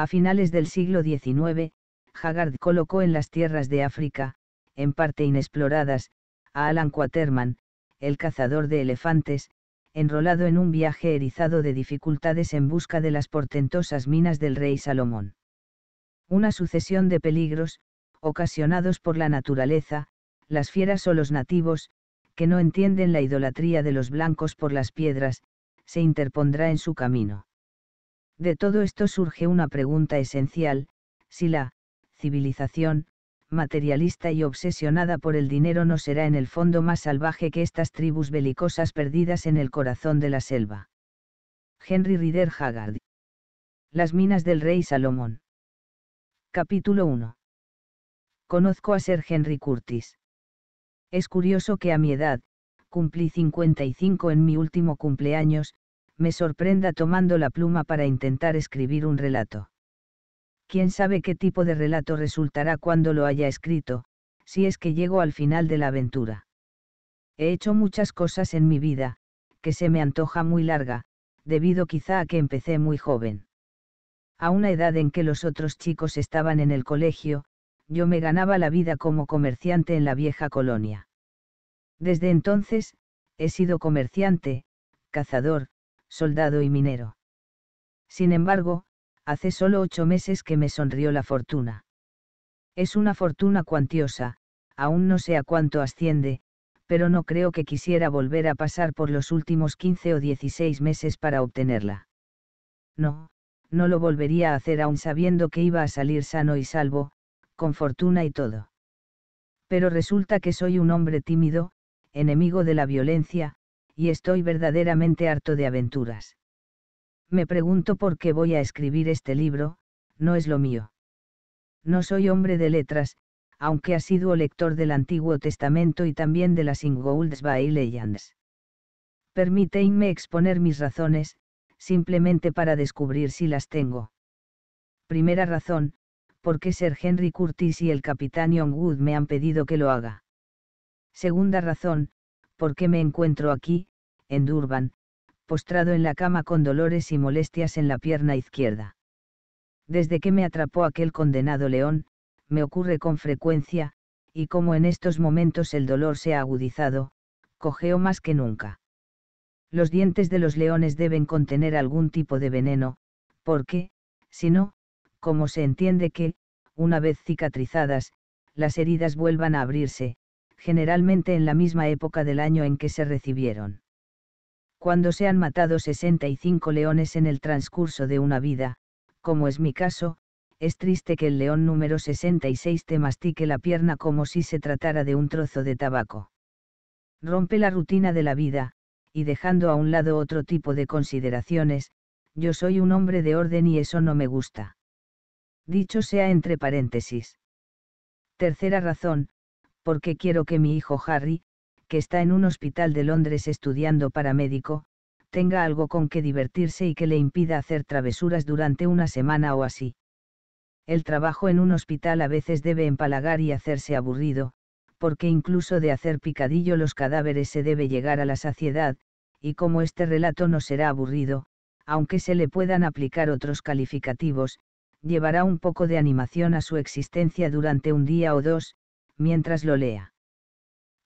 A finales del siglo XIX, Haggard colocó en las tierras de África, en parte inexploradas, a Alan Quaterman, el cazador de elefantes, enrolado en un viaje erizado de dificultades en busca de las portentosas minas del rey Salomón. Una sucesión de peligros, ocasionados por la naturaleza, las fieras o los nativos, que no entienden la idolatría de los blancos por las piedras, se interpondrá en su camino. De todo esto surge una pregunta esencial, si la civilización, materialista y obsesionada por el dinero no será en el fondo más salvaje que estas tribus belicosas perdidas en el corazón de la selva. Henry Rider Haggard. Las minas del rey Salomón. Capítulo 1. Conozco a ser Henry Curtis. Es curioso que a mi edad, cumplí 55 en mi último cumpleaños, me sorprenda tomando la pluma para intentar escribir un relato. Quién sabe qué tipo de relato resultará cuando lo haya escrito, si es que llego al final de la aventura. He hecho muchas cosas en mi vida, que se me antoja muy larga, debido quizá a que empecé muy joven. A una edad en que los otros chicos estaban en el colegio, yo me ganaba la vida como comerciante en la vieja colonia. Desde entonces, he sido comerciante, cazador, soldado y minero. Sin embargo, hace solo ocho meses que me sonrió la fortuna. Es una fortuna cuantiosa, aún no sé a cuánto asciende, pero no creo que quisiera volver a pasar por los últimos 15 o 16 meses para obtenerla. No, no lo volvería a hacer aún sabiendo que iba a salir sano y salvo, con fortuna y todo. Pero resulta que soy un hombre tímido, enemigo de la violencia, y estoy verdaderamente harto de aventuras. Me pregunto por qué voy a escribir este libro, no es lo mío. No soy hombre de letras, aunque ha sido lector del Antiguo Testamento y también de las Ingolds by Legends. Permítanme exponer mis razones, simplemente para descubrir si las tengo. Primera razón, porque Sir Henry Curtis y el capitán Youngwood me han pedido que lo haga. Segunda razón, ¿por qué me encuentro aquí, en Durban, postrado en la cama con dolores y molestias en la pierna izquierda? Desde que me atrapó aquel condenado león, me ocurre con frecuencia, y como en estos momentos el dolor se ha agudizado, cojeo más que nunca. Los dientes de los leones deben contener algún tipo de veneno, porque, si no, como se entiende que, una vez cicatrizadas, las heridas vuelvan a abrirse, generalmente en la misma época del año en que se recibieron. Cuando se han matado 65 leones en el transcurso de una vida, como es mi caso, es triste que el león número 66 te mastique la pierna como si se tratara de un trozo de tabaco. Rompe la rutina de la vida, y dejando a un lado otro tipo de consideraciones, yo soy un hombre de orden y eso no me gusta. Dicho sea entre paréntesis. Tercera razón, porque quiero que mi hijo Harry, que está en un hospital de Londres estudiando para médico, tenga algo con que divertirse y que le impida hacer travesuras durante una semana o así. El trabajo en un hospital a veces debe empalagar y hacerse aburrido, porque incluso de hacer picadillo los cadáveres se debe llegar a la saciedad, y como este relato no será aburrido, aunque se le puedan aplicar otros calificativos, llevará un poco de animación a su existencia durante un día o dos, mientras lo lea.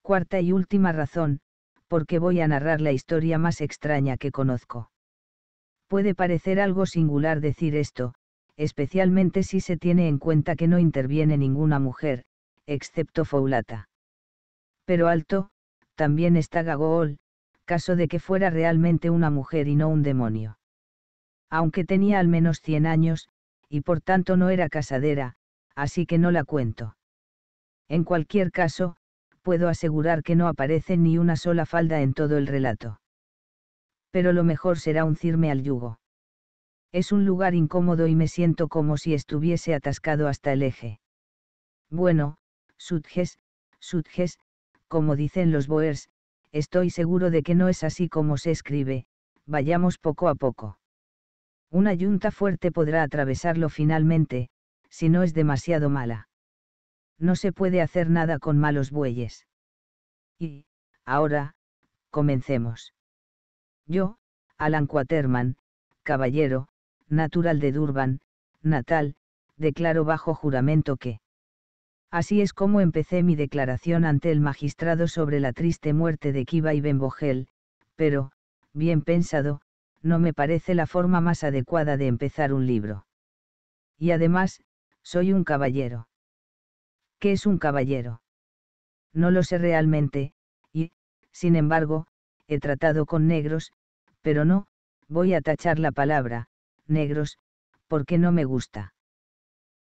Cuarta y última razón, porque voy a narrar la historia más extraña que conozco. Puede parecer algo singular decir esto, especialmente si se tiene en cuenta que no interviene ninguna mujer, excepto Foulata. Pero alto, también está Gagool, caso de que fuera realmente una mujer y no un demonio. Aunque tenía al menos 100 años, y por tanto no era casadera, así que no la cuento. En cualquier caso, puedo asegurar que no aparece ni una sola falda en todo el relato. Pero lo mejor será uncirme al yugo. Es un lugar incómodo y me siento como si estuviese atascado hasta el eje. Bueno, Sutges, Sutges, como dicen los Boers, estoy seguro de que no es así como se escribe, vayamos poco a poco. Una yunta fuerte podrá atravesarlo finalmente, si no es demasiado mala no se puede hacer nada con malos bueyes. Y, ahora, comencemos. Yo, Alan Quaterman, caballero, natural de Durban, natal, declaro bajo juramento que. Así es como empecé mi declaración ante el magistrado sobre la triste muerte de Kiva y Benbojel, pero, bien pensado, no me parece la forma más adecuada de empezar un libro. Y además, soy un caballero es un caballero? No lo sé realmente, y, sin embargo, he tratado con negros, pero no, voy a tachar la palabra, negros, porque no me gusta.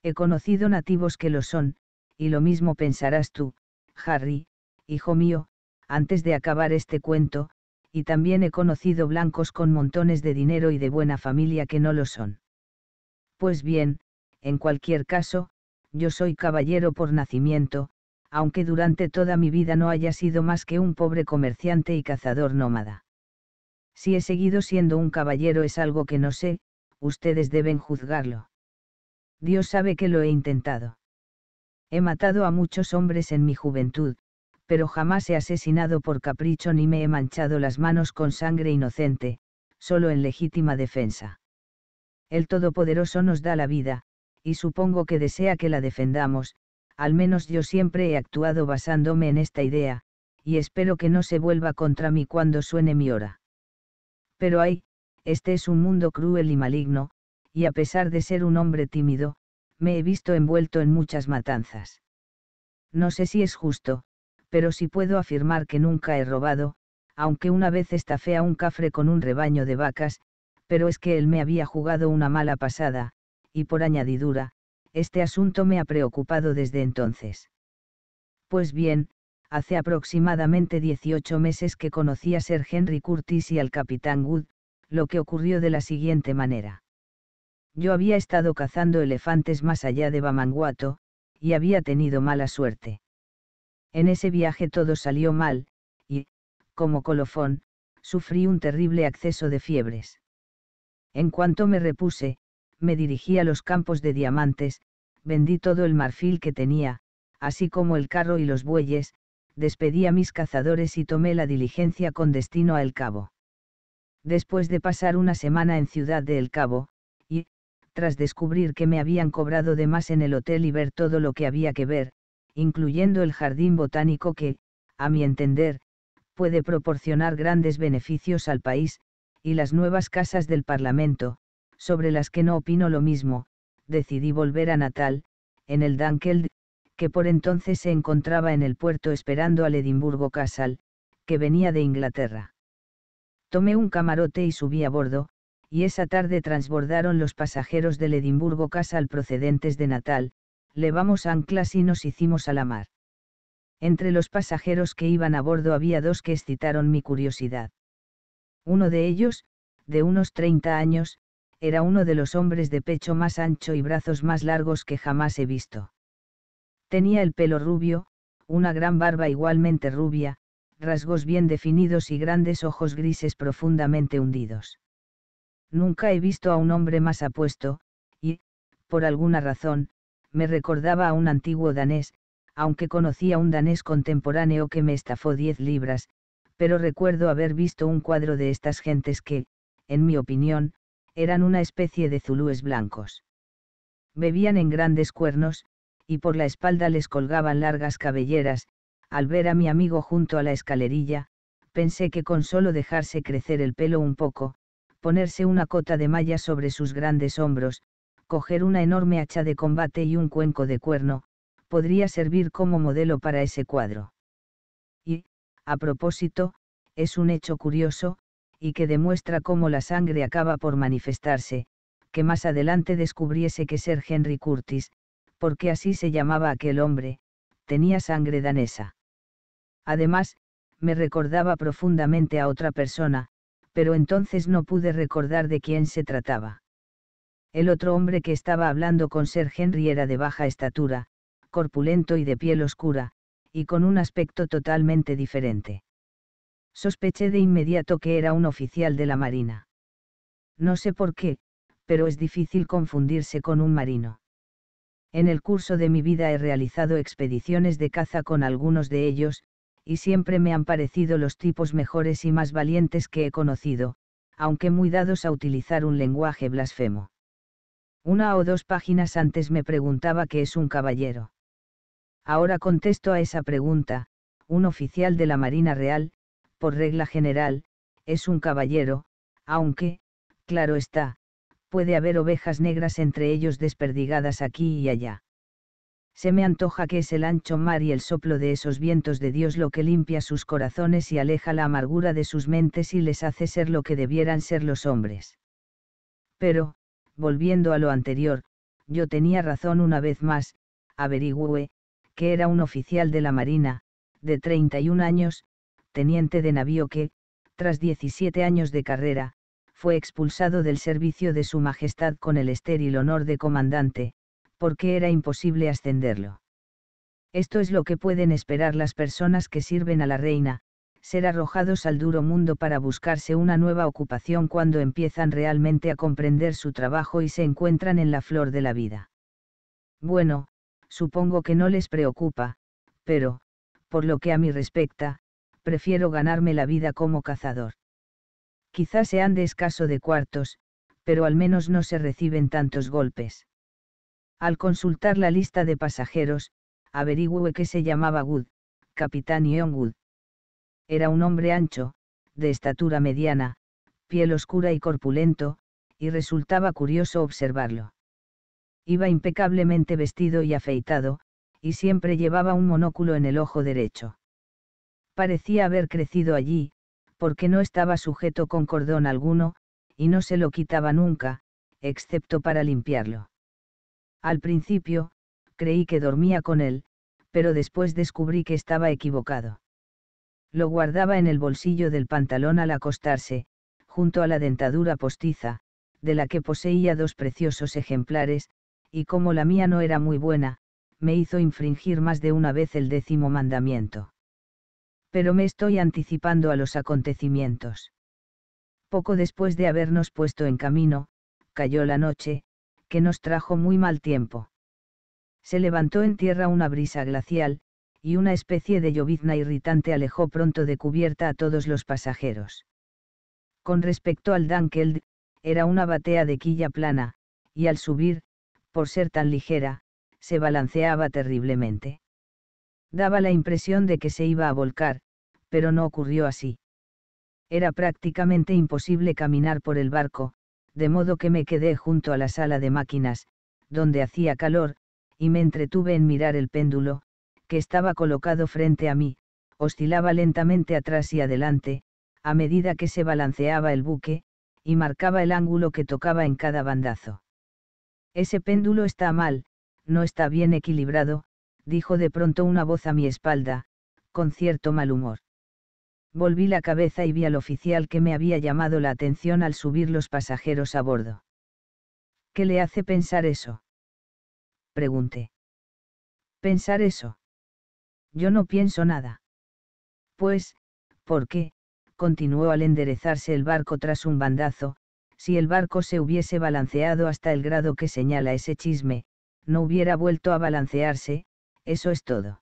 He conocido nativos que lo son, y lo mismo pensarás tú, Harry, hijo mío, antes de acabar este cuento, y también he conocido blancos con montones de dinero y de buena familia que no lo son. Pues bien, en cualquier caso, yo soy caballero por nacimiento, aunque durante toda mi vida no haya sido más que un pobre comerciante y cazador nómada. Si he seguido siendo un caballero es algo que no sé, ustedes deben juzgarlo. Dios sabe que lo he intentado. He matado a muchos hombres en mi juventud, pero jamás he asesinado por capricho ni me he manchado las manos con sangre inocente, solo en legítima defensa. El Todopoderoso nos da la vida, y supongo que desea que la defendamos, al menos yo siempre he actuado basándome en esta idea, y espero que no se vuelva contra mí cuando suene mi hora. Pero ay, este es un mundo cruel y maligno, y a pesar de ser un hombre tímido, me he visto envuelto en muchas matanzas. No sé si es justo, pero si puedo afirmar que nunca he robado, aunque una vez estafé a un cafre con un rebaño de vacas, pero es que él me había jugado una mala pasada, y por añadidura, este asunto me ha preocupado desde entonces. Pues bien, hace aproximadamente 18 meses que conocí a Sir Henry Curtis y al capitán Wood, lo que ocurrió de la siguiente manera. Yo había estado cazando elefantes más allá de Bamanguato, y había tenido mala suerte. En ese viaje todo salió mal, y, como colofón, sufrí un terrible acceso de fiebres. En cuanto me repuse, me dirigí a los campos de diamantes, vendí todo el marfil que tenía, así como el carro y los bueyes, despedí a mis cazadores y tomé la diligencia con destino a El Cabo. Después de pasar una semana en Ciudad de El Cabo, y, tras descubrir que me habían cobrado de más en el hotel y ver todo lo que había que ver, incluyendo el jardín botánico que, a mi entender, puede proporcionar grandes beneficios al país, y las nuevas casas del Parlamento, sobre las que no opino lo mismo, decidí volver a Natal, en el Dunkeld, que por entonces se encontraba en el puerto esperando al Edimburgo Casal, que venía de Inglaterra. Tomé un camarote y subí a bordo, y esa tarde transbordaron los pasajeros del Edimburgo Casal procedentes de Natal, levamos anclas y nos hicimos a la mar. Entre los pasajeros que iban a bordo había dos que excitaron mi curiosidad. Uno de ellos, de unos 30 años, era uno de los hombres de pecho más ancho y brazos más largos que jamás he visto. Tenía el pelo rubio, una gran barba igualmente rubia, rasgos bien definidos y grandes ojos grises profundamente hundidos. Nunca he visto a un hombre más apuesto, y, por alguna razón, me recordaba a un antiguo danés, aunque conocía un danés contemporáneo que me estafó diez libras, pero recuerdo haber visto un cuadro de estas gentes que, en mi opinión, eran una especie de zulúes blancos. Bebían en grandes cuernos, y por la espalda les colgaban largas cabelleras, al ver a mi amigo junto a la escalerilla, pensé que con solo dejarse crecer el pelo un poco, ponerse una cota de malla sobre sus grandes hombros, coger una enorme hacha de combate y un cuenco de cuerno, podría servir como modelo para ese cuadro. Y, a propósito, es un hecho curioso, y que demuestra cómo la sangre acaba por manifestarse, que más adelante descubriese que ser Henry Curtis, porque así se llamaba aquel hombre, tenía sangre danesa. Además, me recordaba profundamente a otra persona, pero entonces no pude recordar de quién se trataba. El otro hombre que estaba hablando con ser Henry era de baja estatura, corpulento y de piel oscura, y con un aspecto totalmente diferente. Sospeché de inmediato que era un oficial de la Marina. No sé por qué, pero es difícil confundirse con un marino. En el curso de mi vida he realizado expediciones de caza con algunos de ellos, y siempre me han parecido los tipos mejores y más valientes que he conocido, aunque muy dados a utilizar un lenguaje blasfemo. Una o dos páginas antes me preguntaba qué es un caballero. Ahora contesto a esa pregunta, un oficial de la Marina Real, por regla general, es un caballero, aunque, claro está, puede haber ovejas negras entre ellos desperdigadas aquí y allá. Se me antoja que es el ancho mar y el soplo de esos vientos de Dios lo que limpia sus corazones y aleja la amargura de sus mentes y les hace ser lo que debieran ser los hombres. Pero, volviendo a lo anterior, yo tenía razón una vez más, averigüe, que era un oficial de la Marina, de 31 años, teniente de navío que, tras 17 años de carrera, fue expulsado del servicio de Su Majestad con el estéril honor de comandante, porque era imposible ascenderlo. Esto es lo que pueden esperar las personas que sirven a la reina, ser arrojados al duro mundo para buscarse una nueva ocupación cuando empiezan realmente a comprender su trabajo y se encuentran en la flor de la vida. Bueno, supongo que no les preocupa, pero, por lo que a mí respecta, prefiero ganarme la vida como cazador. Quizás sean de escaso de cuartos, pero al menos no se reciben tantos golpes. Al consultar la lista de pasajeros, averigüe que se llamaba Good, capitán Ion Good. Era un hombre ancho, de estatura mediana, piel oscura y corpulento, y resultaba curioso observarlo. Iba impecablemente vestido y afeitado, y siempre llevaba un monóculo en el ojo derecho parecía haber crecido allí, porque no estaba sujeto con cordón alguno, y no se lo quitaba nunca, excepto para limpiarlo. Al principio, creí que dormía con él, pero después descubrí que estaba equivocado. Lo guardaba en el bolsillo del pantalón al acostarse, junto a la dentadura postiza, de la que poseía dos preciosos ejemplares, y como la mía no era muy buena, me hizo infringir más de una vez el décimo mandamiento pero me estoy anticipando a los acontecimientos. Poco después de habernos puesto en camino, cayó la noche, que nos trajo muy mal tiempo. Se levantó en tierra una brisa glacial, y una especie de llovizna irritante alejó pronto de cubierta a todos los pasajeros. Con respecto al Dunkeld, era una batea de quilla plana, y al subir, por ser tan ligera, se balanceaba terriblemente. Daba la impresión de que se iba a volcar, pero no ocurrió así. Era prácticamente imposible caminar por el barco, de modo que me quedé junto a la sala de máquinas, donde hacía calor, y me entretuve en mirar el péndulo, que estaba colocado frente a mí, oscilaba lentamente atrás y adelante, a medida que se balanceaba el buque, y marcaba el ángulo que tocaba en cada bandazo. Ese péndulo está mal, no está bien equilibrado, dijo de pronto una voz a mi espalda, con cierto mal humor. Volví la cabeza y vi al oficial que me había llamado la atención al subir los pasajeros a bordo. ¿Qué le hace pensar eso? Pregunté. ¿Pensar eso? Yo no pienso nada. Pues, ¿por qué? continuó al enderezarse el barco tras un bandazo, si el barco se hubiese balanceado hasta el grado que señala ese chisme, no hubiera vuelto a balancearse, eso es todo.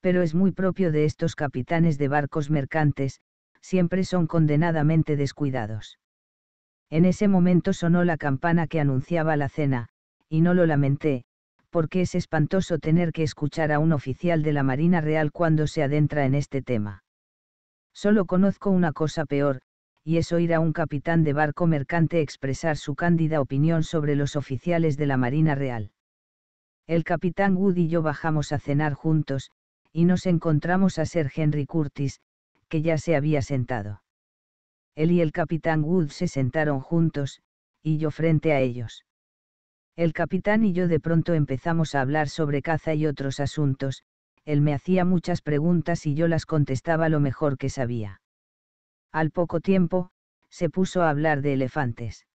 Pero es muy propio de estos capitanes de barcos mercantes, siempre son condenadamente descuidados. En ese momento sonó la campana que anunciaba la cena, y no lo lamenté, porque es espantoso tener que escuchar a un oficial de la Marina Real cuando se adentra en este tema. Solo conozco una cosa peor, y es oír a un capitán de barco mercante expresar su cándida opinión sobre los oficiales de la Marina Real. El capitán Wood y yo bajamos a cenar juntos, y nos encontramos a ser Henry Curtis, que ya se había sentado. Él y el capitán Wood se sentaron juntos, y yo frente a ellos. El capitán y yo de pronto empezamos a hablar sobre caza y otros asuntos, él me hacía muchas preguntas y yo las contestaba lo mejor que sabía. Al poco tiempo, se puso a hablar de elefantes.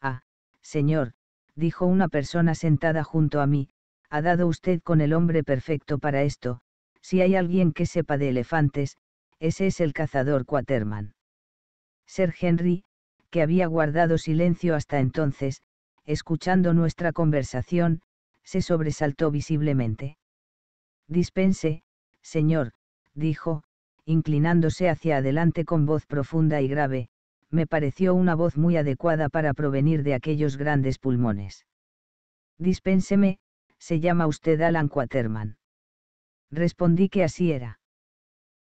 Ah, señor, dijo una persona sentada junto a mí, ha dado usted con el hombre perfecto para esto, si hay alguien que sepa de elefantes, ese es el cazador Quaterman. Sir Henry, que había guardado silencio hasta entonces, escuchando nuestra conversación, se sobresaltó visiblemente. Dispense, señor, dijo, inclinándose hacia adelante con voz profunda y grave, me pareció una voz muy adecuada para provenir de aquellos grandes pulmones. Dispénseme, se llama usted Alan Quaterman. Respondí que así era.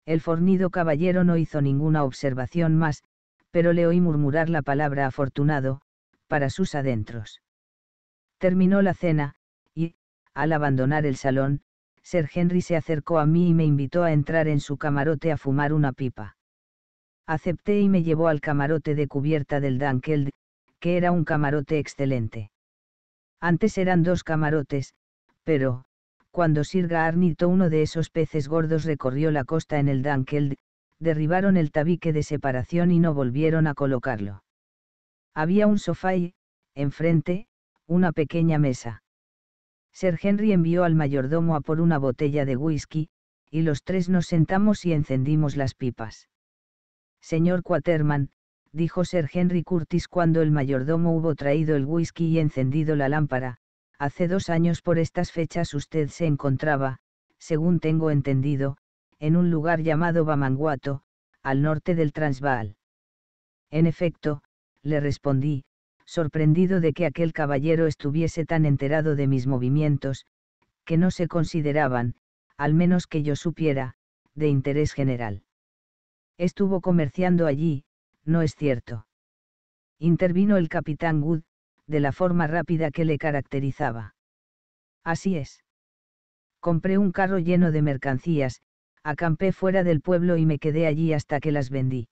El fornido caballero no hizo ninguna observación más, pero le oí murmurar la palabra afortunado, para sus adentros. Terminó la cena, y, al abandonar el salón, Sir Henry se acercó a mí y me invitó a entrar en su camarote a fumar una pipa acepté y me llevó al camarote de cubierta del Dunkeld, que era un camarote excelente. Antes eran dos camarotes, pero, cuando Sir Garnito uno de esos peces gordos recorrió la costa en el Dunkeld, derribaron el tabique de separación y no volvieron a colocarlo. Había un sofá y, enfrente, una pequeña mesa. Sir Henry envió al mayordomo a por una botella de whisky, y los tres nos sentamos y encendimos las pipas. Señor Quaterman, dijo Sir Henry Curtis cuando el mayordomo hubo traído el whisky y encendido la lámpara, hace dos años por estas fechas usted se encontraba, según tengo entendido, en un lugar llamado Bamanguato, al norte del Transvaal. En efecto, le respondí, sorprendido de que aquel caballero estuviese tan enterado de mis movimientos, que no se consideraban, al menos que yo supiera, de interés general estuvo comerciando allí, no es cierto. Intervino el capitán Wood, de la forma rápida que le caracterizaba. Así es. Compré un carro lleno de mercancías, acampé fuera del pueblo y me quedé allí hasta que las vendí.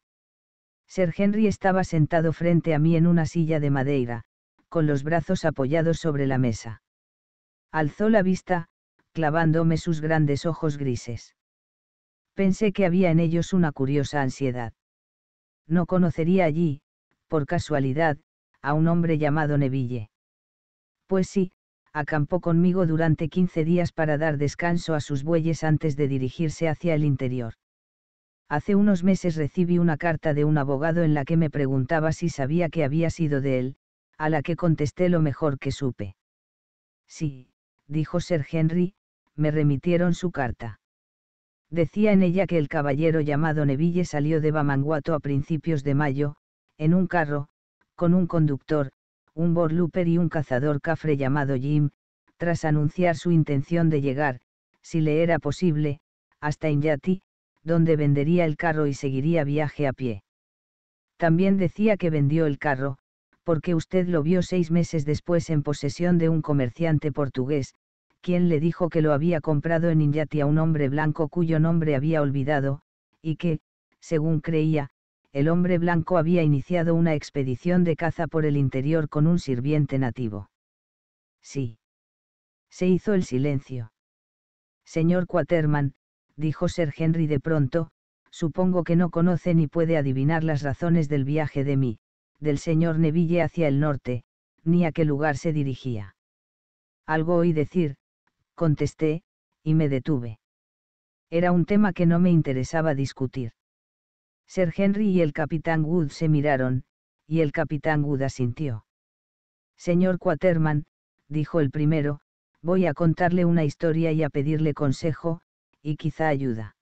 Sir Henry estaba sentado frente a mí en una silla de madera, con los brazos apoyados sobre la mesa. Alzó la vista, clavándome sus grandes ojos grises. Pensé que había en ellos una curiosa ansiedad. No conocería allí, por casualidad, a un hombre llamado Neville. Pues sí, acampó conmigo durante 15 días para dar descanso a sus bueyes antes de dirigirse hacia el interior. Hace unos meses recibí una carta de un abogado en la que me preguntaba si sabía que había sido de él, a la que contesté lo mejor que supe. Sí, dijo Sir Henry, me remitieron su carta decía en ella que el caballero llamado Neville salió de Bamanguato a principios de mayo, en un carro, con un conductor, un borlooper y un cazador cafre llamado Jim, tras anunciar su intención de llegar, si le era posible, hasta Inyati, donde vendería el carro y seguiría viaje a pie. También decía que vendió el carro, porque usted lo vio seis meses después en posesión de un comerciante portugués, ¿Quién le dijo que lo había comprado en Inyati a un hombre blanco cuyo nombre había olvidado, y que, según creía, el hombre blanco había iniciado una expedición de caza por el interior con un sirviente nativo. Sí. Se hizo el silencio. Señor Quaterman, dijo Sir Henry de pronto, supongo que no conoce ni puede adivinar las razones del viaje de mí, del señor Neville hacia el norte, ni a qué lugar se dirigía. Algo oí decir, contesté, y me detuve. Era un tema que no me interesaba discutir. Sir Henry y el capitán Wood se miraron, y el capitán Wood asintió. Señor Quaterman, dijo el primero, voy a contarle una historia y a pedirle consejo, y quizá ayuda.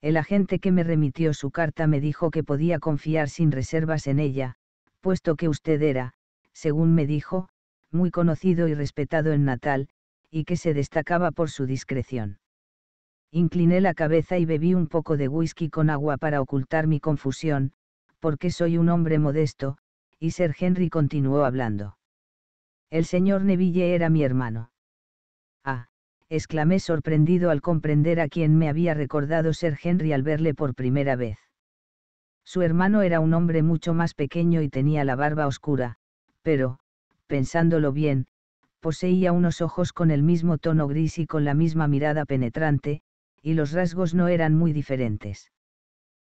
El agente que me remitió su carta me dijo que podía confiar sin reservas en ella, puesto que usted era, según me dijo, muy conocido y respetado en Natal, y que se destacaba por su discreción. Incliné la cabeza y bebí un poco de whisky con agua para ocultar mi confusión, porque soy un hombre modesto, y Sir Henry continuó hablando. El señor Neville era mi hermano. Ah, exclamé sorprendido al comprender a quién me había recordado Sir Henry al verle por primera vez. Su hermano era un hombre mucho más pequeño y tenía la barba oscura, pero, pensándolo bien, poseía unos ojos con el mismo tono gris y con la misma mirada penetrante, y los rasgos no eran muy diferentes.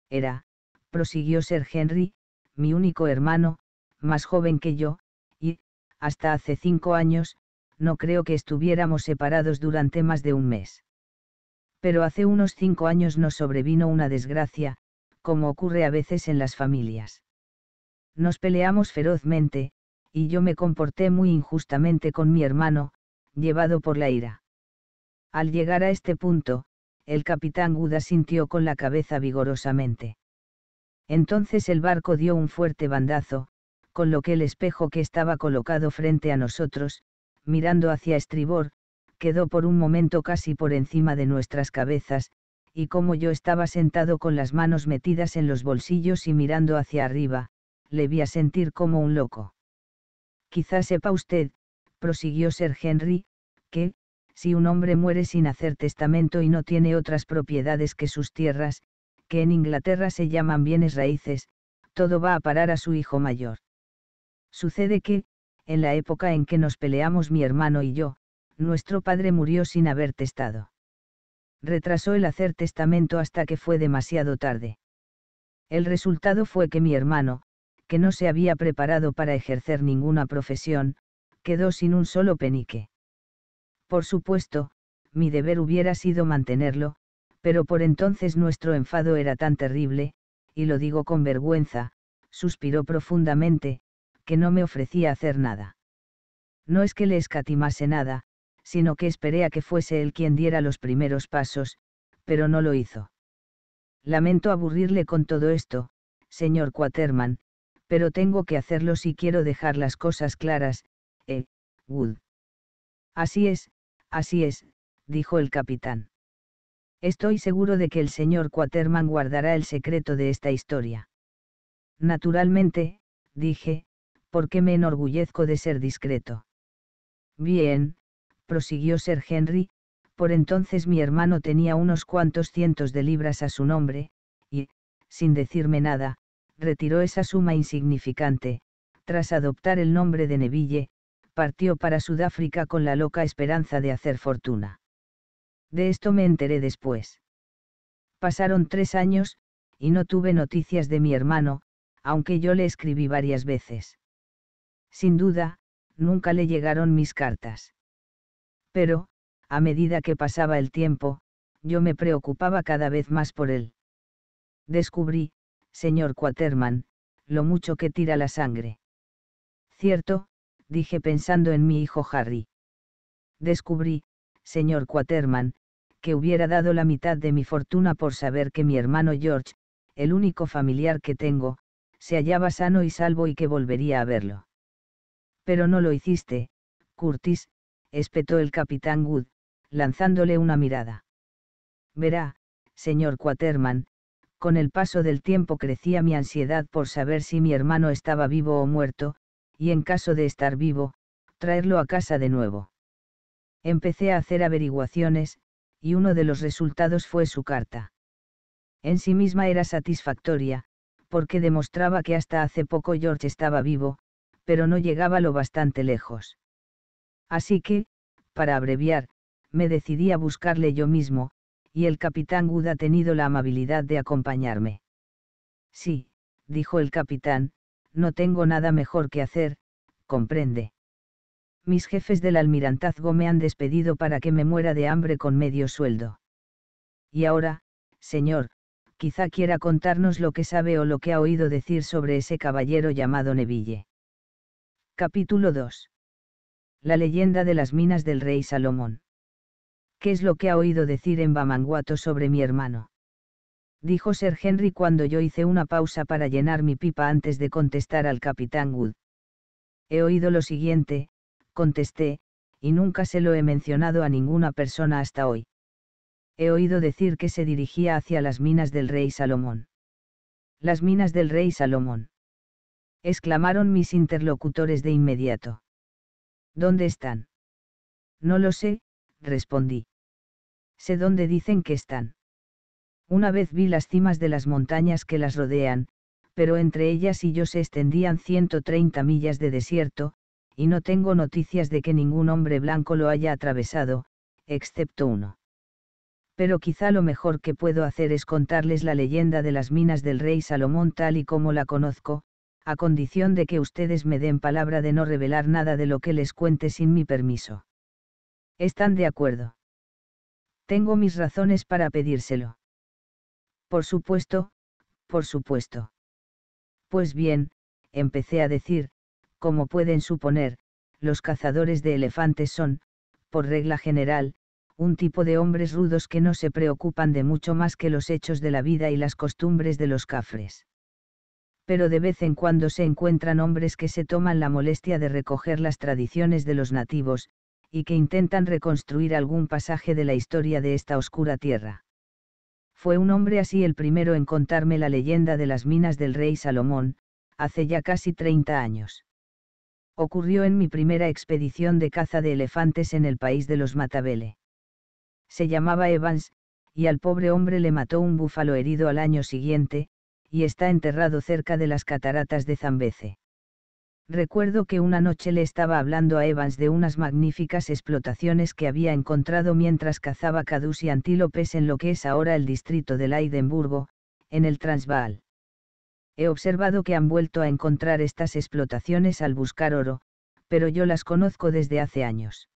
Era, prosiguió Sir Henry, mi único hermano, más joven que yo, y, hasta hace cinco años, no creo que estuviéramos separados durante más de un mes. Pero hace unos cinco años nos sobrevino una desgracia, como ocurre a veces en las familias. Nos peleamos ferozmente, y yo me comporté muy injustamente con mi hermano, llevado por la ira. Al llegar a este punto, el capitán Guda sintió con la cabeza vigorosamente. Entonces el barco dio un fuerte bandazo, con lo que el espejo que estaba colocado frente a nosotros, mirando hacia estribor, quedó por un momento casi por encima de nuestras cabezas, y como yo estaba sentado con las manos metidas en los bolsillos y mirando hacia arriba, le vi a sentir como un loco. Quizás sepa usted, prosiguió Sir Henry, que, si un hombre muere sin hacer testamento y no tiene otras propiedades que sus tierras, que en Inglaterra se llaman bienes raíces, todo va a parar a su hijo mayor. Sucede que, en la época en que nos peleamos mi hermano y yo, nuestro padre murió sin haber testado. Retrasó el hacer testamento hasta que fue demasiado tarde. El resultado fue que mi hermano, que no se había preparado para ejercer ninguna profesión, quedó sin un solo penique. Por supuesto, mi deber hubiera sido mantenerlo, pero por entonces nuestro enfado era tan terrible, y lo digo con vergüenza, suspiró profundamente, que no me ofrecía hacer nada. No es que le escatimase nada, sino que esperé a que fuese él quien diera los primeros pasos, pero no lo hizo. Lamento aburrirle con todo esto, señor Quaterman, pero tengo que hacerlo si quiero dejar las cosas claras, eh, Wood. Así es, así es, dijo el capitán. Estoy seguro de que el señor Quaterman guardará el secreto de esta historia. Naturalmente, dije, porque me enorgullezco de ser discreto. Bien, prosiguió Sir Henry, por entonces mi hermano tenía unos cuantos cientos de libras a su nombre, y, sin decirme nada, retiró esa suma insignificante, tras adoptar el nombre de Neville, partió para Sudáfrica con la loca esperanza de hacer fortuna. De esto me enteré después. Pasaron tres años, y no tuve noticias de mi hermano, aunque yo le escribí varias veces. Sin duda, nunca le llegaron mis cartas. Pero, a medida que pasaba el tiempo, yo me preocupaba cada vez más por él. Descubrí, señor Quaterman, lo mucho que tira la sangre. Cierto, dije pensando en mi hijo Harry. Descubrí, señor Quaterman, que hubiera dado la mitad de mi fortuna por saber que mi hermano George, el único familiar que tengo, se hallaba sano y salvo y que volvería a verlo. Pero no lo hiciste, Curtis, espetó el capitán Wood, lanzándole una mirada. Verá, señor Quaterman, con el paso del tiempo crecía mi ansiedad por saber si mi hermano estaba vivo o muerto, y en caso de estar vivo, traerlo a casa de nuevo. Empecé a hacer averiguaciones, y uno de los resultados fue su carta. En sí misma era satisfactoria, porque demostraba que hasta hace poco George estaba vivo, pero no llegaba lo bastante lejos. Así que, para abreviar, me decidí a buscarle yo mismo, y el capitán Wood ha tenido la amabilidad de acompañarme. Sí, dijo el capitán, no tengo nada mejor que hacer, comprende. Mis jefes del almirantazgo me han despedido para que me muera de hambre con medio sueldo. Y ahora, señor, quizá quiera contarnos lo que sabe o lo que ha oído decir sobre ese caballero llamado Neville. Capítulo 2. La leyenda de las minas del rey Salomón. ¿Qué es lo que ha oído decir en Bamanguato sobre mi hermano? Dijo Sir Henry cuando yo hice una pausa para llenar mi pipa antes de contestar al capitán Wood. He oído lo siguiente, contesté, y nunca se lo he mencionado a ninguna persona hasta hoy. He oído decir que se dirigía hacia las minas del rey Salomón. Las minas del rey Salomón. exclamaron mis interlocutores de inmediato. ¿Dónde están? No lo sé, respondí sé dónde dicen que están. Una vez vi las cimas de las montañas que las rodean, pero entre ellas y yo se extendían 130 millas de desierto, y no tengo noticias de que ningún hombre blanco lo haya atravesado, excepto uno. Pero quizá lo mejor que puedo hacer es contarles la leyenda de las minas del rey Salomón tal y como la conozco, a condición de que ustedes me den palabra de no revelar nada de lo que les cuente sin mi permiso. ¿Están de acuerdo? Tengo mis razones para pedírselo. Por supuesto, por supuesto. Pues bien, empecé a decir, como pueden suponer, los cazadores de elefantes son, por regla general, un tipo de hombres rudos que no se preocupan de mucho más que los hechos de la vida y las costumbres de los cafres. Pero de vez en cuando se encuentran hombres que se toman la molestia de recoger las tradiciones de los nativos, y que intentan reconstruir algún pasaje de la historia de esta oscura tierra. Fue un hombre así el primero en contarme la leyenda de las minas del rey Salomón, hace ya casi 30 años. Ocurrió en mi primera expedición de caza de elefantes en el país de los Matabele. Se llamaba Evans, y al pobre hombre le mató un búfalo herido al año siguiente, y está enterrado cerca de las cataratas de Zambeze. Recuerdo que una noche le estaba hablando a Evans de unas magníficas explotaciones que había encontrado mientras cazaba cadús y antílopes en lo que es ahora el distrito de Leidenburgo, en el Transvaal. He observado que han vuelto a encontrar estas explotaciones al buscar oro, pero yo las conozco desde hace años.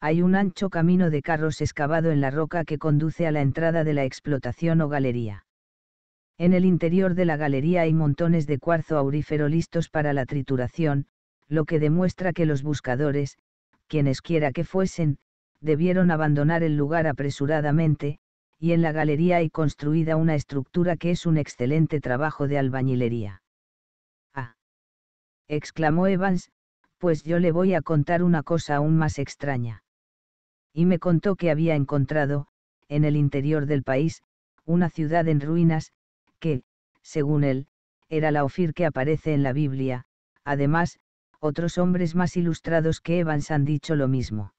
Hay un ancho camino de carros excavado en la roca que conduce a la entrada de la explotación o galería. En el interior de la galería hay montones de cuarzo aurífero listos para la trituración, lo que demuestra que los buscadores, quienesquiera que fuesen, debieron abandonar el lugar apresuradamente, y en la galería hay construida una estructura que es un excelente trabajo de albañilería. Ah. exclamó Evans, pues yo le voy a contar una cosa aún más extraña. Y me contó que había encontrado, en el interior del país, una ciudad en ruinas, que, según él, era la Ofir que aparece en la Biblia, además, otros hombres más ilustrados que Evans han dicho lo mismo.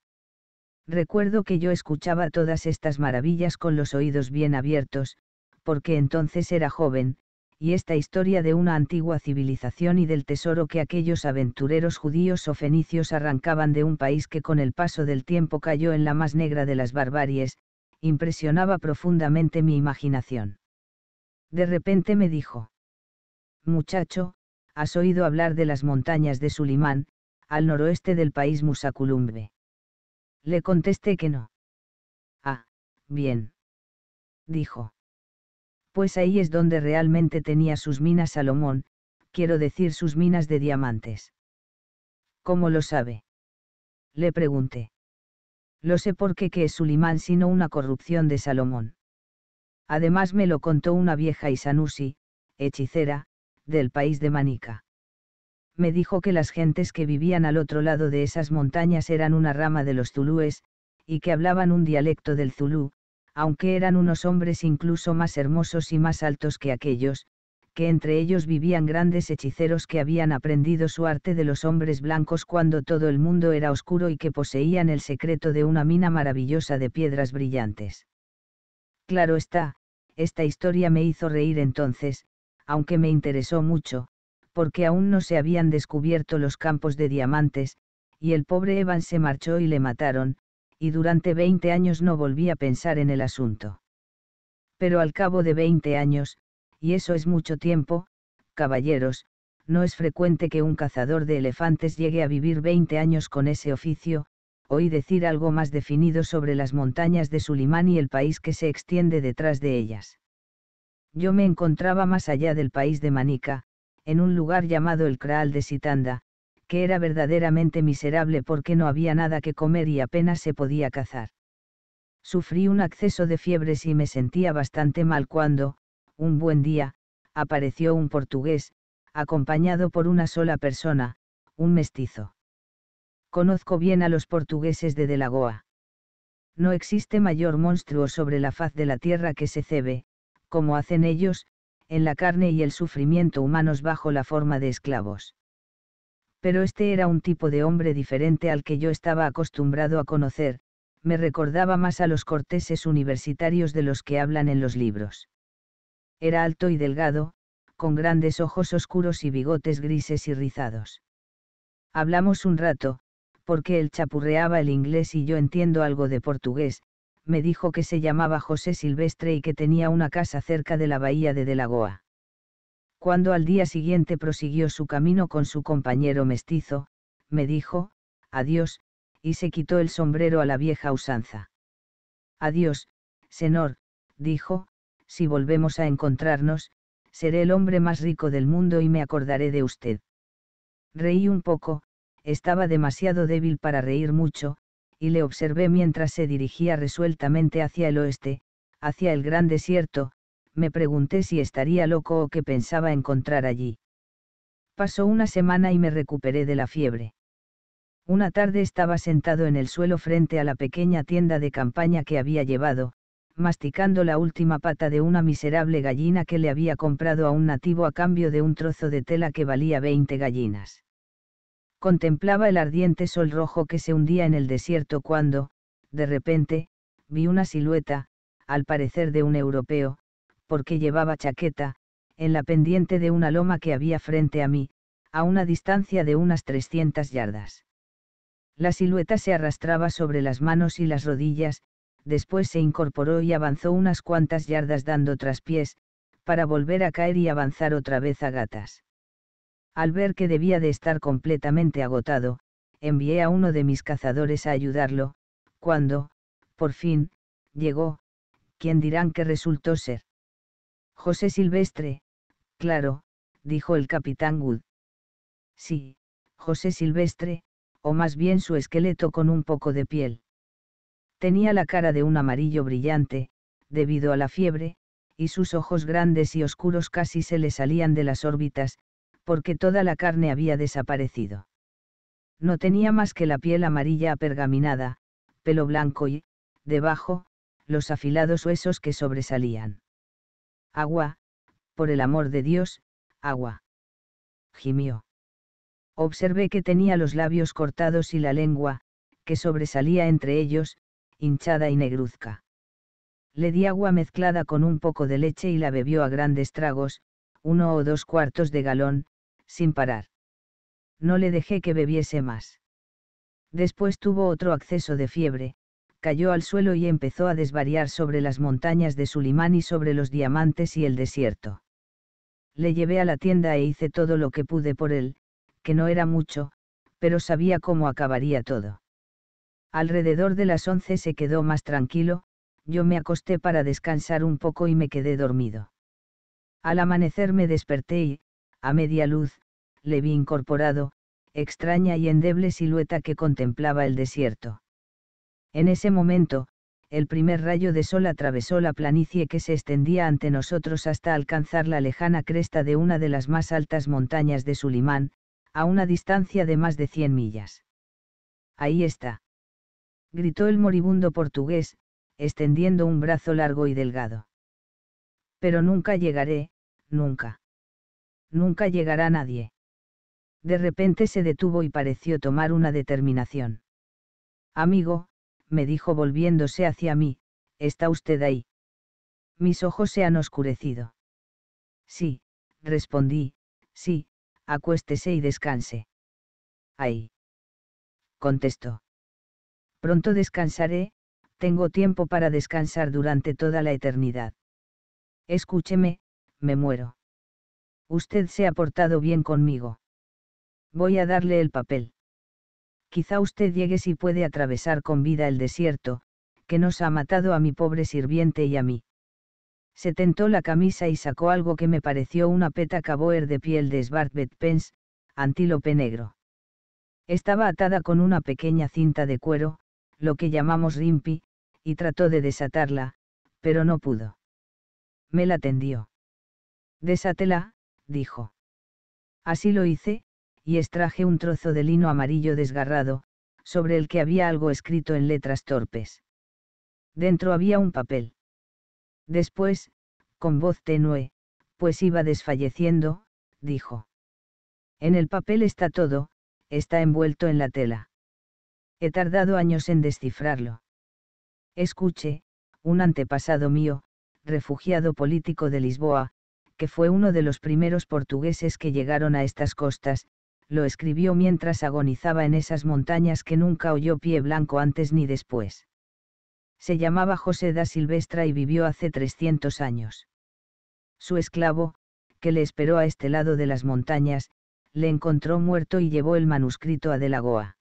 Recuerdo que yo escuchaba todas estas maravillas con los oídos bien abiertos, porque entonces era joven, y esta historia de una antigua civilización y del tesoro que aquellos aventureros judíos o fenicios arrancaban de un país que con el paso del tiempo cayó en la más negra de las barbaries, impresionaba profundamente mi imaginación. De repente me dijo. Muchacho, has oído hablar de las montañas de Sulimán, al noroeste del país Musaculumbe. Le contesté que no. Ah, bien. Dijo. Pues ahí es donde realmente tenía sus minas Salomón, quiero decir sus minas de diamantes. ¿Cómo lo sabe? Le pregunté. Lo sé porque que es Sulimán sino una corrupción de Salomón. Además me lo contó una vieja Isanusi, hechicera, del país de Manica. Me dijo que las gentes que vivían al otro lado de esas montañas eran una rama de los zulúes, y que hablaban un dialecto del zulú, aunque eran unos hombres incluso más hermosos y más altos que aquellos, que entre ellos vivían grandes hechiceros que habían aprendido su arte de los hombres blancos cuando todo el mundo era oscuro y que poseían el secreto de una mina maravillosa de piedras brillantes. Claro está, esta historia me hizo reír entonces, aunque me interesó mucho, porque aún no se habían descubierto los campos de diamantes, y el pobre Evan se marchó y le mataron, y durante 20 años no volví a pensar en el asunto. Pero al cabo de 20 años, y eso es mucho tiempo, caballeros, no es frecuente que un cazador de elefantes llegue a vivir 20 años con ese oficio, oí decir algo más definido sobre las montañas de Sulimán y el país que se extiende detrás de ellas. Yo me encontraba más allá del país de Manica, en un lugar llamado el Kraal de Sitanda, que era verdaderamente miserable porque no había nada que comer y apenas se podía cazar. Sufrí un acceso de fiebres y me sentía bastante mal cuando, un buen día, apareció un portugués, acompañado por una sola persona, un mestizo. Conozco bien a los portugueses de Delagoa. No existe mayor monstruo sobre la faz de la tierra que se cebe, como hacen ellos, en la carne y el sufrimiento humanos bajo la forma de esclavos. Pero este era un tipo de hombre diferente al que yo estaba acostumbrado a conocer, me recordaba más a los corteses universitarios de los que hablan en los libros. Era alto y delgado, con grandes ojos oscuros y bigotes grises y rizados. Hablamos un rato, porque él chapurreaba el inglés y yo entiendo algo de portugués, me dijo que se llamaba José Silvestre y que tenía una casa cerca de la bahía de Delagoa. Cuando al día siguiente prosiguió su camino con su compañero mestizo, me dijo, adiós, y se quitó el sombrero a la vieja usanza. Adiós, señor, dijo, si volvemos a encontrarnos, seré el hombre más rico del mundo y me acordaré de usted. Reí un poco, estaba demasiado débil para reír mucho, y le observé mientras se dirigía resueltamente hacia el oeste, hacia el gran desierto, me pregunté si estaría loco o qué pensaba encontrar allí. Pasó una semana y me recuperé de la fiebre. Una tarde estaba sentado en el suelo frente a la pequeña tienda de campaña que había llevado, masticando la última pata de una miserable gallina que le había comprado a un nativo a cambio de un trozo de tela que valía 20 gallinas contemplaba el ardiente sol rojo que se hundía en el desierto cuando, de repente, vi una silueta, al parecer de un europeo, porque llevaba chaqueta, en la pendiente de una loma que había frente a mí, a una distancia de unas 300 yardas. La silueta se arrastraba sobre las manos y las rodillas, después se incorporó y avanzó unas cuantas yardas dando traspiés, para volver a caer y avanzar otra vez a gatas. Al ver que debía de estar completamente agotado, envié a uno de mis cazadores a ayudarlo, cuando, por fin, llegó, quien dirán que resultó ser. José Silvestre, claro, dijo el capitán Wood. Sí, José Silvestre, o más bien su esqueleto con un poco de piel. Tenía la cara de un amarillo brillante, debido a la fiebre, y sus ojos grandes y oscuros casi se le salían de las órbitas, porque toda la carne había desaparecido. No tenía más que la piel amarilla apergaminada, pelo blanco y, debajo, los afilados huesos que sobresalían. Agua, por el amor de Dios, agua. Gimió. Observé que tenía los labios cortados y la lengua, que sobresalía entre ellos, hinchada y negruzca. Le di agua mezclada con un poco de leche y la bebió a grandes tragos, uno o dos cuartos de galón, sin parar. No le dejé que bebiese más. Después tuvo otro acceso de fiebre, cayó al suelo y empezó a desvariar sobre las montañas de Sulimán y sobre los diamantes y el desierto. Le llevé a la tienda e hice todo lo que pude por él, que no era mucho, pero sabía cómo acabaría todo. Alrededor de las once se quedó más tranquilo, yo me acosté para descansar un poco y me quedé dormido. Al amanecer me desperté y, a media luz, le vi incorporado, extraña y endeble silueta que contemplaba el desierto. En ese momento, el primer rayo de sol atravesó la planicie que se extendía ante nosotros hasta alcanzar la lejana cresta de una de las más altas montañas de Sulimán, a una distancia de más de cien millas. Ahí está. Gritó el moribundo portugués, extendiendo un brazo largo y delgado. Pero nunca llegaré, nunca nunca llegará nadie. De repente se detuvo y pareció tomar una determinación. Amigo, me dijo volviéndose hacia mí, ¿está usted ahí? Mis ojos se han oscurecido. Sí, respondí, sí, acuéstese y descanse. Ahí. Contestó. Pronto descansaré, tengo tiempo para descansar durante toda la eternidad. Escúcheme, me muero. Usted se ha portado bien conmigo. Voy a darle el papel. Quizá usted llegue si puede atravesar con vida el desierto, que nos ha matado a mi pobre sirviente y a mí. Se tentó la camisa y sacó algo que me pareció una peta caboer de piel de Svartbet Pence, antílope negro. Estaba atada con una pequeña cinta de cuero, lo que llamamos rimpi, y trató de desatarla, pero no pudo. Me la tendió. Desátela, dijo. Así lo hice, y extraje un trozo de lino amarillo desgarrado, sobre el que había algo escrito en letras torpes. Dentro había un papel. Después, con voz tenue, pues iba desfalleciendo, dijo. En el papel está todo, está envuelto en la tela. He tardado años en descifrarlo. Escuche, un antepasado mío, refugiado político de Lisboa, que fue uno de los primeros portugueses que llegaron a estas costas, lo escribió mientras agonizaba en esas montañas que nunca oyó pie blanco antes ni después. Se llamaba José da Silvestra y vivió hace 300 años. Su esclavo, que le esperó a este lado de las montañas, le encontró muerto y llevó el manuscrito a Delagoa.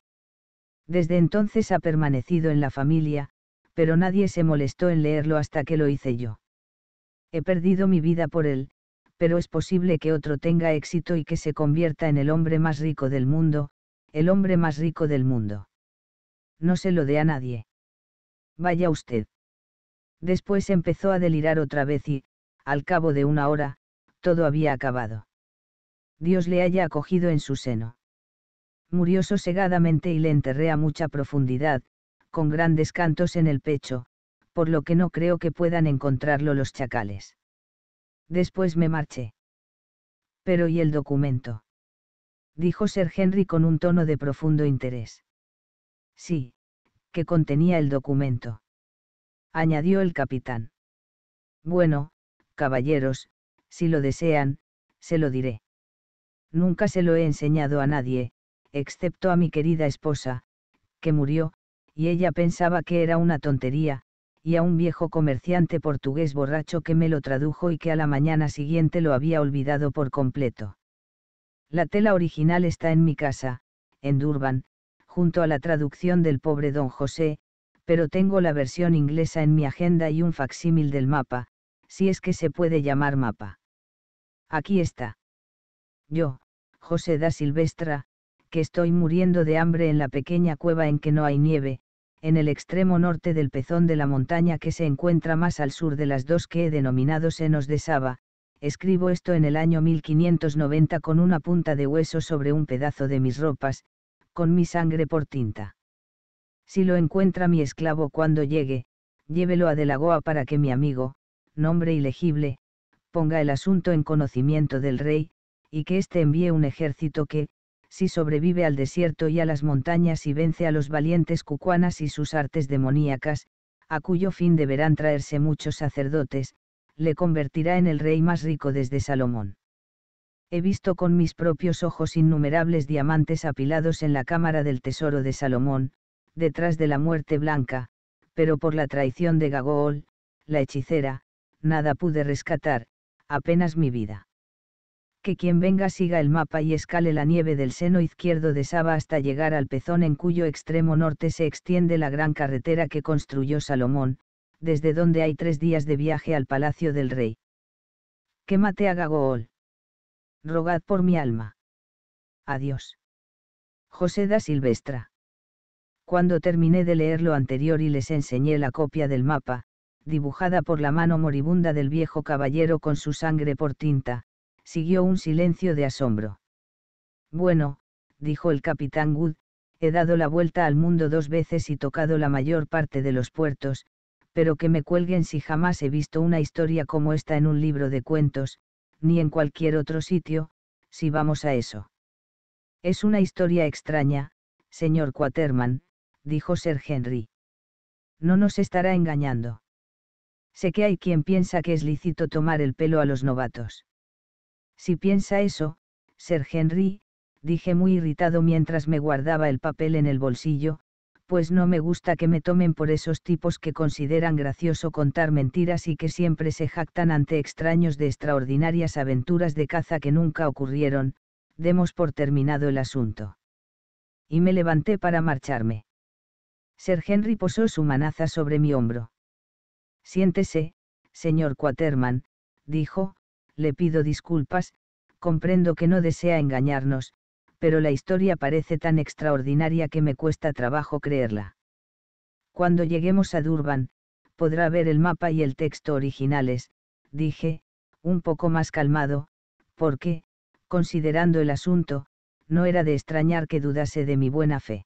Desde entonces ha permanecido en la familia, pero nadie se molestó en leerlo hasta que lo hice yo. He perdido mi vida por él, pero es posible que otro tenga éxito y que se convierta en el hombre más rico del mundo, el hombre más rico del mundo. No se lo dé a nadie. Vaya usted. Después empezó a delirar otra vez y, al cabo de una hora, todo había acabado. Dios le haya acogido en su seno. Murió sosegadamente y le enterré a mucha profundidad, con grandes cantos en el pecho, por lo que no creo que puedan encontrarlo los chacales. Después me marché. Pero ¿y el documento? Dijo Sir Henry con un tono de profundo interés. Sí, que contenía el documento. Añadió el capitán. Bueno, caballeros, si lo desean, se lo diré. Nunca se lo he enseñado a nadie, excepto a mi querida esposa, que murió, y ella pensaba que era una tontería, y a un viejo comerciante portugués borracho que me lo tradujo y que a la mañana siguiente lo había olvidado por completo. La tela original está en mi casa, en Durban, junto a la traducción del pobre don José, pero tengo la versión inglesa en mi agenda y un facsímil del mapa, si es que se puede llamar mapa. Aquí está. Yo, José da Silvestra, que estoy muriendo de hambre en la pequeña cueva en que no hay nieve, en el extremo norte del pezón de la montaña que se encuentra más al sur de las dos que he denominado senos de Saba, escribo esto en el año 1590 con una punta de hueso sobre un pedazo de mis ropas, con mi sangre por tinta. Si lo encuentra mi esclavo cuando llegue, llévelo a Delagoa para que mi amigo, nombre ilegible, ponga el asunto en conocimiento del rey, y que éste envíe un ejército que, si sobrevive al desierto y a las montañas y vence a los valientes cucuanas y sus artes demoníacas, a cuyo fin deberán traerse muchos sacerdotes, le convertirá en el rey más rico desde Salomón. He visto con mis propios ojos innumerables diamantes apilados en la cámara del tesoro de Salomón, detrás de la muerte blanca, pero por la traición de Gagool, la hechicera, nada pude rescatar, apenas mi vida que quien venga siga el mapa y escale la nieve del seno izquierdo de Saba hasta llegar al pezón en cuyo extremo norte se extiende la gran carretera que construyó Salomón, desde donde hay tres días de viaje al palacio del rey. Que mate a Gagool. Rogad por mi alma. Adiós. José da Silvestra. Cuando terminé de leer lo anterior y les enseñé la copia del mapa, dibujada por la mano moribunda del viejo caballero con su sangre por tinta, siguió un silencio de asombro. Bueno, dijo el capitán Wood, he dado la vuelta al mundo dos veces y tocado la mayor parte de los puertos, pero que me cuelguen si jamás he visto una historia como esta en un libro de cuentos, ni en cualquier otro sitio, si vamos a eso. Es una historia extraña, señor Quaterman, dijo Sir Henry. No nos estará engañando. Sé que hay quien piensa que es lícito tomar el pelo a los novatos. Si piensa eso, Sir Henry, dije muy irritado mientras me guardaba el papel en el bolsillo, pues no me gusta que me tomen por esos tipos que consideran gracioso contar mentiras y que siempre se jactan ante extraños de extraordinarias aventuras de caza que nunca ocurrieron, demos por terminado el asunto. Y me levanté para marcharme. Sir Henry posó su manaza sobre mi hombro. Siéntese, señor Quaterman, dijo, le pido disculpas, comprendo que no desea engañarnos, pero la historia parece tan extraordinaria que me cuesta trabajo creerla. Cuando lleguemos a Durban, podrá ver el mapa y el texto originales, dije, un poco más calmado, porque, considerando el asunto, no era de extrañar que dudase de mi buena fe.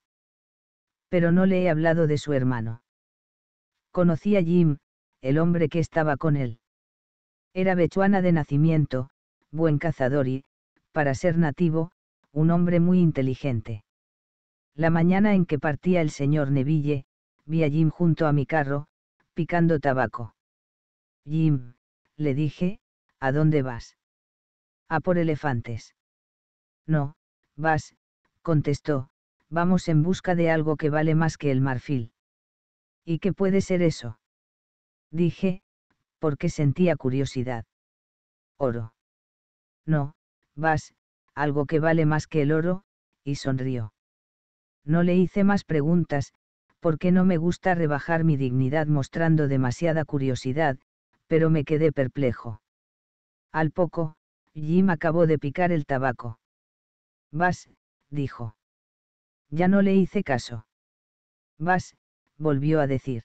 Pero no le he hablado de su hermano. Conocí a Jim, el hombre que estaba con él. Era bechuana de nacimiento, buen cazador y, para ser nativo, un hombre muy inteligente. La mañana en que partía el señor Neville, vi a Jim junto a mi carro, picando tabaco. Jim, le dije, ¿a dónde vas? A por elefantes. No, vas, contestó, vamos en busca de algo que vale más que el marfil. ¿Y qué puede ser eso? Dije, porque sentía curiosidad. Oro. No, vas, algo que vale más que el oro, y sonrió. No le hice más preguntas, porque no me gusta rebajar mi dignidad mostrando demasiada curiosidad, pero me quedé perplejo. Al poco, Jim acabó de picar el tabaco. Vas, dijo. Ya no le hice caso. Vas, volvió a decir.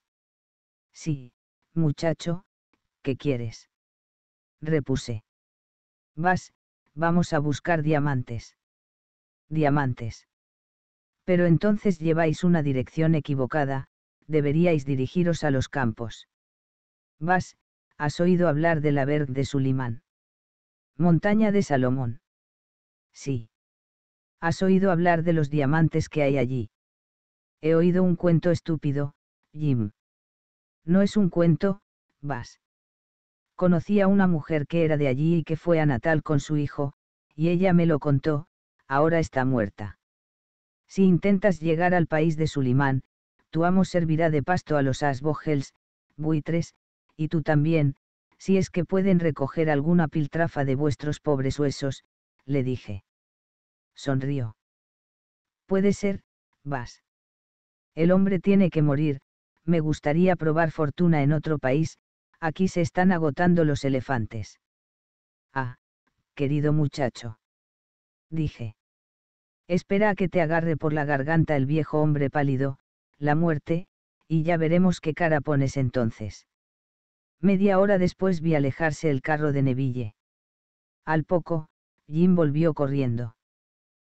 Sí, muchacho, ¿qué quieres? repuse. Vas, vamos a buscar diamantes. Diamantes. Pero entonces lleváis una dirección equivocada, deberíais dirigiros a los campos. Vas, has oído hablar de la Berg de Sulimán. Montaña de Salomón. Sí. Has oído hablar de los diamantes que hay allí. He oído un cuento estúpido, Jim. No es un cuento, vas. Conocí a una mujer que era de allí y que fue a Natal con su hijo, y ella me lo contó, ahora está muerta. Si intentas llegar al país de Sulimán, tu amo servirá de pasto a los asbogels, buitres, y tú también, si es que pueden recoger alguna piltrafa de vuestros pobres huesos, le dije. Sonrió. Puede ser, vas. El hombre tiene que morir, me gustaría probar fortuna en otro país, aquí se están agotando los elefantes. Ah, querido muchacho. Dije. Espera a que te agarre por la garganta el viejo hombre pálido, la muerte, y ya veremos qué cara pones entonces. Media hora después vi alejarse el carro de Neville. Al poco, Jim volvió corriendo.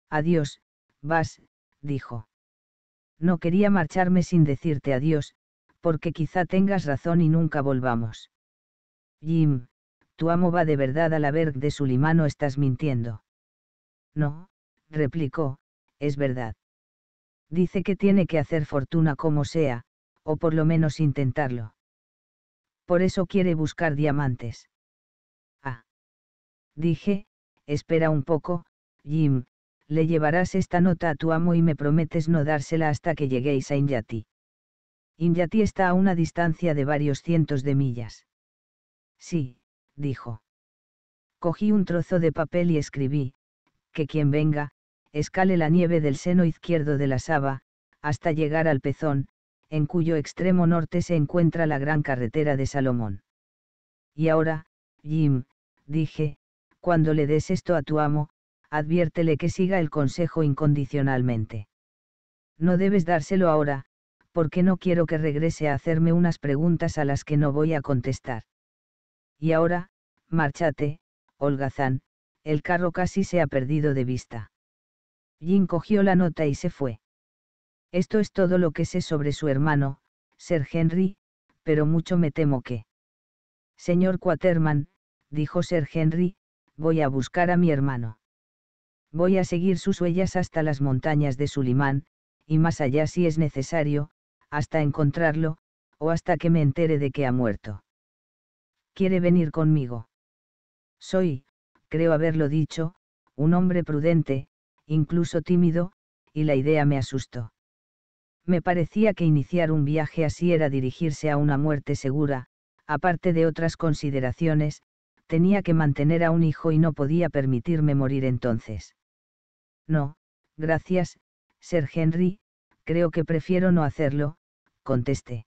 Adiós, vas, dijo. No quería marcharme sin decirte adiós, porque quizá tengas razón y nunca volvamos. Jim, tu amo va de verdad a la Berg de Sulimano estás mintiendo. No, replicó, es verdad. Dice que tiene que hacer fortuna como sea, o por lo menos intentarlo. Por eso quiere buscar diamantes. Ah. Dije, espera un poco, Jim, le llevarás esta nota a tu amo y me prometes no dársela hasta que lleguéis a Inyati. Inyati está a una distancia de varios cientos de millas. Sí, dijo. Cogí un trozo de papel y escribí, que quien venga, escale la nieve del seno izquierdo de la Saba, hasta llegar al pezón, en cuyo extremo norte se encuentra la gran carretera de Salomón. Y ahora, Jim, dije, cuando le des esto a tu amo, adviértele que siga el consejo incondicionalmente. No debes dárselo ahora, porque no quiero que regrese a hacerme unas preguntas a las que no voy a contestar. Y ahora, márchate, holgazán, el carro casi se ha perdido de vista. Jim cogió la nota y se fue. Esto es todo lo que sé sobre su hermano, Sir Henry, pero mucho me temo que. Señor Quaterman, dijo Sir Henry, voy a buscar a mi hermano. Voy a seguir sus huellas hasta las montañas de Sulimán, y más allá si es necesario, hasta encontrarlo, o hasta que me entere de que ha muerto. Quiere venir conmigo. Soy, creo haberlo dicho, un hombre prudente, incluso tímido, y la idea me asustó. Me parecía que iniciar un viaje así era dirigirse a una muerte segura, aparte de otras consideraciones, tenía que mantener a un hijo y no podía permitirme morir entonces. No, gracias, Sir Henry, creo que prefiero no hacerlo, contesté.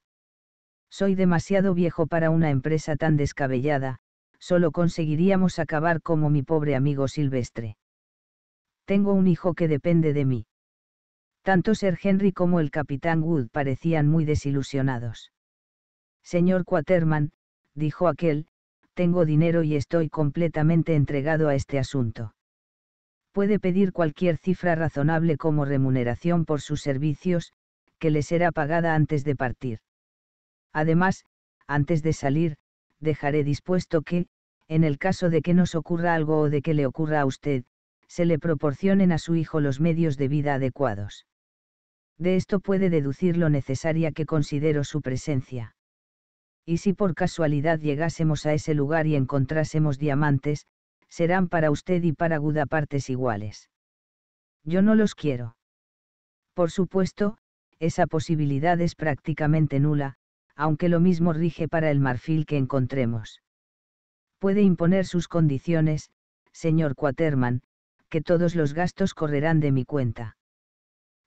Soy demasiado viejo para una empresa tan descabellada, solo conseguiríamos acabar como mi pobre amigo Silvestre. Tengo un hijo que depende de mí. Tanto Sir Henry como el capitán Wood parecían muy desilusionados. Señor Quaterman, dijo aquel, tengo dinero y estoy completamente entregado a este asunto. Puede pedir cualquier cifra razonable como remuneración por sus servicios, que le será pagada antes de partir. Además, antes de salir, dejaré dispuesto que, en el caso de que nos ocurra algo o de que le ocurra a usted, se le proporcionen a su hijo los medios de vida adecuados. De esto puede deducir lo necesaria que considero su presencia. Y si por casualidad llegásemos a ese lugar y encontrásemos diamantes, serán para usted y para Guda partes iguales. Yo no los quiero. Por supuesto, esa posibilidad es prácticamente nula, aunque lo mismo rige para el marfil que encontremos. Puede imponer sus condiciones, señor Quaterman, que todos los gastos correrán de mi cuenta.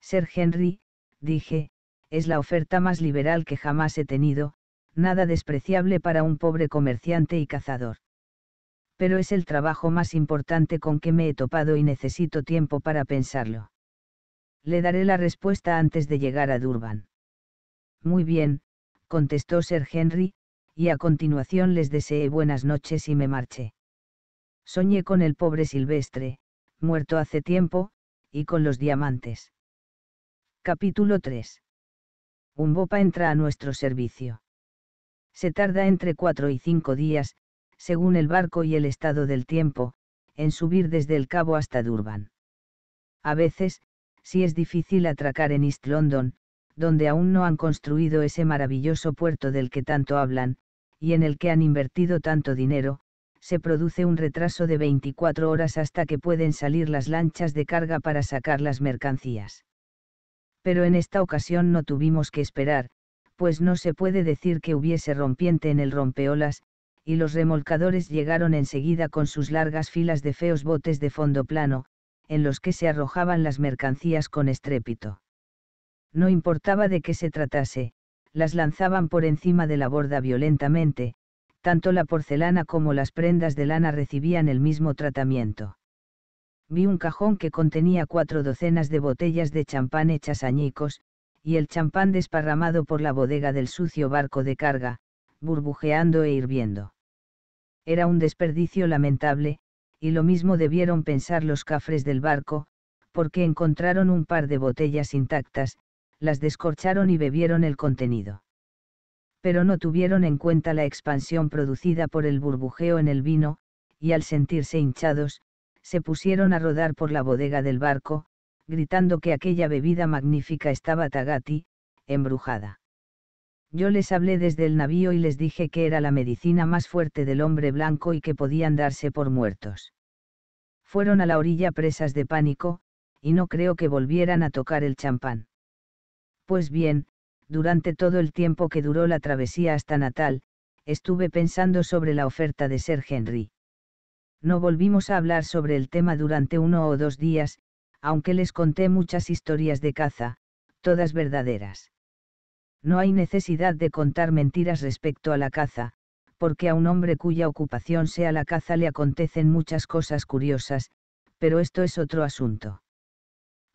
Ser Henry, dije, es la oferta más liberal que jamás he tenido, nada despreciable para un pobre comerciante y cazador. Pero es el trabajo más importante con que me he topado y necesito tiempo para pensarlo. Le daré la respuesta antes de llegar a Durban. Muy bien, contestó Sir Henry, y a continuación les deseé buenas noches y me marché. Soñé con el pobre Silvestre, muerto hace tiempo, y con los diamantes. Capítulo 3. Un bopa entra a nuestro servicio. Se tarda entre cuatro y cinco días, según el barco y el estado del tiempo, en subir desde el cabo hasta Durban. A veces, si es difícil atracar en East London, donde aún no han construido ese maravilloso puerto del que tanto hablan, y en el que han invertido tanto dinero, se produce un retraso de 24 horas hasta que pueden salir las lanchas de carga para sacar las mercancías. Pero en esta ocasión no tuvimos que esperar, pues no se puede decir que hubiese rompiente en el rompeolas, y los remolcadores llegaron enseguida con sus largas filas de feos botes de fondo plano, en los que se arrojaban las mercancías con estrépito. No importaba de qué se tratase, las lanzaban por encima de la borda violentamente, tanto la porcelana como las prendas de lana recibían el mismo tratamiento. Vi un cajón que contenía cuatro docenas de botellas de champán hechas añicos, y el champán desparramado por la bodega del sucio barco de carga, burbujeando e hirviendo. Era un desperdicio lamentable, y lo mismo debieron pensar los cafres del barco, porque encontraron un par de botellas intactas, las descorcharon y bebieron el contenido. Pero no tuvieron en cuenta la expansión producida por el burbujeo en el vino, y al sentirse hinchados, se pusieron a rodar por la bodega del barco, gritando que aquella bebida magnífica estaba tagati, embrujada. Yo les hablé desde el navío y les dije que era la medicina más fuerte del hombre blanco y que podían darse por muertos. Fueron a la orilla presas de pánico, y no creo que volvieran a tocar el champán. Pues bien, durante todo el tiempo que duró la travesía hasta Natal, estuve pensando sobre la oferta de ser Henry. No volvimos a hablar sobre el tema durante uno o dos días, aunque les conté muchas historias de caza, todas verdaderas. No hay necesidad de contar mentiras respecto a la caza, porque a un hombre cuya ocupación sea la caza le acontecen muchas cosas curiosas, pero esto es otro asunto.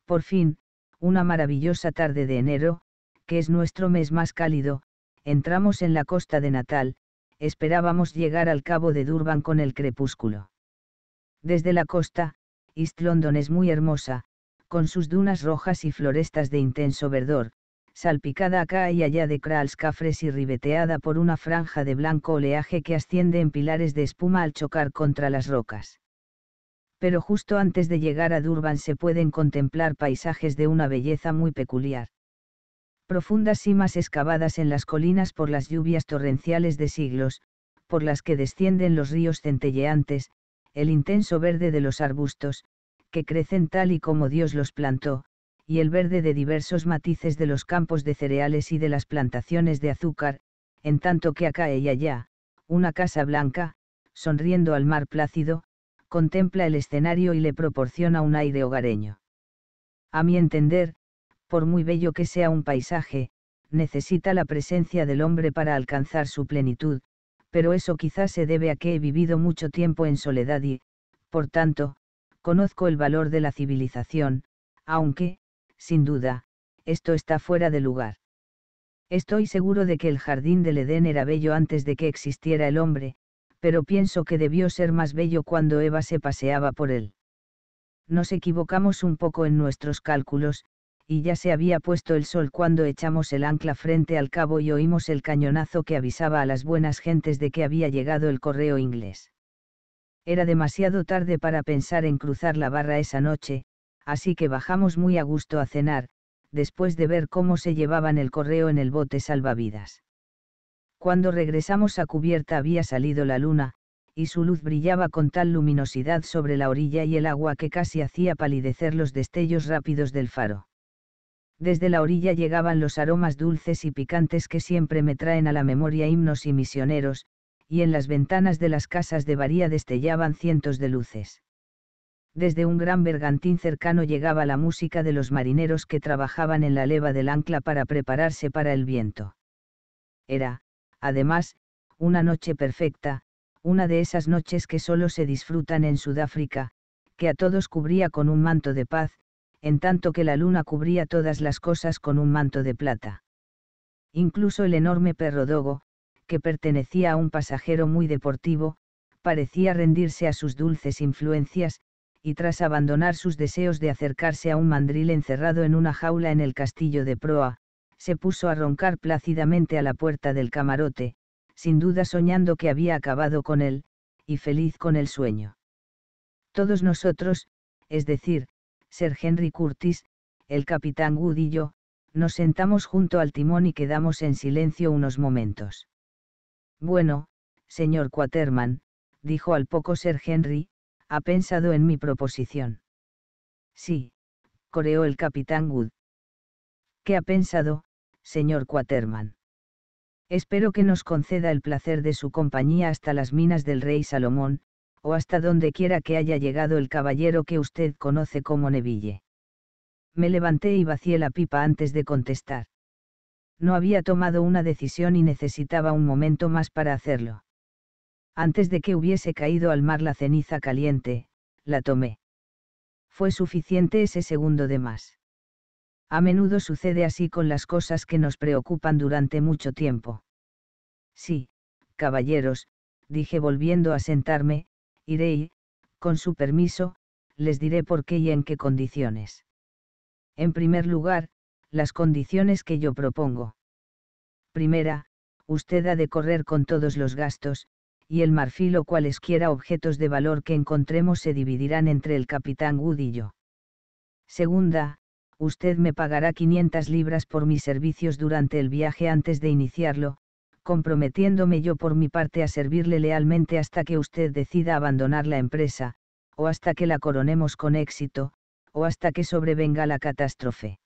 Por fin, una maravillosa tarde de enero, que es nuestro mes más cálido, entramos en la costa de Natal, esperábamos llegar al cabo de Durban con el crepúsculo. Desde la costa, East London es muy hermosa, con sus dunas rojas y florestas de intenso verdor, salpicada acá y allá de crals cafres y ribeteada por una franja de blanco oleaje que asciende en pilares de espuma al chocar contra las rocas. Pero justo antes de llegar a Durban se pueden contemplar paisajes de una belleza muy peculiar. Profundas cimas excavadas en las colinas por las lluvias torrenciales de siglos, por las que descienden los ríos centelleantes, el intenso verde de los arbustos, que crecen tal y como Dios los plantó, y el verde de diversos matices de los campos de cereales y de las plantaciones de azúcar, en tanto que acá y allá, una casa blanca, sonriendo al mar plácido, contempla el escenario y le proporciona un aire hogareño. A mi entender, por muy bello que sea un paisaje, necesita la presencia del hombre para alcanzar su plenitud, pero eso quizás se debe a que he vivido mucho tiempo en soledad y, por tanto, conozco el valor de la civilización, aunque, sin duda, esto está fuera de lugar. Estoy seguro de que el jardín del Edén era bello antes de que existiera el hombre, pero pienso que debió ser más bello cuando Eva se paseaba por él. Nos equivocamos un poco en nuestros cálculos, y ya se había puesto el sol cuando echamos el ancla frente al cabo y oímos el cañonazo que avisaba a las buenas gentes de que había llegado el correo inglés. Era demasiado tarde para pensar en cruzar la barra esa noche, así que bajamos muy a gusto a cenar, después de ver cómo se llevaban el correo en el bote salvavidas. Cuando regresamos a cubierta había salido la luna, y su luz brillaba con tal luminosidad sobre la orilla y el agua que casi hacía palidecer los destellos rápidos del faro. Desde la orilla llegaban los aromas dulces y picantes que siempre me traen a la memoria himnos y misioneros, y en las ventanas de las casas de varía destellaban cientos de luces desde un gran bergantín cercano llegaba la música de los marineros que trabajaban en la leva del ancla para prepararse para el viento. Era, además, una noche perfecta, una de esas noches que solo se disfrutan en Sudáfrica, que a todos cubría con un manto de paz, en tanto que la luna cubría todas las cosas con un manto de plata. Incluso el enorme perro dogo, que pertenecía a un pasajero muy deportivo, parecía rendirse a sus dulces influencias, y tras abandonar sus deseos de acercarse a un mandril encerrado en una jaula en el castillo de proa, se puso a roncar plácidamente a la puerta del camarote, sin duda soñando que había acabado con él, y feliz con el sueño. Todos nosotros, es decir, Sir Henry Curtis, el capitán Wood y yo, nos sentamos junto al timón y quedamos en silencio unos momentos. Bueno, señor Quaterman, dijo al poco Sir Henry, ha pensado en mi proposición. Sí, coreó el capitán Wood. ¿Qué ha pensado, señor Quaterman? Espero que nos conceda el placer de su compañía hasta las minas del rey Salomón, o hasta donde quiera que haya llegado el caballero que usted conoce como Neville. Me levanté y vacié la pipa antes de contestar. No había tomado una decisión y necesitaba un momento más para hacerlo. Antes de que hubiese caído al mar la ceniza caliente, la tomé. Fue suficiente ese segundo de más. A menudo sucede así con las cosas que nos preocupan durante mucho tiempo. Sí, caballeros, dije volviendo a sentarme, iré y, con su permiso, les diré por qué y en qué condiciones. En primer lugar, las condiciones que yo propongo. Primera, usted ha de correr con todos los gastos, y el marfil o cualesquiera objetos de valor que encontremos se dividirán entre el capitán Wood y yo. Segunda, usted me pagará 500 libras por mis servicios durante el viaje antes de iniciarlo, comprometiéndome yo por mi parte a servirle lealmente hasta que usted decida abandonar la empresa, o hasta que la coronemos con éxito, o hasta que sobrevenga la catástrofe.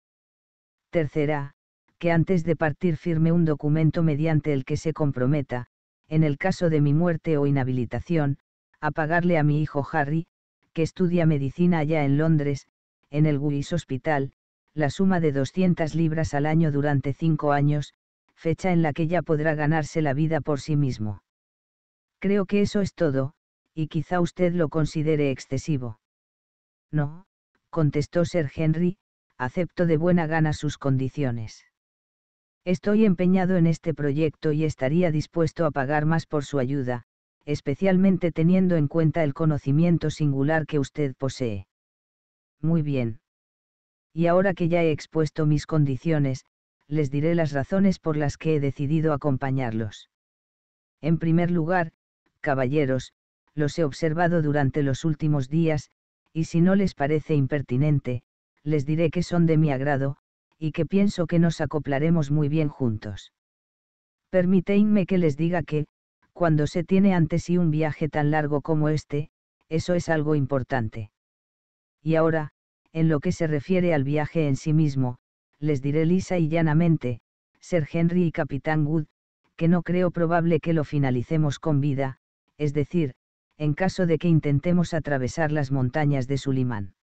Tercera, que antes de partir firme un documento mediante el que se comprometa, en el caso de mi muerte o inhabilitación, a pagarle a mi hijo Harry, que estudia medicina allá en Londres, en el Guy's Hospital, la suma de 200 libras al año durante cinco años, fecha en la que ya podrá ganarse la vida por sí mismo. Creo que eso es todo, y quizá usted lo considere excesivo. No, contestó Sir Henry, acepto de buena gana sus condiciones. Estoy empeñado en este proyecto y estaría dispuesto a pagar más por su ayuda, especialmente teniendo en cuenta el conocimiento singular que usted posee. Muy bien. Y ahora que ya he expuesto mis condiciones, les diré las razones por las que he decidido acompañarlos. En primer lugar, caballeros, los he observado durante los últimos días, y si no les parece impertinente, les diré que son de mi agrado, y que pienso que nos acoplaremos muy bien juntos. Permitidme que les diga que, cuando se tiene ante sí un viaje tan largo como este, eso es algo importante. Y ahora, en lo que se refiere al viaje en sí mismo, les diré lisa y llanamente, Sir Henry y Capitán Wood, que no creo probable que lo finalicemos con vida, es decir, en caso de que intentemos atravesar las montañas de Sulimán.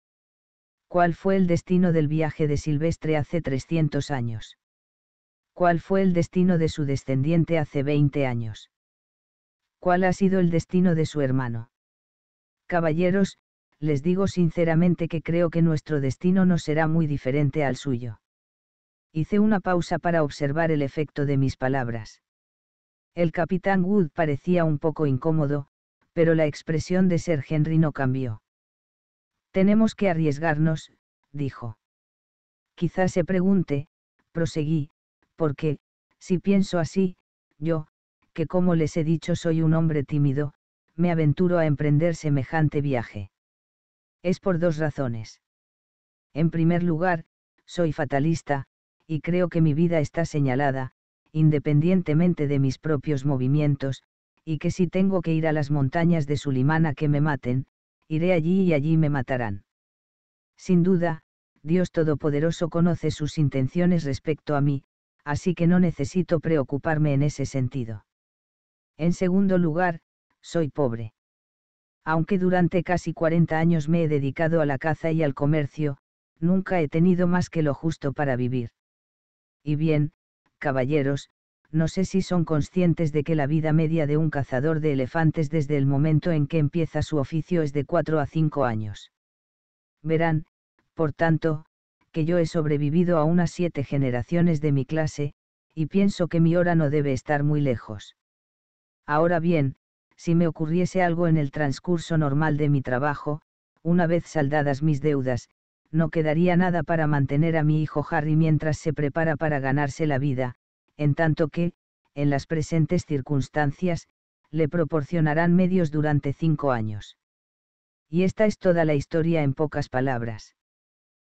¿Cuál fue el destino del viaje de Silvestre hace 300 años? ¿Cuál fue el destino de su descendiente hace 20 años? ¿Cuál ha sido el destino de su hermano? Caballeros, les digo sinceramente que creo que nuestro destino no será muy diferente al suyo. Hice una pausa para observar el efecto de mis palabras. El capitán Wood parecía un poco incómodo, pero la expresión de Sir Henry no cambió. Tenemos que arriesgarnos, dijo. Quizás se pregunte, proseguí, porque, si pienso así, yo, que como les he dicho soy un hombre tímido, me aventuro a emprender semejante viaje. Es por dos razones. En primer lugar, soy fatalista, y creo que mi vida está señalada, independientemente de mis propios movimientos, y que si tengo que ir a las montañas de Sulimán a que me maten, iré allí y allí me matarán. Sin duda, Dios Todopoderoso conoce sus intenciones respecto a mí, así que no necesito preocuparme en ese sentido. En segundo lugar, soy pobre. Aunque durante casi 40 años me he dedicado a la caza y al comercio, nunca he tenido más que lo justo para vivir. Y bien, caballeros, no sé si son conscientes de que la vida media de un cazador de elefantes desde el momento en que empieza su oficio es de 4 a 5 años. Verán, por tanto, que yo he sobrevivido a unas siete generaciones de mi clase, y pienso que mi hora no debe estar muy lejos. Ahora bien, si me ocurriese algo en el transcurso normal de mi trabajo, una vez saldadas mis deudas, no quedaría nada para mantener a mi hijo Harry mientras se prepara para ganarse la vida, en tanto que, en las presentes circunstancias, le proporcionarán medios durante cinco años. Y esta es toda la historia en pocas palabras.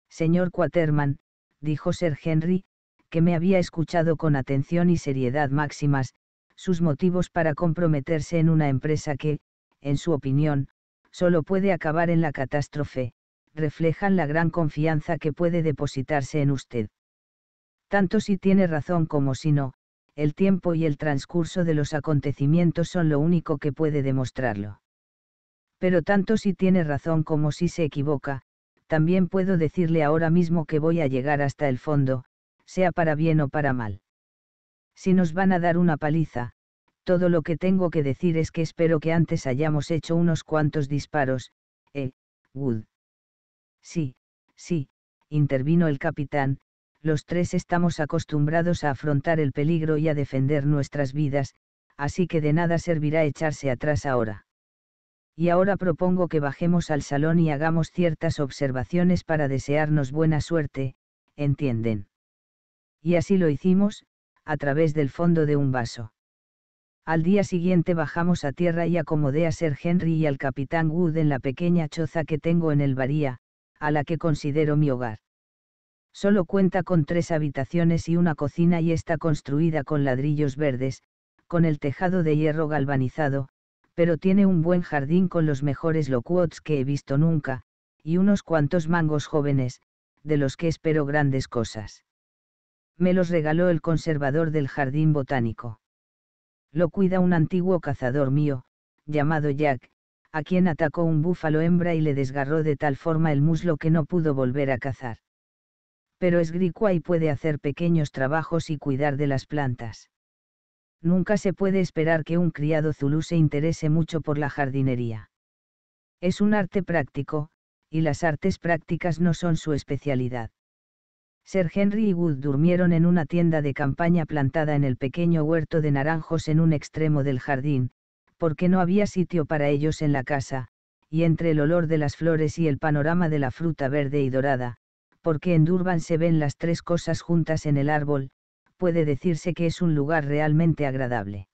Señor Quaterman, dijo Sir Henry, que me había escuchado con atención y seriedad máximas, sus motivos para comprometerse en una empresa que, en su opinión, solo puede acabar en la catástrofe, reflejan la gran confianza que puede depositarse en usted tanto si tiene razón como si no, el tiempo y el transcurso de los acontecimientos son lo único que puede demostrarlo. Pero tanto si tiene razón como si se equivoca, también puedo decirle ahora mismo que voy a llegar hasta el fondo, sea para bien o para mal. Si nos van a dar una paliza, todo lo que tengo que decir es que espero que antes hayamos hecho unos cuantos disparos, eh, Wood. Sí, sí, intervino el capitán, los tres estamos acostumbrados a afrontar el peligro y a defender nuestras vidas, así que de nada servirá echarse atrás ahora. Y ahora propongo que bajemos al salón y hagamos ciertas observaciones para desearnos buena suerte, ¿entienden? Y así lo hicimos, a través del fondo de un vaso. Al día siguiente bajamos a tierra y acomodé a Sir Henry y al capitán Wood en la pequeña choza que tengo en el Baría, a la que considero mi hogar. Solo cuenta con tres habitaciones y una cocina y está construida con ladrillos verdes, con el tejado de hierro galvanizado, pero tiene un buen jardín con los mejores locuots que he visto nunca, y unos cuantos mangos jóvenes, de los que espero grandes cosas. Me los regaló el conservador del jardín botánico. Lo cuida un antiguo cazador mío, llamado Jack, a quien atacó un búfalo hembra y le desgarró de tal forma el muslo que no pudo volver a cazar pero es gricua y puede hacer pequeños trabajos y cuidar de las plantas. Nunca se puede esperar que un criado zulú se interese mucho por la jardinería. Es un arte práctico, y las artes prácticas no son su especialidad. Sir Henry y Wood durmieron en una tienda de campaña plantada en el pequeño huerto de naranjos en un extremo del jardín, porque no había sitio para ellos en la casa, y entre el olor de las flores y el panorama de la fruta verde y dorada, porque en Durban se ven las tres cosas juntas en el árbol, puede decirse que es un lugar realmente agradable.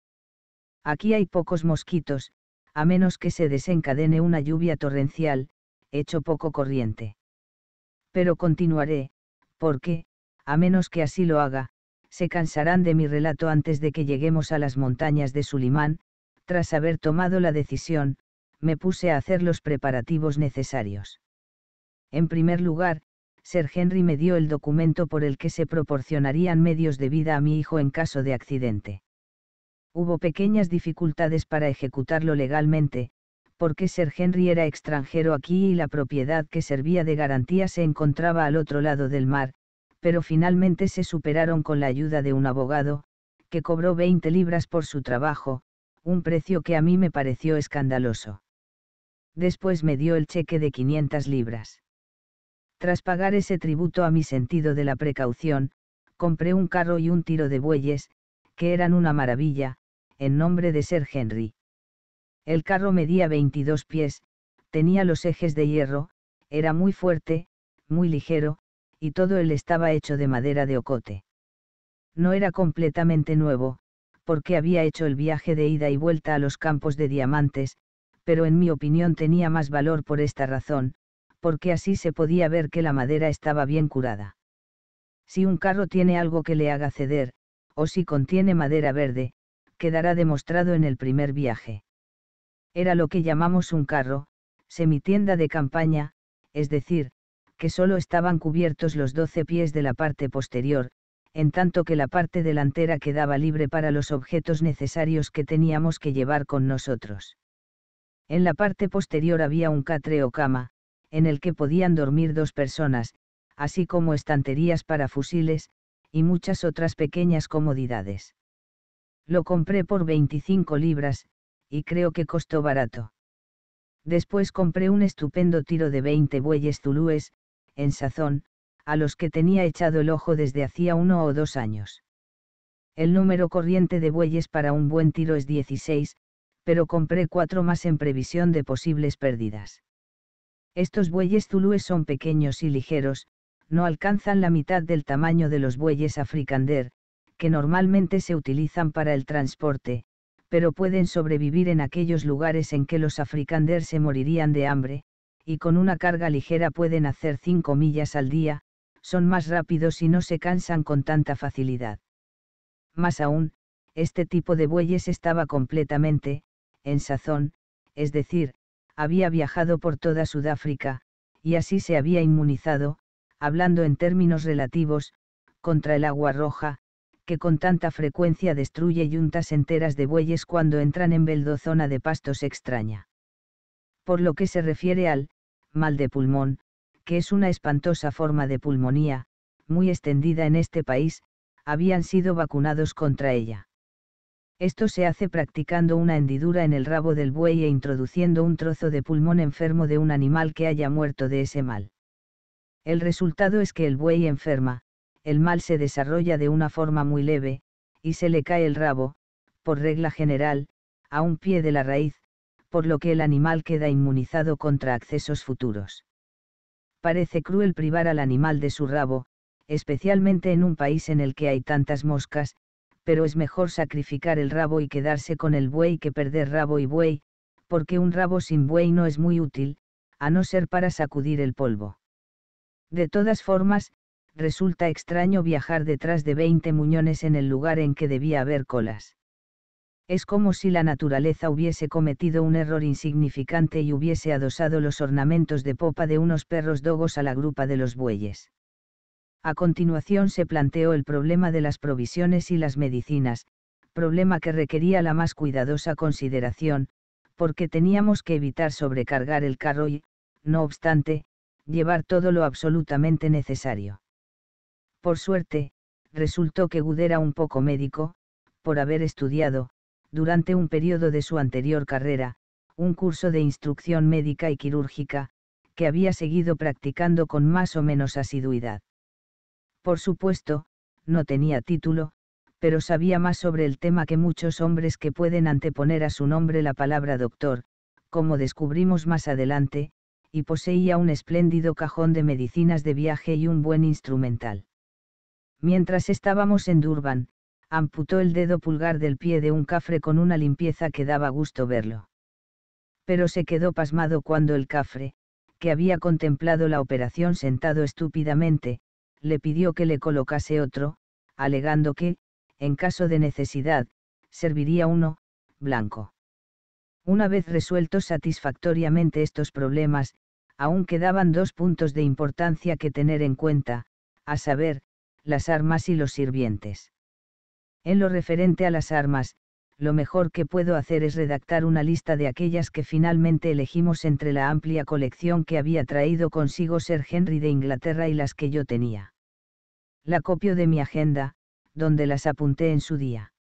Aquí hay pocos mosquitos, a menos que se desencadene una lluvia torrencial, hecho poco corriente. Pero continuaré, porque, a menos que así lo haga, se cansarán de mi relato antes de que lleguemos a las montañas de Sulimán, tras haber tomado la decisión, me puse a hacer los preparativos necesarios. En primer lugar, Sir Henry me dio el documento por el que se proporcionarían medios de vida a mi hijo en caso de accidente. Hubo pequeñas dificultades para ejecutarlo legalmente, porque Sir Henry era extranjero aquí y la propiedad que servía de garantía se encontraba al otro lado del mar, pero finalmente se superaron con la ayuda de un abogado, que cobró 20 libras por su trabajo, un precio que a mí me pareció escandaloso. Después me dio el cheque de 500 libras. Tras pagar ese tributo a mi sentido de la precaución, compré un carro y un tiro de bueyes, que eran una maravilla, en nombre de Sir Henry. El carro medía 22 pies, tenía los ejes de hierro, era muy fuerte, muy ligero, y todo él estaba hecho de madera de ocote. No era completamente nuevo, porque había hecho el viaje de ida y vuelta a los campos de diamantes, pero en mi opinión tenía más valor por esta razón, porque así se podía ver que la madera estaba bien curada. Si un carro tiene algo que le haga ceder, o si contiene madera verde, quedará demostrado en el primer viaje. Era lo que llamamos un carro, semitienda de campaña, es decir, que solo estaban cubiertos los doce pies de la parte posterior, en tanto que la parte delantera quedaba libre para los objetos necesarios que teníamos que llevar con nosotros. En la parte posterior había un catre o cama, en el que podían dormir dos personas, así como estanterías para fusiles, y muchas otras pequeñas comodidades. Lo compré por 25 libras, y creo que costó barato. Después compré un estupendo tiro de 20 bueyes zulúes, en sazón, a los que tenía echado el ojo desde hacía uno o dos años. El número corriente de bueyes para un buen tiro es 16, pero compré cuatro más en previsión de posibles pérdidas. Estos bueyes zulúes son pequeños y ligeros, no alcanzan la mitad del tamaño de los bueyes africander, que normalmente se utilizan para el transporte, pero pueden sobrevivir en aquellos lugares en que los africander se morirían de hambre, y con una carga ligera pueden hacer 5 millas al día, son más rápidos y no se cansan con tanta facilidad. Más aún, este tipo de bueyes estaba completamente, en sazón, es decir, había viajado por toda Sudáfrica, y así se había inmunizado, hablando en términos relativos, contra el agua roja, que con tanta frecuencia destruye yuntas enteras de bueyes cuando entran en beldozona de pastos extraña. Por lo que se refiere al mal de pulmón, que es una espantosa forma de pulmonía, muy extendida en este país, habían sido vacunados contra ella. Esto se hace practicando una hendidura en el rabo del buey e introduciendo un trozo de pulmón enfermo de un animal que haya muerto de ese mal. El resultado es que el buey enferma, el mal se desarrolla de una forma muy leve, y se le cae el rabo, por regla general, a un pie de la raíz, por lo que el animal queda inmunizado contra accesos futuros. Parece cruel privar al animal de su rabo, especialmente en un país en el que hay tantas moscas, pero es mejor sacrificar el rabo y quedarse con el buey que perder rabo y buey, porque un rabo sin buey no es muy útil, a no ser para sacudir el polvo. De todas formas, resulta extraño viajar detrás de 20 muñones en el lugar en que debía haber colas. Es como si la naturaleza hubiese cometido un error insignificante y hubiese adosado los ornamentos de popa de unos perros dogos a la grupa de los bueyes. A continuación se planteó el problema de las provisiones y las medicinas, problema que requería la más cuidadosa consideración, porque teníamos que evitar sobrecargar el carro y, no obstante, llevar todo lo absolutamente necesario. Por suerte, resultó que Gudera era un poco médico, por haber estudiado, durante un periodo de su anterior carrera, un curso de instrucción médica y quirúrgica, que había seguido practicando con más o menos asiduidad. Por supuesto, no tenía título, pero sabía más sobre el tema que muchos hombres que pueden anteponer a su nombre la palabra doctor, como descubrimos más adelante, y poseía un espléndido cajón de medicinas de viaje y un buen instrumental. Mientras estábamos en Durban, amputó el dedo pulgar del pie de un cafre con una limpieza que daba gusto verlo. Pero se quedó pasmado cuando el cafre, que había contemplado la operación sentado estúpidamente, le pidió que le colocase otro, alegando que, en caso de necesidad, serviría uno, blanco. Una vez resueltos satisfactoriamente estos problemas, aún quedaban dos puntos de importancia que tener en cuenta, a saber, las armas y los sirvientes. En lo referente a las armas, lo mejor que puedo hacer es redactar una lista de aquellas que finalmente elegimos entre la amplia colección que había traído consigo Sir Henry de Inglaterra y las que yo tenía. La copio de mi agenda, donde las apunté en su día.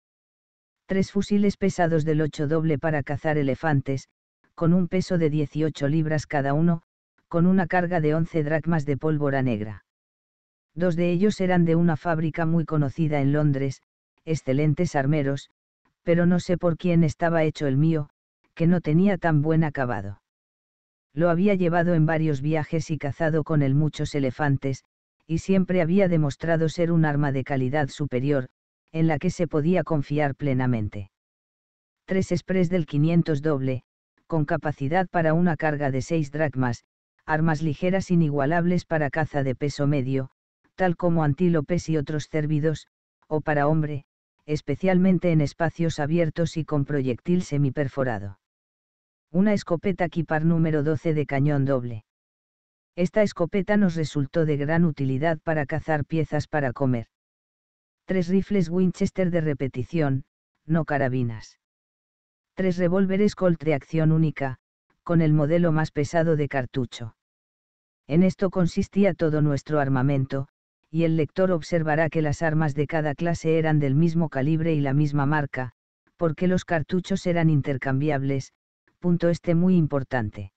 Tres fusiles pesados del 8 doble para cazar elefantes, con un peso de 18 libras cada uno, con una carga de 11 dracmas de pólvora negra. Dos de ellos eran de una fábrica muy conocida en Londres, excelentes armeros, pero no sé por quién estaba hecho el mío, que no tenía tan buen acabado. Lo había llevado en varios viajes y cazado con él muchos elefantes, y siempre había demostrado ser un arma de calidad superior, en la que se podía confiar plenamente. Tres Express del 500 doble, con capacidad para una carga de seis dracmas, armas ligeras inigualables para caza de peso medio, tal como antílopes y otros cérvidos, o para hombre, especialmente en espacios abiertos y con proyectil semiperforado. Una escopeta Kipar número 12 de cañón doble. Esta escopeta nos resultó de gran utilidad para cazar piezas para comer. Tres rifles Winchester de repetición, no carabinas. Tres revólveres Colt de acción única, con el modelo más pesado de cartucho. En esto consistía todo nuestro armamento, y el lector observará que las armas de cada clase eran del mismo calibre y la misma marca, porque los cartuchos eran intercambiables, punto este muy importante.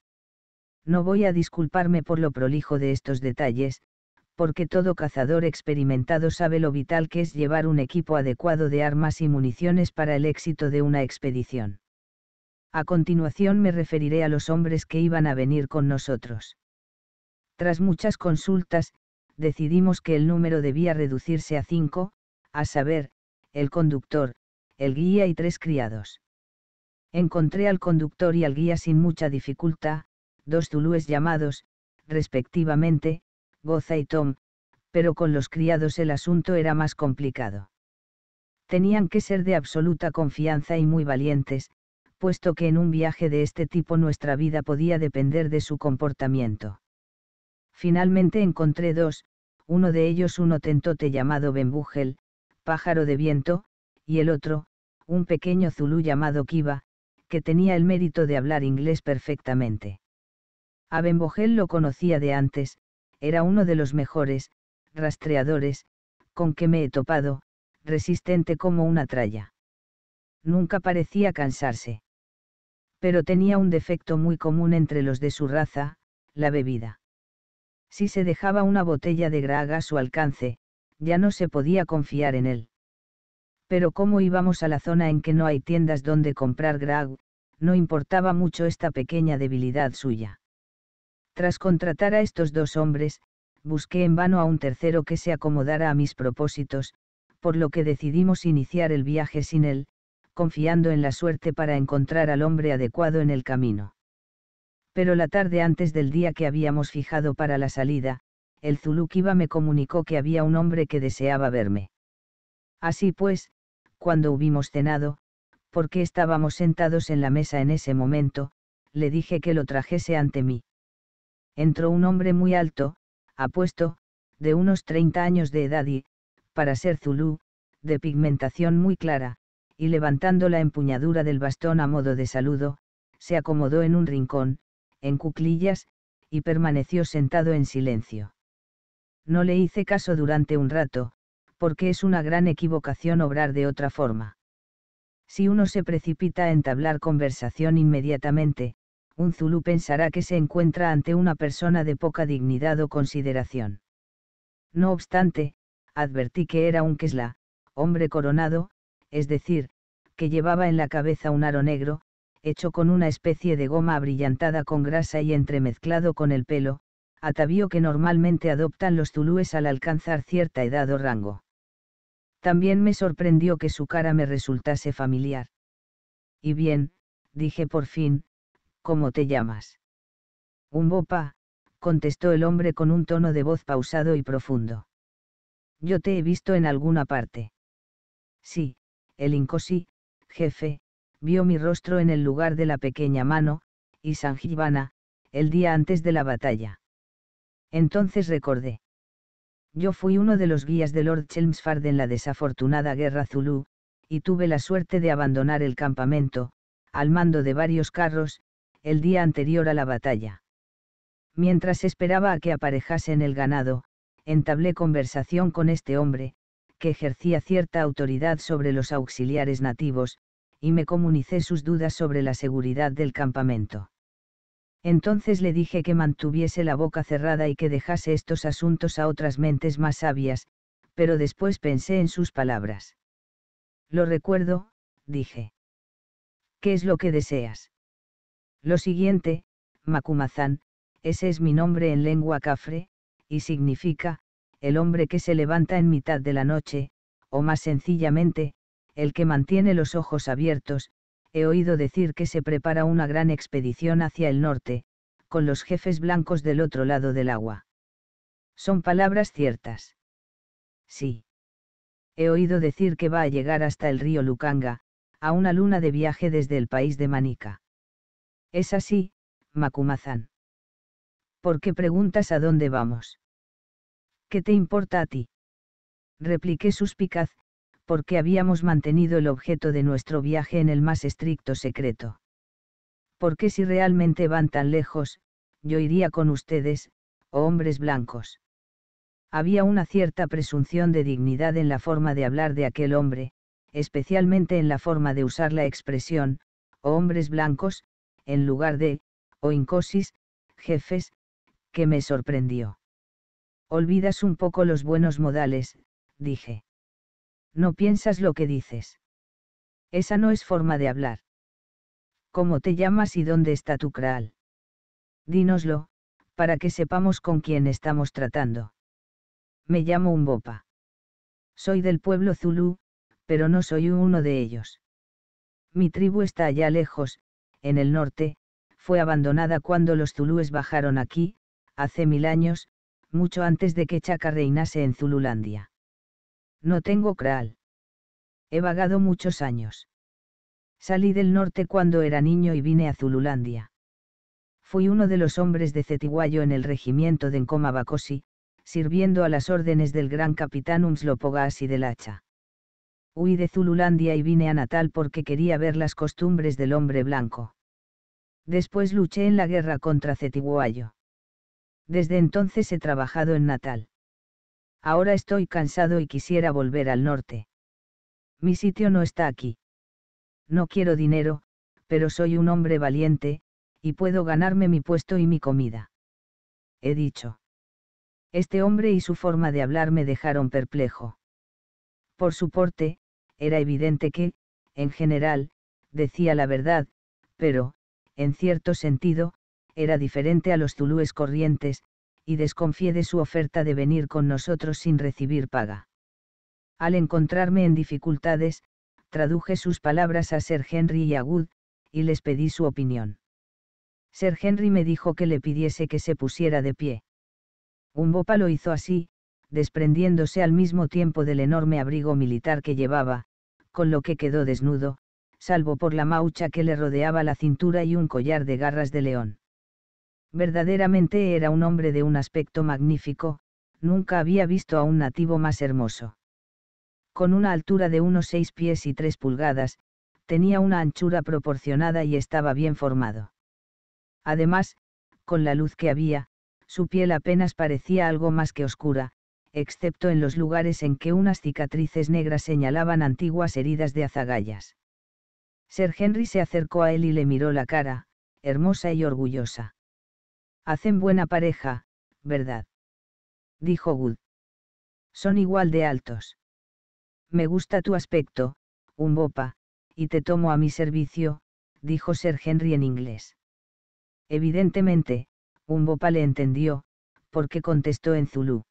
No voy a disculparme por lo prolijo de estos detalles, porque todo cazador experimentado sabe lo vital que es llevar un equipo adecuado de armas y municiones para el éxito de una expedición. A continuación me referiré a los hombres que iban a venir con nosotros. Tras muchas consultas, decidimos que el número debía reducirse a cinco, a saber, el conductor, el guía y tres criados. Encontré al conductor y al guía sin mucha dificultad, dos zulúes llamados, respectivamente, Goza y Tom, pero con los criados el asunto era más complicado. Tenían que ser de absoluta confianza y muy valientes, puesto que en un viaje de este tipo nuestra vida podía depender de su comportamiento. Finalmente encontré dos, uno de ellos un otentote llamado Bembugel, pájaro de viento, y el otro, un pequeño zulú llamado Kiba, que tenía el mérito de hablar inglés perfectamente. A Bembugel lo conocía de antes, era uno de los mejores, rastreadores, con que me he topado, resistente como una tralla. Nunca parecía cansarse. Pero tenía un defecto muy común entre los de su raza, la bebida. Si se dejaba una botella de Graag a su alcance, ya no se podía confiar en él. Pero como íbamos a la zona en que no hay tiendas donde comprar grag, no importaba mucho esta pequeña debilidad suya. Tras contratar a estos dos hombres, busqué en vano a un tercero que se acomodara a mis propósitos, por lo que decidimos iniciar el viaje sin él, confiando en la suerte para encontrar al hombre adecuado en el camino pero la tarde antes del día que habíamos fijado para la salida, el iba me comunicó que había un hombre que deseaba verme. Así pues, cuando hubimos cenado, porque estábamos sentados en la mesa en ese momento, le dije que lo trajese ante mí. Entró un hombre muy alto, apuesto, de unos 30 años de edad y, para ser zulú, de pigmentación muy clara, y levantando la empuñadura del bastón a modo de saludo, se acomodó en un rincón, en cuclillas, y permaneció sentado en silencio. No le hice caso durante un rato, porque es una gran equivocación obrar de otra forma. Si uno se precipita a entablar conversación inmediatamente, un zulú pensará que se encuentra ante una persona de poca dignidad o consideración. No obstante, advertí que era un Kesla, hombre coronado, es decir, que llevaba en la cabeza un aro negro, hecho con una especie de goma abrillantada con grasa y entremezclado con el pelo, atavío que normalmente adoptan los tulúes al alcanzar cierta edad o rango. También me sorprendió que su cara me resultase familiar. Y bien, dije por fin, ¿cómo te llamas? Un contestó el hombre con un tono de voz pausado y profundo. Yo te he visto en alguna parte. Sí, el Incosi, jefe, vio mi rostro en el lugar de la pequeña mano, y Sanjivana el día antes de la batalla. Entonces recordé. Yo fui uno de los guías de Lord Chelmsford en la desafortunada guerra Zulú, y tuve la suerte de abandonar el campamento, al mando de varios carros, el día anterior a la batalla. Mientras esperaba a que aparejasen el ganado, entablé conversación con este hombre, que ejercía cierta autoridad sobre los auxiliares nativos, y me comunicé sus dudas sobre la seguridad del campamento. Entonces le dije que mantuviese la boca cerrada y que dejase estos asuntos a otras mentes más sabias, pero después pensé en sus palabras. Lo recuerdo, dije. ¿Qué es lo que deseas? Lo siguiente, Macumazán, ese es mi nombre en lengua cafre, y significa, el hombre que se levanta en mitad de la noche, o más sencillamente, el que mantiene los ojos abiertos, he oído decir que se prepara una gran expedición hacia el norte, con los jefes blancos del otro lado del agua. Son palabras ciertas. Sí. He oído decir que va a llegar hasta el río Lukanga, a una luna de viaje desde el país de Manica. Es así, Macumazán. ¿Por qué preguntas a dónde vamos? ¿Qué te importa a ti? Repliqué suspicaz, porque habíamos mantenido el objeto de nuestro viaje en el más estricto secreto. Porque si realmente van tan lejos, yo iría con ustedes, o oh hombres blancos. Había una cierta presunción de dignidad en la forma de hablar de aquel hombre, especialmente en la forma de usar la expresión, o oh hombres blancos, en lugar de, o oh incosis, jefes, que me sorprendió. Olvidas un poco los buenos modales, dije. No piensas lo que dices. Esa no es forma de hablar. ¿Cómo te llamas y dónde está tu kraal? Dínoslo, para que sepamos con quién estamos tratando. Me llamo Umbopa. Soy del pueblo Zulú, pero no soy uno de ellos. Mi tribu está allá lejos, en el norte, fue abandonada cuando los zulúes bajaron aquí, hace mil años, mucho antes de que Chaka reinase en Zululandia. No tengo kraal. He vagado muchos años. Salí del norte cuando era niño y vine a Zululandia. Fui uno de los hombres de Cetiguayo en el regimiento de Nkomabakosi, sirviendo a las órdenes del gran capitán Umslopogas y del Hacha. Huí de Zululandia y vine a Natal porque quería ver las costumbres del hombre blanco. Después luché en la guerra contra Cetiguayo. Desde entonces he trabajado en Natal. Ahora estoy cansado y quisiera volver al norte. Mi sitio no está aquí. No quiero dinero, pero soy un hombre valiente, y puedo ganarme mi puesto y mi comida. He dicho. Este hombre y su forma de hablar me dejaron perplejo. Por su porte, era evidente que, en general, decía la verdad, pero, en cierto sentido, era diferente a los zulúes corrientes, y desconfié de su oferta de venir con nosotros sin recibir paga. Al encontrarme en dificultades, traduje sus palabras a Sir Henry y a Wood, y les pedí su opinión. Sir Henry me dijo que le pidiese que se pusiera de pie. Un bopa lo hizo así, desprendiéndose al mismo tiempo del enorme abrigo militar que llevaba, con lo que quedó desnudo, salvo por la maucha que le rodeaba la cintura y un collar de garras de león. Verdaderamente era un hombre de un aspecto magnífico, nunca había visto a un nativo más hermoso. Con una altura de unos seis pies y tres pulgadas, tenía una anchura proporcionada y estaba bien formado. Además, con la luz que había, su piel apenas parecía algo más que oscura, excepto en los lugares en que unas cicatrices negras señalaban antiguas heridas de azagallas. Sir Henry se acercó a él y le miró la cara, hermosa y orgullosa. Hacen buena pareja, ¿verdad? Dijo Wood. Son igual de altos. Me gusta tu aspecto, un bopa, y te tomo a mi servicio, dijo Sir Henry en inglés. Evidentemente, un bopa le entendió, porque contestó en zulú.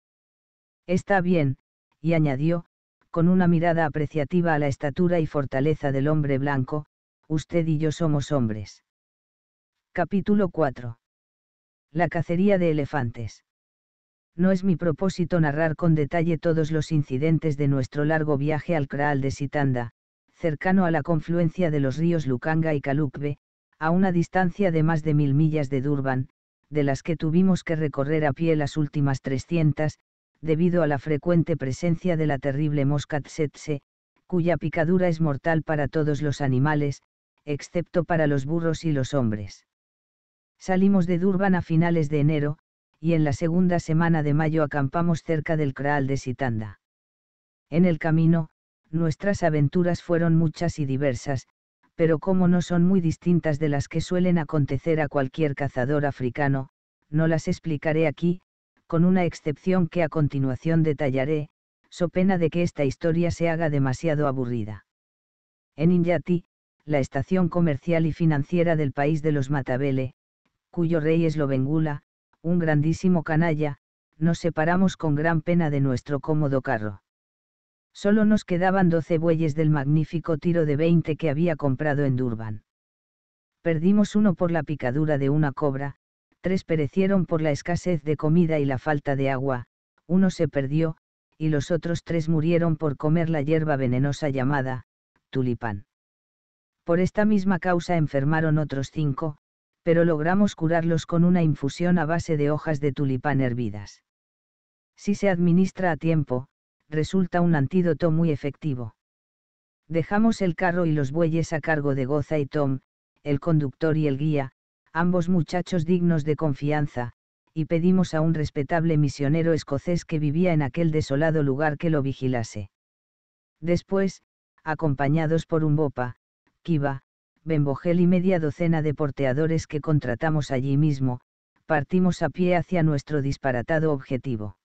Está bien, y añadió, con una mirada apreciativa a la estatura y fortaleza del hombre blanco, usted y yo somos hombres. Capítulo 4 la cacería de elefantes. No es mi propósito narrar con detalle todos los incidentes de nuestro largo viaje al Kraal de Sitanda, cercano a la confluencia de los ríos Lukanga y Kalukbe, a una distancia de más de mil millas de Durban, de las que tuvimos que recorrer a pie las últimas 300, debido a la frecuente presencia de la terrible mosca tsetse, cuya picadura es mortal para todos los animales, excepto para los burros y los hombres. Salimos de Durban a finales de enero, y en la segunda semana de mayo acampamos cerca del Kraal de Sitanda. En el camino, nuestras aventuras fueron muchas y diversas, pero como no son muy distintas de las que suelen acontecer a cualquier cazador africano, no las explicaré aquí, con una excepción que a continuación detallaré, so pena de que esta historia se haga demasiado aburrida. En Inyati, la estación comercial y financiera del país de los Matabele, cuyo rey es Lobengula, un grandísimo canalla, nos separamos con gran pena de nuestro cómodo carro. Solo nos quedaban doce bueyes del magnífico tiro de veinte que había comprado en Durban. Perdimos uno por la picadura de una cobra, tres perecieron por la escasez de comida y la falta de agua, uno se perdió, y los otros tres murieron por comer la hierba venenosa llamada, tulipán. Por esta misma causa enfermaron otros cinco, pero logramos curarlos con una infusión a base de hojas de tulipán hervidas. Si se administra a tiempo, resulta un antídoto muy efectivo. Dejamos el carro y los bueyes a cargo de Goza y Tom, el conductor y el guía, ambos muchachos dignos de confianza, y pedimos a un respetable misionero escocés que vivía en aquel desolado lugar que lo vigilase. Después, acompañados por un bopa, Kiva, Bembogel y media docena de porteadores que contratamos allí mismo, partimos a pie hacia nuestro disparatado objetivo.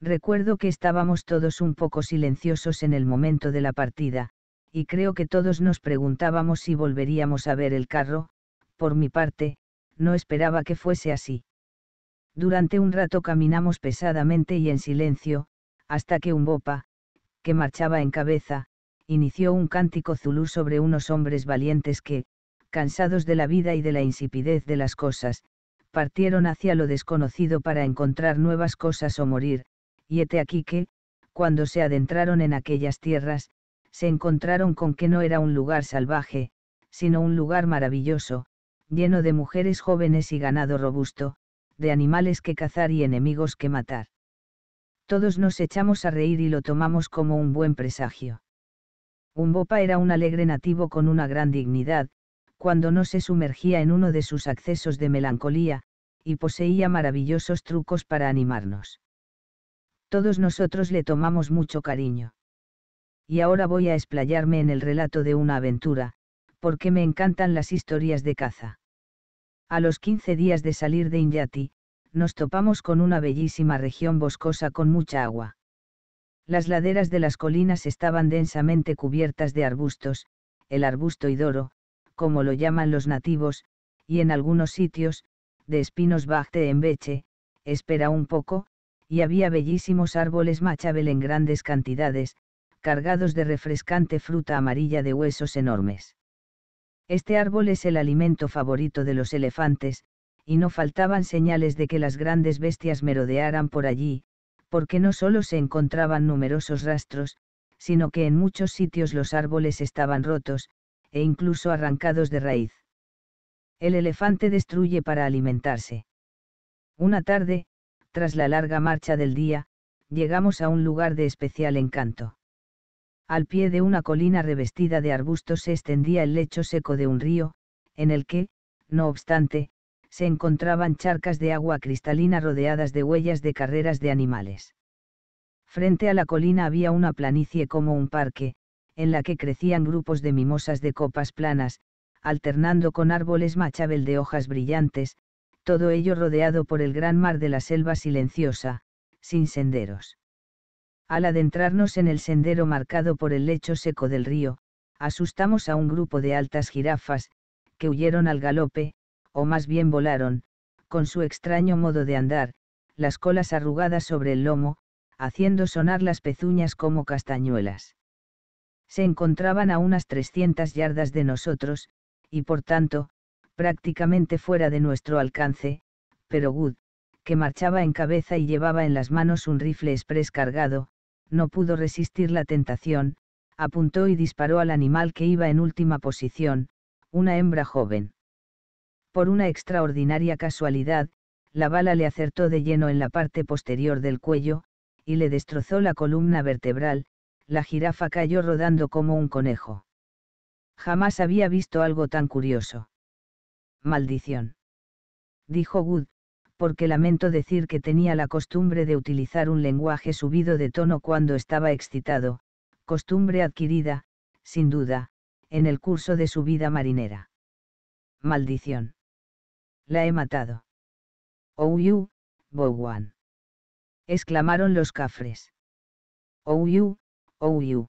Recuerdo que estábamos todos un poco silenciosos en el momento de la partida, y creo que todos nos preguntábamos si volveríamos a ver el carro, por mi parte, no esperaba que fuese así. Durante un rato caminamos pesadamente y en silencio, hasta que un bopa, que marchaba en cabeza, inició un cántico zulú sobre unos hombres valientes que, cansados de la vida y de la insipidez de las cosas, partieron hacia lo desconocido para encontrar nuevas cosas o morir, y hete aquí que, cuando se adentraron en aquellas tierras, se encontraron con que no era un lugar salvaje, sino un lugar maravilloso, lleno de mujeres jóvenes y ganado robusto, de animales que cazar y enemigos que matar. Todos nos echamos a reír y lo tomamos como un buen presagio. Umbopa era un alegre nativo con una gran dignidad, cuando no se sumergía en uno de sus accesos de melancolía, y poseía maravillosos trucos para animarnos. Todos nosotros le tomamos mucho cariño. Y ahora voy a explayarme en el relato de una aventura, porque me encantan las historias de caza. A los 15 días de salir de Inyati, nos topamos con una bellísima región boscosa con mucha agua. Las laderas de las colinas estaban densamente cubiertas de arbustos, el arbusto idoro, como lo llaman los nativos, y en algunos sitios, de espinos bajte en beche, espera un poco, y había bellísimos árboles machabel en grandes cantidades, cargados de refrescante fruta amarilla de huesos enormes. Este árbol es el alimento favorito de los elefantes, y no faltaban señales de que las grandes bestias merodearan por allí, porque no solo se encontraban numerosos rastros, sino que en muchos sitios los árboles estaban rotos, e incluso arrancados de raíz. El elefante destruye para alimentarse. Una tarde, tras la larga marcha del día, llegamos a un lugar de especial encanto. Al pie de una colina revestida de arbustos se extendía el lecho seco de un río, en el que, no obstante, se encontraban charcas de agua cristalina rodeadas de huellas de carreras de animales. Frente a la colina había una planicie como un parque, en la que crecían grupos de mimosas de copas planas, alternando con árboles machabel de hojas brillantes, todo ello rodeado por el gran mar de la selva silenciosa, sin senderos. Al adentrarnos en el sendero marcado por el lecho seco del río, asustamos a un grupo de altas jirafas, que huyeron al galope, o más bien volaron, con su extraño modo de andar, las colas arrugadas sobre el lomo, haciendo sonar las pezuñas como castañuelas. Se encontraban a unas 300 yardas de nosotros, y por tanto, prácticamente fuera de nuestro alcance, pero Good, que marchaba en cabeza y llevaba en las manos un rifle express cargado, no pudo resistir la tentación, apuntó y disparó al animal que iba en última posición, una hembra joven. Por una extraordinaria casualidad, la bala le acertó de lleno en la parte posterior del cuello, y le destrozó la columna vertebral, la jirafa cayó rodando como un conejo. Jamás había visto algo tan curioso. Maldición. Dijo Wood, porque lamento decir que tenía la costumbre de utilizar un lenguaje subido de tono cuando estaba excitado, costumbre adquirida, sin duda, en el curso de su vida marinera. Maldición la he matado. Oh you, Bowan. Exclamaron los cafres. Oh you, oh you.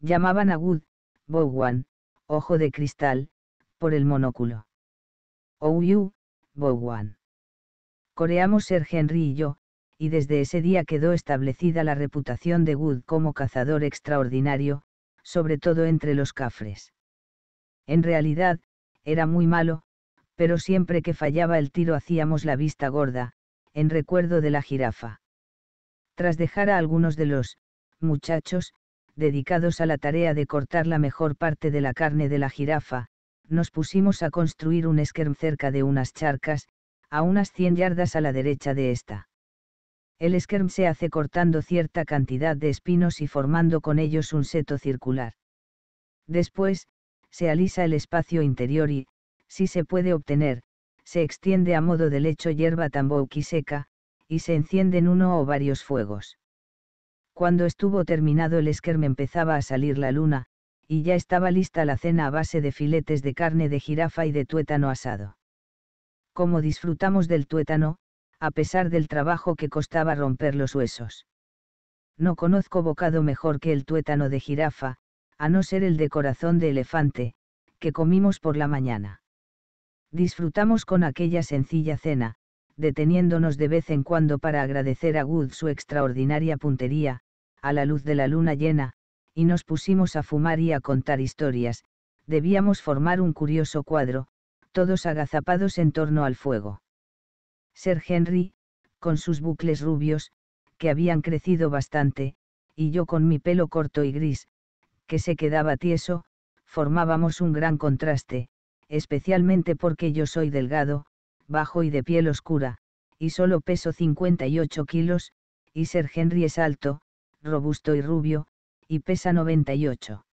Llamaban a Good, Bowan, ojo de cristal, por el monóculo. Oh you, Bowan. Coreamos ser Henry y yo, y desde ese día quedó establecida la reputación de Good como cazador extraordinario, sobre todo entre los cafres. En realidad, era muy malo, pero siempre que fallaba el tiro hacíamos la vista gorda, en recuerdo de la jirafa. Tras dejar a algunos de los muchachos, dedicados a la tarea de cortar la mejor parte de la carne de la jirafa, nos pusimos a construir un esquerm cerca de unas charcas, a unas 100 yardas a la derecha de esta. El esquerm se hace cortando cierta cantidad de espinos y formando con ellos un seto circular. Después, se alisa el espacio interior y, si se puede obtener, se extiende a modo de lecho hierba tambouqui seca, y se encienden uno o varios fuegos. Cuando estuvo terminado el esquerme empezaba a salir la luna, y ya estaba lista la cena a base de filetes de carne de jirafa y de tuétano asado. Como disfrutamos del tuétano, a pesar del trabajo que costaba romper los huesos. No conozco bocado mejor que el tuétano de jirafa, a no ser el de corazón de elefante, que comimos por la mañana. Disfrutamos con aquella sencilla cena, deteniéndonos de vez en cuando para agradecer a Good su extraordinaria puntería, a la luz de la luna llena, y nos pusimos a fumar y a contar historias, debíamos formar un curioso cuadro, todos agazapados en torno al fuego. Sir Henry, con sus bucles rubios, que habían crecido bastante, y yo con mi pelo corto y gris, que se quedaba tieso, formábamos un gran contraste, especialmente porque yo soy delgado, bajo y de piel oscura, y solo peso 58 kilos, y Sir Henry es alto, robusto y rubio, y pesa 98.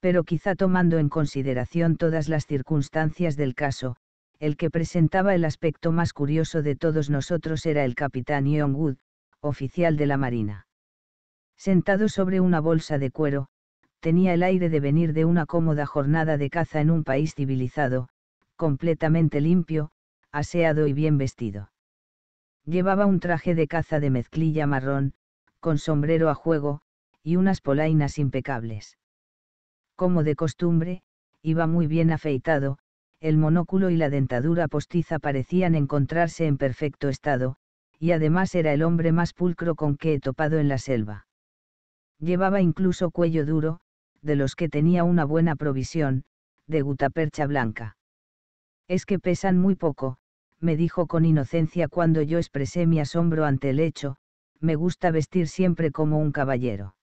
Pero quizá tomando en consideración todas las circunstancias del caso, el que presentaba el aspecto más curioso de todos nosotros era el capitán Youngwood, oficial de la Marina. Sentado sobre una bolsa de cuero, tenía el aire de venir de una cómoda jornada de caza en un país civilizado, completamente limpio, aseado y bien vestido. Llevaba un traje de caza de mezclilla marrón, con sombrero a juego, y unas polainas impecables. Como de costumbre, iba muy bien afeitado, el monóculo y la dentadura postiza parecían encontrarse en perfecto estado, y además era el hombre más pulcro con que he topado en la selva. Llevaba incluso cuello duro, de los que tenía una buena provisión, de gutapercha blanca. Es que pesan muy poco, me dijo con inocencia cuando yo expresé mi asombro ante el hecho, me gusta vestir siempre como un caballero.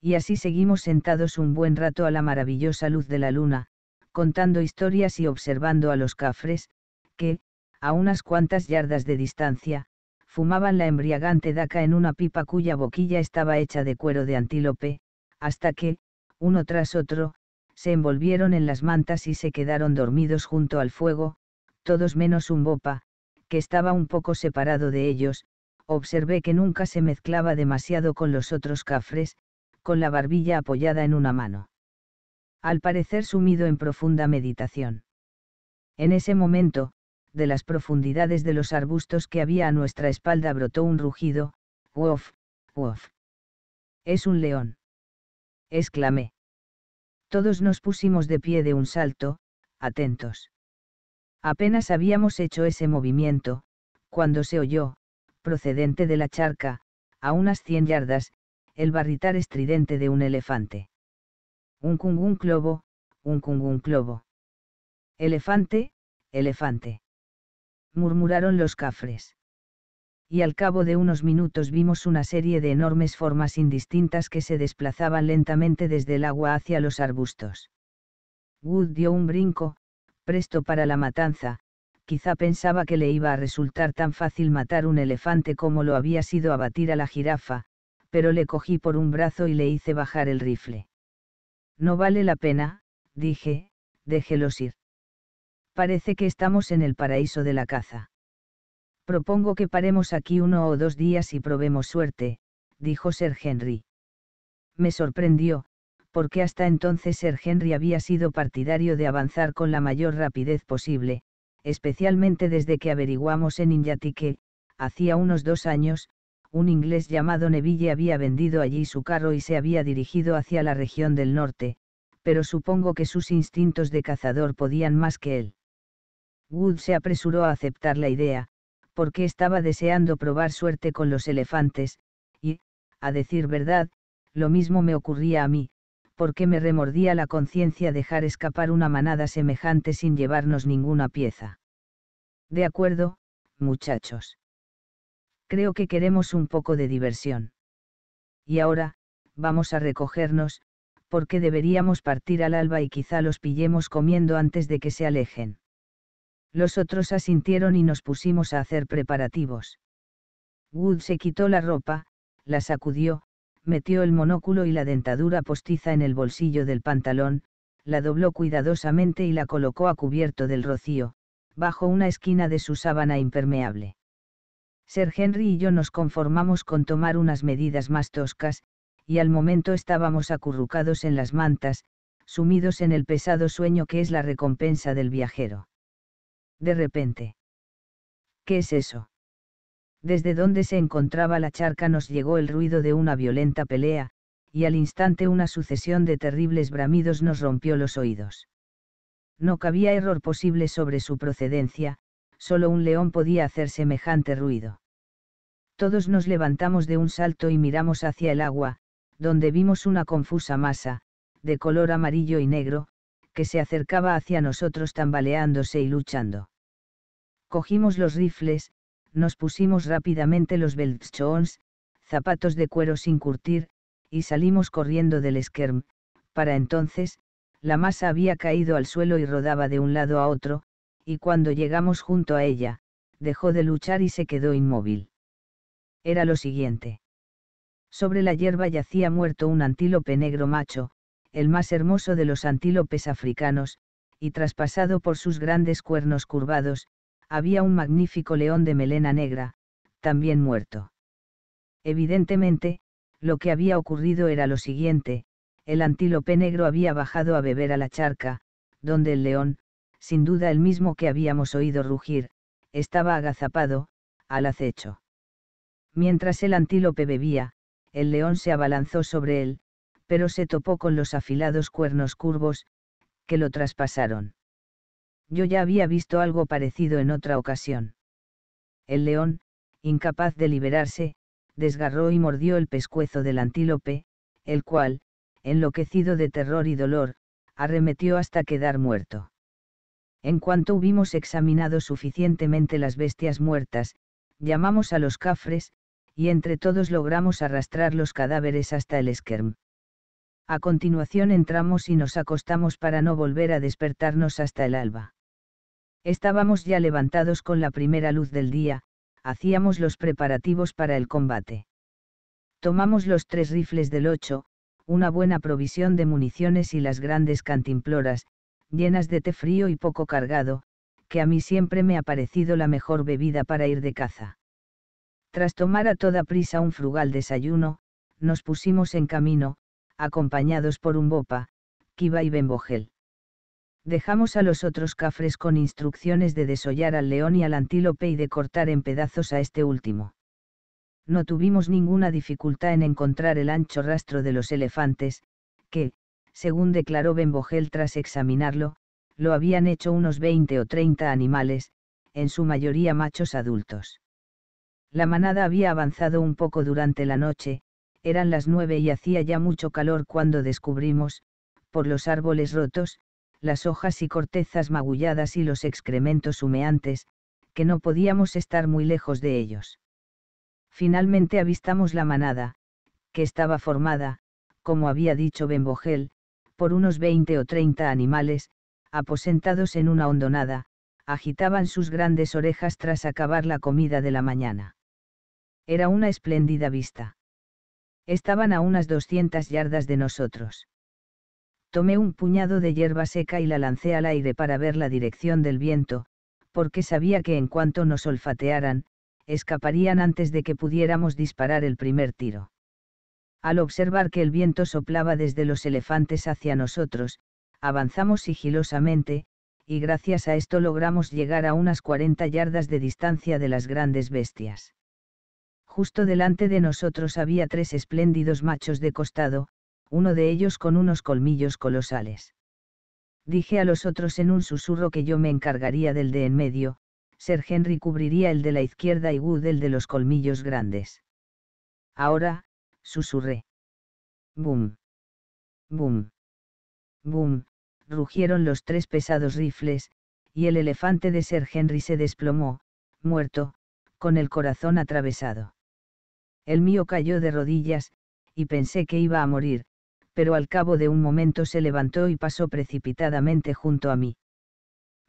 Y así seguimos sentados un buen rato a la maravillosa luz de la luna, contando historias y observando a los cafres, que, a unas cuantas yardas de distancia, fumaban la embriagante daca en una pipa cuya boquilla estaba hecha de cuero de antílope, hasta que, uno tras otro, se envolvieron en las mantas y se quedaron dormidos junto al fuego, todos menos un bopa, que estaba un poco separado de ellos, observé que nunca se mezclaba demasiado con los otros cafres, con la barbilla apoyada en una mano. Al parecer sumido en profunda meditación. En ese momento, de las profundidades de los arbustos que había a nuestra espalda brotó un rugido, uof, uof. Es un león. exclamé. Todos nos pusimos de pie de un salto, atentos. Apenas habíamos hecho ese movimiento, cuando se oyó, procedente de la charca, a unas cien yardas, el barritar estridente de un elefante. Un cungún clobo, un cungún clobo. Elefante, elefante. Murmuraron los cafres y al cabo de unos minutos vimos una serie de enormes formas indistintas que se desplazaban lentamente desde el agua hacia los arbustos. Wood dio un brinco, presto para la matanza, quizá pensaba que le iba a resultar tan fácil matar un elefante como lo había sido abatir a la jirafa, pero le cogí por un brazo y le hice bajar el rifle. No vale la pena, dije, déjelos ir. Parece que estamos en el paraíso de la caza. Propongo que paremos aquí uno o dos días y probemos suerte, dijo Sir Henry. Me sorprendió, porque hasta entonces Sir Henry había sido partidario de avanzar con la mayor rapidez posible, especialmente desde que averiguamos en Inyati que, hacía unos dos años, un inglés llamado Neville había vendido allí su carro y se había dirigido hacia la región del norte, pero supongo que sus instintos de cazador podían más que él. Wood se apresuró a aceptar la idea, porque estaba deseando probar suerte con los elefantes, y, a decir verdad, lo mismo me ocurría a mí, porque me remordía la conciencia dejar escapar una manada semejante sin llevarnos ninguna pieza. De acuerdo, muchachos. Creo que queremos un poco de diversión. Y ahora, vamos a recogernos, porque deberíamos partir al alba y quizá los pillemos comiendo antes de que se alejen. Los otros asintieron y nos pusimos a hacer preparativos. Wood se quitó la ropa, la sacudió, metió el monóculo y la dentadura postiza en el bolsillo del pantalón, la dobló cuidadosamente y la colocó a cubierto del rocío, bajo una esquina de su sábana impermeable. Sir Henry y yo nos conformamos con tomar unas medidas más toscas, y al momento estábamos acurrucados en las mantas, sumidos en el pesado sueño que es la recompensa del viajero de repente. ¿Qué es eso? Desde donde se encontraba la charca nos llegó el ruido de una violenta pelea, y al instante una sucesión de terribles bramidos nos rompió los oídos. No cabía error posible sobre su procedencia, solo un león podía hacer semejante ruido. Todos nos levantamos de un salto y miramos hacia el agua, donde vimos una confusa masa, de color amarillo y negro, que se acercaba hacia nosotros tambaleándose y luchando. Cogimos los rifles, nos pusimos rápidamente los beltschoons, zapatos de cuero sin curtir, y salimos corriendo del esquerm. Para entonces, la masa había caído al suelo y rodaba de un lado a otro, y cuando llegamos junto a ella, dejó de luchar y se quedó inmóvil. Era lo siguiente. Sobre la hierba yacía muerto un antílope negro macho, el más hermoso de los antílopes africanos, y traspasado por sus grandes cuernos curvados, había un magnífico león de melena negra, también muerto. Evidentemente, lo que había ocurrido era lo siguiente, el antílope negro había bajado a beber a la charca, donde el león, sin duda el mismo que habíamos oído rugir, estaba agazapado, al acecho. Mientras el antílope bebía, el león se abalanzó sobre él, pero se topó con los afilados cuernos curvos, que lo traspasaron. Yo ya había visto algo parecido en otra ocasión. El león, incapaz de liberarse, desgarró y mordió el pescuezo del antílope, el cual, enloquecido de terror y dolor, arremetió hasta quedar muerto. En cuanto hubimos examinado suficientemente las bestias muertas, llamamos a los cafres, y entre todos logramos arrastrar los cadáveres hasta el esquerm. A continuación entramos y nos acostamos para no volver a despertarnos hasta el alba. Estábamos ya levantados con la primera luz del día, hacíamos los preparativos para el combate. Tomamos los tres rifles del 8, una buena provisión de municiones y las grandes cantimploras, llenas de té frío y poco cargado, que a mí siempre me ha parecido la mejor bebida para ir de caza. Tras tomar a toda prisa un frugal desayuno, nos pusimos en camino, acompañados por un bopa, kiva y bembogel. Dejamos a los otros cafres con instrucciones de desollar al león y al antílope y de cortar en pedazos a este último. No tuvimos ninguna dificultad en encontrar el ancho rastro de los elefantes, que, según declaró Bojel tras examinarlo, lo habían hecho unos 20 o 30 animales, en su mayoría machos adultos. La manada había avanzado un poco durante la noche, eran las nueve y hacía ya mucho calor cuando descubrimos, por los árboles rotos, las hojas y cortezas magulladas y los excrementos humeantes, que no podíamos estar muy lejos de ellos. Finalmente avistamos la manada, que estaba formada, como había dicho Bembogel, por unos veinte o treinta animales, aposentados en una hondonada, agitaban sus grandes orejas tras acabar la comida de la mañana. Era una espléndida vista. Estaban a unas 200 yardas de nosotros. Tomé un puñado de hierba seca y la lancé al aire para ver la dirección del viento, porque sabía que en cuanto nos olfatearan, escaparían antes de que pudiéramos disparar el primer tiro. Al observar que el viento soplaba desde los elefantes hacia nosotros, avanzamos sigilosamente, y gracias a esto logramos llegar a unas 40 yardas de distancia de las grandes bestias. Justo delante de nosotros había tres espléndidos machos de costado, uno de ellos con unos colmillos colosales. Dije a los otros en un susurro que yo me encargaría del de en medio, Sir Henry cubriría el de la izquierda y Wood el de los colmillos grandes. Ahora, susurré. Boom. Boom. Boom, rugieron los tres pesados rifles, y el elefante de Sir Henry se desplomó, muerto, con el corazón atravesado. El mío cayó de rodillas, y pensé que iba a morir, pero al cabo de un momento se levantó y pasó precipitadamente junto a mí.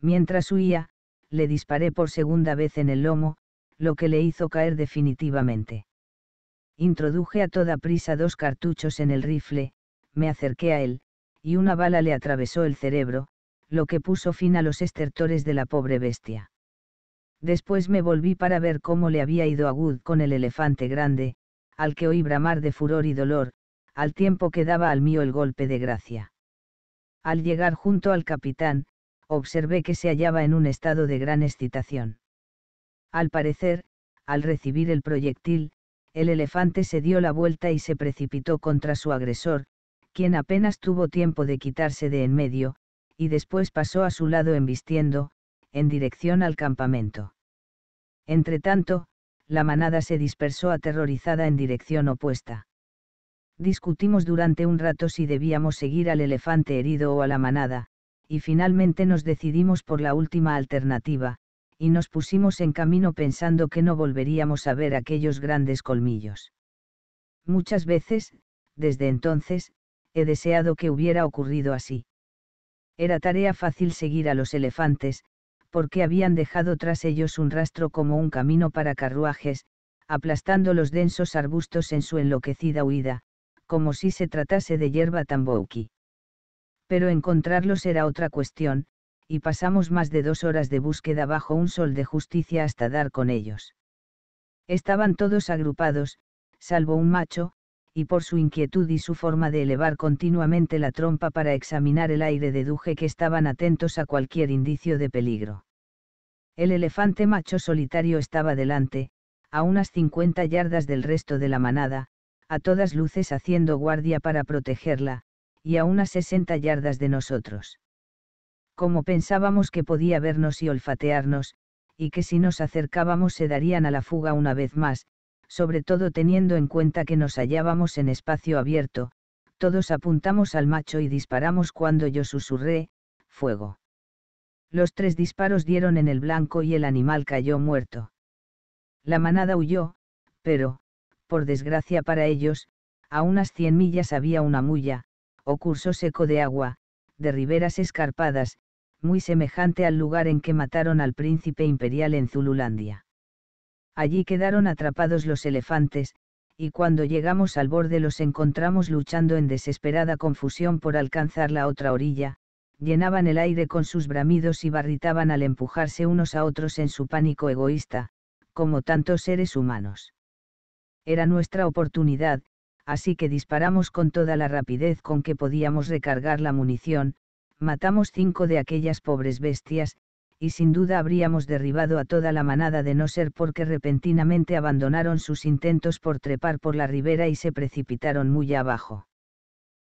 Mientras huía, le disparé por segunda vez en el lomo, lo que le hizo caer definitivamente. Introduje a toda prisa dos cartuchos en el rifle, me acerqué a él, y una bala le atravesó el cerebro, lo que puso fin a los estertores de la pobre bestia. Después me volví para ver cómo le había ido a con el elefante grande, al que oí bramar de furor y dolor, al tiempo que daba al mío el golpe de gracia. Al llegar junto al capitán, observé que se hallaba en un estado de gran excitación. Al parecer, al recibir el proyectil, el elefante se dio la vuelta y se precipitó contra su agresor, quien apenas tuvo tiempo de quitarse de en medio, y después pasó a su lado embistiendo, en dirección al campamento. Entretanto, la manada se dispersó aterrorizada en dirección opuesta discutimos durante un rato si debíamos seguir al elefante herido o a la manada, y finalmente nos decidimos por la última alternativa, y nos pusimos en camino pensando que no volveríamos a ver aquellos grandes colmillos. Muchas veces, desde entonces, he deseado que hubiera ocurrido así. Era tarea fácil seguir a los elefantes, porque habían dejado tras ellos un rastro como un camino para carruajes, aplastando los densos arbustos en su enloquecida huida, como si se tratase de hierba tambouki. Pero encontrarlos era otra cuestión, y pasamos más de dos horas de búsqueda bajo un sol de justicia hasta dar con ellos. Estaban todos agrupados, salvo un macho, y por su inquietud y su forma de elevar continuamente la trompa para examinar el aire deduje que estaban atentos a cualquier indicio de peligro. El elefante macho solitario estaba delante, a unas 50 yardas del resto de la manada, a todas luces haciendo guardia para protegerla, y a unas 60 yardas de nosotros. Como pensábamos que podía vernos y olfatearnos, y que si nos acercábamos se darían a la fuga una vez más, sobre todo teniendo en cuenta que nos hallábamos en espacio abierto, todos apuntamos al macho y disparamos cuando yo susurré, fuego. Los tres disparos dieron en el blanco y el animal cayó muerto. La manada huyó, pero, por desgracia para ellos, a unas 100 millas había una mulla, o curso seco de agua, de riberas escarpadas, muy semejante al lugar en que mataron al príncipe imperial en Zululandia. Allí quedaron atrapados los elefantes, y cuando llegamos al borde los encontramos luchando en desesperada confusión por alcanzar la otra orilla, llenaban el aire con sus bramidos y barritaban al empujarse unos a otros en su pánico egoísta, como tantos seres humanos. Era nuestra oportunidad, así que disparamos con toda la rapidez con que podíamos recargar la munición, matamos cinco de aquellas pobres bestias, y sin duda habríamos derribado a toda la manada de no ser porque repentinamente abandonaron sus intentos por trepar por la ribera y se precipitaron muy abajo.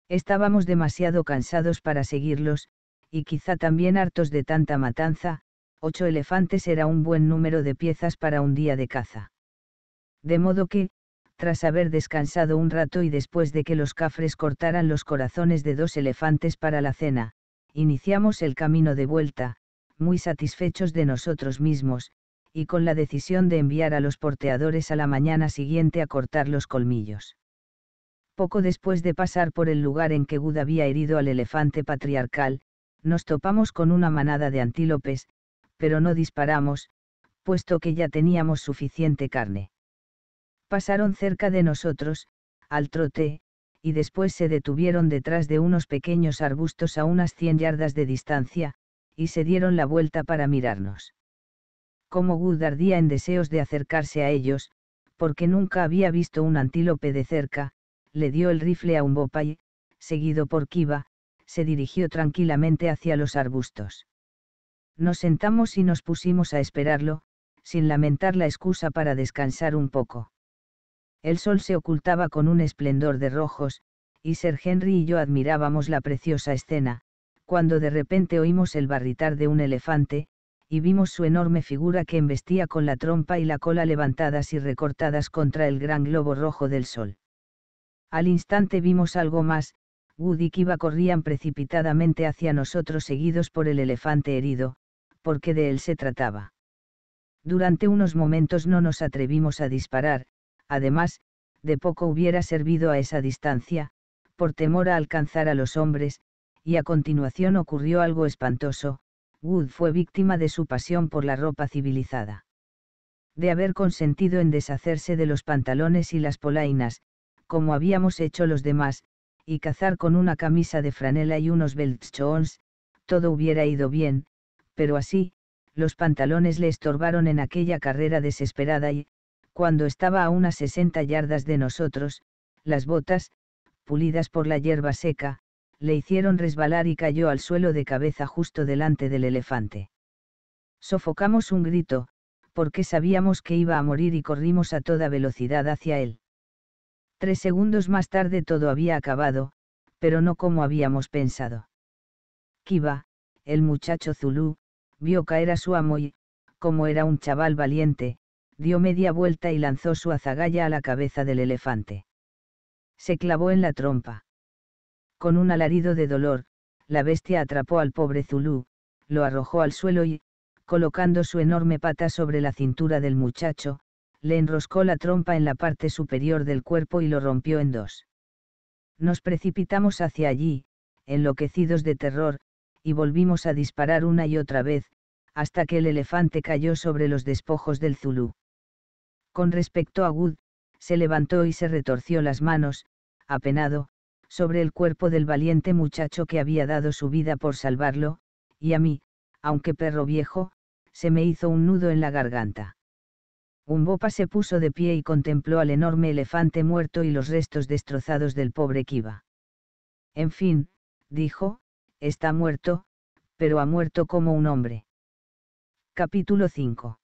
Estábamos demasiado cansados para seguirlos, y quizá también hartos de tanta matanza, ocho elefantes era un buen número de piezas para un día de caza. De modo que, tras haber descansado un rato y después de que los cafres cortaran los corazones de dos elefantes para la cena, iniciamos el camino de vuelta, muy satisfechos de nosotros mismos, y con la decisión de enviar a los porteadores a la mañana siguiente a cortar los colmillos. Poco después de pasar por el lugar en que Gud había herido al elefante patriarcal, nos topamos con una manada de antílopes, pero no disparamos, puesto que ya teníamos suficiente carne. Pasaron cerca de nosotros, al trote, y después se detuvieron detrás de unos pequeños arbustos a unas 100 yardas de distancia, y se dieron la vuelta para mirarnos. Como Good ardía en deseos de acercarse a ellos, porque nunca había visto un antílope de cerca, le dio el rifle a un bopay, seguido por Kiva, se dirigió tranquilamente hacia los arbustos. Nos sentamos y nos pusimos a esperarlo, sin lamentar la excusa para descansar un poco. El sol se ocultaba con un esplendor de rojos, y Sir Henry y yo admirábamos la preciosa escena, cuando de repente oímos el barritar de un elefante, y vimos su enorme figura que embestía con la trompa y la cola levantadas y recortadas contra el gran globo rojo del sol. Al instante vimos algo más, Woody y Kiva corrían precipitadamente hacia nosotros seguidos por el elefante herido, porque de él se trataba. Durante unos momentos no nos atrevimos a disparar, además, de poco hubiera servido a esa distancia, por temor a alcanzar a los hombres, y a continuación ocurrió algo espantoso, Wood fue víctima de su pasión por la ropa civilizada. De haber consentido en deshacerse de los pantalones y las polainas, como habíamos hecho los demás, y cazar con una camisa de franela y unos beltchons, todo hubiera ido bien, pero así, los pantalones le estorbaron en aquella carrera desesperada y, cuando estaba a unas 60 yardas de nosotros, las botas, pulidas por la hierba seca, le hicieron resbalar y cayó al suelo de cabeza justo delante del elefante. Sofocamos un grito, porque sabíamos que iba a morir y corrimos a toda velocidad hacia él. Tres segundos más tarde todo había acabado, pero no como habíamos pensado. Kiba, el muchacho Zulú, vio caer a su amo y, como era un chaval valiente, dio media vuelta y lanzó su azagaya a la cabeza del elefante. Se clavó en la trompa. Con un alarido de dolor, la bestia atrapó al pobre Zulú, lo arrojó al suelo y, colocando su enorme pata sobre la cintura del muchacho, le enroscó la trompa en la parte superior del cuerpo y lo rompió en dos. Nos precipitamos hacia allí, enloquecidos de terror, y volvimos a disparar una y otra vez, hasta que el elefante cayó sobre los despojos del Zulú. Con respecto a Gud, se levantó y se retorció las manos, apenado, sobre el cuerpo del valiente muchacho que había dado su vida por salvarlo, y a mí, aunque perro viejo, se me hizo un nudo en la garganta. Un bopa se puso de pie y contempló al enorme elefante muerto y los restos destrozados del pobre Kiva. En fin, dijo, está muerto, pero ha muerto como un hombre. Capítulo 5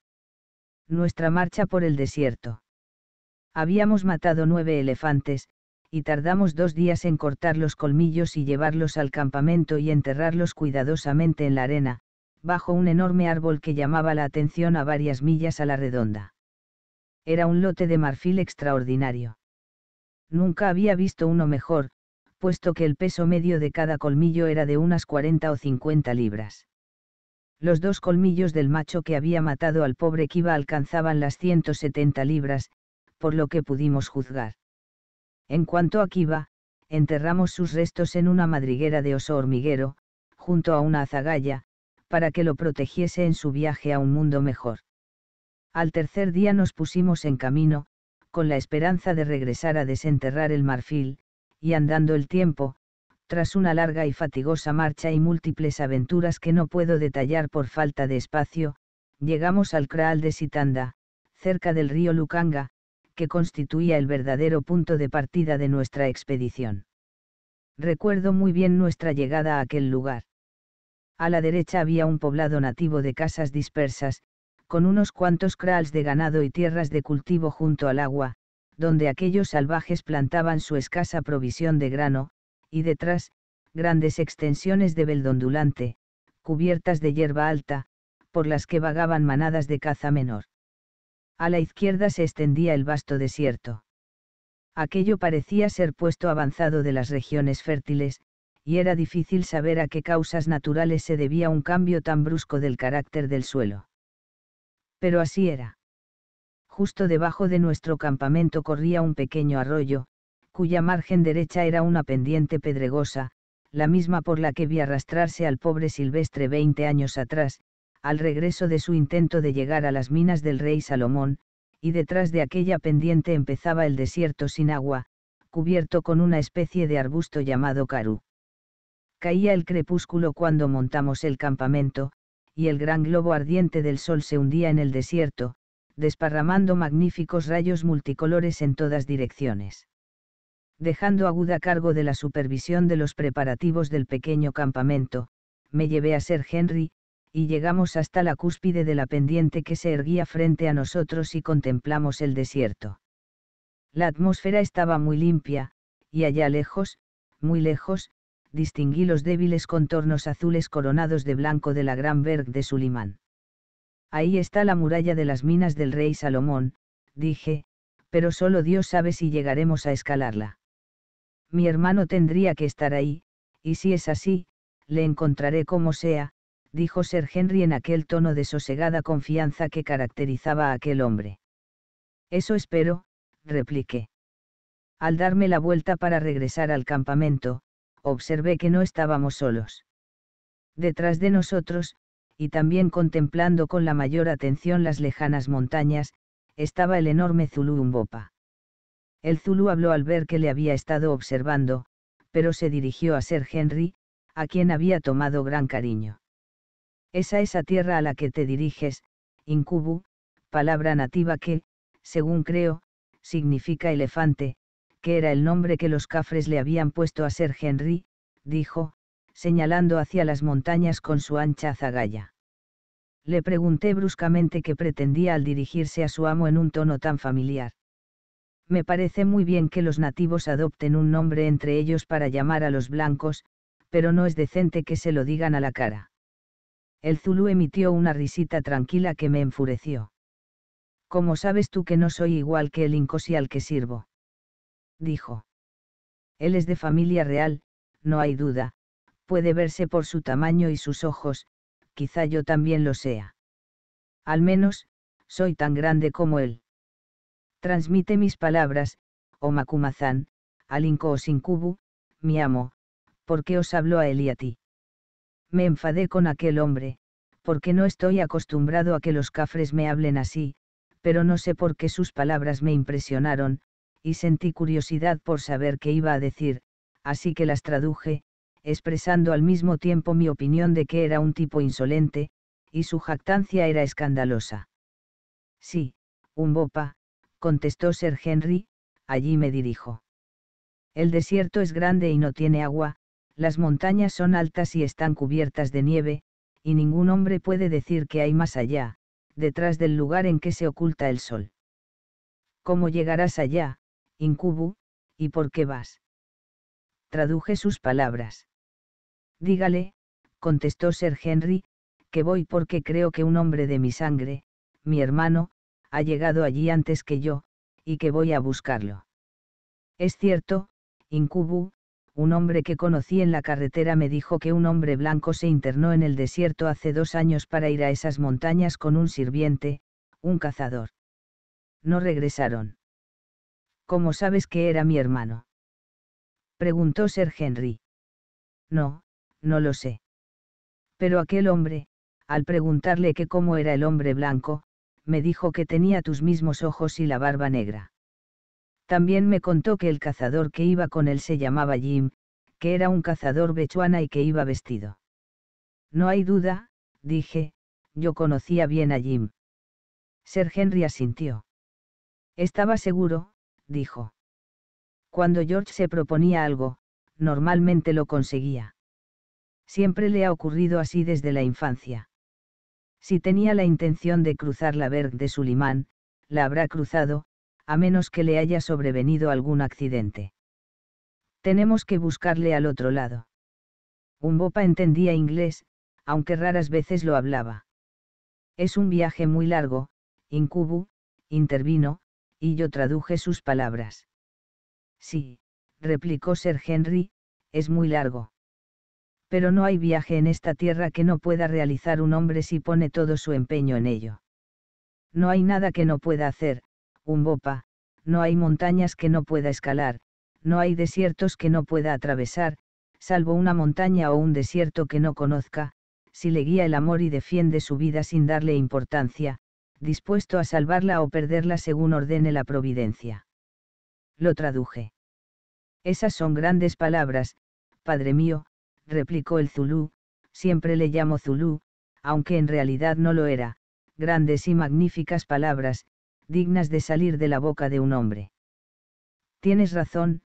nuestra marcha por el desierto. Habíamos matado nueve elefantes, y tardamos dos días en cortar los colmillos y llevarlos al campamento y enterrarlos cuidadosamente en la arena, bajo un enorme árbol que llamaba la atención a varias millas a la redonda. Era un lote de marfil extraordinario. Nunca había visto uno mejor, puesto que el peso medio de cada colmillo era de unas 40 o 50 libras. Los dos colmillos del macho que había matado al pobre Kiva alcanzaban las 170 libras, por lo que pudimos juzgar. En cuanto a Kiva, enterramos sus restos en una madriguera de oso hormiguero, junto a una azagaya, para que lo protegiese en su viaje a un mundo mejor. Al tercer día nos pusimos en camino, con la esperanza de regresar a desenterrar el marfil, y andando el tiempo, tras una larga y fatigosa marcha y múltiples aventuras que no puedo detallar por falta de espacio, llegamos al Kraal de Sitanda, cerca del río Lukanga, que constituía el verdadero punto de partida de nuestra expedición. Recuerdo muy bien nuestra llegada a aquel lugar. A la derecha había un poblado nativo de casas dispersas, con unos cuantos kraals de ganado y tierras de cultivo junto al agua, donde aquellos salvajes plantaban su escasa provisión de grano, y detrás, grandes extensiones de beldondulante, cubiertas de hierba alta, por las que vagaban manadas de caza menor. A la izquierda se extendía el vasto desierto. Aquello parecía ser puesto avanzado de las regiones fértiles, y era difícil saber a qué causas naturales se debía un cambio tan brusco del carácter del suelo. Pero así era. Justo debajo de nuestro campamento corría un pequeño arroyo, cuya margen derecha era una pendiente pedregosa, la misma por la que vi arrastrarse al pobre Silvestre veinte años atrás, al regreso de su intento de llegar a las minas del rey Salomón, y detrás de aquella pendiente empezaba el desierto sin agua, cubierto con una especie de arbusto llamado carú. Caía el crepúsculo cuando montamos el campamento, y el gran globo ardiente del sol se hundía en el desierto, desparramando magníficos rayos multicolores en todas direcciones dejando aguda cargo de la supervisión de los preparativos del pequeño campamento, me llevé a ser Henry, y llegamos hasta la cúspide de la pendiente que se erguía frente a nosotros y contemplamos el desierto. La atmósfera estaba muy limpia, y allá lejos, muy lejos, distinguí los débiles contornos azules coronados de blanco de la Gran Berg de Sulimán. Ahí está la muralla de las minas del rey Salomón, dije, pero solo Dios sabe si llegaremos a escalarla mi hermano tendría que estar ahí, y si es así, le encontraré como sea, dijo Sir Henry en aquel tono de sosegada confianza que caracterizaba a aquel hombre. Eso espero, repliqué. Al darme la vuelta para regresar al campamento, observé que no estábamos solos. Detrás de nosotros, y también contemplando con la mayor atención las lejanas montañas, estaba el enorme Mbopa. El Zulu habló al ver que le había estado observando, pero se dirigió a ser Henry, a quien había tomado gran cariño. Esa es la tierra a la que te diriges, incubu, palabra nativa que, según creo, significa elefante, que era el nombre que los cafres le habían puesto a ser Henry, dijo, señalando hacia las montañas con su ancha zagalla. Le pregunté bruscamente qué pretendía al dirigirse a su amo en un tono tan familiar. Me parece muy bien que los nativos adopten un nombre entre ellos para llamar a los blancos, pero no es decente que se lo digan a la cara. El Zulu emitió una risita tranquila que me enfureció. ¿Cómo sabes tú que no soy igual que el incosi al que sirvo? Dijo. Él es de familia real, no hay duda, puede verse por su tamaño y sus ojos, quizá yo también lo sea. Al menos, soy tan grande como él. Transmite mis palabras, oh Macumazán, Alinco o Sincubu, mi amo, porque os hablo a él y a ti. Me enfadé con aquel hombre, porque no estoy acostumbrado a que los cafres me hablen así, pero no sé por qué sus palabras me impresionaron, y sentí curiosidad por saber qué iba a decir, así que las traduje, expresando al mismo tiempo mi opinión de que era un tipo insolente, y su jactancia era escandalosa. Sí, un bopa, contestó Sir Henry, allí me dirijo. El desierto es grande y no tiene agua, las montañas son altas y están cubiertas de nieve, y ningún hombre puede decir que hay más allá, detrás del lugar en que se oculta el sol. ¿Cómo llegarás allá, Incubu, y por qué vas? Traduje sus palabras. Dígale, contestó Sir Henry, que voy porque creo que un hombre de mi sangre, mi hermano, ha llegado allí antes que yo, y que voy a buscarlo. Es cierto, Incubu, un hombre que conocí en la carretera me dijo que un hombre blanco se internó en el desierto hace dos años para ir a esas montañas con un sirviente, un cazador. No regresaron. ¿Cómo sabes que era mi hermano? Preguntó Sir Henry. No, no lo sé. Pero aquel hombre, al preguntarle que cómo era el hombre blanco, me dijo que tenía tus mismos ojos y la barba negra. También me contó que el cazador que iba con él se llamaba Jim, que era un cazador bechuana y que iba vestido. No hay duda, dije, yo conocía bien a Jim. Sir Henry asintió. Estaba seguro, dijo. Cuando George se proponía algo, normalmente lo conseguía. Siempre le ha ocurrido así desde la infancia. Si tenía la intención de cruzar la Berg de Sulimán, la habrá cruzado, a menos que le haya sobrevenido algún accidente. Tenemos que buscarle al otro lado. Umbopa entendía inglés, aunque raras veces lo hablaba. Es un viaje muy largo, Incubu, intervino, y yo traduje sus palabras. Sí, replicó Sir Henry, es muy largo pero no hay viaje en esta tierra que no pueda realizar un hombre si pone todo su empeño en ello. No hay nada que no pueda hacer, un bopa, no hay montañas que no pueda escalar, no hay desiertos que no pueda atravesar, salvo una montaña o un desierto que no conozca, si le guía el amor y defiende su vida sin darle importancia, dispuesto a salvarla o perderla según ordene la providencia. Lo traduje. Esas son grandes palabras, Padre mío, replicó el Zulú, siempre le llamo Zulú, aunque en realidad no lo era, grandes y magníficas palabras, dignas de salir de la boca de un hombre. Tienes razón,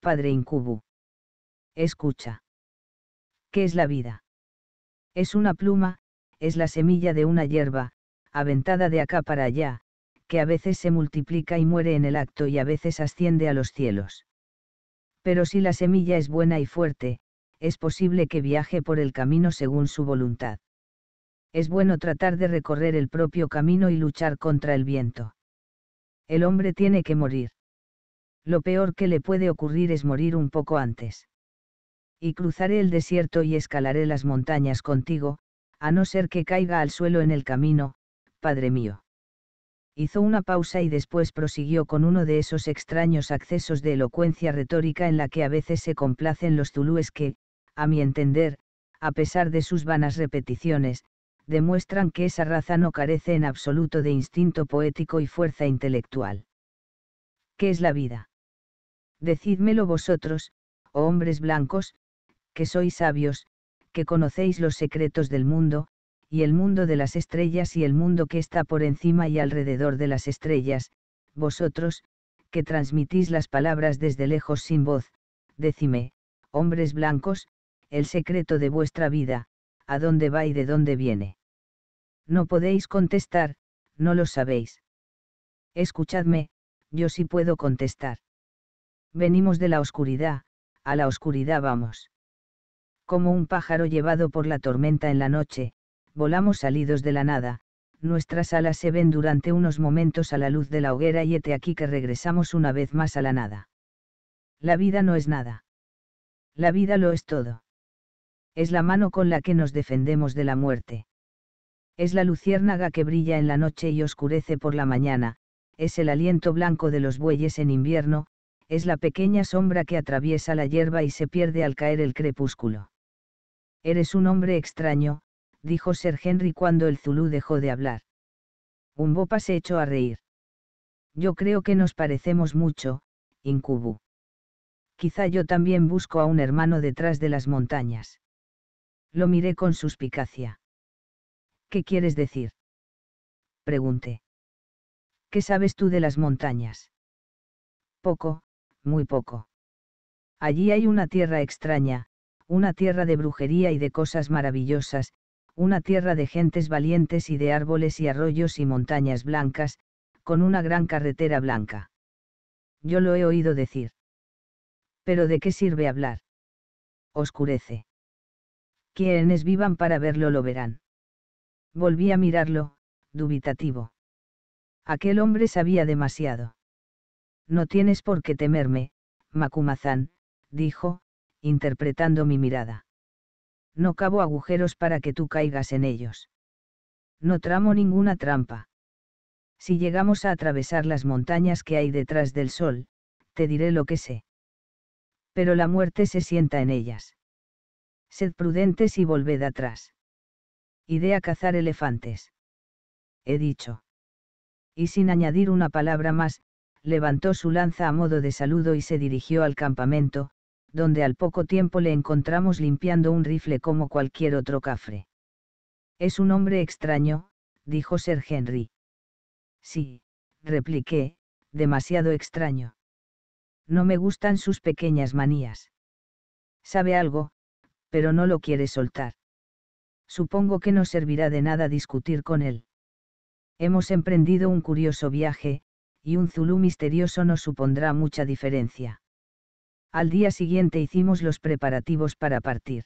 padre Incubu. Escucha. ¿Qué es la vida? Es una pluma, es la semilla de una hierba, aventada de acá para allá, que a veces se multiplica y muere en el acto y a veces asciende a los cielos. Pero si la semilla es buena y fuerte, es posible que viaje por el camino según su voluntad. Es bueno tratar de recorrer el propio camino y luchar contra el viento. El hombre tiene que morir. Lo peor que le puede ocurrir es morir un poco antes. Y cruzaré el desierto y escalaré las montañas contigo, a no ser que caiga al suelo en el camino, Padre mío. Hizo una pausa y después prosiguió con uno de esos extraños accesos de elocuencia retórica en la que a veces se complacen los tulúes que, a mi entender, a pesar de sus vanas repeticiones, demuestran que esa raza no carece en absoluto de instinto poético y fuerza intelectual. ¿Qué es la vida? Decídmelo vosotros, oh hombres blancos, que sois sabios, que conocéis los secretos del mundo, y el mundo de las estrellas y el mundo que está por encima y alrededor de las estrellas, vosotros, que transmitís las palabras desde lejos sin voz, decime, hombres blancos, el secreto de vuestra vida, a dónde va y de dónde viene. No podéis contestar, no lo sabéis. Escuchadme, yo sí puedo contestar. Venimos de la oscuridad, a la oscuridad vamos. Como un pájaro llevado por la tormenta en la noche, volamos salidos de la nada, nuestras alas se ven durante unos momentos a la luz de la hoguera y aquí que regresamos una vez más a la nada. La vida no es nada. La vida lo es todo. Es la mano con la que nos defendemos de la muerte. Es la luciérnaga que brilla en la noche y oscurece por la mañana, es el aliento blanco de los bueyes en invierno, es la pequeña sombra que atraviesa la hierba y se pierde al caer el crepúsculo. Eres un hombre extraño, dijo Sir Henry cuando el Zulú dejó de hablar. Un bopa se echó a reír. Yo creo que nos parecemos mucho, Incubu. Quizá yo también busco a un hermano detrás de las montañas. Lo miré con suspicacia. ¿Qué quieres decir? Pregunté. ¿Qué sabes tú de las montañas? Poco, muy poco. Allí hay una tierra extraña, una tierra de brujería y de cosas maravillosas, una tierra de gentes valientes y de árboles y arroyos y montañas blancas, con una gran carretera blanca. Yo lo he oído decir. Pero ¿de qué sirve hablar? Oscurece. Quienes vivan para verlo lo verán. Volví a mirarlo, dubitativo. Aquel hombre sabía demasiado. No tienes por qué temerme, Macumazán, dijo, interpretando mi mirada. No cabo agujeros para que tú caigas en ellos. No tramo ninguna trampa. Si llegamos a atravesar las montañas que hay detrás del sol, te diré lo que sé. Pero la muerte se sienta en ellas. Sed prudentes y volved atrás. Idea a cazar elefantes. He dicho. Y sin añadir una palabra más, levantó su lanza a modo de saludo y se dirigió al campamento, donde al poco tiempo le encontramos limpiando un rifle como cualquier otro cafre. Es un hombre extraño, dijo Sir Henry. Sí, repliqué, demasiado extraño. No me gustan sus pequeñas manías. ¿Sabe algo? pero no lo quiere soltar. Supongo que no servirá de nada discutir con él. Hemos emprendido un curioso viaje, y un Zulu misterioso nos supondrá mucha diferencia. Al día siguiente hicimos los preparativos para partir.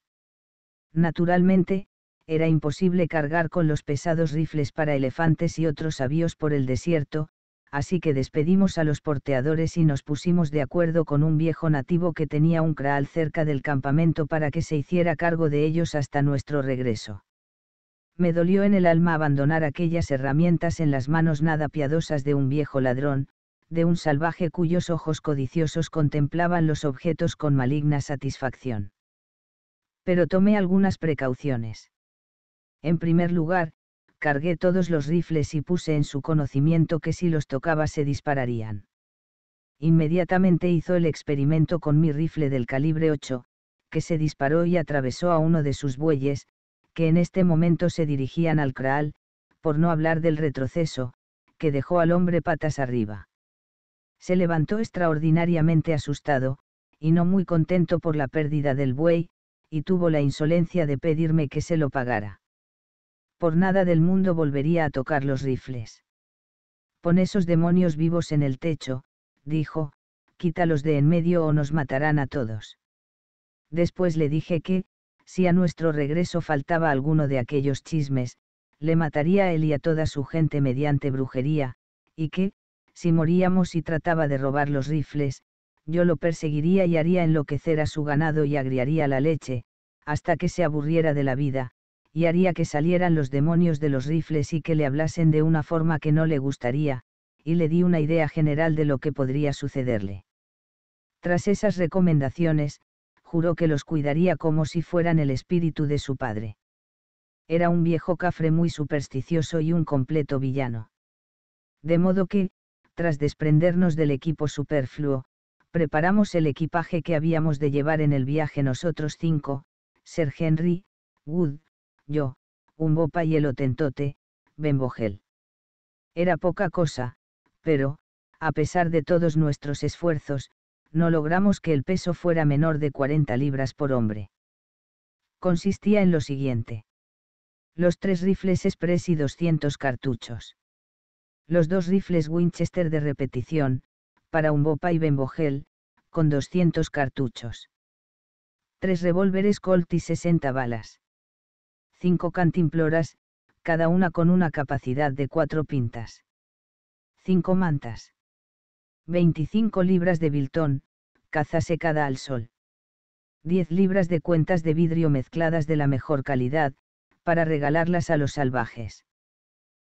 Naturalmente, era imposible cargar con los pesados rifles para elefantes y otros avíos por el desierto, así que despedimos a los porteadores y nos pusimos de acuerdo con un viejo nativo que tenía un kraal cerca del campamento para que se hiciera cargo de ellos hasta nuestro regreso. Me dolió en el alma abandonar aquellas herramientas en las manos nada piadosas de un viejo ladrón, de un salvaje cuyos ojos codiciosos contemplaban los objetos con maligna satisfacción. Pero tomé algunas precauciones. En primer lugar, Cargué todos los rifles y puse en su conocimiento que si los tocaba se dispararían. Inmediatamente hizo el experimento con mi rifle del calibre 8, que se disparó y atravesó a uno de sus bueyes, que en este momento se dirigían al kraal, por no hablar del retroceso, que dejó al hombre patas arriba. Se levantó extraordinariamente asustado, y no muy contento por la pérdida del buey, y tuvo la insolencia de pedirme que se lo pagara por nada del mundo volvería a tocar los rifles. Pon esos demonios vivos en el techo, dijo, quítalos de en medio o nos matarán a todos. Después le dije que, si a nuestro regreso faltaba alguno de aquellos chismes, le mataría a él y a toda su gente mediante brujería, y que, si moríamos y trataba de robar los rifles, yo lo perseguiría y haría enloquecer a su ganado y agriaría la leche, hasta que se aburriera de la vida, y haría que salieran los demonios de los rifles y que le hablasen de una forma que no le gustaría, y le di una idea general de lo que podría sucederle. Tras esas recomendaciones, juró que los cuidaría como si fueran el espíritu de su padre. Era un viejo cafre muy supersticioso y un completo villano. De modo que, tras desprendernos del equipo superfluo, preparamos el equipaje que habíamos de llevar en el viaje nosotros cinco, Sir Henry, Wood, yo, un bopa y el otentote, Bembogel. Era poca cosa, pero, a pesar de todos nuestros esfuerzos, no logramos que el peso fuera menor de 40 libras por hombre. Consistía en lo siguiente. Los tres rifles Express y 200 cartuchos. Los dos rifles Winchester de repetición, para un Bopa y Bembogel, con 200 cartuchos. Tres revólveres Colt y 60 balas. 5 cantimploras, cada una con una capacidad de cuatro pintas. 5 mantas. 25 libras de biltón, caza secada al sol. 10 libras de cuentas de vidrio mezcladas de la mejor calidad, para regalarlas a los salvajes.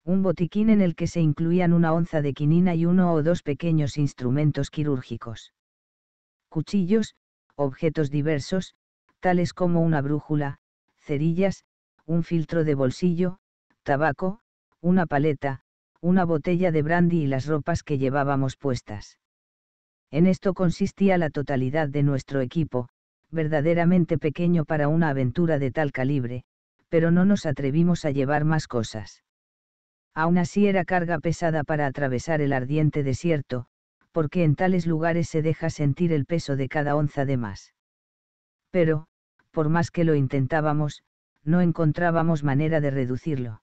Un botiquín en el que se incluían una onza de quinina y uno o dos pequeños instrumentos quirúrgicos. Cuchillos, objetos diversos, tales como una brújula, cerillas, un filtro de bolsillo, tabaco, una paleta, una botella de brandy y las ropas que llevábamos puestas. En esto consistía la totalidad de nuestro equipo, verdaderamente pequeño para una aventura de tal calibre, pero no nos atrevimos a llevar más cosas. Aún así era carga pesada para atravesar el ardiente desierto, porque en tales lugares se deja sentir el peso de cada onza de más. Pero, por más que lo intentábamos, no encontrábamos manera de reducirlo.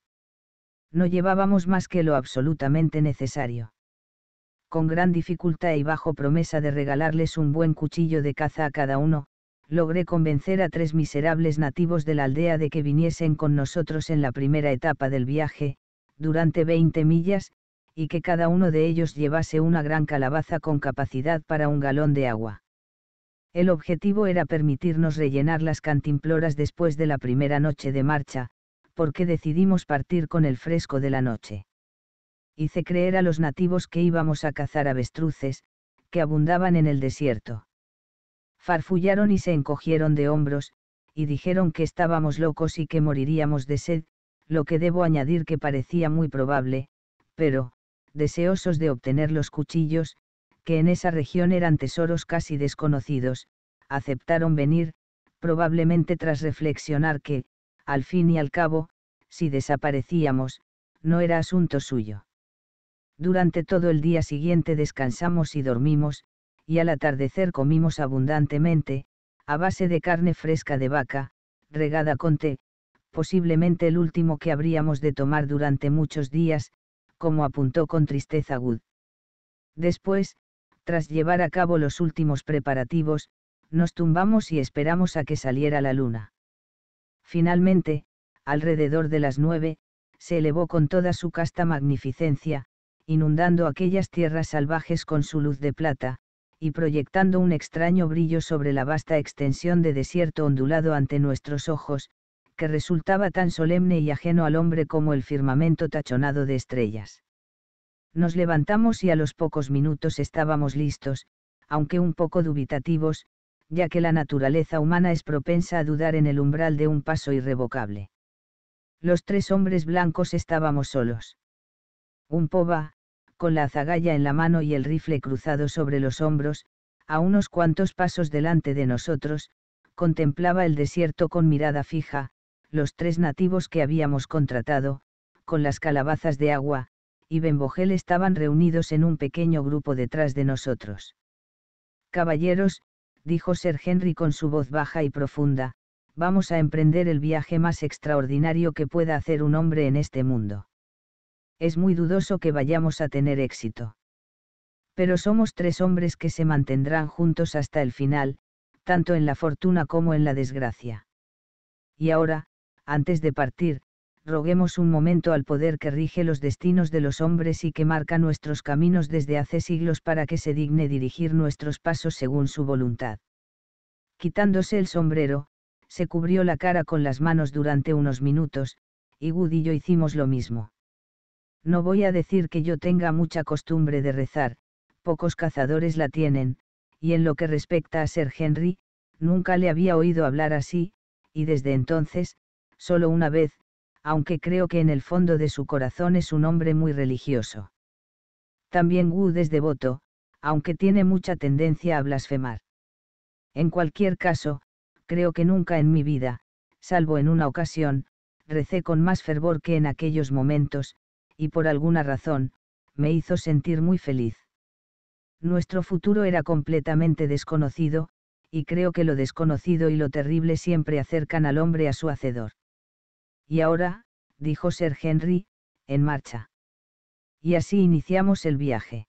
No llevábamos más que lo absolutamente necesario. Con gran dificultad y bajo promesa de regalarles un buen cuchillo de caza a cada uno, logré convencer a tres miserables nativos de la aldea de que viniesen con nosotros en la primera etapa del viaje, durante 20 millas, y que cada uno de ellos llevase una gran calabaza con capacidad para un galón de agua. El objetivo era permitirnos rellenar las cantimploras después de la primera noche de marcha, porque decidimos partir con el fresco de la noche. Hice creer a los nativos que íbamos a cazar avestruces, que abundaban en el desierto. Farfullaron y se encogieron de hombros, y dijeron que estábamos locos y que moriríamos de sed, lo que debo añadir que parecía muy probable, pero, deseosos de obtener los cuchillos, que en esa región eran tesoros casi desconocidos, aceptaron venir, probablemente tras reflexionar que, al fin y al cabo, si desaparecíamos, no era asunto suyo. Durante todo el día siguiente descansamos y dormimos, y al atardecer comimos abundantemente, a base de carne fresca de vaca, regada con té, posiblemente el último que habríamos de tomar durante muchos días, como apuntó con tristeza Wood. Después, tras llevar a cabo los últimos preparativos, nos tumbamos y esperamos a que saliera la luna. Finalmente, alrededor de las nueve, se elevó con toda su casta magnificencia, inundando aquellas tierras salvajes con su luz de plata, y proyectando un extraño brillo sobre la vasta extensión de desierto ondulado ante nuestros ojos, que resultaba tan solemne y ajeno al hombre como el firmamento tachonado de estrellas. Nos levantamos y a los pocos minutos estábamos listos, aunque un poco dubitativos, ya que la naturaleza humana es propensa a dudar en el umbral de un paso irrevocable. Los tres hombres blancos estábamos solos. Un poba, con la azagaya en la mano y el rifle cruzado sobre los hombros, a unos cuantos pasos delante de nosotros, contemplaba el desierto con mirada fija, los tres nativos que habíamos contratado, con las calabazas de agua, y Benbojel estaban reunidos en un pequeño grupo detrás de nosotros. Caballeros, dijo Sir Henry con su voz baja y profunda, vamos a emprender el viaje más extraordinario que pueda hacer un hombre en este mundo. Es muy dudoso que vayamos a tener éxito. Pero somos tres hombres que se mantendrán juntos hasta el final, tanto en la fortuna como en la desgracia. Y ahora, antes de partir, roguemos un momento al poder que rige los destinos de los hombres y que marca nuestros caminos desde hace siglos para que se digne dirigir nuestros pasos según su voluntad. Quitándose el sombrero, se cubrió la cara con las manos durante unos minutos, y Wood y yo hicimos lo mismo. No voy a decir que yo tenga mucha costumbre de rezar, pocos cazadores la tienen, y en lo que respecta a ser Henry, nunca le había oído hablar así, y desde entonces, solo una vez, aunque creo que en el fondo de su corazón es un hombre muy religioso. También Wood es devoto, aunque tiene mucha tendencia a blasfemar. En cualquier caso, creo que nunca en mi vida, salvo en una ocasión, recé con más fervor que en aquellos momentos, y por alguna razón, me hizo sentir muy feliz. Nuestro futuro era completamente desconocido, y creo que lo desconocido y lo terrible siempre acercan al hombre a su hacedor. Y ahora, dijo Sir Henry, en marcha. Y así iniciamos el viaje.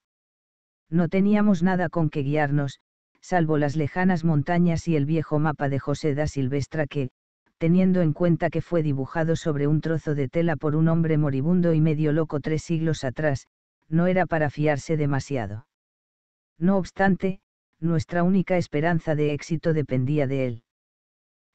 No teníamos nada con que guiarnos, salvo las lejanas montañas y el viejo mapa de José da Silvestra que, teniendo en cuenta que fue dibujado sobre un trozo de tela por un hombre moribundo y medio loco tres siglos atrás, no era para fiarse demasiado. No obstante, nuestra única esperanza de éxito dependía de él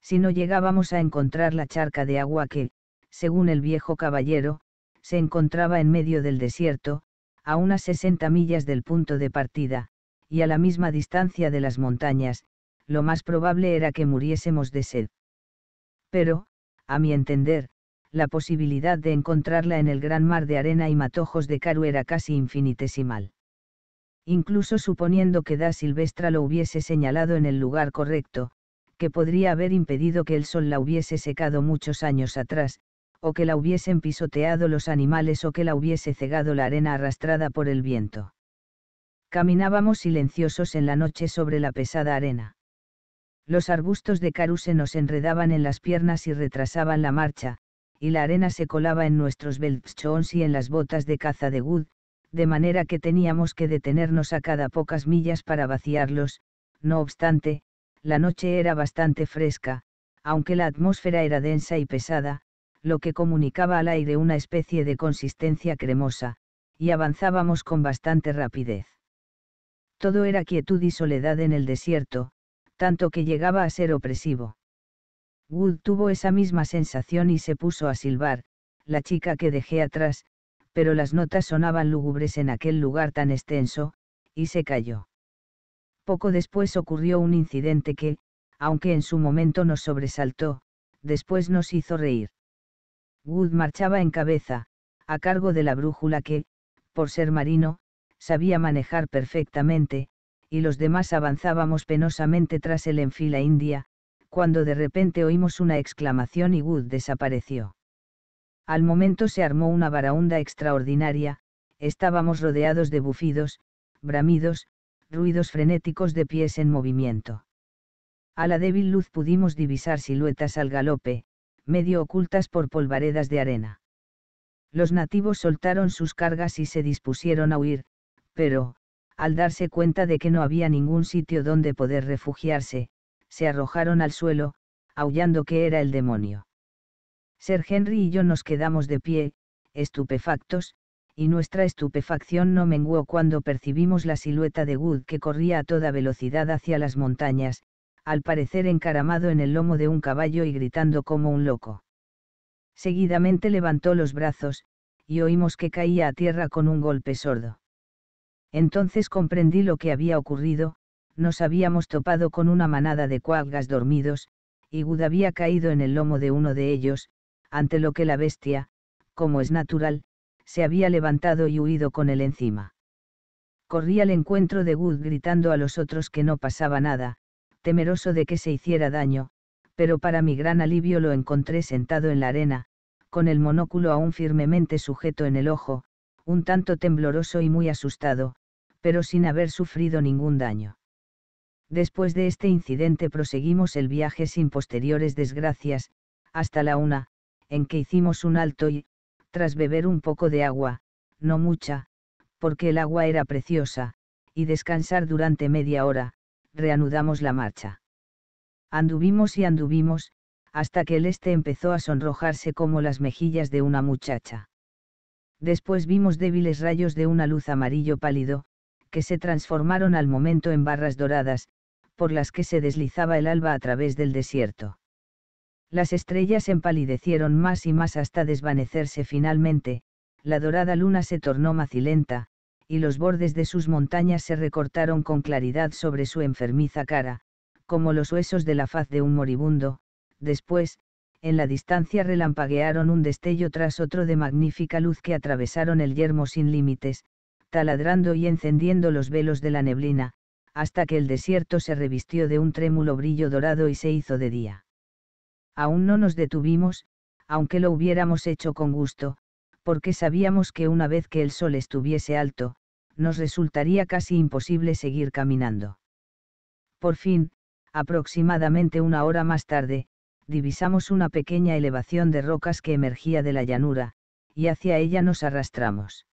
si no llegábamos a encontrar la charca de agua que, según el viejo caballero, se encontraba en medio del desierto, a unas 60 millas del punto de partida, y a la misma distancia de las montañas, lo más probable era que muriésemos de sed. Pero, a mi entender, la posibilidad de encontrarla en el gran mar de arena y matojos de Karu era casi infinitesimal. Incluso suponiendo que Da Silvestra lo hubiese señalado en el lugar correcto, que podría haber impedido que el sol la hubiese secado muchos años atrás, o que la hubiesen pisoteado los animales o que la hubiese cegado la arena arrastrada por el viento. Caminábamos silenciosos en la noche sobre la pesada arena. Los arbustos de Caruse nos enredaban en las piernas y retrasaban la marcha, y la arena se colaba en nuestros beltchons y en las botas de caza de gud, de manera que teníamos que detenernos a cada pocas millas para vaciarlos, no obstante, la noche era bastante fresca, aunque la atmósfera era densa y pesada, lo que comunicaba al aire una especie de consistencia cremosa, y avanzábamos con bastante rapidez. Todo era quietud y soledad en el desierto, tanto que llegaba a ser opresivo. Wood tuvo esa misma sensación y se puso a silbar, la chica que dejé atrás, pero las notas sonaban lúgubres en aquel lugar tan extenso, y se calló. Poco después ocurrió un incidente que, aunque en su momento nos sobresaltó, después nos hizo reír. Wood marchaba en cabeza, a cargo de la brújula que, por ser marino, sabía manejar perfectamente, y los demás avanzábamos penosamente tras el enfila india, cuando de repente oímos una exclamación y Wood desapareció. Al momento se armó una varaunda extraordinaria, estábamos rodeados de bufidos, bramidos, ruidos frenéticos de pies en movimiento. A la débil luz pudimos divisar siluetas al galope, medio ocultas por polvaredas de arena. Los nativos soltaron sus cargas y se dispusieron a huir, pero, al darse cuenta de que no había ningún sitio donde poder refugiarse, se arrojaron al suelo, aullando que era el demonio. Sir Henry y yo nos quedamos de pie, estupefactos, y nuestra estupefacción no menguó cuando percibimos la silueta de Wood que corría a toda velocidad hacia las montañas, al parecer encaramado en el lomo de un caballo y gritando como un loco. Seguidamente levantó los brazos, y oímos que caía a tierra con un golpe sordo. Entonces comprendí lo que había ocurrido, nos habíamos topado con una manada de cuaggas dormidos, y Wood había caído en el lomo de uno de ellos, ante lo que la bestia, como es natural, se había levantado y huido con él encima. Corrí al encuentro de good gritando a los otros que no pasaba nada, temeroso de que se hiciera daño, pero para mi gran alivio lo encontré sentado en la arena, con el monóculo aún firmemente sujeto en el ojo, un tanto tembloroso y muy asustado, pero sin haber sufrido ningún daño. Después de este incidente proseguimos el viaje sin posteriores desgracias, hasta la una, en que hicimos un alto y, tras beber un poco de agua, no mucha, porque el agua era preciosa, y descansar durante media hora, reanudamos la marcha. Anduvimos y anduvimos, hasta que el este empezó a sonrojarse como las mejillas de una muchacha. Después vimos débiles rayos de una luz amarillo pálido, que se transformaron al momento en barras doradas, por las que se deslizaba el alba a través del desierto. Las estrellas empalidecieron más y más hasta desvanecerse finalmente, la dorada luna se tornó macilenta, y los bordes de sus montañas se recortaron con claridad sobre su enfermiza cara, como los huesos de la faz de un moribundo, después, en la distancia relampaguearon un destello tras otro de magnífica luz que atravesaron el yermo sin límites, taladrando y encendiendo los velos de la neblina, hasta que el desierto se revistió de un trémulo brillo dorado y se hizo de día aún no nos detuvimos, aunque lo hubiéramos hecho con gusto, porque sabíamos que una vez que el sol estuviese alto, nos resultaría casi imposible seguir caminando. Por fin, aproximadamente una hora más tarde, divisamos una pequeña elevación de rocas que emergía de la llanura, y hacia ella nos arrastramos.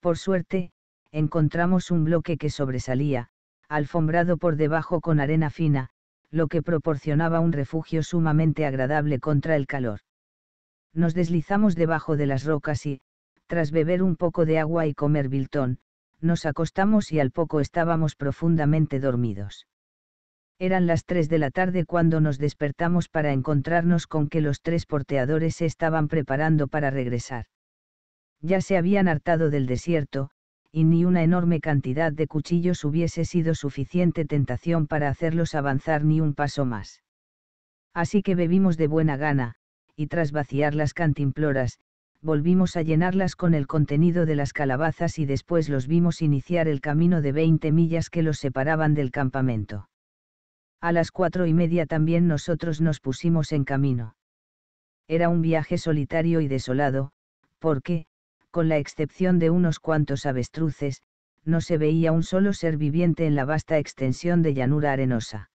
Por suerte, encontramos un bloque que sobresalía, alfombrado por debajo con arena fina, lo que proporcionaba un refugio sumamente agradable contra el calor. Nos deslizamos debajo de las rocas y, tras beber un poco de agua y comer biltón, nos acostamos y al poco estábamos profundamente dormidos. Eran las tres de la tarde cuando nos despertamos para encontrarnos con que los tres porteadores se estaban preparando para regresar. Ya se habían hartado del desierto, y ni una enorme cantidad de cuchillos hubiese sido suficiente tentación para hacerlos avanzar ni un paso más. Así que bebimos de buena gana, y tras vaciar las cantimploras, volvimos a llenarlas con el contenido de las calabazas y después los vimos iniciar el camino de 20 millas que los separaban del campamento. A las cuatro y media también nosotros nos pusimos en camino. Era un viaje solitario y desolado, porque, con la excepción de unos cuantos avestruces, no se veía un solo ser viviente en la vasta extensión de llanura arenosa.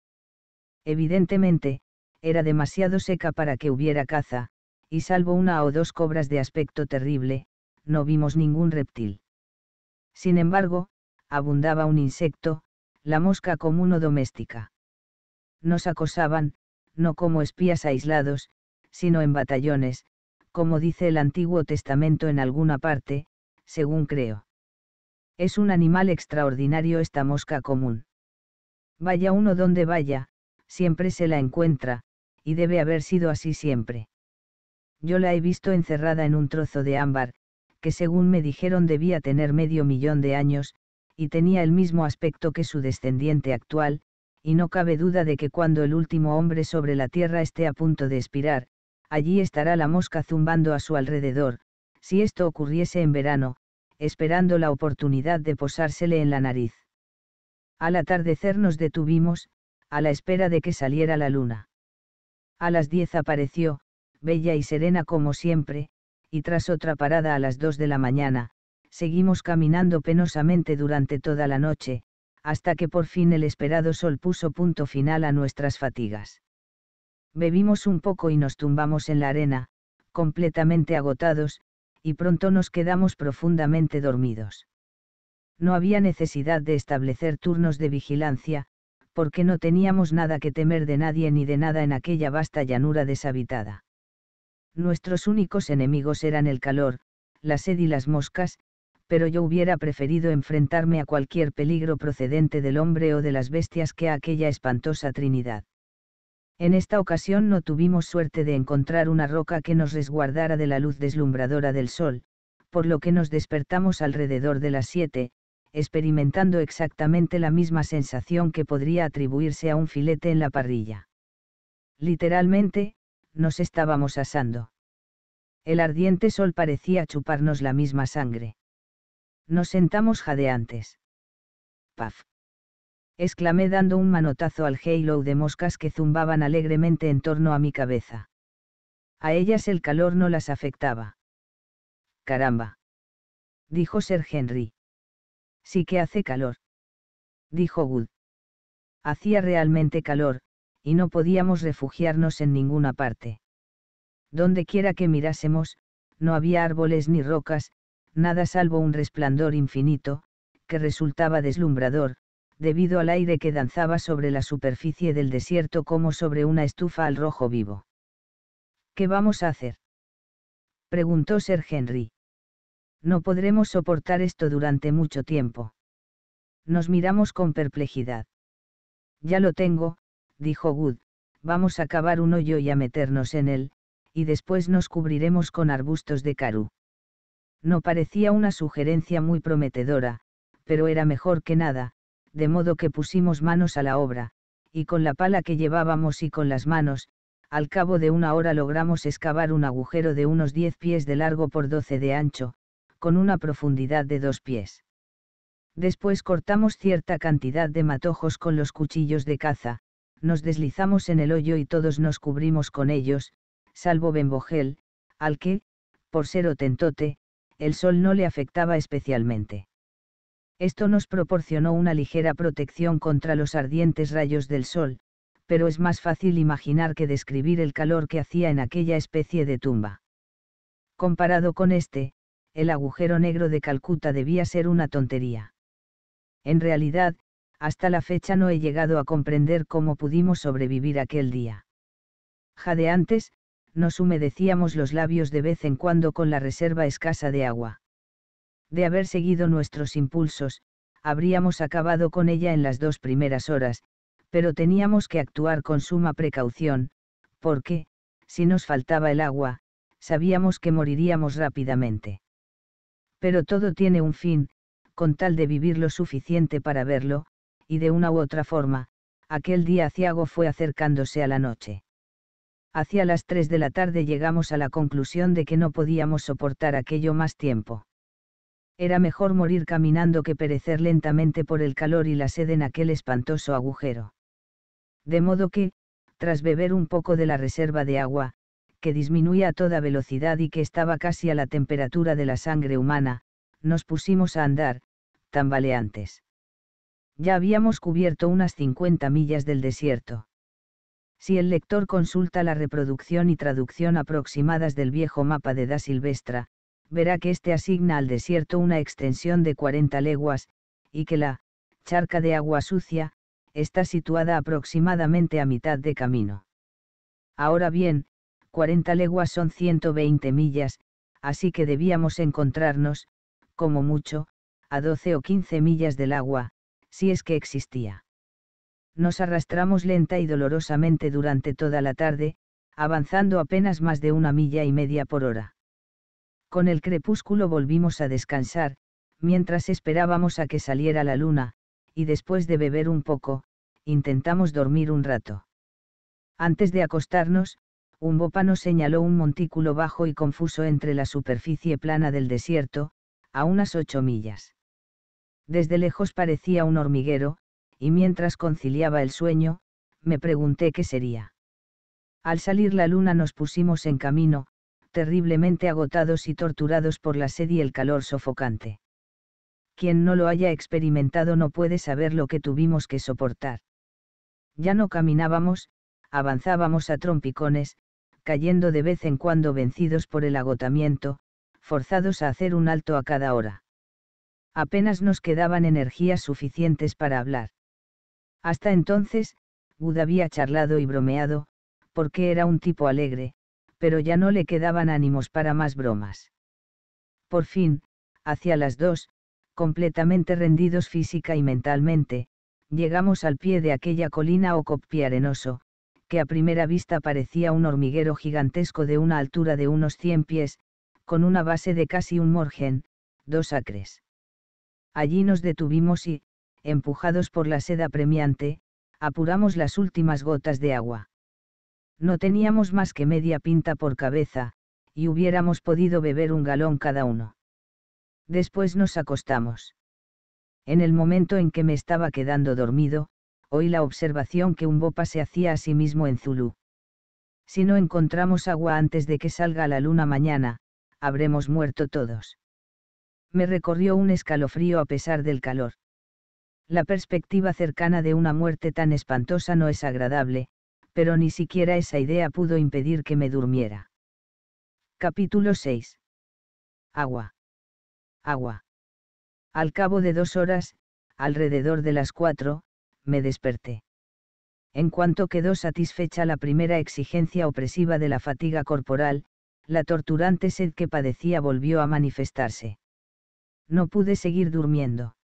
Evidentemente, era demasiado seca para que hubiera caza, y salvo una o dos cobras de aspecto terrible, no vimos ningún reptil. Sin embargo, abundaba un insecto, la mosca común o doméstica. Nos acosaban, no como espías aislados, sino en batallones, como dice el Antiguo Testamento en alguna parte, según creo. Es un animal extraordinario esta mosca común. Vaya uno donde vaya, siempre se la encuentra, y debe haber sido así siempre. Yo la he visto encerrada en un trozo de ámbar, que según me dijeron debía tener medio millón de años, y tenía el mismo aspecto que su descendiente actual, y no cabe duda de que cuando el último hombre sobre la Tierra esté a punto de expirar, allí estará la mosca zumbando a su alrededor, si esto ocurriese en verano, esperando la oportunidad de posársele en la nariz. Al atardecer nos detuvimos, a la espera de que saliera la luna. A las diez apareció, bella y serena como siempre, y tras otra parada a las dos de la mañana, seguimos caminando penosamente durante toda la noche, hasta que por fin el esperado sol puso punto final a nuestras fatigas bebimos un poco y nos tumbamos en la arena, completamente agotados, y pronto nos quedamos profundamente dormidos. No había necesidad de establecer turnos de vigilancia, porque no teníamos nada que temer de nadie ni de nada en aquella vasta llanura deshabitada. Nuestros únicos enemigos eran el calor, la sed y las moscas, pero yo hubiera preferido enfrentarme a cualquier peligro procedente del hombre o de las bestias que a aquella espantosa Trinidad. En esta ocasión no tuvimos suerte de encontrar una roca que nos resguardara de la luz deslumbradora del sol, por lo que nos despertamos alrededor de las 7, experimentando exactamente la misma sensación que podría atribuirse a un filete en la parrilla. Literalmente, nos estábamos asando. El ardiente sol parecía chuparnos la misma sangre. Nos sentamos jadeantes. Paf exclamé dando un manotazo al halo de moscas que zumbaban alegremente en torno a mi cabeza. A ellas el calor no las afectaba. Caramba. Dijo Sir Henry. Sí que hace calor. Dijo Wood. Hacía realmente calor, y no podíamos refugiarnos en ninguna parte. Donde quiera que mirásemos, no había árboles ni rocas, nada salvo un resplandor infinito, que resultaba deslumbrador, debido al aire que danzaba sobre la superficie del desierto como sobre una estufa al rojo vivo. ¿Qué vamos a hacer? preguntó Sir Henry. No podremos soportar esto durante mucho tiempo. Nos miramos con perplejidad. Ya lo tengo, dijo good vamos a cavar un hoyo y a meternos en él, y después nos cubriremos con arbustos de carú. No parecía una sugerencia muy prometedora, pero era mejor que nada, de modo que pusimos manos a la obra, y con la pala que llevábamos y con las manos, al cabo de una hora logramos excavar un agujero de unos 10 pies de largo por 12 de ancho, con una profundidad de dos pies. Después cortamos cierta cantidad de matojos con los cuchillos de caza, nos deslizamos en el hoyo y todos nos cubrimos con ellos, salvo Bembogel, al que, por ser otentote, el sol no le afectaba especialmente. Esto nos proporcionó una ligera protección contra los ardientes rayos del sol, pero es más fácil imaginar que describir el calor que hacía en aquella especie de tumba. Comparado con este, el agujero negro de Calcuta debía ser una tontería. En realidad, hasta la fecha no he llegado a comprender cómo pudimos sobrevivir aquel día. Jadeantes, nos humedecíamos los labios de vez en cuando con la reserva escasa de agua de haber seguido nuestros impulsos, habríamos acabado con ella en las dos primeras horas, pero teníamos que actuar con suma precaución, porque, si nos faltaba el agua, sabíamos que moriríamos rápidamente. Pero todo tiene un fin, con tal de vivir lo suficiente para verlo, y de una u otra forma, aquel día aciago fue acercándose a la noche. Hacia las tres de la tarde llegamos a la conclusión de que no podíamos soportar aquello más tiempo. Era mejor morir caminando que perecer lentamente por el calor y la sed en aquel espantoso agujero. De modo que, tras beber un poco de la reserva de agua, que disminuía a toda velocidad y que estaba casi a la temperatura de la sangre humana, nos pusimos a andar, tambaleantes. Ya habíamos cubierto unas 50 millas del desierto. Si el lector consulta la reproducción y traducción aproximadas del viejo mapa de Da Silvestra, verá que este asigna al desierto una extensión de 40 leguas, y que la, charca de agua sucia, está situada aproximadamente a mitad de camino. Ahora bien, 40 leguas son 120 millas, así que debíamos encontrarnos, como mucho, a 12 o 15 millas del agua, si es que existía. Nos arrastramos lenta y dolorosamente durante toda la tarde, avanzando apenas más de una milla y media por hora. Con el crepúsculo volvimos a descansar, mientras esperábamos a que saliera la luna, y después de beber un poco, intentamos dormir un rato. Antes de acostarnos, un nos señaló un montículo bajo y confuso entre la superficie plana del desierto, a unas ocho millas. Desde lejos parecía un hormiguero, y mientras conciliaba el sueño, me pregunté qué sería. Al salir la luna nos pusimos en camino, terriblemente agotados y torturados por la sed y el calor sofocante. Quien no lo haya experimentado no puede saber lo que tuvimos que soportar. Ya no caminábamos, avanzábamos a trompicones, cayendo de vez en cuando vencidos por el agotamiento, forzados a hacer un alto a cada hora. Apenas nos quedaban energías suficientes para hablar. Hasta entonces, Bud había charlado y bromeado, porque era un tipo alegre, pero ya no le quedaban ánimos para más bromas. Por fin, hacia las dos, completamente rendidos física y mentalmente, llegamos al pie de aquella colina o copia arenoso, que a primera vista parecía un hormiguero gigantesco de una altura de unos 100 pies, con una base de casi un morgen, dos acres. Allí nos detuvimos y, empujados por la seda premiante, apuramos las últimas gotas de agua. No teníamos más que media pinta por cabeza, y hubiéramos podido beber un galón cada uno. Después nos acostamos. En el momento en que me estaba quedando dormido, oí la observación que un bopa se hacía a sí mismo en Zulu. Si no encontramos agua antes de que salga la luna mañana, habremos muerto todos. Me recorrió un escalofrío a pesar del calor. La perspectiva cercana de una muerte tan espantosa no es agradable, pero ni siquiera esa idea pudo impedir que me durmiera. Capítulo 6. Agua. Agua. Al cabo de dos horas, alrededor de las cuatro, me desperté. En cuanto quedó satisfecha la primera exigencia opresiva de la fatiga corporal, la torturante sed que padecía volvió a manifestarse. No pude seguir durmiendo.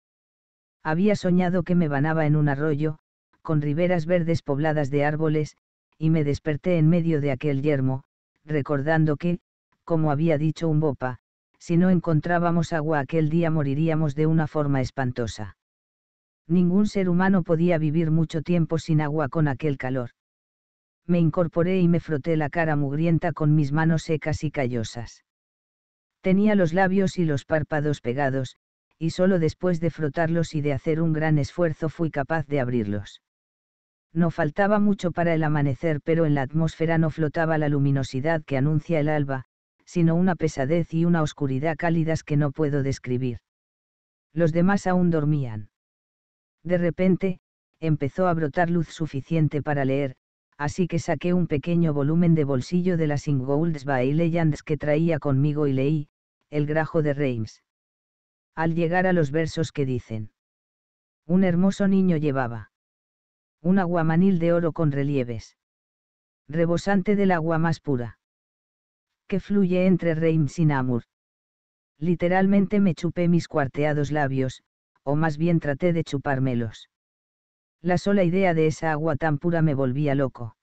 Había soñado que me banaba en un arroyo, con riberas verdes pobladas de árboles, y me desperté en medio de aquel yermo, recordando que, como había dicho un bopa, si no encontrábamos agua aquel día moriríamos de una forma espantosa. Ningún ser humano podía vivir mucho tiempo sin agua con aquel calor. Me incorporé y me froté la cara mugrienta con mis manos secas y callosas. Tenía los labios y los párpados pegados, y solo después de frotarlos y de hacer un gran esfuerzo fui capaz de abrirlos. No faltaba mucho para el amanecer, pero en la atmósfera no flotaba la luminosidad que anuncia el alba, sino una pesadez y una oscuridad cálidas que no puedo describir. Los demás aún dormían. De repente, empezó a brotar luz suficiente para leer, así que saqué un pequeño volumen de bolsillo de las Ingolds by Legends que traía conmigo y leí, El grajo de Reims. Al llegar a los versos que dicen. Un hermoso niño llevaba un aguamanil de oro con relieves. Rebosante del agua más pura. Que fluye entre Reims y Namur. Literalmente me chupé mis cuarteados labios, o más bien traté de chupármelos. La sola idea de esa agua tan pura me volvía loco.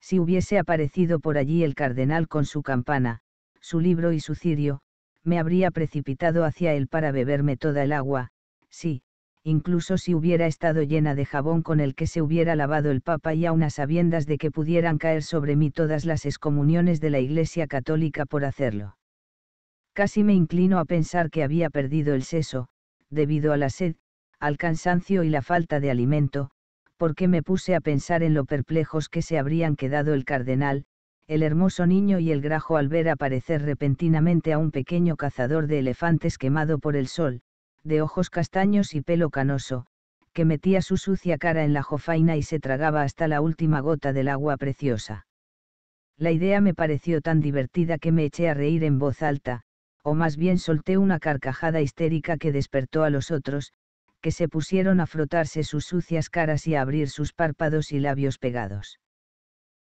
Si hubiese aparecido por allí el cardenal con su campana, su libro y su cirio, me habría precipitado hacia él para beberme toda el agua, sí, incluso si hubiera estado llena de jabón con el que se hubiera lavado el Papa y a a sabiendas de que pudieran caer sobre mí todas las excomuniones de la Iglesia Católica por hacerlo. Casi me inclino a pensar que había perdido el seso, debido a la sed, al cansancio y la falta de alimento, porque me puse a pensar en lo perplejos que se habrían quedado el cardenal, el hermoso niño y el grajo al ver aparecer repentinamente a un pequeño cazador de elefantes quemado por el sol, de ojos castaños y pelo canoso, que metía su sucia cara en la jofaina y se tragaba hasta la última gota del agua preciosa. La idea me pareció tan divertida que me eché a reír en voz alta, o más bien solté una carcajada histérica que despertó a los otros, que se pusieron a frotarse sus sucias caras y a abrir sus párpados y labios pegados.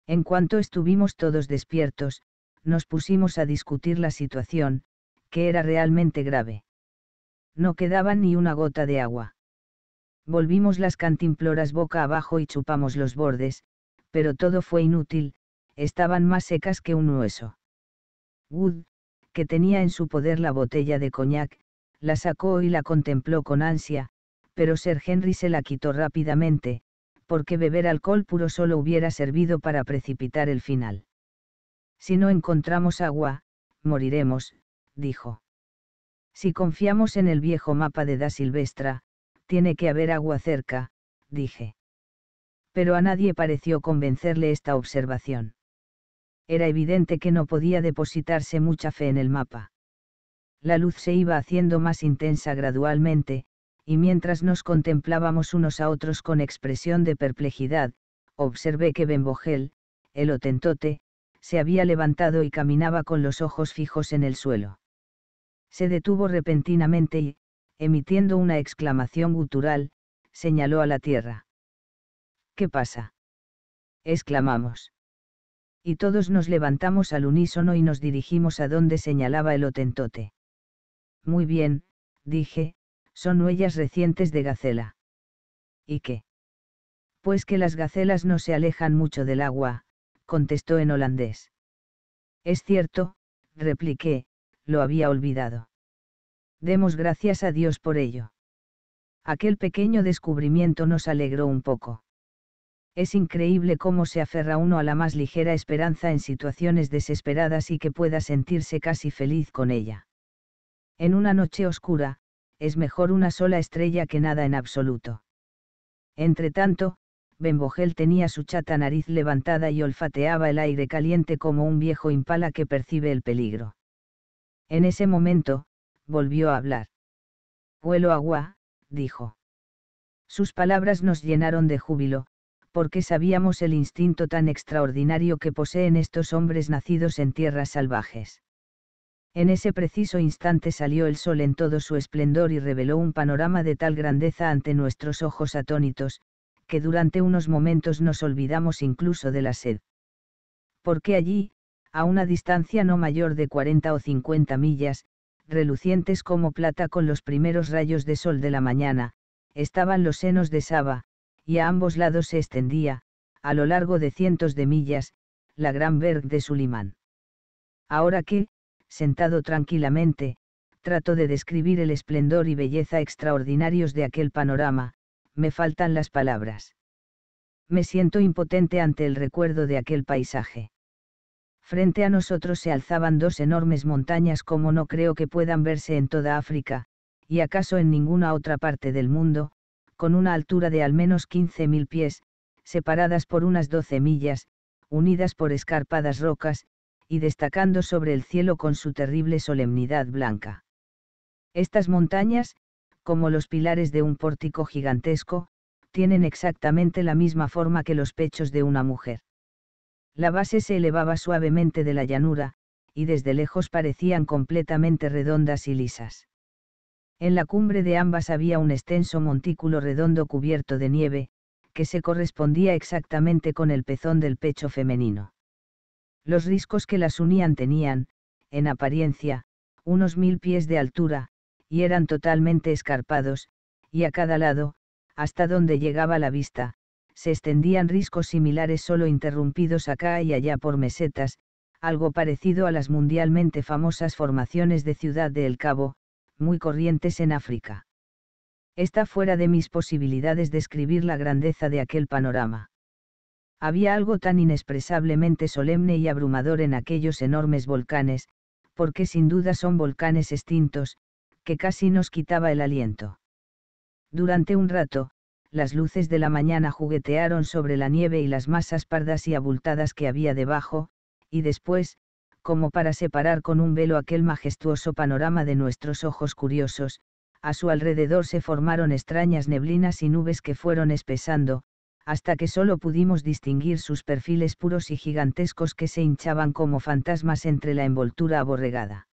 En cuanto estuvimos todos despiertos, nos pusimos a discutir la situación, que era realmente grave no quedaba ni una gota de agua. Volvimos las cantimploras boca abajo y chupamos los bordes, pero todo fue inútil, estaban más secas que un hueso. Wood, que tenía en su poder la botella de coñac, la sacó y la contempló con ansia, pero Sir Henry se la quitó rápidamente, porque beber alcohol puro solo hubiera servido para precipitar el final. Si no encontramos agua, moriremos, dijo. Si confiamos en el viejo mapa de Da Silvestra, tiene que haber agua cerca, dije. Pero a nadie pareció convencerle esta observación. Era evidente que no podía depositarse mucha fe en el mapa. La luz se iba haciendo más intensa gradualmente, y mientras nos contemplábamos unos a otros con expresión de perplejidad, observé que Benbohel, el otentote, se había levantado y caminaba con los ojos fijos en el suelo. Se detuvo repentinamente y, emitiendo una exclamación gutural, señaló a la tierra. ¿Qué pasa? exclamamos. Y todos nos levantamos al unísono y nos dirigimos a donde señalaba el otentote. Muy bien, dije, son huellas recientes de gacela. ¿Y qué? Pues que las gacelas no se alejan mucho del agua, contestó en holandés. Es cierto, repliqué, lo había olvidado. Demos gracias a Dios por ello. Aquel pequeño descubrimiento nos alegró un poco. Es increíble cómo se aferra uno a la más ligera esperanza en situaciones desesperadas y que pueda sentirse casi feliz con ella. En una noche oscura, es mejor una sola estrella que nada en absoluto. Entretanto, Bembojel tenía su chata nariz levantada y olfateaba el aire caliente como un viejo impala que percibe el peligro. En ese momento, volvió a hablar. Huelo agua, dijo. Sus palabras nos llenaron de júbilo, porque sabíamos el instinto tan extraordinario que poseen estos hombres nacidos en tierras salvajes. En ese preciso instante salió el sol en todo su esplendor y reveló un panorama de tal grandeza ante nuestros ojos atónitos, que durante unos momentos nos olvidamos incluso de la sed. Porque allí, a una distancia no mayor de 40 o 50 millas, relucientes como plata con los primeros rayos de sol de la mañana, estaban los senos de Saba, y a ambos lados se extendía, a lo largo de cientos de millas, la gran berg de Sulimán. Ahora que, sentado tranquilamente, trato de describir el esplendor y belleza extraordinarios de aquel panorama, me faltan las palabras. Me siento impotente ante el recuerdo de aquel paisaje. Frente a nosotros se alzaban dos enormes montañas como no creo que puedan verse en toda África, y acaso en ninguna otra parte del mundo, con una altura de al menos 15.000 pies, separadas por unas 12 millas, unidas por escarpadas rocas, y destacando sobre el cielo con su terrible solemnidad blanca. Estas montañas, como los pilares de un pórtico gigantesco, tienen exactamente la misma forma que los pechos de una mujer. La base se elevaba suavemente de la llanura, y desde lejos parecían completamente redondas y lisas. En la cumbre de ambas había un extenso montículo redondo cubierto de nieve, que se correspondía exactamente con el pezón del pecho femenino. Los riscos que las unían tenían, en apariencia, unos mil pies de altura, y eran totalmente escarpados, y a cada lado, hasta donde llegaba la vista, se extendían riscos similares solo interrumpidos acá y allá por mesetas, algo parecido a las mundialmente famosas formaciones de Ciudad de El Cabo, muy corrientes en África. Está fuera de mis posibilidades describir la grandeza de aquel panorama. Había algo tan inexpresablemente solemne y abrumador en aquellos enormes volcanes, porque sin duda son volcanes extintos, que casi nos quitaba el aliento. Durante un rato, las luces de la mañana juguetearon sobre la nieve y las masas pardas y abultadas que había debajo, y después, como para separar con un velo aquel majestuoso panorama de nuestros ojos curiosos, a su alrededor se formaron extrañas neblinas y nubes que fueron espesando, hasta que solo pudimos distinguir sus perfiles puros y gigantescos que se hinchaban como fantasmas entre la envoltura aborregada.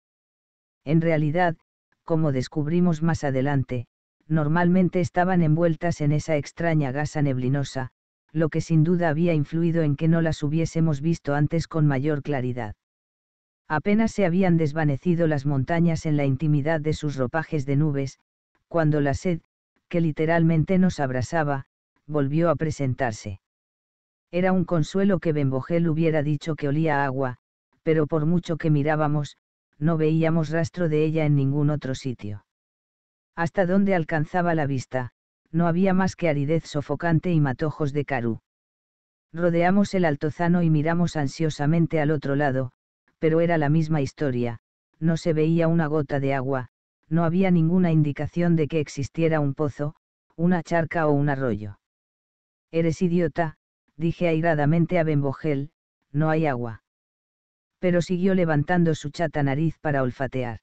En realidad, como descubrimos más adelante, normalmente estaban envueltas en esa extraña gasa neblinosa, lo que sin duda había influido en que no las hubiésemos visto antes con mayor claridad. Apenas se habían desvanecido las montañas en la intimidad de sus ropajes de nubes, cuando la sed, que literalmente nos abrasaba, volvió a presentarse. Era un consuelo que Benbogel hubiera dicho que olía a agua, pero por mucho que mirábamos, no veíamos rastro de ella en ningún otro sitio. Hasta donde alcanzaba la vista, no había más que aridez sofocante y matojos de carú. Rodeamos el altozano y miramos ansiosamente al otro lado, pero era la misma historia, no se veía una gota de agua, no había ninguna indicación de que existiera un pozo, una charca o un arroyo. Eres idiota, dije airadamente a Bembogel, no hay agua. Pero siguió levantando su chata nariz para olfatear.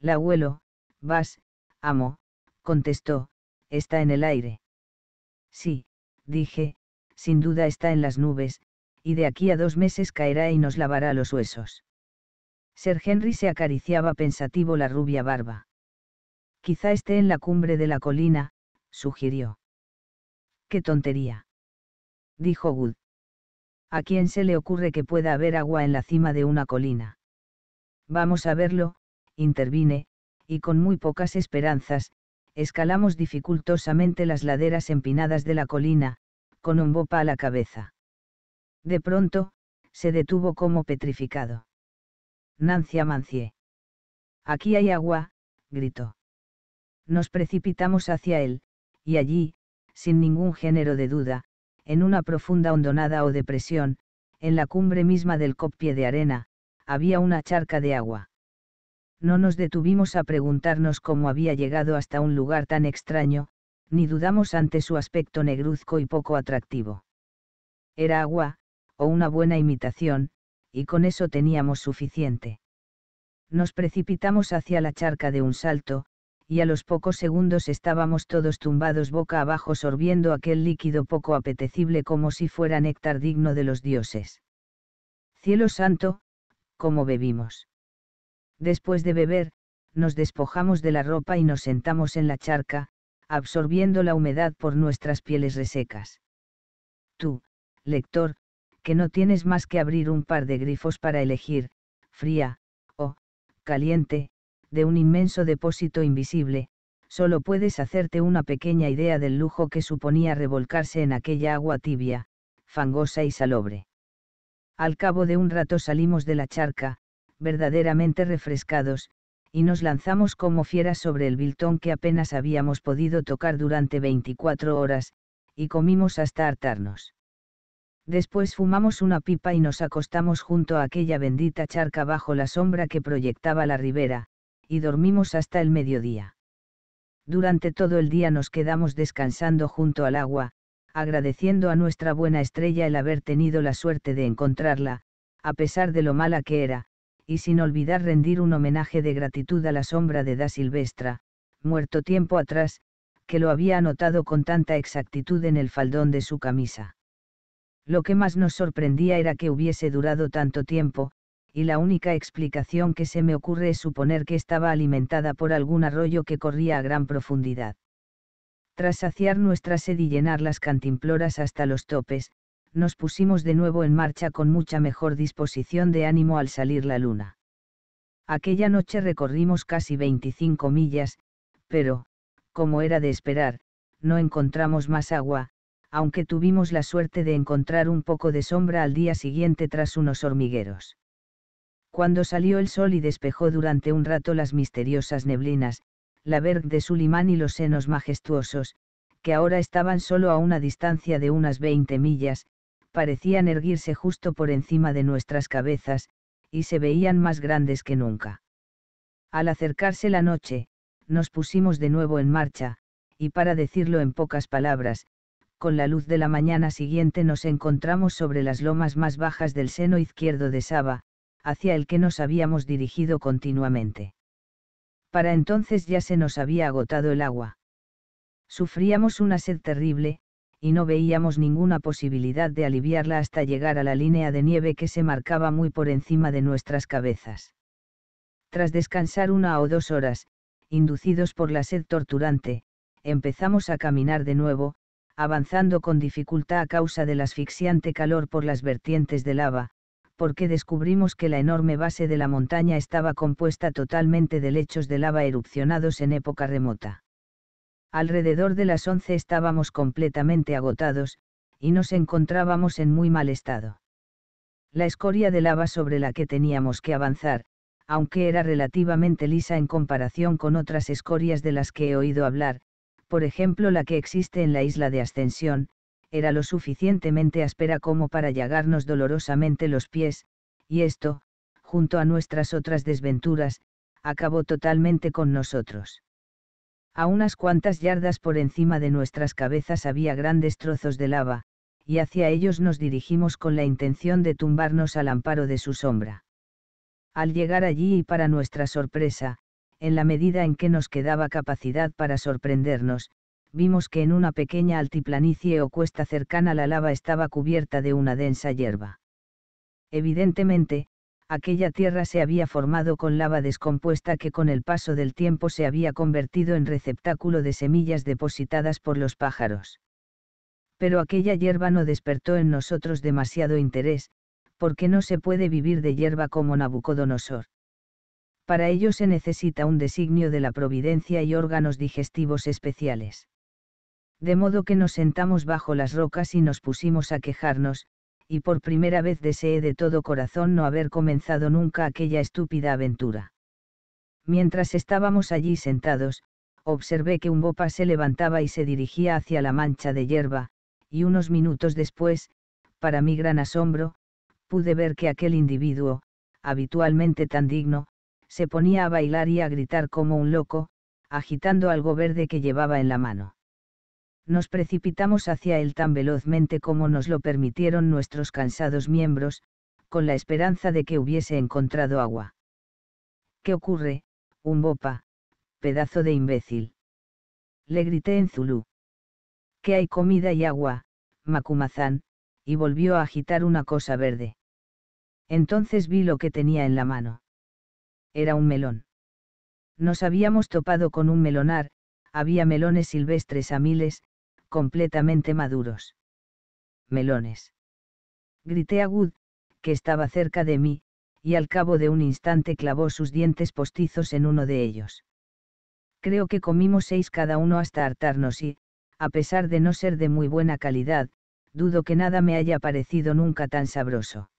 La abuelo, vas, Amo, contestó, está en el aire. Sí, dije, sin duda está en las nubes, y de aquí a dos meses caerá y nos lavará los huesos. Sir Henry se acariciaba pensativo la rubia barba. Quizá esté en la cumbre de la colina, sugirió. ¡Qué tontería! dijo Wood. ¿A quién se le ocurre que pueda haber agua en la cima de una colina? Vamos a verlo, intervine, y con muy pocas esperanzas, escalamos dificultosamente las laderas empinadas de la colina, con un bopa a la cabeza. De pronto, se detuvo como petrificado. Nancy Amancié. Aquí hay agua, gritó. Nos precipitamos hacia él, y allí, sin ningún género de duda, en una profunda hondonada o depresión, en la cumbre misma del copie de arena, había una charca de agua. No nos detuvimos a preguntarnos cómo había llegado hasta un lugar tan extraño, ni dudamos ante su aspecto negruzco y poco atractivo. Era agua, o una buena imitación, y con eso teníamos suficiente. Nos precipitamos hacia la charca de un salto, y a los pocos segundos estábamos todos tumbados boca abajo sorbiendo aquel líquido poco apetecible como si fuera néctar digno de los dioses. Cielo santo, ¿cómo bebimos. Después de beber, nos despojamos de la ropa y nos sentamos en la charca, absorbiendo la humedad por nuestras pieles resecas. Tú, lector, que no tienes más que abrir un par de grifos para elegir, fría, o, caliente, de un inmenso depósito invisible, solo puedes hacerte una pequeña idea del lujo que suponía revolcarse en aquella agua tibia, fangosa y salobre. Al cabo de un rato salimos de la charca, verdaderamente refrescados, y nos lanzamos como fieras sobre el biltón que apenas habíamos podido tocar durante 24 horas, y comimos hasta hartarnos. Después fumamos una pipa y nos acostamos junto a aquella bendita charca bajo la sombra que proyectaba la ribera, y dormimos hasta el mediodía. Durante todo el día nos quedamos descansando junto al agua, agradeciendo a nuestra buena estrella el haber tenido la suerte de encontrarla, a pesar de lo mala que era, y sin olvidar rendir un homenaje de gratitud a la sombra de Da Silvestra, muerto tiempo atrás, que lo había anotado con tanta exactitud en el faldón de su camisa. Lo que más nos sorprendía era que hubiese durado tanto tiempo, y la única explicación que se me ocurre es suponer que estaba alimentada por algún arroyo que corría a gran profundidad. Tras saciar nuestra sed y llenar las cantimploras hasta los topes, nos pusimos de nuevo en marcha con mucha mejor disposición de ánimo al salir la luna. Aquella noche recorrimos casi 25 millas, pero, como era de esperar, no encontramos más agua, aunque tuvimos la suerte de encontrar un poco de sombra al día siguiente tras unos hormigueros. Cuando salió el sol y despejó durante un rato las misteriosas neblinas, la Berg de Sulimán y los senos majestuosos, que ahora estaban solo a una distancia de unas 20 millas, parecían erguirse justo por encima de nuestras cabezas, y se veían más grandes que nunca. Al acercarse la noche, nos pusimos de nuevo en marcha, y para decirlo en pocas palabras, con la luz de la mañana siguiente nos encontramos sobre las lomas más bajas del seno izquierdo de Saba, hacia el que nos habíamos dirigido continuamente. Para entonces ya se nos había agotado el agua. Sufríamos una sed terrible, y no veíamos ninguna posibilidad de aliviarla hasta llegar a la línea de nieve que se marcaba muy por encima de nuestras cabezas. Tras descansar una o dos horas, inducidos por la sed torturante, empezamos a caminar de nuevo, avanzando con dificultad a causa del asfixiante calor por las vertientes de lava, porque descubrimos que la enorme base de la montaña estaba compuesta totalmente de lechos de lava erupcionados en época remota. Alrededor de las once estábamos completamente agotados, y nos encontrábamos en muy mal estado. La escoria de lava sobre la que teníamos que avanzar, aunque era relativamente lisa en comparación con otras escorias de las que he oído hablar, por ejemplo la que existe en la isla de Ascensión, era lo suficientemente áspera como para llagarnos dolorosamente los pies, y esto, junto a nuestras otras desventuras, acabó totalmente con nosotros. A unas cuantas yardas por encima de nuestras cabezas había grandes trozos de lava, y hacia ellos nos dirigimos con la intención de tumbarnos al amparo de su sombra. Al llegar allí y para nuestra sorpresa, en la medida en que nos quedaba capacidad para sorprendernos, vimos que en una pequeña altiplanicie o cuesta cercana la lava estaba cubierta de una densa hierba. Evidentemente, aquella tierra se había formado con lava descompuesta que con el paso del tiempo se había convertido en receptáculo de semillas depositadas por los pájaros. Pero aquella hierba no despertó en nosotros demasiado interés, porque no se puede vivir de hierba como Nabucodonosor. Para ello se necesita un designio de la providencia y órganos digestivos especiales. De modo que nos sentamos bajo las rocas y nos pusimos a quejarnos, y por primera vez deseé de todo corazón no haber comenzado nunca aquella estúpida aventura. Mientras estábamos allí sentados, observé que un bopa se levantaba y se dirigía hacia la mancha de hierba, y unos minutos después, para mi gran asombro, pude ver que aquel individuo, habitualmente tan digno, se ponía a bailar y a gritar como un loco, agitando algo verde que llevaba en la mano nos precipitamos hacia él tan velozmente como nos lo permitieron nuestros cansados miembros, con la esperanza de que hubiese encontrado agua. ¿Qué ocurre, un bopa, pedazo de imbécil? Le grité en zulú. ¿Qué hay comida y agua, Macumazán, y volvió a agitar una cosa verde. Entonces vi lo que tenía en la mano. Era un melón. Nos habíamos topado con un melonar, había melones silvestres a miles, completamente maduros. Melones. Grité a Wood, que estaba cerca de mí, y al cabo de un instante clavó sus dientes postizos en uno de ellos. Creo que comimos seis cada uno hasta hartarnos y, a pesar de no ser de muy buena calidad, dudo que nada me haya parecido nunca tan sabroso.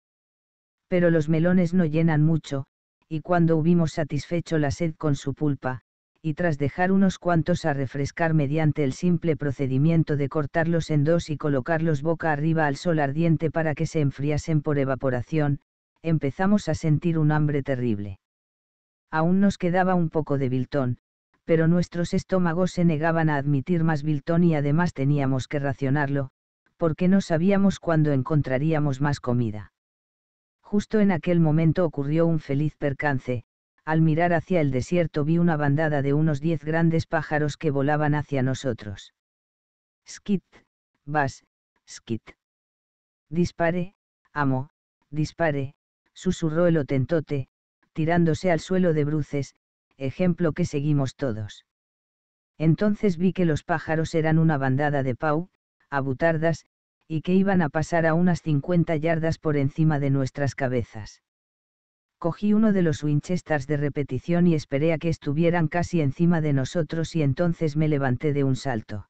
Pero los melones no llenan mucho, y cuando hubimos satisfecho la sed con su pulpa, y tras dejar unos cuantos a refrescar mediante el simple procedimiento de cortarlos en dos y colocarlos boca arriba al sol ardiente para que se enfriasen por evaporación, empezamos a sentir un hambre terrible. Aún nos quedaba un poco de biltón, pero nuestros estómagos se negaban a admitir más biltón y además teníamos que racionarlo, porque no sabíamos cuándo encontraríamos más comida. Justo en aquel momento ocurrió un feliz percance, al mirar hacia el desierto vi una bandada de unos diez grandes pájaros que volaban hacia nosotros. Skit, vas, skit. Dispare, amo, dispare, susurró el otentote, tirándose al suelo de bruces, ejemplo que seguimos todos. Entonces vi que los pájaros eran una bandada de pau, abutardas, y que iban a pasar a unas 50 yardas por encima de nuestras cabezas cogí uno de los Winchesters de repetición y esperé a que estuvieran casi encima de nosotros y entonces me levanté de un salto.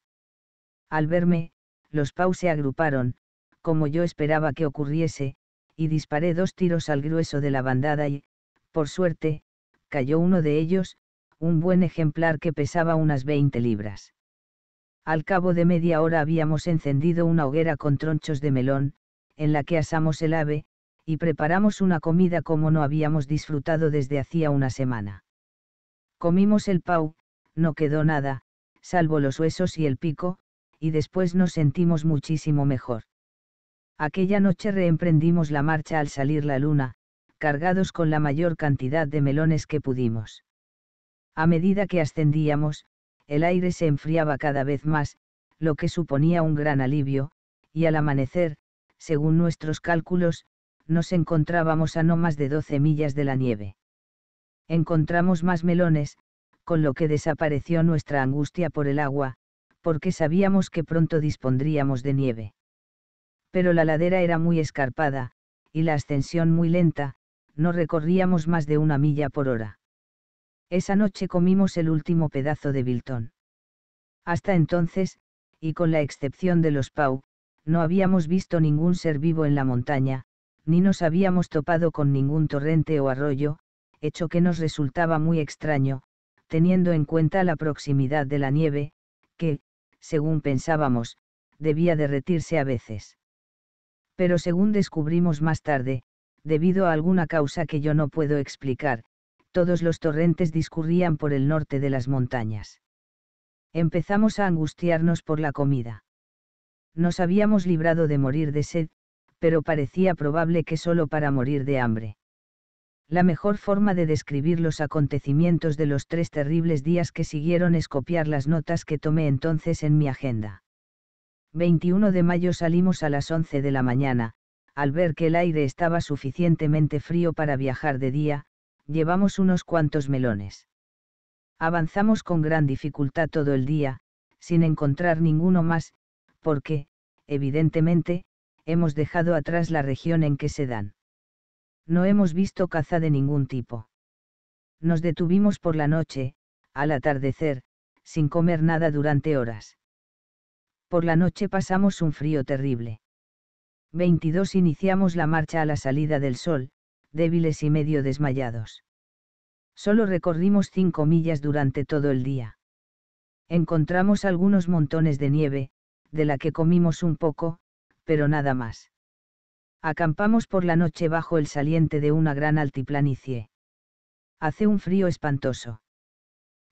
Al verme, los Paus se agruparon, como yo esperaba que ocurriese, y disparé dos tiros al grueso de la bandada y, por suerte, cayó uno de ellos, un buen ejemplar que pesaba unas 20 libras. Al cabo de media hora habíamos encendido una hoguera con tronchos de melón, en la que asamos el ave, y preparamos una comida como no habíamos disfrutado desde hacía una semana. Comimos el pau, no quedó nada, salvo los huesos y el pico, y después nos sentimos muchísimo mejor. Aquella noche reemprendimos la marcha al salir la luna, cargados con la mayor cantidad de melones que pudimos. A medida que ascendíamos, el aire se enfriaba cada vez más, lo que suponía un gran alivio, y al amanecer, según nuestros cálculos, nos encontrábamos a no más de 12 millas de la nieve. Encontramos más melones, con lo que desapareció nuestra angustia por el agua, porque sabíamos que pronto dispondríamos de nieve. Pero la ladera era muy escarpada, y la ascensión muy lenta, no recorríamos más de una milla por hora. Esa noche comimos el último pedazo de Biltón. Hasta entonces, y con la excepción de los Pau, no habíamos visto ningún ser vivo en la montaña, ni nos habíamos topado con ningún torrente o arroyo, hecho que nos resultaba muy extraño, teniendo en cuenta la proximidad de la nieve, que, según pensábamos, debía derretirse a veces. Pero según descubrimos más tarde, debido a alguna causa que yo no puedo explicar, todos los torrentes discurrían por el norte de las montañas. Empezamos a angustiarnos por la comida. Nos habíamos librado de morir de sed, pero parecía probable que solo para morir de hambre. La mejor forma de describir los acontecimientos de los tres terribles días que siguieron es copiar las notas que tomé entonces en mi agenda. 21 de mayo salimos a las 11 de la mañana, al ver que el aire estaba suficientemente frío para viajar de día, llevamos unos cuantos melones. Avanzamos con gran dificultad todo el día, sin encontrar ninguno más, porque, evidentemente, hemos dejado atrás la región en que se dan. No hemos visto caza de ningún tipo. Nos detuvimos por la noche, al atardecer, sin comer nada durante horas. Por la noche pasamos un frío terrible. 22 Iniciamos la marcha a la salida del sol, débiles y medio desmayados. Solo recorrimos 5 millas durante todo el día. Encontramos algunos montones de nieve, de la que comimos un poco, pero nada más. Acampamos por la noche bajo el saliente de una gran altiplanicie. Hace un frío espantoso.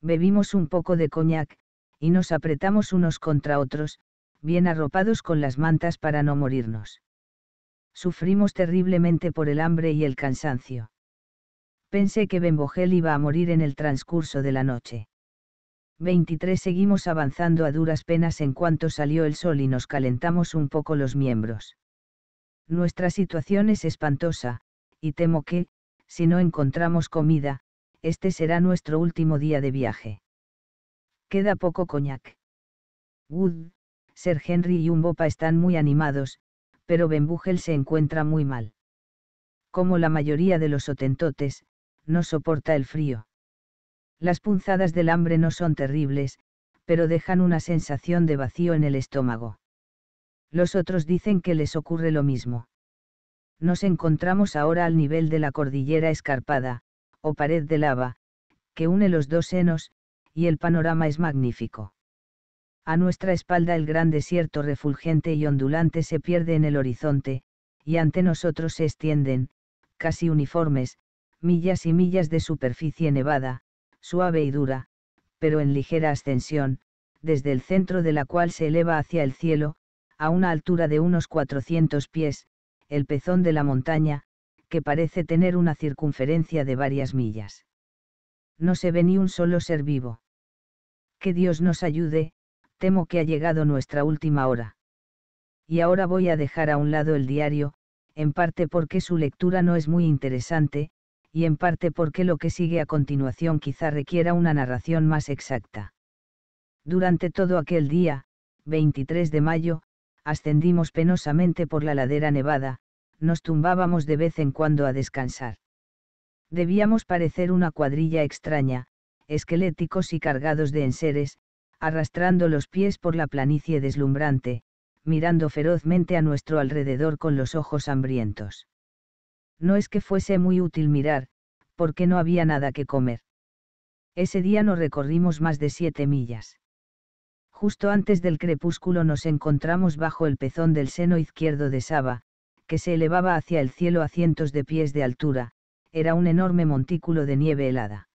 Bebimos un poco de coñac, y nos apretamos unos contra otros, bien arropados con las mantas para no morirnos. Sufrimos terriblemente por el hambre y el cansancio. Pensé que Bembojel iba a morir en el transcurso de la noche. 23 Seguimos avanzando a duras penas en cuanto salió el sol y nos calentamos un poco los miembros. Nuestra situación es espantosa, y temo que, si no encontramos comida, este será nuestro último día de viaje. Queda poco coñac. Wood, Sir Henry y Umbopa están muy animados, pero Benbugel se encuentra muy mal. Como la mayoría de los otentotes, no soporta el frío. Las punzadas del hambre no son terribles, pero dejan una sensación de vacío en el estómago. Los otros dicen que les ocurre lo mismo. Nos encontramos ahora al nivel de la cordillera escarpada, o pared de lava, que une los dos senos, y el panorama es magnífico. A nuestra espalda el gran desierto refulgente y ondulante se pierde en el horizonte, y ante nosotros se extienden, casi uniformes, millas y millas de superficie nevada, suave y dura, pero en ligera ascensión, desde el centro de la cual se eleva hacia el cielo, a una altura de unos 400 pies, el pezón de la montaña, que parece tener una circunferencia de varias millas. No se ve ni un solo ser vivo. Que Dios nos ayude, temo que ha llegado nuestra última hora. Y ahora voy a dejar a un lado el diario, en parte porque su lectura no es muy interesante, y en parte porque lo que sigue a continuación quizá requiera una narración más exacta. Durante todo aquel día, 23 de mayo, ascendimos penosamente por la ladera nevada, nos tumbábamos de vez en cuando a descansar. Debíamos parecer una cuadrilla extraña, esqueléticos y cargados de enseres, arrastrando los pies por la planicie deslumbrante, mirando ferozmente a nuestro alrededor con los ojos hambrientos. No es que fuese muy útil mirar, porque no había nada que comer. Ese día no recorrimos más de siete millas. Justo antes del crepúsculo nos encontramos bajo el pezón del seno izquierdo de Saba, que se elevaba hacia el cielo a cientos de pies de altura, era un enorme montículo de nieve helada.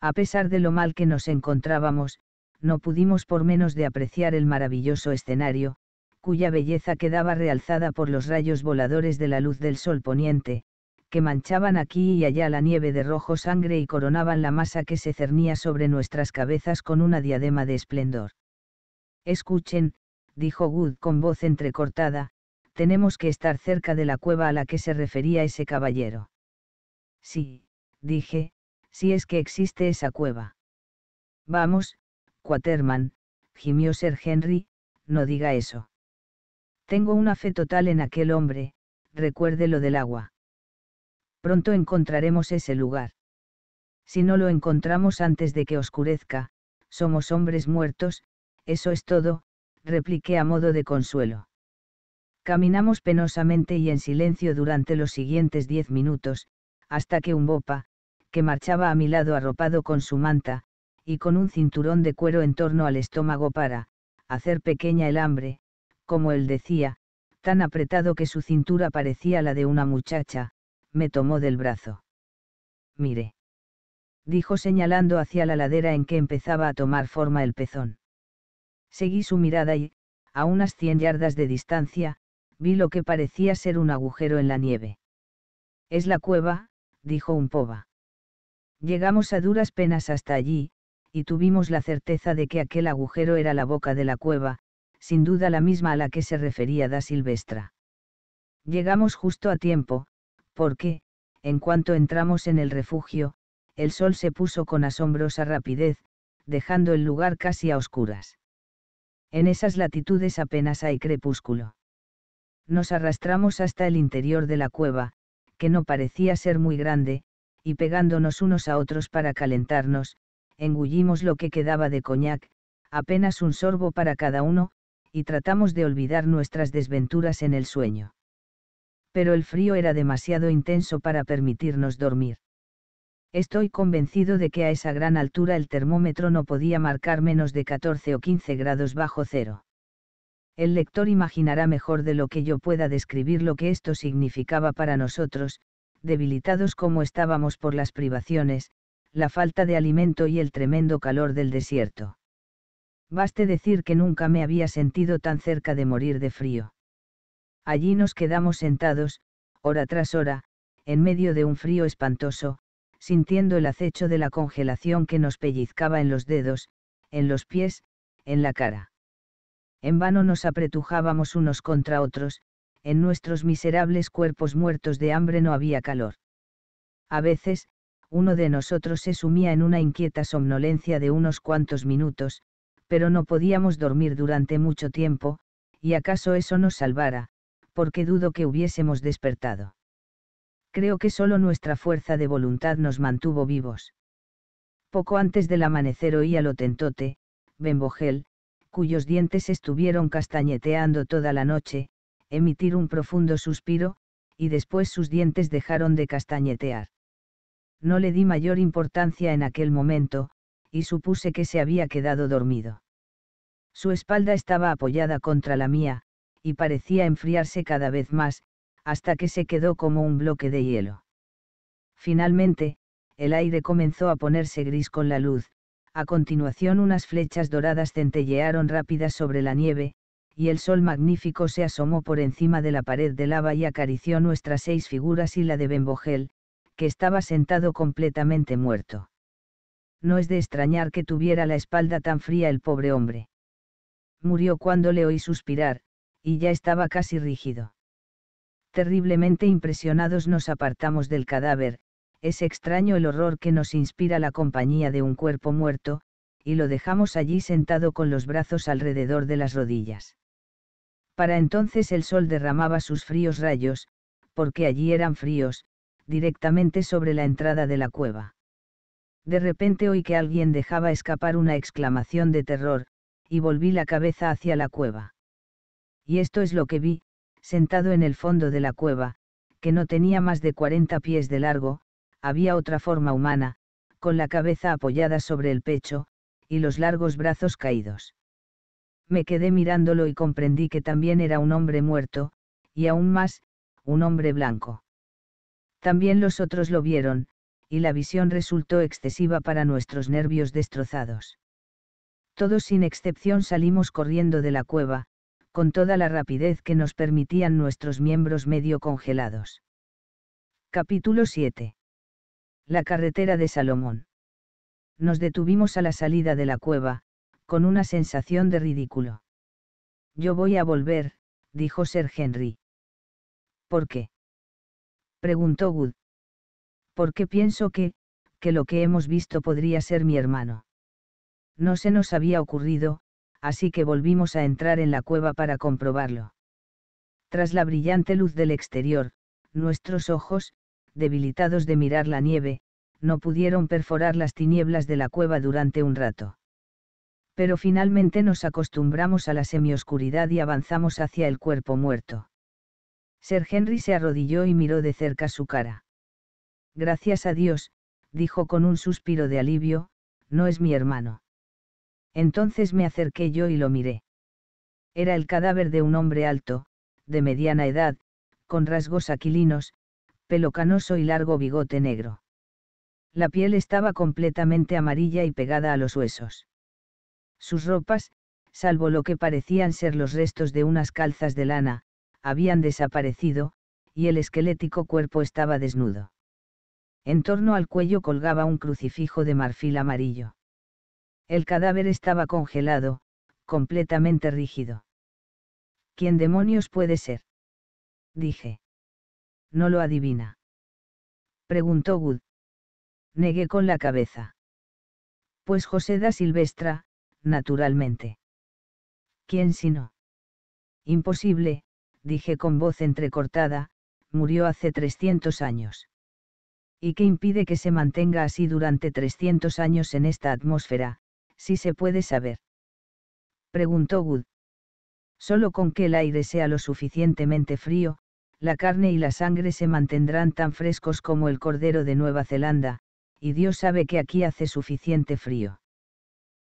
A pesar de lo mal que nos encontrábamos, no pudimos por menos de apreciar el maravilloso escenario, cuya belleza quedaba realzada por los rayos voladores de la luz del sol poniente, que manchaban aquí y allá la nieve de rojo sangre y coronaban la masa que se cernía sobre nuestras cabezas con una diadema de esplendor. Escuchen, dijo good con voz entrecortada, tenemos que estar cerca de la cueva a la que se refería ese caballero. Sí, dije, si es que existe esa cueva. Vamos, Quaterman, gimió Sir Henry, no diga eso. Tengo una fe total en aquel hombre, recuerde lo del agua. Pronto encontraremos ese lugar. Si no lo encontramos antes de que oscurezca, somos hombres muertos, eso es todo, repliqué a modo de consuelo. Caminamos penosamente y en silencio durante los siguientes diez minutos, hasta que un bopa, que marchaba a mi lado arropado con su manta, y con un cinturón de cuero en torno al estómago para, hacer pequeña el hambre, como él decía, tan apretado que su cintura parecía la de una muchacha, me tomó del brazo. Mire. Dijo señalando hacia la ladera en que empezaba a tomar forma el pezón. Seguí su mirada y, a unas cien yardas de distancia, vi lo que parecía ser un agujero en la nieve. Es la cueva, dijo un pova. Llegamos a duras penas hasta allí, y tuvimos la certeza de que aquel agujero era la boca de la cueva, sin duda la misma a la que se refería da Silvestra. Llegamos justo a tiempo, porque, en cuanto entramos en el refugio, el sol se puso con asombrosa rapidez, dejando el lugar casi a oscuras. En esas latitudes apenas hay crepúsculo. Nos arrastramos hasta el interior de la cueva, que no parecía ser muy grande, y pegándonos unos a otros para calentarnos, engullimos lo que quedaba de coñac, apenas un sorbo para cada uno, y tratamos de olvidar nuestras desventuras en el sueño. Pero el frío era demasiado intenso para permitirnos dormir. Estoy convencido de que a esa gran altura el termómetro no podía marcar menos de 14 o 15 grados bajo cero. El lector imaginará mejor de lo que yo pueda describir lo que esto significaba para nosotros, debilitados como estábamos por las privaciones, la falta de alimento y el tremendo calor del desierto. Baste decir que nunca me había sentido tan cerca de morir de frío. Allí nos quedamos sentados, hora tras hora, en medio de un frío espantoso, sintiendo el acecho de la congelación que nos pellizcaba en los dedos, en los pies, en la cara. En vano nos apretujábamos unos contra otros, en nuestros miserables cuerpos muertos de hambre no había calor. A veces, uno de nosotros se sumía en una inquieta somnolencia de unos cuantos minutos, pero no podíamos dormir durante mucho tiempo, y acaso eso nos salvara, porque dudo que hubiésemos despertado. Creo que solo nuestra fuerza de voluntad nos mantuvo vivos. Poco antes del amanecer oí al otentote, Bembogel, cuyos dientes estuvieron castañeteando toda la noche, emitir un profundo suspiro, y después sus dientes dejaron de castañetear. No le di mayor importancia en aquel momento, y supuse que se había quedado dormido. Su espalda estaba apoyada contra la mía, y parecía enfriarse cada vez más, hasta que se quedó como un bloque de hielo. Finalmente, el aire comenzó a ponerse gris con la luz, a continuación unas flechas doradas centellearon rápidas sobre la nieve, y el sol magnífico se asomó por encima de la pared de lava y acarició nuestras seis figuras y la de Bembogel, que estaba sentado completamente muerto no es de extrañar que tuviera la espalda tan fría el pobre hombre. Murió cuando le oí suspirar, y ya estaba casi rígido. Terriblemente impresionados nos apartamos del cadáver, es extraño el horror que nos inspira la compañía de un cuerpo muerto, y lo dejamos allí sentado con los brazos alrededor de las rodillas. Para entonces el sol derramaba sus fríos rayos, porque allí eran fríos, directamente sobre la entrada de la cueva. De repente oí que alguien dejaba escapar una exclamación de terror, y volví la cabeza hacia la cueva. Y esto es lo que vi, sentado en el fondo de la cueva, que no tenía más de 40 pies de largo, había otra forma humana, con la cabeza apoyada sobre el pecho, y los largos brazos caídos. Me quedé mirándolo y comprendí que también era un hombre muerto, y aún más, un hombre blanco. También los otros lo vieron, y la visión resultó excesiva para nuestros nervios destrozados. Todos sin excepción salimos corriendo de la cueva, con toda la rapidez que nos permitían nuestros miembros medio congelados. Capítulo 7. La carretera de Salomón. Nos detuvimos a la salida de la cueva, con una sensación de ridículo. Yo voy a volver, dijo Sir Henry. ¿Por qué? preguntó Wood porque pienso que, que lo que hemos visto podría ser mi hermano. No se nos había ocurrido, así que volvimos a entrar en la cueva para comprobarlo. Tras la brillante luz del exterior, nuestros ojos, debilitados de mirar la nieve, no pudieron perforar las tinieblas de la cueva durante un rato. Pero finalmente nos acostumbramos a la semioscuridad y avanzamos hacia el cuerpo muerto. Sir Henry se arrodilló y miró de cerca su cara. Gracias a Dios, dijo con un suspiro de alivio, no es mi hermano. Entonces me acerqué yo y lo miré. Era el cadáver de un hombre alto, de mediana edad, con rasgos aquilinos, pelo canoso y largo bigote negro. La piel estaba completamente amarilla y pegada a los huesos. Sus ropas, salvo lo que parecían ser los restos de unas calzas de lana, habían desaparecido, y el esquelético cuerpo estaba desnudo. En torno al cuello colgaba un crucifijo de marfil amarillo. El cadáver estaba congelado, completamente rígido. ¿Quién demonios puede ser? Dije. ¿No lo adivina? Preguntó Wood. Negué con la cabeza. Pues José da Silvestra, naturalmente. ¿Quién si no? Imposible, dije con voz entrecortada, murió hace 300 años y qué impide que se mantenga así durante 300 años en esta atmósfera, si se puede saber. Preguntó Wood. Solo con que el aire sea lo suficientemente frío, la carne y la sangre se mantendrán tan frescos como el cordero de Nueva Zelanda, y Dios sabe que aquí hace suficiente frío.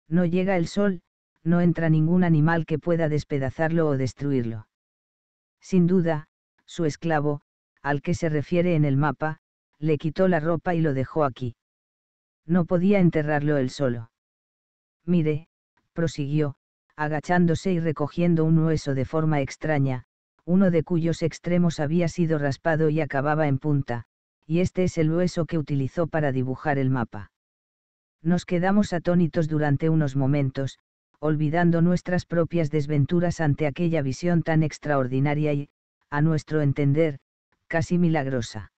No llega el sol, no entra ningún animal que pueda despedazarlo o destruirlo. Sin duda, su esclavo, al que se refiere en el mapa, le quitó la ropa y lo dejó aquí. No podía enterrarlo él solo. Mire, prosiguió, agachándose y recogiendo un hueso de forma extraña, uno de cuyos extremos había sido raspado y acababa en punta, y este es el hueso que utilizó para dibujar el mapa. Nos quedamos atónitos durante unos momentos, olvidando nuestras propias desventuras ante aquella visión tan extraordinaria y, a nuestro entender, casi milagrosa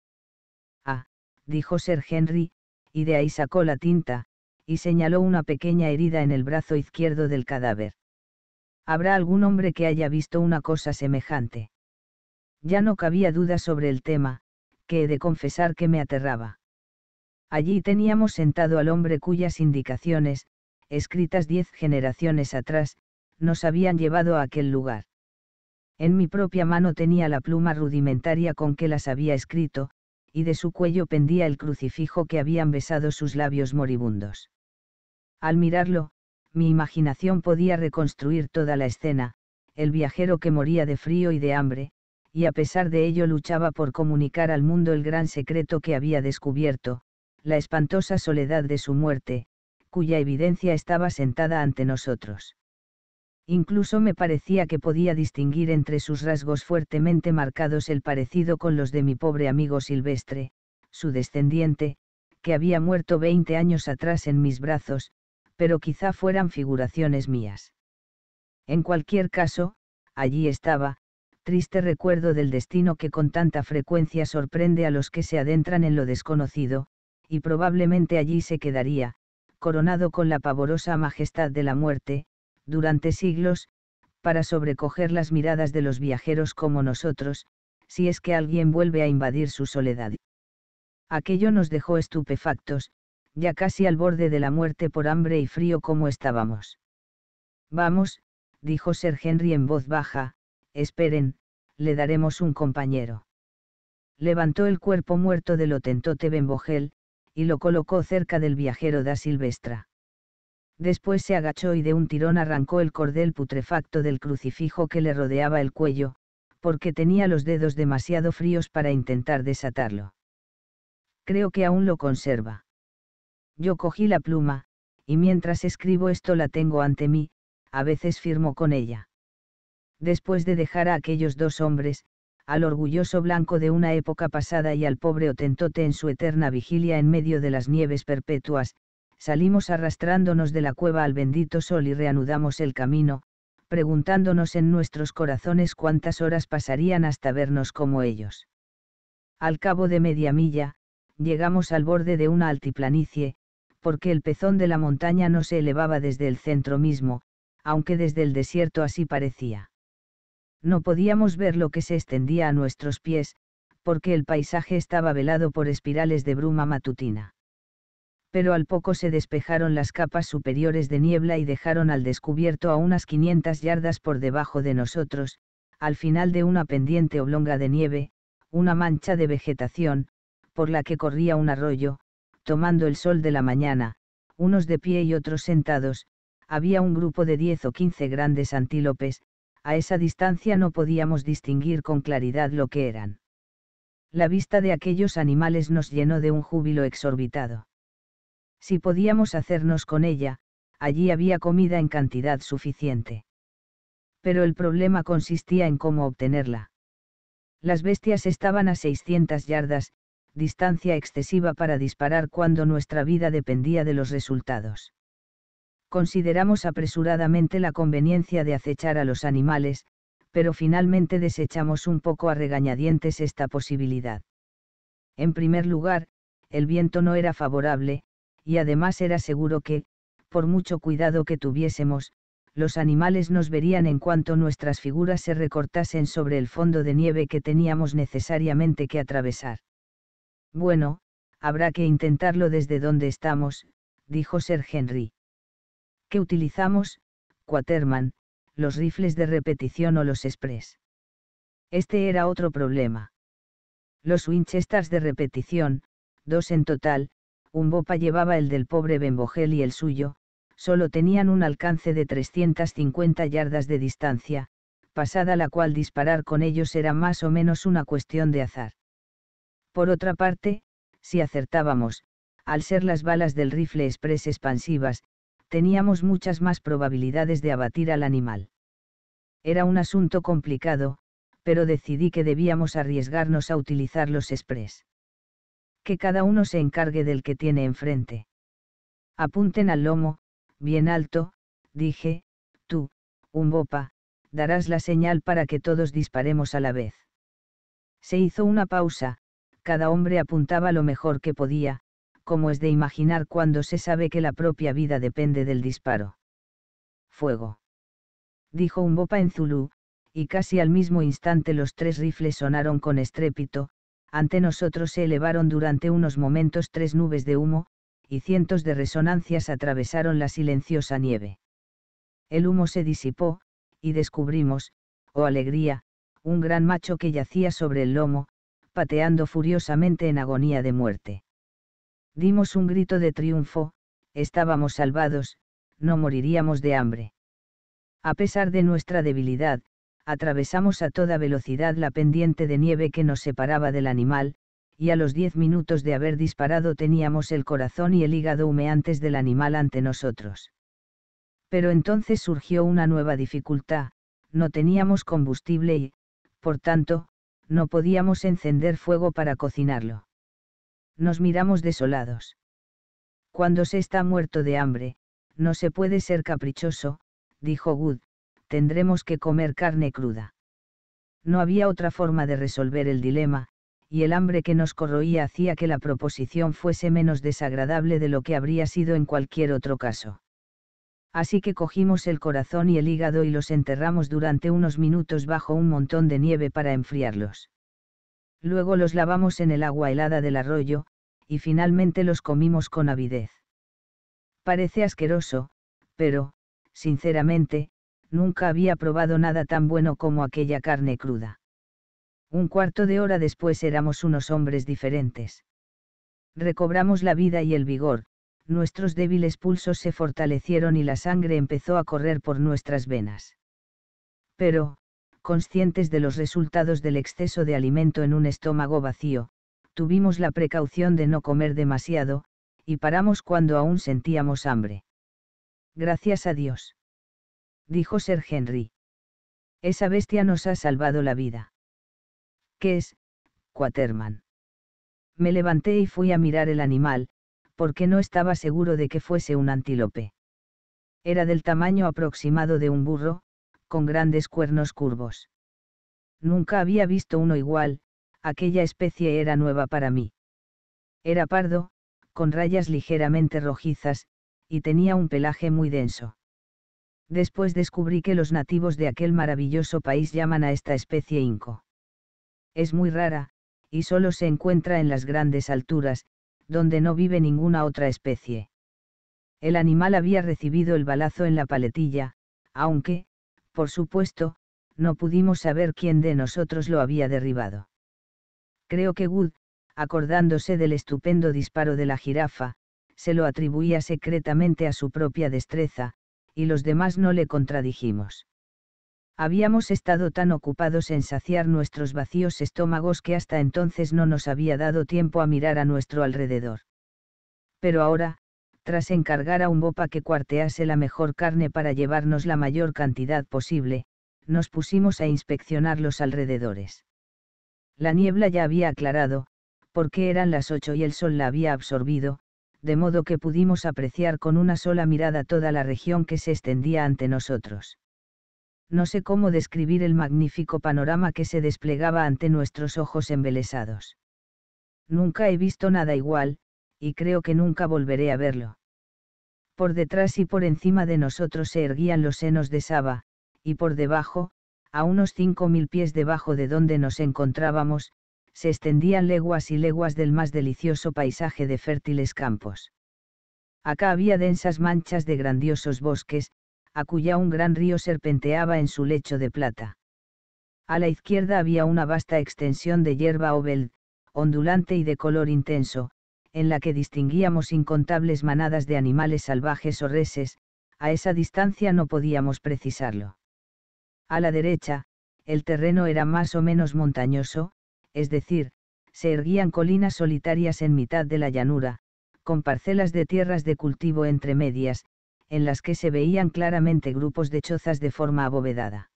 dijo Sir Henry, y de ahí sacó la tinta, y señaló una pequeña herida en el brazo izquierdo del cadáver. Habrá algún hombre que haya visto una cosa semejante. Ya no cabía duda sobre el tema, que he de confesar que me aterraba. Allí teníamos sentado al hombre cuyas indicaciones, escritas diez generaciones atrás, nos habían llevado a aquel lugar. En mi propia mano tenía la pluma rudimentaria con que las había escrito, y de su cuello pendía el crucifijo que habían besado sus labios moribundos. Al mirarlo, mi imaginación podía reconstruir toda la escena, el viajero que moría de frío y de hambre, y a pesar de ello luchaba por comunicar al mundo el gran secreto que había descubierto, la espantosa soledad de su muerte, cuya evidencia estaba sentada ante nosotros. Incluso me parecía que podía distinguir entre sus rasgos fuertemente marcados el parecido con los de mi pobre amigo Silvestre, su descendiente, que había muerto veinte años atrás en mis brazos, pero quizá fueran figuraciones mías. En cualquier caso, allí estaba, triste recuerdo del destino que con tanta frecuencia sorprende a los que se adentran en lo desconocido, y probablemente allí se quedaría, coronado con la pavorosa majestad de la muerte, durante siglos, para sobrecoger las miradas de los viajeros como nosotros, si es que alguien vuelve a invadir su soledad. Aquello nos dejó estupefactos, ya casi al borde de la muerte por hambre y frío como estábamos. Vamos, dijo Sir Henry en voz baja, esperen, le daremos un compañero. Levantó el cuerpo muerto del otentote Benbojel y lo colocó cerca del viajero da Silvestra. Después se agachó y de un tirón arrancó el cordel putrefacto del crucifijo que le rodeaba el cuello, porque tenía los dedos demasiado fríos para intentar desatarlo. Creo que aún lo conserva. Yo cogí la pluma, y mientras escribo esto la tengo ante mí, a veces firmo con ella. Después de dejar a aquellos dos hombres, al orgulloso blanco de una época pasada y al pobre otentote en su eterna vigilia en medio de las nieves perpetuas, Salimos arrastrándonos de la cueva al bendito sol y reanudamos el camino, preguntándonos en nuestros corazones cuántas horas pasarían hasta vernos como ellos. Al cabo de media milla, llegamos al borde de una altiplanicie, porque el pezón de la montaña no se elevaba desde el centro mismo, aunque desde el desierto así parecía. No podíamos ver lo que se extendía a nuestros pies, porque el paisaje estaba velado por espirales de bruma matutina pero al poco se despejaron las capas superiores de niebla y dejaron al descubierto a unas 500 yardas por debajo de nosotros, al final de una pendiente oblonga de nieve, una mancha de vegetación, por la que corría un arroyo, tomando el sol de la mañana, unos de pie y otros sentados, había un grupo de 10 o 15 grandes antílopes, a esa distancia no podíamos distinguir con claridad lo que eran. La vista de aquellos animales nos llenó de un júbilo exorbitado si podíamos hacernos con ella, allí había comida en cantidad suficiente. Pero el problema consistía en cómo obtenerla. Las bestias estaban a 600 yardas, distancia excesiva para disparar cuando nuestra vida dependía de los resultados. Consideramos apresuradamente la conveniencia de acechar a los animales, pero finalmente desechamos un poco a regañadientes esta posibilidad. En primer lugar, el viento no era favorable, y además era seguro que, por mucho cuidado que tuviésemos, los animales nos verían en cuanto nuestras figuras se recortasen sobre el fondo de nieve que teníamos necesariamente que atravesar. Bueno, habrá que intentarlo desde donde estamos, dijo Sir Henry. ¿Qué utilizamos, Quaterman, los rifles de repetición o los express? Este era otro problema. Los Winchesters de repetición, dos en total, un bopa llevaba el del pobre Bembojel y el suyo, solo tenían un alcance de 350 yardas de distancia, pasada la cual disparar con ellos era más o menos una cuestión de azar. Por otra parte, si acertábamos, al ser las balas del rifle express expansivas, teníamos muchas más probabilidades de abatir al animal. Era un asunto complicado, pero decidí que debíamos arriesgarnos a utilizar los express que cada uno se encargue del que tiene enfrente. Apunten al lomo, bien alto, dije, tú, Umbopa, darás la señal para que todos disparemos a la vez. Se hizo una pausa, cada hombre apuntaba lo mejor que podía, como es de imaginar cuando se sabe que la propia vida depende del disparo. Fuego. Dijo Umbopa en Zulu, y casi al mismo instante los tres rifles sonaron con estrépito, ante nosotros se elevaron durante unos momentos tres nubes de humo, y cientos de resonancias atravesaron la silenciosa nieve. El humo se disipó, y descubrimos, oh alegría, un gran macho que yacía sobre el lomo, pateando furiosamente en agonía de muerte. Dimos un grito de triunfo, estábamos salvados, no moriríamos de hambre. A pesar de nuestra debilidad, atravesamos a toda velocidad la pendiente de nieve que nos separaba del animal, y a los diez minutos de haber disparado teníamos el corazón y el hígado humeantes del animal ante nosotros. Pero entonces surgió una nueva dificultad, no teníamos combustible y, por tanto, no podíamos encender fuego para cocinarlo. Nos miramos desolados. Cuando se está muerto de hambre, no se puede ser caprichoso, dijo Wood, tendremos que comer carne cruda. No había otra forma de resolver el dilema, y el hambre que nos corroía hacía que la proposición fuese menos desagradable de lo que habría sido en cualquier otro caso. Así que cogimos el corazón y el hígado y los enterramos durante unos minutos bajo un montón de nieve para enfriarlos. Luego los lavamos en el agua helada del arroyo, y finalmente los comimos con avidez. Parece asqueroso, pero, sinceramente, nunca había probado nada tan bueno como aquella carne cruda. Un cuarto de hora después éramos unos hombres diferentes. Recobramos la vida y el vigor, nuestros débiles pulsos se fortalecieron y la sangre empezó a correr por nuestras venas. Pero, conscientes de los resultados del exceso de alimento en un estómago vacío, tuvimos la precaución de no comer demasiado, y paramos cuando aún sentíamos hambre. Gracias a Dios dijo Sir Henry. Esa bestia nos ha salvado la vida. ¿Qué es, Quaterman? Me levanté y fui a mirar el animal, porque no estaba seguro de que fuese un antílope. Era del tamaño aproximado de un burro, con grandes cuernos curvos. Nunca había visto uno igual, aquella especie era nueva para mí. Era pardo, con rayas ligeramente rojizas, y tenía un pelaje muy denso. Después descubrí que los nativos de aquel maravilloso país llaman a esta especie inco. Es muy rara, y solo se encuentra en las grandes alturas, donde no vive ninguna otra especie. El animal había recibido el balazo en la paletilla, aunque, por supuesto, no pudimos saber quién de nosotros lo había derribado. Creo que Wood, acordándose del estupendo disparo de la jirafa, se lo atribuía secretamente a su propia destreza, y los demás no le contradijimos. Habíamos estado tan ocupados en saciar nuestros vacíos estómagos que hasta entonces no nos había dado tiempo a mirar a nuestro alrededor. Pero ahora, tras encargar a un bopa que cuartease la mejor carne para llevarnos la mayor cantidad posible, nos pusimos a inspeccionar los alrededores. La niebla ya había aclarado, porque eran las ocho y el sol la había absorbido, de modo que pudimos apreciar con una sola mirada toda la región que se extendía ante nosotros. No sé cómo describir el magnífico panorama que se desplegaba ante nuestros ojos embelesados. Nunca he visto nada igual, y creo que nunca volveré a verlo. Por detrás y por encima de nosotros se erguían los senos de Saba, y por debajo, a unos cinco mil pies debajo de donde nos encontrábamos, se extendían leguas y leguas del más delicioso paisaje de fértiles campos. Acá había densas manchas de grandiosos bosques, a cuya un gran río serpenteaba en su lecho de plata. A la izquierda había una vasta extensión de hierba obel, ondulante y de color intenso, en la que distinguíamos incontables manadas de animales salvajes o reses, a esa distancia no podíamos precisarlo. A la derecha, el terreno era más o menos montañoso, es decir, se erguían colinas solitarias en mitad de la llanura, con parcelas de tierras de cultivo entre medias, en las que se veían claramente grupos de chozas de forma abovedada.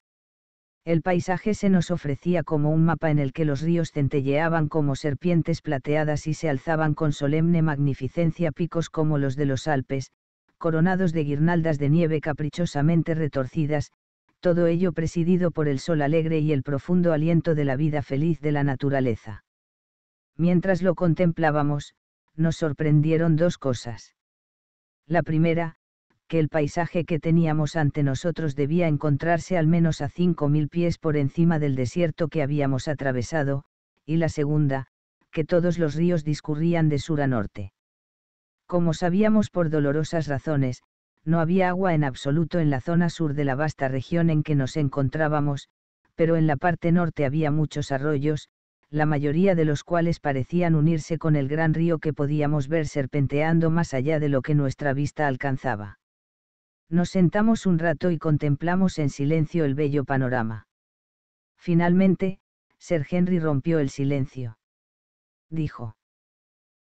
El paisaje se nos ofrecía como un mapa en el que los ríos centelleaban como serpientes plateadas y se alzaban con solemne magnificencia picos como los de los Alpes, coronados de guirnaldas de nieve caprichosamente retorcidas, todo ello presidido por el sol alegre y el profundo aliento de la vida feliz de la naturaleza. Mientras lo contemplábamos, nos sorprendieron dos cosas. La primera, que el paisaje que teníamos ante nosotros debía encontrarse al menos a 5.000 pies por encima del desierto que habíamos atravesado, y la segunda, que todos los ríos discurrían de sur a norte. Como sabíamos por dolorosas razones, no había agua en absoluto en la zona sur de la vasta región en que nos encontrábamos, pero en la parte norte había muchos arroyos, la mayoría de los cuales parecían unirse con el gran río que podíamos ver serpenteando más allá de lo que nuestra vista alcanzaba. Nos sentamos un rato y contemplamos en silencio el bello panorama. Finalmente, Sir Henry rompió el silencio. Dijo.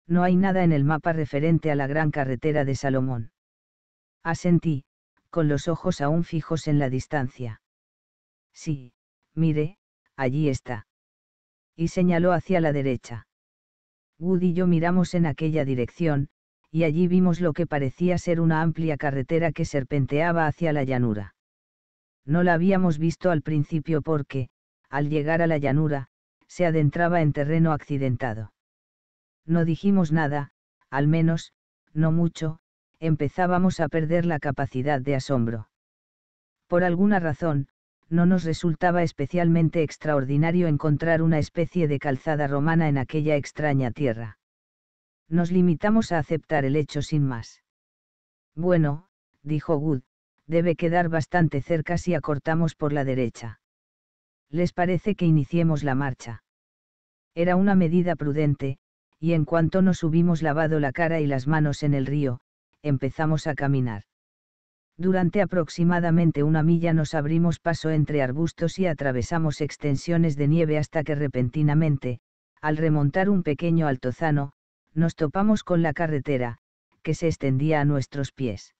No hay nada en el mapa referente a la gran carretera de Salomón. Asentí, con los ojos aún fijos en la distancia. Sí, mire, allí está. Y señaló hacia la derecha. Woody y yo miramos en aquella dirección, y allí vimos lo que parecía ser una amplia carretera que serpenteaba hacia la llanura. No la habíamos visto al principio porque, al llegar a la llanura, se adentraba en terreno accidentado. No dijimos nada, al menos, no mucho, empezábamos a perder la capacidad de asombro. Por alguna razón, no nos resultaba especialmente extraordinario encontrar una especie de calzada romana en aquella extraña tierra. Nos limitamos a aceptar el hecho sin más. Bueno, dijo Wood, debe quedar bastante cerca si acortamos por la derecha. ¿Les parece que iniciemos la marcha? Era una medida prudente, y en cuanto nos hubimos lavado la cara y las manos en el río, empezamos a caminar. Durante aproximadamente una milla nos abrimos paso entre arbustos y atravesamos extensiones de nieve hasta que repentinamente, al remontar un pequeño altozano, nos topamos con la carretera, que se extendía a nuestros pies.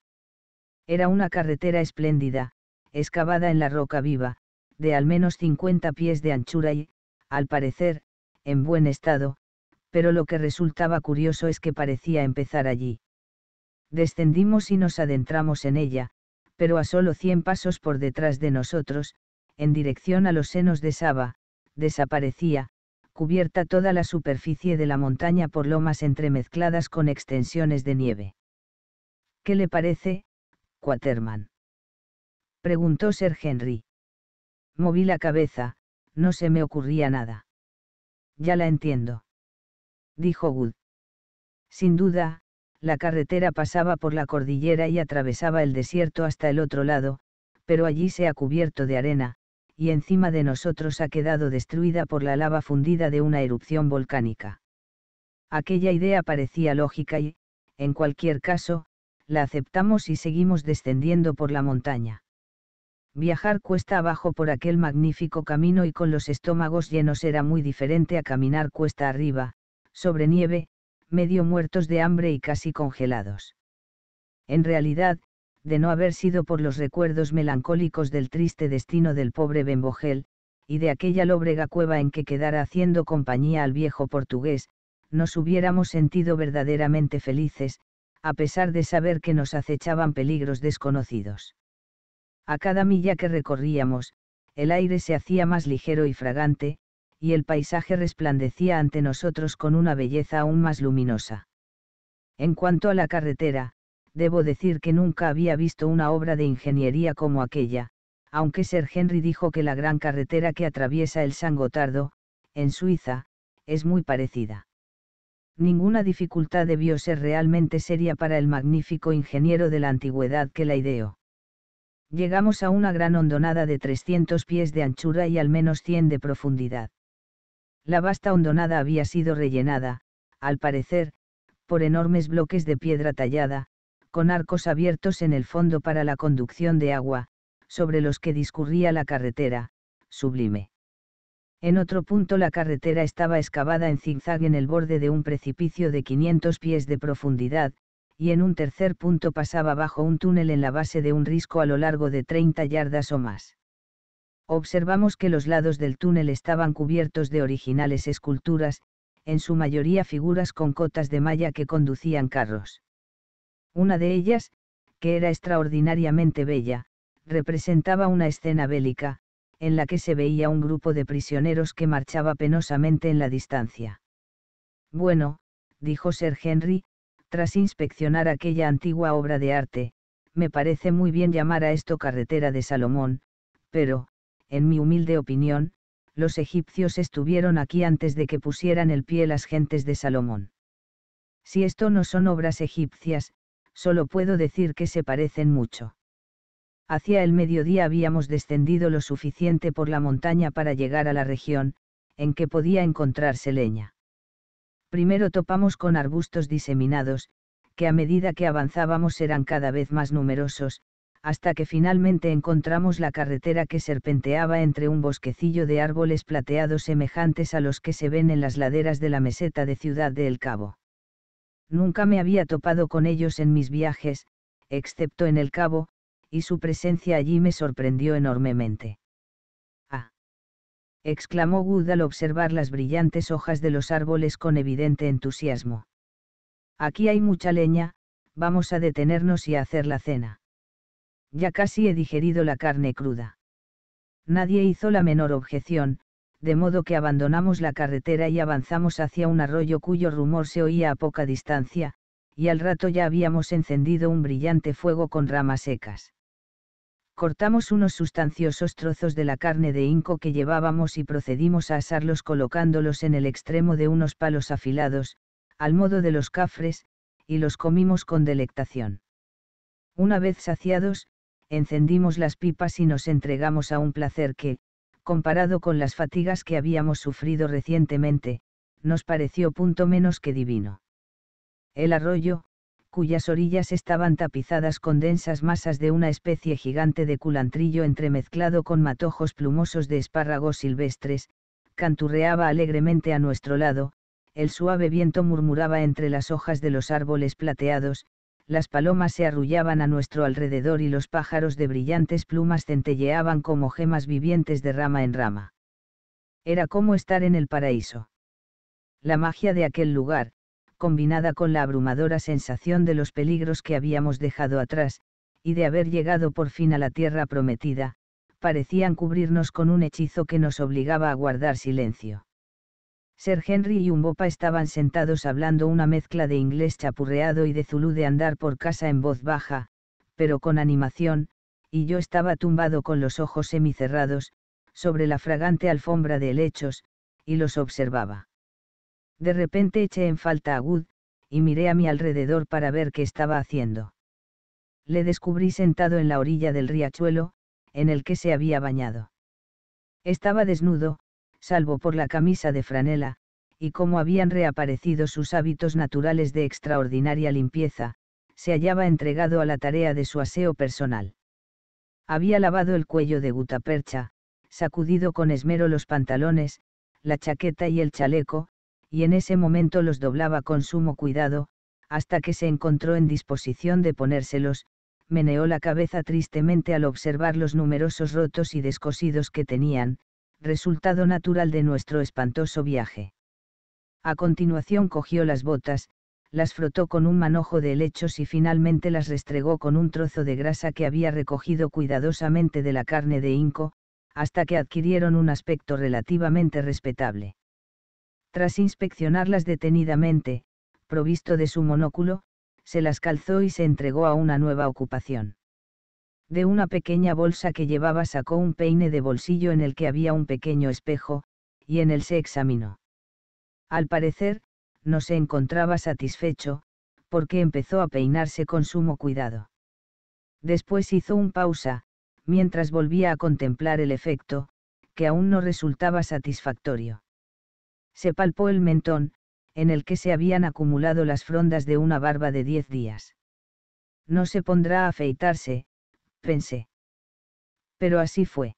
Era una carretera espléndida, excavada en la roca viva, de al menos 50 pies de anchura y, al parecer, en buen estado, pero lo que resultaba curioso es que parecía empezar allí. Descendimos y nos adentramos en ella, pero a solo cien pasos por detrás de nosotros, en dirección a los senos de Saba, desaparecía, cubierta toda la superficie de la montaña por lomas entremezcladas con extensiones de nieve. ¿Qué le parece, Quaterman? preguntó Sir Henry. Moví la cabeza, no se me ocurría nada. Ya la entiendo. Dijo Wood. Sin duda, la carretera pasaba por la cordillera y atravesaba el desierto hasta el otro lado, pero allí se ha cubierto de arena, y encima de nosotros ha quedado destruida por la lava fundida de una erupción volcánica. Aquella idea parecía lógica y, en cualquier caso, la aceptamos y seguimos descendiendo por la montaña. Viajar cuesta abajo por aquel magnífico camino y con los estómagos llenos era muy diferente a caminar cuesta arriba, sobre nieve, medio muertos de hambre y casi congelados. En realidad, de no haber sido por los recuerdos melancólicos del triste destino del pobre Bembogel, y de aquella lóbrega cueva en que quedara haciendo compañía al viejo portugués, nos hubiéramos sentido verdaderamente felices, a pesar de saber que nos acechaban peligros desconocidos. A cada milla que recorríamos, el aire se hacía más ligero y fragante, y el paisaje resplandecía ante nosotros con una belleza aún más luminosa. En cuanto a la carretera, debo decir que nunca había visto una obra de ingeniería como aquella, aunque Sir Henry dijo que la gran carretera que atraviesa el San Gotardo, en Suiza, es muy parecida. Ninguna dificultad debió ser realmente seria para el magnífico ingeniero de la antigüedad que la ideó. Llegamos a una gran hondonada de 300 pies de anchura y al menos 100 de profundidad. La vasta hondonada había sido rellenada, al parecer, por enormes bloques de piedra tallada, con arcos abiertos en el fondo para la conducción de agua, sobre los que discurría la carretera, sublime. En otro punto la carretera estaba excavada en zigzag en el borde de un precipicio de 500 pies de profundidad, y en un tercer punto pasaba bajo un túnel en la base de un risco a lo largo de 30 yardas o más observamos que los lados del túnel estaban cubiertos de originales esculturas, en su mayoría figuras con cotas de malla que conducían carros. Una de ellas, que era extraordinariamente bella, representaba una escena bélica, en la que se veía un grupo de prisioneros que marchaba penosamente en la distancia. Bueno, dijo Sir Henry, tras inspeccionar aquella antigua obra de arte, me parece muy bien llamar a esto carretera de Salomón, pero, en mi humilde opinión, los egipcios estuvieron aquí antes de que pusieran el pie las gentes de Salomón. Si esto no son obras egipcias, solo puedo decir que se parecen mucho. Hacia el mediodía habíamos descendido lo suficiente por la montaña para llegar a la región, en que podía encontrarse leña. Primero topamos con arbustos diseminados, que a medida que avanzábamos eran cada vez más numerosos, hasta que finalmente encontramos la carretera que serpenteaba entre un bosquecillo de árboles plateados semejantes a los que se ven en las laderas de la meseta de Ciudad de El Cabo. Nunca me había topado con ellos en mis viajes, excepto en El Cabo, y su presencia allí me sorprendió enormemente. Ah. exclamó Wood al observar las brillantes hojas de los árboles con evidente entusiasmo. Aquí hay mucha leña, vamos a detenernos y a hacer la cena. Ya casi he digerido la carne cruda. Nadie hizo la menor objeción, de modo que abandonamos la carretera y avanzamos hacia un arroyo cuyo rumor se oía a poca distancia, y al rato ya habíamos encendido un brillante fuego con ramas secas. Cortamos unos sustanciosos trozos de la carne de inco que llevábamos y procedimos a asarlos colocándolos en el extremo de unos palos afilados, al modo de los cafres, y los comimos con delectación. Una vez saciados, encendimos las pipas y nos entregamos a un placer que, comparado con las fatigas que habíamos sufrido recientemente, nos pareció punto menos que divino. El arroyo, cuyas orillas estaban tapizadas con densas masas de una especie gigante de culantrillo entremezclado con matojos plumosos de espárragos silvestres, canturreaba alegremente a nuestro lado, el suave viento murmuraba entre las hojas de los árboles plateados, las palomas se arrullaban a nuestro alrededor y los pájaros de brillantes plumas centelleaban como gemas vivientes de rama en rama. Era como estar en el paraíso. La magia de aquel lugar, combinada con la abrumadora sensación de los peligros que habíamos dejado atrás, y de haber llegado por fin a la tierra prometida, parecían cubrirnos con un hechizo que nos obligaba a guardar silencio. Sir Henry y un bopa estaban sentados hablando una mezcla de inglés chapurreado y de zulú de andar por casa en voz baja, pero con animación, y yo estaba tumbado con los ojos semicerrados, sobre la fragante alfombra de helechos, y los observaba. De repente eché en falta a Wood, y miré a mi alrededor para ver qué estaba haciendo. Le descubrí sentado en la orilla del riachuelo, en el que se había bañado. Estaba desnudo, salvo por la camisa de franela, y como habían reaparecido sus hábitos naturales de extraordinaria limpieza, se hallaba entregado a la tarea de su aseo personal. Había lavado el cuello de gutapercha, sacudido con esmero los pantalones, la chaqueta y el chaleco, y en ese momento los doblaba con sumo cuidado, hasta que se encontró en disposición de ponérselos, meneó la cabeza tristemente al observar los numerosos rotos y descosidos que tenían, resultado natural de nuestro espantoso viaje. A continuación cogió las botas, las frotó con un manojo de helechos y finalmente las restregó con un trozo de grasa que había recogido cuidadosamente de la carne de Inco, hasta que adquirieron un aspecto relativamente respetable. Tras inspeccionarlas detenidamente, provisto de su monóculo, se las calzó y se entregó a una nueva ocupación. De una pequeña bolsa que llevaba sacó un peine de bolsillo en el que había un pequeño espejo, y en él se examinó. Al parecer, no se encontraba satisfecho, porque empezó a peinarse con sumo cuidado. Después hizo un pausa, mientras volvía a contemplar el efecto, que aún no resultaba satisfactorio. Se palpó el mentón, en el que se habían acumulado las frondas de una barba de diez días. No se pondrá a afeitarse, pensé. Pero así fue.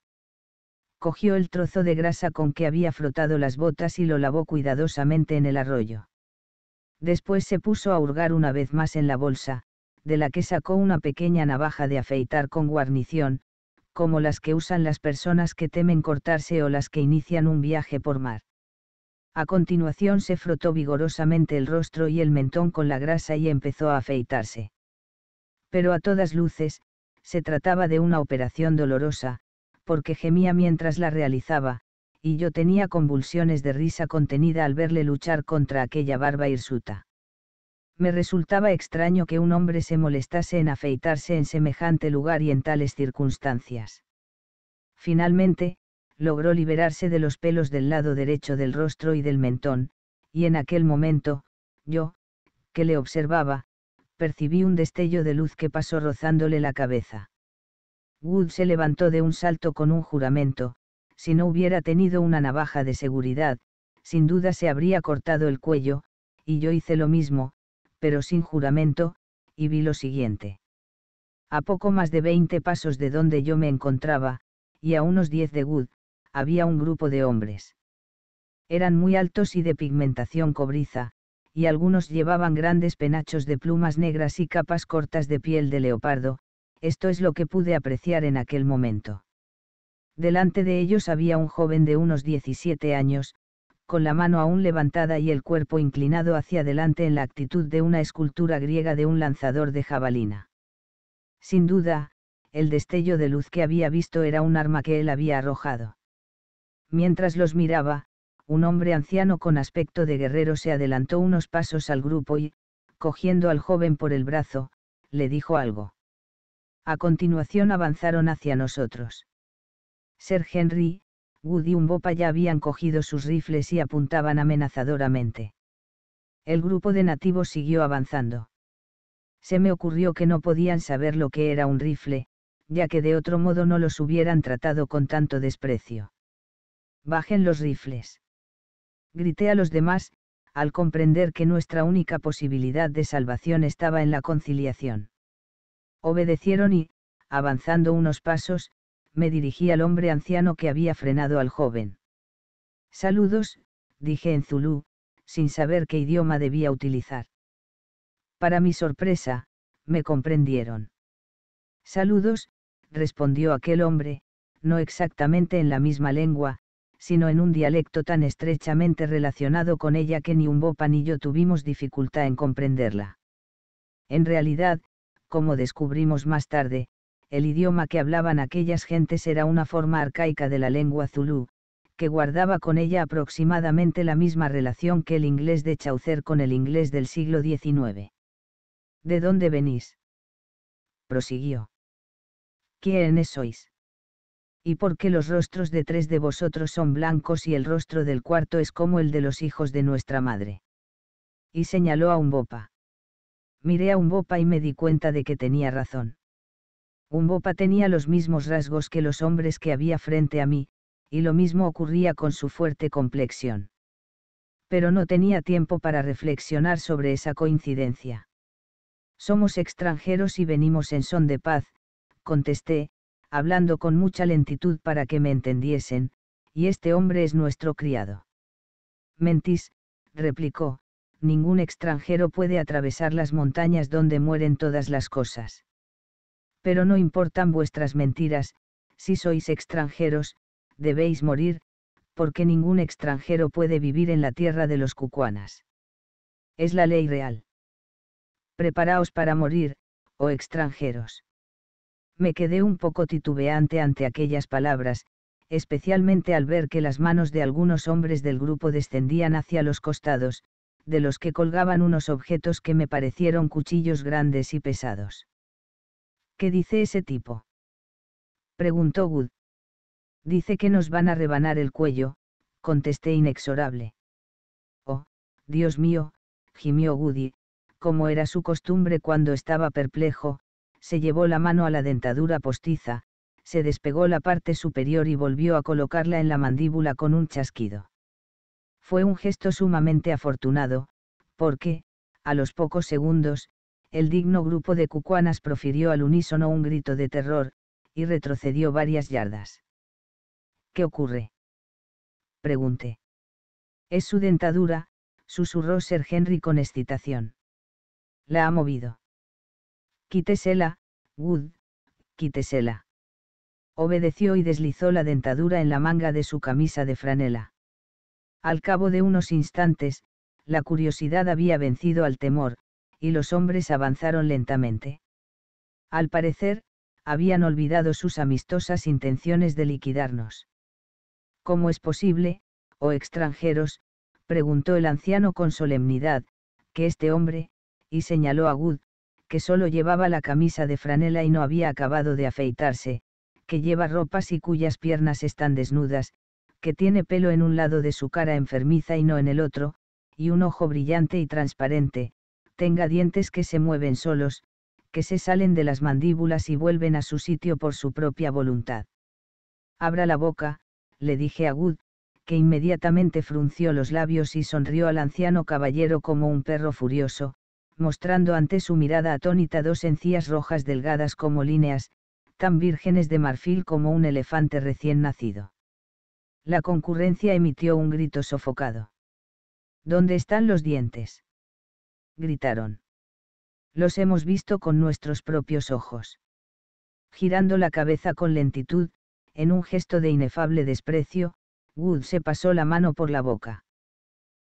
Cogió el trozo de grasa con que había frotado las botas y lo lavó cuidadosamente en el arroyo. Después se puso a hurgar una vez más en la bolsa, de la que sacó una pequeña navaja de afeitar con guarnición, como las que usan las personas que temen cortarse o las que inician un viaje por mar. A continuación se frotó vigorosamente el rostro y el mentón con la grasa y empezó a afeitarse. Pero a todas luces, se trataba de una operación dolorosa, porque gemía mientras la realizaba, y yo tenía convulsiones de risa contenida al verle luchar contra aquella barba hirsuta. Me resultaba extraño que un hombre se molestase en afeitarse en semejante lugar y en tales circunstancias. Finalmente, logró liberarse de los pelos del lado derecho del rostro y del mentón, y en aquel momento, yo, que le observaba, percibí un destello de luz que pasó rozándole la cabeza. Wood se levantó de un salto con un juramento, si no hubiera tenido una navaja de seguridad, sin duda se habría cortado el cuello, y yo hice lo mismo, pero sin juramento, y vi lo siguiente. A poco más de veinte pasos de donde yo me encontraba, y a unos diez de Wood, había un grupo de hombres. Eran muy altos y de pigmentación cobriza, y algunos llevaban grandes penachos de plumas negras y capas cortas de piel de leopardo, esto es lo que pude apreciar en aquel momento. Delante de ellos había un joven de unos 17 años, con la mano aún levantada y el cuerpo inclinado hacia adelante en la actitud de una escultura griega de un lanzador de jabalina. Sin duda, el destello de luz que había visto era un arma que él había arrojado. Mientras los miraba, un hombre anciano con aspecto de guerrero se adelantó unos pasos al grupo y, cogiendo al joven por el brazo, le dijo algo. A continuación avanzaron hacia nosotros. Ser Henry, Woody y un bopa ya habían cogido sus rifles y apuntaban amenazadoramente. El grupo de nativos siguió avanzando. Se me ocurrió que no podían saber lo que era un rifle, ya que de otro modo no los hubieran tratado con tanto desprecio. Bajen los rifles. Grité a los demás, al comprender que nuestra única posibilidad de salvación estaba en la conciliación. Obedecieron y, avanzando unos pasos, me dirigí al hombre anciano que había frenado al joven. Saludos, dije en zulú, sin saber qué idioma debía utilizar. Para mi sorpresa, me comprendieron. Saludos, respondió aquel hombre, no exactamente en la misma lengua, sino en un dialecto tan estrechamente relacionado con ella que ni Umbopa ni yo tuvimos dificultad en comprenderla. En realidad, como descubrimos más tarde, el idioma que hablaban aquellas gentes era una forma arcaica de la lengua zulú, que guardaba con ella aproximadamente la misma relación que el inglés de Chaucer con el inglés del siglo XIX. ¿De dónde venís? prosiguió. ¿Quiénes sois? y porque los rostros de tres de vosotros son blancos y el rostro del cuarto es como el de los hijos de nuestra madre. Y señaló a un bopa. Miré a un bopa y me di cuenta de que tenía razón. Un bopa tenía los mismos rasgos que los hombres que había frente a mí, y lo mismo ocurría con su fuerte complexión. Pero no tenía tiempo para reflexionar sobre esa coincidencia. Somos extranjeros y venimos en son de paz, contesté, hablando con mucha lentitud para que me entendiesen, y este hombre es nuestro criado. Mentís, replicó, ningún extranjero puede atravesar las montañas donde mueren todas las cosas. Pero no importan vuestras mentiras, si sois extranjeros, debéis morir, porque ningún extranjero puede vivir en la tierra de los cucuanas. Es la ley real. Preparaos para morir, o oh extranjeros me quedé un poco titubeante ante aquellas palabras, especialmente al ver que las manos de algunos hombres del grupo descendían hacia los costados, de los que colgaban unos objetos que me parecieron cuchillos grandes y pesados. ¿Qué dice ese tipo? preguntó Wood. Dice que nos van a rebanar el cuello, contesté inexorable. Oh, Dios mío, gimió Woody, como era su costumbre cuando estaba perplejo, se llevó la mano a la dentadura postiza, se despegó la parte superior y volvió a colocarla en la mandíbula con un chasquido. Fue un gesto sumamente afortunado, porque, a los pocos segundos, el digno grupo de cucuanas profirió al unísono un grito de terror, y retrocedió varias yardas. ¿Qué ocurre? Pregunté. Es su dentadura, susurró Sir Henry con excitación. La ha movido. Quítesela, Wood, quítesela. Obedeció y deslizó la dentadura en la manga de su camisa de franela. Al cabo de unos instantes, la curiosidad había vencido al temor, y los hombres avanzaron lentamente. Al parecer, habían olvidado sus amistosas intenciones de liquidarnos. ¿Cómo es posible, oh extranjeros? preguntó el anciano con solemnidad, que este hombre, y señaló a Wood, que solo llevaba la camisa de franela y no había acabado de afeitarse, que lleva ropas y cuyas piernas están desnudas, que tiene pelo en un lado de su cara enfermiza y no en el otro, y un ojo brillante y transparente, tenga dientes que se mueven solos, que se salen de las mandíbulas y vuelven a su sitio por su propia voluntad. Abra la boca, le dije a Wood, que inmediatamente frunció los labios y sonrió al anciano caballero como un perro furioso, mostrando ante su mirada atónita dos encías rojas delgadas como líneas, tan vírgenes de marfil como un elefante recién nacido. La concurrencia emitió un grito sofocado. ¿Dónde están los dientes? gritaron. Los hemos visto con nuestros propios ojos. Girando la cabeza con lentitud, en un gesto de inefable desprecio, Wood se pasó la mano por la boca.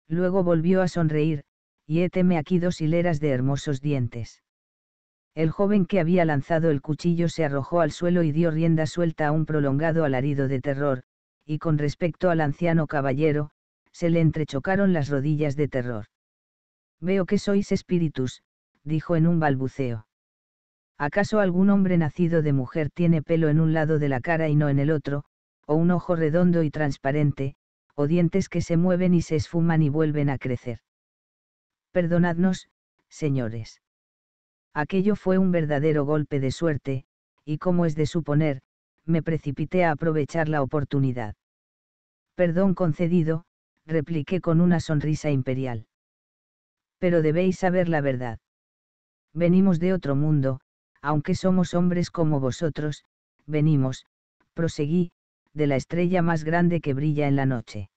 Luego volvió a sonreír, y héteme aquí dos hileras de hermosos dientes. El joven que había lanzado el cuchillo se arrojó al suelo y dio rienda suelta a un prolongado alarido de terror, y con respecto al anciano caballero, se le entrechocaron las rodillas de terror. Veo que sois espíritus, dijo en un balbuceo. ¿Acaso algún hombre nacido de mujer tiene pelo en un lado de la cara y no en el otro, o un ojo redondo y transparente, o dientes que se mueven y se esfuman y vuelven a crecer? Perdonadnos, señores. Aquello fue un verdadero golpe de suerte, y como es de suponer, me precipité a aprovechar la oportunidad. Perdón concedido, repliqué con una sonrisa imperial. Pero debéis saber la verdad. Venimos de otro mundo, aunque somos hombres como vosotros, venimos, proseguí, de la estrella más grande que brilla en la noche.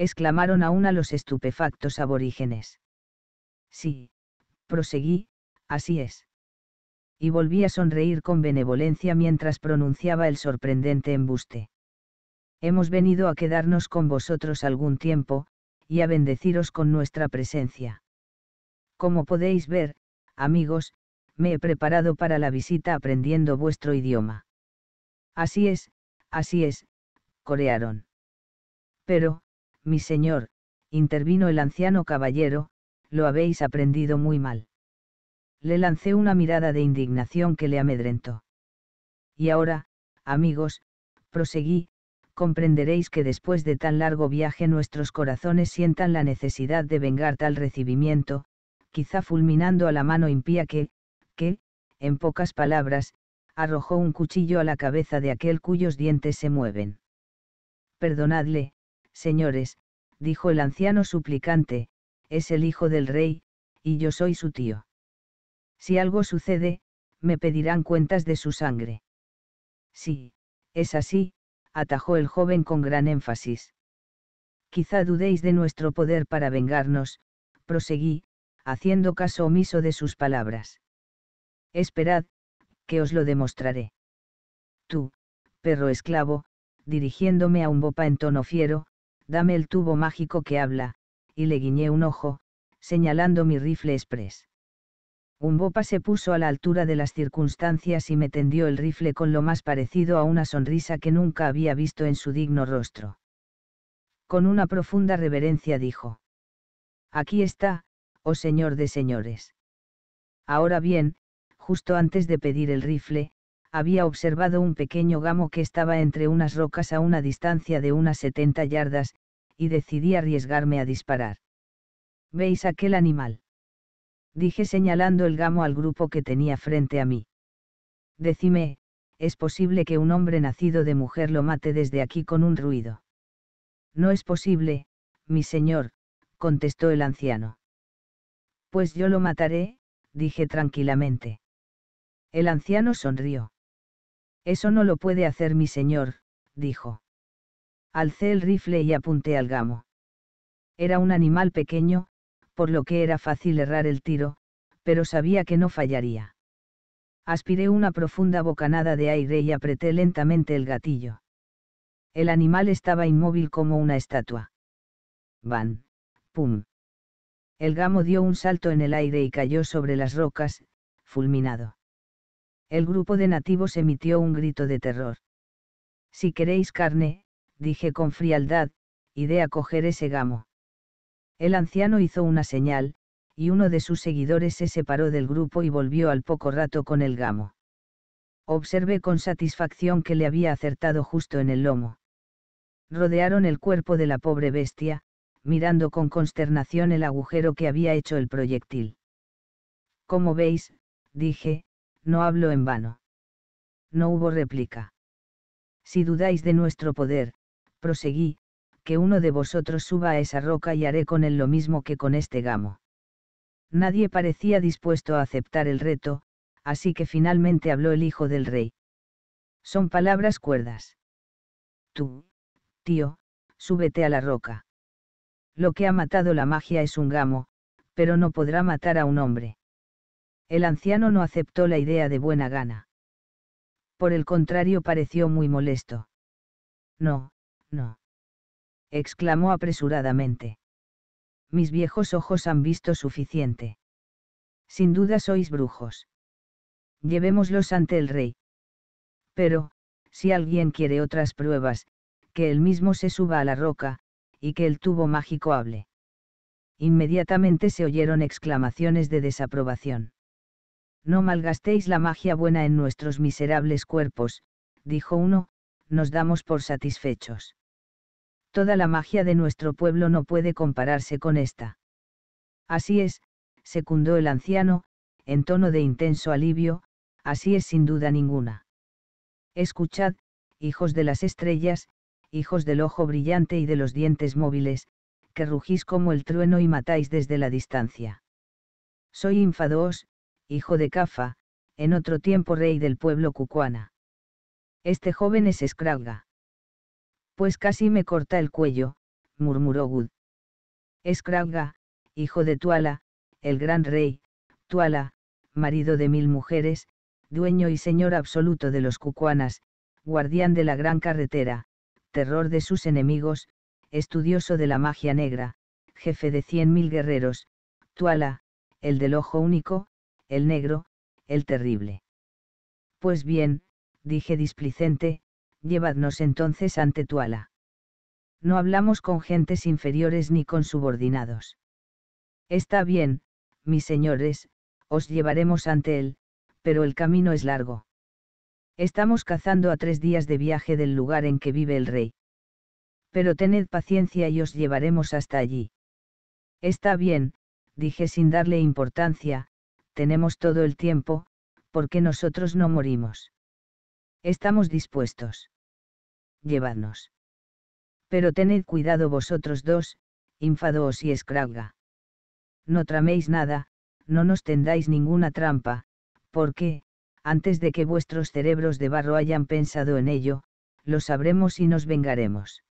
exclamaron aún a los estupefactos aborígenes. Sí, proseguí, así es. Y volví a sonreír con benevolencia mientras pronunciaba el sorprendente embuste. Hemos venido a quedarnos con vosotros algún tiempo, y a bendeciros con nuestra presencia. Como podéis ver, amigos, me he preparado para la visita aprendiendo vuestro idioma. Así es, así es, corearon. Pero, mi señor, intervino el anciano caballero, lo habéis aprendido muy mal. Le lancé una mirada de indignación que le amedrentó. Y ahora, amigos, proseguí, comprenderéis que después de tan largo viaje nuestros corazones sientan la necesidad de vengar tal recibimiento, quizá fulminando a la mano impía que, que, en pocas palabras, arrojó un cuchillo a la cabeza de aquel cuyos dientes se mueven. Perdonadle, Señores, dijo el anciano suplicante, es el hijo del rey, y yo soy su tío. Si algo sucede, me pedirán cuentas de su sangre. Sí, es así, atajó el joven con gran énfasis. Quizá dudéis de nuestro poder para vengarnos, proseguí, haciendo caso omiso de sus palabras. Esperad, que os lo demostraré. Tú, perro esclavo, dirigiéndome a un bopa en tono fiero, dame el tubo mágico que habla, y le guiñé un ojo, señalando mi rifle express. Umbopa se puso a la altura de las circunstancias y me tendió el rifle con lo más parecido a una sonrisa que nunca había visto en su digno rostro. Con una profunda reverencia dijo. Aquí está, oh señor de señores. Ahora bien, justo antes de pedir el rifle, había observado un pequeño gamo que estaba entre unas rocas a una distancia de unas 70 yardas, y decidí arriesgarme a disparar. ¿Veis aquel animal? Dije señalando el gamo al grupo que tenía frente a mí. Decime, es posible que un hombre nacido de mujer lo mate desde aquí con un ruido. No es posible, mi señor, contestó el anciano. Pues yo lo mataré, dije tranquilamente. El anciano sonrió. Eso no lo puede hacer mi señor, dijo. Alcé el rifle y apunté al gamo. Era un animal pequeño, por lo que era fácil errar el tiro, pero sabía que no fallaría. Aspiré una profunda bocanada de aire y apreté lentamente el gatillo. El animal estaba inmóvil como una estatua. Van. Pum. El gamo dio un salto en el aire y cayó sobre las rocas, fulminado. El grupo de nativos emitió un grito de terror. Si queréis carne, dije con frialdad, a coger ese gamo. El anciano hizo una señal, y uno de sus seguidores se separó del grupo y volvió al poco rato con el gamo. Observé con satisfacción que le había acertado justo en el lomo. Rodearon el cuerpo de la pobre bestia, mirando con consternación el agujero que había hecho el proyectil. Como veis, dije, no hablo en vano. No hubo réplica. Si dudáis de nuestro poder, proseguí, que uno de vosotros suba a esa roca y haré con él lo mismo que con este gamo. Nadie parecía dispuesto a aceptar el reto, así que finalmente habló el hijo del rey. Son palabras cuerdas. Tú, tío, súbete a la roca. Lo que ha matado la magia es un gamo, pero no podrá matar a un hombre. El anciano no aceptó la idea de buena gana. Por el contrario, pareció muy molesto. No, no. exclamó apresuradamente. Mis viejos ojos han visto suficiente. Sin duda sois brujos. Llevémoslos ante el rey. Pero, si alguien quiere otras pruebas, que él mismo se suba a la roca, y que el tubo mágico hable. Inmediatamente se oyeron exclamaciones de desaprobación. No malgastéis la magia buena en nuestros miserables cuerpos, dijo uno, nos damos por satisfechos. Toda la magia de nuestro pueblo no puede compararse con esta. Así es, secundó el anciano, en tono de intenso alivio, así es sin duda ninguna. Escuchad, hijos de las estrellas, hijos del ojo brillante y de los dientes móviles, que rugís como el trueno y matáis desde la distancia. Soy infadoos, hijo de Cafa, en otro tiempo rey del pueblo cucuana. Este joven es Scragga. Pues casi me corta el cuello, murmuró Gud. Scragga, hijo de Tuala, el gran rey, Tuala, marido de mil mujeres, dueño y señor absoluto de los cucuanas, guardián de la gran carretera, terror de sus enemigos, estudioso de la magia negra, jefe de cien mil guerreros, Tuala, el del ojo único, el negro, el terrible. Pues bien, dije displicente, llevadnos entonces ante tu ala. No hablamos con gentes inferiores ni con subordinados. Está bien, mis señores, os llevaremos ante él, pero el camino es largo. Estamos cazando a tres días de viaje del lugar en que vive el rey. Pero tened paciencia y os llevaremos hasta allí. Está bien, dije sin darle importancia, tenemos todo el tiempo, porque nosotros no morimos. Estamos dispuestos. Llevadnos. Pero tened cuidado vosotros dos, infadoos y escraga. No traméis nada, no nos tendáis ninguna trampa, porque, antes de que vuestros cerebros de barro hayan pensado en ello, lo sabremos y nos vengaremos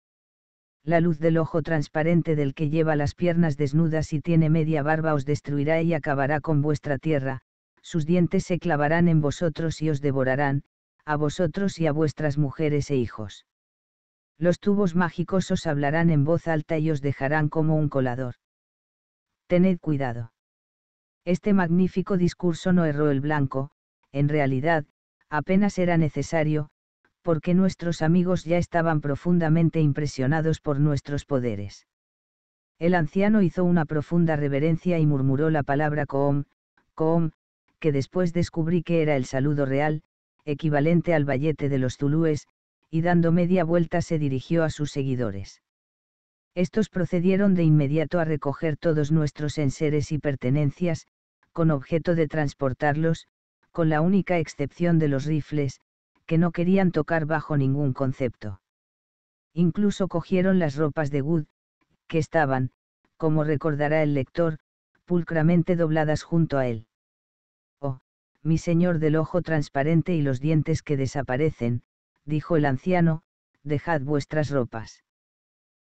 la luz del ojo transparente del que lleva las piernas desnudas y tiene media barba os destruirá y acabará con vuestra tierra, sus dientes se clavarán en vosotros y os devorarán, a vosotros y a vuestras mujeres e hijos. Los tubos mágicos os hablarán en voz alta y os dejarán como un colador. Tened cuidado. Este magnífico discurso no erró el blanco, en realidad, apenas era necesario, porque nuestros amigos ya estaban profundamente impresionados por nuestros poderes. El anciano hizo una profunda reverencia y murmuró la palabra Coom, Coom, que después descubrí que era el saludo real, equivalente al vallete de los zulúes, y dando media vuelta se dirigió a sus seguidores. Estos procedieron de inmediato a recoger todos nuestros enseres y pertenencias, con objeto de transportarlos, con la única excepción de los rifles, que no querían tocar bajo ningún concepto. Incluso cogieron las ropas de Wood, que estaban, como recordará el lector, pulcramente dobladas junto a él. Oh, mi señor del ojo transparente y los dientes que desaparecen, dijo el anciano, dejad vuestras ropas.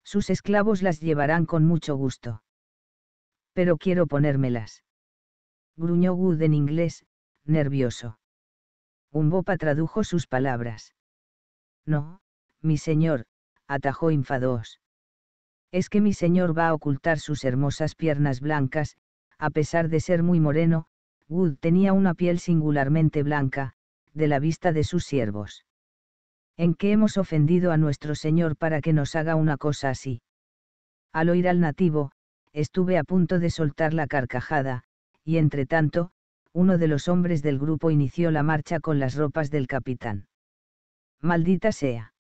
Sus esclavos las llevarán con mucho gusto. Pero quiero ponérmelas. Gruñó Wood en inglés, nervioso. Umbopa tradujo sus palabras. No, mi señor, atajó Infados. Es que mi señor va a ocultar sus hermosas piernas blancas, a pesar de ser muy moreno, Wood tenía una piel singularmente blanca, de la vista de sus siervos. ¿En qué hemos ofendido a nuestro señor para que nos haga una cosa así? Al oír al nativo, estuve a punto de soltar la carcajada, y entre tanto, uno de los hombres del grupo inició la marcha con las ropas del capitán. Maldita sea.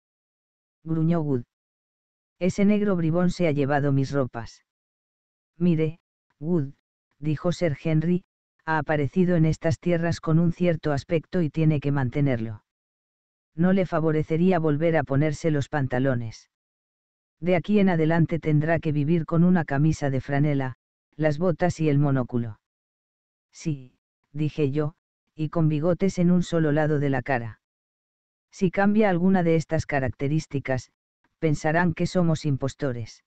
Gruñó Wood. Ese negro bribón se ha llevado mis ropas. Mire, Wood, dijo Sir Henry, ha aparecido en estas tierras con un cierto aspecto y tiene que mantenerlo. No le favorecería volver a ponerse los pantalones. De aquí en adelante tendrá que vivir con una camisa de franela, las botas y el monóculo. Sí, dije yo, y con bigotes en un solo lado de la cara. Si cambia alguna de estas características, pensarán que somos impostores.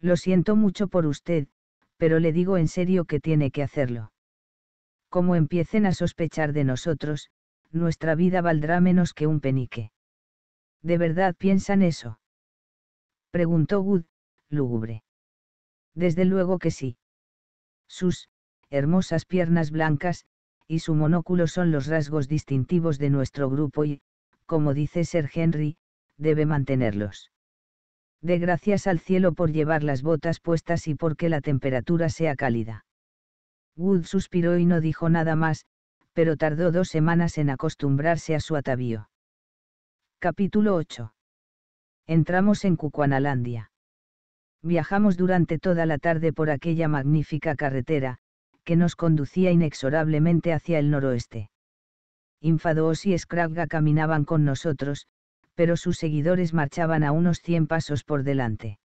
Lo siento mucho por usted, pero le digo en serio que tiene que hacerlo. Como empiecen a sospechar de nosotros, nuestra vida valdrá menos que un penique. ¿De verdad piensan eso? Preguntó Wood, lúgubre. Desde luego que sí. Sus hermosas piernas blancas, y su monóculo son los rasgos distintivos de nuestro grupo y, como dice Sir Henry, debe mantenerlos. De gracias al cielo por llevar las botas puestas y porque la temperatura sea cálida. Wood suspiró y no dijo nada más, pero tardó dos semanas en acostumbrarse a su atavío. Capítulo 8. Entramos en Cucuanalandia. Viajamos durante toda la tarde por aquella magnífica carretera, que nos conducía inexorablemente hacia el noroeste. Infadoos y Scragga caminaban con nosotros, pero sus seguidores marchaban a unos cien pasos por delante.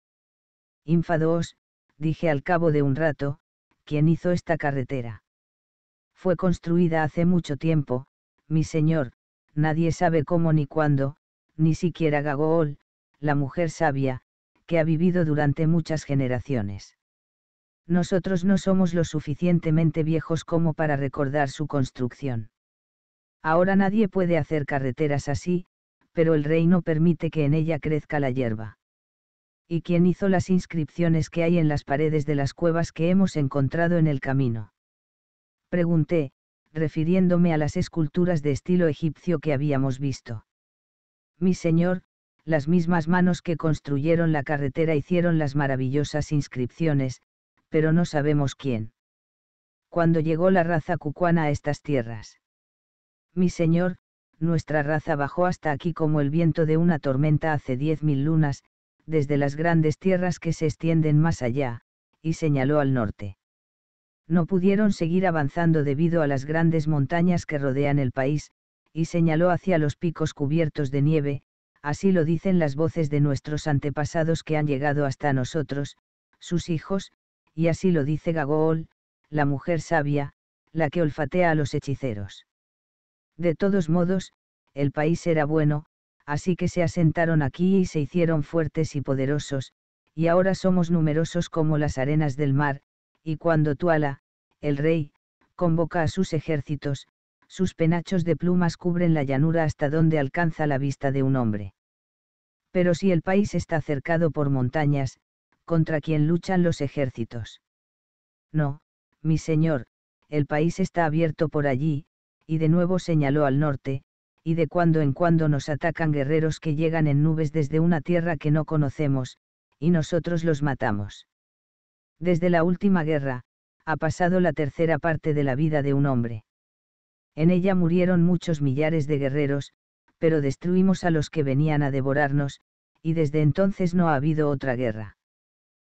Infadoos, dije al cabo de un rato, ¿quién hizo esta carretera. Fue construida hace mucho tiempo, mi señor, nadie sabe cómo ni cuándo, ni siquiera Gagool, la mujer sabia, que ha vivido durante muchas generaciones nosotros no somos lo suficientemente viejos como para recordar su construcción. Ahora nadie puede hacer carreteras así, pero el reino permite que en ella crezca la hierba. ¿Y quién hizo las inscripciones que hay en las paredes de las cuevas que hemos encontrado en el camino? Pregunté, refiriéndome a las esculturas de estilo egipcio que habíamos visto. Mi señor, las mismas manos que construyeron la carretera hicieron las maravillosas inscripciones, pero no sabemos quién. Cuando llegó la raza cucuana a estas tierras. Mi señor, nuestra raza bajó hasta aquí como el viento de una tormenta hace diez mil lunas, desde las grandes tierras que se extienden más allá, y señaló al norte. No pudieron seguir avanzando debido a las grandes montañas que rodean el país, y señaló hacia los picos cubiertos de nieve, así lo dicen las voces de nuestros antepasados que han llegado hasta nosotros, sus hijos, y así lo dice Gagool, la mujer sabia, la que olfatea a los hechiceros. De todos modos, el país era bueno, así que se asentaron aquí y se hicieron fuertes y poderosos, y ahora somos numerosos como las arenas del mar, y cuando Tuala, el rey, convoca a sus ejércitos, sus penachos de plumas cubren la llanura hasta donde alcanza la vista de un hombre. Pero si el país está cercado por montañas, contra quien luchan los ejércitos. No, mi señor, el país está abierto por allí, y de nuevo señaló al norte, y de cuando en cuando nos atacan guerreros que llegan en nubes desde una tierra que no conocemos, y nosotros los matamos. Desde la última guerra, ha pasado la tercera parte de la vida de un hombre. En ella murieron muchos millares de guerreros, pero destruimos a los que venían a devorarnos, y desde entonces no ha habido otra guerra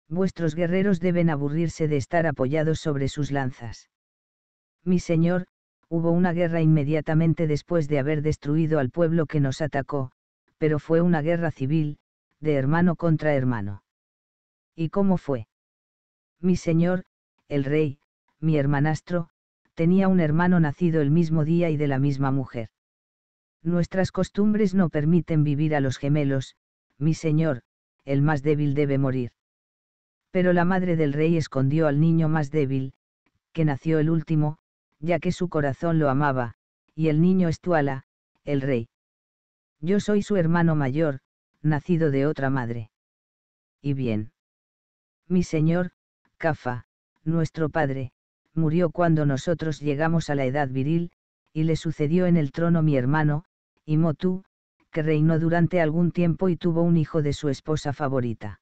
vuestros guerreros deben aburrirse de estar apoyados sobre sus lanzas. Mi señor, hubo una guerra inmediatamente después de haber destruido al pueblo que nos atacó, pero fue una guerra civil, de hermano contra hermano. ¿Y cómo fue? Mi señor, el rey, mi hermanastro, tenía un hermano nacido el mismo día y de la misma mujer. Nuestras costumbres no permiten vivir a los gemelos, mi señor, el más débil debe morir pero la madre del rey escondió al niño más débil, que nació el último, ya que su corazón lo amaba, y el niño es Tuala, el rey. Yo soy su hermano mayor, nacido de otra madre. Y bien. Mi señor, Cafa, nuestro padre, murió cuando nosotros llegamos a la edad viril, y le sucedió en el trono mi hermano, Imotu, que reinó durante algún tiempo y tuvo un hijo de su esposa favorita.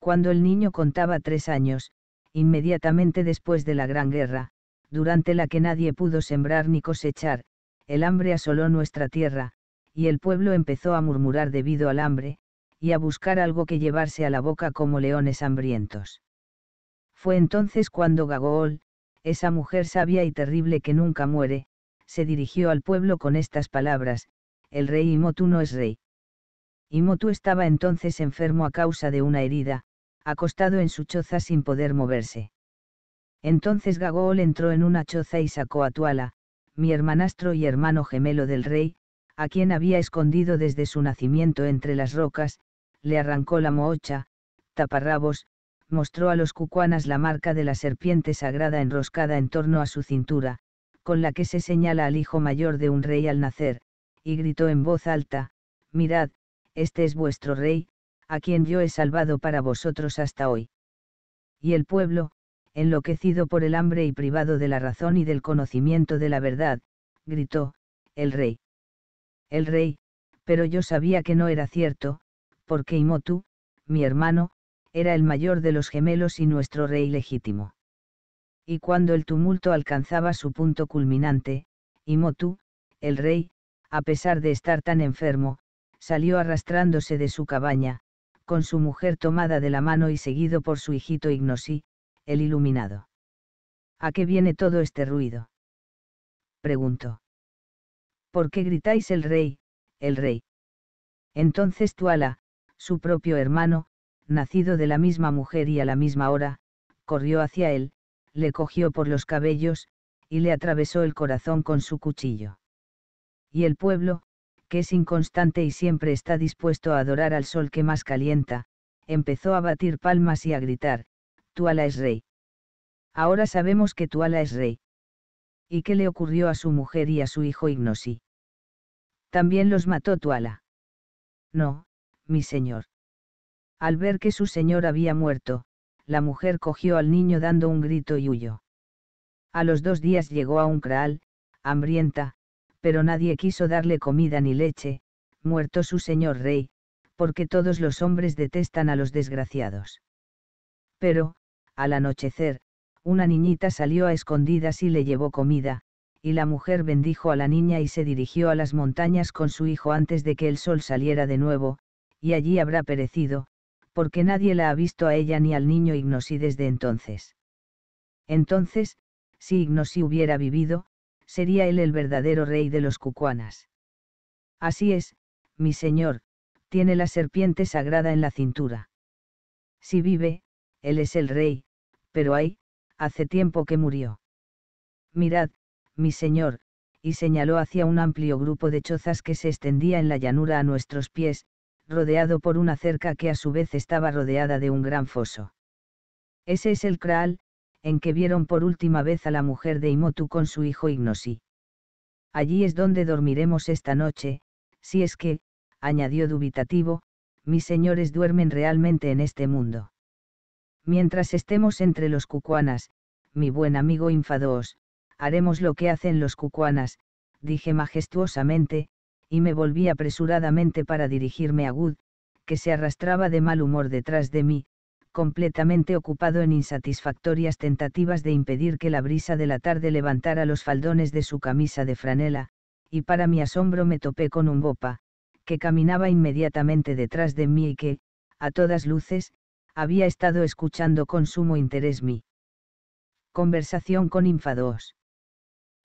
Cuando el niño contaba tres años, inmediatamente después de la Gran Guerra, durante la que nadie pudo sembrar ni cosechar, el hambre asoló nuestra tierra, y el pueblo empezó a murmurar debido al hambre, y a buscar algo que llevarse a la boca como leones hambrientos. Fue entonces cuando Gagool, esa mujer sabia y terrible que nunca muere, se dirigió al pueblo con estas palabras, el rey Imotu no es rey. Imotu estaba entonces enfermo a causa de una herida, acostado en su choza sin poder moverse. Entonces Gagol entró en una choza y sacó a Tuala, mi hermanastro y hermano gemelo del rey, a quien había escondido desde su nacimiento entre las rocas, le arrancó la mohocha, taparrabos, mostró a los cucuanas la marca de la serpiente sagrada enroscada en torno a su cintura, con la que se señala al hijo mayor de un rey al nacer, y gritó en voz alta, Mirad, este es vuestro rey, a quien yo he salvado para vosotros hasta hoy. Y el pueblo, enloquecido por el hambre y privado de la razón y del conocimiento de la verdad, gritó, el rey. El rey, pero yo sabía que no era cierto, porque Imotu, mi hermano, era el mayor de los gemelos y nuestro rey legítimo. Y cuando el tumulto alcanzaba su punto culminante, Imotu, el rey, a pesar de estar tan enfermo, salió arrastrándose de su cabaña, con su mujer tomada de la mano y seguido por su hijito Ignosí, el iluminado. ¿A qué viene todo este ruido? Preguntó. ¿Por qué gritáis el rey, el rey? Entonces Tuala, su propio hermano, nacido de la misma mujer y a la misma hora, corrió hacia él, le cogió por los cabellos, y le atravesó el corazón con su cuchillo. Y el pueblo, que es inconstante y siempre está dispuesto a adorar al sol que más calienta, empezó a batir palmas y a gritar, Tu ala es rey. Ahora sabemos que tu ala es rey. ¿Y qué le ocurrió a su mujer y a su hijo Ignosi? También los mató Tuala. No, mi señor. Al ver que su señor había muerto, la mujer cogió al niño dando un grito y huyó. A los dos días llegó a un kraal, hambrienta, pero nadie quiso darle comida ni leche, muerto su señor rey, porque todos los hombres detestan a los desgraciados. Pero, al anochecer, una niñita salió a escondidas y le llevó comida, y la mujer bendijo a la niña y se dirigió a las montañas con su hijo antes de que el sol saliera de nuevo, y allí habrá perecido, porque nadie la ha visto a ella ni al niño Ignosí desde entonces. Entonces, si Ignosí hubiera vivido, sería él el verdadero rey de los cucuanas. Así es, mi señor, tiene la serpiente sagrada en la cintura. Si vive, él es el rey, pero ay, hace tiempo que murió. Mirad, mi señor, y señaló hacia un amplio grupo de chozas que se extendía en la llanura a nuestros pies, rodeado por una cerca que a su vez estaba rodeada de un gran foso. Ese es el Kraal, en que vieron por última vez a la mujer de Imotu con su hijo Ignosi. Allí es donde dormiremos esta noche, si es que, añadió dubitativo, mis señores duermen realmente en este mundo. Mientras estemos entre los cucuanas, mi buen amigo Infadoos, haremos lo que hacen los cucuanas, dije majestuosamente, y me volví apresuradamente para dirigirme a Gud, que se arrastraba de mal humor detrás de mí, completamente ocupado en insatisfactorias tentativas de impedir que la brisa de la tarde levantara los faldones de su camisa de franela, y para mi asombro me topé con un bopa, que caminaba inmediatamente detrás de mí y que, a todas luces, había estado escuchando con sumo interés mi conversación con Infados.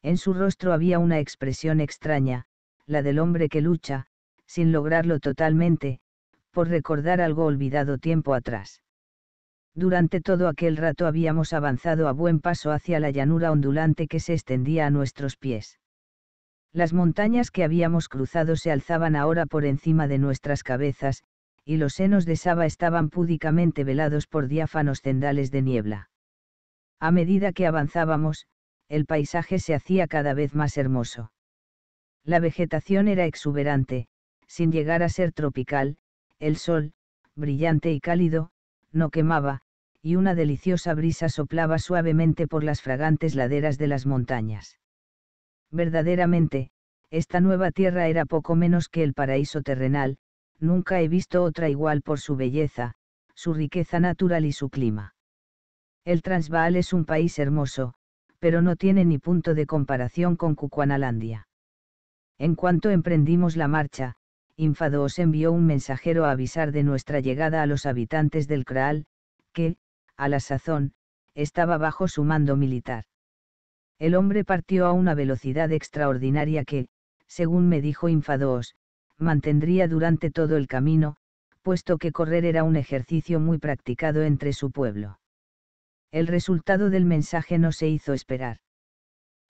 En su rostro había una expresión extraña, la del hombre que lucha, sin lograrlo totalmente, por recordar algo olvidado tiempo atrás. Durante todo aquel rato habíamos avanzado a buen paso hacia la llanura ondulante que se extendía a nuestros pies. Las montañas que habíamos cruzado se alzaban ahora por encima de nuestras cabezas, y los senos de Saba estaban púdicamente velados por diáfanos tendales de niebla. A medida que avanzábamos, el paisaje se hacía cada vez más hermoso. La vegetación era exuberante, sin llegar a ser tropical, el sol, brillante y cálido, no quemaba, y una deliciosa brisa soplaba suavemente por las fragantes laderas de las montañas. Verdaderamente, esta nueva tierra era poco menos que el paraíso terrenal, nunca he visto otra igual por su belleza, su riqueza natural y su clima. El Transvaal es un país hermoso, pero no tiene ni punto de comparación con Cucuanalandia. En cuanto emprendimos la marcha, Infadoos envió un mensajero a avisar de nuestra llegada a los habitantes del Kraal, que, a la sazón, estaba bajo su mando militar. El hombre partió a una velocidad extraordinaria que, según me dijo Infadoos, mantendría durante todo el camino, puesto que correr era un ejercicio muy practicado entre su pueblo. El resultado del mensaje no se hizo esperar.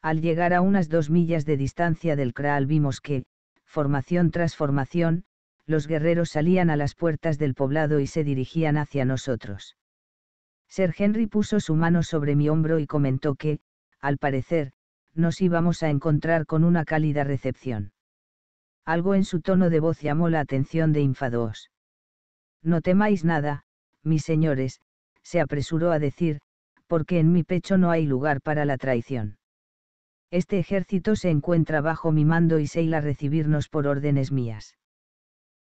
Al llegar a unas dos millas de distancia del Kraal vimos que, formación tras formación, los guerreros salían a las puertas del poblado y se dirigían hacia nosotros. Sir Henry puso su mano sobre mi hombro y comentó que, al parecer, nos íbamos a encontrar con una cálida recepción. Algo en su tono de voz llamó la atención de Infadoos. No temáis nada, mis señores, se apresuró a decir, porque en mi pecho no hay lugar para la traición. Este ejército se encuentra bajo mi mando y se a recibirnos por órdenes mías.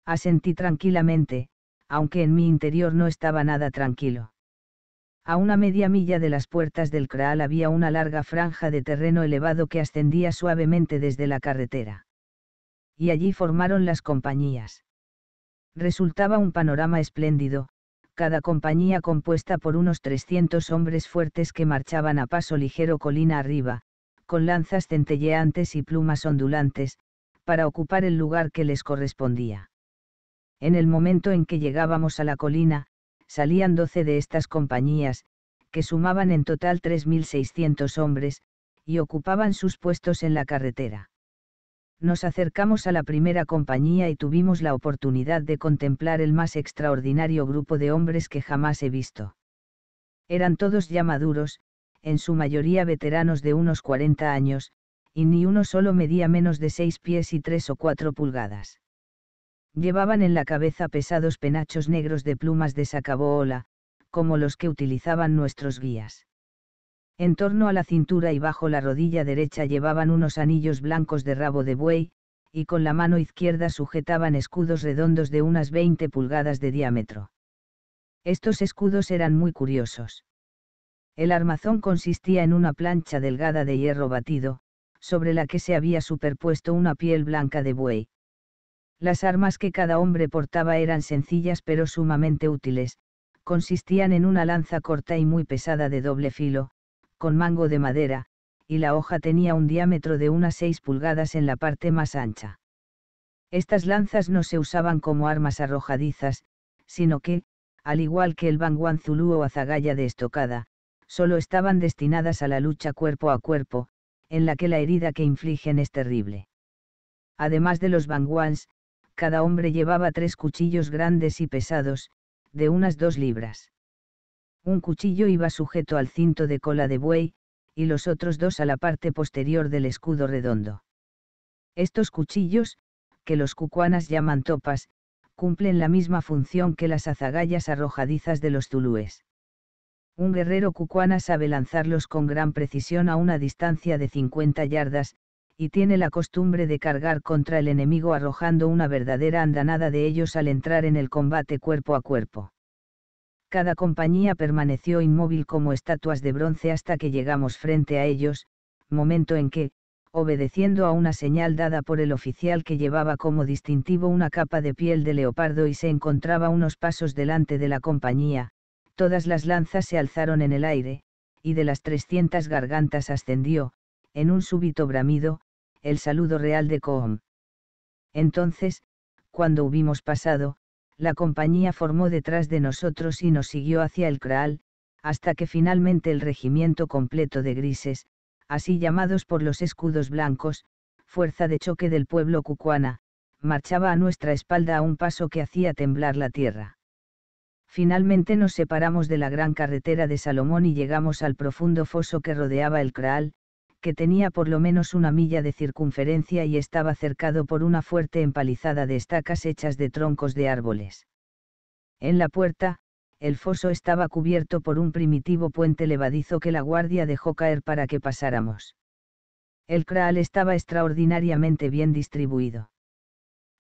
Asentí tranquilamente, aunque en mi interior no estaba nada tranquilo. A una media milla de las puertas del Kraal había una larga franja de terreno elevado que ascendía suavemente desde la carretera. Y allí formaron las compañías. Resultaba un panorama espléndido, cada compañía compuesta por unos 300 hombres fuertes que marchaban a paso ligero colina arriba, con lanzas centelleantes y plumas ondulantes, para ocupar el lugar que les correspondía. En el momento en que llegábamos a la colina, salían doce de estas compañías, que sumaban en total 3.600 hombres, y ocupaban sus puestos en la carretera. Nos acercamos a la primera compañía y tuvimos la oportunidad de contemplar el más extraordinario grupo de hombres que jamás he visto. Eran todos ya maduros, en su mayoría veteranos de unos 40 años, y ni uno solo medía menos de 6 pies y 3 o 4 pulgadas. Llevaban en la cabeza pesados penachos negros de plumas de sacaboola, como los que utilizaban nuestros guías. En torno a la cintura y bajo la rodilla derecha llevaban unos anillos blancos de rabo de buey, y con la mano izquierda sujetaban escudos redondos de unas 20 pulgadas de diámetro. Estos escudos eran muy curiosos. El armazón consistía en una plancha delgada de hierro batido, sobre la que se había superpuesto una piel blanca de buey. Las armas que cada hombre portaba eran sencillas pero sumamente útiles, consistían en una lanza corta y muy pesada de doble filo, con mango de madera, y la hoja tenía un diámetro de unas 6 pulgadas en la parte más ancha. Estas lanzas no se usaban como armas arrojadizas, sino que, al igual que el banguanzulú o azagaya de estocada, solo estaban destinadas a la lucha cuerpo a cuerpo, en la que la herida que infligen es terrible. Además de los banguans, cada hombre llevaba tres cuchillos grandes y pesados, de unas dos libras. Un cuchillo iba sujeto al cinto de cola de buey, y los otros dos a la parte posterior del escudo redondo. Estos cuchillos, que los cucuanas llaman topas, cumplen la misma función que las azagallas arrojadizas de los zulúes. Un guerrero cucuana sabe lanzarlos con gran precisión a una distancia de 50 yardas, y tiene la costumbre de cargar contra el enemigo arrojando una verdadera andanada de ellos al entrar en el combate cuerpo a cuerpo. Cada compañía permaneció inmóvil como estatuas de bronce hasta que llegamos frente a ellos, momento en que, obedeciendo a una señal dada por el oficial que llevaba como distintivo una capa de piel de leopardo y se encontraba unos pasos delante de la compañía, todas las lanzas se alzaron en el aire, y de las 300 gargantas ascendió, en un súbito bramido, el saludo real de Coom. Entonces, cuando hubimos pasado, la compañía formó detrás de nosotros y nos siguió hacia el Kraal, hasta que finalmente el regimiento completo de grises, así llamados por los escudos blancos, fuerza de choque del pueblo cucuana, marchaba a nuestra espalda a un paso que hacía temblar la tierra. Finalmente nos separamos de la gran carretera de Salomón y llegamos al profundo foso que rodeaba el Kraal, que tenía por lo menos una milla de circunferencia y estaba cercado por una fuerte empalizada de estacas hechas de troncos de árboles. En la puerta, el foso estaba cubierto por un primitivo puente levadizo que la guardia dejó caer para que pasáramos. El kraal estaba extraordinariamente bien distribuido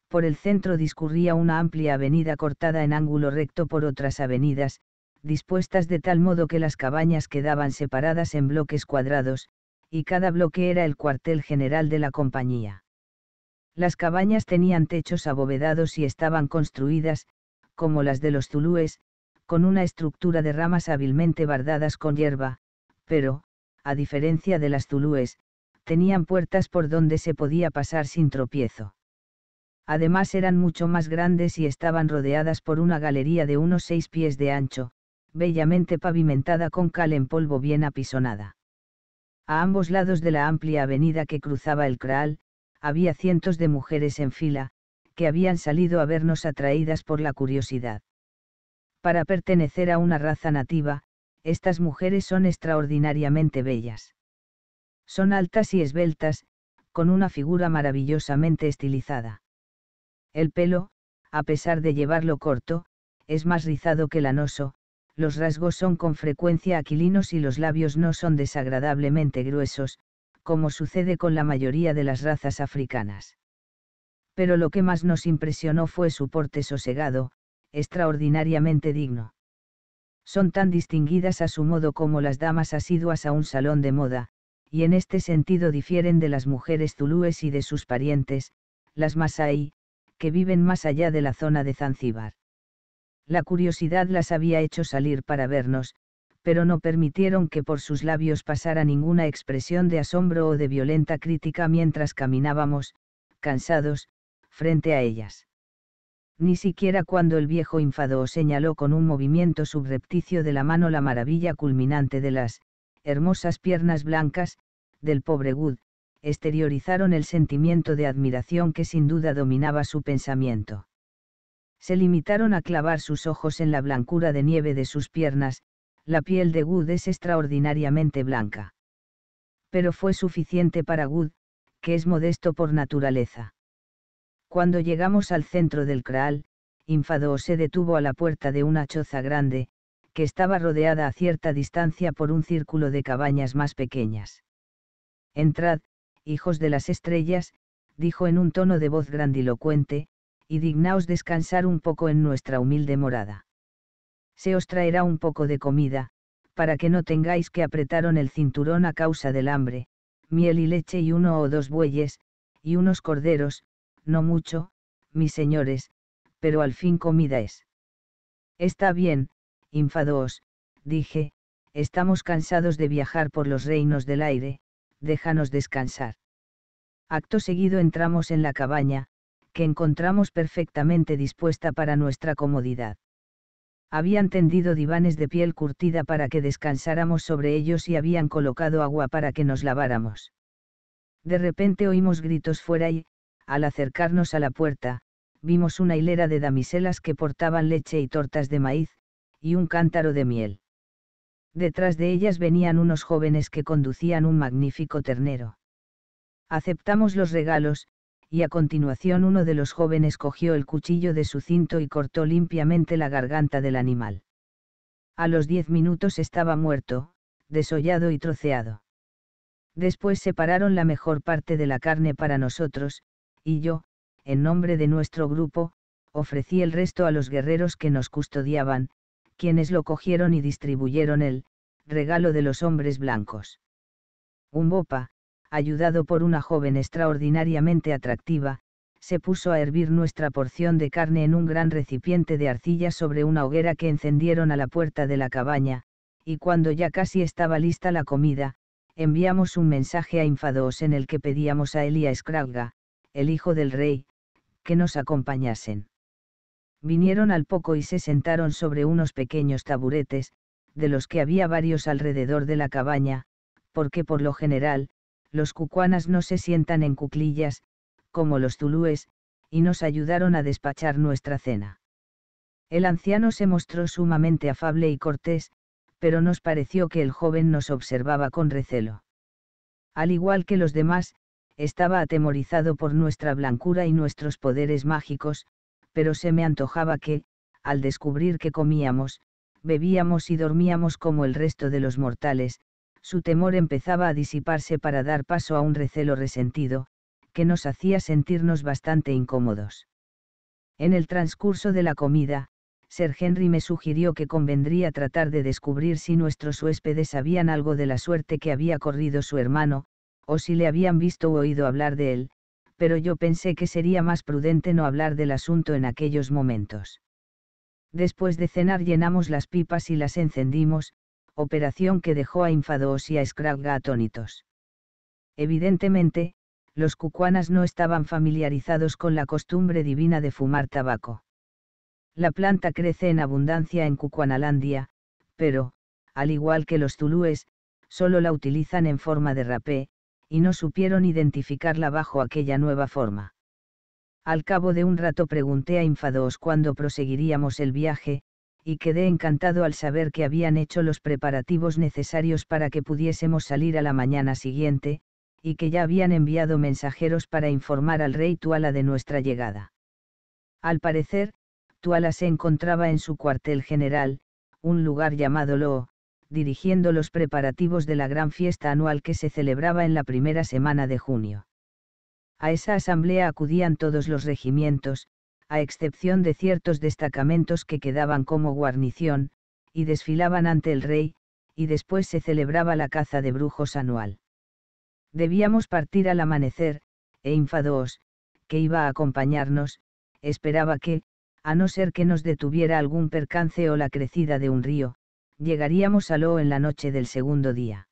por el centro discurría una amplia avenida cortada en ángulo recto por otras avenidas, dispuestas de tal modo que las cabañas quedaban separadas en bloques cuadrados, y cada bloque era el cuartel general de la compañía. Las cabañas tenían techos abovedados y estaban construidas, como las de los zulúes, con una estructura de ramas hábilmente bardadas con hierba, pero, a diferencia de las zulúes, tenían puertas por donde se podía pasar sin tropiezo además eran mucho más grandes y estaban rodeadas por una galería de unos seis pies de ancho, bellamente pavimentada con cal en polvo bien apisonada. A ambos lados de la amplia avenida que cruzaba el Kraal, había cientos de mujeres en fila, que habían salido a vernos atraídas por la curiosidad. Para pertenecer a una raza nativa, estas mujeres son extraordinariamente bellas. Son altas y esbeltas, con una figura maravillosamente estilizada el pelo, a pesar de llevarlo corto, es más rizado que lanoso, los rasgos son con frecuencia aquilinos y los labios no son desagradablemente gruesos, como sucede con la mayoría de las razas africanas. Pero lo que más nos impresionó fue su porte sosegado, extraordinariamente digno. Son tan distinguidas a su modo como las damas asiduas a un salón de moda, y en este sentido difieren de las mujeres zulúes y de sus parientes, las Masai, que viven más allá de la zona de Zanzíbar. La curiosidad las había hecho salir para vernos, pero no permitieron que por sus labios pasara ninguna expresión de asombro o de violenta crítica mientras caminábamos, cansados, frente a ellas. Ni siquiera cuando el viejo infado señaló con un movimiento subrepticio de la mano la maravilla culminante de las hermosas piernas blancas del pobre Gud exteriorizaron el sentimiento de admiración que sin duda dominaba su pensamiento. Se limitaron a clavar sus ojos en la blancura de nieve de sus piernas, la piel de Good es extraordinariamente blanca. Pero fue suficiente para Good, que es modesto por naturaleza. Cuando llegamos al centro del Kraal, Infado se detuvo a la puerta de una choza grande, que estaba rodeada a cierta distancia por un círculo de cabañas más pequeñas. Entrad, hijos de las estrellas, dijo en un tono de voz grandilocuente, y dignaos descansar un poco en nuestra humilde morada. Se os traerá un poco de comida, para que no tengáis que apretaron el cinturón a causa del hambre, miel y leche y uno o dos bueyes, y unos corderos, no mucho, mis señores, pero al fin comida es. Está bien, infadoos, dije, estamos cansados de viajar por los reinos del aire, déjanos descansar. Acto seguido entramos en la cabaña, que encontramos perfectamente dispuesta para nuestra comodidad. Habían tendido divanes de piel curtida para que descansáramos sobre ellos y habían colocado agua para que nos laváramos. De repente oímos gritos fuera y, al acercarnos a la puerta, vimos una hilera de damiselas que portaban leche y tortas de maíz, y un cántaro de miel. Detrás de ellas venían unos jóvenes que conducían un magnífico ternero. Aceptamos los regalos, y a continuación uno de los jóvenes cogió el cuchillo de su cinto y cortó limpiamente la garganta del animal. A los diez minutos estaba muerto, desollado y troceado. Después separaron la mejor parte de la carne para nosotros, y yo, en nombre de nuestro grupo, ofrecí el resto a los guerreros que nos custodiaban, quienes lo cogieron y distribuyeron el regalo de los hombres blancos. Un bopa, ayudado por una joven extraordinariamente atractiva, se puso a hervir nuestra porción de carne en un gran recipiente de arcilla sobre una hoguera que encendieron a la puerta de la cabaña, y cuando ya casi estaba lista la comida, enviamos un mensaje a Infados en el que pedíamos a Elías y el hijo del rey, que nos acompañasen vinieron al poco y se sentaron sobre unos pequeños taburetes, de los que había varios alrededor de la cabaña, porque por lo general, los cucuanas no se sientan en cuclillas, como los tulúes, y nos ayudaron a despachar nuestra cena. El anciano se mostró sumamente afable y cortés, pero nos pareció que el joven nos observaba con recelo. Al igual que los demás, estaba atemorizado por nuestra blancura y nuestros poderes mágicos, pero se me antojaba que, al descubrir que comíamos, bebíamos y dormíamos como el resto de los mortales, su temor empezaba a disiparse para dar paso a un recelo resentido, que nos hacía sentirnos bastante incómodos. En el transcurso de la comida, Sir Henry me sugirió que convendría tratar de descubrir si nuestros huéspedes sabían algo de la suerte que había corrido su hermano, o si le habían visto o oído hablar de él, pero yo pensé que sería más prudente no hablar del asunto en aquellos momentos. Después de cenar llenamos las pipas y las encendimos, operación que dejó a Infadoos y a Scragga atónitos. Evidentemente, los cucuanas no estaban familiarizados con la costumbre divina de fumar tabaco. La planta crece en abundancia en Cucuanalandia, pero, al igual que los zulúes, solo la utilizan en forma de rapé, y no supieron identificarla bajo aquella nueva forma. Al cabo de un rato pregunté a Infados cuándo proseguiríamos el viaje, y quedé encantado al saber que habían hecho los preparativos necesarios para que pudiésemos salir a la mañana siguiente, y que ya habían enviado mensajeros para informar al rey Tuala de nuestra llegada. Al parecer, Tuala se encontraba en su cuartel general, un lugar llamado Loo dirigiendo los preparativos de la gran fiesta anual que se celebraba en la primera semana de junio. A esa asamblea acudían todos los regimientos, a excepción de ciertos destacamentos que quedaban como guarnición, y desfilaban ante el rey, y después se celebraba la caza de brujos anual. Debíamos partir al amanecer, e Infadoos, que iba a acompañarnos, esperaba que, a no ser que nos detuviera algún percance o la crecida de un río, llegaríamos a Lo en la noche del segundo día.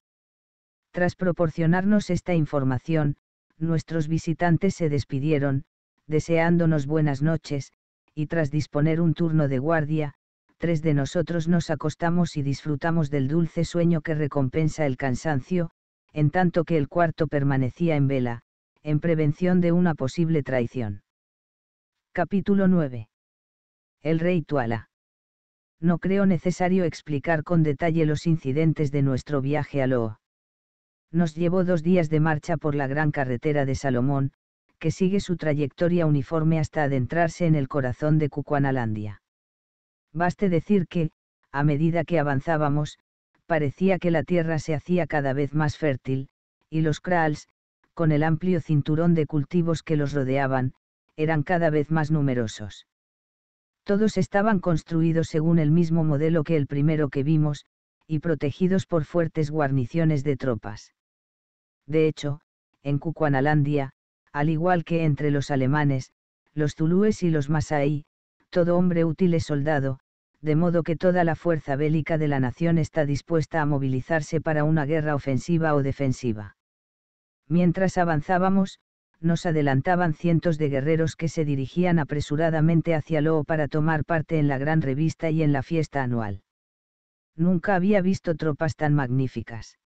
Tras proporcionarnos esta información, nuestros visitantes se despidieron, deseándonos buenas noches, y tras disponer un turno de guardia, tres de nosotros nos acostamos y disfrutamos del dulce sueño que recompensa el cansancio, en tanto que el cuarto permanecía en vela, en prevención de una posible traición. Capítulo 9. El rey Tuala no creo necesario explicar con detalle los incidentes de nuestro viaje a Loa. Nos llevó dos días de marcha por la gran carretera de Salomón, que sigue su trayectoria uniforme hasta adentrarse en el corazón de Cucuanalandia. Baste decir que, a medida que avanzábamos, parecía que la tierra se hacía cada vez más fértil, y los kraals, con el amplio cinturón de cultivos que los rodeaban, eran cada vez más numerosos. Todos estaban construidos según el mismo modelo que el primero que vimos, y protegidos por fuertes guarniciones de tropas. De hecho, en Cucuanalandia, al igual que entre los alemanes, los zulúes y los masaí, todo hombre útil es soldado, de modo que toda la fuerza bélica de la nación está dispuesta a movilizarse para una guerra ofensiva o defensiva. Mientras avanzábamos, nos adelantaban cientos de guerreros que se dirigían apresuradamente hacia Loo para tomar parte en la gran revista y en la fiesta anual. Nunca había visto tropas tan magníficas.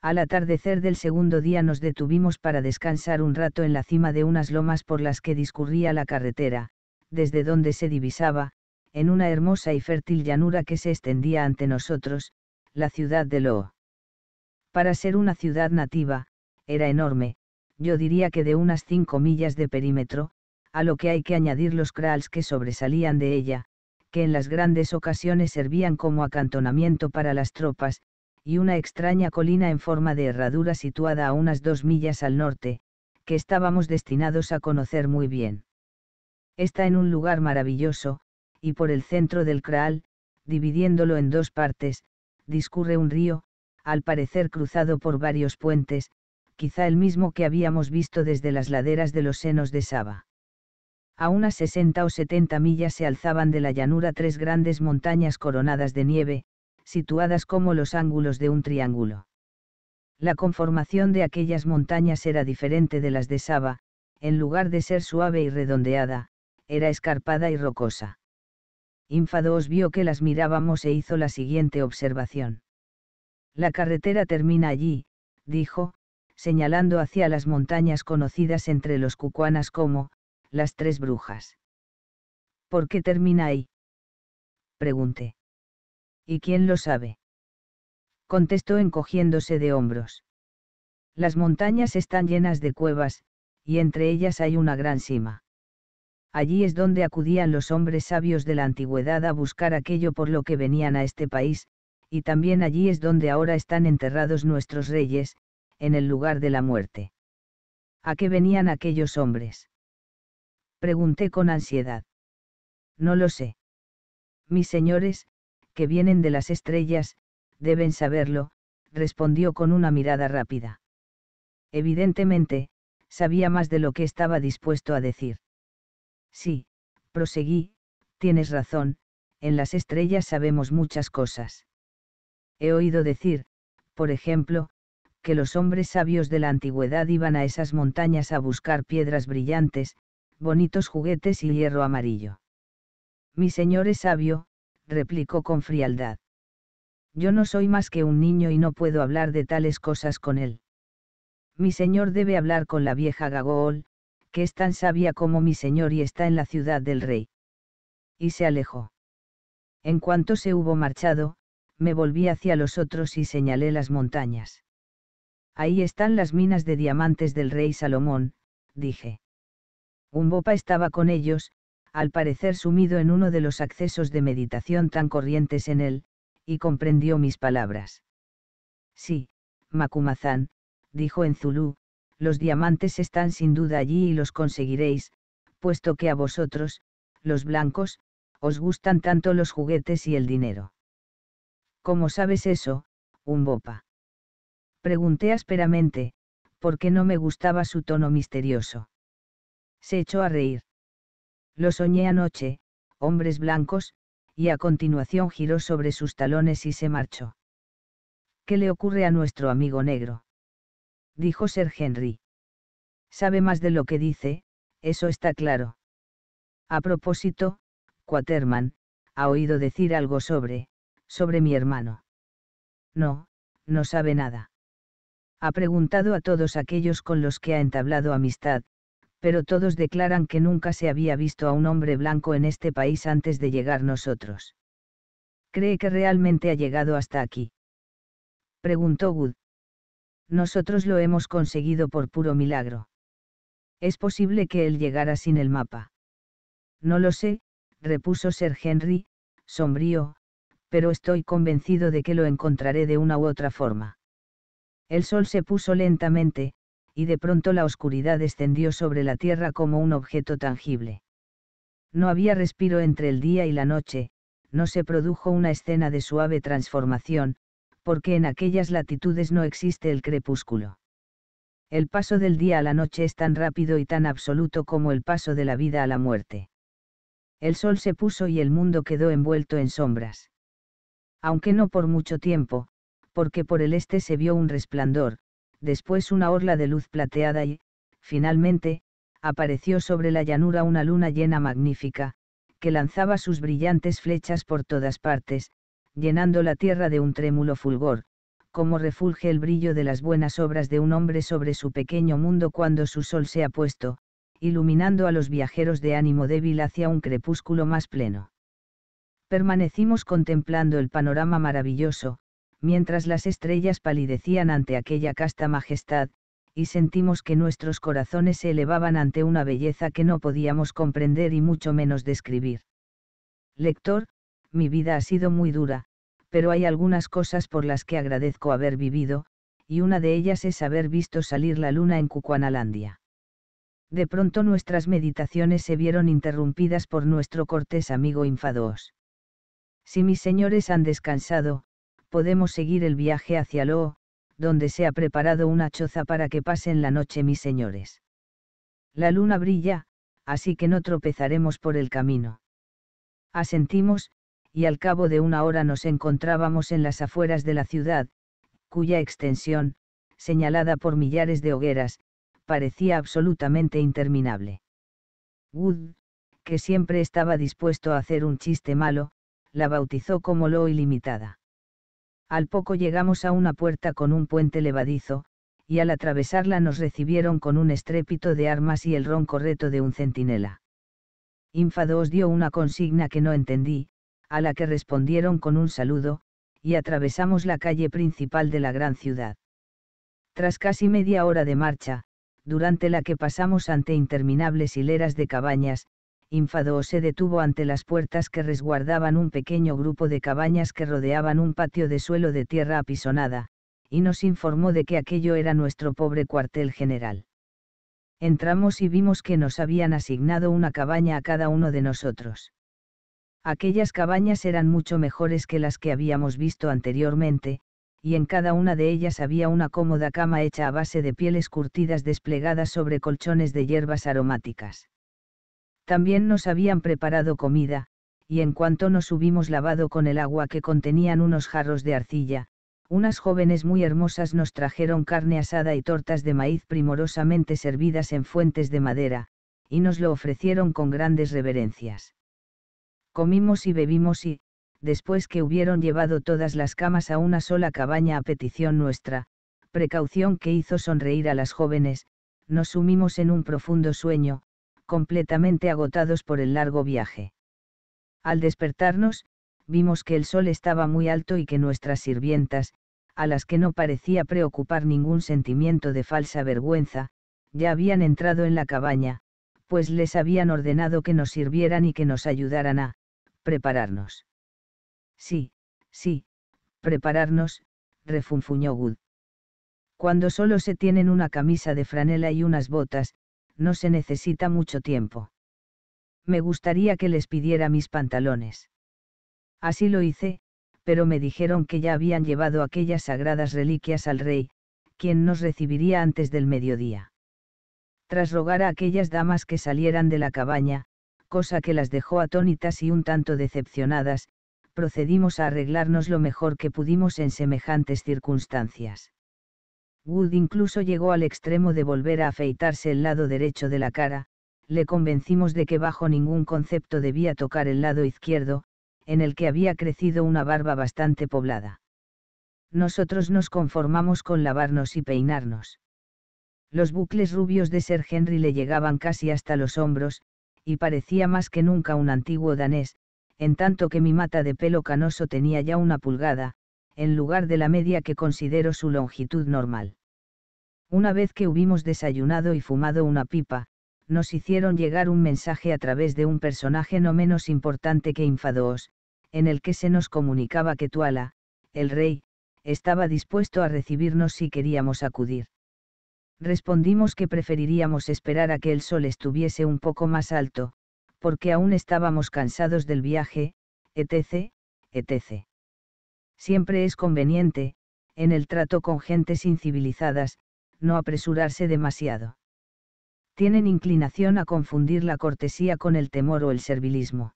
Al atardecer del segundo día nos detuvimos para descansar un rato en la cima de unas lomas por las que discurría la carretera, desde donde se divisaba, en una hermosa y fértil llanura que se extendía ante nosotros, la ciudad de Loo. Para ser una ciudad nativa, era enorme, yo diría que de unas 5 millas de perímetro, a lo que hay que añadir los kraals que sobresalían de ella, que en las grandes ocasiones servían como acantonamiento para las tropas, y una extraña colina en forma de herradura situada a unas dos millas al norte, que estábamos destinados a conocer muy bien. Está en un lugar maravilloso, y por el centro del kraal, dividiéndolo en dos partes, discurre un río, al parecer cruzado por varios puentes, quizá el mismo que habíamos visto desde las laderas de los senos de Saba. A unas 60 o 70 millas se alzaban de la llanura tres grandes montañas coronadas de nieve, situadas como los ángulos de un triángulo. La conformación de aquellas montañas era diferente de las de Saba, en lugar de ser suave y redondeada, era escarpada y rocosa. Infados vio que las mirábamos e hizo la siguiente observación. La carretera termina allí, dijo, señalando hacia las montañas conocidas entre los cucuanas como, las tres brujas. ¿Por qué termina ahí? Pregunté. ¿Y quién lo sabe? Contestó encogiéndose de hombros. Las montañas están llenas de cuevas, y entre ellas hay una gran cima. Allí es donde acudían los hombres sabios de la antigüedad a buscar aquello por lo que venían a este país, y también allí es donde ahora están enterrados nuestros reyes, en el lugar de la muerte. ¿A qué venían aquellos hombres? Pregunté con ansiedad. No lo sé. Mis señores, que vienen de las estrellas, deben saberlo, respondió con una mirada rápida. Evidentemente, sabía más de lo que estaba dispuesto a decir. Sí, proseguí, tienes razón, en las estrellas sabemos muchas cosas. He oído decir, por ejemplo, los hombres sabios de la antigüedad iban a esas montañas a buscar piedras brillantes, bonitos juguetes y hierro amarillo. Mi señor es sabio, replicó con frialdad. Yo no soy más que un niño y no puedo hablar de tales cosas con él. Mi señor debe hablar con la vieja Gagool, que es tan sabia como mi señor y está en la ciudad del rey. Y se alejó. En cuanto se hubo marchado, me volví hacia los otros y señalé las montañas. Ahí están las minas de diamantes del rey Salomón, dije. Umbopa estaba con ellos, al parecer sumido en uno de los accesos de meditación tan corrientes en él, y comprendió mis palabras. Sí, Macumazán, dijo en Zulú, los diamantes están sin duda allí y los conseguiréis, puesto que a vosotros, los blancos, os gustan tanto los juguetes y el dinero. ¿Cómo sabes eso, Umbopa? Pregunté ásperamente, porque no me gustaba su tono misterioso. Se echó a reír. Lo soñé anoche, hombres blancos, y a continuación giró sobre sus talones y se marchó. ¿Qué le ocurre a nuestro amigo negro? dijo Sir Henry. Sabe más de lo que dice, eso está claro. A propósito, Quaterman, ha oído decir algo sobre, sobre mi hermano. No, no sabe nada. Ha preguntado a todos aquellos con los que ha entablado amistad, pero todos declaran que nunca se había visto a un hombre blanco en este país antes de llegar nosotros. ¿Cree que realmente ha llegado hasta aquí? Preguntó Wood. Nosotros lo hemos conseguido por puro milagro. Es posible que él llegara sin el mapa. No lo sé, repuso Sir Henry, sombrío, pero estoy convencido de que lo encontraré de una u otra forma. El sol se puso lentamente, y de pronto la oscuridad descendió sobre la tierra como un objeto tangible. No había respiro entre el día y la noche, no se produjo una escena de suave transformación, porque en aquellas latitudes no existe el crepúsculo. El paso del día a la noche es tan rápido y tan absoluto como el paso de la vida a la muerte. El sol se puso y el mundo quedó envuelto en sombras. Aunque no por mucho tiempo, porque por el este se vio un resplandor, después una orla de luz plateada y, finalmente, apareció sobre la llanura una luna llena magnífica, que lanzaba sus brillantes flechas por todas partes, llenando la tierra de un trémulo fulgor, como refulge el brillo de las buenas obras de un hombre sobre su pequeño mundo cuando su sol se ha puesto, iluminando a los viajeros de ánimo débil hacia un crepúsculo más pleno. Permanecimos contemplando el panorama maravilloso, mientras las estrellas palidecían ante aquella casta majestad, y sentimos que nuestros corazones se elevaban ante una belleza que no podíamos comprender y mucho menos describir. Lector, mi vida ha sido muy dura, pero hay algunas cosas por las que agradezco haber vivido, y una de ellas es haber visto salir la luna en Cucuanalandia. De pronto nuestras meditaciones se vieron interrumpidas por nuestro cortés amigo Infadoos. Si mis señores han descansado, podemos seguir el viaje hacia Lo, donde se ha preparado una choza para que pasen la noche mis señores. La luna brilla, así que no tropezaremos por el camino. Asentimos, y al cabo de una hora nos encontrábamos en las afueras de la ciudad, cuya extensión, señalada por millares de hogueras, parecía absolutamente interminable. Wood, que siempre estaba dispuesto a hacer un chiste malo, la bautizó como Lo ilimitada. Al poco llegamos a una puerta con un puente levadizo, y al atravesarla nos recibieron con un estrépito de armas y el ronco reto de un centinela. os dio una consigna que no entendí, a la que respondieron con un saludo, y atravesamos la calle principal de la gran ciudad. Tras casi media hora de marcha, durante la que pasamos ante interminables hileras de cabañas, Infado se detuvo ante las puertas que resguardaban un pequeño grupo de cabañas que rodeaban un patio de suelo de tierra apisonada, y nos informó de que aquello era nuestro pobre cuartel general. Entramos y vimos que nos habían asignado una cabaña a cada uno de nosotros. Aquellas cabañas eran mucho mejores que las que habíamos visto anteriormente, y en cada una de ellas había una cómoda cama hecha a base de pieles curtidas desplegadas sobre colchones de hierbas aromáticas. También nos habían preparado comida, y en cuanto nos hubimos lavado con el agua que contenían unos jarros de arcilla, unas jóvenes muy hermosas nos trajeron carne asada y tortas de maíz primorosamente servidas en fuentes de madera, y nos lo ofrecieron con grandes reverencias. Comimos y bebimos y, después que hubieron llevado todas las camas a una sola cabaña a petición nuestra, precaución que hizo sonreír a las jóvenes, nos sumimos en un profundo sueño, completamente agotados por el largo viaje. Al despertarnos, vimos que el sol estaba muy alto y que nuestras sirvientas, a las que no parecía preocupar ningún sentimiento de falsa vergüenza, ya habían entrado en la cabaña, pues les habían ordenado que nos sirvieran y que nos ayudaran a prepararnos. Sí, sí, prepararnos, refunfuñó Good. Cuando solo se tienen una camisa de franela y unas botas, no se necesita mucho tiempo. Me gustaría que les pidiera mis pantalones. Así lo hice, pero me dijeron que ya habían llevado aquellas sagradas reliquias al rey, quien nos recibiría antes del mediodía. Tras rogar a aquellas damas que salieran de la cabaña, cosa que las dejó atónitas y un tanto decepcionadas, procedimos a arreglarnos lo mejor que pudimos en semejantes circunstancias. Wood incluso llegó al extremo de volver a afeitarse el lado derecho de la cara, le convencimos de que bajo ningún concepto debía tocar el lado izquierdo, en el que había crecido una barba bastante poblada. Nosotros nos conformamos con lavarnos y peinarnos. Los bucles rubios de Sir Henry le llegaban casi hasta los hombros, y parecía más que nunca un antiguo danés, en tanto que mi mata de pelo canoso tenía ya una pulgada, en lugar de la media que considero su longitud normal. Una vez que hubimos desayunado y fumado una pipa, nos hicieron llegar un mensaje a través de un personaje no menos importante que Infadoos, en el que se nos comunicaba que Tuala, el rey, estaba dispuesto a recibirnos si queríamos acudir. Respondimos que preferiríamos esperar a que el sol estuviese un poco más alto, porque aún estábamos cansados del viaje, etc., etc. Siempre es conveniente, en el trato con gentes incivilizadas, no apresurarse demasiado. Tienen inclinación a confundir la cortesía con el temor o el servilismo.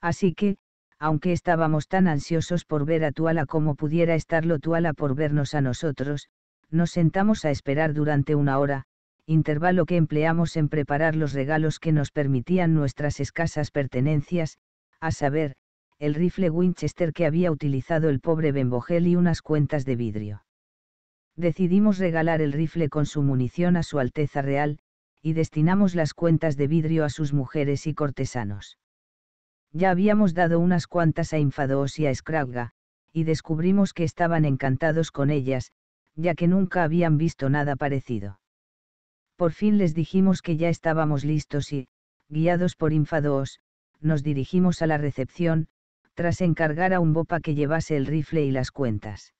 Así que, aunque estábamos tan ansiosos por ver a Tuala como pudiera estarlo Tuala por vernos a nosotros, nos sentamos a esperar durante una hora, intervalo que empleamos en preparar los regalos que nos permitían nuestras escasas pertenencias, a saber, el rifle Winchester que había utilizado el pobre Bembogel y unas cuentas de vidrio decidimos regalar el rifle con su munición a Su Alteza Real, y destinamos las cuentas de vidrio a sus mujeres y cortesanos. Ya habíamos dado unas cuantas a Infadoos y a Scragga, y descubrimos que estaban encantados con ellas, ya que nunca habían visto nada parecido. Por fin les dijimos que ya estábamos listos y, guiados por Infadoos, nos dirigimos a la recepción, tras encargar a un bopa que llevase el rifle y las cuentas.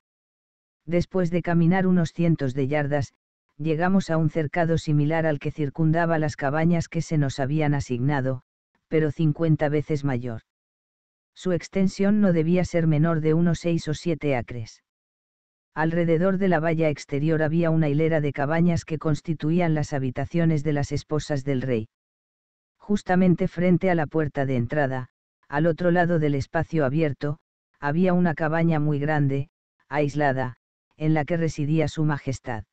Después de caminar unos cientos de yardas, llegamos a un cercado similar al que circundaba las cabañas que se nos habían asignado, pero 50 veces mayor. Su extensión no debía ser menor de unos seis o siete acres. Alrededor de la valla exterior había una hilera de cabañas que constituían las habitaciones de las esposas del rey. Justamente frente a la puerta de entrada, al otro lado del espacio abierto, había una cabaña muy grande, aislada, en la que residía su majestad.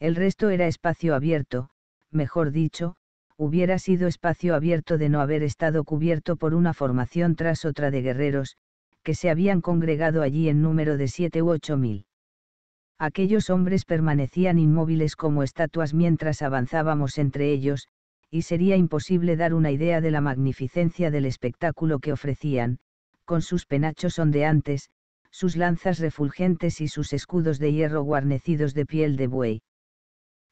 El resto era espacio abierto, mejor dicho, hubiera sido espacio abierto de no haber estado cubierto por una formación tras otra de guerreros, que se habían congregado allí en número de siete u ocho mil. Aquellos hombres permanecían inmóviles como estatuas mientras avanzábamos entre ellos, y sería imposible dar una idea de la magnificencia del espectáculo que ofrecían, con sus penachos ondeantes, sus lanzas refulgentes y sus escudos de hierro guarnecidos de piel de buey.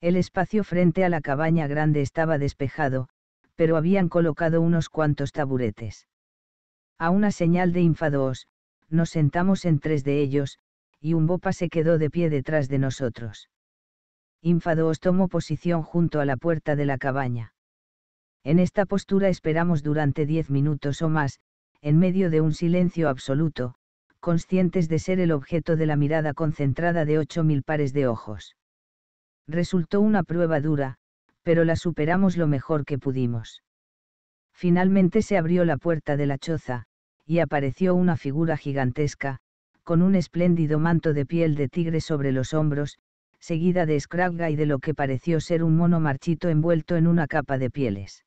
El espacio frente a la cabaña grande estaba despejado, pero habían colocado unos cuantos taburetes. A una señal de Infadoos, nos sentamos en tres de ellos, y un bopa se quedó de pie detrás de nosotros. Infadoos tomó posición junto a la puerta de la cabaña. En esta postura esperamos durante diez minutos o más, en medio de un silencio absoluto, conscientes de ser el objeto de la mirada concentrada de ocho mil pares de ojos. Resultó una prueba dura, pero la superamos lo mejor que pudimos. Finalmente se abrió la puerta de la choza, y apareció una figura gigantesca, con un espléndido manto de piel de tigre sobre los hombros, seguida de Scragga y de lo que pareció ser un mono marchito envuelto en una capa de pieles.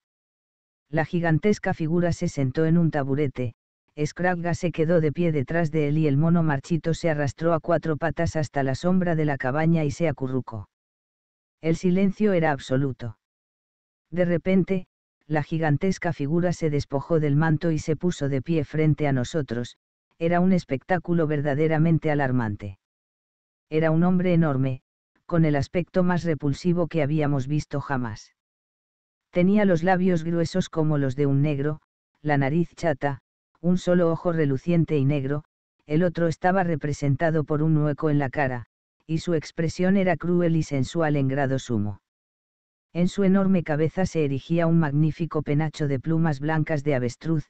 La gigantesca figura se sentó en un taburete, Scragga se quedó de pie detrás de él y el mono marchito se arrastró a cuatro patas hasta la sombra de la cabaña y se acurrucó. El silencio era absoluto. De repente, la gigantesca figura se despojó del manto y se puso de pie frente a nosotros, era un espectáculo verdaderamente alarmante. Era un hombre enorme, con el aspecto más repulsivo que habíamos visto jamás. Tenía los labios gruesos como los de un negro, la nariz chata, un solo ojo reluciente y negro, el otro estaba representado por un hueco en la cara, y su expresión era cruel y sensual en grado sumo. En su enorme cabeza se erigía un magnífico penacho de plumas blancas de avestruz,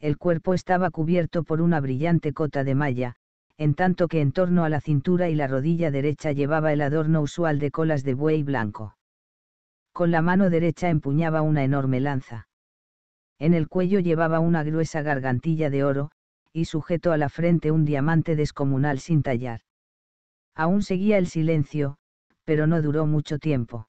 el cuerpo estaba cubierto por una brillante cota de malla, en tanto que en torno a la cintura y la rodilla derecha llevaba el adorno usual de colas de buey blanco. Con la mano derecha empuñaba una enorme lanza. En el cuello llevaba una gruesa gargantilla de oro, y sujeto a la frente un diamante descomunal sin tallar. Aún seguía el silencio, pero no duró mucho tiempo.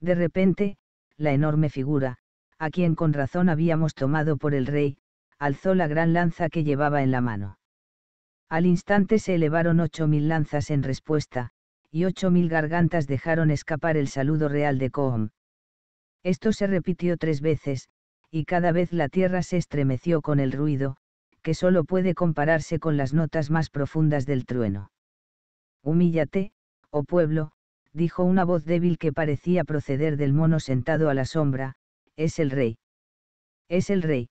De repente, la enorme figura, a quien con razón habíamos tomado por el rey, alzó la gran lanza que llevaba en la mano. Al instante se elevaron ocho mil lanzas en respuesta, y ocho mil gargantas dejaron escapar el saludo real de Coom. Esto se repitió tres veces, y cada vez la tierra se estremeció con el ruido, que solo puede compararse con las notas más profundas del trueno. Humíllate, oh pueblo, dijo una voz débil que parecía proceder del mono sentado a la sombra, es el rey. Es el rey.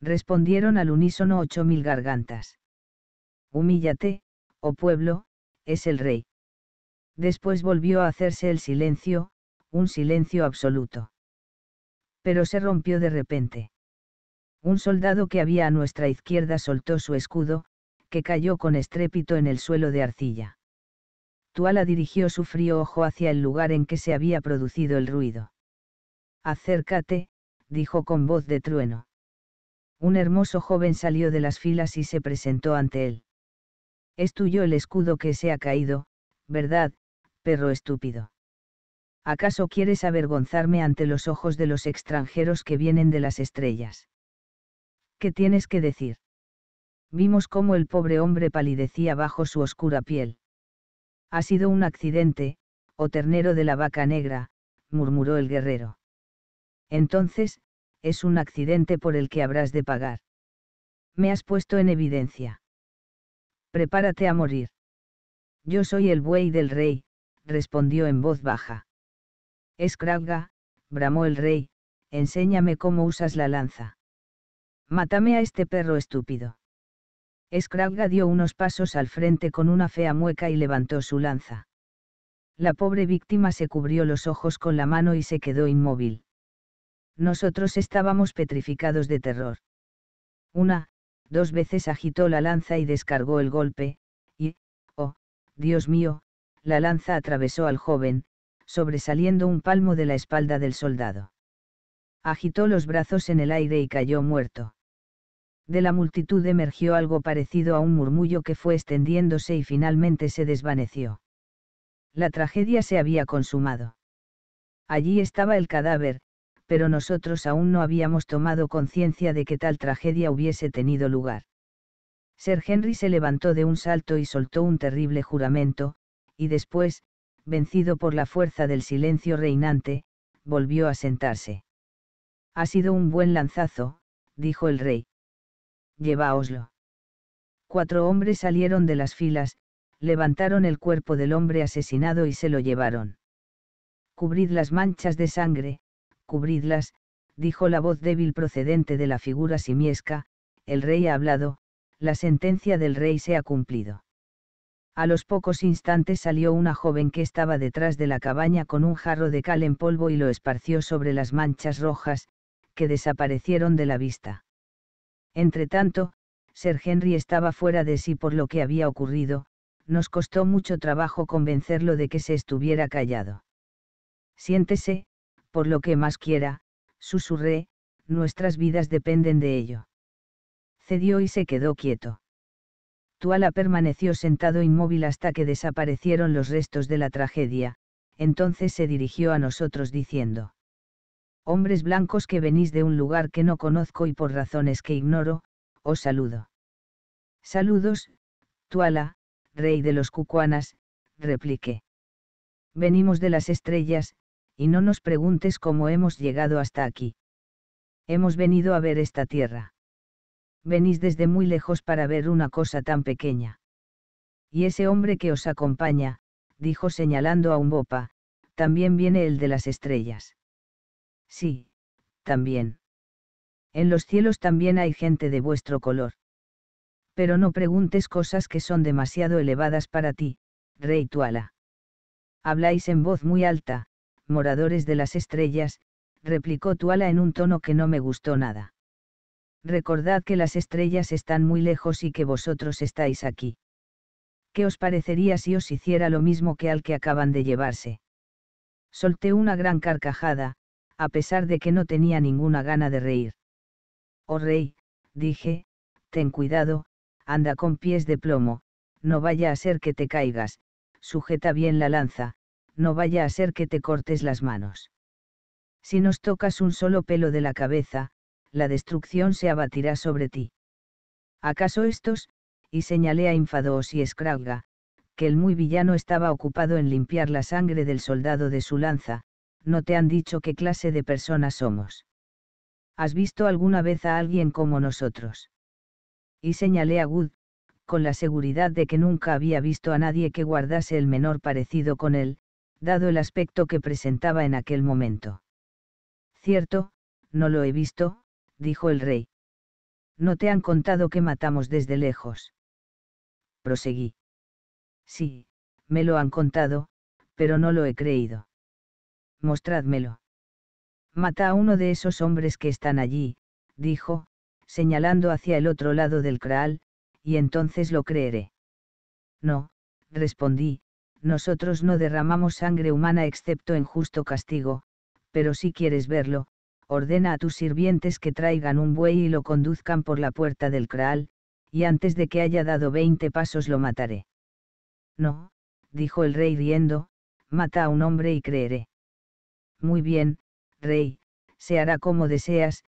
Respondieron al unísono ocho mil gargantas. Humíllate, oh pueblo, es el rey. Después volvió a hacerse el silencio, un silencio absoluto pero se rompió de repente. Un soldado que había a nuestra izquierda soltó su escudo, que cayó con estrépito en el suelo de arcilla. Tuala dirigió su frío ojo hacia el lugar en que se había producido el ruido. Acércate, dijo con voz de trueno. Un hermoso joven salió de las filas y se presentó ante él. Es tuyo el escudo que se ha caído, ¿verdad, perro estúpido? ¿acaso quieres avergonzarme ante los ojos de los extranjeros que vienen de las estrellas? ¿Qué tienes que decir? Vimos cómo el pobre hombre palidecía bajo su oscura piel. Ha sido un accidente, o ternero de la vaca negra, murmuró el guerrero. Entonces, es un accidente por el que habrás de pagar. Me has puesto en evidencia. Prepárate a morir. Yo soy el buey del rey, respondió en voz baja. Escragga, bramó el rey, enséñame cómo usas la lanza. Mátame a este perro estúpido. Escragga dio unos pasos al frente con una fea mueca y levantó su lanza. La pobre víctima se cubrió los ojos con la mano y se quedó inmóvil. Nosotros estábamos petrificados de terror. Una, dos veces agitó la lanza y descargó el golpe, y, oh, Dios mío, la lanza atravesó al joven, sobresaliendo un palmo de la espalda del soldado. Agitó los brazos en el aire y cayó muerto. De la multitud emergió algo parecido a un murmullo que fue extendiéndose y finalmente se desvaneció. La tragedia se había consumado. Allí estaba el cadáver, pero nosotros aún no habíamos tomado conciencia de que tal tragedia hubiese tenido lugar. Sir Henry se levantó de un salto y soltó un terrible juramento, y después, vencido por la fuerza del silencio reinante, volvió a sentarse. Ha sido un buen lanzazo, dijo el rey. Lleváoslo. Cuatro hombres salieron de las filas, levantaron el cuerpo del hombre asesinado y se lo llevaron. Cubrid las manchas de sangre, cubridlas, dijo la voz débil procedente de la figura simiesca, el rey ha hablado, la sentencia del rey se ha cumplido. A los pocos instantes salió una joven que estaba detrás de la cabaña con un jarro de cal en polvo y lo esparció sobre las manchas rojas, que desaparecieron de la vista. Entretanto, Sir Henry estaba fuera de sí por lo que había ocurrido, nos costó mucho trabajo convencerlo de que se estuviera callado. Siéntese, por lo que más quiera, susurré, nuestras vidas dependen de ello. Cedió y se quedó quieto. Tuala permaneció sentado inmóvil hasta que desaparecieron los restos de la tragedia, entonces se dirigió a nosotros diciendo. Hombres blancos que venís de un lugar que no conozco y por razones que ignoro, os saludo. Saludos, Tuala, rey de los cucuanas, repliqué. Venimos de las estrellas, y no nos preguntes cómo hemos llegado hasta aquí. Hemos venido a ver esta tierra venís desde muy lejos para ver una cosa tan pequeña. Y ese hombre que os acompaña, dijo señalando a un bopa, también viene el de las estrellas. Sí, también. En los cielos también hay gente de vuestro color. Pero no preguntes cosas que son demasiado elevadas para ti, rey Tuala. Habláis en voz muy alta, moradores de las estrellas, replicó Tuala en un tono que no me gustó nada. Recordad que las estrellas están muy lejos y que vosotros estáis aquí. ¿Qué os parecería si os hiciera lo mismo que al que acaban de llevarse? Solté una gran carcajada, a pesar de que no tenía ninguna gana de reír. Oh rey, dije, ten cuidado, anda con pies de plomo, no vaya a ser que te caigas, sujeta bien la lanza, no vaya a ser que te cortes las manos. Si nos tocas un solo pelo de la cabeza, la destrucción se abatirá sobre ti. ¿Acaso estos? Y señalé a Infados y Scrauga, que el muy villano estaba ocupado en limpiar la sangre del soldado de su lanza, no te han dicho qué clase de personas somos. ¿Has visto alguna vez a alguien como nosotros? Y señalé a Wood, con la seguridad de que nunca había visto a nadie que guardase el menor parecido con él, dado el aspecto que presentaba en aquel momento. Cierto, no lo he visto, dijo el rey. No te han contado que matamos desde lejos. Proseguí. Sí, me lo han contado, pero no lo he creído. Mostrádmelo. Mata a uno de esos hombres que están allí, dijo, señalando hacia el otro lado del kraal, y entonces lo creeré. No, respondí, nosotros no derramamos sangre humana excepto en justo castigo, pero si quieres verlo, ordena a tus sirvientes que traigan un buey y lo conduzcan por la puerta del kraal, y antes de que haya dado veinte pasos lo mataré. No, dijo el rey riendo, mata a un hombre y creeré. Muy bien, rey, se hará como deseas,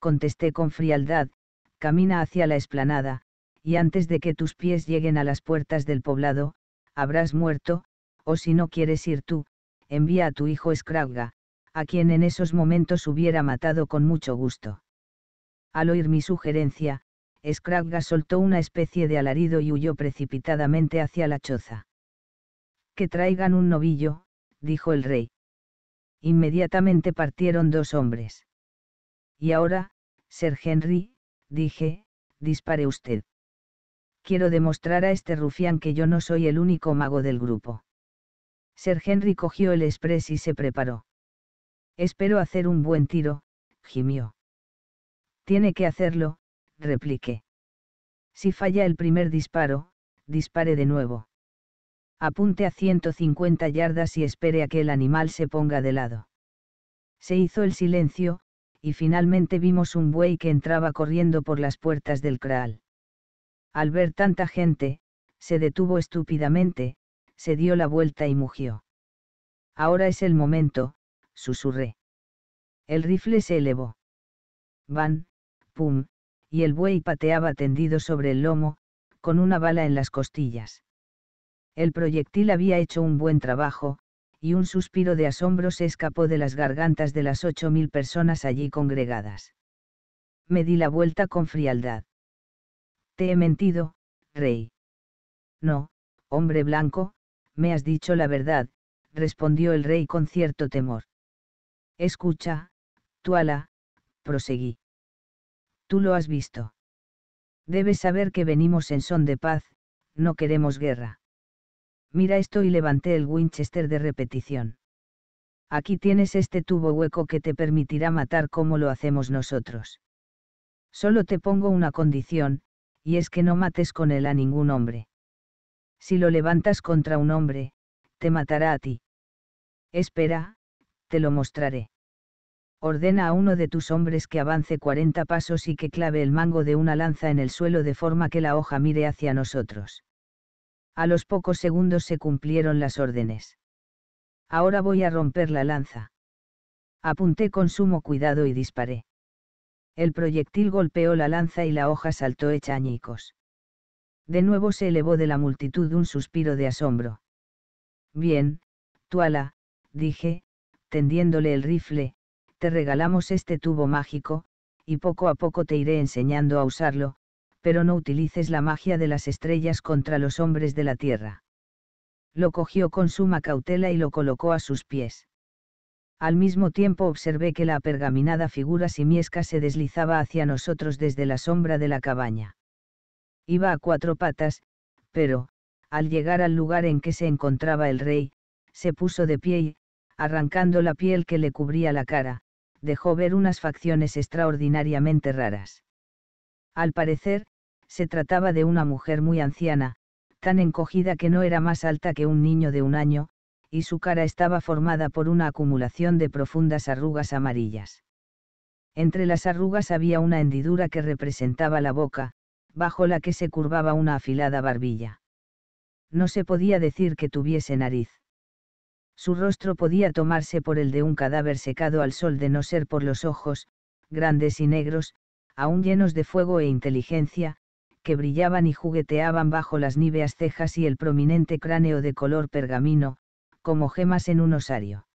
contesté con frialdad, camina hacia la esplanada, y antes de que tus pies lleguen a las puertas del poblado, habrás muerto, o si no quieres ir tú, envía a tu hijo escraga a quien en esos momentos hubiera matado con mucho gusto. Al oír mi sugerencia, Scragga soltó una especie de alarido y huyó precipitadamente hacia la choza. Que traigan un novillo, dijo el rey. Inmediatamente partieron dos hombres. Y ahora, Sir Henry, dije, dispare usted. Quiero demostrar a este rufián que yo no soy el único mago del grupo. Sir Henry cogió el express y se preparó. Espero hacer un buen tiro, gimió. Tiene que hacerlo, repliqué. Si falla el primer disparo, dispare de nuevo. Apunte a 150 yardas y espere a que el animal se ponga de lado. Se hizo el silencio, y finalmente vimos un buey que entraba corriendo por las puertas del kraal. Al ver tanta gente, se detuvo estúpidamente, se dio la vuelta y mugió. Ahora es el momento, susurré. El rifle se elevó. Van, pum, y el buey pateaba tendido sobre el lomo, con una bala en las costillas. El proyectil había hecho un buen trabajo, y un suspiro de asombro se escapó de las gargantas de las ocho mil personas allí congregadas. Me di la vuelta con frialdad. Te he mentido, rey. No, hombre blanco, me has dicho la verdad, respondió el rey con cierto temor. Escucha, Tuala, proseguí. Tú lo has visto. Debes saber que venimos en son de paz, no queremos guerra. Mira esto y levanté el Winchester de repetición. Aquí tienes este tubo hueco que te permitirá matar como lo hacemos nosotros. Solo te pongo una condición, y es que no mates con él a ningún hombre. Si lo levantas contra un hombre, te matará a ti. Espera, te lo mostraré. Ordena a uno de tus hombres que avance 40 pasos y que clave el mango de una lanza en el suelo de forma que la hoja mire hacia nosotros. A los pocos segundos se cumplieron las órdenes. Ahora voy a romper la lanza. Apunté con sumo cuidado y disparé. El proyectil golpeó la lanza y la hoja saltó hecha añicos. De nuevo se elevó de la multitud un suspiro de asombro. Bien, Tuala, dije, tendiéndole el rifle, te regalamos este tubo mágico, y poco a poco te iré enseñando a usarlo, pero no utilices la magia de las estrellas contra los hombres de la Tierra. Lo cogió con suma cautela y lo colocó a sus pies. Al mismo tiempo observé que la pergaminada figura simiesca se deslizaba hacia nosotros desde la sombra de la cabaña. Iba a cuatro patas, pero, al llegar al lugar en que se encontraba el rey, se puso de pie y, arrancando la piel que le cubría la cara, dejó ver unas facciones extraordinariamente raras. Al parecer, se trataba de una mujer muy anciana, tan encogida que no era más alta que un niño de un año, y su cara estaba formada por una acumulación de profundas arrugas amarillas. Entre las arrugas había una hendidura que representaba la boca, bajo la que se curvaba una afilada barbilla. No se podía decir que tuviese nariz. Su rostro podía tomarse por el de un cadáver secado al sol de no ser por los ojos, grandes y negros, aún llenos de fuego e inteligencia, que brillaban y jugueteaban bajo las níveas cejas y el prominente cráneo de color pergamino, como gemas en un osario.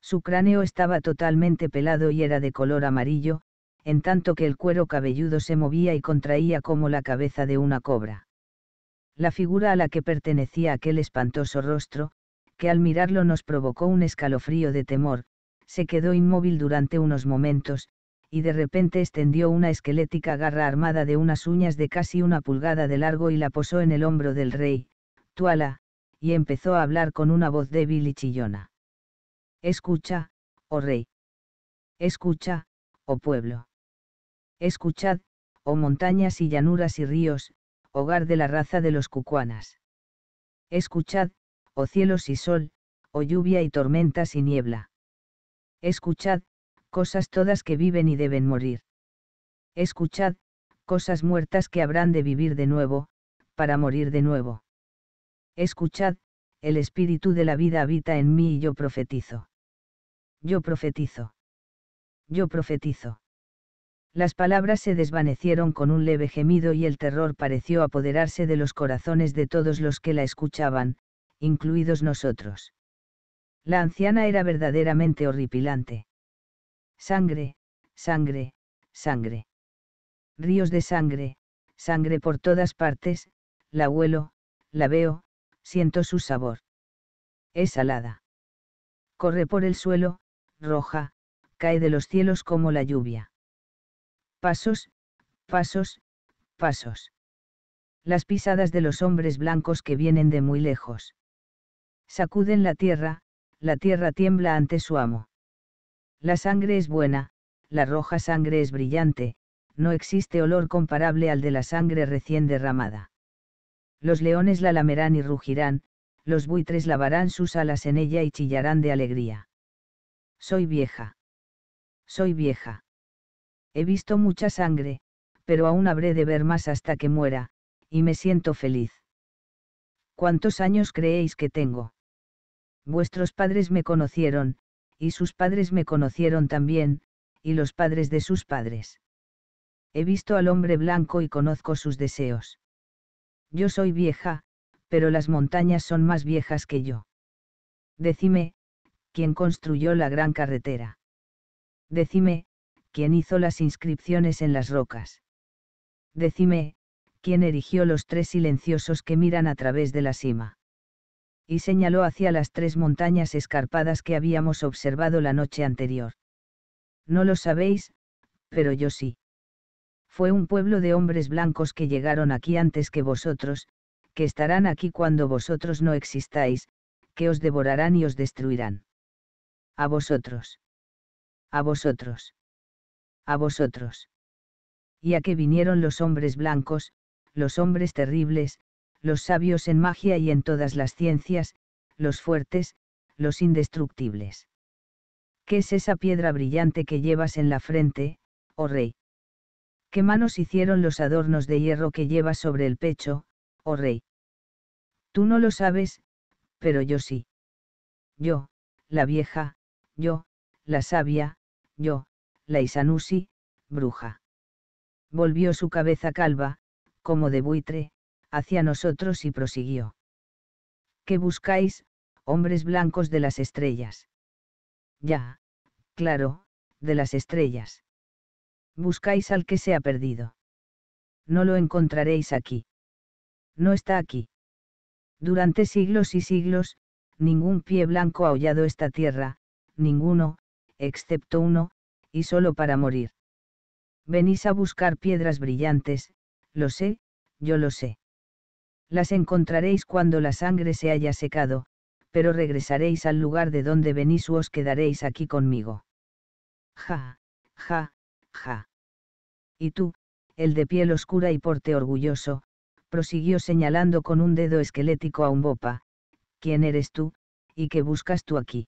Su cráneo estaba totalmente pelado y era de color amarillo, en tanto que el cuero cabelludo se movía y contraía como la cabeza de una cobra. La figura a la que pertenecía aquel espantoso rostro, que al mirarlo nos provocó un escalofrío de temor, se quedó inmóvil durante unos momentos, y de repente extendió una esquelética garra armada de unas uñas de casi una pulgada de largo y la posó en el hombro del rey, Tuala, y empezó a hablar con una voz débil y chillona. Escucha, oh rey. Escucha, oh pueblo. Escuchad, oh montañas y llanuras y ríos, hogar de la raza de los cucuanas. Escuchad, o cielos y sol, o lluvia y tormentas y niebla. Escuchad, cosas todas que viven y deben morir. Escuchad, cosas muertas que habrán de vivir de nuevo, para morir de nuevo. Escuchad, el espíritu de la vida habita en mí y yo profetizo. Yo profetizo. Yo profetizo. Las palabras se desvanecieron con un leve gemido y el terror pareció apoderarse de los corazones de todos los que la escuchaban, incluidos nosotros. La anciana era verdaderamente horripilante. Sangre, sangre, sangre. Ríos de sangre, sangre por todas partes, la vuelo, la veo, siento su sabor. Es alada. Corre por el suelo, roja, cae de los cielos como la lluvia. Pasos, pasos, pasos. Las pisadas de los hombres blancos que vienen de muy lejos. Sacuden la tierra, la tierra tiembla ante su amo. La sangre es buena, la roja sangre es brillante, no existe olor comparable al de la sangre recién derramada. Los leones la lamerán y rugirán, los buitres lavarán sus alas en ella y chillarán de alegría. Soy vieja. Soy vieja. He visto mucha sangre, pero aún habré de ver más hasta que muera, y me siento feliz. ¿Cuántos años creéis que tengo? Vuestros padres me conocieron, y sus padres me conocieron también, y los padres de sus padres. He visto al hombre blanco y conozco sus deseos. Yo soy vieja, pero las montañas son más viejas que yo. Decime, ¿quién construyó la gran carretera? Decime, ¿quién hizo las inscripciones en las rocas? Decime, ¿quién erigió los tres silenciosos que miran a través de la cima? y señaló hacia las tres montañas escarpadas que habíamos observado la noche anterior. No lo sabéis, pero yo sí. Fue un pueblo de hombres blancos que llegaron aquí antes que vosotros, que estarán aquí cuando vosotros no existáis, que os devorarán y os destruirán. A vosotros. A vosotros. A vosotros. Y a que vinieron los hombres blancos, los hombres terribles, los sabios en magia y en todas las ciencias, los fuertes, los indestructibles. ¿Qué es esa piedra brillante que llevas en la frente, oh rey? ¿Qué manos hicieron los adornos de hierro que llevas sobre el pecho, oh rey? Tú no lo sabes, pero yo sí. Yo, la vieja, yo, la sabia, yo, la Isanusi, bruja. Volvió su cabeza calva, como de buitre, hacia nosotros y prosiguió. ¿Qué buscáis, hombres blancos de las estrellas? Ya, claro, de las estrellas. Buscáis al que se ha perdido. No lo encontraréis aquí. No está aquí. Durante siglos y siglos, ningún pie blanco ha hollado esta tierra, ninguno, excepto uno, y solo para morir. Venís a buscar piedras brillantes, lo sé, yo lo sé las encontraréis cuando la sangre se haya secado, pero regresaréis al lugar de donde venís o os quedaréis aquí conmigo. Ja, ja, ja. Y tú, el de piel oscura y porte orgulloso, prosiguió señalando con un dedo esquelético a un bopa, ¿quién eres tú, y qué buscas tú aquí?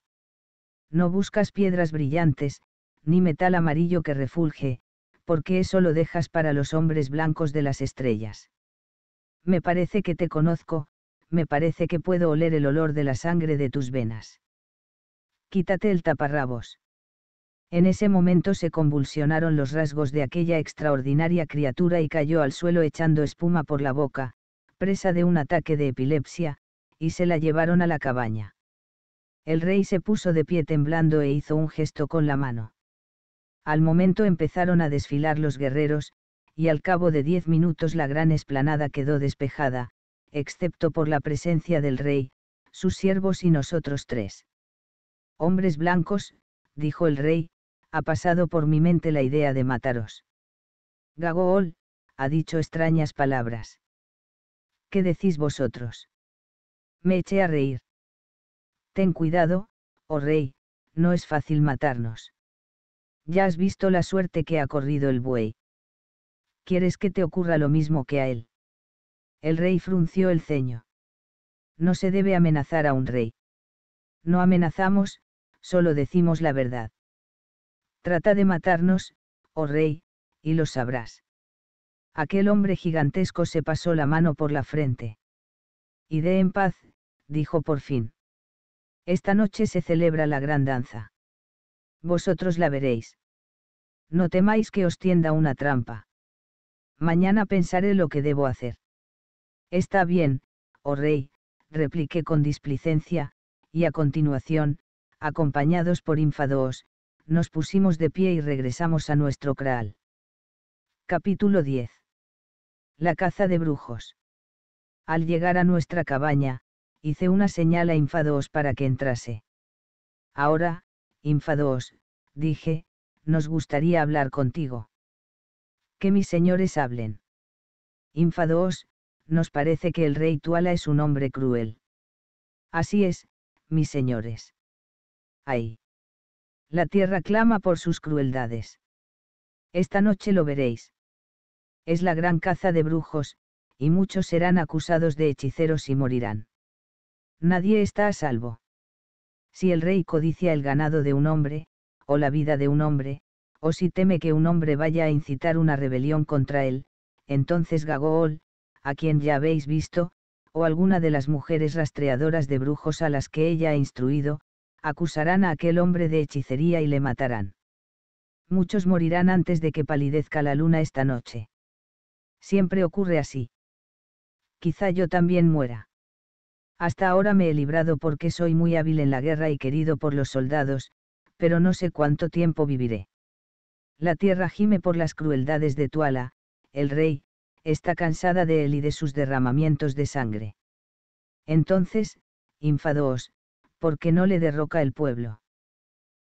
No buscas piedras brillantes, ni metal amarillo que refulge, porque eso lo dejas para los hombres blancos de las estrellas me parece que te conozco, me parece que puedo oler el olor de la sangre de tus venas. Quítate el taparrabos. En ese momento se convulsionaron los rasgos de aquella extraordinaria criatura y cayó al suelo echando espuma por la boca, presa de un ataque de epilepsia, y se la llevaron a la cabaña. El rey se puso de pie temblando e hizo un gesto con la mano. Al momento empezaron a desfilar los guerreros, y al cabo de diez minutos la gran esplanada quedó despejada, excepto por la presencia del rey, sus siervos y nosotros tres. Hombres blancos, dijo el rey, ha pasado por mi mente la idea de mataros. Gagool, ha dicho extrañas palabras. ¿Qué decís vosotros? Me eché a reír. Ten cuidado, oh rey, no es fácil matarnos. Ya has visto la suerte que ha corrido el buey. ¿quieres que te ocurra lo mismo que a él? El rey frunció el ceño. No se debe amenazar a un rey. No amenazamos, solo decimos la verdad. Trata de matarnos, oh rey, y lo sabrás. Aquel hombre gigantesco se pasó la mano por la frente. Y de en paz, dijo por fin. Esta noche se celebra la gran danza. Vosotros la veréis. No temáis que os tienda una trampa. Mañana pensaré lo que debo hacer. Está bien, oh rey, repliqué con displicencia, y a continuación, acompañados por Infadoos, nos pusimos de pie y regresamos a nuestro kraal. Capítulo 10. La caza de brujos. Al llegar a nuestra cabaña, hice una señal a Infadoos para que entrase. Ahora, Infadoos, dije, nos gustaría hablar contigo que mis señores hablen. Infadoos, nos parece que el rey Tuala es un hombre cruel. Así es, mis señores. Ay. La tierra clama por sus crueldades. Esta noche lo veréis. Es la gran caza de brujos, y muchos serán acusados de hechiceros y morirán. Nadie está a salvo. Si el rey codicia el ganado de un hombre, o la vida de un hombre, o si teme que un hombre vaya a incitar una rebelión contra él, entonces Gagool, a quien ya habéis visto, o alguna de las mujeres rastreadoras de brujos a las que ella ha instruido, acusarán a aquel hombre de hechicería y le matarán. Muchos morirán antes de que palidezca la luna esta noche. Siempre ocurre así. Quizá yo también muera. Hasta ahora me he librado porque soy muy hábil en la guerra y querido por los soldados, pero no sé cuánto tiempo viviré. La tierra gime por las crueldades de Tuala, el rey, está cansada de él y de sus derramamientos de sangre. Entonces, infadoos, qué no le derroca el pueblo.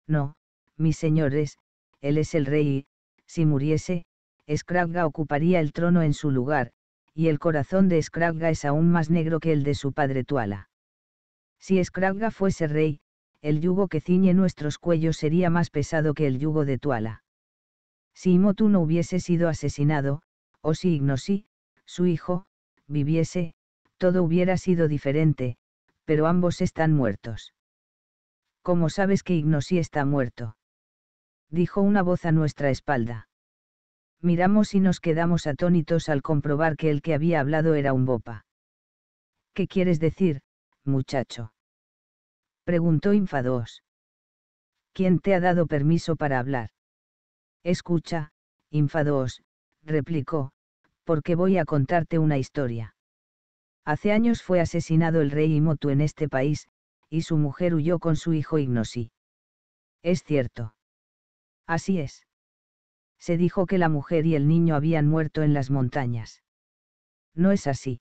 No, mis señores, él es el rey si muriese, Scragga ocuparía el trono en su lugar, y el corazón de Scragga es aún más negro que el de su padre Tuala. Si Scragga fuese rey, el yugo que ciñe nuestros cuellos sería más pesado que el yugo de Tuala. Si Imotu no hubiese sido asesinado, o si Ignosí, su hijo, viviese, todo hubiera sido diferente, pero ambos están muertos. ¿Cómo sabes que Ignosi está muerto? Dijo una voz a nuestra espalda. Miramos y nos quedamos atónitos al comprobar que el que había hablado era un bopa. ¿Qué quieres decir, muchacho? Preguntó Infados. ¿Quién te ha dado permiso para hablar? Escucha, infados», replicó, porque voy a contarte una historia. Hace años fue asesinado el rey Imotu en este país, y su mujer huyó con su hijo Ignosi. Es cierto. Así es. Se dijo que la mujer y el niño habían muerto en las montañas. No es así.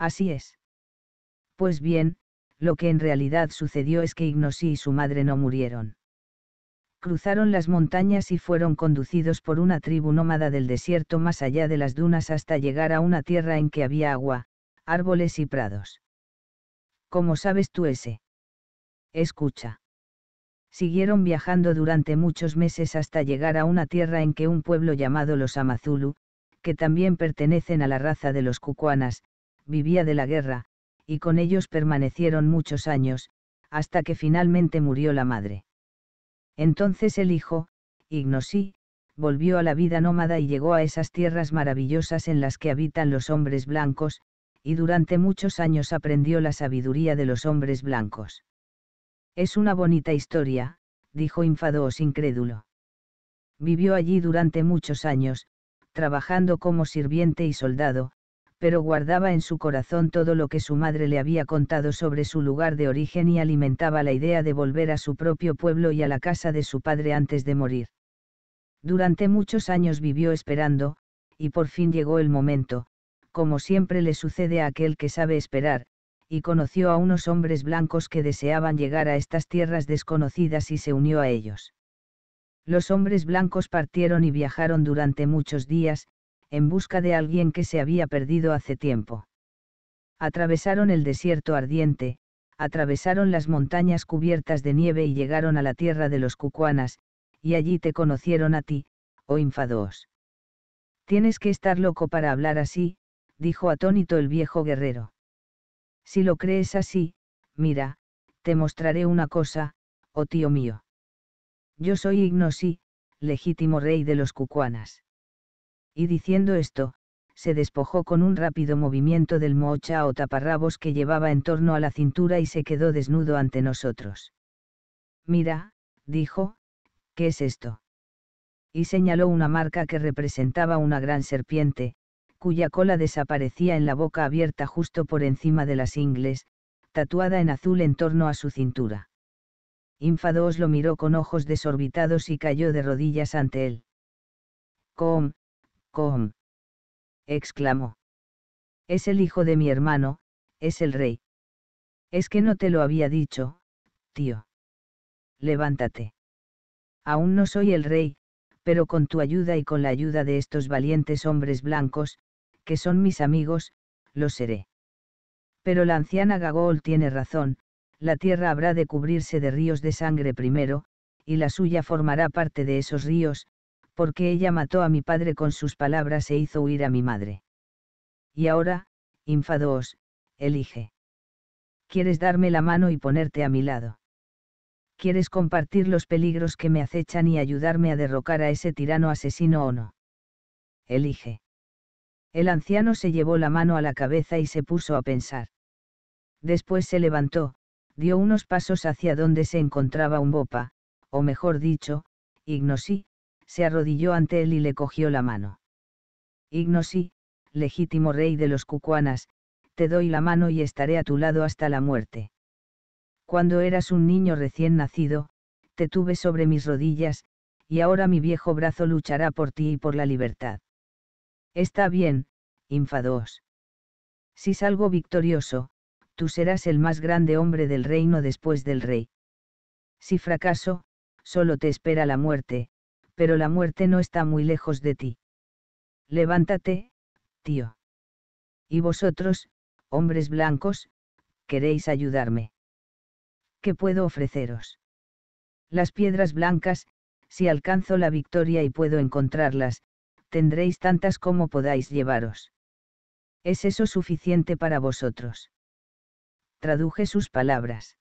Así es. Pues bien, lo que en realidad sucedió es que Ignosi y su madre no murieron. Cruzaron las montañas y fueron conducidos por una tribu nómada del desierto más allá de las dunas hasta llegar a una tierra en que había agua, árboles y prados. ¿Cómo sabes tú ese? Escucha. Siguieron viajando durante muchos meses hasta llegar a una tierra en que un pueblo llamado los Amazulu, que también pertenecen a la raza de los cucuanas, vivía de la guerra, y con ellos permanecieron muchos años, hasta que finalmente murió la madre. Entonces el hijo, Ignosí, volvió a la vida nómada y llegó a esas tierras maravillosas en las que habitan los hombres blancos, y durante muchos años aprendió la sabiduría de los hombres blancos. Es una bonita historia, dijo Infadoos incrédulo. Vivió allí durante muchos años, trabajando como sirviente y soldado, pero guardaba en su corazón todo lo que su madre le había contado sobre su lugar de origen y alimentaba la idea de volver a su propio pueblo y a la casa de su padre antes de morir. Durante muchos años vivió esperando, y por fin llegó el momento, como siempre le sucede a aquel que sabe esperar, y conoció a unos hombres blancos que deseaban llegar a estas tierras desconocidas y se unió a ellos. Los hombres blancos partieron y viajaron durante muchos días, en busca de alguien que se había perdido hace tiempo. Atravesaron el desierto ardiente, atravesaron las montañas cubiertas de nieve y llegaron a la tierra de los cucuanas, y allí te conocieron a ti, oh infadoos. Tienes que estar loco para hablar así, dijo atónito el viejo guerrero. Si lo crees así, mira, te mostraré una cosa, oh tío mío. Yo soy Ignosi, legítimo rey de los cucuanas. Y diciendo esto, se despojó con un rápido movimiento del mocha o taparrabos que llevaba en torno a la cintura y se quedó desnudo ante nosotros. Mira, dijo, ¿qué es esto? Y señaló una marca que representaba una gran serpiente, cuya cola desaparecía en la boca abierta justo por encima de las ingles, tatuada en azul en torno a su cintura. Infadoos lo miró con ojos desorbitados y cayó de rodillas ante él. Com, con. exclamó. Es el hijo de mi hermano, es el rey. Es que no te lo había dicho, tío. Levántate. Aún no soy el rey, pero con tu ayuda y con la ayuda de estos valientes hombres blancos, que son mis amigos, lo seré. Pero la anciana Gagol tiene razón, la tierra habrá de cubrirse de ríos de sangre primero, y la suya formará parte de esos ríos, porque ella mató a mi padre con sus palabras e hizo huir a mi madre. Y ahora, infadoos, elige. ¿Quieres darme la mano y ponerte a mi lado? ¿Quieres compartir los peligros que me acechan y ayudarme a derrocar a ese tirano asesino o no? Elige. El anciano se llevó la mano a la cabeza y se puso a pensar. Después se levantó, dio unos pasos hacia donde se encontraba un bopa, o mejor dicho, Ignosí, se arrodilló ante él y le cogió la mano. Ignosi, legítimo rey de los cucuanas, te doy la mano y estaré a tu lado hasta la muerte. Cuando eras un niño recién nacido, te tuve sobre mis rodillas, y ahora mi viejo brazo luchará por ti y por la libertad. Está bien, infados. Si salgo victorioso, tú serás el más grande hombre del reino después del rey. Si fracaso, solo te espera la muerte, pero la muerte no está muy lejos de ti. Levántate, tío. Y vosotros, hombres blancos, queréis ayudarme. ¿Qué puedo ofreceros? Las piedras blancas, si alcanzo la victoria y puedo encontrarlas, tendréis tantas como podáis llevaros. ¿Es eso suficiente para vosotros? Traduje sus palabras.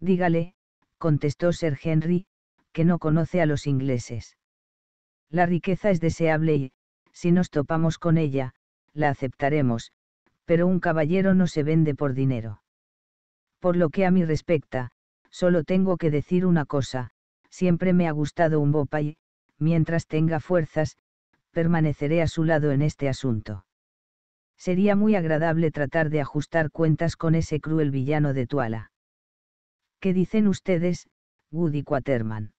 Dígale, contestó Sir Henry, que no conoce a los ingleses. La riqueza es deseable y, si nos topamos con ella, la aceptaremos, pero un caballero no se vende por dinero. Por lo que a mí respecta, solo tengo que decir una cosa, siempre me ha gustado un bopa y, mientras tenga fuerzas, permaneceré a su lado en este asunto. Sería muy agradable tratar de ajustar cuentas con ese cruel villano de Tuala. ¿Qué dicen ustedes, Woody Quaterman?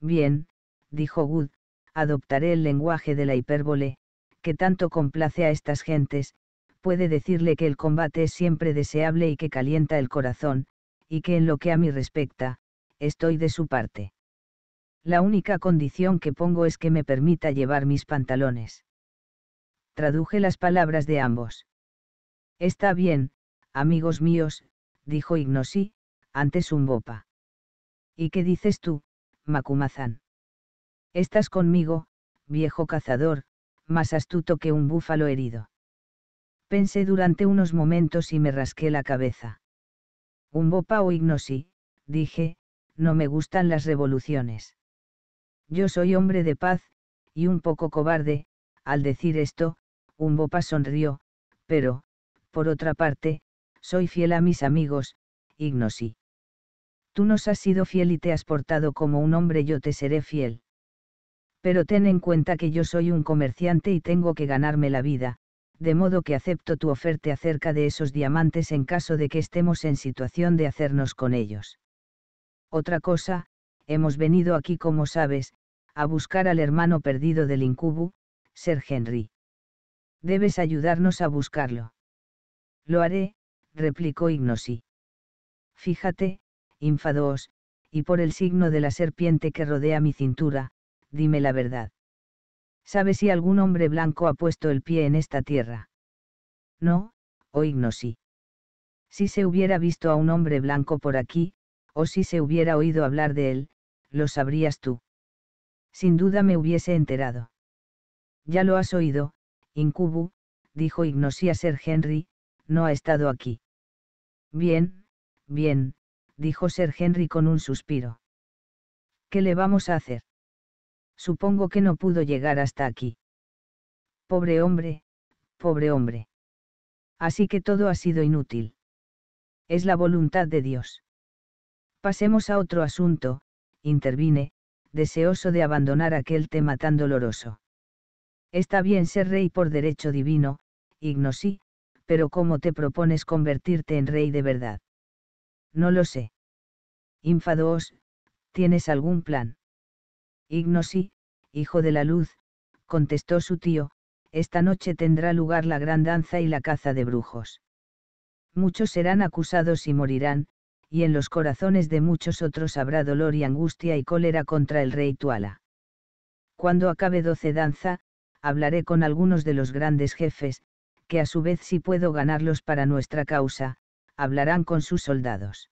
Bien, dijo Wood, adoptaré el lenguaje de la hipérbole, que tanto complace a estas gentes, puede decirle que el combate es siempre deseable y que calienta el corazón, y que en lo que a mí respecta, estoy de su parte. La única condición que pongo es que me permita llevar mis pantalones. Traduje las palabras de ambos. Está bien, amigos míos, dijo Ignosi, antes un bopa. ¿Y qué dices tú, Macumazán. Estás conmigo, viejo cazador, más astuto que un búfalo herido. Pensé durante unos momentos y me rasqué la cabeza. Un o ignosi, dije, no me gustan las revoluciones. Yo soy hombre de paz, y un poco cobarde, al decir esto, un sonrió, pero, por otra parte, soy fiel a mis amigos, ignosi. Tú nos has sido fiel y te has portado como un hombre, yo te seré fiel. Pero ten en cuenta que yo soy un comerciante y tengo que ganarme la vida, de modo que acepto tu oferta acerca de esos diamantes en caso de que estemos en situación de hacernos con ellos. Otra cosa, hemos venido aquí como sabes, a buscar al hermano perdido del incubo, Sir Henry. Debes ayudarnos a buscarlo. Lo haré, replicó Ignosi. Fíjate, Infadoos, y por el signo de la serpiente que rodea mi cintura, dime la verdad. ¿Sabe si algún hombre blanco ha puesto el pie en esta tierra? No, o ignosí. Si se hubiera visto a un hombre blanco por aquí, o si se hubiera oído hablar de él, lo sabrías tú. Sin duda me hubiese enterado. Ya lo has oído, Incubu, dijo Ignosí a Ser Henry, no ha estado aquí. Bien, bien, dijo Sir Henry con un suspiro. ¿Qué le vamos a hacer? Supongo que no pudo llegar hasta aquí. Pobre hombre, pobre hombre. Así que todo ha sido inútil. Es la voluntad de Dios. Pasemos a otro asunto, intervine, deseoso de abandonar aquel tema tan doloroso. Está bien ser rey por derecho divino, Ignosí, pero ¿cómo te propones convertirte en rey de verdad? No lo sé. Infadoos, ¿tienes algún plan? Ignosi, hijo de la luz, contestó su tío, esta noche tendrá lugar la gran danza y la caza de brujos. Muchos serán acusados y morirán, y en los corazones de muchos otros habrá dolor y angustia y cólera contra el rey Tuala. Cuando acabe doce danza, hablaré con algunos de los grandes jefes, que a su vez si puedo ganarlos para nuestra causa, hablarán con sus soldados.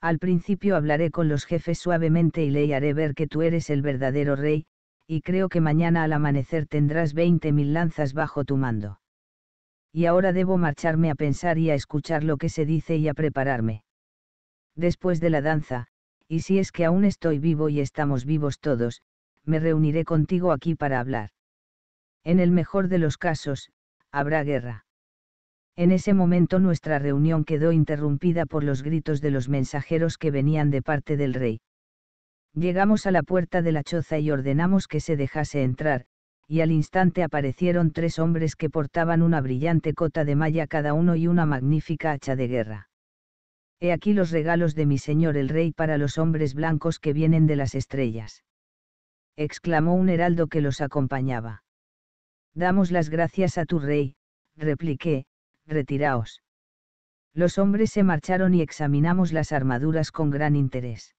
Al principio hablaré con los jefes suavemente y le haré ver que tú eres el verdadero rey, y creo que mañana al amanecer tendrás veinte mil lanzas bajo tu mando. Y ahora debo marcharme a pensar y a escuchar lo que se dice y a prepararme. Después de la danza, y si es que aún estoy vivo y estamos vivos todos, me reuniré contigo aquí para hablar. En el mejor de los casos, habrá guerra. En ese momento nuestra reunión quedó interrumpida por los gritos de los mensajeros que venían de parte del rey. Llegamos a la puerta de la choza y ordenamos que se dejase entrar, y al instante aparecieron tres hombres que portaban una brillante cota de malla cada uno y una magnífica hacha de guerra. He aquí los regalos de mi señor el rey para los hombres blancos que vienen de las estrellas. exclamó un heraldo que los acompañaba. Damos las gracias a tu rey, repliqué, retiraos. Los hombres se marcharon y examinamos las armaduras con gran interés.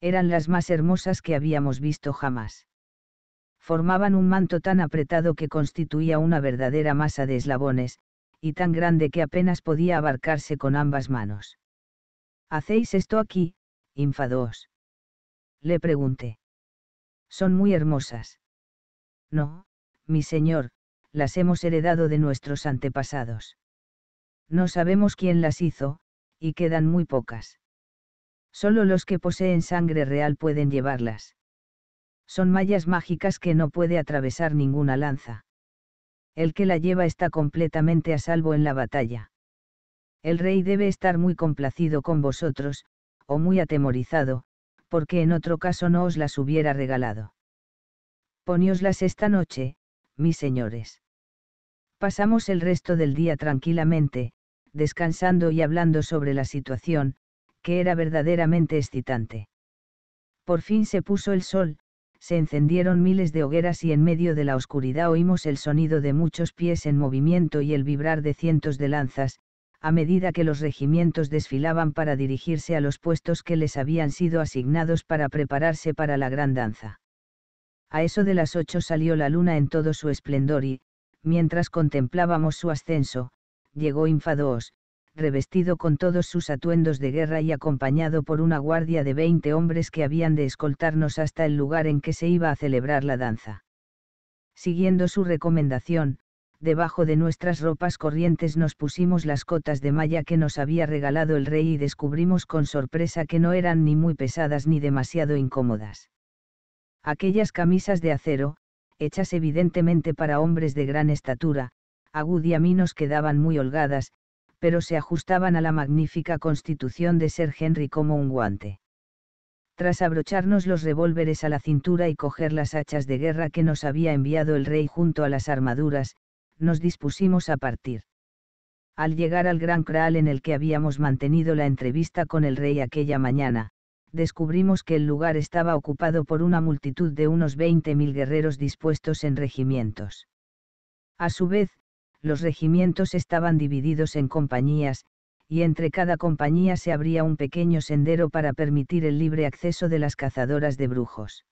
Eran las más hermosas que habíamos visto jamás. Formaban un manto tan apretado que constituía una verdadera masa de eslabones, y tan grande que apenas podía abarcarse con ambas manos. ¿Hacéis esto aquí, infados? Le pregunté. Son muy hermosas. No, mi señor, las hemos heredado de nuestros antepasados. No sabemos quién las hizo, y quedan muy pocas. Solo los que poseen sangre real pueden llevarlas. Son mallas mágicas que no puede atravesar ninguna lanza. El que la lleva está completamente a salvo en la batalla. El rey debe estar muy complacido con vosotros, o muy atemorizado, porque en otro caso no os las hubiera regalado. Ponioslas esta noche, mis señores. Pasamos el resto del día tranquilamente, descansando y hablando sobre la situación, que era verdaderamente excitante. Por fin se puso el sol, se encendieron miles de hogueras y en medio de la oscuridad oímos el sonido de muchos pies en movimiento y el vibrar de cientos de lanzas, a medida que los regimientos desfilaban para dirigirse a los puestos que les habían sido asignados para prepararse para la gran danza. A eso de las ocho salió la luna en todo su esplendor y, mientras contemplábamos su ascenso, llegó Infadoos, revestido con todos sus atuendos de guerra y acompañado por una guardia de veinte hombres que habían de escoltarnos hasta el lugar en que se iba a celebrar la danza. Siguiendo su recomendación, debajo de nuestras ropas corrientes nos pusimos las cotas de malla que nos había regalado el rey y descubrimos con sorpresa que no eran ni muy pesadas ni demasiado incómodas. Aquellas camisas de acero, hechas evidentemente para hombres de gran estatura, a mí nos quedaban muy holgadas, pero se ajustaban a la magnífica constitución de Sir Henry como un guante. Tras abrocharnos los revólveres a la cintura y coger las hachas de guerra que nos había enviado el rey junto a las armaduras, nos dispusimos a partir. Al llegar al gran kraal en el que habíamos mantenido la entrevista con el rey aquella mañana, descubrimos que el lugar estaba ocupado por una multitud de unos 20.000 guerreros dispuestos en regimientos. A su vez, los regimientos estaban divididos en compañías, y entre cada compañía se abría un pequeño sendero para permitir el libre acceso de las cazadoras de brujos.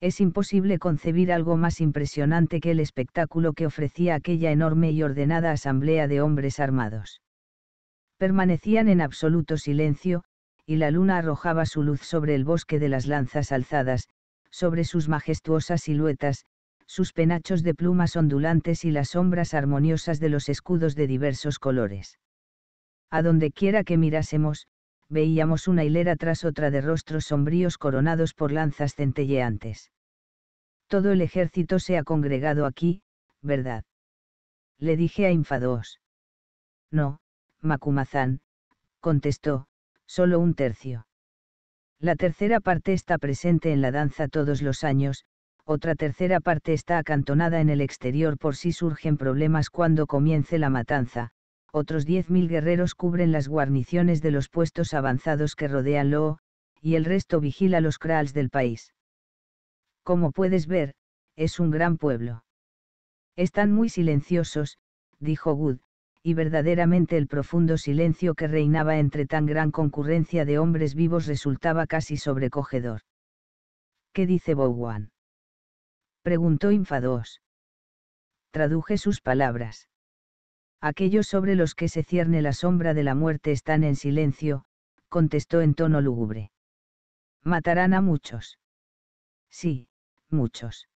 Es imposible concebir algo más impresionante que el espectáculo que ofrecía aquella enorme y ordenada asamblea de hombres armados. Permanecían en absoluto silencio, y la luna arrojaba su luz sobre el bosque de las lanzas alzadas, sobre sus majestuosas siluetas, sus penachos de plumas ondulantes y las sombras armoniosas de los escudos de diversos colores. A donde quiera que mirásemos, veíamos una hilera tras otra de rostros sombríos coronados por lanzas centelleantes. Todo el ejército se ha congregado aquí, ¿verdad? Le dije a Infados. No, Macumazán, contestó, solo un tercio. La tercera parte está presente en la danza todos los años, otra tercera parte está acantonada en el exterior por si surgen problemas cuando comience la matanza, otros 10.000 guerreros cubren las guarniciones de los puestos avanzados que rodean Loo, y el resto vigila los kraals del país. Como puedes ver, es un gran pueblo. Están muy silenciosos, dijo Wood, y verdaderamente el profundo silencio que reinaba entre tan gran concurrencia de hombres vivos resultaba casi sobrecogedor. ¿Qué dice Bowen? preguntó Infados. Traduje sus palabras. Aquellos sobre los que se cierne la sombra de la muerte están en silencio, contestó en tono lúgubre. Matarán a muchos. Sí, muchos.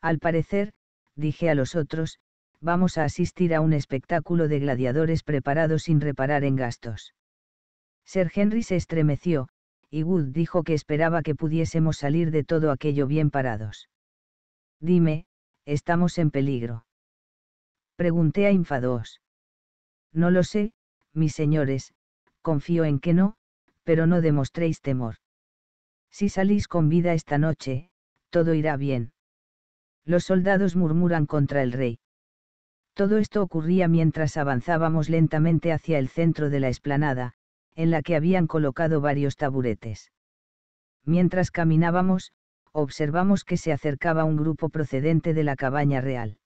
Al parecer, dije a los otros, vamos a asistir a un espectáculo de gladiadores preparados sin reparar en gastos. Sir Henry se estremeció, y Wood dijo que esperaba que pudiésemos salir de todo aquello bien parados. Dime, ¿estamos en peligro? Pregunté a Infados. No lo sé, mis señores, confío en que no, pero no demostréis temor. Si salís con vida esta noche, todo irá bien. Los soldados murmuran contra el rey. Todo esto ocurría mientras avanzábamos lentamente hacia el centro de la explanada, en la que habían colocado varios taburetes. Mientras caminábamos, observamos que se acercaba un grupo procedente de la cabaña real.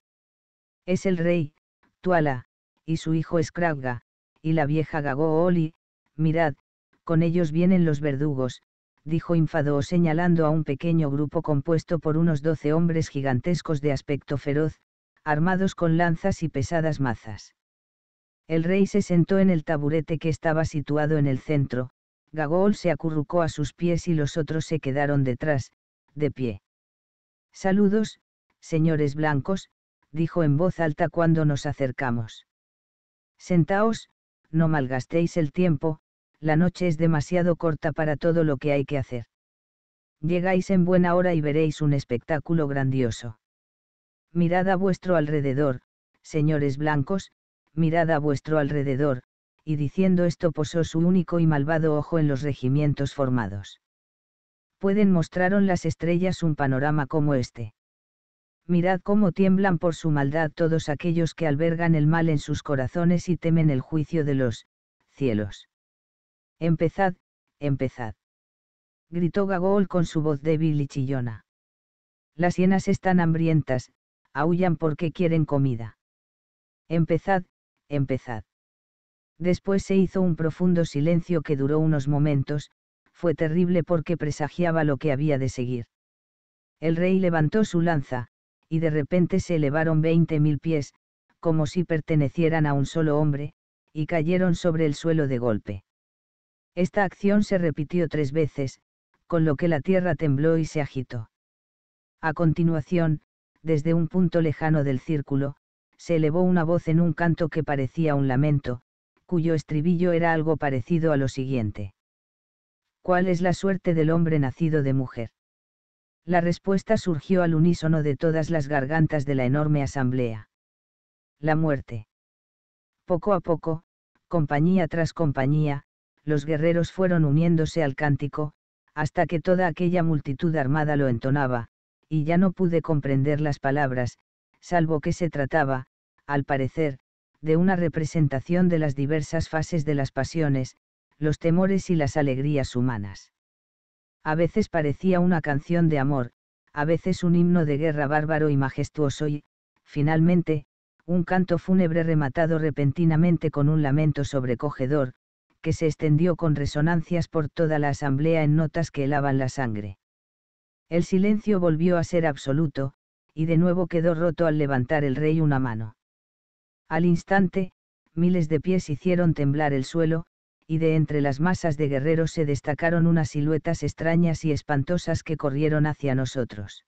Es el rey, Tuala, y su hijo Scragga, y la vieja Oli, mirad, con ellos vienen los verdugos, dijo infado señalando a un pequeño grupo compuesto por unos doce hombres gigantescos de aspecto feroz, armados con lanzas y pesadas mazas. El rey se sentó en el taburete que estaba situado en el centro, Gagol se acurrucó a sus pies y los otros se quedaron detrás, de pie. Saludos, señores blancos, dijo en voz alta cuando nos acercamos. Sentaos, no malgastéis el tiempo, la noche es demasiado corta para todo lo que hay que hacer. Llegáis en buena hora y veréis un espectáculo grandioso mirad a vuestro alrededor, señores blancos, mirad a vuestro alrededor, y diciendo esto posó su único y malvado ojo en los regimientos formados. Pueden mostraron las estrellas un panorama como este. Mirad cómo tiemblan por su maldad todos aquellos que albergan el mal en sus corazones y temen el juicio de los cielos. Empezad, empezad. Gritó Gagol con su voz débil y chillona. Las hienas están hambrientas, aullan porque quieren comida. Empezad, empezad. Después se hizo un profundo silencio que duró unos momentos, fue terrible porque presagiaba lo que había de seguir. El rey levantó su lanza, y de repente se elevaron veinte mil pies, como si pertenecieran a un solo hombre, y cayeron sobre el suelo de golpe. Esta acción se repitió tres veces, con lo que la tierra tembló y se agitó. A continuación, desde un punto lejano del círculo, se elevó una voz en un canto que parecía un lamento, cuyo estribillo era algo parecido a lo siguiente. ¿Cuál es la suerte del hombre nacido de mujer? La respuesta surgió al unísono de todas las gargantas de la enorme asamblea. La muerte. Poco a poco, compañía tras compañía, los guerreros fueron uniéndose al cántico, hasta que toda aquella multitud armada lo entonaba, y ya no pude comprender las palabras, salvo que se trataba, al parecer, de una representación de las diversas fases de las pasiones, los temores y las alegrías humanas. A veces parecía una canción de amor, a veces un himno de guerra bárbaro y majestuoso y, finalmente, un canto fúnebre rematado repentinamente con un lamento sobrecogedor, que se extendió con resonancias por toda la asamblea en notas que helaban la sangre. El silencio volvió a ser absoluto, y de nuevo quedó roto al levantar el rey una mano. Al instante, miles de pies hicieron temblar el suelo, y de entre las masas de guerreros se destacaron unas siluetas extrañas y espantosas que corrieron hacia nosotros.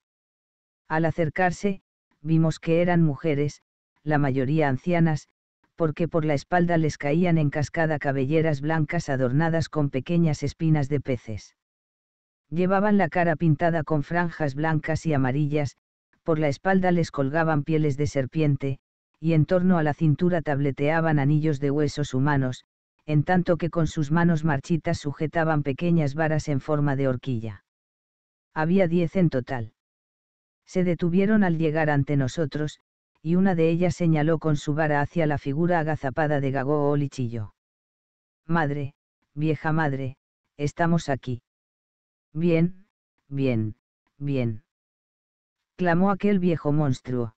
Al acercarse, vimos que eran mujeres, la mayoría ancianas, porque por la espalda les caían en cascada cabelleras blancas adornadas con pequeñas espinas de peces. Llevaban la cara pintada con franjas blancas y amarillas, por la espalda les colgaban pieles de serpiente, y en torno a la cintura tableteaban anillos de huesos humanos, en tanto que con sus manos marchitas sujetaban pequeñas varas en forma de horquilla. Había diez en total. Se detuvieron al llegar ante nosotros, y una de ellas señaló con su vara hacia la figura agazapada de Gago Lichillo. Madre, vieja madre, estamos aquí. Bien, bien, bien. Clamó aquel viejo monstruo.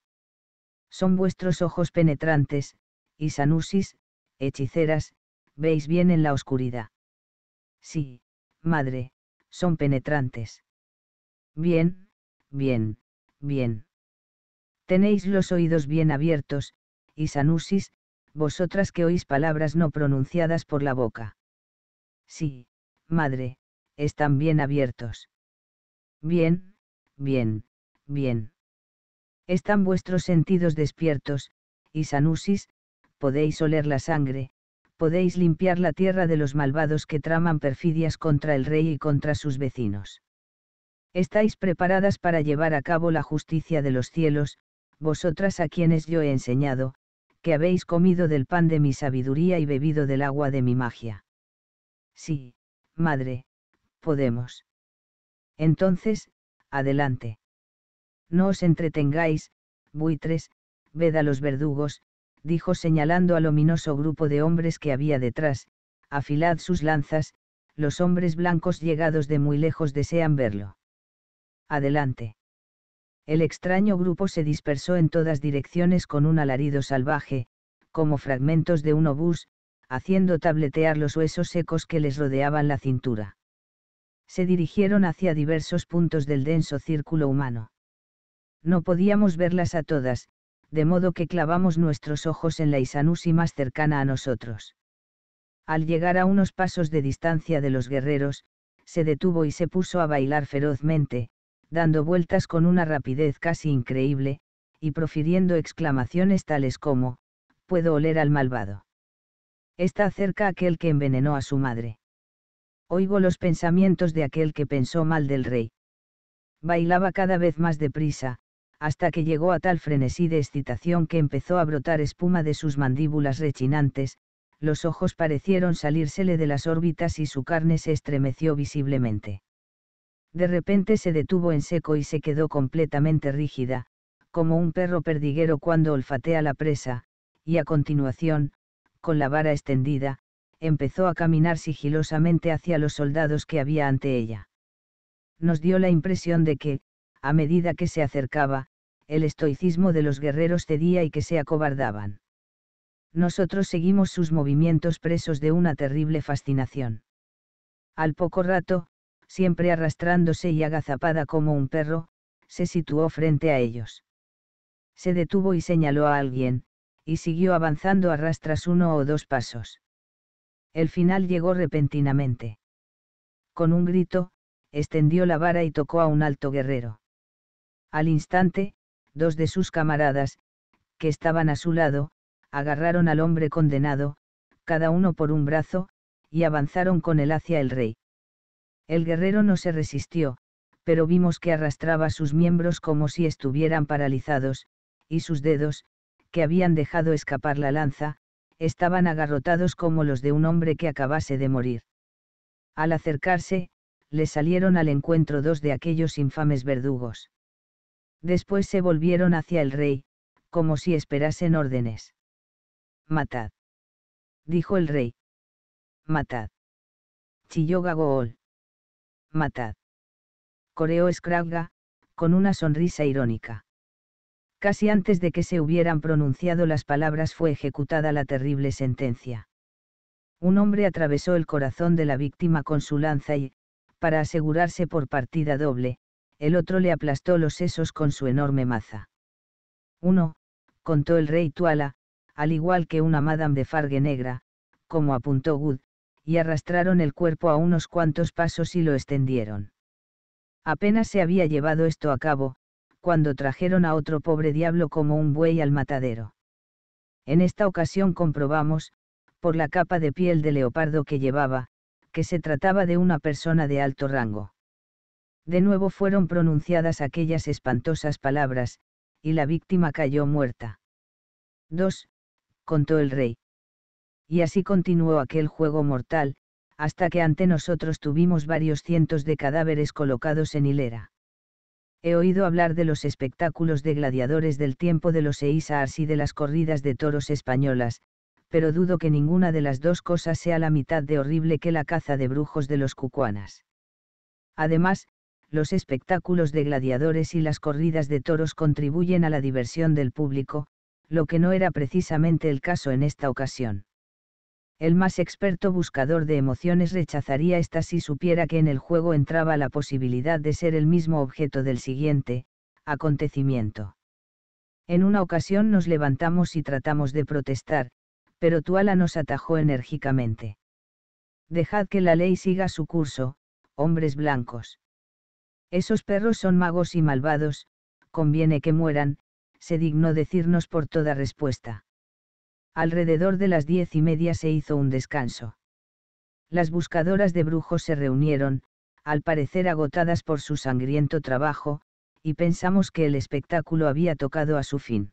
Son vuestros ojos penetrantes, y sanusis, hechiceras, veis bien en la oscuridad. Sí, madre, son penetrantes. Bien, bien, bien. Tenéis los oídos bien abiertos, y sanusis, vosotras que oís palabras no pronunciadas por la boca. Sí, madre, están bien abiertos. Bien, bien, bien. Están vuestros sentidos despiertos, y Sanusis, podéis oler la sangre, podéis limpiar la tierra de los malvados que traman perfidias contra el rey y contra sus vecinos. Estáis preparadas para llevar a cabo la justicia de los cielos, vosotras a quienes yo he enseñado, que habéis comido del pan de mi sabiduría y bebido del agua de mi magia. Sí, madre, Podemos. Entonces, adelante. No os entretengáis, buitres, ved a los verdugos, dijo señalando al ominoso grupo de hombres que había detrás, afilad sus lanzas, los hombres blancos llegados de muy lejos desean verlo. Adelante. El extraño grupo se dispersó en todas direcciones con un alarido salvaje, como fragmentos de un obús, haciendo tabletear los huesos secos que les rodeaban la cintura se dirigieron hacia diversos puntos del denso círculo humano. No podíamos verlas a todas, de modo que clavamos nuestros ojos en la Isanusi más cercana a nosotros. Al llegar a unos pasos de distancia de los guerreros, se detuvo y se puso a bailar ferozmente, dando vueltas con una rapidez casi increíble, y profiriendo exclamaciones tales como, puedo oler al malvado. Está cerca aquel que envenenó a su madre oigo los pensamientos de aquel que pensó mal del rey. Bailaba cada vez más deprisa, hasta que llegó a tal frenesí de excitación que empezó a brotar espuma de sus mandíbulas rechinantes, los ojos parecieron salírsele de las órbitas y su carne se estremeció visiblemente. De repente se detuvo en seco y se quedó completamente rígida, como un perro perdiguero cuando olfatea la presa, y a continuación, con la vara extendida, empezó a caminar sigilosamente hacia los soldados que había ante ella. Nos dio la impresión de que, a medida que se acercaba, el estoicismo de los guerreros cedía y que se acobardaban. Nosotros seguimos sus movimientos presos de una terrible fascinación. Al poco rato, siempre arrastrándose y agazapada como un perro, se situó frente a ellos. Se detuvo y señaló a alguien, y siguió avanzando a uno o dos pasos. El final llegó repentinamente. Con un grito, extendió la vara y tocó a un alto guerrero. Al instante, dos de sus camaradas, que estaban a su lado, agarraron al hombre condenado, cada uno por un brazo, y avanzaron con él hacia el rey. El guerrero no se resistió, pero vimos que arrastraba sus miembros como si estuvieran paralizados, y sus dedos, que habían dejado escapar la lanza, estaban agarrotados como los de un hombre que acabase de morir. Al acercarse, le salieron al encuentro dos de aquellos infames verdugos. Después se volvieron hacia el rey, como si esperasen órdenes. Matad. Dijo el rey. Matad. Chilló Gagool. Matad. Coreó Scragga, con una sonrisa irónica casi antes de que se hubieran pronunciado las palabras fue ejecutada la terrible sentencia. Un hombre atravesó el corazón de la víctima con su lanza y, para asegurarse por partida doble, el otro le aplastó los sesos con su enorme maza. «Uno», Contó el rey Tuala, al igual que una madame de fargue negra, como apuntó Good, y arrastraron el cuerpo a unos cuantos pasos y lo extendieron. Apenas se había llevado esto a cabo, cuando trajeron a otro pobre diablo como un buey al matadero. En esta ocasión comprobamos, por la capa de piel de leopardo que llevaba, que se trataba de una persona de alto rango. De nuevo fueron pronunciadas aquellas espantosas palabras, y la víctima cayó muerta. 2. Contó el rey. Y así continuó aquel juego mortal, hasta que ante nosotros tuvimos varios cientos de cadáveres colocados en hilera. He oído hablar de los espectáculos de gladiadores del tiempo de los Eisars y de las corridas de toros españolas, pero dudo que ninguna de las dos cosas sea la mitad de horrible que la caza de brujos de los cucuanas. Además, los espectáculos de gladiadores y las corridas de toros contribuyen a la diversión del público, lo que no era precisamente el caso en esta ocasión el más experto buscador de emociones rechazaría esta si supiera que en el juego entraba la posibilidad de ser el mismo objeto del siguiente, acontecimiento. En una ocasión nos levantamos y tratamos de protestar, pero Tuala nos atajó enérgicamente. Dejad que la ley siga su curso, hombres blancos. Esos perros son magos y malvados, conviene que mueran, se dignó decirnos por toda respuesta. Alrededor de las diez y media se hizo un descanso. Las buscadoras de brujos se reunieron, al parecer agotadas por su sangriento trabajo, y pensamos que el espectáculo había tocado a su fin.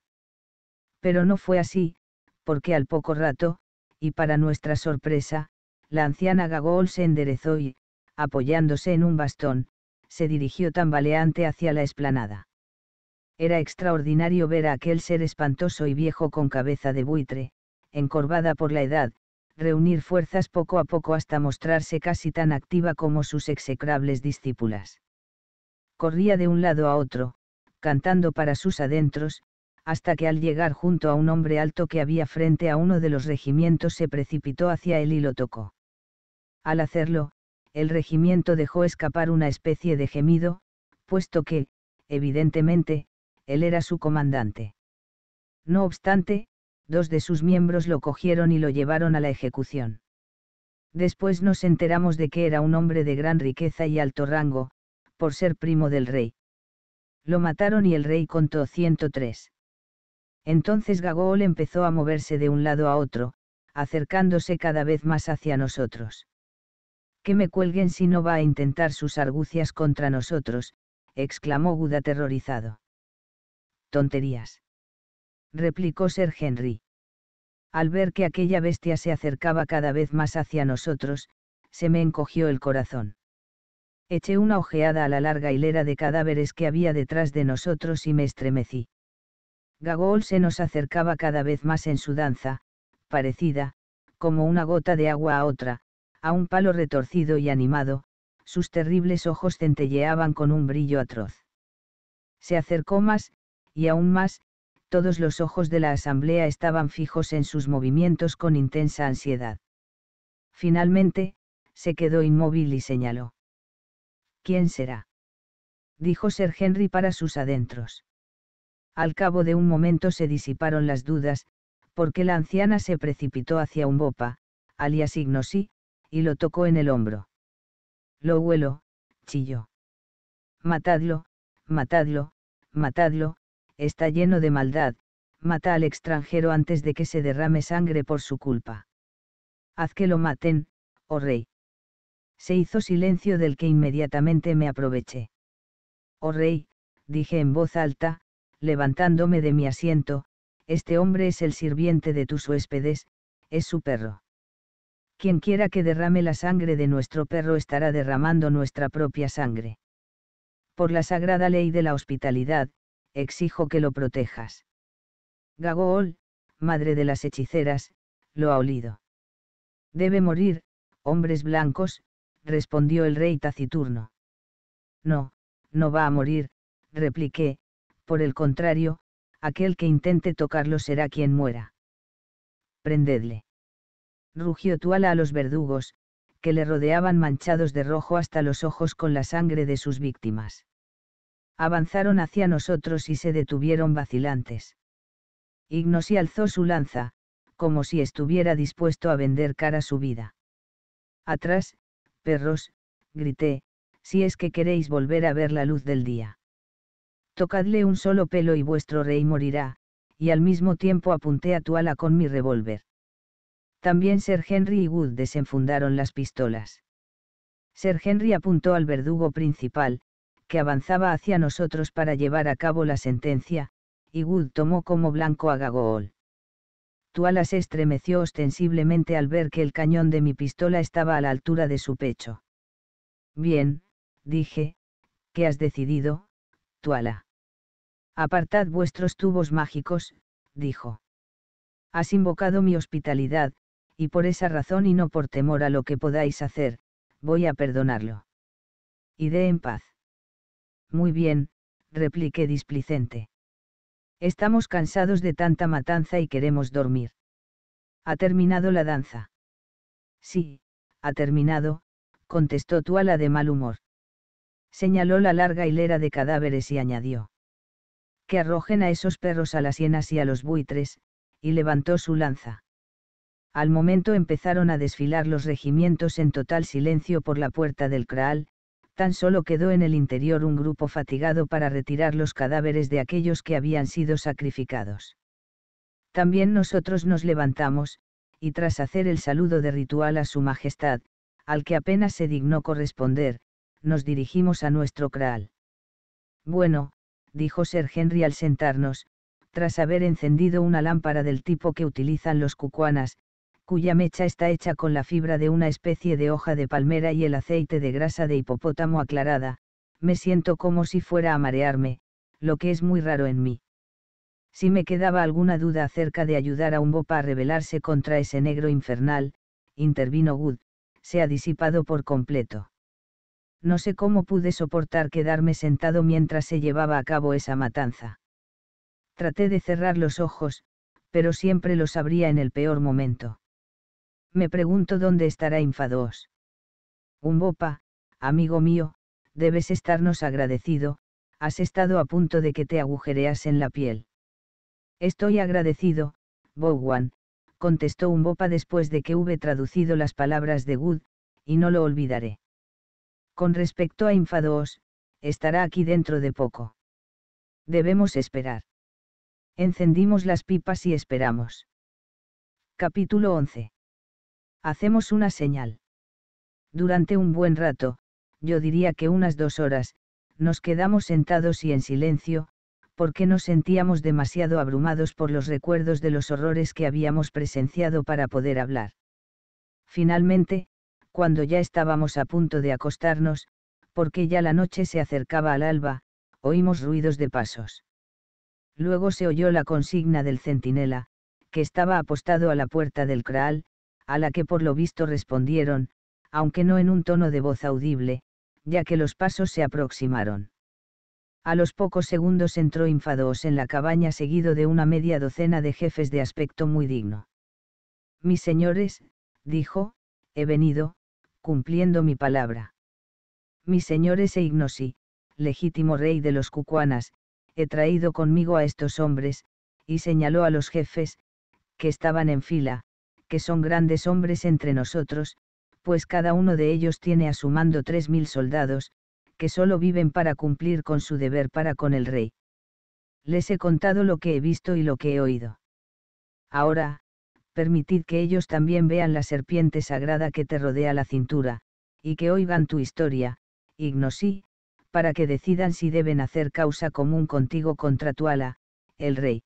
Pero no fue así, porque al poco rato, y para nuestra sorpresa, la anciana Gagol se enderezó y, apoyándose en un bastón, se dirigió tambaleante hacia la esplanada. Era extraordinario ver a aquel ser espantoso y viejo con cabeza de buitre, encorvada por la edad, reunir fuerzas poco a poco hasta mostrarse casi tan activa como sus execrables discípulas. Corría de un lado a otro, cantando para sus adentros, hasta que al llegar junto a un hombre alto que había frente a uno de los regimientos se precipitó hacia él y lo tocó. Al hacerlo, el regimiento dejó escapar una especie de gemido, puesto que, evidentemente, él era su comandante. No obstante, dos de sus miembros lo cogieron y lo llevaron a la ejecución. Después nos enteramos de que era un hombre de gran riqueza y alto rango, por ser primo del rey. Lo mataron y el rey contó 103. Entonces Gagol empezó a moverse de un lado a otro, acercándose cada vez más hacia nosotros. Que me cuelguen si no va a intentar sus argucias contra nosotros, exclamó Guda aterrorizado. Tonterías replicó Sir Henry. Al ver que aquella bestia se acercaba cada vez más hacia nosotros, se me encogió el corazón. Eché una ojeada a la larga hilera de cadáveres que había detrás de nosotros y me estremecí. Gagol se nos acercaba cada vez más en su danza, parecida, como una gota de agua a otra, a un palo retorcido y animado, sus terribles ojos centelleaban con un brillo atroz. Se acercó más, y aún más, todos los ojos de la asamblea estaban fijos en sus movimientos con intensa ansiedad. Finalmente, se quedó inmóvil y señaló. ¿Quién será? dijo Sir Henry para sus adentros. Al cabo de un momento se disiparon las dudas, porque la anciana se precipitó hacia un bopa, alias Ignosi, y lo tocó en el hombro. Lo huelo, chilló. Matadlo, matadlo, matadlo, está lleno de maldad, mata al extranjero antes de que se derrame sangre por su culpa. Haz que lo maten, oh rey. Se hizo silencio del que inmediatamente me aproveché. Oh rey, dije en voz alta, levantándome de mi asiento, este hombre es el sirviente de tus huéspedes, es su perro. Quien quiera que derrame la sangre de nuestro perro estará derramando nuestra propia sangre. Por la sagrada ley de la hospitalidad, exijo que lo protejas. Gagool, madre de las hechiceras, lo ha olido. Debe morir, hombres blancos, respondió el rey taciturno. No, no va a morir, repliqué, por el contrario, aquel que intente tocarlo será quien muera. Prendedle. Rugió Tuala a los verdugos, que le rodeaban manchados de rojo hasta los ojos con la sangre de sus víctimas avanzaron hacia nosotros y se detuvieron vacilantes. Ignosi alzó su lanza, como si estuviera dispuesto a vender cara su vida. Atrás, perros, grité, si es que queréis volver a ver la luz del día. Tocadle un solo pelo y vuestro rey morirá, y al mismo tiempo apunté a tu ala con mi revólver. También Sir Henry y Wood desenfundaron las pistolas. Sir Henry apuntó al verdugo principal, avanzaba hacia nosotros para llevar a cabo la sentencia, y Wood tomó como blanco a Gagool. Tuala se estremeció ostensiblemente al ver que el cañón de mi pistola estaba a la altura de su pecho. Bien, dije, ¿qué has decidido, Tuala? Apartad vuestros tubos mágicos, dijo. Has invocado mi hospitalidad, y por esa razón y no por temor a lo que podáis hacer, voy a perdonarlo. Y dé en paz. Muy bien, repliqué displicente. Estamos cansados de tanta matanza y queremos dormir. ¿Ha terminado la danza? Sí, ha terminado, contestó Tuala de mal humor. Señaló la larga hilera de cadáveres y añadió. Que arrojen a esos perros a las hienas y a los buitres, y levantó su lanza. Al momento empezaron a desfilar los regimientos en total silencio por la puerta del kraal, tan solo quedó en el interior un grupo fatigado para retirar los cadáveres de aquellos que habían sido sacrificados. También nosotros nos levantamos, y tras hacer el saludo de ritual a Su Majestad, al que apenas se dignó corresponder, nos dirigimos a nuestro kraal. Bueno, dijo Sir Henry al sentarnos, tras haber encendido una lámpara del tipo que utilizan los cucuanas, cuya mecha está hecha con la fibra de una especie de hoja de palmera y el aceite de grasa de hipopótamo aclarada, me siento como si fuera a marearme, lo que es muy raro en mí. Si me quedaba alguna duda acerca de ayudar a un bopa a rebelarse contra ese negro infernal, intervino Good, se ha disipado por completo. No sé cómo pude soportar quedarme sentado mientras se llevaba a cabo esa matanza. Traté de cerrar los ojos, pero siempre los abría en el peor momento. Me pregunto dónde estará Infados. Umbopa, amigo mío, debes estarnos agradecido, has estado a punto de que te agujereas en la piel. Estoy agradecido, Bowan, contestó Umbopa después de que hube traducido las palabras de Good, y no lo olvidaré. Con respecto a Infados, estará aquí dentro de poco. Debemos esperar. Encendimos las pipas y esperamos. Capítulo 11 hacemos una señal. Durante un buen rato, yo diría que unas dos horas, nos quedamos sentados y en silencio, porque nos sentíamos demasiado abrumados por los recuerdos de los horrores que habíamos presenciado para poder hablar. Finalmente, cuando ya estábamos a punto de acostarnos, porque ya la noche se acercaba al alba, oímos ruidos de pasos. Luego se oyó la consigna del centinela, que estaba apostado a la puerta del kraal, a la que por lo visto respondieron, aunque no en un tono de voz audible, ya que los pasos se aproximaron. A los pocos segundos entró Infados en la cabaña seguido de una media docena de jefes de aspecto muy digno. Mis señores, dijo, he venido, cumpliendo mi palabra. Mis señores e Ignosi, legítimo rey de los cucuanas, he traído conmigo a estos hombres, y señaló a los jefes, que estaban en fila, que son grandes hombres entre nosotros, pues cada uno de ellos tiene a su mando tres mil soldados, que solo viven para cumplir con su deber para con el rey. Les he contado lo que he visto y lo que he oído. Ahora, permitid que ellos también vean la serpiente sagrada que te rodea la cintura, y que oigan tu historia, ignosí, para que decidan si deben hacer causa común contigo contra tu ala, el rey.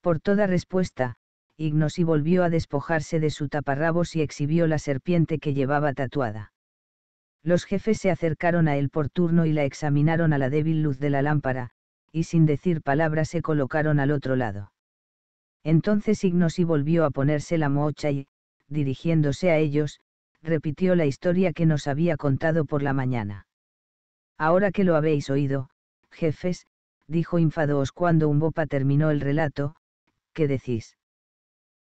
Por toda respuesta, Ignosi volvió a despojarse de su taparrabos y exhibió la serpiente que llevaba tatuada. Los jefes se acercaron a él por turno y la examinaron a la débil luz de la lámpara, y sin decir palabra se colocaron al otro lado. Entonces Ignosi volvió a ponerse la mocha y, dirigiéndose a ellos, repitió la historia que nos había contado por la mañana. Ahora que lo habéis oído, jefes, dijo Infadoos cuando un bopa terminó el relato, ¿qué decís?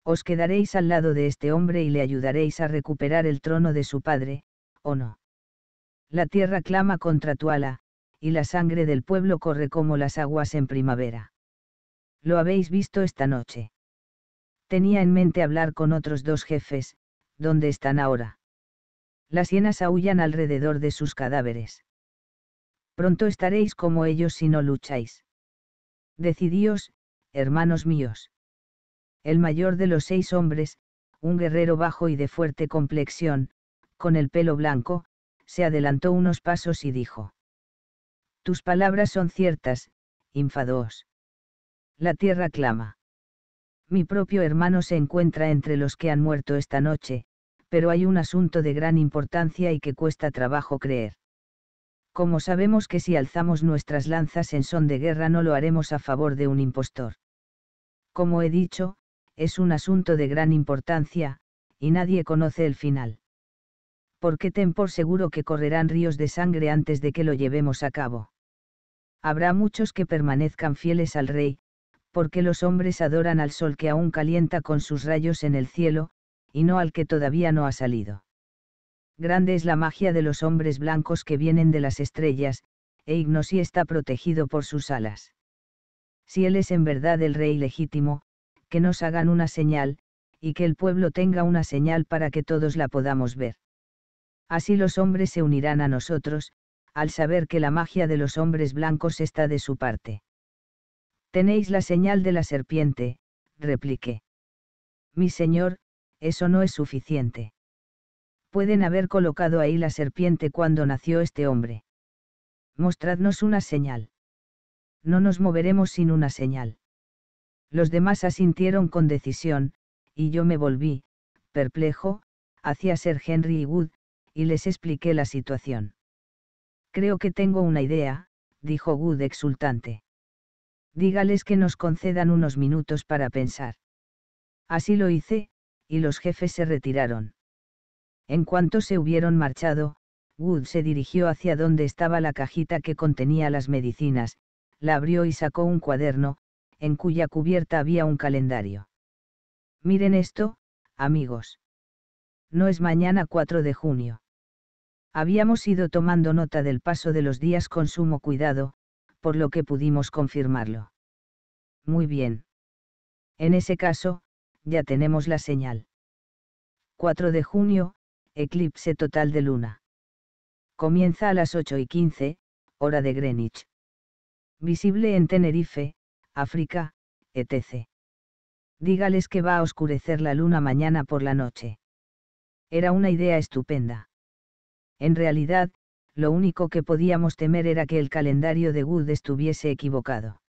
os quedaréis al lado de este hombre y le ayudaréis a recuperar el trono de su padre, ¿o no? La tierra clama contra tu ala, y la sangre del pueblo corre como las aguas en primavera. Lo habéis visto esta noche. Tenía en mente hablar con otros dos jefes, ¿dónde están ahora? Las hienas aullan alrededor de sus cadáveres. Pronto estaréis como ellos si no lucháis. Decidíos, hermanos míos el mayor de los seis hombres, un guerrero bajo y de fuerte complexión, con el pelo blanco, se adelantó unos pasos y dijo. Tus palabras son ciertas, infados. La tierra clama. Mi propio hermano se encuentra entre los que han muerto esta noche, pero hay un asunto de gran importancia y que cuesta trabajo creer. Como sabemos que si alzamos nuestras lanzas en son de guerra no lo haremos a favor de un impostor. Como he dicho, es un asunto de gran importancia, y nadie conoce el final. Porque ten por seguro que correrán ríos de sangre antes de que lo llevemos a cabo. Habrá muchos que permanezcan fieles al rey, porque los hombres adoran al sol que aún calienta con sus rayos en el cielo, y no al que todavía no ha salido. Grande es la magia de los hombres blancos que vienen de las estrellas, e Ignosi está protegido por sus alas. Si él es en verdad el rey legítimo, que nos hagan una señal, y que el pueblo tenga una señal para que todos la podamos ver. Así los hombres se unirán a nosotros, al saber que la magia de los hombres blancos está de su parte. Tenéis la señal de la serpiente, repliqué. Mi señor, eso no es suficiente. Pueden haber colocado ahí la serpiente cuando nació este hombre. Mostradnos una señal. No nos moveremos sin una señal. Los demás asintieron con decisión, y yo me volví, perplejo, hacia Sir Henry y Wood, y les expliqué la situación. Creo que tengo una idea, dijo Wood exultante. Dígales que nos concedan unos minutos para pensar. Así lo hice, y los jefes se retiraron. En cuanto se hubieron marchado, Wood se dirigió hacia donde estaba la cajita que contenía las medicinas, la abrió y sacó un cuaderno, en cuya cubierta había un calendario. Miren esto, amigos. No es mañana 4 de junio. Habíamos ido tomando nota del paso de los días con sumo cuidado, por lo que pudimos confirmarlo. Muy bien. En ese caso, ya tenemos la señal. 4 de junio, eclipse total de luna. Comienza a las 8 y 15, hora de Greenwich. Visible en Tenerife, África, etc. Dígales que va a oscurecer la luna mañana por la noche. Era una idea estupenda. En realidad, lo único que podíamos temer era que el calendario de Good estuviese equivocado.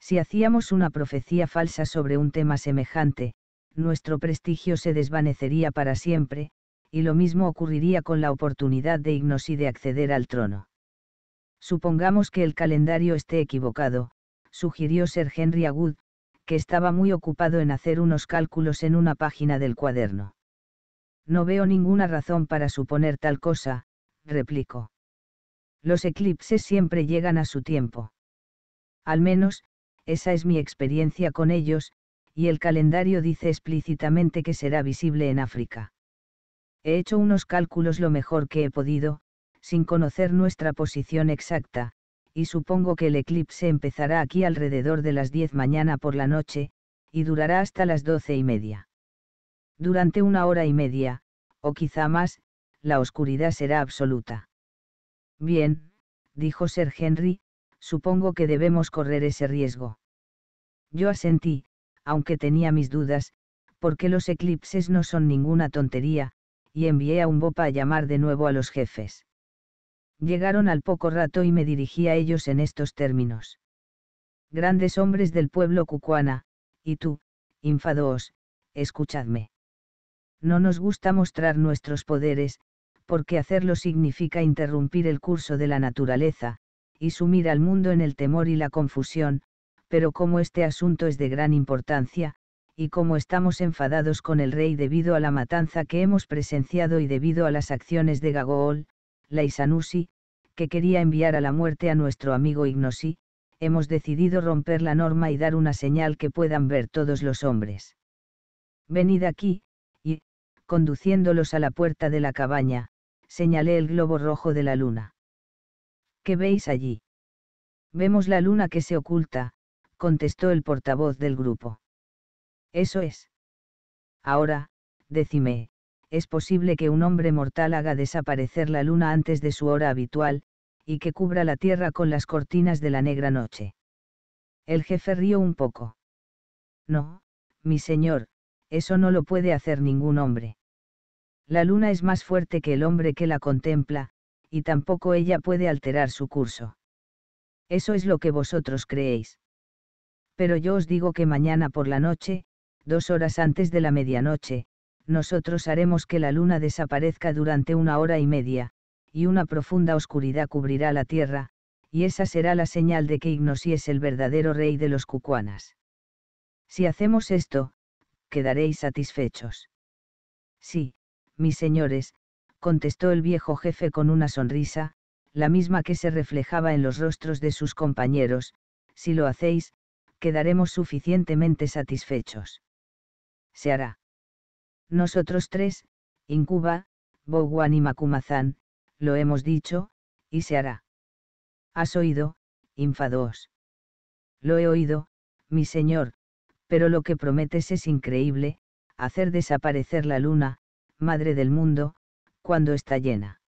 Si hacíamos una profecía falsa sobre un tema semejante, nuestro prestigio se desvanecería para siempre, y lo mismo ocurriría con la oportunidad de Ignosi de acceder al trono. Supongamos que el calendario esté equivocado, sugirió Sir Henry Agud, que estaba muy ocupado en hacer unos cálculos en una página del cuaderno. No veo ninguna razón para suponer tal cosa, replicó. Los eclipses siempre llegan a su tiempo. Al menos, esa es mi experiencia con ellos, y el calendario dice explícitamente que será visible en África. He hecho unos cálculos lo mejor que he podido, sin conocer nuestra posición exacta, y supongo que el eclipse empezará aquí alrededor de las 10 mañana por la noche, y durará hasta las doce y media. Durante una hora y media, o quizá más, la oscuridad será absoluta. Bien, dijo Sir Henry, supongo que debemos correr ese riesgo. Yo asentí, aunque tenía mis dudas, porque los eclipses no son ninguna tontería, y envié a un bopa a llamar de nuevo a los jefes. Llegaron al poco rato y me dirigí a ellos en estos términos. Grandes hombres del pueblo cucuana, y tú, infadoos, escuchadme. No nos gusta mostrar nuestros poderes, porque hacerlo significa interrumpir el curso de la naturaleza, y sumir al mundo en el temor y la confusión, pero como este asunto es de gran importancia, y como estamos enfadados con el rey debido a la matanza que hemos presenciado y debido a las acciones de Gagool, Isanusi, que quería enviar a la muerte a nuestro amigo Ignosi, hemos decidido romper la norma y dar una señal que puedan ver todos los hombres. Venid aquí, y, conduciéndolos a la puerta de la cabaña, señalé el globo rojo de la luna. ¿Qué veis allí? Vemos la luna que se oculta, contestó el portavoz del grupo. Eso es. Ahora, decime, es posible que un hombre mortal haga desaparecer la luna antes de su hora habitual, y que cubra la tierra con las cortinas de la negra noche. El jefe rió un poco. No, mi señor, eso no lo puede hacer ningún hombre. La luna es más fuerte que el hombre que la contempla, y tampoco ella puede alterar su curso. Eso es lo que vosotros creéis. Pero yo os digo que mañana por la noche, dos horas antes de la medianoche, nosotros haremos que la luna desaparezca durante una hora y media, y una profunda oscuridad cubrirá la tierra, y esa será la señal de que Ignosi es el verdadero rey de los cucuanas. Si hacemos esto, quedaréis satisfechos. Sí, mis señores, contestó el viejo jefe con una sonrisa, la misma que se reflejaba en los rostros de sus compañeros, si lo hacéis, quedaremos suficientemente satisfechos. Se hará. Nosotros tres, Incuba, Boguán y Macumazán, lo hemos dicho, y se hará. Has oído, infados. Lo he oído, mi señor, pero lo que prometes es increíble, hacer desaparecer la luna, madre del mundo, cuando está llena.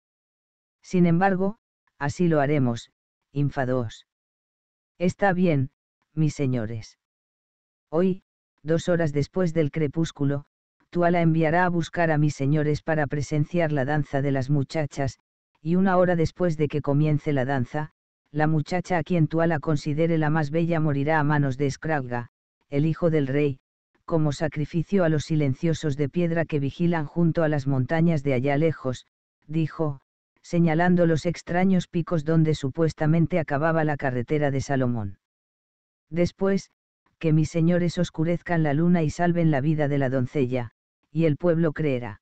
Sin embargo, así lo haremos, infados. Está bien, mis señores. Hoy, dos horas después del crepúsculo, Tuala enviará a buscar a mis señores para presenciar la danza de las muchachas, y una hora después de que comience la danza, la muchacha a quien Tuala considere la más bella morirá a manos de Scragga, el hijo del rey, como sacrificio a los silenciosos de piedra que vigilan junto a las montañas de allá lejos, dijo, señalando los extraños picos donde supuestamente acababa la carretera de Salomón. Después, que mis señores oscurezcan la luna y salven la vida de la doncella, y el pueblo creerá.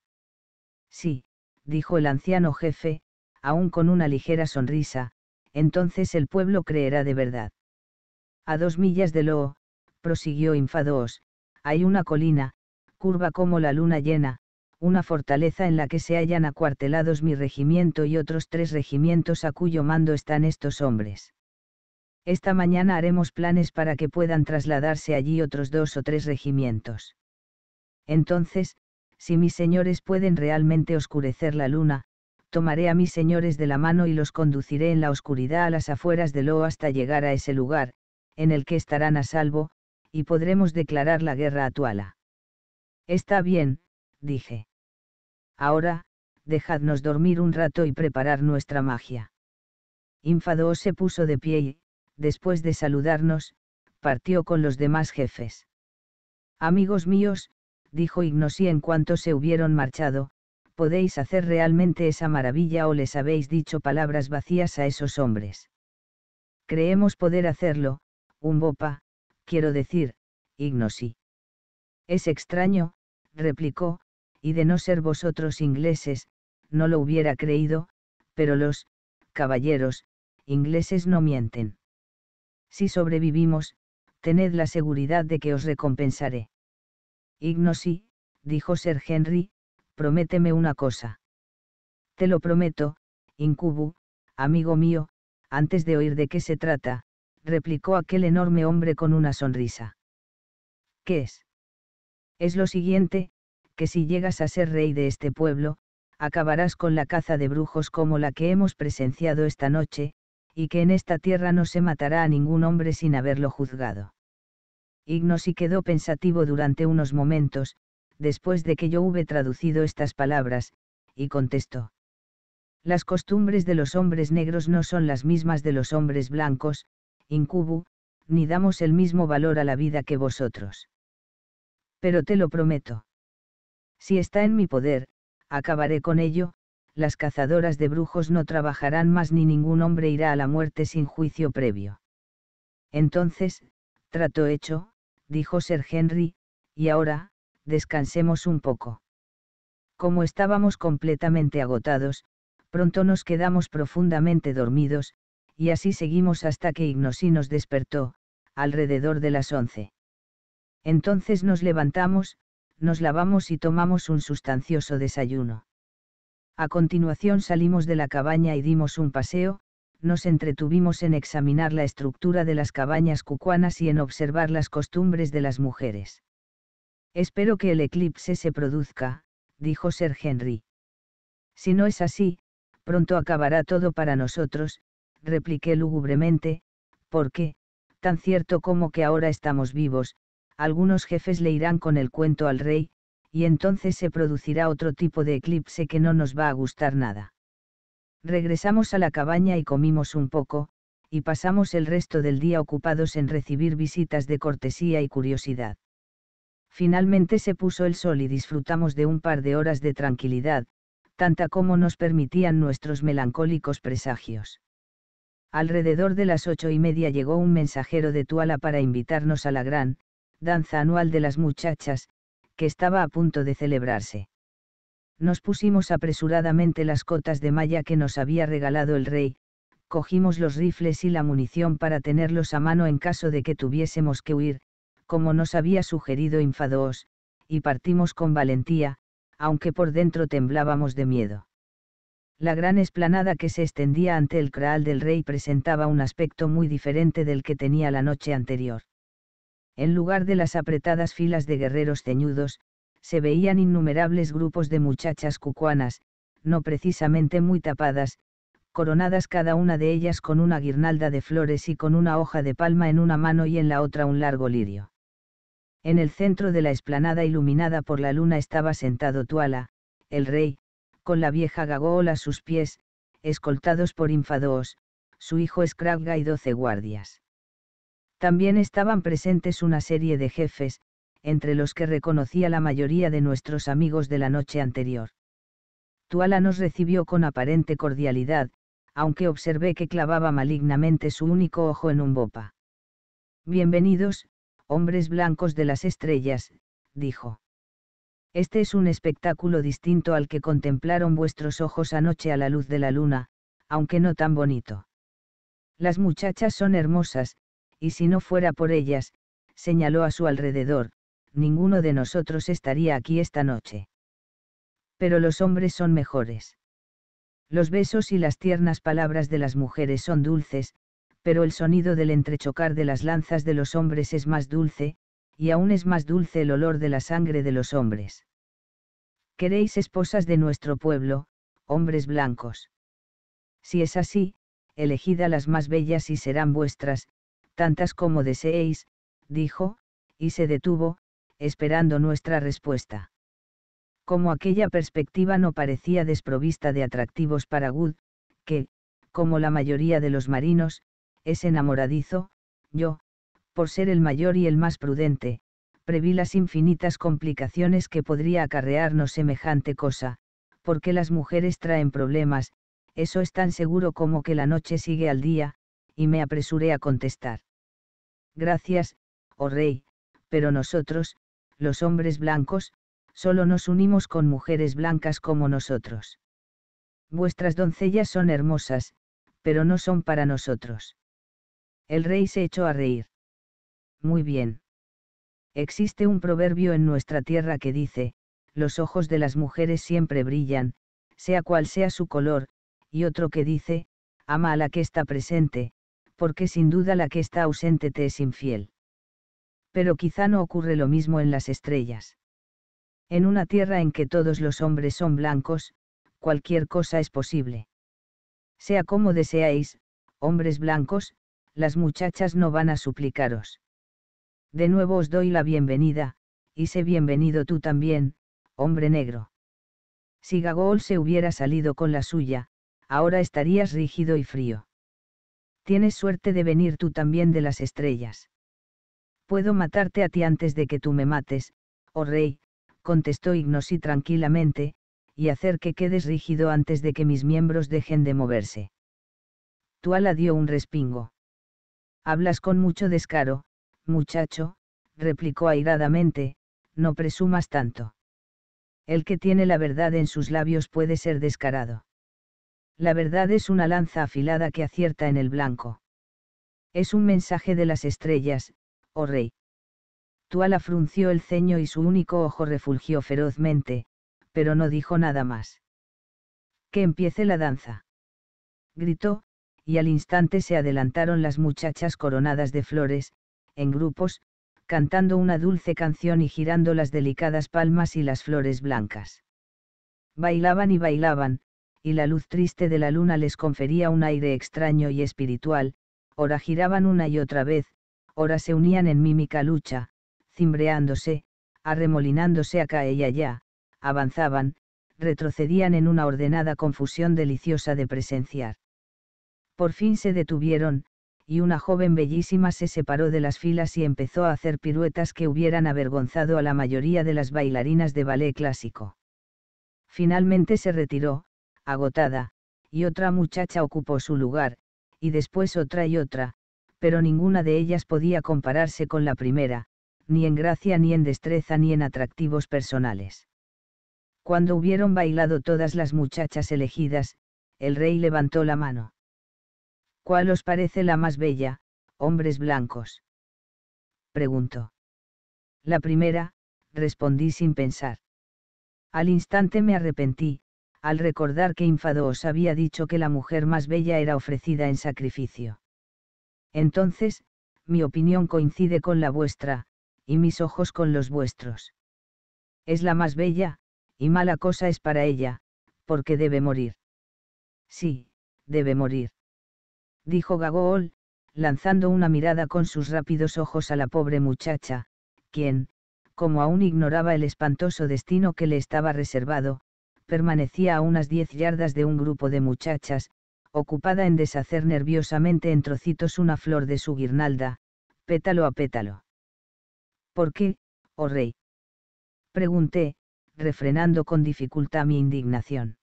Sí, dijo el anciano jefe, aún con una ligera sonrisa, entonces el pueblo creerá de verdad. A dos millas de Loo, prosiguió Infadoos, hay una colina, curva como la luna llena, una fortaleza en la que se hallan acuartelados mi regimiento y otros tres regimientos a cuyo mando están estos hombres. Esta mañana haremos planes para que puedan trasladarse allí otros dos o tres regimientos. Entonces, si mis señores pueden realmente oscurecer la luna, tomaré a mis señores de la mano y los conduciré en la oscuridad a las afueras de Lo hasta llegar a ese lugar, en el que estarán a salvo, y podremos declarar la guerra a Tuala. Está bien, dije. Ahora, dejadnos dormir un rato y preparar nuestra magia. Infado se puso de pie y, después de saludarnos, partió con los demás jefes. Amigos míos, dijo Ignosi en cuanto se hubieron marchado, podéis hacer realmente esa maravilla o les habéis dicho palabras vacías a esos hombres. Creemos poder hacerlo, un bopa, quiero decir, Ignosi. Es extraño, replicó, y de no ser vosotros ingleses, no lo hubiera creído, pero los, caballeros, ingleses no mienten. Si sobrevivimos, tened la seguridad de que os recompensaré. Ignosi, dijo Sir Henry, prométeme una cosa. Te lo prometo, Incubu, amigo mío, antes de oír de qué se trata, replicó aquel enorme hombre con una sonrisa. ¿Qué es? Es lo siguiente, que si llegas a ser rey de este pueblo, acabarás con la caza de brujos como la que hemos presenciado esta noche, y que en esta tierra no se matará a ningún hombre sin haberlo juzgado. Ignosi quedó pensativo durante unos momentos, después de que yo hube traducido estas palabras, y contestó. Las costumbres de los hombres negros no son las mismas de los hombres blancos, incubu, ni damos el mismo valor a la vida que vosotros. Pero te lo prometo. Si está en mi poder, acabaré con ello, las cazadoras de brujos no trabajarán más ni ningún hombre irá a la muerte sin juicio previo. Entonces, trato hecho, dijo Sir Henry, y ahora, descansemos un poco. Como estábamos completamente agotados, pronto nos quedamos profundamente dormidos, y así seguimos hasta que Ignosi nos despertó, alrededor de las once. Entonces nos levantamos, nos lavamos y tomamos un sustancioso desayuno. A continuación salimos de la cabaña y dimos un paseo, nos entretuvimos en examinar la estructura de las cabañas cucuanas y en observar las costumbres de las mujeres. Espero que el eclipse se produzca, dijo Sir Henry. Si no es así, pronto acabará todo para nosotros, repliqué lúgubremente, porque, tan cierto como que ahora estamos vivos, algunos jefes le irán con el cuento al rey, y entonces se producirá otro tipo de eclipse que no nos va a gustar nada. Regresamos a la cabaña y comimos un poco, y pasamos el resto del día ocupados en recibir visitas de cortesía y curiosidad. Finalmente se puso el sol y disfrutamos de un par de horas de tranquilidad, tanta como nos permitían nuestros melancólicos presagios. Alrededor de las ocho y media llegó un mensajero de Tuala para invitarnos a la gran, danza anual de las muchachas, que estaba a punto de celebrarse nos pusimos apresuradamente las cotas de malla que nos había regalado el rey, cogimos los rifles y la munición para tenerlos a mano en caso de que tuviésemos que huir, como nos había sugerido Infadoos, y partimos con valentía, aunque por dentro temblábamos de miedo. La gran esplanada que se extendía ante el kraal del rey presentaba un aspecto muy diferente del que tenía la noche anterior. En lugar de las apretadas filas de guerreros ceñudos, se veían innumerables grupos de muchachas cucuanas, no precisamente muy tapadas, coronadas cada una de ellas con una guirnalda de flores y con una hoja de palma en una mano y en la otra un largo lirio. En el centro de la explanada iluminada por la luna estaba sentado Tuala, el rey, con la vieja Gagola a sus pies, escoltados por Infadoos, su hijo Scragga y doce guardias. También estaban presentes una serie de jefes, entre los que reconocía la mayoría de nuestros amigos de la noche anterior. Tuala nos recibió con aparente cordialidad, aunque observé que clavaba malignamente su único ojo en un bopa. Bienvenidos, hombres blancos de las estrellas, dijo. Este es un espectáculo distinto al que contemplaron vuestros ojos anoche a la luz de la luna, aunque no tan bonito. Las muchachas son hermosas, y si no fuera por ellas, señaló a su alrededor, ninguno de nosotros estaría aquí esta noche. Pero los hombres son mejores. Los besos y las tiernas palabras de las mujeres son dulces, pero el sonido del entrechocar de las lanzas de los hombres es más dulce, y aún es más dulce el olor de la sangre de los hombres. Queréis esposas de nuestro pueblo, hombres blancos. Si es así, elegid a las más bellas y serán vuestras, tantas como deseéis, dijo, y se detuvo, esperando nuestra respuesta. Como aquella perspectiva no parecía desprovista de atractivos para Wood, que, como la mayoría de los marinos, es enamoradizo, yo, por ser el mayor y el más prudente, preví las infinitas complicaciones que podría acarrearnos semejante cosa, porque las mujeres traen problemas, eso es tan seguro como que la noche sigue al día, y me apresuré a contestar. Gracias, oh rey, pero nosotros, los hombres blancos, solo nos unimos con mujeres blancas como nosotros. Vuestras doncellas son hermosas, pero no son para nosotros. El rey se echó a reír. Muy bien. Existe un proverbio en nuestra tierra que dice, los ojos de las mujeres siempre brillan, sea cual sea su color, y otro que dice, ama a la que está presente, porque sin duda la que está ausente te es infiel pero quizá no ocurre lo mismo en las estrellas. En una tierra en que todos los hombres son blancos, cualquier cosa es posible. Sea como deseáis, hombres blancos, las muchachas no van a suplicaros. De nuevo os doy la bienvenida, y sé bienvenido tú también, hombre negro. Si Gagol se hubiera salido con la suya, ahora estarías rígido y frío. Tienes suerte de venir tú también de las estrellas. Puedo matarte a ti antes de que tú me mates, oh rey, contestó Ignosi tranquilamente, y hacer que quedes rígido antes de que mis miembros dejen de moverse. Tuala dio un respingo. Hablas con mucho descaro, muchacho, replicó airadamente, no presumas tanto. El que tiene la verdad en sus labios puede ser descarado. La verdad es una lanza afilada que acierta en el blanco. Es un mensaje de las estrellas, oh rey. Tuala frunció el ceño y su único ojo refulgió ferozmente, pero no dijo nada más. Que empiece la danza. Gritó, y al instante se adelantaron las muchachas coronadas de flores, en grupos, cantando una dulce canción y girando las delicadas palmas y las flores blancas. Bailaban y bailaban, y la luz triste de la luna les confería un aire extraño y espiritual, ora giraban una y otra vez, Ahora se unían en mímica lucha, cimbreándose, arremolinándose acá y allá, avanzaban, retrocedían en una ordenada confusión deliciosa de presenciar. Por fin se detuvieron, y una joven bellísima se separó de las filas y empezó a hacer piruetas que hubieran avergonzado a la mayoría de las bailarinas de ballet clásico. Finalmente se retiró, agotada, y otra muchacha ocupó su lugar, y después otra y otra, pero ninguna de ellas podía compararse con la primera, ni en gracia ni en destreza ni en atractivos personales. Cuando hubieron bailado todas las muchachas elegidas, el rey levantó la mano. ¿Cuál os parece la más bella, hombres blancos? preguntó. La primera, respondí sin pensar. Al instante me arrepentí, al recordar que Infado os había dicho que la mujer más bella era ofrecida en sacrificio. Entonces, mi opinión coincide con la vuestra, y mis ojos con los vuestros. Es la más bella, y mala cosa es para ella, porque debe morir. Sí, debe morir. Dijo Gagol, lanzando una mirada con sus rápidos ojos a la pobre muchacha, quien, como aún ignoraba el espantoso destino que le estaba reservado, permanecía a unas diez yardas de un grupo de muchachas, ocupada en deshacer nerviosamente en trocitos una flor de su guirnalda, pétalo a pétalo. ¿Por qué, oh rey? Pregunté, refrenando con dificultad mi indignación.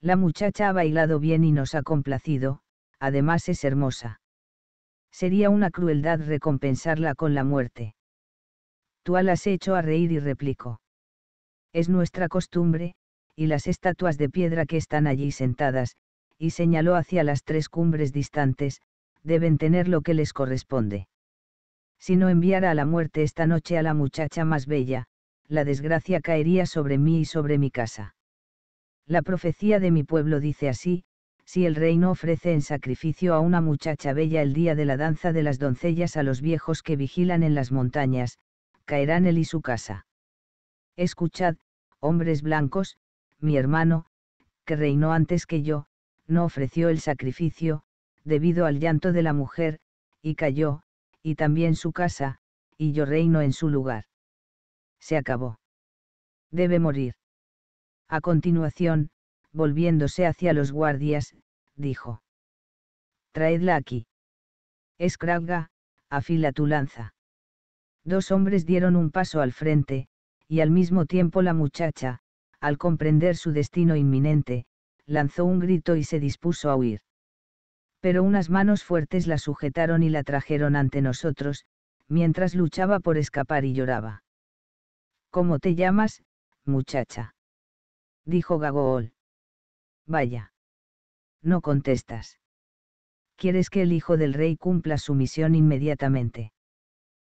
La muchacha ha bailado bien y nos ha complacido, además es hermosa. Sería una crueldad recompensarla con la muerte. Tú has hecho a reír y replico. Es nuestra costumbre, y las estatuas de piedra que están allí sentadas, y señaló hacia las tres cumbres distantes, deben tener lo que les corresponde. Si no enviara a la muerte esta noche a la muchacha más bella, la desgracia caería sobre mí y sobre mi casa. La profecía de mi pueblo dice así, si el reino ofrece en sacrificio a una muchacha bella el día de la danza de las doncellas a los viejos que vigilan en las montañas, caerán él y su casa. Escuchad, hombres blancos, mi hermano, que reinó antes que yo, no ofreció el sacrificio, debido al llanto de la mujer, y cayó, y también su casa, y yo reino en su lugar. Se acabó. Debe morir. A continuación, volviéndose hacia los guardias, dijo. Traedla aquí. Escragga, afila tu lanza. Dos hombres dieron un paso al frente, y al mismo tiempo la muchacha, al comprender su destino inminente, lanzó un grito y se dispuso a huir. Pero unas manos fuertes la sujetaron y la trajeron ante nosotros, mientras luchaba por escapar y lloraba. ¿Cómo te llamas, muchacha? dijo Gagool. Vaya. No contestas. Quieres que el hijo del rey cumpla su misión inmediatamente.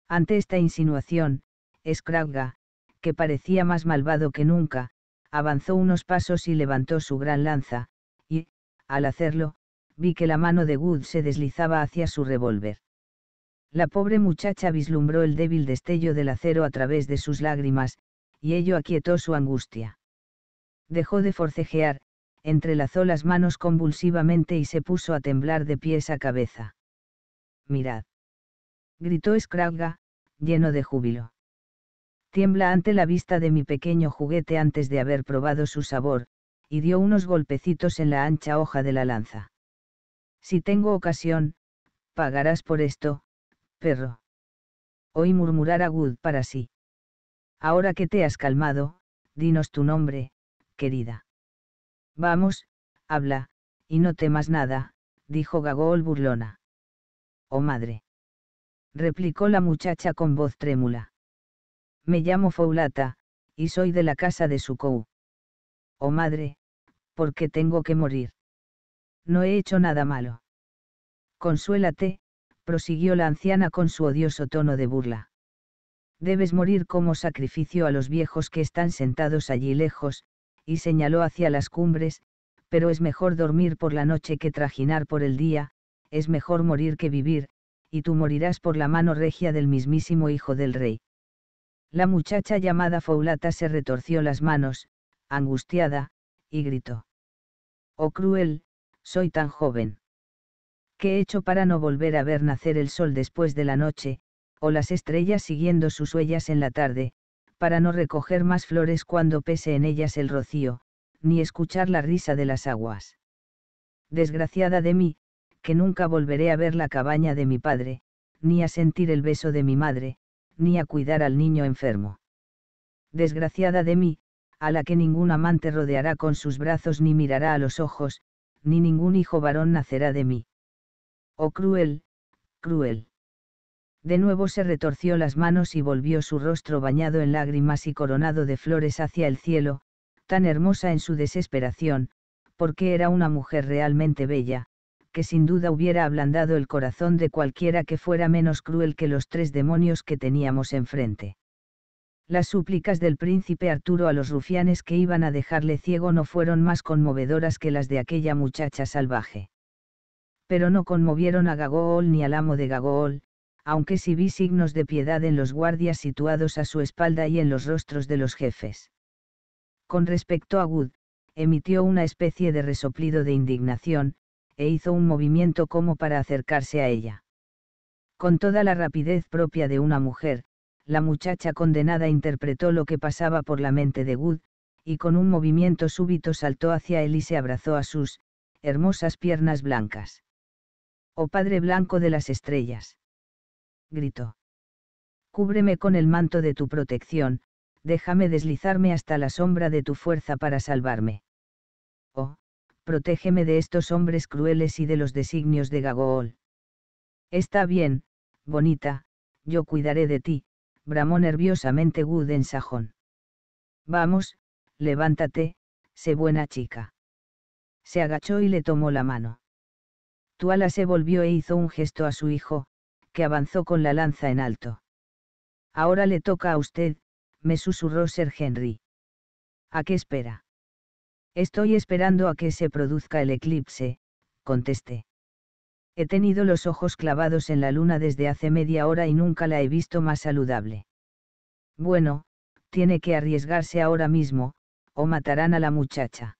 Ante esta insinuación, Scragga, que parecía más malvado que nunca, avanzó unos pasos y levantó su gran lanza, y, al hacerlo, vi que la mano de Wood se deslizaba hacia su revólver. La pobre muchacha vislumbró el débil destello del acero a través de sus lágrimas, y ello aquietó su angustia. Dejó de forcejear, entrelazó las manos convulsivamente y se puso a temblar de pies a cabeza. Mirad. Gritó Scragga, lleno de júbilo tiembla ante la vista de mi pequeño juguete antes de haber probado su sabor, y dio unos golpecitos en la ancha hoja de la lanza. Si tengo ocasión, pagarás por esto, perro. Oí murmurar Agud para sí. Ahora que te has calmado, dinos tu nombre, querida. Vamos, habla, y no temas nada, dijo Gagol burlona. Oh madre. replicó la muchacha con voz trémula. Me llamo Faulata y soy de la casa de Sukou. Oh madre, ¿por qué tengo que morir? No he hecho nada malo. Consuélate, prosiguió la anciana con su odioso tono de burla. Debes morir como sacrificio a los viejos que están sentados allí lejos, y señaló hacia las cumbres, pero es mejor dormir por la noche que trajinar por el día, es mejor morir que vivir, y tú morirás por la mano regia del mismísimo Hijo del Rey. La muchacha llamada Foulata se retorció las manos, angustiada, y gritó. Oh cruel, soy tan joven. ¿Qué he hecho para no volver a ver nacer el sol después de la noche, o las estrellas siguiendo sus huellas en la tarde, para no recoger más flores cuando pese en ellas el rocío, ni escuchar la risa de las aguas? Desgraciada de mí, que nunca volveré a ver la cabaña de mi padre, ni a sentir el beso de mi madre, ni a cuidar al niño enfermo. Desgraciada de mí, a la que ningún amante rodeará con sus brazos ni mirará a los ojos, ni ningún hijo varón nacerá de mí. Oh cruel, cruel. De nuevo se retorció las manos y volvió su rostro bañado en lágrimas y coronado de flores hacia el cielo, tan hermosa en su desesperación, porque era una mujer realmente bella, que sin duda hubiera ablandado el corazón de cualquiera que fuera menos cruel que los tres demonios que teníamos enfrente. Las súplicas del príncipe Arturo a los rufianes que iban a dejarle ciego no fueron más conmovedoras que las de aquella muchacha salvaje. Pero no conmovieron a Gagool ni al amo de Gagool, aunque sí vi signos de piedad en los guardias situados a su espalda y en los rostros de los jefes. Con respecto a Gud, emitió una especie de resoplido de indignación, e hizo un movimiento como para acercarse a ella. Con toda la rapidez propia de una mujer, la muchacha condenada interpretó lo que pasaba por la mente de good y con un movimiento súbito saltó hacia él y se abrazó a sus hermosas piernas blancas. Oh Padre Blanco de las Estrellas. Gritó. Cúbreme con el manto de tu protección, déjame deslizarme hasta la sombra de tu fuerza para salvarme. Oh, protégeme de estos hombres crueles y de los designios de Gagool. Está bien, bonita, yo cuidaré de ti, bramó nerviosamente Wood en sajón. Vamos, levántate, sé buena chica. Se agachó y le tomó la mano. Tuala se volvió e hizo un gesto a su hijo, que avanzó con la lanza en alto. Ahora le toca a usted, me susurró Sir Henry. ¿A qué espera? Estoy esperando a que se produzca el eclipse, contesté. He tenido los ojos clavados en la luna desde hace media hora y nunca la he visto más saludable. Bueno, tiene que arriesgarse ahora mismo, o matarán a la muchacha.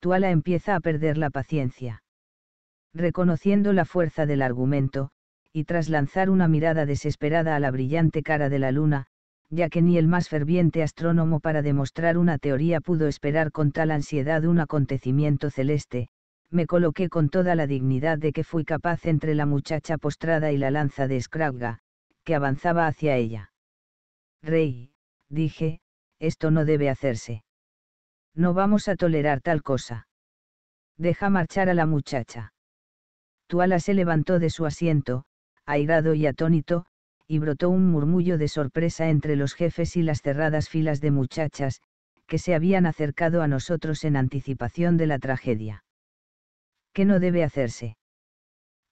Tuala empieza a perder la paciencia. Reconociendo la fuerza del argumento, y tras lanzar una mirada desesperada a la brillante cara de la luna, ya que ni el más ferviente astrónomo para demostrar una teoría pudo esperar con tal ansiedad un acontecimiento celeste, me coloqué con toda la dignidad de que fui capaz entre la muchacha postrada y la lanza de Scragga, que avanzaba hacia ella. Rey, dije, esto no debe hacerse. No vamos a tolerar tal cosa. Deja marchar a la muchacha. Tuala se levantó de su asiento, airado y atónito, y brotó un murmullo de sorpresa entre los jefes y las cerradas filas de muchachas, que se habían acercado a nosotros en anticipación de la tragedia. ¿Qué no debe hacerse?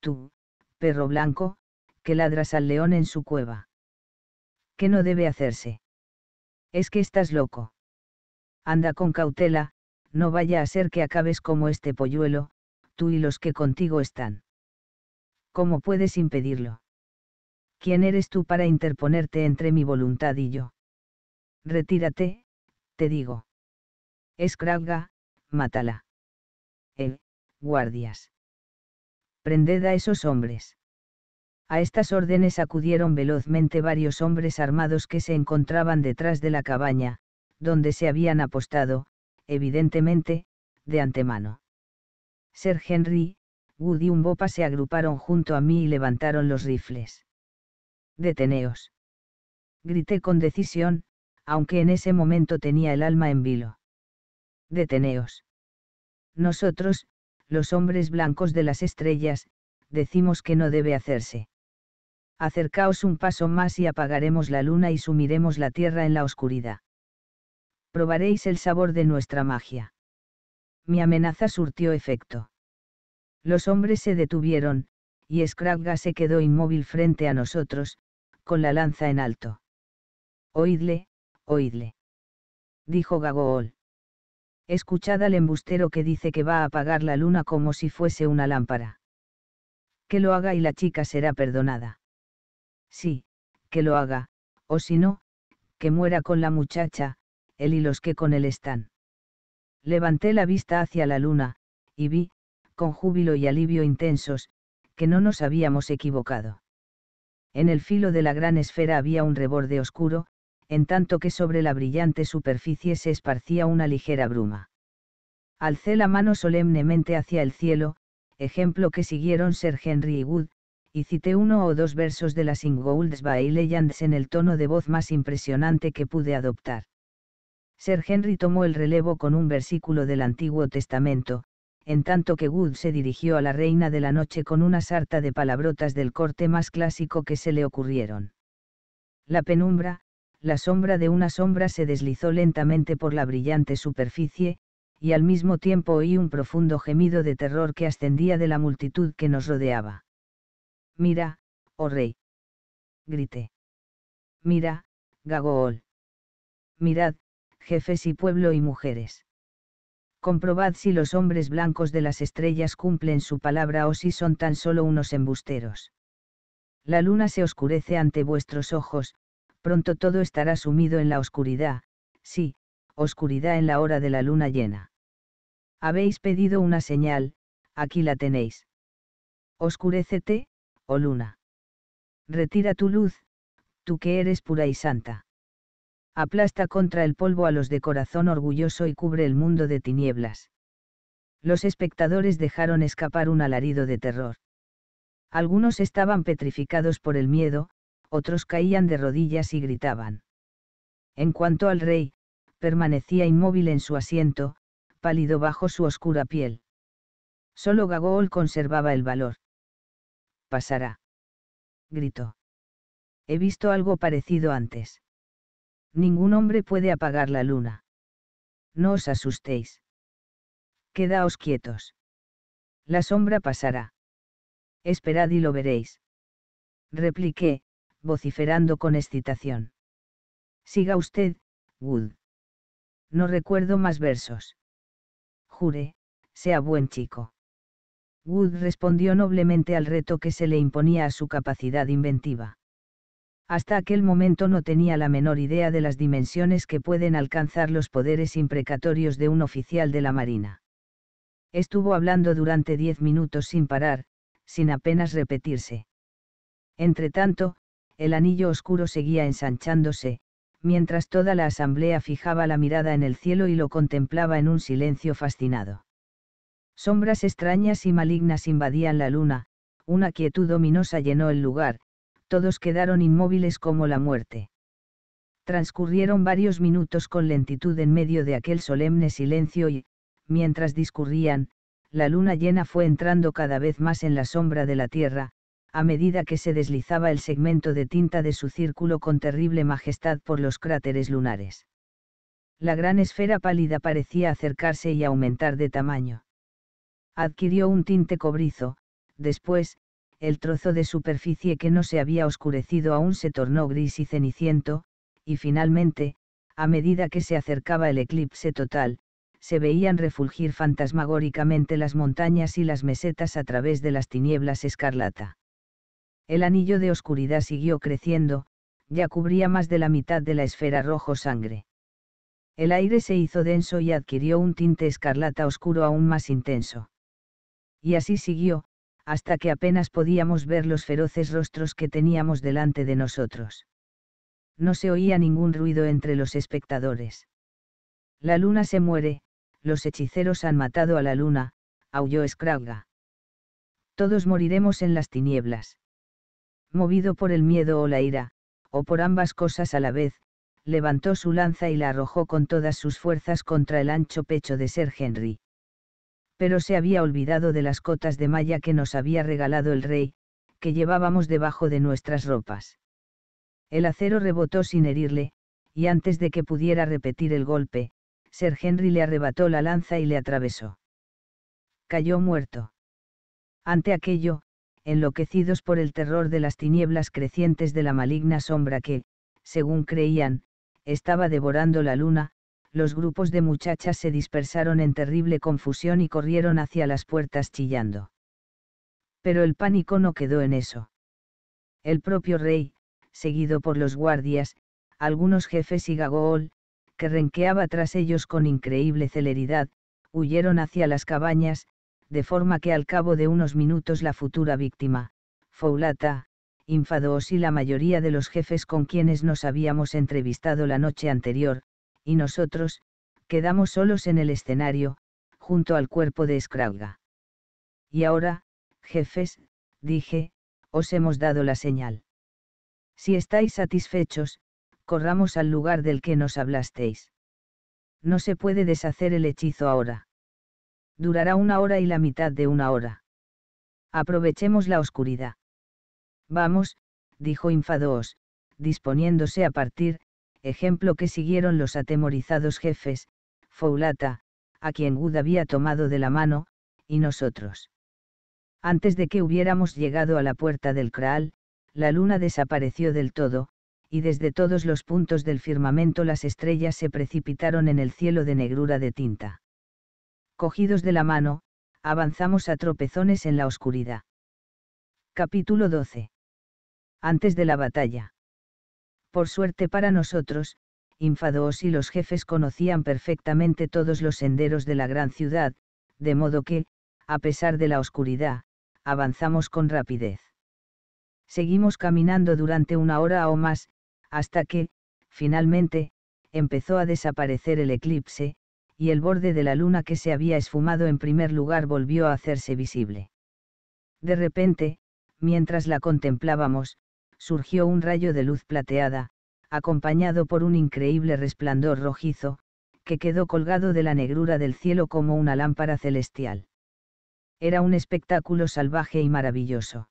Tú, perro blanco, que ladras al león en su cueva. ¿Qué no debe hacerse? Es que estás loco. Anda con cautela, no vaya a ser que acabes como este polluelo, tú y los que contigo están. ¿Cómo puedes impedirlo? ¿Quién eres tú para interponerte entre mi voluntad y yo? Retírate, te digo. escraga mátala. Eh, guardias. Prended a esos hombres. A estas órdenes acudieron velozmente varios hombres armados que se encontraban detrás de la cabaña, donde se habían apostado, evidentemente, de antemano. Sir Henry, Woody y un bopa se agruparon junto a mí y levantaron los rifles deteneos. Grité con decisión, aunque en ese momento tenía el alma en vilo. Deteneos. Nosotros, los hombres blancos de las estrellas, decimos que no debe hacerse. Acercaos un paso más y apagaremos la luna y sumiremos la tierra en la oscuridad. Probaréis el sabor de nuestra magia. Mi amenaza surtió efecto. Los hombres se detuvieron, y Scragga se quedó inmóvil frente a nosotros, con la lanza en alto. Oídle, oídle. Dijo Gagool. Escuchad al embustero que dice que va a apagar la luna como si fuese una lámpara. Que lo haga y la chica será perdonada. Sí, que lo haga, o si no, que muera con la muchacha, él y los que con él están. Levanté la vista hacia la luna, y vi, con júbilo y alivio intensos, que no nos habíamos equivocado. En el filo de la gran esfera había un reborde oscuro, en tanto que sobre la brillante superficie se esparcía una ligera bruma. Alcé la mano solemnemente hacia el cielo, ejemplo que siguieron Sir Henry y Wood, y cité uno o dos versos de las Ingolds by Legends en el tono de voz más impresionante que pude adoptar. Sir Henry tomó el relevo con un versículo del Antiguo Testamento, en tanto que Wood se dirigió a la reina de la noche con una sarta de palabrotas del corte más clásico que se le ocurrieron. La penumbra, la sombra de una sombra se deslizó lentamente por la brillante superficie, y al mismo tiempo oí un profundo gemido de terror que ascendía de la multitud que nos rodeaba. Mira, oh rey. Grité. Mira, Gagool. Mirad, jefes y pueblo y mujeres comprobad si los hombres blancos de las estrellas cumplen su palabra o si son tan solo unos embusteros. La luna se oscurece ante vuestros ojos, pronto todo estará sumido en la oscuridad, sí, oscuridad en la hora de la luna llena. Habéis pedido una señal, aquí la tenéis. Oscurécete, oh luna. Retira tu luz, tú que eres pura y santa aplasta contra el polvo a los de corazón orgulloso y cubre el mundo de tinieblas. Los espectadores dejaron escapar un alarido de terror. Algunos estaban petrificados por el miedo, otros caían de rodillas y gritaban. En cuanto al rey, permanecía inmóvil en su asiento, pálido bajo su oscura piel. Solo Gagol conservaba el valor. Pasará. Gritó. He visto algo parecido antes. Ningún hombre puede apagar la luna. No os asustéis. Quedaos quietos. La sombra pasará. Esperad y lo veréis. Repliqué, vociferando con excitación. Siga usted, Wood. No recuerdo más versos. Jure, sea buen chico. Wood respondió noblemente al reto que se le imponía a su capacidad inventiva. Hasta aquel momento no tenía la menor idea de las dimensiones que pueden alcanzar los poderes imprecatorios de un oficial de la Marina. Estuvo hablando durante diez minutos sin parar, sin apenas repetirse. Entretanto, el anillo oscuro seguía ensanchándose, mientras toda la asamblea fijaba la mirada en el cielo y lo contemplaba en un silencio fascinado. Sombras extrañas y malignas invadían la luna, una quietud ominosa llenó el lugar, todos quedaron inmóviles como la muerte. Transcurrieron varios minutos con lentitud en medio de aquel solemne silencio y, mientras discurrían, la luna llena fue entrando cada vez más en la sombra de la tierra, a medida que se deslizaba el segmento de tinta de su círculo con terrible majestad por los cráteres lunares. La gran esfera pálida parecía acercarse y aumentar de tamaño. Adquirió un tinte cobrizo, después, el trozo de superficie que no se había oscurecido aún se tornó gris y ceniciento, y finalmente, a medida que se acercaba el eclipse total, se veían refulgir fantasmagóricamente las montañas y las mesetas a través de las tinieblas escarlata. El anillo de oscuridad siguió creciendo, ya cubría más de la mitad de la esfera rojo sangre. El aire se hizo denso y adquirió un tinte escarlata oscuro aún más intenso. Y así siguió, hasta que apenas podíamos ver los feroces rostros que teníamos delante de nosotros. No se oía ningún ruido entre los espectadores. La luna se muere, los hechiceros han matado a la luna, aulló Scrauga. Todos moriremos en las tinieblas. Movido por el miedo o la ira, o por ambas cosas a la vez, levantó su lanza y la arrojó con todas sus fuerzas contra el ancho pecho de Ser Henry pero se había olvidado de las cotas de malla que nos había regalado el rey, que llevábamos debajo de nuestras ropas. El acero rebotó sin herirle, y antes de que pudiera repetir el golpe, Sir Henry le arrebató la lanza y le atravesó. Cayó muerto. Ante aquello, enloquecidos por el terror de las tinieblas crecientes de la maligna sombra que, según creían, estaba devorando la luna, los grupos de muchachas se dispersaron en terrible confusión y corrieron hacia las puertas chillando. Pero el pánico no quedó en eso. El propio rey, seguido por los guardias, algunos jefes y Gagool, que renqueaba tras ellos con increíble celeridad, huyeron hacia las cabañas, de forma que al cabo de unos minutos la futura víctima, Foulata, Infadoos y la mayoría de los jefes con quienes nos habíamos entrevistado la noche anterior, y nosotros, quedamos solos en el escenario, junto al cuerpo de Scrauga. Y ahora, jefes, dije, os hemos dado la señal. Si estáis satisfechos, corramos al lugar del que nos hablasteis. No se puede deshacer el hechizo ahora. Durará una hora y la mitad de una hora. Aprovechemos la oscuridad. Vamos, dijo Infadoos, disponiéndose a partir, ejemplo que siguieron los atemorizados jefes, Foulata, a quien Wood había tomado de la mano, y nosotros. Antes de que hubiéramos llegado a la puerta del Kraal, la luna desapareció del todo, y desde todos los puntos del firmamento las estrellas se precipitaron en el cielo de negrura de tinta. Cogidos de la mano, avanzamos a tropezones en la oscuridad. Capítulo 12. Antes de la batalla. Por suerte para nosotros, Infadoos y los jefes conocían perfectamente todos los senderos de la gran ciudad, de modo que, a pesar de la oscuridad, avanzamos con rapidez. Seguimos caminando durante una hora o más, hasta que, finalmente, empezó a desaparecer el eclipse, y el borde de la luna que se había esfumado en primer lugar volvió a hacerse visible. De repente, mientras la contemplábamos, surgió un rayo de luz plateada, acompañado por un increíble resplandor rojizo, que quedó colgado de la negrura del cielo como una lámpara celestial. Era un espectáculo salvaje y maravilloso.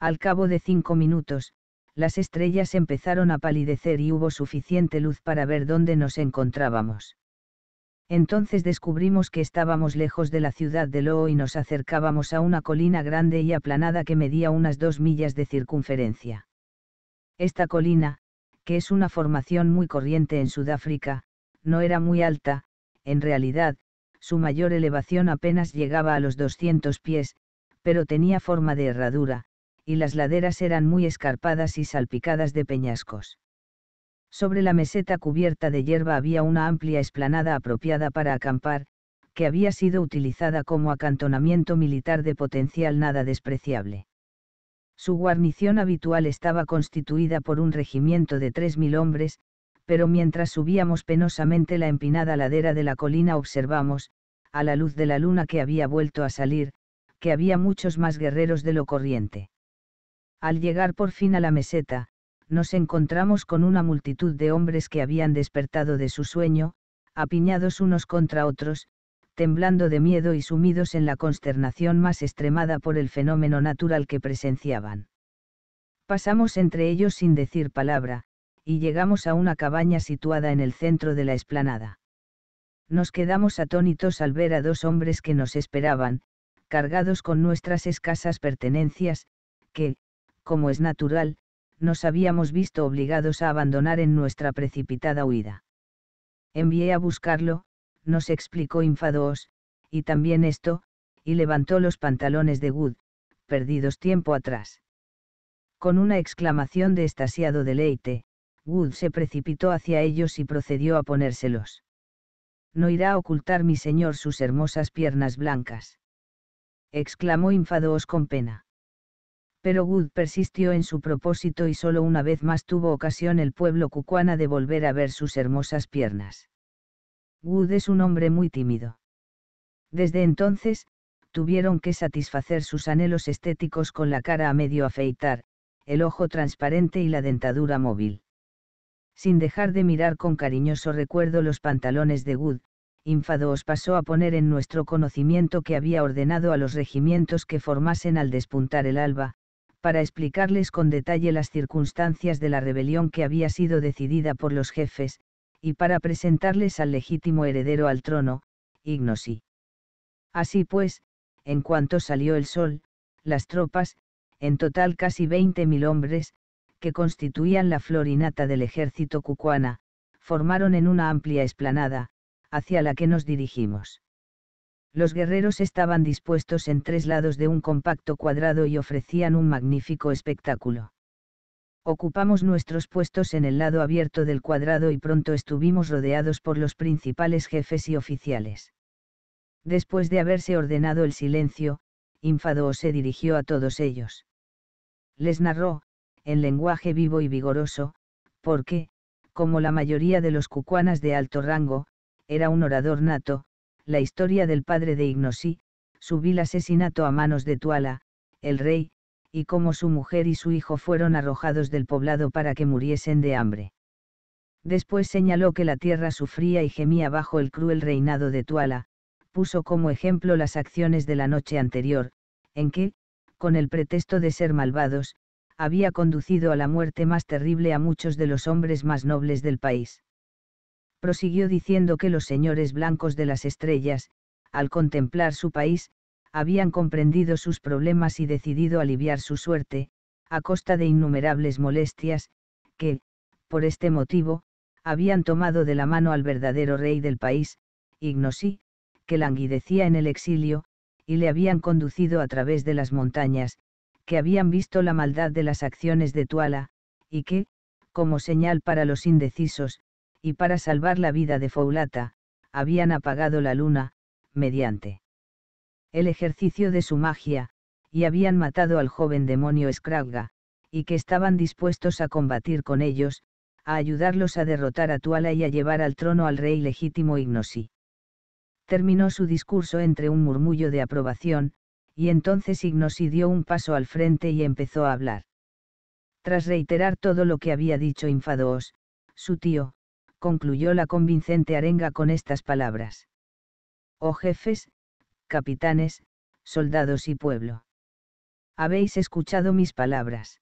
Al cabo de cinco minutos, las estrellas empezaron a palidecer y hubo suficiente luz para ver dónde nos encontrábamos. Entonces descubrimos que estábamos lejos de la ciudad de Loo y nos acercábamos a una colina grande y aplanada que medía unas dos millas de circunferencia. Esta colina, que es una formación muy corriente en Sudáfrica, no era muy alta, en realidad, su mayor elevación apenas llegaba a los 200 pies, pero tenía forma de herradura, y las laderas eran muy escarpadas y salpicadas de peñascos. Sobre la meseta cubierta de hierba había una amplia explanada apropiada para acampar, que había sido utilizada como acantonamiento militar de potencial nada despreciable. Su guarnición habitual estaba constituida por un regimiento de 3.000 hombres, pero mientras subíamos penosamente la empinada ladera de la colina observamos, a la luz de la luna que había vuelto a salir, que había muchos más guerreros de lo corriente. Al llegar por fin a la meseta, nos encontramos con una multitud de hombres que habían despertado de su sueño, apiñados unos contra otros, temblando de miedo y sumidos en la consternación más extremada por el fenómeno natural que presenciaban. Pasamos entre ellos sin decir palabra, y llegamos a una cabaña situada en el centro de la explanada. Nos quedamos atónitos al ver a dos hombres que nos esperaban, cargados con nuestras escasas pertenencias, que, como es natural, nos habíamos visto obligados a abandonar en nuestra precipitada huida. Envié a buscarlo, nos explicó Infadoos, y también esto, y levantó los pantalones de Wood, perdidos tiempo atrás. Con una exclamación de estasiado deleite, Wood se precipitó hacia ellos y procedió a ponérselos. No irá a ocultar mi señor sus hermosas piernas blancas. exclamó Infadoos con pena pero Wood persistió en su propósito y solo una vez más tuvo ocasión el pueblo cucuana de volver a ver sus hermosas piernas. Wood es un hombre muy tímido. Desde entonces, tuvieron que satisfacer sus anhelos estéticos con la cara a medio afeitar, el ojo transparente y la dentadura móvil. Sin dejar de mirar con cariñoso recuerdo los pantalones de Wood, os pasó a poner en nuestro conocimiento que había ordenado a los regimientos que formasen al despuntar el alba, para explicarles con detalle las circunstancias de la rebelión que había sido decidida por los jefes, y para presentarles al legítimo heredero al trono, Ignosi. Así pues, en cuanto salió el sol, las tropas, en total casi 20.000 hombres, que constituían la florinata del ejército cucuana, formaron en una amplia explanada, hacia la que nos dirigimos. Los guerreros estaban dispuestos en tres lados de un compacto cuadrado y ofrecían un magnífico espectáculo. Ocupamos nuestros puestos en el lado abierto del cuadrado y pronto estuvimos rodeados por los principales jefes y oficiales. Después de haberse ordenado el silencio, Infado se dirigió a todos ellos. Les narró, en lenguaje vivo y vigoroso, porque, como la mayoría de los cucuanas de alto rango, era un orador nato, la historia del padre de Ignosí, su vil asesinato a manos de Tuala, el rey, y cómo su mujer y su hijo fueron arrojados del poblado para que muriesen de hambre. Después señaló que la tierra sufría y gemía bajo el cruel reinado de Tuala, puso como ejemplo las acciones de la noche anterior, en que, con el pretexto de ser malvados, había conducido a la muerte más terrible a muchos de los hombres más nobles del país prosiguió diciendo que los señores blancos de las estrellas, al contemplar su país, habían comprendido sus problemas y decidido aliviar su suerte, a costa de innumerables molestias, que, por este motivo, habían tomado de la mano al verdadero rey del país, Ignosí, que languidecía en el exilio, y le habían conducido a través de las montañas, que habían visto la maldad de las acciones de Tuala, y que, como señal para los indecisos, y para salvar la vida de Foulata, habían apagado la luna, mediante el ejercicio de su magia, y habían matado al joven demonio Scragga, y que estaban dispuestos a combatir con ellos, a ayudarlos a derrotar a Tuala y a llevar al trono al rey legítimo Ignosi. Terminó su discurso entre un murmullo de aprobación, y entonces Ignosi dio un paso al frente y empezó a hablar. Tras reiterar todo lo que había dicho Infadoos, su tío, concluyó la convincente arenga con estas palabras. Oh jefes, capitanes, soldados y pueblo. Habéis escuchado mis palabras.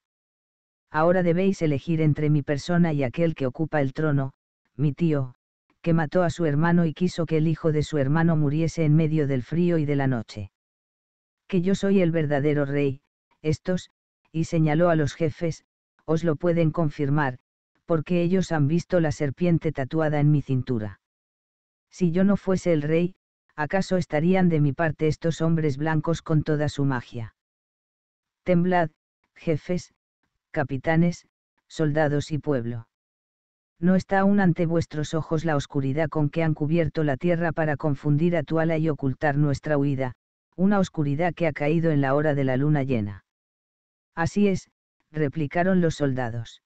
Ahora debéis elegir entre mi persona y aquel que ocupa el trono, mi tío, que mató a su hermano y quiso que el hijo de su hermano muriese en medio del frío y de la noche. Que yo soy el verdadero rey, estos, y señaló a los jefes, os lo pueden confirmar, porque ellos han visto la serpiente tatuada en mi cintura. Si yo no fuese el rey, ¿acaso estarían de mi parte estos hombres blancos con toda su magia? Temblad, jefes, capitanes, soldados y pueblo. ¿No está aún ante vuestros ojos la oscuridad con que han cubierto la tierra para confundir a tu ala y ocultar nuestra huida, una oscuridad que ha caído en la hora de la luna llena? Así es, replicaron los soldados.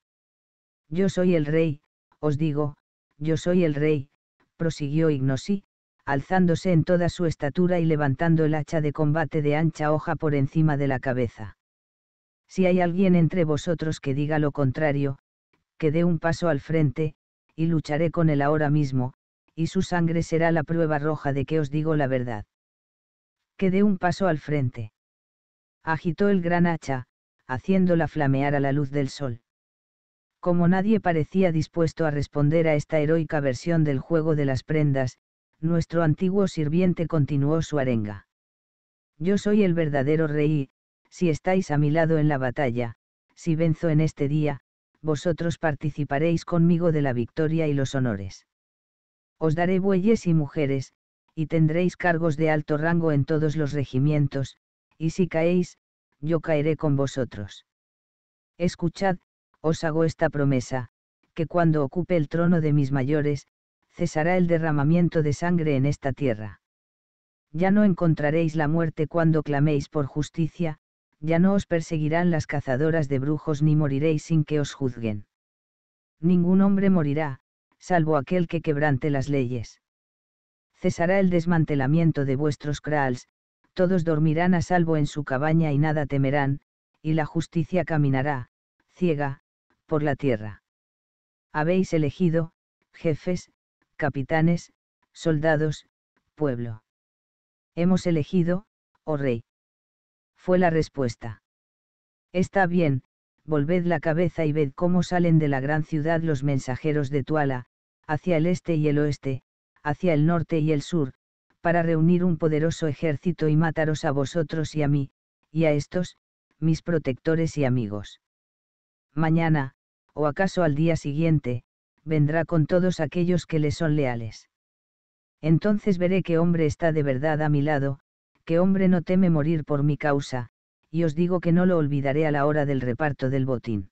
Yo soy el rey, os digo, yo soy el rey, prosiguió Ignosi, alzándose en toda su estatura y levantando el hacha de combate de ancha hoja por encima de la cabeza. Si hay alguien entre vosotros que diga lo contrario, que dé un paso al frente, y lucharé con él ahora mismo, y su sangre será la prueba roja de que os digo la verdad. Que dé un paso al frente. Agitó el gran hacha, haciéndola flamear a la luz del sol. Como nadie parecía dispuesto a responder a esta heroica versión del juego de las prendas, nuestro antiguo sirviente continuó su arenga. Yo soy el verdadero rey, si estáis a mi lado en la batalla, si venzo en este día, vosotros participaréis conmigo de la victoria y los honores. Os daré bueyes y mujeres, y tendréis cargos de alto rango en todos los regimientos, y si caéis, yo caeré con vosotros. Escuchad, os hago esta promesa, que cuando ocupe el trono de mis mayores, cesará el derramamiento de sangre en esta tierra. Ya no encontraréis la muerte cuando claméis por justicia, ya no os perseguirán las cazadoras de brujos ni moriréis sin que os juzguen. Ningún hombre morirá, salvo aquel que quebrante las leyes. Cesará el desmantelamiento de vuestros kraals, todos dormirán a salvo en su cabaña y nada temerán, y la justicia caminará, ciega, por la tierra. Habéis elegido, jefes, capitanes, soldados, pueblo. Hemos elegido, oh rey. Fue la respuesta. Está bien, volved la cabeza y ved cómo salen de la gran ciudad los mensajeros de Tuala, hacia el este y el oeste, hacia el norte y el sur, para reunir un poderoso ejército y mataros a vosotros y a mí, y a estos, mis protectores y amigos mañana, o acaso al día siguiente, vendrá con todos aquellos que le son leales. Entonces veré qué hombre está de verdad a mi lado, qué hombre no teme morir por mi causa, y os digo que no lo olvidaré a la hora del reparto del botín.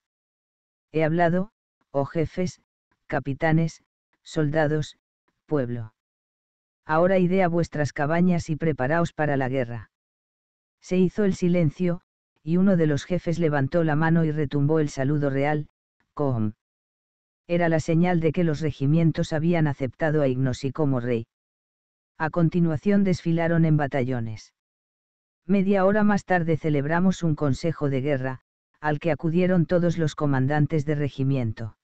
He hablado, oh jefes, capitanes, soldados, pueblo. Ahora id a vuestras cabañas y preparaos para la guerra. Se hizo el silencio, y uno de los jefes levantó la mano y retumbó el saludo real, com. Era la señal de que los regimientos habían aceptado a Ignosi como rey. A continuación desfilaron en batallones. Media hora más tarde celebramos un consejo de guerra, al que acudieron todos los comandantes de regimiento.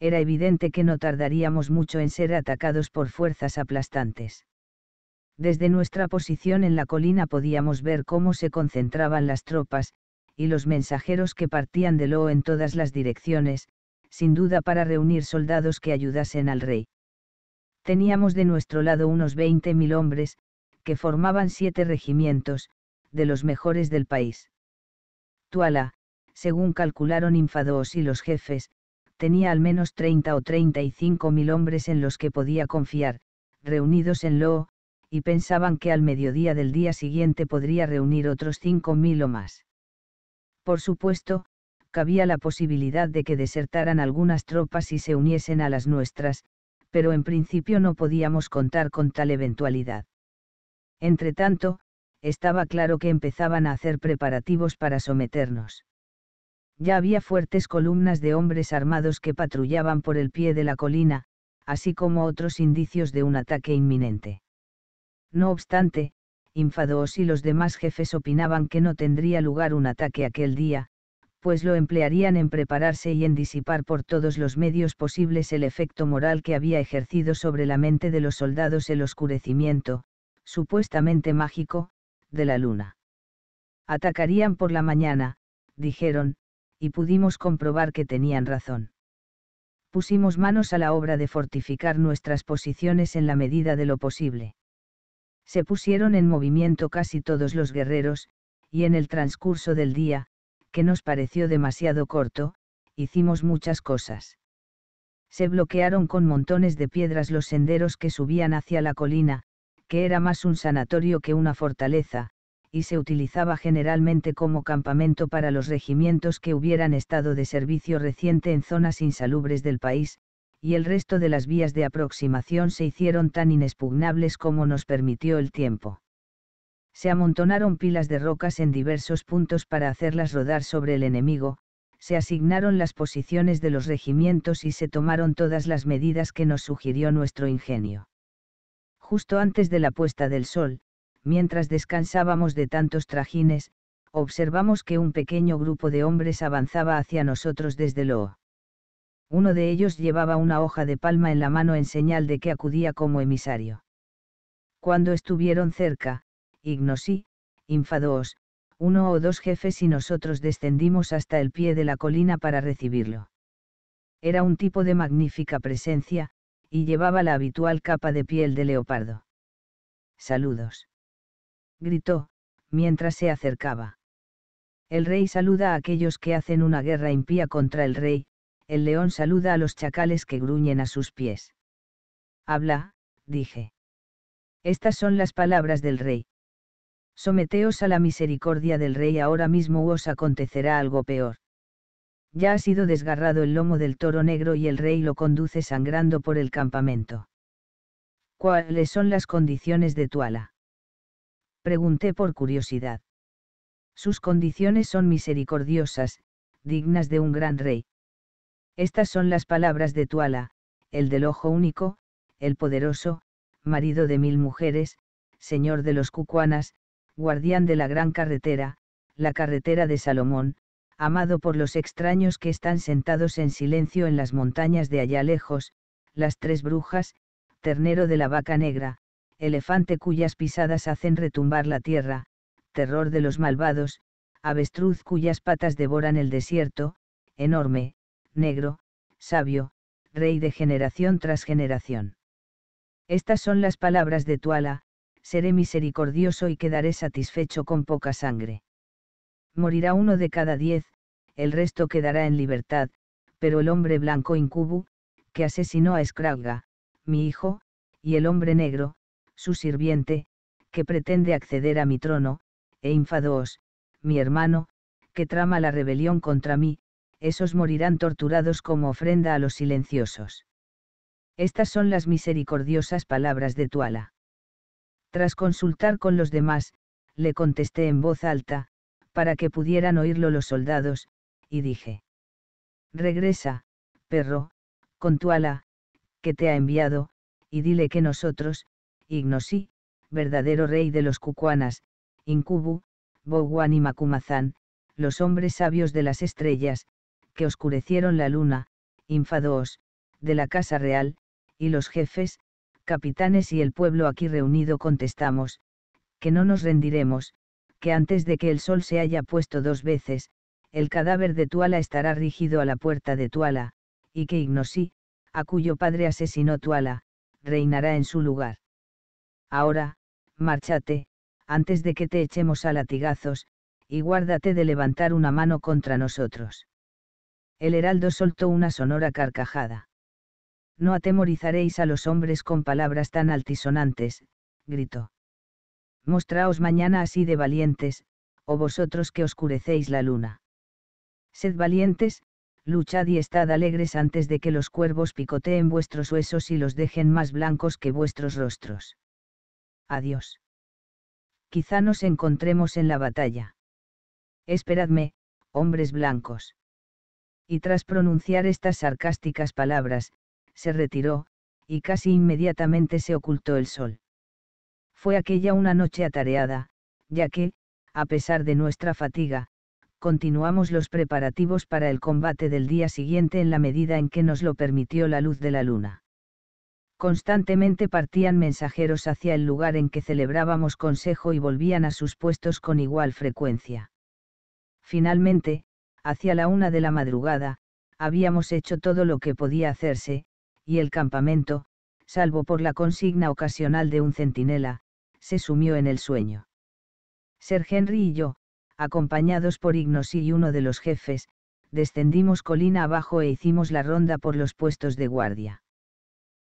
Era evidente que no tardaríamos mucho en ser atacados por fuerzas aplastantes. Desde nuestra posición en la colina podíamos ver cómo se concentraban las tropas, y los mensajeros que partían de Lo en todas las direcciones, sin duda para reunir soldados que ayudasen al rey. Teníamos de nuestro lado unos 20.000 hombres, que formaban siete regimientos, de los mejores del país. Tuala, según calcularon Infadoos y los jefes, tenía al menos 30 o 35 mil hombres en los que podía confiar, reunidos en Loo y pensaban que al mediodía del día siguiente podría reunir otros 5.000 o más. Por supuesto, cabía la posibilidad de que desertaran algunas tropas y se uniesen a las nuestras, pero en principio no podíamos contar con tal eventualidad. Entretanto, estaba claro que empezaban a hacer preparativos para someternos. Ya había fuertes columnas de hombres armados que patrullaban por el pie de la colina, así como otros indicios de un ataque inminente. No obstante, Infadoos y los demás jefes opinaban que no tendría lugar un ataque aquel día, pues lo emplearían en prepararse y en disipar por todos los medios posibles el efecto moral que había ejercido sobre la mente de los soldados el oscurecimiento, supuestamente mágico, de la luna. Atacarían por la mañana, dijeron, y pudimos comprobar que tenían razón. Pusimos manos a la obra de fortificar nuestras posiciones en la medida de lo posible se pusieron en movimiento casi todos los guerreros, y en el transcurso del día, que nos pareció demasiado corto, hicimos muchas cosas. Se bloquearon con montones de piedras los senderos que subían hacia la colina, que era más un sanatorio que una fortaleza, y se utilizaba generalmente como campamento para los regimientos que hubieran estado de servicio reciente en zonas insalubres del país, y el resto de las vías de aproximación se hicieron tan inexpugnables como nos permitió el tiempo. Se amontonaron pilas de rocas en diversos puntos para hacerlas rodar sobre el enemigo, se asignaron las posiciones de los regimientos y se tomaron todas las medidas que nos sugirió nuestro ingenio. Justo antes de la puesta del sol, mientras descansábamos de tantos trajines, observamos que un pequeño grupo de hombres avanzaba hacia nosotros desde Loa. Uno de ellos llevaba una hoja de palma en la mano en señal de que acudía como emisario. Cuando estuvieron cerca, Ignosí, Infadoos, uno o dos jefes y nosotros descendimos hasta el pie de la colina para recibirlo. Era un tipo de magnífica presencia, y llevaba la habitual capa de piel de leopardo. Saludos. Gritó, mientras se acercaba. El rey saluda a aquellos que hacen una guerra impía contra el rey, el león saluda a los chacales que gruñen a sus pies. Habla, dije. Estas son las palabras del rey. Someteos a la misericordia del rey, ahora mismo os acontecerá algo peor. Ya ha sido desgarrado el lomo del toro negro y el rey lo conduce sangrando por el campamento. ¿Cuáles son las condiciones de tu ala? Pregunté por curiosidad. Sus condiciones son misericordiosas, dignas de un gran rey. Estas son las palabras de Tuala, el del ojo único, el poderoso, marido de mil mujeres, señor de los cucuanas, guardián de la gran carretera, la carretera de Salomón, amado por los extraños que están sentados en silencio en las montañas de allá lejos, las tres brujas, ternero de la vaca negra, elefante cuyas pisadas hacen retumbar la tierra, terror de los malvados, avestruz cuyas patas devoran el desierto, enorme, negro, sabio, rey de generación tras generación. Estas son las palabras de Tuala, seré misericordioso y quedaré satisfecho con poca sangre. Morirá uno de cada diez, el resto quedará en libertad, pero el hombre blanco Incubu, que asesinó a Scragga, mi hijo, y el hombre negro, su sirviente, que pretende acceder a mi trono, e Infadoos, mi hermano, que trama la rebelión contra mí, esos morirán torturados como ofrenda a los silenciosos. Estas son las misericordiosas palabras de Tuala. Tras consultar con los demás, le contesté en voz alta, para que pudieran oírlo los soldados, y dije. Regresa, perro, con Tuala, que te ha enviado, y dile que nosotros, Ignosí, verdadero rey de los cucuanas, Incubu, Boguan y Macumazán, los hombres sabios de las estrellas, que oscurecieron la luna, infadoos, de la Casa Real, y los jefes, capitanes y el pueblo aquí reunido contestamos, que no nos rendiremos, que antes de que el sol se haya puesto dos veces, el cadáver de Tuala estará rígido a la puerta de Tuala, y que Ignosí, a cuyo padre asesinó Tuala, reinará en su lugar. Ahora, márchate, antes de que te echemos a latigazos, y guárdate de levantar una mano contra nosotros. El heraldo soltó una sonora carcajada. No atemorizaréis a los hombres con palabras tan altisonantes, gritó. Mostraos mañana así de valientes, o vosotros que oscurecéis la luna. Sed valientes, luchad y estad alegres antes de que los cuervos picoteen vuestros huesos y los dejen más blancos que vuestros rostros. Adiós. Quizá nos encontremos en la batalla. Esperadme, hombres blancos y tras pronunciar estas sarcásticas palabras, se retiró, y casi inmediatamente se ocultó el sol. Fue aquella una noche atareada, ya que, a pesar de nuestra fatiga, continuamos los preparativos para el combate del día siguiente en la medida en que nos lo permitió la luz de la luna. Constantemente partían mensajeros hacia el lugar en que celebrábamos consejo y volvían a sus puestos con igual frecuencia. Finalmente, Hacia la una de la madrugada, habíamos hecho todo lo que podía hacerse, y el campamento, salvo por la consigna ocasional de un centinela, se sumió en el sueño. Ser Henry y yo, acompañados por Ignosi y uno de los jefes, descendimos colina abajo e hicimos la ronda por los puestos de guardia.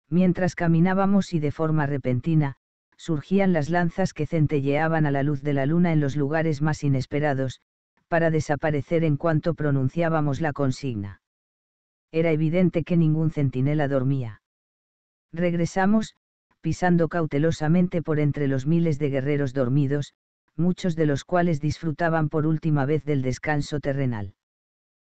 Mientras caminábamos y de forma repentina, surgían las lanzas que centelleaban a la luz de la luna en los lugares más inesperados, para desaparecer en cuanto pronunciábamos la consigna. Era evidente que ningún centinela dormía. Regresamos, pisando cautelosamente por entre los miles de guerreros dormidos, muchos de los cuales disfrutaban por última vez del descanso terrenal.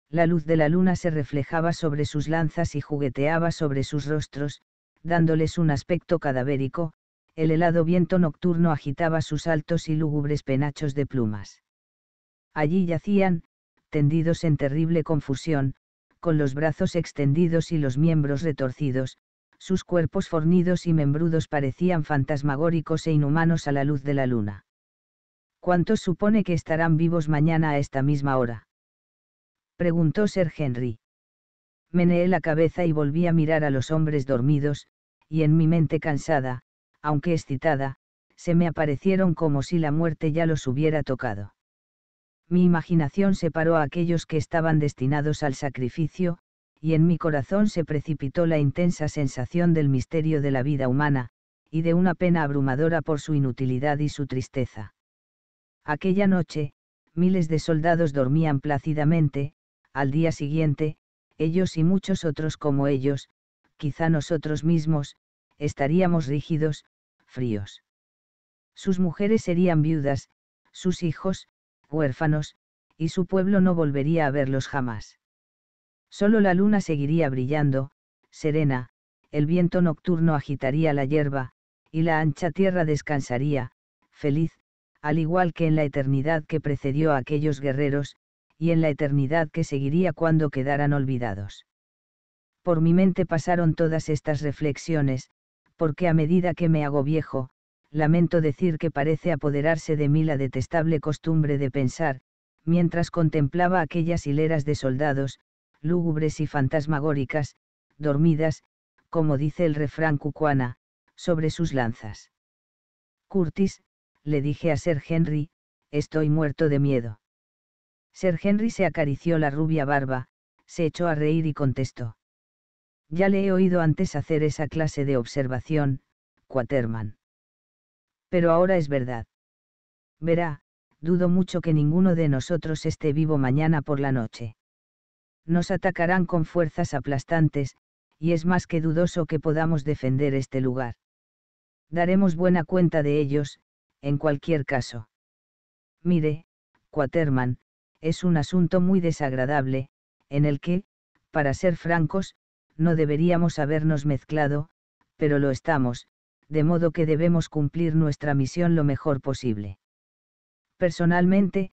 La luz de la luna se reflejaba sobre sus lanzas y jugueteaba sobre sus rostros, dándoles un aspecto cadavérico, el helado viento nocturno agitaba sus altos y lúgubres penachos de plumas. Allí yacían, tendidos en terrible confusión, con los brazos extendidos y los miembros retorcidos, sus cuerpos fornidos y membrudos parecían fantasmagóricos e inhumanos a la luz de la luna. ¿Cuántos supone que estarán vivos mañana a esta misma hora? preguntó Sir Henry. Meneé la cabeza y volví a mirar a los hombres dormidos, y en mi mente cansada, aunque excitada, se me aparecieron como si la muerte ya los hubiera tocado mi imaginación separó a aquellos que estaban destinados al sacrificio, y en mi corazón se precipitó la intensa sensación del misterio de la vida humana, y de una pena abrumadora por su inutilidad y su tristeza. Aquella noche, miles de soldados dormían plácidamente, al día siguiente, ellos y muchos otros como ellos, quizá nosotros mismos, estaríamos rígidos, fríos. Sus mujeres serían viudas, sus hijos, huérfanos, y su pueblo no volvería a verlos jamás. Solo la luna seguiría brillando, serena, el viento nocturno agitaría la hierba, y la ancha tierra descansaría, feliz, al igual que en la eternidad que precedió a aquellos guerreros, y en la eternidad que seguiría cuando quedaran olvidados. Por mi mente pasaron todas estas reflexiones, porque a medida que me hago viejo, lamento decir que parece apoderarse de mí la detestable costumbre de pensar, mientras contemplaba aquellas hileras de soldados, lúgubres y fantasmagóricas, dormidas, como dice el refrán cucuana, sobre sus lanzas. Curtis, le dije a Sir Henry, estoy muerto de miedo. Sir Henry se acarició la rubia barba, se echó a reír y contestó. Ya le he oído antes hacer esa clase de observación, Quaterman pero ahora es verdad. Verá, dudo mucho que ninguno de nosotros esté vivo mañana por la noche. Nos atacarán con fuerzas aplastantes, y es más que dudoso que podamos defender este lugar. Daremos buena cuenta de ellos, en cualquier caso. Mire, Quaterman, es un asunto muy desagradable, en el que, para ser francos, no deberíamos habernos mezclado, pero lo estamos, de modo que debemos cumplir nuestra misión lo mejor posible. Personalmente,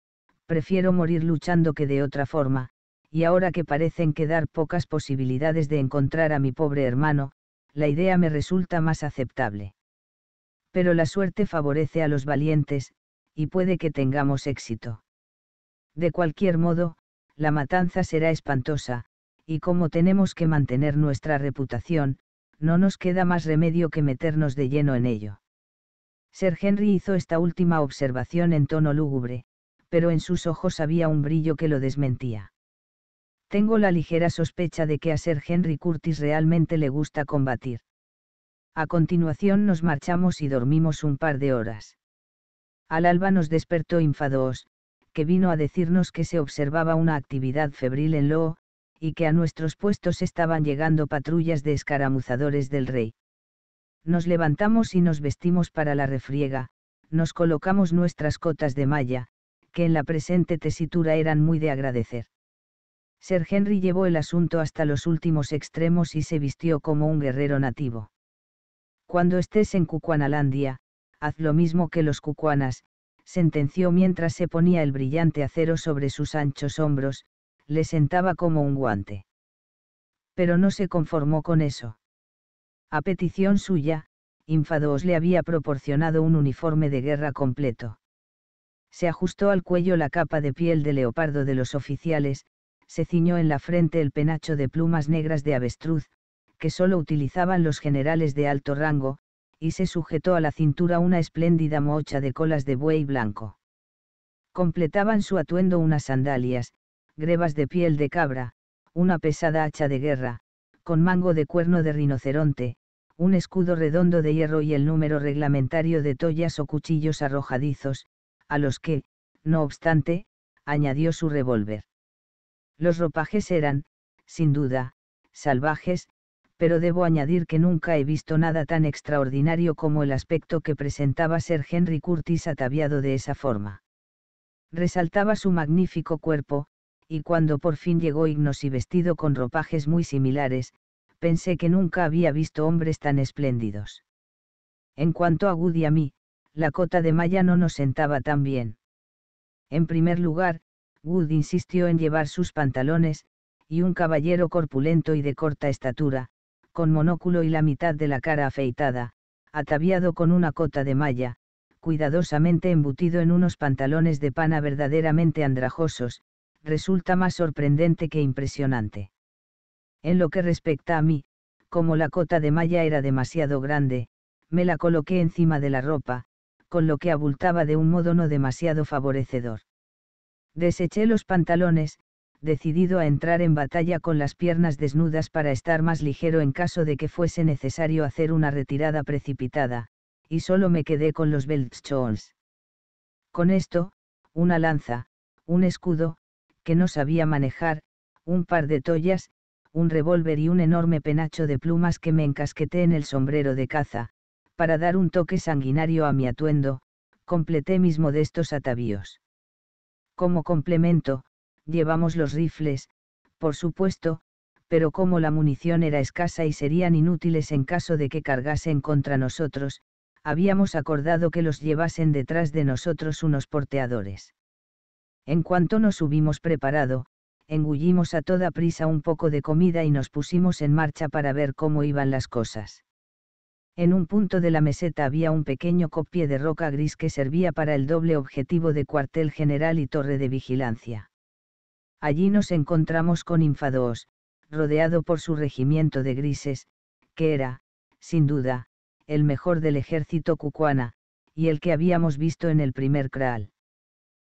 prefiero morir luchando que de otra forma, y ahora que parecen quedar pocas posibilidades de encontrar a mi pobre hermano, la idea me resulta más aceptable. Pero la suerte favorece a los valientes, y puede que tengamos éxito. De cualquier modo, la matanza será espantosa, y como tenemos que mantener nuestra reputación, no nos queda más remedio que meternos de lleno en ello. Sir Henry hizo esta última observación en tono lúgubre, pero en sus ojos había un brillo que lo desmentía. Tengo la ligera sospecha de que a Sir Henry Curtis realmente le gusta combatir. A continuación nos marchamos y dormimos un par de horas. Al alba nos despertó Infadoos, que vino a decirnos que se observaba una actividad febril en Loo, y que a nuestros puestos estaban llegando patrullas de escaramuzadores del rey. Nos levantamos y nos vestimos para la refriega, nos colocamos nuestras cotas de malla, que en la presente tesitura eran muy de agradecer. Sir Henry llevó el asunto hasta los últimos extremos y se vistió como un guerrero nativo. Cuando estés en Cucuanalandia, haz lo mismo que los cucuanas, sentenció mientras se ponía el brillante acero sobre sus anchos hombros, le sentaba como un guante. Pero no se conformó con eso. A petición suya, Infadoos le había proporcionado un uniforme de guerra completo. Se ajustó al cuello la capa de piel de leopardo de los oficiales, se ciñó en la frente el penacho de plumas negras de avestruz, que solo utilizaban los generales de alto rango, y se sujetó a la cintura una espléndida mocha de colas de buey blanco. Completaban su atuendo unas sandalias, grebas de piel de cabra, una pesada hacha de guerra, con mango de cuerno de rinoceronte, un escudo redondo de hierro y el número reglamentario de tollas o cuchillos arrojadizos, a los que, no obstante, añadió su revólver. Los ropajes eran, sin duda, salvajes, pero debo añadir que nunca he visto nada tan extraordinario como el aspecto que presentaba ser Henry Curtis ataviado de esa forma. Resaltaba su magnífico cuerpo, y cuando por fin llegó Ignos y vestido con ropajes muy similares, pensé que nunca había visto hombres tan espléndidos. En cuanto a Woody y a mí, la cota de malla no nos sentaba tan bien. En primer lugar, Wood insistió en llevar sus pantalones, y un caballero corpulento y de corta estatura, con monóculo y la mitad de la cara afeitada, ataviado con una cota de malla, cuidadosamente embutido en unos pantalones de pana verdaderamente andrajosos, resulta más sorprendente que impresionante. En lo que respecta a mí, como la cota de malla era demasiado grande, me la coloqué encima de la ropa, con lo que abultaba de un modo no demasiado favorecedor. Deseché los pantalones, decidido a entrar en batalla con las piernas desnudas para estar más ligero en caso de que fuese necesario hacer una retirada precipitada, y solo me quedé con los belts Con esto, una lanza, un escudo, que no sabía manejar, un par de tollas, un revólver y un enorme penacho de plumas que me encasqueté en el sombrero de caza, para dar un toque sanguinario a mi atuendo, completé mis modestos atavíos. Como complemento, llevamos los rifles, por supuesto, pero como la munición era escasa y serían inútiles en caso de que cargasen contra nosotros, habíamos acordado que los llevasen detrás de nosotros unos porteadores. En cuanto nos hubimos preparado, engullimos a toda prisa un poco de comida y nos pusimos en marcha para ver cómo iban las cosas. En un punto de la meseta había un pequeño copie de roca gris que servía para el doble objetivo de cuartel general y torre de vigilancia. Allí nos encontramos con Infadoos, rodeado por su regimiento de grises, que era, sin duda, el mejor del ejército cucuana, y el que habíamos visto en el primer kraal.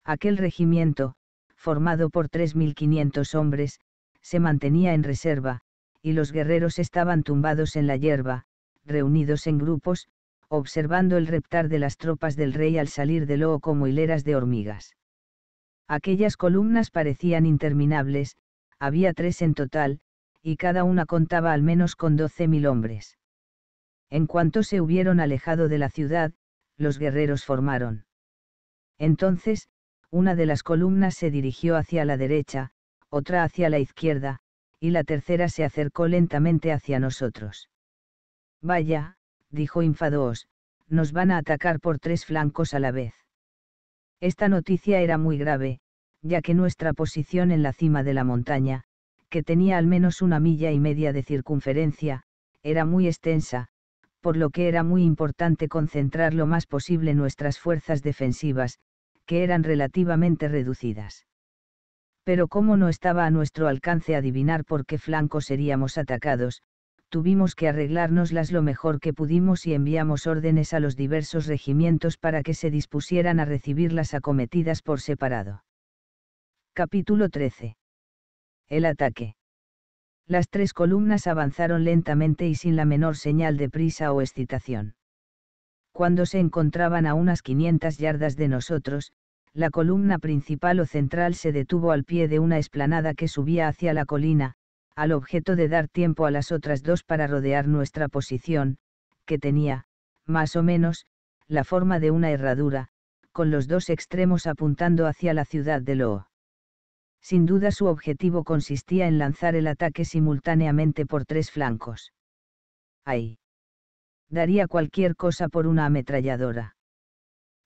Aquel regimiento, formado por 3.500 hombres, se mantenía en reserva, y los guerreros estaban tumbados en la hierba, reunidos en grupos, observando el reptar de las tropas del rey al salir de loo como hileras de hormigas. Aquellas columnas parecían interminables, había tres en total, y cada una contaba al menos con 12.000 hombres. En cuanto se hubieron alejado de la ciudad, los guerreros formaron. Entonces, una de las columnas se dirigió hacia la derecha, otra hacia la izquierda, y la tercera se acercó lentamente hacia nosotros. Vaya, dijo Infadoos, nos van a atacar por tres flancos a la vez. Esta noticia era muy grave, ya que nuestra posición en la cima de la montaña, que tenía al menos una milla y media de circunferencia, era muy extensa, por lo que era muy importante concentrar lo más posible nuestras fuerzas defensivas, que eran relativamente reducidas. Pero como no estaba a nuestro alcance adivinar por qué flanco seríamos atacados, tuvimos que arreglárnoslas lo mejor que pudimos y enviamos órdenes a los diversos regimientos para que se dispusieran a recibir las acometidas por separado. Capítulo 13. El ataque. Las tres columnas avanzaron lentamente y sin la menor señal de prisa o excitación cuando se encontraban a unas 500 yardas de nosotros, la columna principal o central se detuvo al pie de una esplanada que subía hacia la colina, al objeto de dar tiempo a las otras dos para rodear nuestra posición, que tenía, más o menos, la forma de una herradura, con los dos extremos apuntando hacia la ciudad de Loo. Sin duda su objetivo consistía en lanzar el ataque simultáneamente por tres flancos. Ahí daría cualquier cosa por una ametralladora.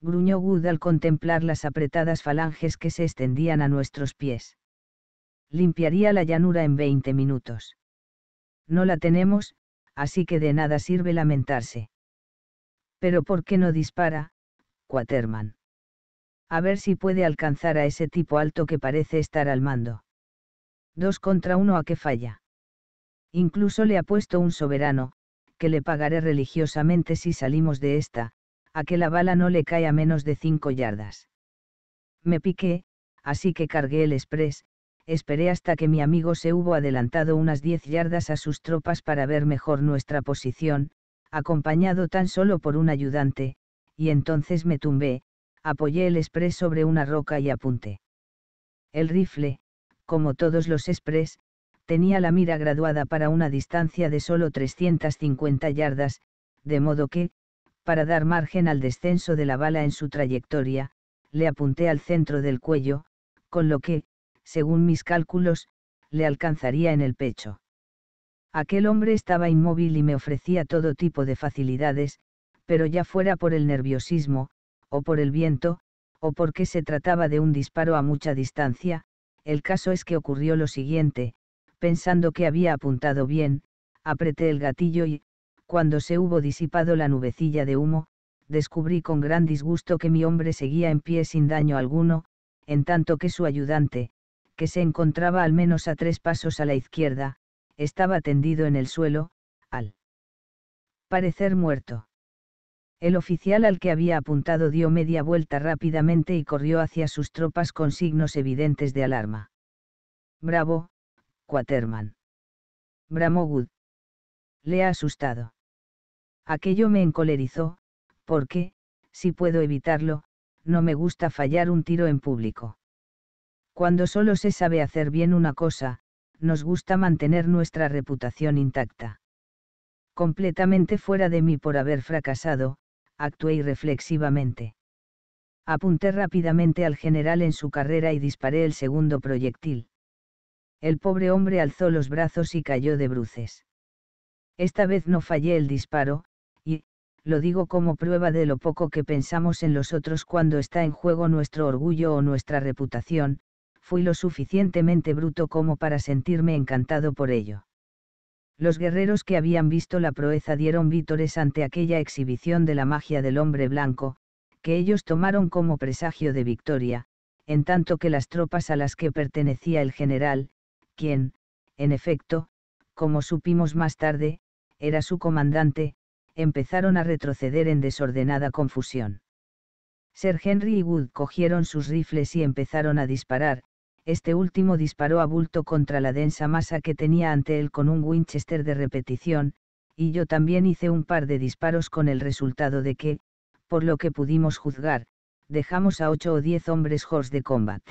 Gruñó Wood al contemplar las apretadas falanges que se extendían a nuestros pies. Limpiaría la llanura en veinte minutos. No la tenemos, así que de nada sirve lamentarse. Pero ¿por qué no dispara, Quaterman? A ver si puede alcanzar a ese tipo alto que parece estar al mando. Dos contra uno a que falla. Incluso le ha puesto un soberano, que le pagaré religiosamente si salimos de esta, a que la bala no le cae a menos de cinco yardas. Me piqué, así que cargué el express, esperé hasta que mi amigo se hubo adelantado unas diez yardas a sus tropas para ver mejor nuestra posición, acompañado tan solo por un ayudante, y entonces me tumbé, apoyé el express sobre una roca y apunté. El rifle, como todos los express, tenía la mira graduada para una distancia de solo 350 yardas, de modo que, para dar margen al descenso de la bala en su trayectoria, le apunté al centro del cuello, con lo que, según mis cálculos, le alcanzaría en el pecho. Aquel hombre estaba inmóvil y me ofrecía todo tipo de facilidades, pero ya fuera por el nerviosismo, o por el viento, o porque se trataba de un disparo a mucha distancia, el caso es que ocurrió lo siguiente, pensando que había apuntado bien, apreté el gatillo y, cuando se hubo disipado la nubecilla de humo, descubrí con gran disgusto que mi hombre seguía en pie sin daño alguno, en tanto que su ayudante, que se encontraba al menos a tres pasos a la izquierda, estaba tendido en el suelo, al parecer muerto. El oficial al que había apuntado dio media vuelta rápidamente y corrió hacia sus tropas con signos evidentes de alarma. Bravo, Quaterman. Bramó Le ha asustado. Aquello me encolerizó, porque, si puedo evitarlo, no me gusta fallar un tiro en público. Cuando solo se sabe hacer bien una cosa, nos gusta mantener nuestra reputación intacta. Completamente fuera de mí por haber fracasado, actué irreflexivamente. Apunté rápidamente al general en su carrera y disparé el segundo proyectil. El pobre hombre alzó los brazos y cayó de bruces. Esta vez no fallé el disparo, y, lo digo como prueba de lo poco que pensamos en los otros cuando está en juego nuestro orgullo o nuestra reputación, fui lo suficientemente bruto como para sentirme encantado por ello. Los guerreros que habían visto la proeza dieron vítores ante aquella exhibición de la magia del hombre blanco, que ellos tomaron como presagio de victoria, en tanto que las tropas a las que pertenecía el general, quien, en efecto, como supimos más tarde, era su comandante, empezaron a retroceder en desordenada confusión. Sir Henry y Wood cogieron sus rifles y empezaron a disparar, este último disparó a bulto contra la densa masa que tenía ante él con un Winchester de repetición, y yo también hice un par de disparos con el resultado de que, por lo que pudimos juzgar, dejamos a ocho o diez hombres horse de combat.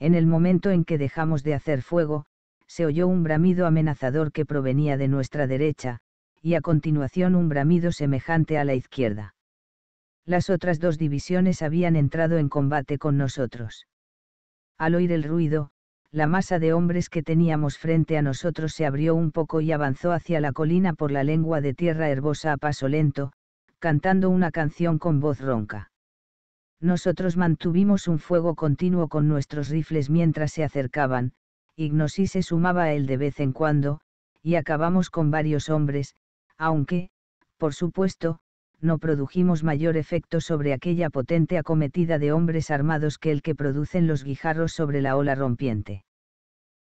En el momento en que dejamos de hacer fuego, se oyó un bramido amenazador que provenía de nuestra derecha, y a continuación un bramido semejante a la izquierda. Las otras dos divisiones habían entrado en combate con nosotros. Al oír el ruido, la masa de hombres que teníamos frente a nosotros se abrió un poco y avanzó hacia la colina por la lengua de tierra herbosa a paso lento, cantando una canción con voz ronca. Nosotros mantuvimos un fuego continuo con nuestros rifles mientras se acercaban, Ignosi se sumaba a él de vez en cuando, y acabamos con varios hombres, aunque, por supuesto, no produjimos mayor efecto sobre aquella potente acometida de hombres armados que el que producen los guijarros sobre la ola rompiente.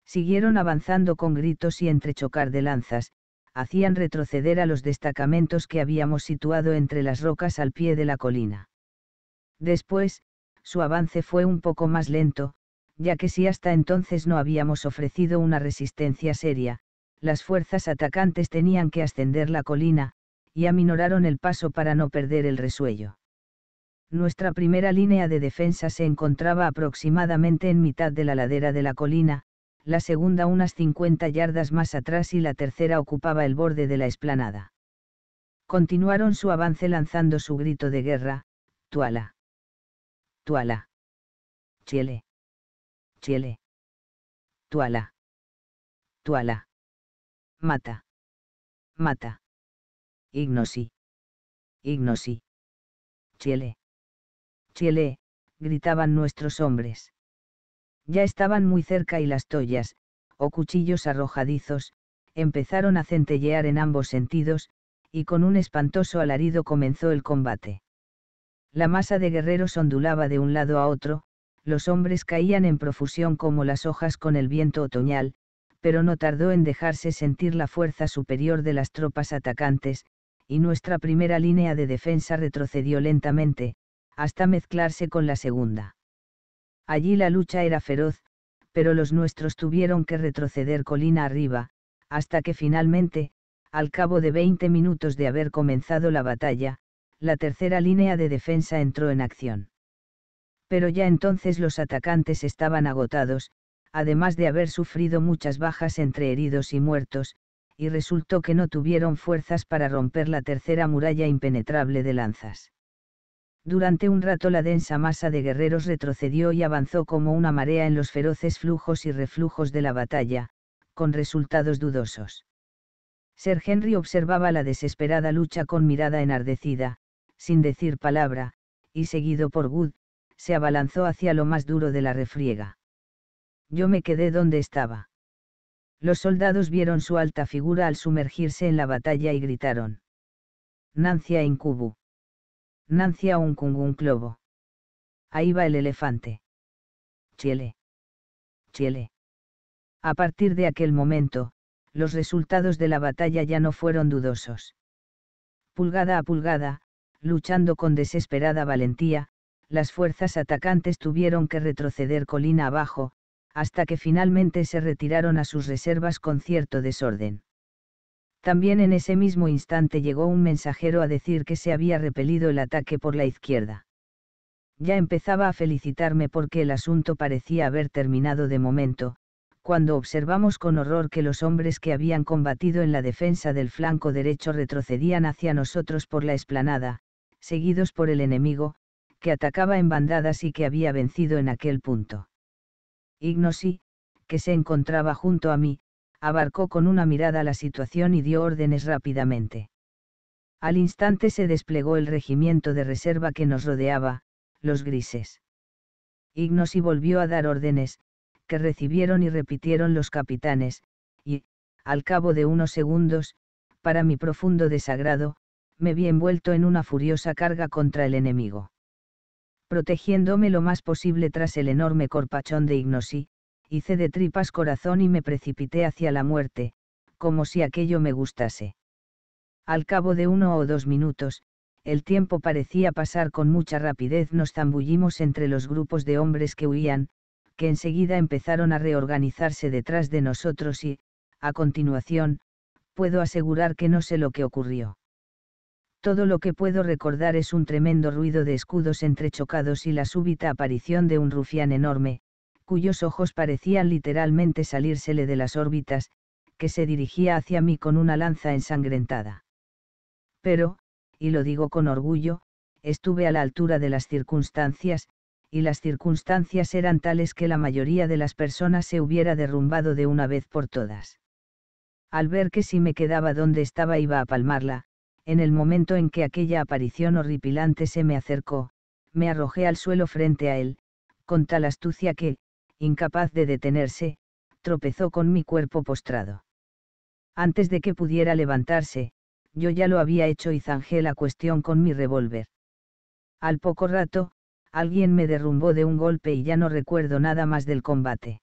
Siguieron avanzando con gritos y entrechocar de lanzas, hacían retroceder a los destacamentos que habíamos situado entre las rocas al pie de la colina. Después, su avance fue un poco más lento, ya que si hasta entonces no habíamos ofrecido una resistencia seria, las fuerzas atacantes tenían que ascender la colina, y aminoraron el paso para no perder el resuello. Nuestra primera línea de defensa se encontraba aproximadamente en mitad de la ladera de la colina, la segunda unas 50 yardas más atrás y la tercera ocupaba el borde de la esplanada. Continuaron su avance lanzando su grito de guerra, Tuala. Tuala. Chile. Chile. Tuala. Tuala. Mata. Mata. Ignosi. Ignosi. Chile. Chile, gritaban nuestros hombres. Ya estaban muy cerca y las toallas, o cuchillos arrojadizos, empezaron a centellear en ambos sentidos, y con un espantoso alarido comenzó el combate. La masa de guerreros ondulaba de un lado a otro, los hombres caían en profusión como las hojas con el viento otoñal, pero no tardó en dejarse sentir la fuerza superior de las tropas atacantes, y nuestra primera línea de defensa retrocedió lentamente, hasta mezclarse con la segunda. Allí la lucha era feroz, pero los nuestros tuvieron que retroceder colina arriba, hasta que finalmente, al cabo de 20 minutos de haber comenzado la batalla, la tercera línea de defensa entró en acción. Pero ya entonces los atacantes estaban agotados, además de haber sufrido muchas bajas entre heridos y muertos, y resultó que no tuvieron fuerzas para romper la tercera muralla impenetrable de lanzas. Durante un rato la densa masa de guerreros retrocedió y avanzó como una marea en los feroces flujos y reflujos de la batalla, con resultados dudosos. Sir Henry observaba la desesperada lucha con mirada enardecida, sin decir palabra, y seguido por Good, se abalanzó hacia lo más duro de la refriega. Yo me quedé donde estaba. Los soldados vieron su alta figura al sumergirse en la batalla y gritaron. Nancia incubu. Nancia un kungun clobo. Ahí va el elefante. Chile. Chile. A partir de aquel momento, los resultados de la batalla ya no fueron dudosos. Pulgada a pulgada, luchando con desesperada valentía, las fuerzas atacantes tuvieron que retroceder colina abajo, hasta que finalmente se retiraron a sus reservas con cierto desorden. También en ese mismo instante llegó un mensajero a decir que se había repelido el ataque por la izquierda. Ya empezaba a felicitarme porque el asunto parecía haber terminado de momento, cuando observamos con horror que los hombres que habían combatido en la defensa del flanco derecho retrocedían hacia nosotros por la esplanada, seguidos por el enemigo, que atacaba en bandadas y que había vencido en aquel punto. Ignosi, que se encontraba junto a mí, abarcó con una mirada la situación y dio órdenes rápidamente. Al instante se desplegó el regimiento de reserva que nos rodeaba, los grises. Ignosi volvió a dar órdenes, que recibieron y repitieron los capitanes, y, al cabo de unos segundos, para mi profundo desagrado, me vi envuelto en una furiosa carga contra el enemigo. Protegiéndome lo más posible tras el enorme corpachón de Ignosi, hice de tripas corazón y me precipité hacia la muerte, como si aquello me gustase. Al cabo de uno o dos minutos, el tiempo parecía pasar con mucha rapidez, nos zambullimos entre los grupos de hombres que huían, que enseguida empezaron a reorganizarse detrás de nosotros y, a continuación, puedo asegurar que no sé lo que ocurrió. Todo lo que puedo recordar es un tremendo ruido de escudos entrechocados y la súbita aparición de un rufián enorme, cuyos ojos parecían literalmente salírsele de las órbitas, que se dirigía hacia mí con una lanza ensangrentada. Pero, y lo digo con orgullo, estuve a la altura de las circunstancias, y las circunstancias eran tales que la mayoría de las personas se hubiera derrumbado de una vez por todas. Al ver que si me quedaba donde estaba iba a palmarla, en el momento en que aquella aparición horripilante se me acercó, me arrojé al suelo frente a él, con tal astucia que, incapaz de detenerse, tropezó con mi cuerpo postrado. Antes de que pudiera levantarse, yo ya lo había hecho y zanjé la cuestión con mi revólver. Al poco rato, alguien me derrumbó de un golpe y ya no recuerdo nada más del combate.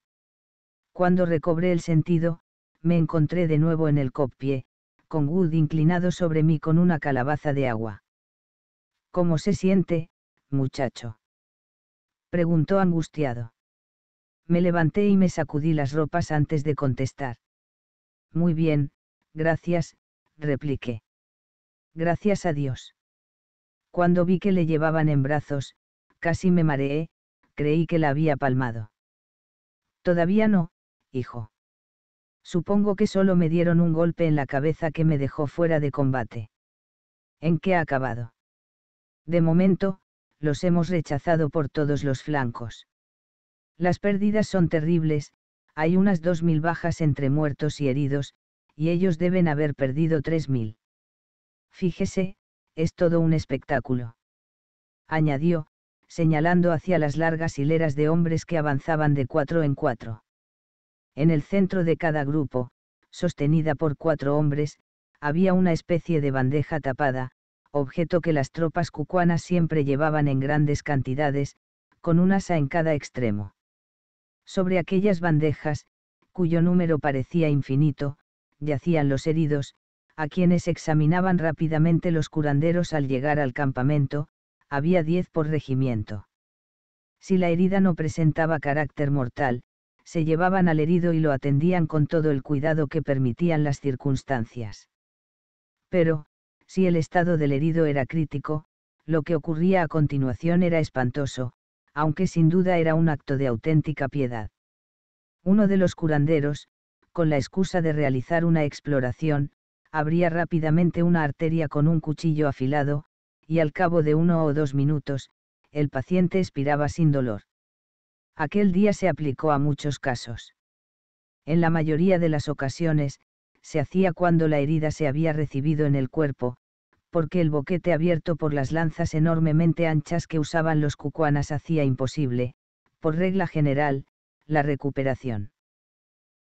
Cuando recobré el sentido, me encontré de nuevo en el copie con Wood inclinado sobre mí con una calabaza de agua. ¿Cómo se siente, muchacho? preguntó angustiado. Me levanté y me sacudí las ropas antes de contestar. Muy bien, gracias, repliqué. Gracias a Dios. Cuando vi que le llevaban en brazos, casi me mareé, creí que la había palmado. Todavía no, hijo. Supongo que solo me dieron un golpe en la cabeza que me dejó fuera de combate. ¿En qué ha acabado? De momento, los hemos rechazado por todos los flancos. Las pérdidas son terribles, hay unas 2.000 bajas entre muertos y heridos, y ellos deben haber perdido 3.000. Fíjese, es todo un espectáculo. Añadió, señalando hacia las largas hileras de hombres que avanzaban de cuatro en cuatro. En el centro de cada grupo, sostenida por cuatro hombres, había una especie de bandeja tapada, objeto que las tropas cucuanas siempre llevaban en grandes cantidades, con un asa en cada extremo. Sobre aquellas bandejas, cuyo número parecía infinito, yacían los heridos, a quienes examinaban rápidamente los curanderos al llegar al campamento, había diez por regimiento. Si la herida no presentaba carácter mortal, se llevaban al herido y lo atendían con todo el cuidado que permitían las circunstancias. Pero, si el estado del herido era crítico, lo que ocurría a continuación era espantoso, aunque sin duda era un acto de auténtica piedad. Uno de los curanderos, con la excusa de realizar una exploración, abría rápidamente una arteria con un cuchillo afilado, y al cabo de uno o dos minutos, el paciente expiraba sin dolor aquel día se aplicó a muchos casos. En la mayoría de las ocasiones, se hacía cuando la herida se había recibido en el cuerpo, porque el boquete abierto por las lanzas enormemente anchas que usaban los cucuanas hacía imposible, por regla general, la recuperación.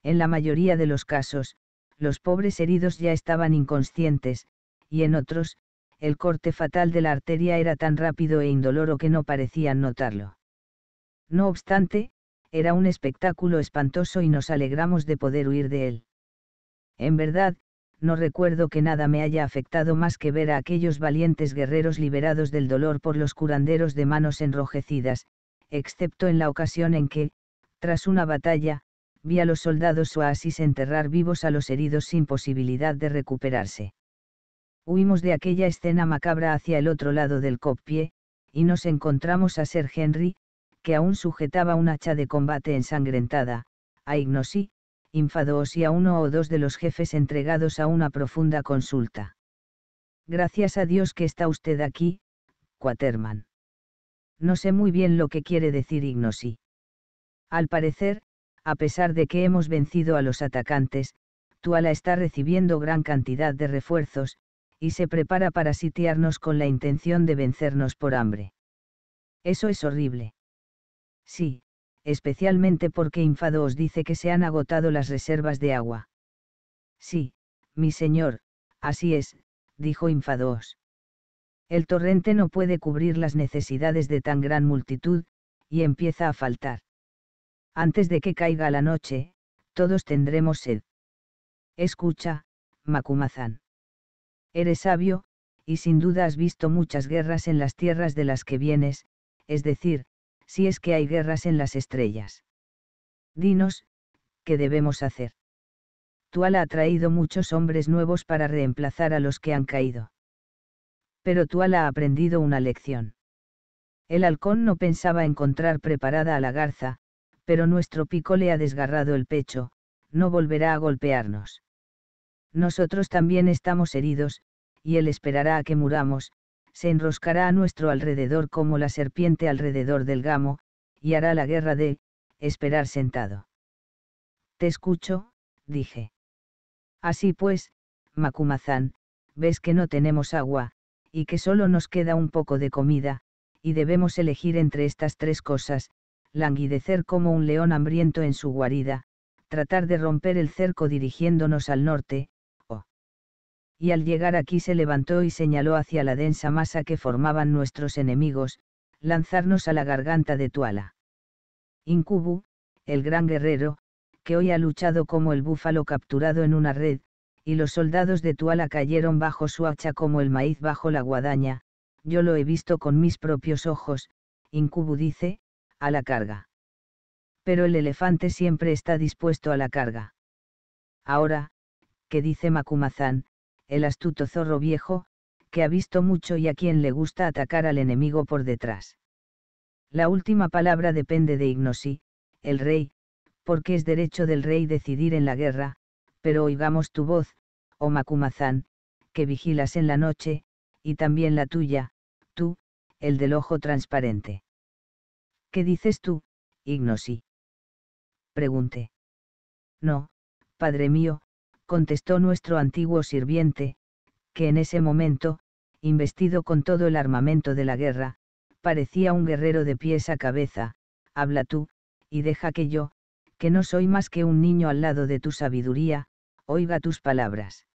En la mayoría de los casos, los pobres heridos ya estaban inconscientes, y en otros, el corte fatal de la arteria era tan rápido e indoloro que no parecían notarlo. No obstante, era un espectáculo espantoso y nos alegramos de poder huir de él. En verdad, no recuerdo que nada me haya afectado más que ver a aquellos valientes guerreros liberados del dolor por los curanderos de manos enrojecidas, excepto en la ocasión en que, tras una batalla, vi a los soldados oasis enterrar vivos a los heridos sin posibilidad de recuperarse. Huimos de aquella escena macabra hacia el otro lado del copie, y nos encontramos a Sir Henry, que aún sujetaba un hacha de combate ensangrentada, a Ignosi, Infadoos y a uno o dos de los jefes entregados a una profunda consulta. Gracias a Dios que está usted aquí, Quaterman. No sé muy bien lo que quiere decir Ignosi. Al parecer, a pesar de que hemos vencido a los atacantes, Tuala está recibiendo gran cantidad de refuerzos, y se prepara para sitiarnos con la intención de vencernos por hambre. Eso es horrible. Sí, especialmente porque Infado dice que se han agotado las reservas de agua. Sí, mi señor, así es, dijo Infadoos. El torrente no puede cubrir las necesidades de tan gran multitud, y empieza a faltar. Antes de que caiga la noche, todos tendremos sed. Escucha, Macumazán. Eres sabio, y sin duda has visto muchas guerras en las tierras de las que vienes, es decir, si es que hay guerras en las estrellas. Dinos, ¿qué debemos hacer? Tuala ha traído muchos hombres nuevos para reemplazar a los que han caído. Pero Tuala ha aprendido una lección. El halcón no pensaba encontrar preparada a la garza, pero nuestro pico le ha desgarrado el pecho, no volverá a golpearnos. Nosotros también estamos heridos, y él esperará a que muramos, se enroscará a nuestro alrededor como la serpiente alrededor del gamo, y hará la guerra de, esperar sentado. Te escucho, dije. Así pues, Macumazán, ves que no tenemos agua, y que solo nos queda un poco de comida, y debemos elegir entre estas tres cosas, languidecer como un león hambriento en su guarida, tratar de romper el cerco dirigiéndonos al norte, y al llegar aquí se levantó y señaló hacia la densa masa que formaban nuestros enemigos, lanzarnos a la garganta de Tuala. Incubu, el gran guerrero, que hoy ha luchado como el búfalo capturado en una red, y los soldados de Tuala cayeron bajo su hacha como el maíz bajo la guadaña, yo lo he visto con mis propios ojos, Incubu dice, a la carga. Pero el elefante siempre está dispuesto a la carga. Ahora, ¿qué dice Macumazán? el astuto zorro viejo, que ha visto mucho y a quien le gusta atacar al enemigo por detrás. La última palabra depende de Ignosi, el rey, porque es derecho del rey decidir en la guerra, pero oigamos tu voz, oh Macumazán, que vigilas en la noche, y también la tuya, tú, el del ojo transparente. ¿Qué dices tú, Ignosi? Pregunté. No, padre mío, contestó nuestro antiguo sirviente, que en ese momento, investido con todo el armamento de la guerra, parecía un guerrero de pies a cabeza, habla tú, y deja que yo, que no soy más que un niño al lado de tu sabiduría, oiga tus palabras.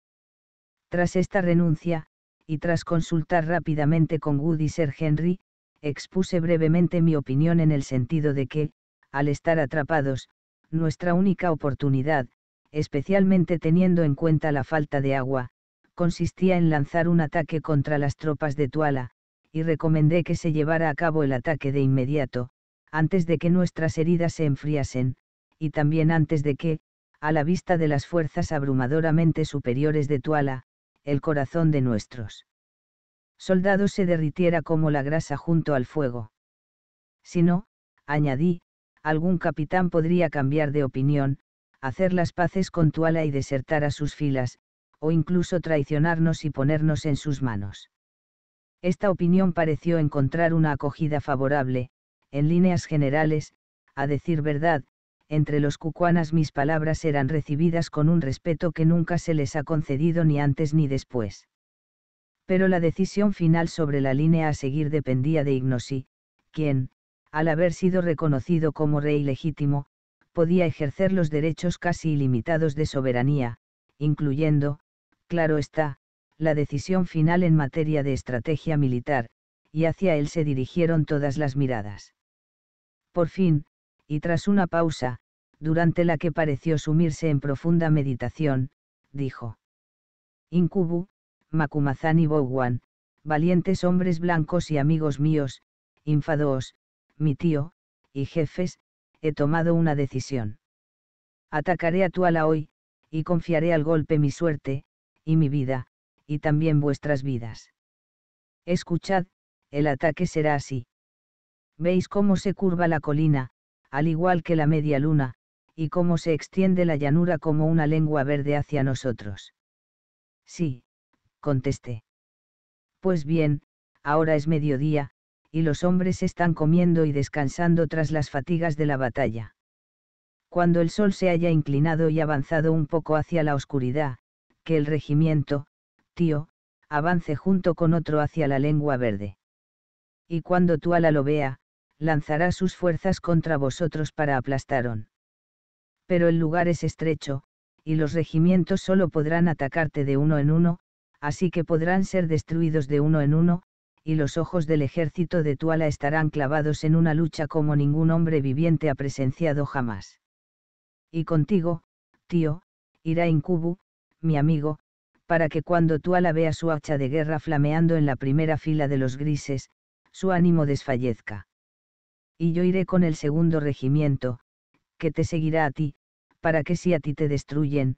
Tras esta renuncia, y tras consultar rápidamente con Woody y Sir Henry, expuse brevemente mi opinión en el sentido de que, al estar atrapados, nuestra única oportunidad, especialmente teniendo en cuenta la falta de agua, consistía en lanzar un ataque contra las tropas de Tuala, y recomendé que se llevara a cabo el ataque de inmediato, antes de que nuestras heridas se enfriasen, y también antes de que, a la vista de las fuerzas abrumadoramente superiores de Tuala, el corazón de nuestros soldados se derritiera como la grasa junto al fuego. Si no, añadí, algún capitán podría cambiar de opinión, hacer las paces con Tuala y desertar a sus filas, o incluso traicionarnos y ponernos en sus manos. Esta opinión pareció encontrar una acogida favorable, en líneas generales, a decir verdad, entre los cucuanas mis palabras eran recibidas con un respeto que nunca se les ha concedido ni antes ni después. Pero la decisión final sobre la línea a seguir dependía de Ignosi, quien, al haber sido reconocido como rey legítimo, podía ejercer los derechos casi ilimitados de soberanía, incluyendo, claro está, la decisión final en materia de estrategia militar, y hacia él se dirigieron todas las miradas. Por fin, y tras una pausa, durante la que pareció sumirse en profunda meditación, dijo. Incubu, Macumazán y Bowan, valientes hombres blancos y amigos míos, infadoos, mi tío, y jefes, he tomado una decisión. Atacaré a Tuala hoy, y confiaré al golpe mi suerte, y mi vida, y también vuestras vidas. Escuchad, el ataque será así. Veis cómo se curva la colina, al igual que la media luna, y cómo se extiende la llanura como una lengua verde hacia nosotros. Sí, contesté. Pues bien, ahora es mediodía, y los hombres están comiendo y descansando tras las fatigas de la batalla. Cuando el sol se haya inclinado y avanzado un poco hacia la oscuridad, que el regimiento, tío, avance junto con otro hacia la lengua verde. Y cuando tu ala lo vea, lanzará sus fuerzas contra vosotros para aplastaron. Pero el lugar es estrecho, y los regimientos solo podrán atacarte de uno en uno, así que podrán ser destruidos de uno en uno, y los ojos del ejército de Tuala estarán clavados en una lucha como ningún hombre viviente ha presenciado jamás. Y contigo, tío, irá Incubu, mi amigo, para que cuando Tuala vea su hacha de guerra flameando en la primera fila de los grises, su ánimo desfallezca. Y yo iré con el segundo regimiento, que te seguirá a ti, para que si a ti te destruyen,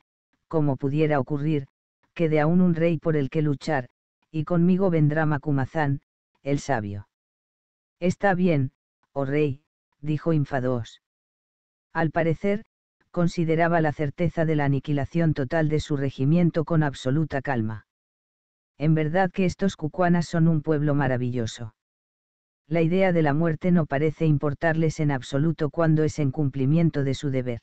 como pudiera ocurrir, quede aún un rey por el que luchar, y conmigo vendrá Macumazán, el sabio. Está bien, oh rey, dijo Infados. Al parecer, consideraba la certeza de la aniquilación total de su regimiento con absoluta calma. En verdad que estos cucuanas son un pueblo maravilloso. La idea de la muerte no parece importarles en absoluto cuando es en cumplimiento de su deber.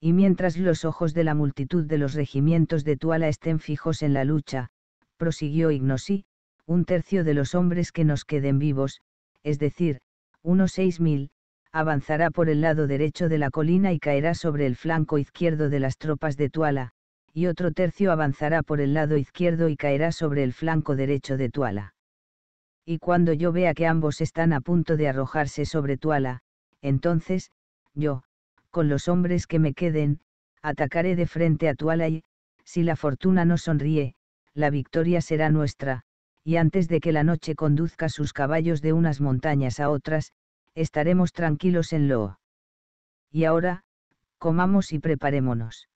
Y mientras los ojos de la multitud de los regimientos de Tuala estén fijos en la lucha, prosiguió Ignosi, un tercio de los hombres que nos queden vivos, es decir, unos seis mil, avanzará por el lado derecho de la colina y caerá sobre el flanco izquierdo de las tropas de Tuala, y otro tercio avanzará por el lado izquierdo y caerá sobre el flanco derecho de Tuala. Y cuando yo vea que ambos están a punto de arrojarse sobre Tuala, entonces, yo, con los hombres que me queden, atacaré de frente a Tuala y, si la fortuna no sonríe, la victoria será nuestra, y antes de que la noche conduzca sus caballos de unas montañas a otras, estaremos tranquilos en Loa. Y ahora, comamos y preparémonos.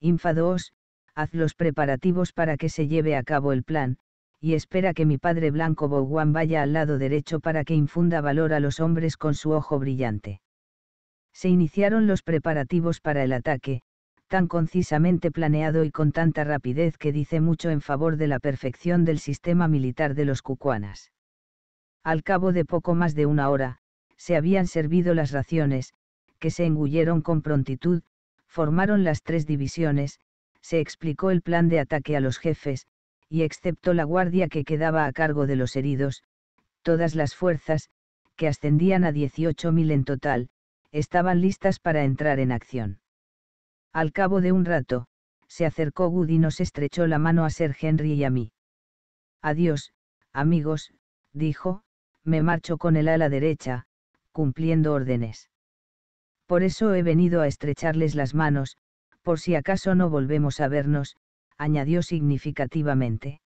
Infadoos, haz los preparativos para que se lleve a cabo el plan, y espera que mi padre Blanco Boguan vaya al lado derecho para que infunda valor a los hombres con su ojo brillante. Se iniciaron los preparativos para el ataque, tan concisamente planeado y con tanta rapidez que dice mucho en favor de la perfección del sistema militar de los cucuanas. Al cabo de poco más de una hora, se habían servido las raciones, que se engulleron con prontitud, formaron las tres divisiones, se explicó el plan de ataque a los jefes, y excepto la guardia que quedaba a cargo de los heridos, todas las fuerzas, que ascendían a 18.000 en total, estaban listas para entrar en acción. Al cabo de un rato, se acercó Woody y nos estrechó la mano a Sir Henry y a mí. Adiós, amigos, dijo, me marcho con el ala derecha, cumpliendo órdenes. Por eso he venido a estrecharles las manos, por si acaso no volvemos a vernos, añadió significativamente.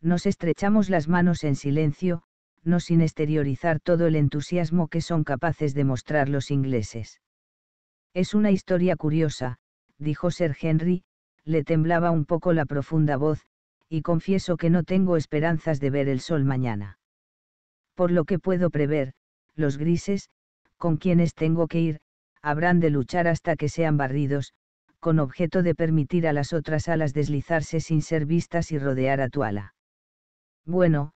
Nos estrechamos las manos en silencio, no sin exteriorizar todo el entusiasmo que son capaces de mostrar los ingleses. Es una historia curiosa, dijo Sir Henry, le temblaba un poco la profunda voz, y confieso que no tengo esperanzas de ver el sol mañana. Por lo que puedo prever, los grises, con quienes tengo que ir, habrán de luchar hasta que sean barridos, con objeto de permitir a las otras alas deslizarse sin ser vistas y rodear a tu ala. Bueno,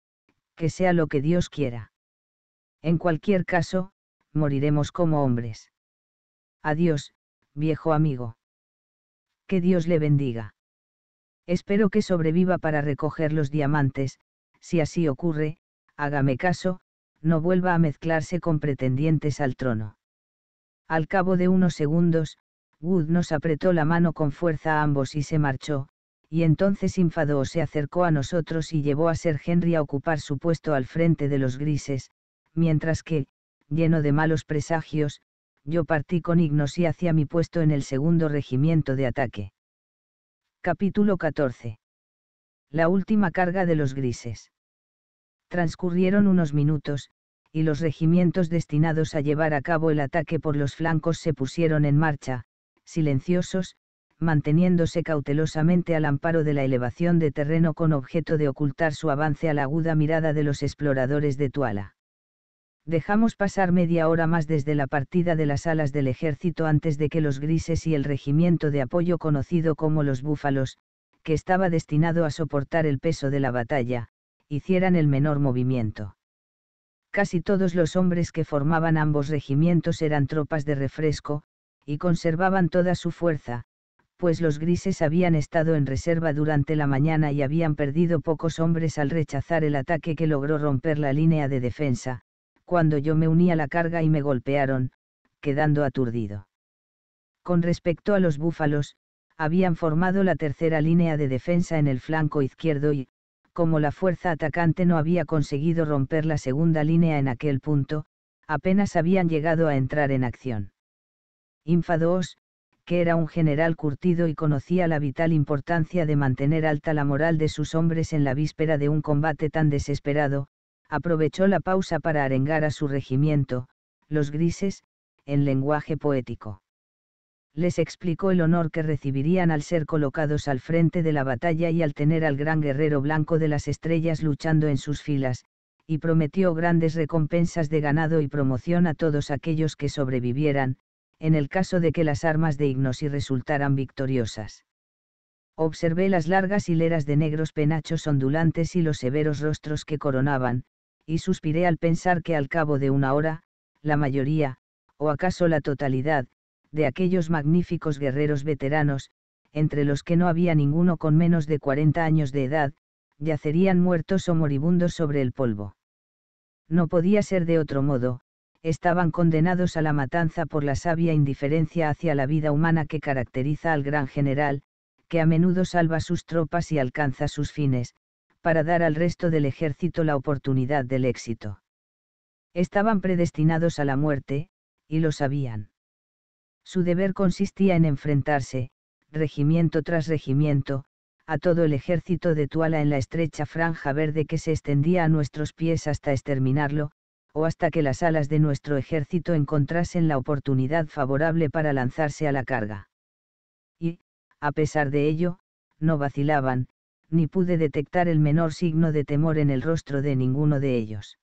que sea lo que Dios quiera. En cualquier caso, moriremos como hombres. Adiós, viejo amigo. Que Dios le bendiga. Espero que sobreviva para recoger los diamantes, si así ocurre, hágame caso, no vuelva a mezclarse con pretendientes al trono. Al cabo de unos segundos, Wood nos apretó la mano con fuerza a ambos y se marchó, y entonces Infado se acercó a nosotros y llevó a Sir Henry a ocupar su puesto al frente de los grises, mientras que, lleno de malos presagios, yo partí con Ignosi hacia mi puesto en el segundo regimiento de ataque. Capítulo 14. La última carga de los grises. Transcurrieron unos minutos, y los regimientos destinados a llevar a cabo el ataque por los flancos se pusieron en marcha, silenciosos, manteniéndose cautelosamente al amparo de la elevación de terreno con objeto de ocultar su avance a la aguda mirada de los exploradores de Tuala. Dejamos pasar media hora más desde la partida de las alas del ejército antes de que los grises y el regimiento de apoyo conocido como los búfalos, que estaba destinado a soportar el peso de la batalla, hicieran el menor movimiento. Casi todos los hombres que formaban ambos regimientos eran tropas de refresco, y conservaban toda su fuerza, pues los grises habían estado en reserva durante la mañana y habían perdido pocos hombres al rechazar el ataque que logró romper la línea de defensa, cuando yo me uní a la carga y me golpearon, quedando aturdido. Con respecto a los búfalos, habían formado la tercera línea de defensa en el flanco izquierdo y, como la fuerza atacante no había conseguido romper la segunda línea en aquel punto, apenas habían llegado a entrar en acción. Infados, que era un general curtido y conocía la vital importancia de mantener alta la moral de sus hombres en la víspera de un combate tan desesperado, aprovechó la pausa para arengar a su regimiento, los grises, en lenguaje poético. Les explicó el honor que recibirían al ser colocados al frente de la batalla y al tener al gran guerrero blanco de las estrellas luchando en sus filas, y prometió grandes recompensas de ganado y promoción a todos aquellos que sobrevivieran, en el caso de que las armas de Ignosi resultaran victoriosas. Observé las largas hileras de negros penachos ondulantes y los severos rostros que coronaban, y suspiré al pensar que al cabo de una hora, la mayoría, o acaso la totalidad, de aquellos magníficos guerreros veteranos, entre los que no había ninguno con menos de 40 años de edad, yacerían muertos o moribundos sobre el polvo. No podía ser de otro modo, estaban condenados a la matanza por la sabia indiferencia hacia la vida humana que caracteriza al gran general, que a menudo salva sus tropas y alcanza sus fines, para dar al resto del ejército la oportunidad del éxito. Estaban predestinados a la muerte, y lo sabían. Su deber consistía en enfrentarse, regimiento tras regimiento, a todo el ejército de Tuala en la estrecha franja verde que se extendía a nuestros pies hasta exterminarlo, o hasta que las alas de nuestro ejército encontrasen la oportunidad favorable para lanzarse a la carga. Y, a pesar de ello, no vacilaban, ni pude detectar el menor signo de temor en el rostro de ninguno de ellos.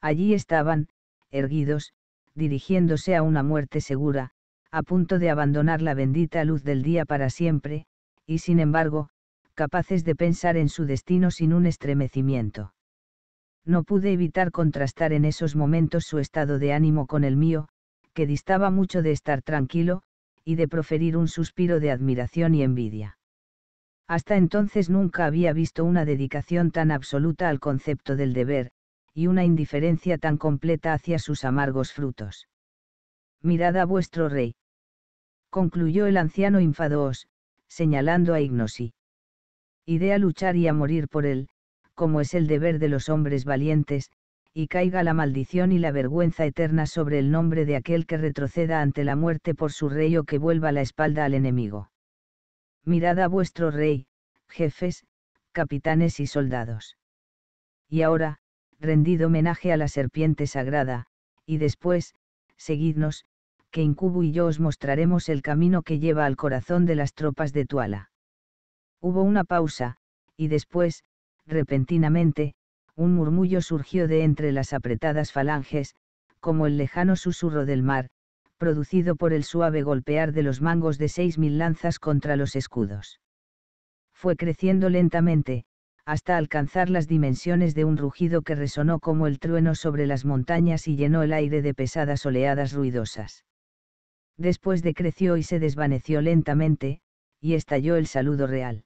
Allí estaban, erguidos, dirigiéndose a una muerte segura, a punto de abandonar la bendita luz del día para siempre, y sin embargo, capaces de pensar en su destino sin un estremecimiento. No pude evitar contrastar en esos momentos su estado de ánimo con el mío, que distaba mucho de estar tranquilo, y de proferir un suspiro de admiración y envidia. Hasta entonces nunca había visto una dedicación tan absoluta al concepto del deber, y una indiferencia tan completa hacia sus amargos frutos. Mirad a vuestro rey. Concluyó el anciano infadoos, señalando a Ignosi. Idea luchar y a morir por él, como es el deber de los hombres valientes, y caiga la maldición y la vergüenza eterna sobre el nombre de aquel que retroceda ante la muerte por su rey o que vuelva la espalda al enemigo mirad a vuestro rey, jefes, capitanes y soldados. Y ahora, rendid homenaje a la serpiente sagrada, y después, seguidnos, que Incubo y yo os mostraremos el camino que lleva al corazón de las tropas de Tuala. Hubo una pausa, y después, repentinamente, un murmullo surgió de entre las apretadas falanges, como el lejano susurro del mar, producido por el suave golpear de los mangos de seis mil lanzas contra los escudos. Fue creciendo lentamente, hasta alcanzar las dimensiones de un rugido que resonó como el trueno sobre las montañas y llenó el aire de pesadas oleadas ruidosas. Después decreció y se desvaneció lentamente, y estalló el saludo real.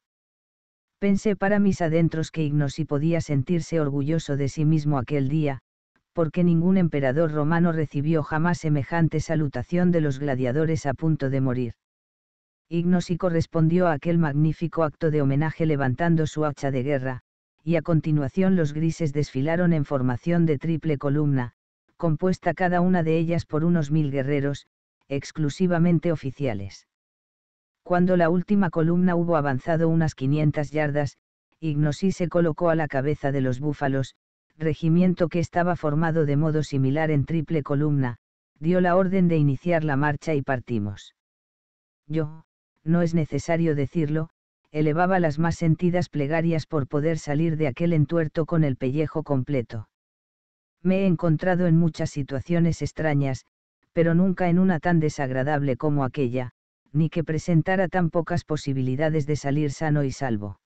Pensé para mis adentros que Ignosi podía sentirse orgulloso de sí mismo aquel día, porque ningún emperador romano recibió jamás semejante salutación de los gladiadores a punto de morir. Ignosi correspondió a aquel magnífico acto de homenaje levantando su hacha de guerra, y a continuación los grises desfilaron en formación de triple columna, compuesta cada una de ellas por unos mil guerreros, exclusivamente oficiales. Cuando la última columna hubo avanzado unas 500 yardas, Ignosi se colocó a la cabeza de los búfalos, regimiento que estaba formado de modo similar en triple columna, dio la orden de iniciar la marcha y partimos. Yo, no es necesario decirlo, elevaba las más sentidas plegarias por poder salir de aquel entuerto con el pellejo completo. Me he encontrado en muchas situaciones extrañas, pero nunca en una tan desagradable como aquella, ni que presentara tan pocas posibilidades de salir sano y salvo.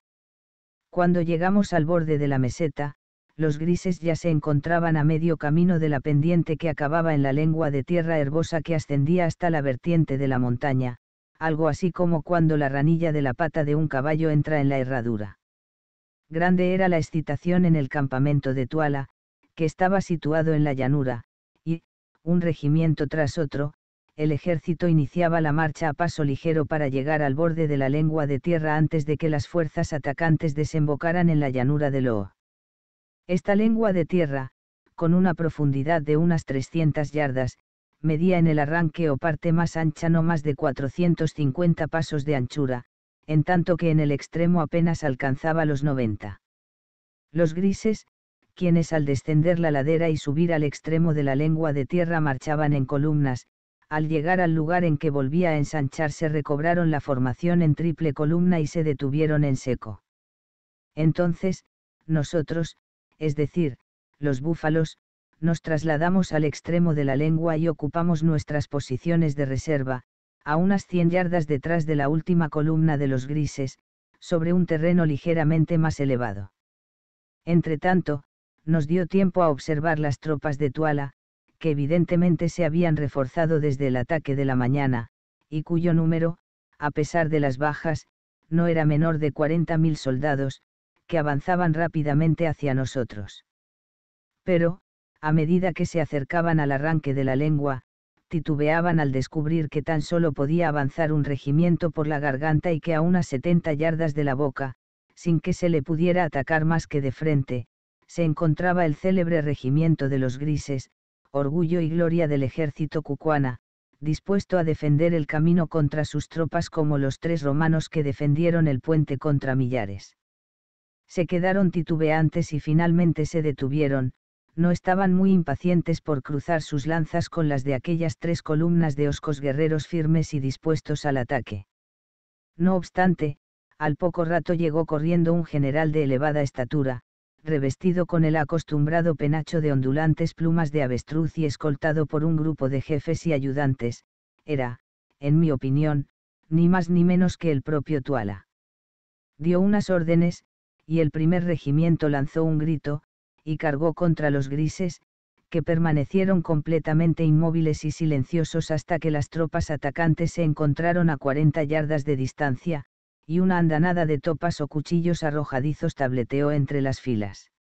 Cuando llegamos al borde de la meseta, los grises ya se encontraban a medio camino de la pendiente que acababa en la lengua de tierra herbosa que ascendía hasta la vertiente de la montaña, algo así como cuando la ranilla de la pata de un caballo entra en la herradura. Grande era la excitación en el campamento de Tuala, que estaba situado en la llanura, y, un regimiento tras otro, el ejército iniciaba la marcha a paso ligero para llegar al borde de la lengua de tierra antes de que las fuerzas atacantes desembocaran en la llanura de Loa esta lengua de tierra, con una profundidad de unas 300 yardas, medía en el arranque o parte más ancha no más de 450 pasos de anchura, en tanto que en el extremo apenas alcanzaba los 90. Los grises, quienes al descender la ladera y subir al extremo de la lengua de tierra marchaban en columnas, al llegar al lugar en que volvía a ensancharse recobraron la formación en triple columna y se detuvieron en seco. Entonces, nosotros, es decir, los búfalos, nos trasladamos al extremo de la lengua y ocupamos nuestras posiciones de reserva, a unas 100 yardas detrás de la última columna de los grises, sobre un terreno ligeramente más elevado. Entretanto, nos dio tiempo a observar las tropas de Tuala, que evidentemente se habían reforzado desde el ataque de la mañana, y cuyo número, a pesar de las bajas, no era menor de 40.000 soldados, que avanzaban rápidamente hacia nosotros. Pero, a medida que se acercaban al arranque de la lengua, titubeaban al descubrir que tan solo podía avanzar un regimiento por la garganta y que a unas 70 yardas de la boca, sin que se le pudiera atacar más que de frente, se encontraba el célebre regimiento de los grises, orgullo y gloria del ejército cucuana, dispuesto a defender el camino contra sus tropas como los tres romanos que defendieron el puente contra Millares se quedaron titubeantes y finalmente se detuvieron, no estaban muy impacientes por cruzar sus lanzas con las de aquellas tres columnas de oscos guerreros firmes y dispuestos al ataque. No obstante, al poco rato llegó corriendo un general de elevada estatura, revestido con el acostumbrado penacho de ondulantes plumas de avestruz y escoltado por un grupo de jefes y ayudantes, era, en mi opinión, ni más ni menos que el propio Tuala. Dio unas órdenes, y el primer regimiento lanzó un grito, y cargó contra los grises, que permanecieron completamente inmóviles y silenciosos hasta que las tropas atacantes se encontraron a 40 yardas de distancia, y una andanada de topas o cuchillos arrojadizos tableteó entre las filas.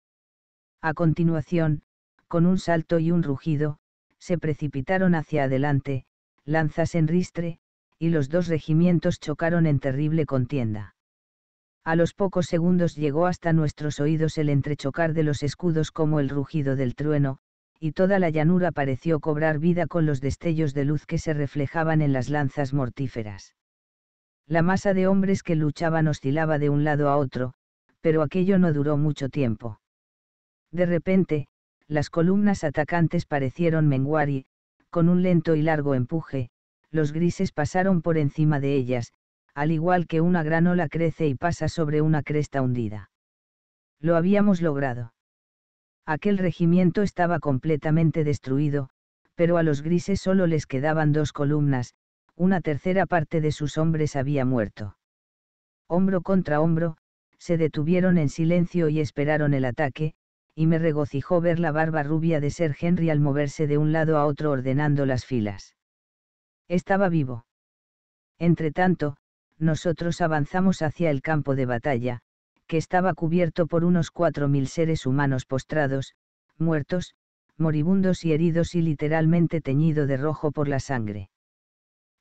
A continuación, con un salto y un rugido, se precipitaron hacia adelante, lanzas en ristre, y los dos regimientos chocaron en terrible contienda. A los pocos segundos llegó hasta nuestros oídos el entrechocar de los escudos como el rugido del trueno, y toda la llanura pareció cobrar vida con los destellos de luz que se reflejaban en las lanzas mortíferas. La masa de hombres que luchaban oscilaba de un lado a otro, pero aquello no duró mucho tiempo. De repente, las columnas atacantes parecieron menguar y, con un lento y largo empuje, los grises pasaron por encima de ellas, al igual que una gran ola crece y pasa sobre una cresta hundida. Lo habíamos logrado. Aquel regimiento estaba completamente destruido, pero a los grises solo les quedaban dos columnas, una tercera parte de sus hombres había muerto. Hombro contra hombro, se detuvieron en silencio y esperaron el ataque, y me regocijó ver la barba rubia de Sir Henry al moverse de un lado a otro ordenando las filas. Estaba vivo. Entretanto, nosotros avanzamos hacia el campo de batalla, que estaba cubierto por unos cuatro mil seres humanos postrados, muertos, moribundos y heridos y literalmente teñido de rojo por la sangre.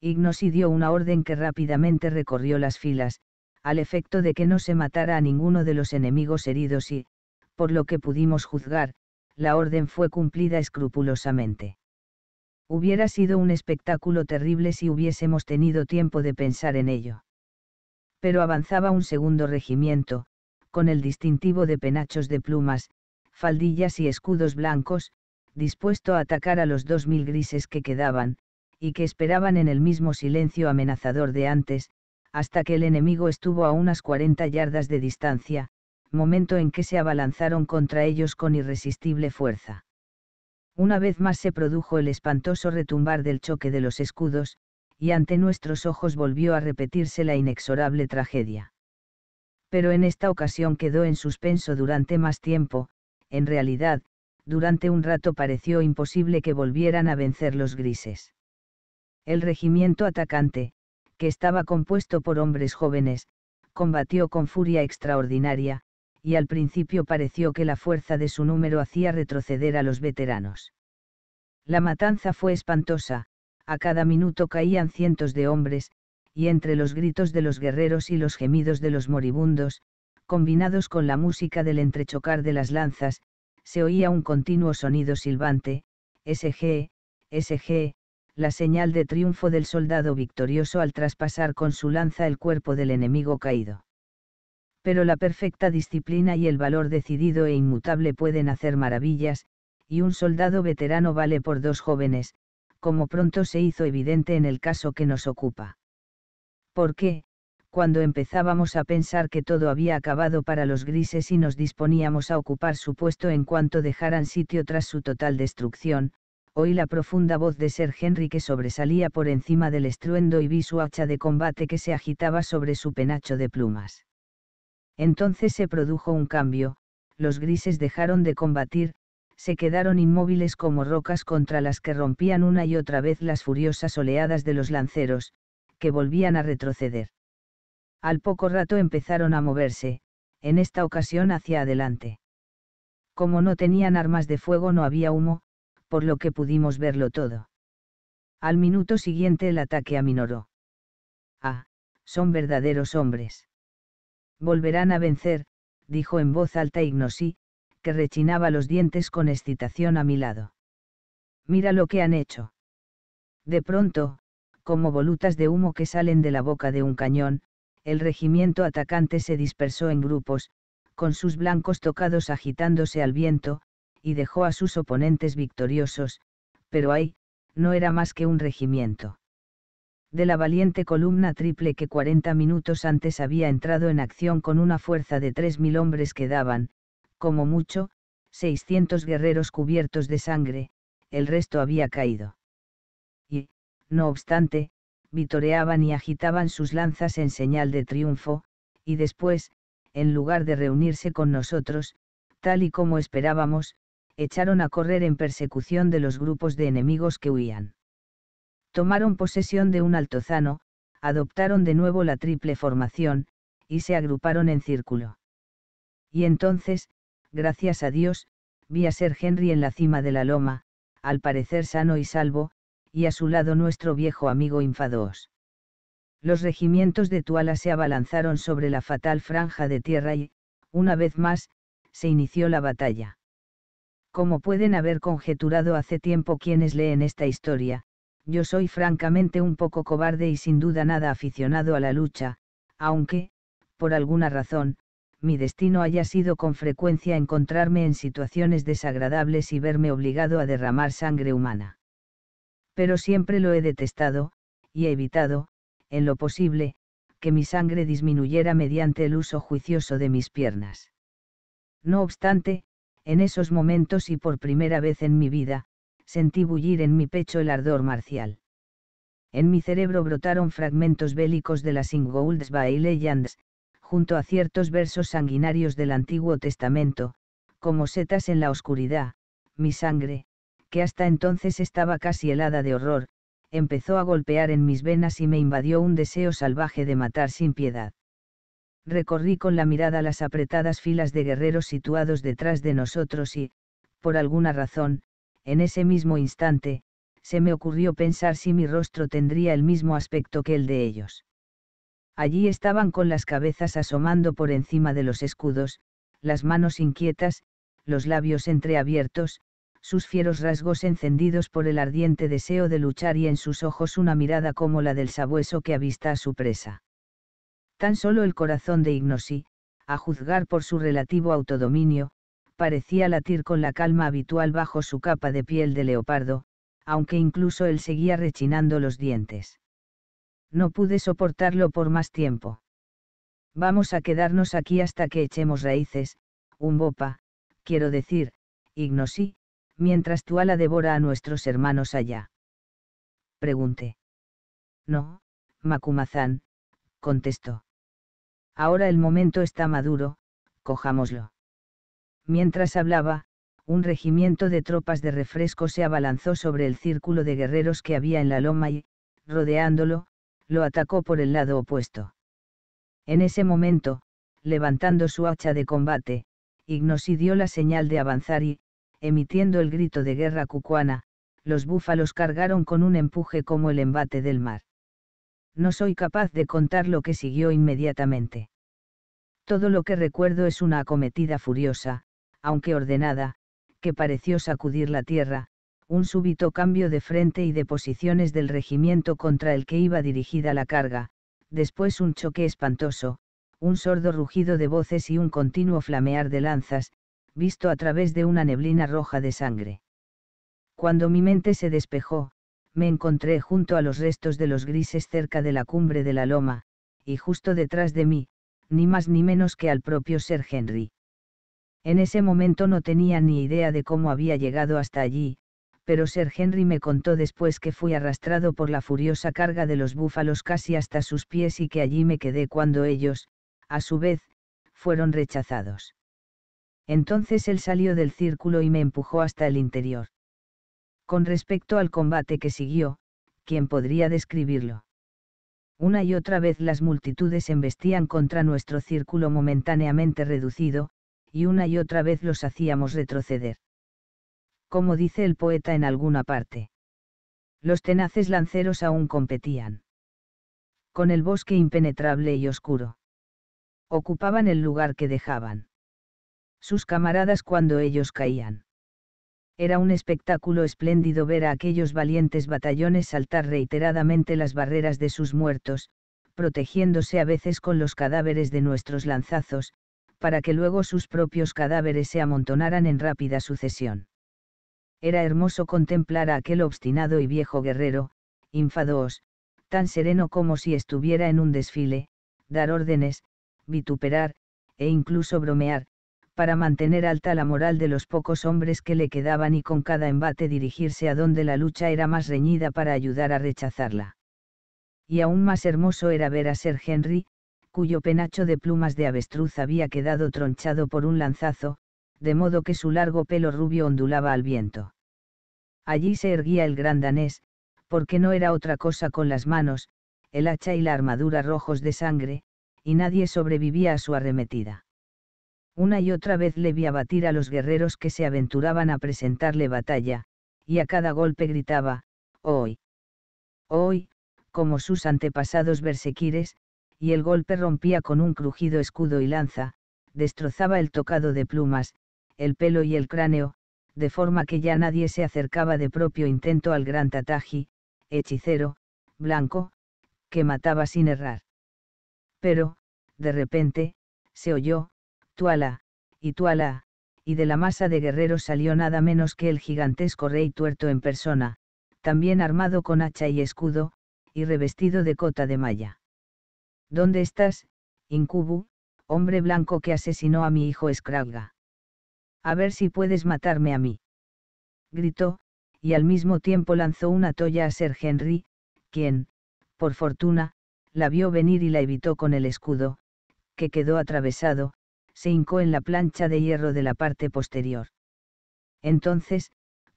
Ignosi dio una orden que rápidamente recorrió las filas, al efecto de que no se matara a ninguno de los enemigos heridos y, por lo que pudimos juzgar, la orden fue cumplida escrupulosamente. Hubiera sido un espectáculo terrible si hubiésemos tenido tiempo de pensar en ello pero avanzaba un segundo regimiento, con el distintivo de penachos de plumas, faldillas y escudos blancos, dispuesto a atacar a los dos mil grises que quedaban, y que esperaban en el mismo silencio amenazador de antes, hasta que el enemigo estuvo a unas 40 yardas de distancia, momento en que se abalanzaron contra ellos con irresistible fuerza. Una vez más se produjo el espantoso retumbar del choque de los escudos, y ante nuestros ojos volvió a repetirse la inexorable tragedia. Pero en esta ocasión quedó en suspenso durante más tiempo, en realidad, durante un rato pareció imposible que volvieran a vencer los grises. El regimiento atacante, que estaba compuesto por hombres jóvenes, combatió con furia extraordinaria, y al principio pareció que la fuerza de su número hacía retroceder a los veteranos. La matanza fue espantosa, a cada minuto caían cientos de hombres, y entre los gritos de los guerreros y los gemidos de los moribundos, combinados con la música del entrechocar de las lanzas, se oía un continuo sonido silbante, SG, SG, la señal de triunfo del soldado victorioso al traspasar con su lanza el cuerpo del enemigo caído. Pero la perfecta disciplina y el valor decidido e inmutable pueden hacer maravillas, y un soldado veterano vale por dos jóvenes, como pronto se hizo evidente en el caso que nos ocupa. Porque, cuando empezábamos a pensar que todo había acabado para los grises y nos disponíamos a ocupar su puesto en cuanto dejaran sitio tras su total destrucción, oí la profunda voz de Sir Henry que sobresalía por encima del estruendo y vi su hacha de combate que se agitaba sobre su penacho de plumas. Entonces se produjo un cambio, los grises dejaron de combatir, se quedaron inmóviles como rocas contra las que rompían una y otra vez las furiosas oleadas de los lanceros, que volvían a retroceder. Al poco rato empezaron a moverse, en esta ocasión hacia adelante. Como no tenían armas de fuego no había humo, por lo que pudimos verlo todo. Al minuto siguiente el ataque aminoró. Ah, son verdaderos hombres. Volverán a vencer, dijo en voz alta Ignosí, rechinaba los dientes con excitación a mi lado. Mira lo que han hecho. De pronto, como volutas de humo que salen de la boca de un cañón, el regimiento atacante se dispersó en grupos, con sus blancos tocados agitándose al viento, y dejó a sus oponentes victoriosos, pero ay, no era más que un regimiento. De la valiente columna triple que 40 minutos antes había entrado en acción con una fuerza de 3.000 hombres quedaban, como mucho, 600 guerreros cubiertos de sangre, el resto había caído. Y, no obstante, vitoreaban y agitaban sus lanzas en señal de triunfo, y después, en lugar de reunirse con nosotros, tal y como esperábamos, echaron a correr en persecución de los grupos de enemigos que huían. Tomaron posesión de un altozano, adoptaron de nuevo la triple formación, y se agruparon en círculo. Y entonces, Gracias a Dios, vi a ser Henry en la cima de la loma, al parecer sano y salvo, y a su lado nuestro viejo amigo Infadoos. Los regimientos de Tuala se abalanzaron sobre la fatal franja de tierra y, una vez más, se inició la batalla. Como pueden haber conjeturado hace tiempo quienes leen esta historia, yo soy francamente un poco cobarde y sin duda nada aficionado a la lucha, aunque, por alguna razón, mi destino haya sido con frecuencia encontrarme en situaciones desagradables y verme obligado a derramar sangre humana. Pero siempre lo he detestado, y he evitado, en lo posible, que mi sangre disminuyera mediante el uso juicioso de mis piernas. No obstante, en esos momentos y por primera vez en mi vida, sentí bullir en mi pecho el ardor marcial. En mi cerebro brotaron fragmentos bélicos de las by Legends, junto a ciertos versos sanguinarios del Antiguo Testamento, como setas en la oscuridad, mi sangre, que hasta entonces estaba casi helada de horror, empezó a golpear en mis venas y me invadió un deseo salvaje de matar sin piedad. Recorrí con la mirada las apretadas filas de guerreros situados detrás de nosotros y, por alguna razón, en ese mismo instante, se me ocurrió pensar si mi rostro tendría el mismo aspecto que el de ellos. Allí estaban con las cabezas asomando por encima de los escudos, las manos inquietas, los labios entreabiertos, sus fieros rasgos encendidos por el ardiente deseo de luchar y en sus ojos una mirada como la del sabueso que avista a su presa. Tan solo el corazón de Ignosi, a juzgar por su relativo autodominio, parecía latir con la calma habitual bajo su capa de piel de leopardo, aunque incluso él seguía rechinando los dientes. No pude soportarlo por más tiempo. Vamos a quedarnos aquí hasta que echemos raíces, un bopa, quiero decir, ignosí, mientras tu ala devora a nuestros hermanos allá. Pregunté. No, Macumazán, contestó. Ahora el momento está maduro, cojámoslo. Mientras hablaba, un regimiento de tropas de refresco se abalanzó sobre el círculo de guerreros que había en la loma y, rodeándolo, lo atacó por el lado opuesto. En ese momento, levantando su hacha de combate, Ignosi dio la señal de avanzar y, emitiendo el grito de guerra cucuana, los búfalos cargaron con un empuje como el embate del mar. No soy capaz de contar lo que siguió inmediatamente. Todo lo que recuerdo es una acometida furiosa, aunque ordenada, que pareció sacudir la tierra, un súbito cambio de frente y de posiciones del regimiento contra el que iba dirigida la carga, después un choque espantoso, un sordo rugido de voces y un continuo flamear de lanzas, visto a través de una neblina roja de sangre. Cuando mi mente se despejó, me encontré junto a los restos de los grises cerca de la cumbre de la loma, y justo detrás de mí, ni más ni menos que al propio Sir Henry. En ese momento no tenía ni idea de cómo había llegado hasta allí, pero Sir Henry me contó después que fui arrastrado por la furiosa carga de los búfalos casi hasta sus pies y que allí me quedé cuando ellos, a su vez, fueron rechazados. Entonces él salió del círculo y me empujó hasta el interior. Con respecto al combate que siguió, ¿quién podría describirlo? Una y otra vez las multitudes embestían contra nuestro círculo momentáneamente reducido, y una y otra vez los hacíamos retroceder como dice el poeta en alguna parte. Los tenaces lanceros aún competían. Con el bosque impenetrable y oscuro. Ocupaban el lugar que dejaban. Sus camaradas cuando ellos caían. Era un espectáculo espléndido ver a aquellos valientes batallones saltar reiteradamente las barreras de sus muertos, protegiéndose a veces con los cadáveres de nuestros lanzazos, para que luego sus propios cadáveres se amontonaran en rápida sucesión. Era hermoso contemplar a aquel obstinado y viejo guerrero, infadoos, tan sereno como si estuviera en un desfile, dar órdenes, vituperar, e incluso bromear, para mantener alta la moral de los pocos hombres que le quedaban y con cada embate dirigirse a donde la lucha era más reñida para ayudar a rechazarla. Y aún más hermoso era ver a Sir Henry, cuyo penacho de plumas de avestruz había quedado tronchado por un lanzazo, de modo que su largo pelo rubio ondulaba al viento. Allí se erguía el gran danés, porque no era otra cosa con las manos, el hacha y la armadura rojos de sangre, y nadie sobrevivía a su arremetida. Una y otra vez le vi abatir a los guerreros que se aventuraban a presentarle batalla, y a cada golpe gritaba, hoy. Hoy, como sus antepasados bersequires, y el golpe rompía con un crujido escudo y lanza, destrozaba el tocado de plumas, el pelo y el cráneo, de forma que ya nadie se acercaba de propio intento al gran Tataji, hechicero, blanco, que mataba sin errar. Pero, de repente, se oyó, tuala, y tuala, y de la masa de guerreros salió nada menos que el gigantesco rey tuerto en persona, también armado con hacha y escudo, y revestido de cota de malla. ¿Dónde estás, Incubu, hombre blanco que asesinó a mi hijo Scragga? A ver si puedes matarme a mí. Gritó, y al mismo tiempo lanzó una toya a Sir Henry, quien, por fortuna, la vio venir y la evitó con el escudo, que quedó atravesado, se hincó en la plancha de hierro de la parte posterior. Entonces,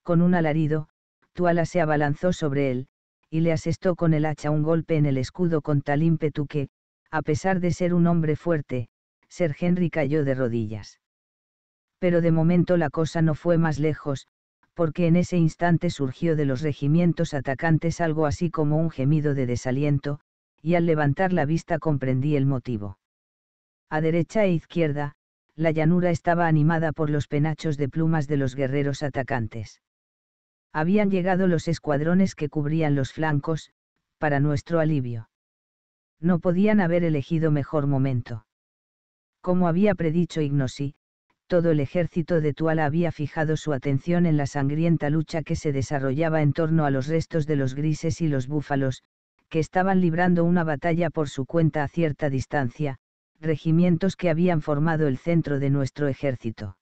con un alarido, Tuala se abalanzó sobre él, y le asestó con el hacha un golpe en el escudo con tal ímpetu que, a pesar de ser un hombre fuerte, Sir Henry cayó de rodillas pero de momento la cosa no fue más lejos, porque en ese instante surgió de los regimientos atacantes algo así como un gemido de desaliento, y al levantar la vista comprendí el motivo. A derecha e izquierda, la llanura estaba animada por los penachos de plumas de los guerreros atacantes. Habían llegado los escuadrones que cubrían los flancos, para nuestro alivio. No podían haber elegido mejor momento. Como había predicho Ignosi, todo el ejército de Tuala había fijado su atención en la sangrienta lucha que se desarrollaba en torno a los restos de los grises y los búfalos, que estaban librando una batalla por su cuenta a cierta distancia, regimientos que habían formado el centro de nuestro ejército.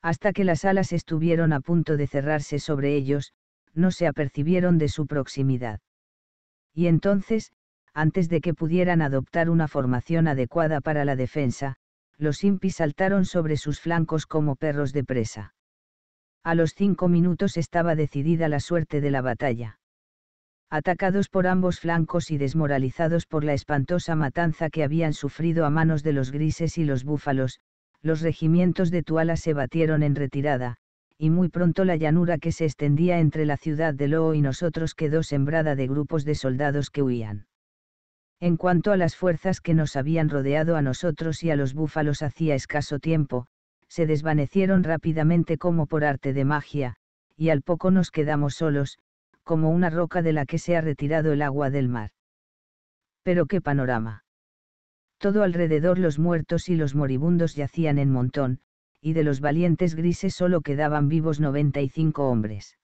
Hasta que las alas estuvieron a punto de cerrarse sobre ellos, no se apercibieron de su proximidad. Y entonces, antes de que pudieran adoptar una formación adecuada para la defensa, los impis saltaron sobre sus flancos como perros de presa. A los cinco minutos estaba decidida la suerte de la batalla. Atacados por ambos flancos y desmoralizados por la espantosa matanza que habían sufrido a manos de los grises y los búfalos, los regimientos de Tuala se batieron en retirada, y muy pronto la llanura que se extendía entre la ciudad de Loo y nosotros quedó sembrada de grupos de soldados que huían. En cuanto a las fuerzas que nos habían rodeado a nosotros y a los búfalos hacía escaso tiempo, se desvanecieron rápidamente como por arte de magia, y al poco nos quedamos solos, como una roca de la que se ha retirado el agua del mar. Pero qué panorama. Todo alrededor los muertos y los moribundos yacían en montón, y de los valientes grises solo quedaban vivos 95 hombres.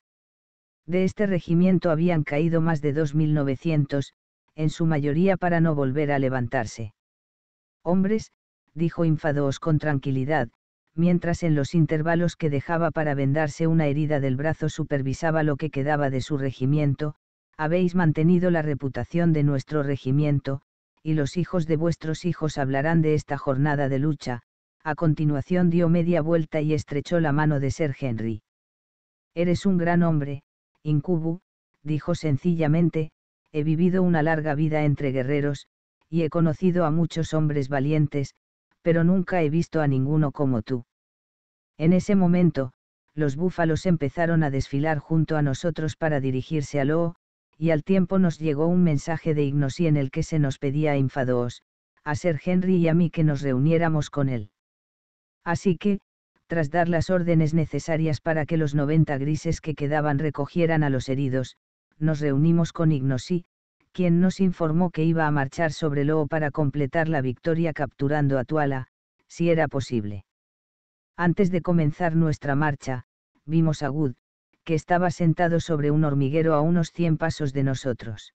De este regimiento habían caído más de 2.900, en su mayoría para no volver a levantarse. Hombres, dijo Infadoos con tranquilidad, mientras en los intervalos que dejaba para vendarse una herida del brazo supervisaba lo que quedaba de su regimiento, habéis mantenido la reputación de nuestro regimiento, y los hijos de vuestros hijos hablarán de esta jornada de lucha, a continuación dio media vuelta y estrechó la mano de Sir Henry. Eres un gran hombre, Incubu, dijo sencillamente, he vivido una larga vida entre guerreros, y he conocido a muchos hombres valientes, pero nunca he visto a ninguno como tú. En ese momento, los búfalos empezaron a desfilar junto a nosotros para dirigirse a Loo, y al tiempo nos llegó un mensaje de Ignosí en el que se nos pedía a Infadoos, a ser Henry y a mí que nos reuniéramos con él. Así que, tras dar las órdenes necesarias para que los 90 grises que quedaban recogieran a los heridos, nos reunimos con Ignosi, quien nos informó que iba a marchar sobre Loo para completar la victoria capturando a Tuala, si era posible. Antes de comenzar nuestra marcha, vimos a Wood, que estaba sentado sobre un hormiguero a unos 100 pasos de nosotros.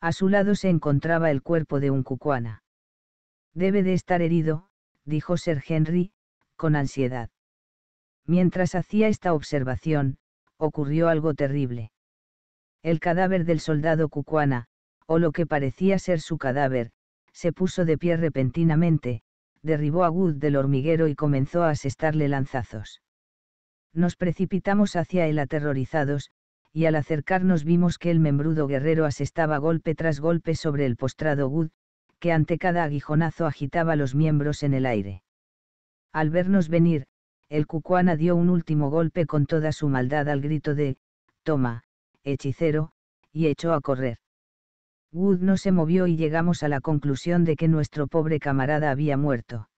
A su lado se encontraba el cuerpo de un cucuana. Debe de estar herido, dijo Sir Henry, con ansiedad. Mientras hacía esta observación, ocurrió algo terrible. El cadáver del soldado Cucuana, o lo que parecía ser su cadáver, se puso de pie repentinamente, derribó a good del hormiguero y comenzó a asestarle lanzazos. Nos precipitamos hacia él aterrorizados, y al acercarnos vimos que el membrudo guerrero asestaba golpe tras golpe sobre el postrado good que ante cada aguijonazo agitaba los miembros en el aire. Al vernos venir, el cucuana dio un último golpe con toda su maldad al grito de, Toma, hechicero, y echó a correr. Wood no se movió y llegamos a la conclusión de que nuestro pobre camarada había muerto.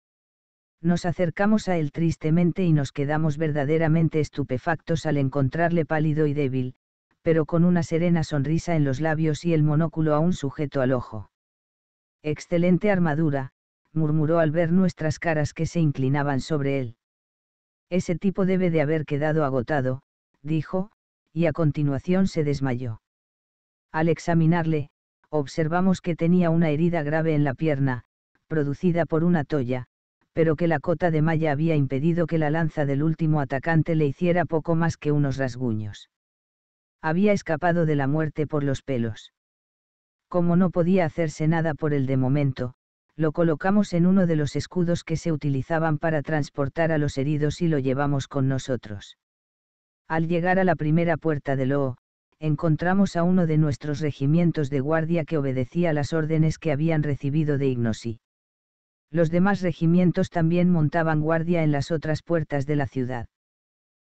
Nos acercamos a él tristemente y nos quedamos verdaderamente estupefactos al encontrarle pálido y débil, pero con una serena sonrisa en los labios y el monóculo aún sujeto al ojo. Excelente armadura, murmuró al ver nuestras caras que se inclinaban sobre él. Ese tipo debe de haber quedado agotado, dijo, y a continuación se desmayó. Al examinarle, observamos que tenía una herida grave en la pierna, producida por una tolla, pero que la cota de malla había impedido que la lanza del último atacante le hiciera poco más que unos rasguños. Había escapado de la muerte por los pelos. Como no podía hacerse nada por el de momento, lo colocamos en uno de los escudos que se utilizaban para transportar a los heridos y lo llevamos con nosotros. Al llegar a la primera puerta de Loo, encontramos a uno de nuestros regimientos de guardia que obedecía las órdenes que habían recibido de Ignosi. Los demás regimientos también montaban guardia en las otras puertas de la ciudad.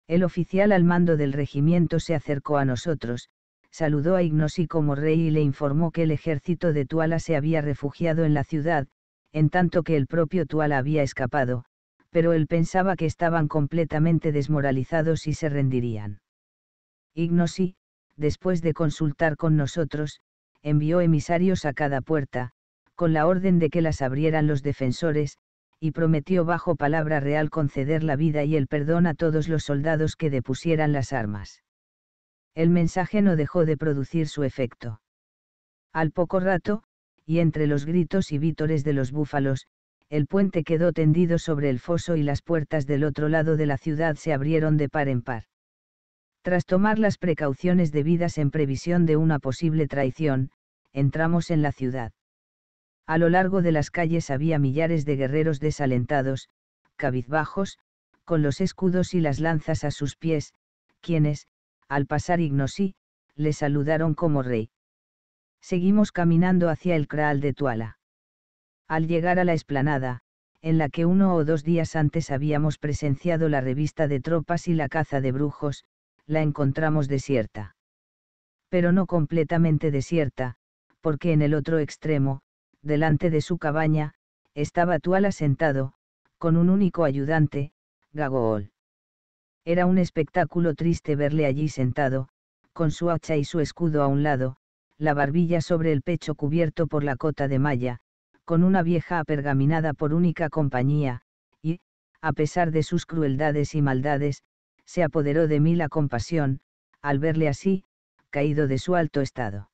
El oficial al mando del regimiento se acercó a nosotros, saludó a Ignosi como rey y le informó que el ejército de Tuala se había refugiado en la ciudad, en tanto que el propio Tuala había escapado, pero él pensaba que estaban completamente desmoralizados y se rendirían. Ignosi, después de consultar con nosotros, envió emisarios a cada puerta, con la orden de que las abrieran los defensores, y prometió bajo palabra real conceder la vida y el perdón a todos los soldados que depusieran las armas. El mensaje no dejó de producir su efecto. Al poco rato, y entre los gritos y vítores de los búfalos, el puente quedó tendido sobre el foso y las puertas del otro lado de la ciudad se abrieron de par en par. Tras tomar las precauciones debidas en previsión de una posible traición, entramos en la ciudad. A lo largo de las calles había millares de guerreros desalentados, cabizbajos, con los escudos y las lanzas a sus pies, quienes, al pasar Ignosí, le saludaron como rey. Seguimos caminando hacia el kraal de Tuala. Al llegar a la explanada, en la que uno o dos días antes habíamos presenciado la revista de tropas y la caza de brujos, la encontramos desierta. Pero no completamente desierta, porque en el otro extremo, delante de su cabaña, estaba Tuala sentado, con un único ayudante, Gagool. Era un espectáculo triste verle allí sentado, con su hacha y su escudo a un lado, la barbilla sobre el pecho cubierto por la cota de malla, con una vieja apergaminada por única compañía, y, a pesar de sus crueldades y maldades, se apoderó de mí la compasión, al verle así, caído de su alto estado.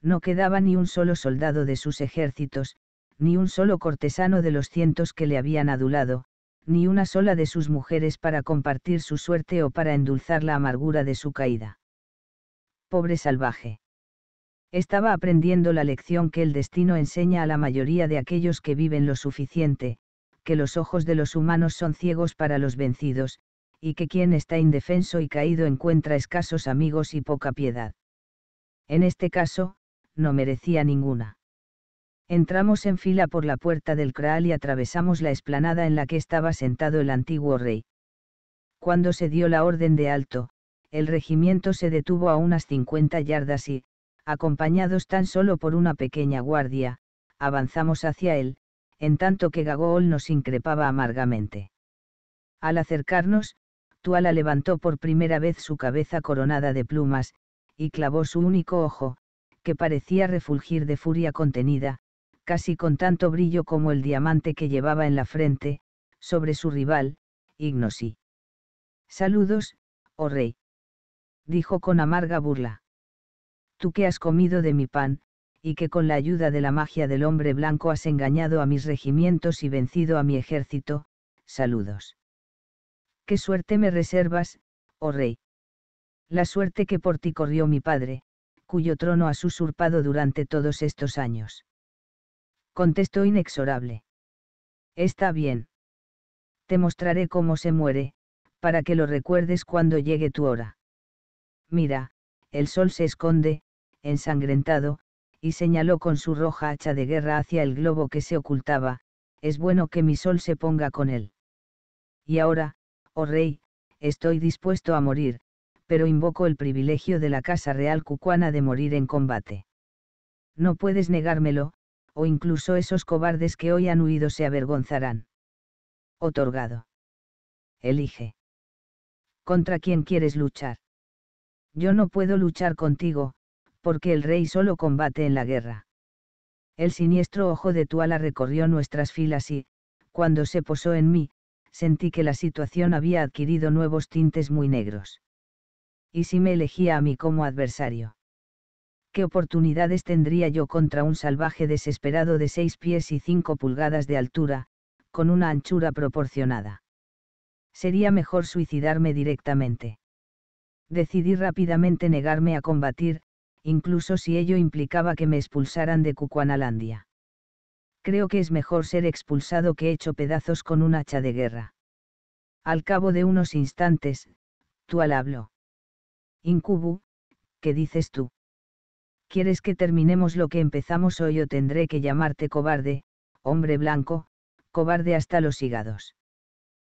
No quedaba ni un solo soldado de sus ejércitos, ni un solo cortesano de los cientos que le habían adulado, ni una sola de sus mujeres para compartir su suerte o para endulzar la amargura de su caída. Pobre salvaje estaba aprendiendo la lección que el destino enseña a la mayoría de aquellos que viven lo suficiente, que los ojos de los humanos son ciegos para los vencidos, y que quien está indefenso y caído encuentra escasos amigos y poca piedad. En este caso, no merecía ninguna. Entramos en fila por la puerta del Kraal y atravesamos la esplanada en la que estaba sentado el antiguo rey. Cuando se dio la orden de alto, el regimiento se detuvo a unas 50 yardas y, acompañados tan solo por una pequeña guardia, avanzamos hacia él, en tanto que Gagol nos increpaba amargamente. Al acercarnos, Tuala levantó por primera vez su cabeza coronada de plumas, y clavó su único ojo, que parecía refulgir de furia contenida, casi con tanto brillo como el diamante que llevaba en la frente, sobre su rival, Ignosi. Saludos, oh rey. Dijo con amarga burla tú que has comido de mi pan, y que con la ayuda de la magia del hombre blanco has engañado a mis regimientos y vencido a mi ejército, saludos. ¿Qué suerte me reservas, oh rey? La suerte que por ti corrió mi padre, cuyo trono has usurpado durante todos estos años. Contestó inexorable. Está bien. Te mostraré cómo se muere, para que lo recuerdes cuando llegue tu hora. Mira, el sol se esconde, ensangrentado, y señaló con su roja hacha de guerra hacia el globo que se ocultaba, es bueno que mi sol se ponga con él. Y ahora, oh rey, estoy dispuesto a morir, pero invoco el privilegio de la Casa Real Cucuana de morir en combate. No puedes negármelo, o incluso esos cobardes que hoy han huido se avergonzarán. Otorgado. Elige. ¿Contra quién quieres luchar? Yo no puedo luchar contigo, porque el rey solo combate en la guerra. El siniestro ojo de Tuala recorrió nuestras filas y, cuando se posó en mí, sentí que la situación había adquirido nuevos tintes muy negros. ¿Y si me elegía a mí como adversario? ¿Qué oportunidades tendría yo contra un salvaje desesperado de seis pies y cinco pulgadas de altura, con una anchura proporcionada? Sería mejor suicidarme directamente. Decidí rápidamente negarme a combatir, incluso si ello implicaba que me expulsaran de Cucuanalandia. Creo que es mejor ser expulsado que hecho pedazos con un hacha de guerra. Al cabo de unos instantes, al habló. Incubu, ¿qué dices tú? ¿Quieres que terminemos lo que empezamos hoy o tendré que llamarte cobarde, hombre blanco, cobarde hasta los hígados?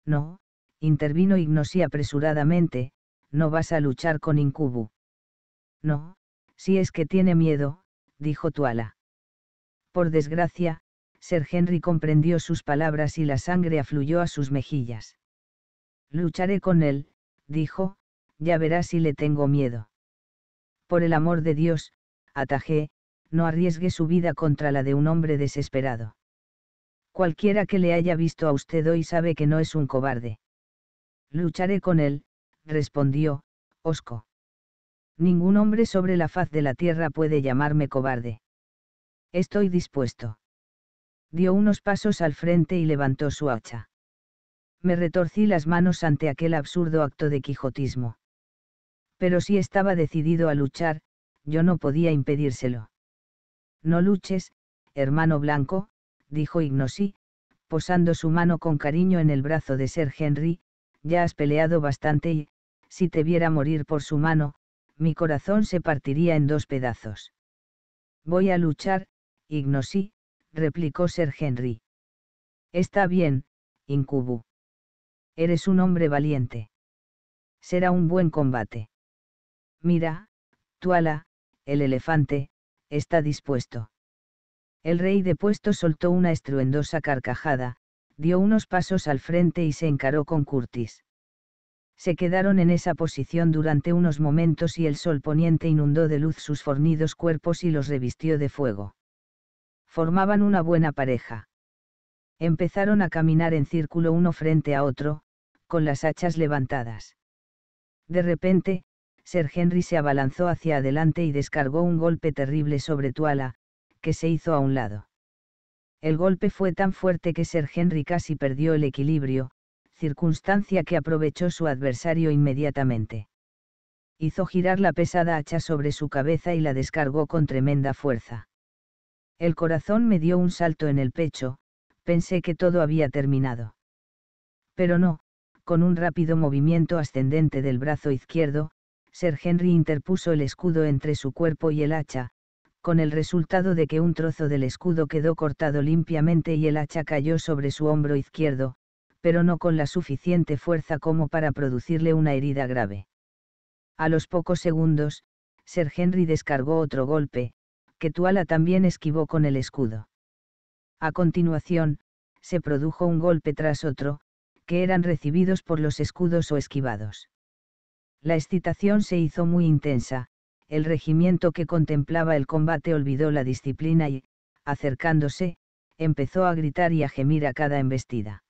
No, intervino Ignosi apresuradamente, no vas a luchar con Incubu. No, si es que tiene miedo, dijo Tuala. Por desgracia, Sir Henry comprendió sus palabras y la sangre afluyó a sus mejillas. Lucharé con él, dijo, ya verás si le tengo miedo. Por el amor de Dios, atajé, no arriesgue su vida contra la de un hombre desesperado. Cualquiera que le haya visto a usted hoy sabe que no es un cobarde. Lucharé con él, respondió, Osco. Ningún hombre sobre la faz de la tierra puede llamarme cobarde. Estoy dispuesto. Dio unos pasos al frente y levantó su hacha. Me retorcí las manos ante aquel absurdo acto de quijotismo. Pero si estaba decidido a luchar, yo no podía impedírselo. No luches, hermano blanco, dijo Ignosí, posando su mano con cariño en el brazo de Sir Henry, ya has peleado bastante y, si te viera morir por su mano, mi corazón se partiría en dos pedazos. Voy a luchar, Ignosí, replicó Sir Henry. Está bien, Incubu. Eres un hombre valiente. Será un buen combate. Mira, Tuala, el elefante, está dispuesto. El rey de puesto soltó una estruendosa carcajada, dio unos pasos al frente y se encaró con Curtis se quedaron en esa posición durante unos momentos y el sol poniente inundó de luz sus fornidos cuerpos y los revistió de fuego. Formaban una buena pareja. Empezaron a caminar en círculo uno frente a otro, con las hachas levantadas. De repente, Sir Henry se abalanzó hacia adelante y descargó un golpe terrible sobre Tuala, que se hizo a un lado. El golpe fue tan fuerte que Sir Henry casi perdió el equilibrio, circunstancia que aprovechó su adversario inmediatamente. Hizo girar la pesada hacha sobre su cabeza y la descargó con tremenda fuerza. El corazón me dio un salto en el pecho, pensé que todo había terminado. Pero no, con un rápido movimiento ascendente del brazo izquierdo, Sir Henry interpuso el escudo entre su cuerpo y el hacha, con el resultado de que un trozo del escudo quedó cortado limpiamente y el hacha cayó sobre su hombro izquierdo, pero no con la suficiente fuerza como para producirle una herida grave. A los pocos segundos, Sir Henry descargó otro golpe, que Tuala también esquivó con el escudo. A continuación, se produjo un golpe tras otro, que eran recibidos por los escudos o esquivados. La excitación se hizo muy intensa, el regimiento que contemplaba el combate olvidó la disciplina y, acercándose, empezó a gritar y a gemir a cada embestida.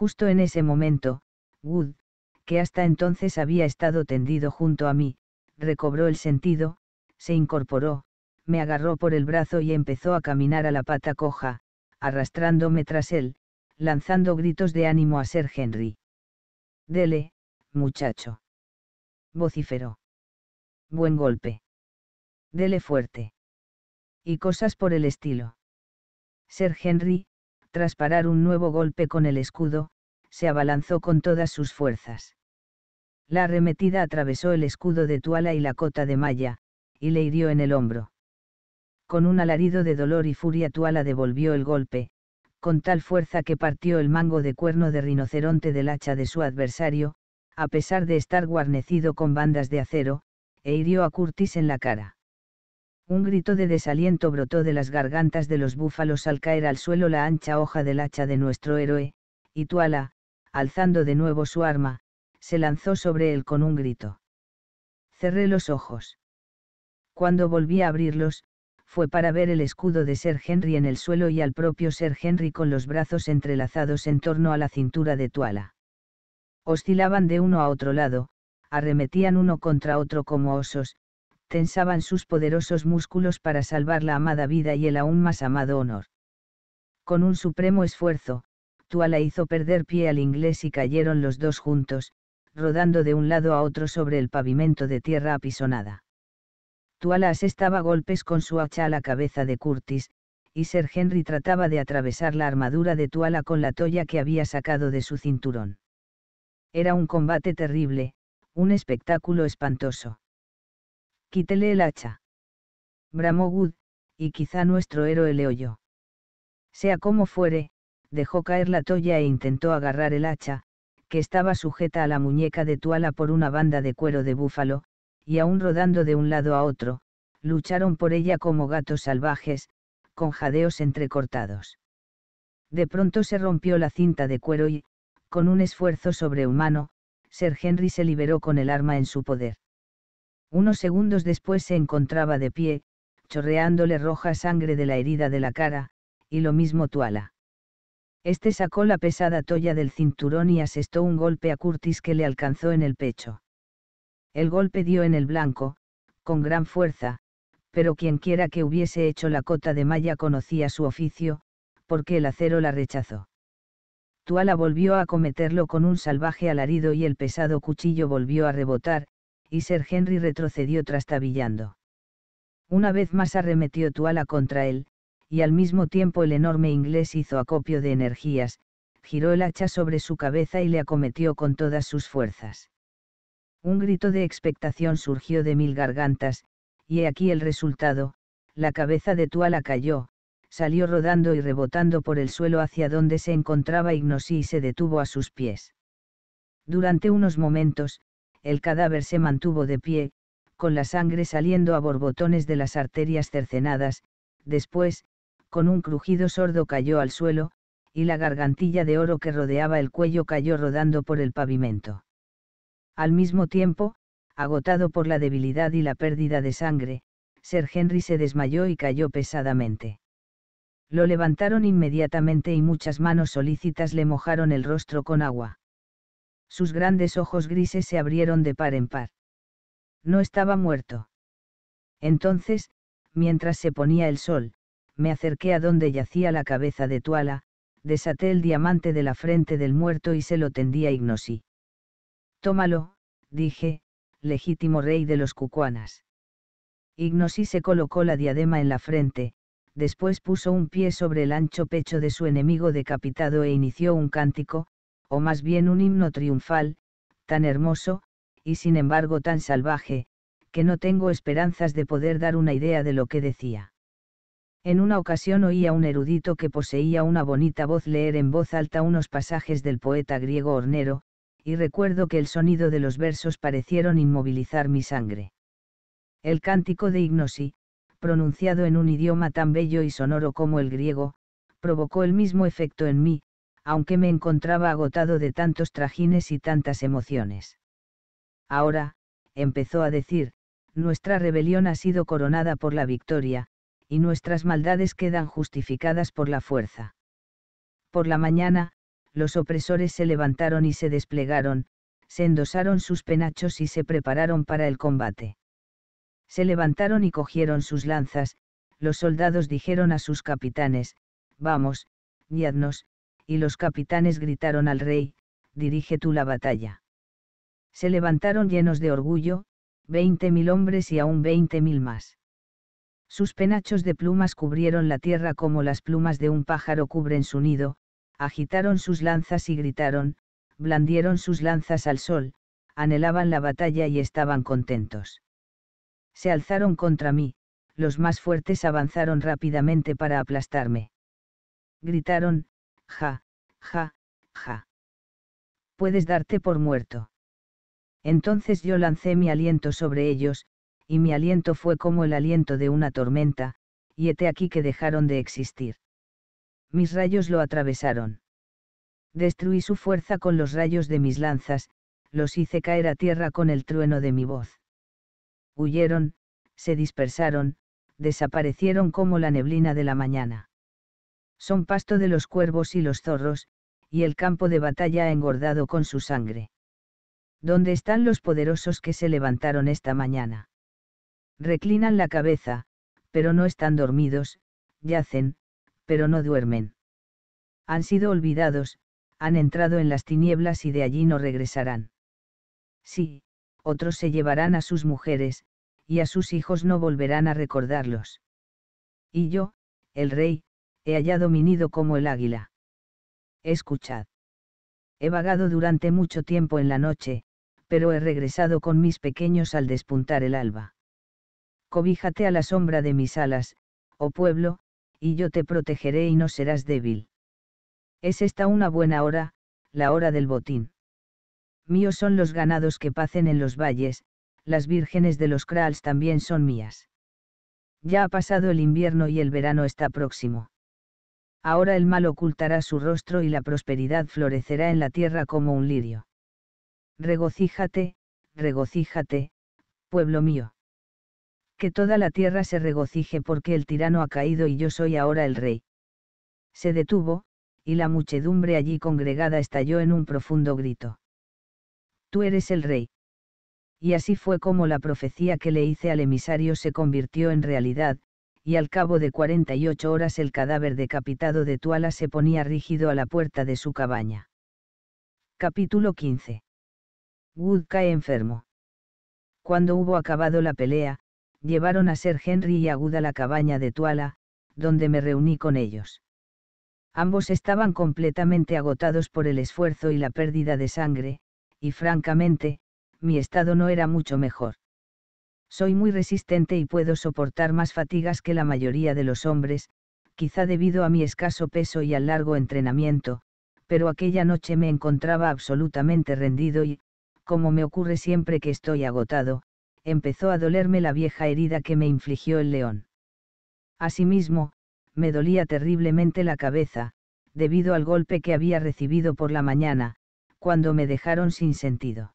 Justo en ese momento, Wood, que hasta entonces había estado tendido junto a mí, recobró el sentido, se incorporó, me agarró por el brazo y empezó a caminar a la pata coja, arrastrándome tras él, lanzando gritos de ánimo a Sir Henry. Dele, muchacho. Vociferó. Buen golpe. Dele fuerte. Y cosas por el estilo. Sir Henry, tras parar un nuevo golpe con el escudo, se abalanzó con todas sus fuerzas. La arremetida atravesó el escudo de Tuala y la cota de malla, y le hirió en el hombro. Con un alarido de dolor y furia Tuala devolvió el golpe, con tal fuerza que partió el mango de cuerno de rinoceronte del hacha de su adversario, a pesar de estar guarnecido con bandas de acero, e hirió a Curtis en la cara. Un grito de desaliento brotó de las gargantas de los búfalos al caer al suelo la ancha hoja del hacha de nuestro héroe, y Tuala, alzando de nuevo su arma, se lanzó sobre él con un grito. Cerré los ojos. Cuando volví a abrirlos, fue para ver el escudo de Sir Henry en el suelo y al propio Sir Henry con los brazos entrelazados en torno a la cintura de Tuala. Oscilaban de uno a otro lado, arremetían uno contra otro como osos, tensaban sus poderosos músculos para salvar la amada vida y el aún más amado honor. Con un supremo esfuerzo, Tuala hizo perder pie al inglés y cayeron los dos juntos, rodando de un lado a otro sobre el pavimento de tierra apisonada. Tuala asestaba golpes con su hacha a la cabeza de Curtis, y Sir Henry trataba de atravesar la armadura de Tuala con la tolla que había sacado de su cinturón. Era un combate terrible, un espectáculo espantoso quítele el hacha. Bramó Wood, y quizá nuestro héroe le oyó. Sea como fuere, dejó caer la toya e intentó agarrar el hacha, que estaba sujeta a la muñeca de Tuala por una banda de cuero de búfalo, y aún rodando de un lado a otro, lucharon por ella como gatos salvajes, con jadeos entrecortados. De pronto se rompió la cinta de cuero y, con un esfuerzo sobrehumano, Sir Henry se liberó con el arma en su poder. Unos segundos después se encontraba de pie, chorreándole roja sangre de la herida de la cara, y lo mismo Tuala. Este sacó la pesada tolla del cinturón y asestó un golpe a Curtis que le alcanzó en el pecho. El golpe dio en el blanco, con gran fuerza, pero quienquiera que hubiese hecho la cota de malla conocía su oficio, porque el acero la rechazó. Tuala volvió a cometerlo con un salvaje alarido y el pesado cuchillo volvió a rebotar, y Sir Henry retrocedió trastabillando. Una vez más arremetió Tuala contra él, y al mismo tiempo el enorme inglés hizo acopio de energías, giró el hacha sobre su cabeza y le acometió con todas sus fuerzas. Un grito de expectación surgió de mil gargantas, y he aquí el resultado, la cabeza de Tuala cayó, salió rodando y rebotando por el suelo hacia donde se encontraba Ignosi y se detuvo a sus pies. Durante unos momentos, el cadáver se mantuvo de pie, con la sangre saliendo a borbotones de las arterias cercenadas, después, con un crujido sordo cayó al suelo, y la gargantilla de oro que rodeaba el cuello cayó rodando por el pavimento. Al mismo tiempo, agotado por la debilidad y la pérdida de sangre, Sir Henry se desmayó y cayó pesadamente. Lo levantaron inmediatamente y muchas manos solícitas le mojaron el rostro con agua. Sus grandes ojos grises se abrieron de par en par. No estaba muerto. Entonces, mientras se ponía el sol, me acerqué a donde yacía la cabeza de Tuala, desaté el diamante de la frente del muerto y se lo tendí a Ignosi. Tómalo, dije, legítimo rey de los cucuanas. Ignosi se colocó la diadema en la frente, después puso un pie sobre el ancho pecho de su enemigo decapitado e inició un cántico, o más bien un himno triunfal, tan hermoso, y sin embargo tan salvaje, que no tengo esperanzas de poder dar una idea de lo que decía. En una ocasión oí a un erudito que poseía una bonita voz leer en voz alta unos pasajes del poeta griego Hornero, y recuerdo que el sonido de los versos parecieron inmovilizar mi sangre. El cántico de Ignosi, pronunciado en un idioma tan bello y sonoro como el griego, provocó el mismo efecto en mí, aunque me encontraba agotado de tantos trajines y tantas emociones. Ahora, empezó a decir, nuestra rebelión ha sido coronada por la victoria, y nuestras maldades quedan justificadas por la fuerza. Por la mañana, los opresores se levantaron y se desplegaron, se endosaron sus penachos y se prepararon para el combate. Se levantaron y cogieron sus lanzas, los soldados dijeron a sus capitanes, vamos, guiadnos, y los capitanes gritaron al rey, dirige tú la batalla. Se levantaron llenos de orgullo, veinte mil hombres y aún veinte mil más. Sus penachos de plumas cubrieron la tierra como las plumas de un pájaro cubren su nido, agitaron sus lanzas y gritaron, blandieron sus lanzas al sol, anhelaban la batalla y estaban contentos. Se alzaron contra mí, los más fuertes avanzaron rápidamente para aplastarme. Gritaron, ja, ja, ja. Puedes darte por muerto. Entonces yo lancé mi aliento sobre ellos, y mi aliento fue como el aliento de una tormenta, y hete aquí que dejaron de existir. Mis rayos lo atravesaron. Destruí su fuerza con los rayos de mis lanzas, los hice caer a tierra con el trueno de mi voz. Huyeron, se dispersaron, desaparecieron como la neblina de la mañana son pasto de los cuervos y los zorros, y el campo de batalla ha engordado con su sangre. ¿Dónde están los poderosos que se levantaron esta mañana? Reclinan la cabeza, pero no están dormidos, yacen, pero no duermen. Han sido olvidados, han entrado en las tinieblas y de allí no regresarán. Sí, otros se llevarán a sus mujeres, y a sus hijos no volverán a recordarlos. Y yo, el rey, he hallado mi nido como el águila. Escuchad. He vagado durante mucho tiempo en la noche, pero he regresado con mis pequeños al despuntar el alba. Cobíjate a la sombra de mis alas, oh pueblo, y yo te protegeré y no serás débil. Es esta una buena hora, la hora del botín. Míos son los ganados que pacen en los valles, las vírgenes de los kraals también son mías. Ya ha pasado el invierno y el verano está próximo ahora el mal ocultará su rostro y la prosperidad florecerá en la tierra como un lirio. Regocíjate, regocíjate, pueblo mío. Que toda la tierra se regocije porque el tirano ha caído y yo soy ahora el rey. Se detuvo, y la muchedumbre allí congregada estalló en un profundo grito. Tú eres el rey. Y así fue como la profecía que le hice al emisario se convirtió en realidad, y al cabo de 48 horas el cadáver decapitado de Tuala se ponía rígido a la puerta de su cabaña. Capítulo 15. Wood cae enfermo. Cuando hubo acabado la pelea, llevaron a ser Henry y Aguda a la cabaña de Tuala, donde me reuní con ellos. Ambos estaban completamente agotados por el esfuerzo y la pérdida de sangre, y francamente, mi estado no era mucho mejor. Soy muy resistente y puedo soportar más fatigas que la mayoría de los hombres, quizá debido a mi escaso peso y al largo entrenamiento, pero aquella noche me encontraba absolutamente rendido y, como me ocurre siempre que estoy agotado, empezó a dolerme la vieja herida que me infligió el león. Asimismo, me dolía terriblemente la cabeza, debido al golpe que había recibido por la mañana, cuando me dejaron sin sentido.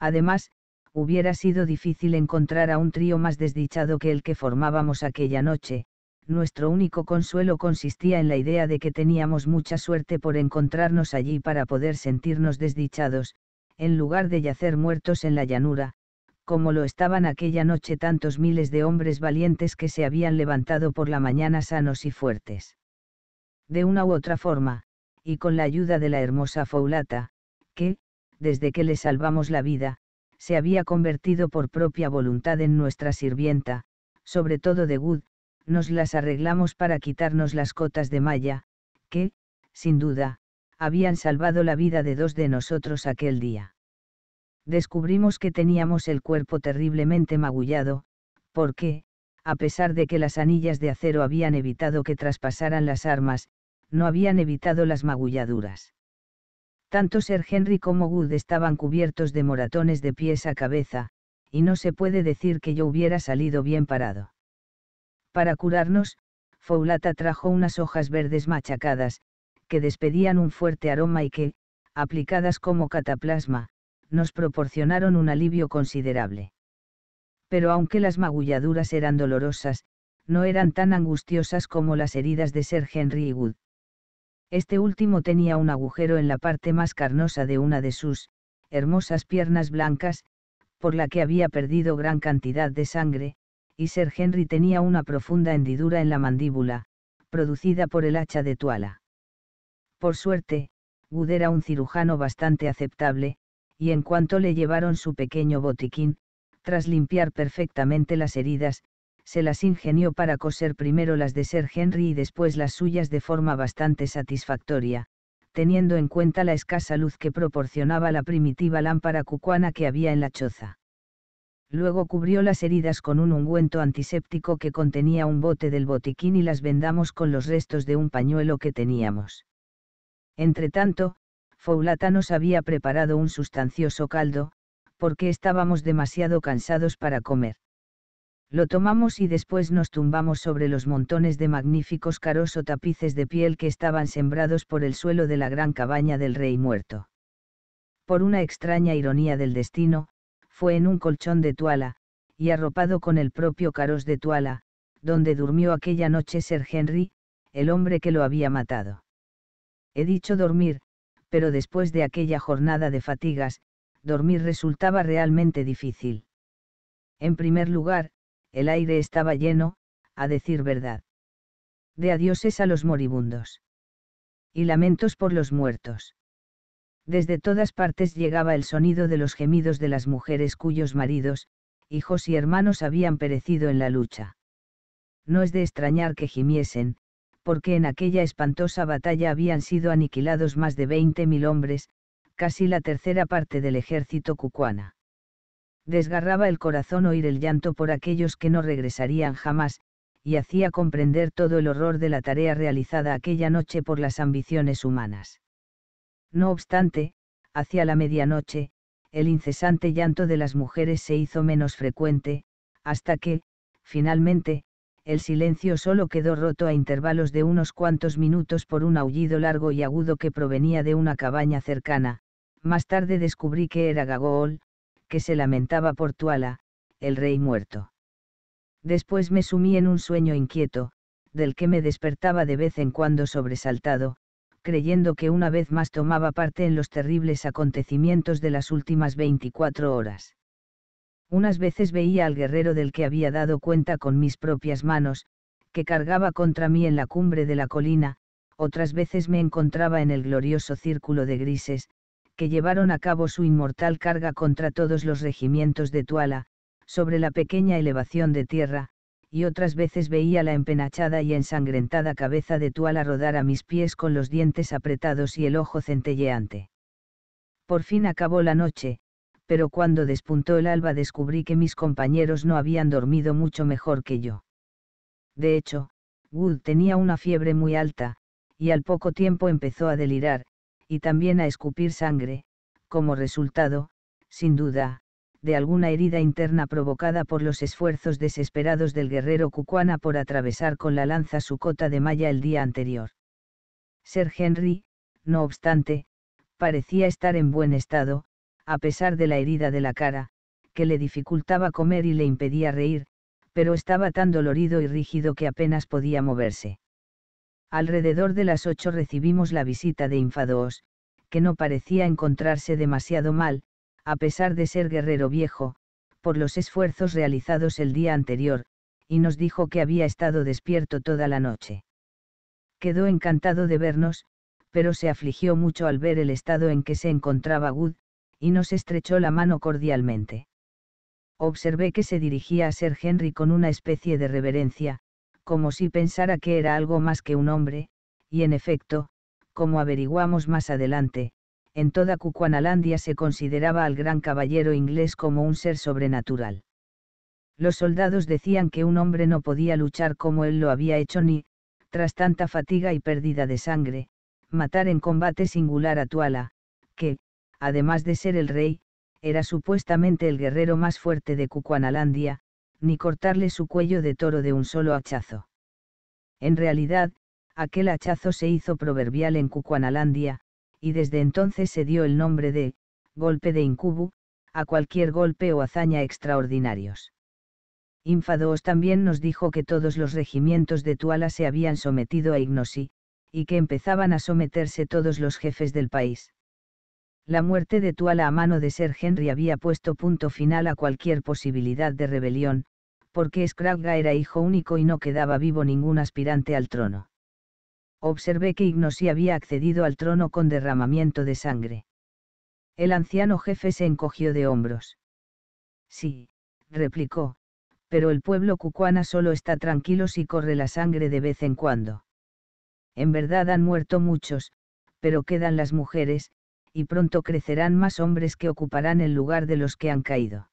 Además, hubiera sido difícil encontrar a un trío más desdichado que el que formábamos aquella noche, nuestro único consuelo consistía en la idea de que teníamos mucha suerte por encontrarnos allí para poder sentirnos desdichados, en lugar de yacer muertos en la llanura, como lo estaban aquella noche tantos miles de hombres valientes que se habían levantado por la mañana sanos y fuertes. De una u otra forma, y con la ayuda de la hermosa Foulata, que, desde que le salvamos la vida, se había convertido por propia voluntad en nuestra sirvienta, sobre todo de Good, nos las arreglamos para quitarnos las cotas de malla, que, sin duda, habían salvado la vida de dos de nosotros aquel día. Descubrimos que teníamos el cuerpo terriblemente magullado, porque, a pesar de que las anillas de acero habían evitado que traspasaran las armas, no habían evitado las magulladuras. Tanto Sir Henry como Wood estaban cubiertos de moratones de pies a cabeza, y no se puede decir que yo hubiera salido bien parado. Para curarnos, Foulata trajo unas hojas verdes machacadas, que despedían un fuerte aroma y que, aplicadas como cataplasma, nos proporcionaron un alivio considerable. Pero aunque las magulladuras eran dolorosas, no eran tan angustiosas como las heridas de Sir Henry y Wood. Este último tenía un agujero en la parte más carnosa de una de sus, hermosas piernas blancas, por la que había perdido gran cantidad de sangre, y Sir Henry tenía una profunda hendidura en la mandíbula, producida por el hacha de Tuala. Por suerte, Wood era un cirujano bastante aceptable, y en cuanto le llevaron su pequeño botiquín, tras limpiar perfectamente las heridas, se las ingenió para coser primero las de Sir Henry y después las suyas de forma bastante satisfactoria, teniendo en cuenta la escasa luz que proporcionaba la primitiva lámpara cucuana que había en la choza. Luego cubrió las heridas con un ungüento antiséptico que contenía un bote del botiquín y las vendamos con los restos de un pañuelo que teníamos. Entretanto, Foulata nos había preparado un sustancioso caldo, porque estábamos demasiado cansados para comer. Lo tomamos y después nos tumbamos sobre los montones de magníficos caros o tapices de piel que estaban sembrados por el suelo de la gran cabaña del rey muerto. Por una extraña ironía del destino, fue en un colchón de tuala, y arropado con el propio caros de tuala, donde durmió aquella noche Sir Henry, el hombre que lo había matado. He dicho dormir, pero después de aquella jornada de fatigas, dormir resultaba realmente difícil. En primer lugar, el aire estaba lleno, a decir verdad. De adioses a los moribundos. Y lamentos por los muertos. Desde todas partes llegaba el sonido de los gemidos de las mujeres cuyos maridos, hijos y hermanos habían perecido en la lucha. No es de extrañar que gimiesen, porque en aquella espantosa batalla habían sido aniquilados más de 20.000 hombres, casi la tercera parte del ejército cucuana. Desgarraba el corazón oír el llanto por aquellos que no regresarían jamás, y hacía comprender todo el horror de la tarea realizada aquella noche por las ambiciones humanas. No obstante, hacia la medianoche, el incesante llanto de las mujeres se hizo menos frecuente, hasta que, finalmente, el silencio solo quedó roto a intervalos de unos cuantos minutos por un aullido largo y agudo que provenía de una cabaña cercana. Más tarde descubrí que era Gagol, que se lamentaba por Tuala, el rey muerto. Después me sumí en un sueño inquieto, del que me despertaba de vez en cuando sobresaltado, creyendo que una vez más tomaba parte en los terribles acontecimientos de las últimas 24 horas. Unas veces veía al guerrero del que había dado cuenta con mis propias manos, que cargaba contra mí en la cumbre de la colina, otras veces me encontraba en el glorioso círculo de grises, que llevaron a cabo su inmortal carga contra todos los regimientos de Tuala, sobre la pequeña elevación de tierra, y otras veces veía la empenachada y ensangrentada cabeza de Tuala rodar a mis pies con los dientes apretados y el ojo centelleante. Por fin acabó la noche, pero cuando despuntó el alba descubrí que mis compañeros no habían dormido mucho mejor que yo. De hecho, Wood tenía una fiebre muy alta, y al poco tiempo empezó a delirar, y también a escupir sangre, como resultado, sin duda, de alguna herida interna provocada por los esfuerzos desesperados del guerrero cucuana por atravesar con la lanza su cota de malla el día anterior. Sir Henry, no obstante, parecía estar en buen estado, a pesar de la herida de la cara, que le dificultaba comer y le impedía reír, pero estaba tan dolorido y rígido que apenas podía moverse. Alrededor de las ocho recibimos la visita de Infadoos, que no parecía encontrarse demasiado mal, a pesar de ser guerrero viejo, por los esfuerzos realizados el día anterior, y nos dijo que había estado despierto toda la noche. Quedó encantado de vernos, pero se afligió mucho al ver el estado en que se encontraba Wood, y nos estrechó la mano cordialmente. Observé que se dirigía a Sir Henry con una especie de reverencia, como si pensara que era algo más que un hombre, y en efecto, como averiguamos más adelante, en toda Cucuanalandia se consideraba al gran caballero inglés como un ser sobrenatural. Los soldados decían que un hombre no podía luchar como él lo había hecho ni, tras tanta fatiga y pérdida de sangre, matar en combate singular a Tuala, que, además de ser el rey, era supuestamente el guerrero más fuerte de Cucuanalandia, ni cortarle su cuello de toro de un solo hachazo. En realidad, aquel hachazo se hizo proverbial en Cucuanalandia, y desde entonces se dio el nombre de golpe de incubu, a cualquier golpe o hazaña extraordinarios. Infadoos también nos dijo que todos los regimientos de Tuala se habían sometido a Ignosi, y que empezaban a someterse todos los jefes del país. La muerte de Tuala a mano de Ser Henry había puesto punto final a cualquier posibilidad de rebelión, porque Scragga era hijo único y no quedaba vivo ningún aspirante al trono. Observé que Ignosi había accedido al trono con derramamiento de sangre. El anciano jefe se encogió de hombros. Sí, replicó, pero el pueblo cucuana solo está tranquilo si corre la sangre de vez en cuando. En verdad han muerto muchos, pero quedan las mujeres, y pronto crecerán más hombres que ocuparán el lugar de los que han caído.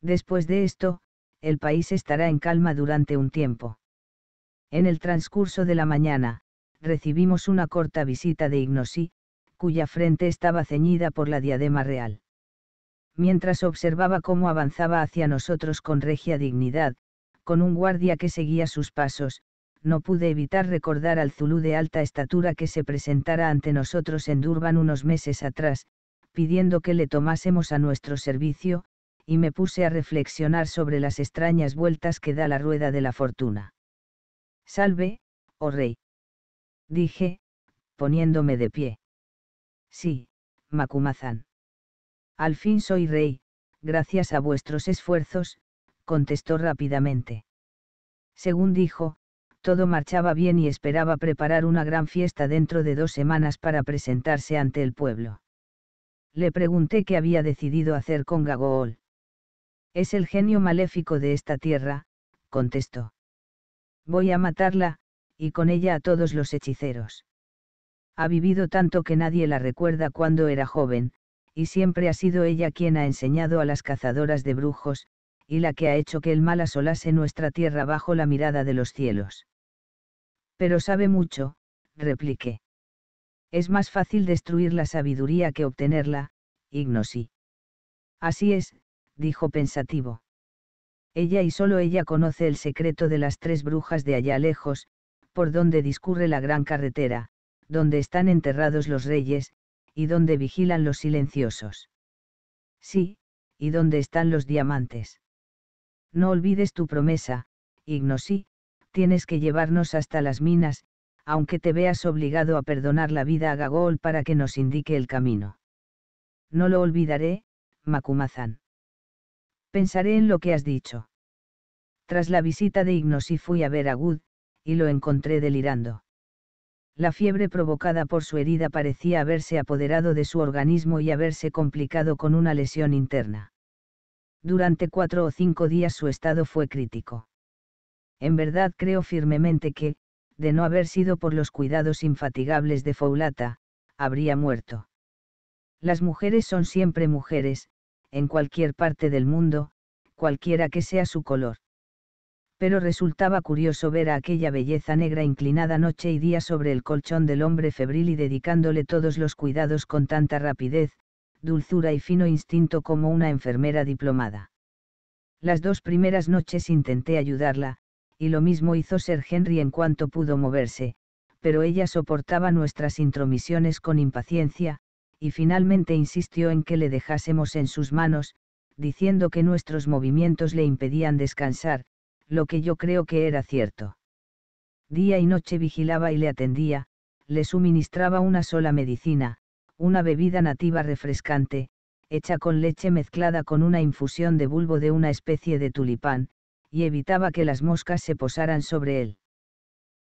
Después de esto, el país estará en calma durante un tiempo. En el transcurso de la mañana, recibimos una corta visita de Ignosí, cuya frente estaba ceñida por la diadema real. Mientras observaba cómo avanzaba hacia nosotros con regia dignidad, con un guardia que seguía sus pasos, no pude evitar recordar al Zulú de alta estatura que se presentara ante nosotros en Durban unos meses atrás, pidiendo que le tomásemos a nuestro servicio, y me puse a reflexionar sobre las extrañas vueltas que da la rueda de la fortuna. Salve, oh rey. Dije, poniéndome de pie. Sí, Macumazán. Al fin soy rey, gracias a vuestros esfuerzos, contestó rápidamente. Según dijo, todo marchaba bien y esperaba preparar una gran fiesta dentro de dos semanas para presentarse ante el pueblo. Le pregunté qué había decidido hacer con Gagool. Es el genio maléfico de esta tierra, contestó. Voy a matarla, y con ella a todos los hechiceros. Ha vivido tanto que nadie la recuerda cuando era joven, y siempre ha sido ella quien ha enseñado a las cazadoras de brujos, y la que ha hecho que el mal asolase nuestra tierra bajo la mirada de los cielos. Pero sabe mucho, repliqué. Es más fácil destruir la sabiduría que obtenerla, Ignosi. Así es, dijo pensativo. Ella y solo ella conoce el secreto de las tres brujas de allá lejos, por donde discurre la gran carretera, donde están enterrados los reyes, y donde vigilan los silenciosos. Sí, y donde están los diamantes. No olvides tu promesa, Ignosí, tienes que llevarnos hasta las minas, aunque te veas obligado a perdonar la vida a Gagol para que nos indique el camino. No lo olvidaré, Macumazán. Pensaré en lo que has dicho. Tras la visita de Ignosi fui a ver a Good, y lo encontré delirando. La fiebre provocada por su herida parecía haberse apoderado de su organismo y haberse complicado con una lesión interna. Durante cuatro o cinco días su estado fue crítico. En verdad creo firmemente que, de no haber sido por los cuidados infatigables de Foulata, habría muerto. Las mujeres son siempre mujeres, en cualquier parte del mundo, cualquiera que sea su color. Pero resultaba curioso ver a aquella belleza negra inclinada noche y día sobre el colchón del hombre febril y dedicándole todos los cuidados con tanta rapidez, dulzura y fino instinto como una enfermera diplomada. Las dos primeras noches intenté ayudarla, y lo mismo hizo Sir Henry en cuanto pudo moverse, pero ella soportaba nuestras intromisiones con impaciencia, y finalmente insistió en que le dejásemos en sus manos, diciendo que nuestros movimientos le impedían descansar, lo que yo creo que era cierto. Día y noche vigilaba y le atendía, le suministraba una sola medicina, una bebida nativa refrescante, hecha con leche mezclada con una infusión de bulbo de una especie de tulipán, y evitaba que las moscas se posaran sobre él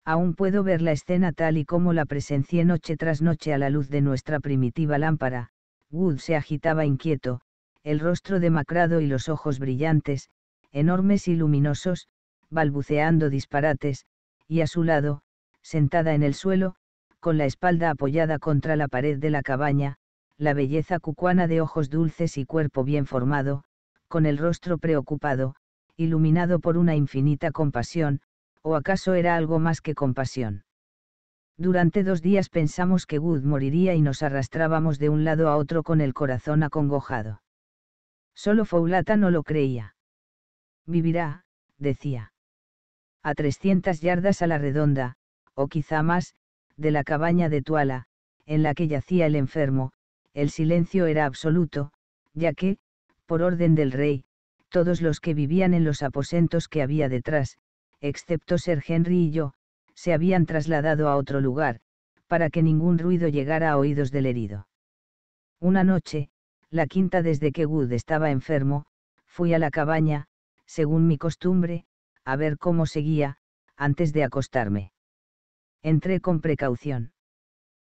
aún puedo ver la escena tal y como la presencié noche tras noche a la luz de nuestra primitiva lámpara, Wood se agitaba inquieto, el rostro demacrado y los ojos brillantes, enormes y luminosos, balbuceando disparates, y a su lado, sentada en el suelo, con la espalda apoyada contra la pared de la cabaña, la belleza cucuana de ojos dulces y cuerpo bien formado, con el rostro preocupado, iluminado por una infinita compasión, ¿O acaso era algo más que compasión? Durante dos días pensamos que Wood moriría y nos arrastrábamos de un lado a otro con el corazón acongojado. Solo Foulata no lo creía. Vivirá, decía. A 300 yardas a la redonda, o quizá más, de la cabaña de Tuala, en la que yacía el enfermo, el silencio era absoluto, ya que, por orden del rey, todos los que vivían en los aposentos que había detrás, excepto ser Henry y yo, se habían trasladado a otro lugar, para que ningún ruido llegara a oídos del herido. Una noche, la quinta desde que Wood estaba enfermo, fui a la cabaña, según mi costumbre, a ver cómo seguía, antes de acostarme. Entré con precaución.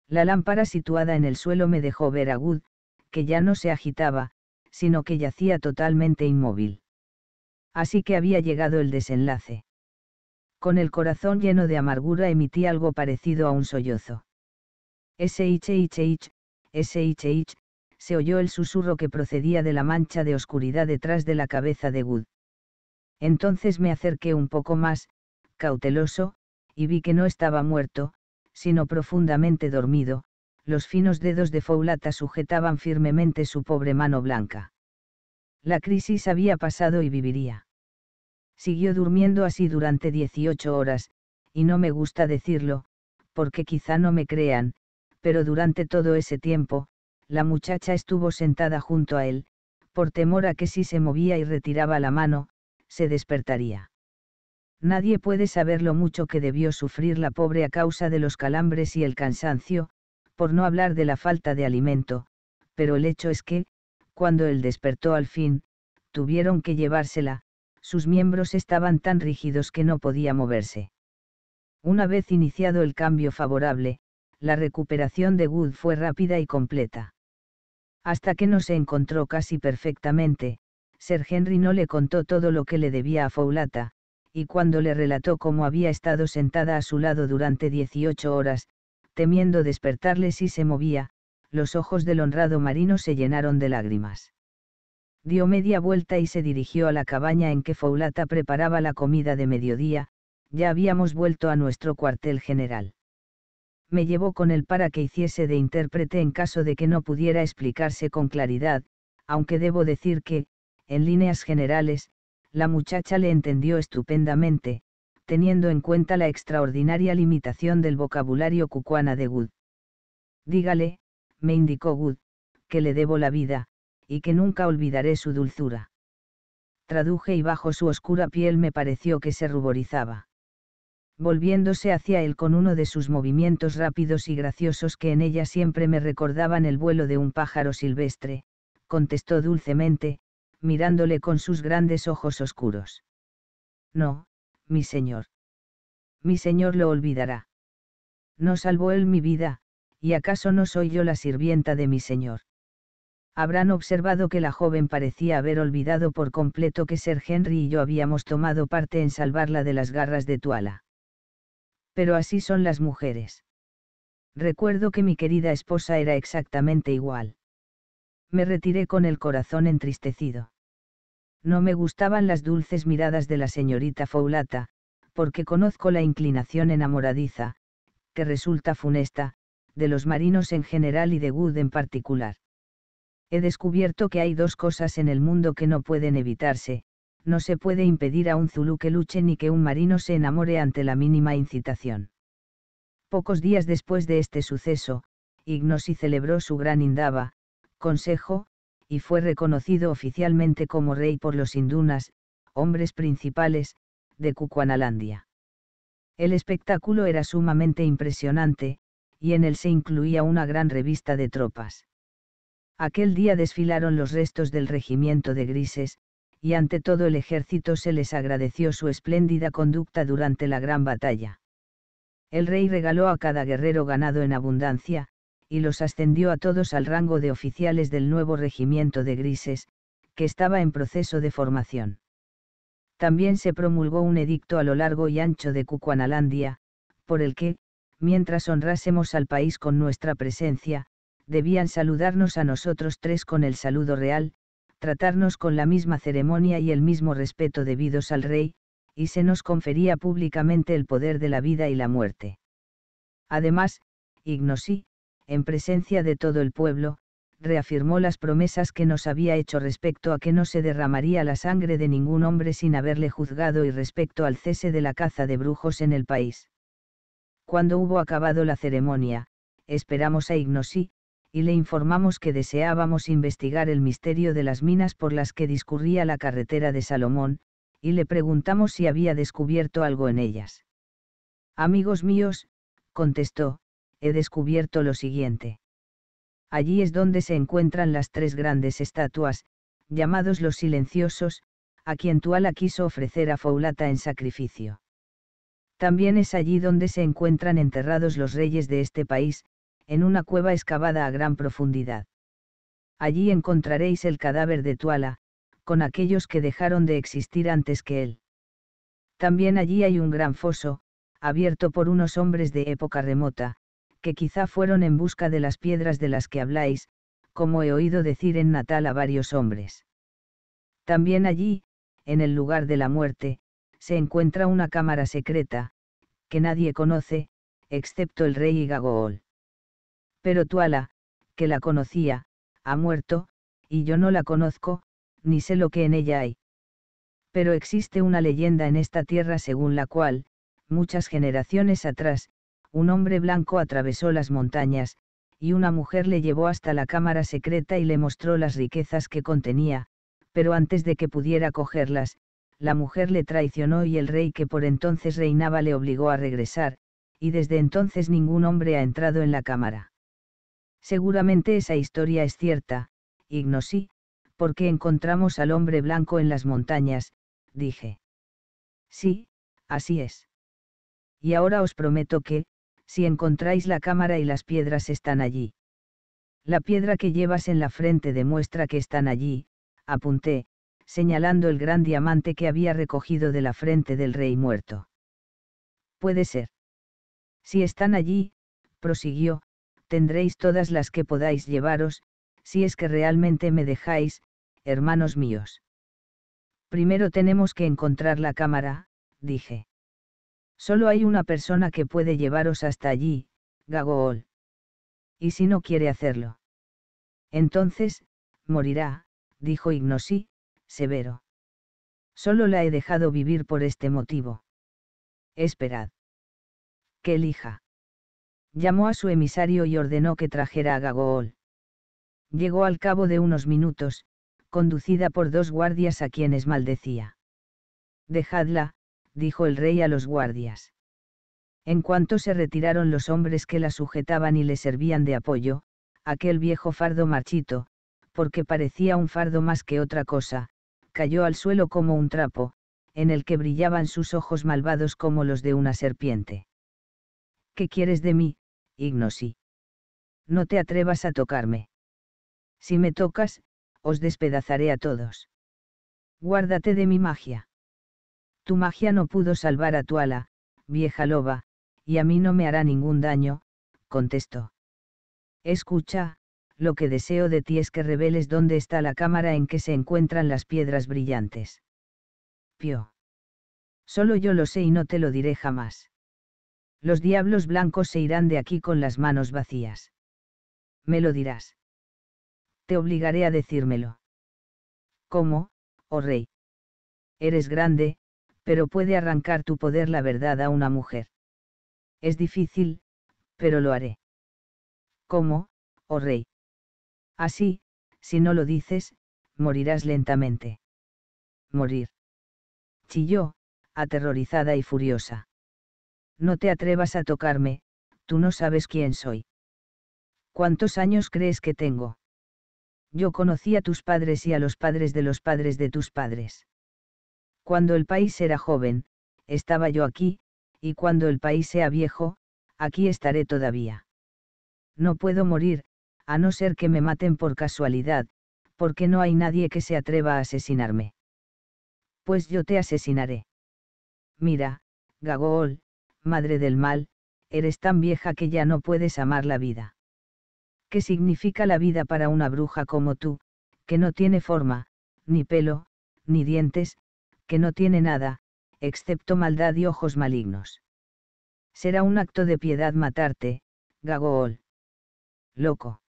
La lámpara situada en el suelo me dejó ver a Wood, que ya no se agitaba, sino que yacía totalmente inmóvil. Así que había llegado el desenlace con el corazón lleno de amargura emití algo parecido a un sollozo. «SHH, SHH», se oyó el susurro que procedía de la mancha de oscuridad detrás de la cabeza de Wood. Entonces me acerqué un poco más, cauteloso, y vi que no estaba muerto, sino profundamente dormido, los finos dedos de Foulata sujetaban firmemente su pobre mano blanca. La crisis había pasado y viviría. Siguió durmiendo así durante 18 horas, y no me gusta decirlo, porque quizá no me crean, pero durante todo ese tiempo, la muchacha estuvo sentada junto a él, por temor a que si se movía y retiraba la mano, se despertaría. Nadie puede saber lo mucho que debió sufrir la pobre a causa de los calambres y el cansancio, por no hablar de la falta de alimento, pero el hecho es que, cuando él despertó al fin, tuvieron que llevársela, sus miembros estaban tan rígidos que no podía moverse. Una vez iniciado el cambio favorable, la recuperación de Wood fue rápida y completa. Hasta que no se encontró casi perfectamente, Sir Henry no le contó todo lo que le debía a Foulata, y cuando le relató cómo había estado sentada a su lado durante 18 horas, temiendo despertarle si se movía, los ojos del honrado marino se llenaron de lágrimas dio media vuelta y se dirigió a la cabaña en que Foulata preparaba la comida de mediodía, ya habíamos vuelto a nuestro cuartel general. Me llevó con él para que hiciese de intérprete en caso de que no pudiera explicarse con claridad, aunque debo decir que, en líneas generales, la muchacha le entendió estupendamente, teniendo en cuenta la extraordinaria limitación del vocabulario cucuana de Good. Dígale, me indicó Good, que le debo la vida, y que nunca olvidaré su dulzura. Traduje y bajo su oscura piel me pareció que se ruborizaba. Volviéndose hacia él con uno de sus movimientos rápidos y graciosos que en ella siempre me recordaban el vuelo de un pájaro silvestre, contestó dulcemente, mirándole con sus grandes ojos oscuros. No, mi señor. Mi señor lo olvidará. No salvó él mi vida, y acaso no soy yo la sirvienta de mi señor habrán observado que la joven parecía haber olvidado por completo que Sir Henry y yo habíamos tomado parte en salvarla de las garras de Tuala. Pero así son las mujeres. Recuerdo que mi querida esposa era exactamente igual. Me retiré con el corazón entristecido. No me gustaban las dulces miradas de la señorita Foulata, porque conozco la inclinación enamoradiza, que resulta funesta, de los marinos en general y de Wood en particular. He descubierto que hay dos cosas en el mundo que no pueden evitarse, no se puede impedir a un zulú que luche ni que un marino se enamore ante la mínima incitación. Pocos días después de este suceso, Ignosi celebró su gran Indaba, consejo, y fue reconocido oficialmente como rey por los hindunas, hombres principales, de Cucuanalandia. El espectáculo era sumamente impresionante, y en él se incluía una gran revista de tropas. Aquel día desfilaron los restos del regimiento de grises, y ante todo el ejército se les agradeció su espléndida conducta durante la gran batalla. El rey regaló a cada guerrero ganado en abundancia, y los ascendió a todos al rango de oficiales del nuevo regimiento de grises, que estaba en proceso de formación. También se promulgó un edicto a lo largo y ancho de Cucuanalandia, por el que, mientras honrásemos al país con nuestra presencia, debían saludarnos a nosotros tres con el saludo real, tratarnos con la misma ceremonia y el mismo respeto debidos al rey, y se nos confería públicamente el poder de la vida y la muerte. Además, Ignosí, en presencia de todo el pueblo, reafirmó las promesas que nos había hecho respecto a que no se derramaría la sangre de ningún hombre sin haberle juzgado y respecto al cese de la caza de brujos en el país. Cuando hubo acabado la ceremonia, esperamos a Ignosí, y le informamos que deseábamos investigar el misterio de las minas por las que discurría la carretera de Salomón, y le preguntamos si había descubierto algo en ellas. Amigos míos, contestó, he descubierto lo siguiente. Allí es donde se encuentran las tres grandes estatuas, llamados los silenciosos, a quien Tuala quiso ofrecer a faulata en sacrificio. También es allí donde se encuentran enterrados los reyes de este país, en una cueva excavada a gran profundidad. Allí encontraréis el cadáver de Tuala, con aquellos que dejaron de existir antes que él. También allí hay un gran foso, abierto por unos hombres de época remota, que quizá fueron en busca de las piedras de las que habláis, como he oído decir en Natal a varios hombres. También allí, en el lugar de la muerte, se encuentra una cámara secreta, que nadie conoce, excepto el rey y pero Tuala, que la conocía, ha muerto, y yo no la conozco, ni sé lo que en ella hay. Pero existe una leyenda en esta tierra según la cual, muchas generaciones atrás, un hombre blanco atravesó las montañas, y una mujer le llevó hasta la cámara secreta y le mostró las riquezas que contenía, pero antes de que pudiera cogerlas, la mujer le traicionó y el rey que por entonces reinaba le obligó a regresar, y desde entonces ningún hombre ha entrado en la cámara. Seguramente esa historia es cierta, Ignosí, porque encontramos al hombre blanco en las montañas, dije. Sí, así es. Y ahora os prometo que, si encontráis la cámara y las piedras están allí. La piedra que llevas en la frente demuestra que están allí, apunté, señalando el gran diamante que había recogido de la frente del rey muerto. Puede ser. Si están allí, prosiguió, tendréis todas las que podáis llevaros, si es que realmente me dejáis, hermanos míos. Primero tenemos que encontrar la cámara, dije. Solo hay una persona que puede llevaros hasta allí, Gagool. ¿Y si no quiere hacerlo? Entonces, morirá, dijo Ignosí, severo. Solo la he dejado vivir por este motivo. Esperad. Que elija. Llamó a su emisario y ordenó que trajera a Gagool. Llegó al cabo de unos minutos, conducida por dos guardias a quienes maldecía. Dejadla, dijo el rey a los guardias. En cuanto se retiraron los hombres que la sujetaban y le servían de apoyo, aquel viejo fardo marchito, porque parecía un fardo más que otra cosa, cayó al suelo como un trapo, en el que brillaban sus ojos malvados como los de una serpiente. ¿Qué quieres de mí, Ignosi. No te atrevas a tocarme. Si me tocas, os despedazaré a todos. Guárdate de mi magia. Tu magia no pudo salvar a tu ala, vieja loba, y a mí no me hará ningún daño, contestó. Escucha, lo que deseo de ti es que reveles dónde está la cámara en que se encuentran las piedras brillantes. Pío. Solo yo lo sé y no te lo diré jamás. Los diablos blancos se irán de aquí con las manos vacías. Me lo dirás. Te obligaré a decírmelo. ¿Cómo, oh rey? Eres grande, pero puede arrancar tu poder la verdad a una mujer. Es difícil, pero lo haré. ¿Cómo, oh rey? Así, si no lo dices, morirás lentamente. Morir. Chilló, aterrorizada y furiosa. No te atrevas a tocarme, tú no sabes quién soy. ¿Cuántos años crees que tengo? Yo conocí a tus padres y a los padres de los padres de tus padres. Cuando el país era joven, estaba yo aquí, y cuando el país sea viejo, aquí estaré todavía. No puedo morir, a no ser que me maten por casualidad, porque no hay nadie que se atreva a asesinarme. Pues yo te asesinaré. Mira, Gagol, madre del mal, eres tan vieja que ya no puedes amar la vida. ¿Qué significa la vida para una bruja como tú, que no tiene forma, ni pelo, ni dientes, que no tiene nada, excepto maldad y ojos malignos? Será un acto de piedad matarte, Gagool. Loco.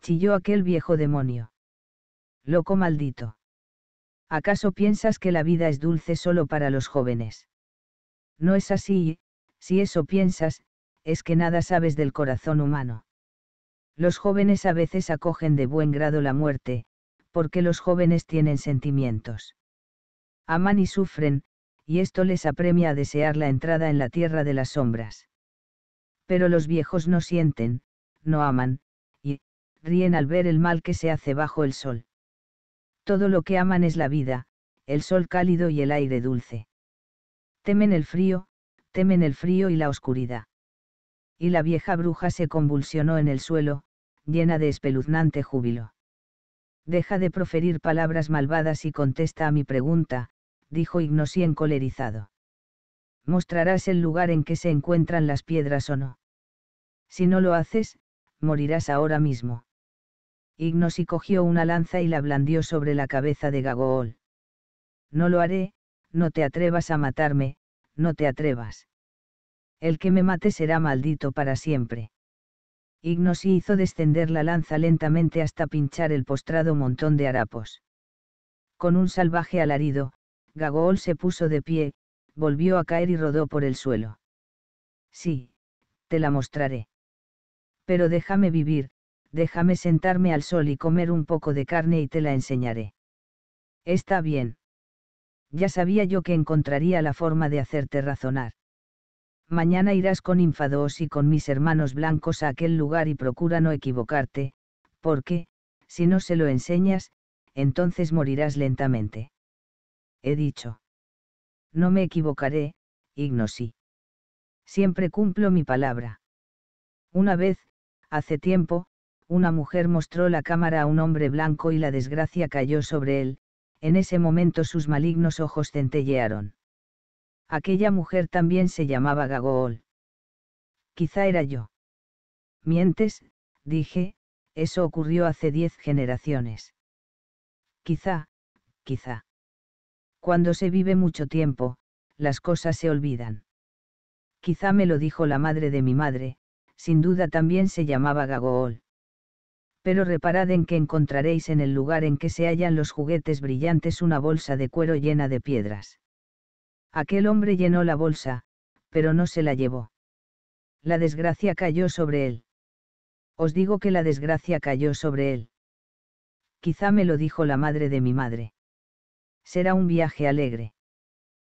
Chilló aquel viejo demonio. Loco maldito. ¿Acaso piensas que la vida es dulce solo para los jóvenes? No es así, si eso piensas, es que nada sabes del corazón humano. Los jóvenes a veces acogen de buen grado la muerte, porque los jóvenes tienen sentimientos. Aman y sufren, y esto les apremia a desear la entrada en la tierra de las sombras. Pero los viejos no sienten, no aman, y, ríen al ver el mal que se hace bajo el sol. Todo lo que aman es la vida, el sol cálido y el aire dulce. Temen el frío, temen el frío y la oscuridad. Y la vieja bruja se convulsionó en el suelo, llena de espeluznante júbilo. Deja de proferir palabras malvadas y contesta a mi pregunta, dijo Ignosi encolerizado. Mostrarás el lugar en que se encuentran las piedras o no. Si no lo haces, morirás ahora mismo. Ignosi cogió una lanza y la blandió sobre la cabeza de Gagool. No lo haré, no te atrevas a matarme, no te atrevas. El que me mate será maldito para siempre. Ignosi hizo descender la lanza lentamente hasta pinchar el postrado montón de harapos. Con un salvaje alarido, Gagol se puso de pie, volvió a caer y rodó por el suelo. Sí, te la mostraré. Pero déjame vivir, déjame sentarme al sol y comer un poco de carne y te la enseñaré. Está bien. Ya sabía yo que encontraría la forma de hacerte razonar. Mañana irás con infados y con mis hermanos blancos a aquel lugar y procura no equivocarte, porque, si no se lo enseñas, entonces morirás lentamente. He dicho. No me equivocaré, Ignosí. Siempre cumplo mi palabra. Una vez, hace tiempo, una mujer mostró la cámara a un hombre blanco y la desgracia cayó sobre él, en ese momento sus malignos ojos centellearon. Aquella mujer también se llamaba Gagool. Quizá era yo. Mientes, dije, eso ocurrió hace diez generaciones. Quizá, quizá. Cuando se vive mucho tiempo, las cosas se olvidan. Quizá me lo dijo la madre de mi madre, sin duda también se llamaba Gagool pero reparad en que encontraréis en el lugar en que se hallan los juguetes brillantes una bolsa de cuero llena de piedras. Aquel hombre llenó la bolsa, pero no se la llevó. La desgracia cayó sobre él. Os digo que la desgracia cayó sobre él. Quizá me lo dijo la madre de mi madre. Será un viaje alegre.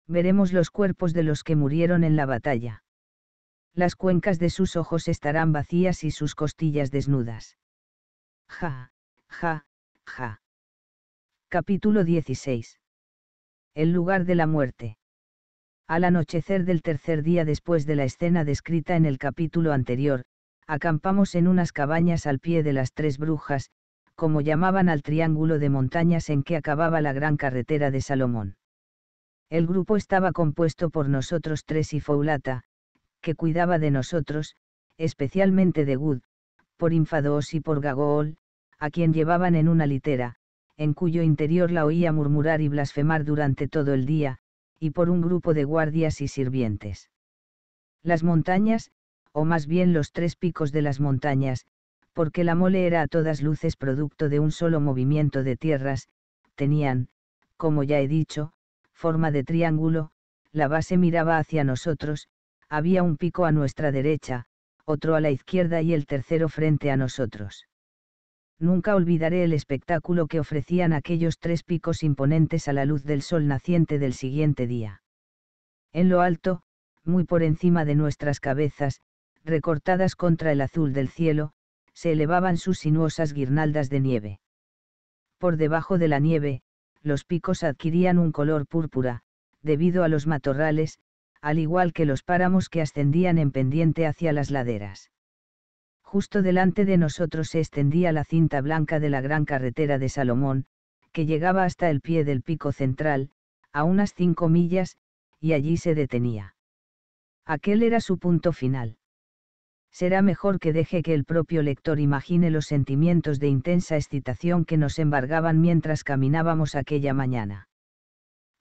Veremos los cuerpos de los que murieron en la batalla. Las cuencas de sus ojos estarán vacías y sus costillas desnudas Ja, ja, ja. Capítulo 16. El lugar de la muerte. Al anochecer del tercer día después de la escena descrita en el capítulo anterior, acampamos en unas cabañas al pie de las tres brujas, como llamaban al triángulo de montañas en que acababa la gran carretera de Salomón. El grupo estaba compuesto por nosotros tres y Foulata, que cuidaba de nosotros, especialmente de Good, por Infadoos y por Gagool, a quien llevaban en una litera, en cuyo interior la oía murmurar y blasfemar durante todo el día, y por un grupo de guardias y sirvientes. Las montañas, o más bien los tres picos de las montañas, porque la mole era a todas luces producto de un solo movimiento de tierras, tenían, como ya he dicho, forma de triángulo, la base miraba hacia nosotros, había un pico a nuestra derecha, otro a la izquierda y el tercero frente a nosotros. Nunca olvidaré el espectáculo que ofrecían aquellos tres picos imponentes a la luz del sol naciente del siguiente día. En lo alto, muy por encima de nuestras cabezas, recortadas contra el azul del cielo, se elevaban sus sinuosas guirnaldas de nieve. Por debajo de la nieve, los picos adquirían un color púrpura, debido a los matorrales, al igual que los páramos que ascendían en pendiente hacia las laderas. Justo delante de nosotros se extendía la cinta blanca de la gran carretera de Salomón, que llegaba hasta el pie del pico central, a unas cinco millas, y allí se detenía. Aquel era su punto final. Será mejor que deje que el propio lector imagine los sentimientos de intensa excitación que nos embargaban mientras caminábamos aquella mañana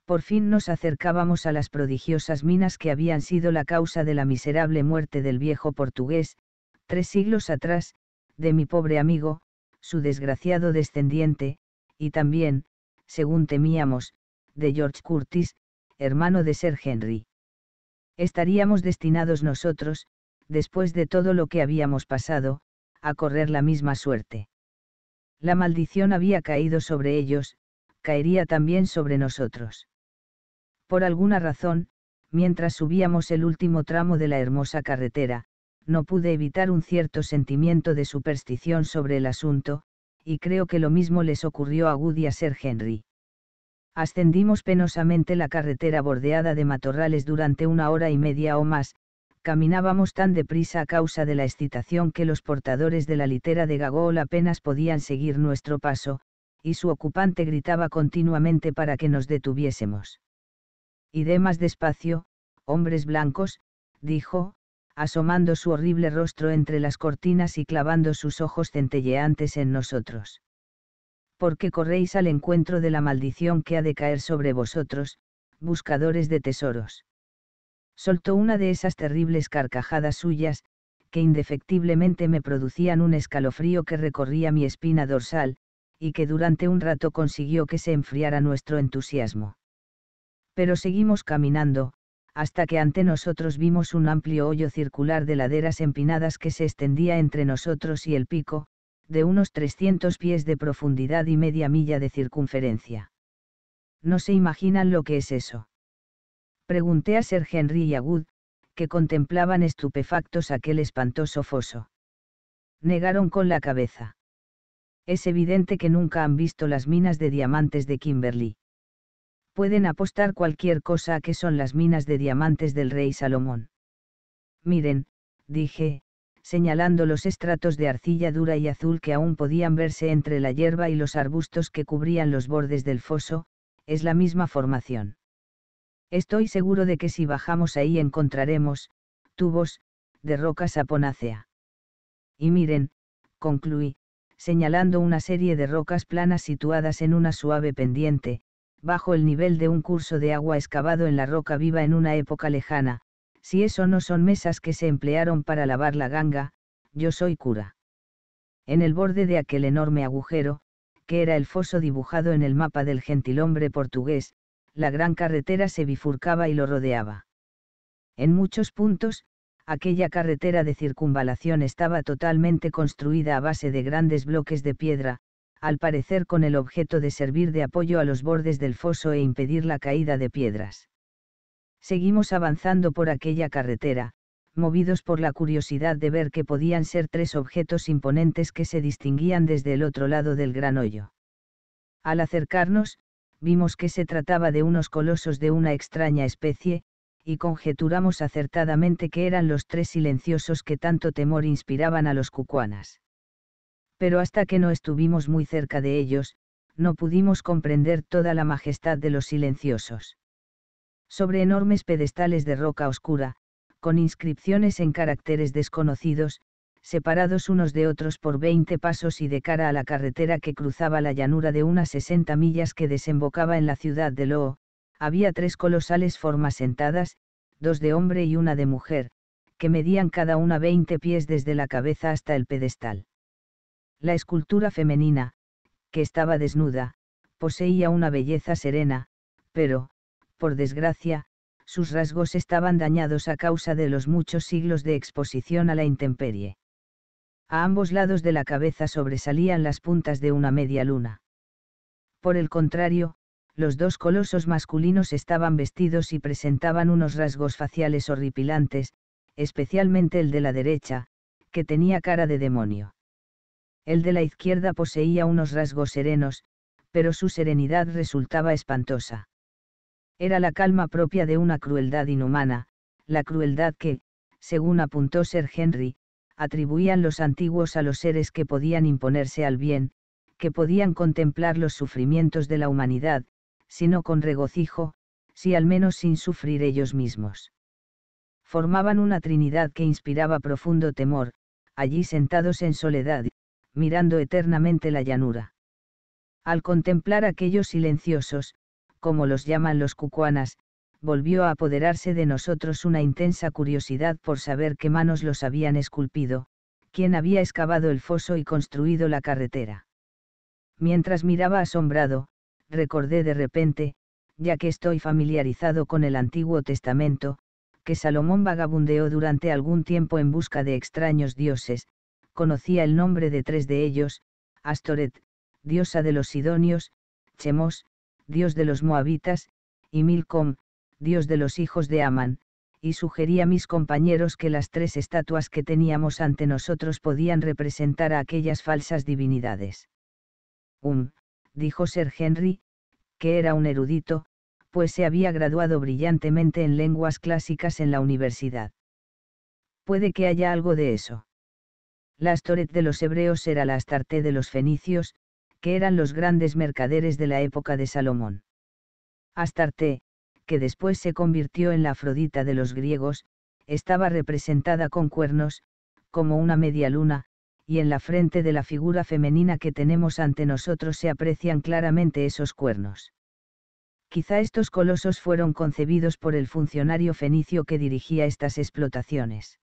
por fin nos acercábamos a las prodigiosas minas que habían sido la causa de la miserable muerte del viejo portugués, tres siglos atrás, de mi pobre amigo, su desgraciado descendiente, y también, según temíamos, de George Curtis, hermano de Sir Henry. Estaríamos destinados nosotros, después de todo lo que habíamos pasado, a correr la misma suerte. La maldición había caído sobre ellos, caería también sobre nosotros. Por alguna razón, mientras subíamos el último tramo de la hermosa carretera, no pude evitar un cierto sentimiento de superstición sobre el asunto, y creo que lo mismo les ocurrió a Woody y a Sir Henry. Ascendimos penosamente la carretera bordeada de matorrales durante una hora y media o más, caminábamos tan deprisa a causa de la excitación que los portadores de la litera de Gagol apenas podían seguir nuestro paso, y su ocupante gritaba continuamente para que nos detuviésemos y de más despacio, hombres blancos, dijo, asomando su horrible rostro entre las cortinas y clavando sus ojos centelleantes en nosotros. Porque corréis al encuentro de la maldición que ha de caer sobre vosotros, buscadores de tesoros. Soltó una de esas terribles carcajadas suyas, que indefectiblemente me producían un escalofrío que recorría mi espina dorsal, y que durante un rato consiguió que se enfriara nuestro entusiasmo pero seguimos caminando, hasta que ante nosotros vimos un amplio hoyo circular de laderas empinadas que se extendía entre nosotros y el pico, de unos 300 pies de profundidad y media milla de circunferencia. No se imaginan lo que es eso. Pregunté a Sir Henry y a Wood, que contemplaban estupefactos aquel espantoso foso. Negaron con la cabeza. Es evidente que nunca han visto las minas de diamantes de Kimberley pueden apostar cualquier cosa a que son las minas de diamantes del rey Salomón. Miren, dije, señalando los estratos de arcilla dura y azul que aún podían verse entre la hierba y los arbustos que cubrían los bordes del foso, es la misma formación. Estoy seguro de que si bajamos ahí encontraremos, tubos, de roca saponácea. Y miren, concluí, señalando una serie de rocas planas situadas en una suave pendiente, bajo el nivel de un curso de agua excavado en la roca viva en una época lejana, si eso no son mesas que se emplearon para lavar la ganga, yo soy cura. En el borde de aquel enorme agujero, que era el foso dibujado en el mapa del gentilhombre portugués, la gran carretera se bifurcaba y lo rodeaba. En muchos puntos, aquella carretera de circunvalación estaba totalmente construida a base de grandes bloques de piedra, al parecer con el objeto de servir de apoyo a los bordes del foso e impedir la caída de piedras. Seguimos avanzando por aquella carretera, movidos por la curiosidad de ver que podían ser tres objetos imponentes que se distinguían desde el otro lado del gran hoyo. Al acercarnos, vimos que se trataba de unos colosos de una extraña especie, y conjeturamos acertadamente que eran los tres silenciosos que tanto temor inspiraban a los cucuanas pero hasta que no estuvimos muy cerca de ellos, no pudimos comprender toda la majestad de los silenciosos. Sobre enormes pedestales de roca oscura, con inscripciones en caracteres desconocidos, separados unos de otros por 20 pasos y de cara a la carretera que cruzaba la llanura de unas 60 millas que desembocaba en la ciudad de Loo, había tres colosales formas sentadas, dos de hombre y una de mujer, que medían cada una 20 pies desde la cabeza hasta el pedestal. La escultura femenina, que estaba desnuda, poseía una belleza serena, pero, por desgracia, sus rasgos estaban dañados a causa de los muchos siglos de exposición a la intemperie. A ambos lados de la cabeza sobresalían las puntas de una media luna. Por el contrario, los dos colosos masculinos estaban vestidos y presentaban unos rasgos faciales horripilantes, especialmente el de la derecha, que tenía cara de demonio. El de la izquierda poseía unos rasgos serenos, pero su serenidad resultaba espantosa. Era la calma propia de una crueldad inhumana, la crueldad que, según apuntó Sir Henry, atribuían los antiguos a los seres que podían imponerse al bien, que podían contemplar los sufrimientos de la humanidad, si no con regocijo, si al menos sin sufrir ellos mismos. Formaban una trinidad que inspiraba profundo temor, allí sentados en soledad, mirando eternamente la llanura. Al contemplar aquellos silenciosos, como los llaman los cucuanas, volvió a apoderarse de nosotros una intensa curiosidad por saber qué manos los habían esculpido, quién había excavado el foso y construido la carretera. Mientras miraba asombrado, recordé de repente, ya que estoy familiarizado con el Antiguo Testamento, que Salomón vagabundeó durante algún tiempo en busca de extraños dioses, conocía el nombre de tres de ellos, Astoret, diosa de los Sidonios, Chemos, dios de los Moabitas, y Milcom, dios de los hijos de Amán, y sugerí a mis compañeros que las tres estatuas que teníamos ante nosotros podían representar a aquellas falsas divinidades. Um, dijo Sir Henry, que era un erudito, pues se había graduado brillantemente en lenguas clásicas en la universidad. Puede que haya algo de eso. La Astoret de los hebreos era la Astarte de los fenicios, que eran los grandes mercaderes de la época de Salomón. Astarte, que después se convirtió en la Afrodita de los griegos, estaba representada con cuernos, como una media luna, y en la frente de la figura femenina que tenemos ante nosotros se aprecian claramente esos cuernos. Quizá estos colosos fueron concebidos por el funcionario fenicio que dirigía estas explotaciones.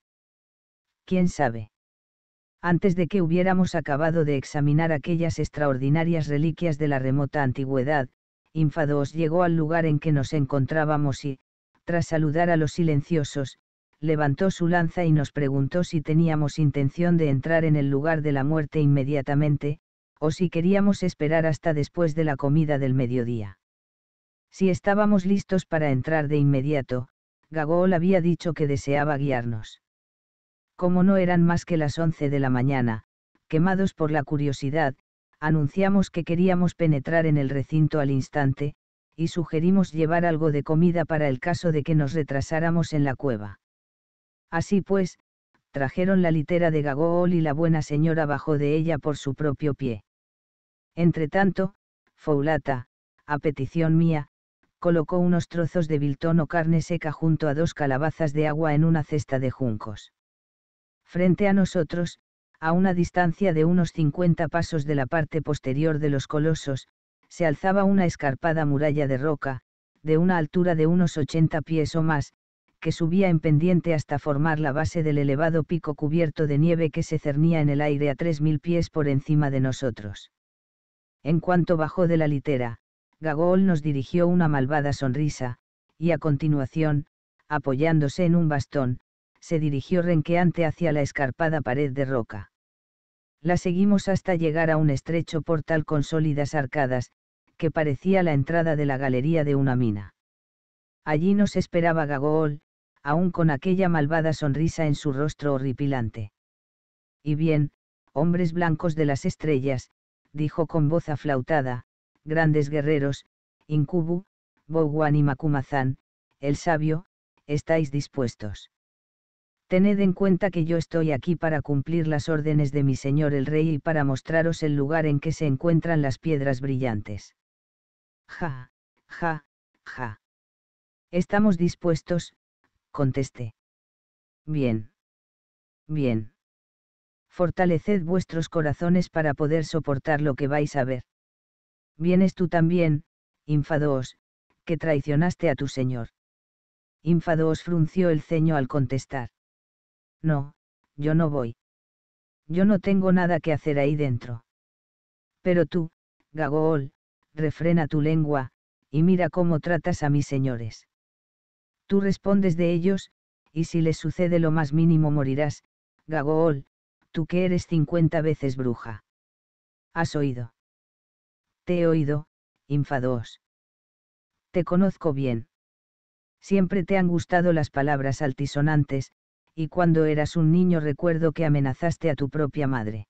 ¿Quién sabe? antes de que hubiéramos acabado de examinar aquellas extraordinarias reliquias de la remota antigüedad, Infados llegó al lugar en que nos encontrábamos y, tras saludar a los silenciosos, levantó su lanza y nos preguntó si teníamos intención de entrar en el lugar de la muerte inmediatamente, o si queríamos esperar hasta después de la comida del mediodía. Si estábamos listos para entrar de inmediato, Gagol había dicho que deseaba guiarnos como no eran más que las once de la mañana, quemados por la curiosidad, anunciamos que queríamos penetrar en el recinto al instante, y sugerimos llevar algo de comida para el caso de que nos retrasáramos en la cueva. Así pues, trajeron la litera de Gagool y la buena señora bajó de ella por su propio pie. Entretanto, Foulata, a petición mía, colocó unos trozos de biltón o carne seca junto a dos calabazas de agua en una cesta de juncos frente a nosotros, a una distancia de unos 50 pasos de la parte posterior de los colosos, se alzaba una escarpada muralla de roca, de una altura de unos 80 pies o más, que subía en pendiente hasta formar la base del elevado pico cubierto de nieve que se cernía en el aire a 3.000 pies por encima de nosotros. En cuanto bajó de la litera, Gagol nos dirigió una malvada sonrisa, y a continuación, apoyándose en un bastón, se dirigió renqueante hacia la escarpada pared de roca. La seguimos hasta llegar a un estrecho portal con sólidas arcadas, que parecía la entrada de la galería de una mina. Allí nos esperaba Gagool, aún con aquella malvada sonrisa en su rostro horripilante. Y bien, hombres blancos de las estrellas, dijo con voz aflautada, grandes guerreros, Incubu, Boguan y Macumazán, el sabio, ¿estáis dispuestos? Tened en cuenta que yo estoy aquí para cumplir las órdenes de mi señor el rey y para mostraros el lugar en que se encuentran las piedras brillantes. Ja, ja, ja. Estamos dispuestos, contesté. Bien. Bien. Fortaleced vuestros corazones para poder soportar lo que vais a ver. Vienes tú también, infadoos, que traicionaste a tu señor. Infadoos frunció el ceño al contestar. No, yo no voy. Yo no tengo nada que hacer ahí dentro. Pero tú, Gagool, refrena tu lengua, y mira cómo tratas a mis señores. Tú respondes de ellos, y si les sucede lo más mínimo morirás, Gagool, tú que eres cincuenta veces bruja. ¿Has oído? Te he oído, infados. Te conozco bien. Siempre te han gustado las palabras altisonantes, y cuando eras un niño recuerdo que amenazaste a tu propia madre.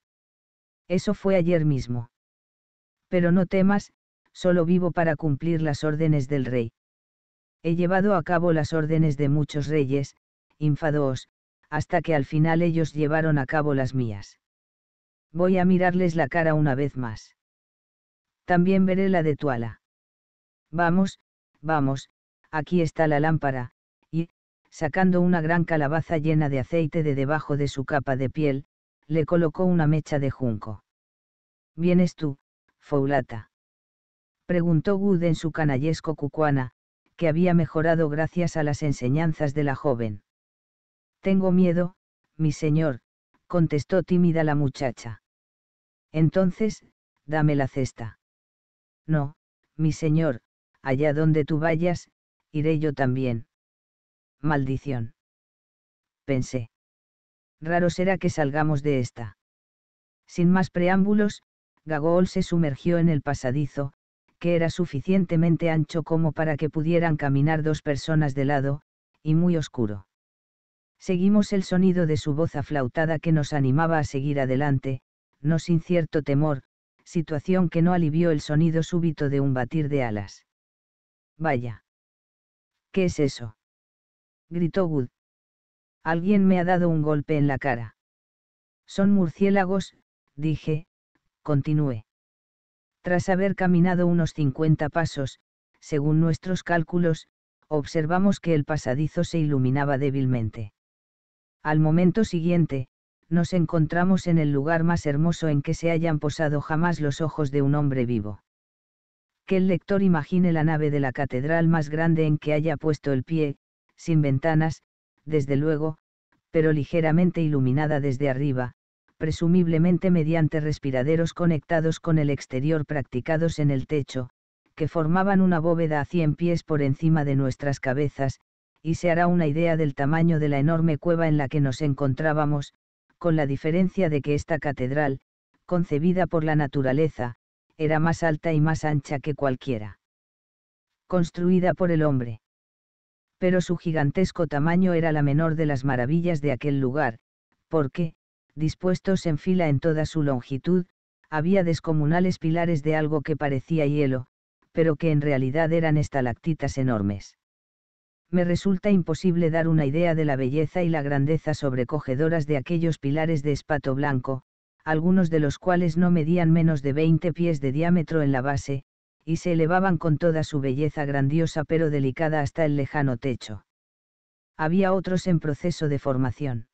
Eso fue ayer mismo. Pero no temas, solo vivo para cumplir las órdenes del rey. He llevado a cabo las órdenes de muchos reyes, infadoos, hasta que al final ellos llevaron a cabo las mías. Voy a mirarles la cara una vez más. También veré la de tu ala. Vamos, vamos, aquí está la lámpara, sacando una gran calabaza llena de aceite de debajo de su capa de piel, le colocó una mecha de junco. ¿Vienes tú, Foulata? preguntó Wood en su canallesco cucuana, que había mejorado gracias a las enseñanzas de la joven. Tengo miedo, mi señor, contestó tímida la muchacha. Entonces, dame la cesta. No, mi señor, allá donde tú vayas, iré yo también. Maldición. Pensé. Raro será que salgamos de esta. Sin más preámbulos, Gagol se sumergió en el pasadizo, que era suficientemente ancho como para que pudieran caminar dos personas de lado, y muy oscuro. Seguimos el sonido de su voz aflautada que nos animaba a seguir adelante, no sin cierto temor, situación que no alivió el sonido súbito de un batir de alas. Vaya. ¿Qué es eso? gritó Wood. Alguien me ha dado un golpe en la cara. Son murciélagos, dije, continué. Tras haber caminado unos 50 pasos, según nuestros cálculos, observamos que el pasadizo se iluminaba débilmente. Al momento siguiente, nos encontramos en el lugar más hermoso en que se hayan posado jamás los ojos de un hombre vivo. Que el lector imagine la nave de la catedral más grande en que haya puesto el pie, sin ventanas, desde luego, pero ligeramente iluminada desde arriba, presumiblemente mediante respiraderos conectados con el exterior practicados en el techo, que formaban una bóveda a cien pies por encima de nuestras cabezas, y se hará una idea del tamaño de la enorme cueva en la que nos encontrábamos, con la diferencia de que esta catedral, concebida por la naturaleza, era más alta y más ancha que cualquiera. Construida por el hombre pero su gigantesco tamaño era la menor de las maravillas de aquel lugar, porque, dispuestos en fila en toda su longitud, había descomunales pilares de algo que parecía hielo, pero que en realidad eran estalactitas enormes. Me resulta imposible dar una idea de la belleza y la grandeza sobrecogedoras de aquellos pilares de espato blanco, algunos de los cuales no medían menos de 20 pies de diámetro en la base, y se elevaban con toda su belleza grandiosa pero delicada hasta el lejano techo. Había otros en proceso de formación.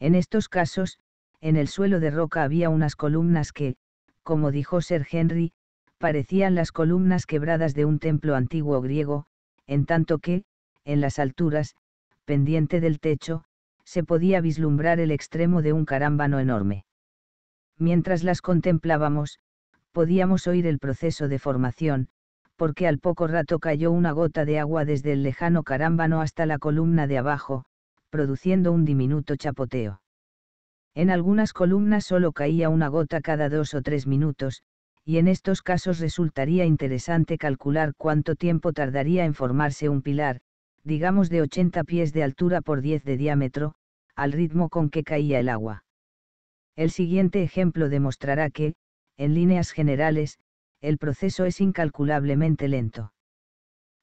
En estos casos, en el suelo de roca había unas columnas que, como dijo Sir Henry, parecían las columnas quebradas de un templo antiguo griego, en tanto que, en las alturas, pendiente del techo, se podía vislumbrar el extremo de un carámbano enorme. Mientras las contemplábamos, podíamos oír el proceso de formación, porque al poco rato cayó una gota de agua desde el lejano carámbano hasta la columna de abajo, produciendo un diminuto chapoteo. En algunas columnas solo caía una gota cada dos o tres minutos, y en estos casos resultaría interesante calcular cuánto tiempo tardaría en formarse un pilar, digamos de 80 pies de altura por 10 de diámetro, al ritmo con que caía el agua. El siguiente ejemplo demostrará que, en líneas generales, el proceso es incalculablemente lento.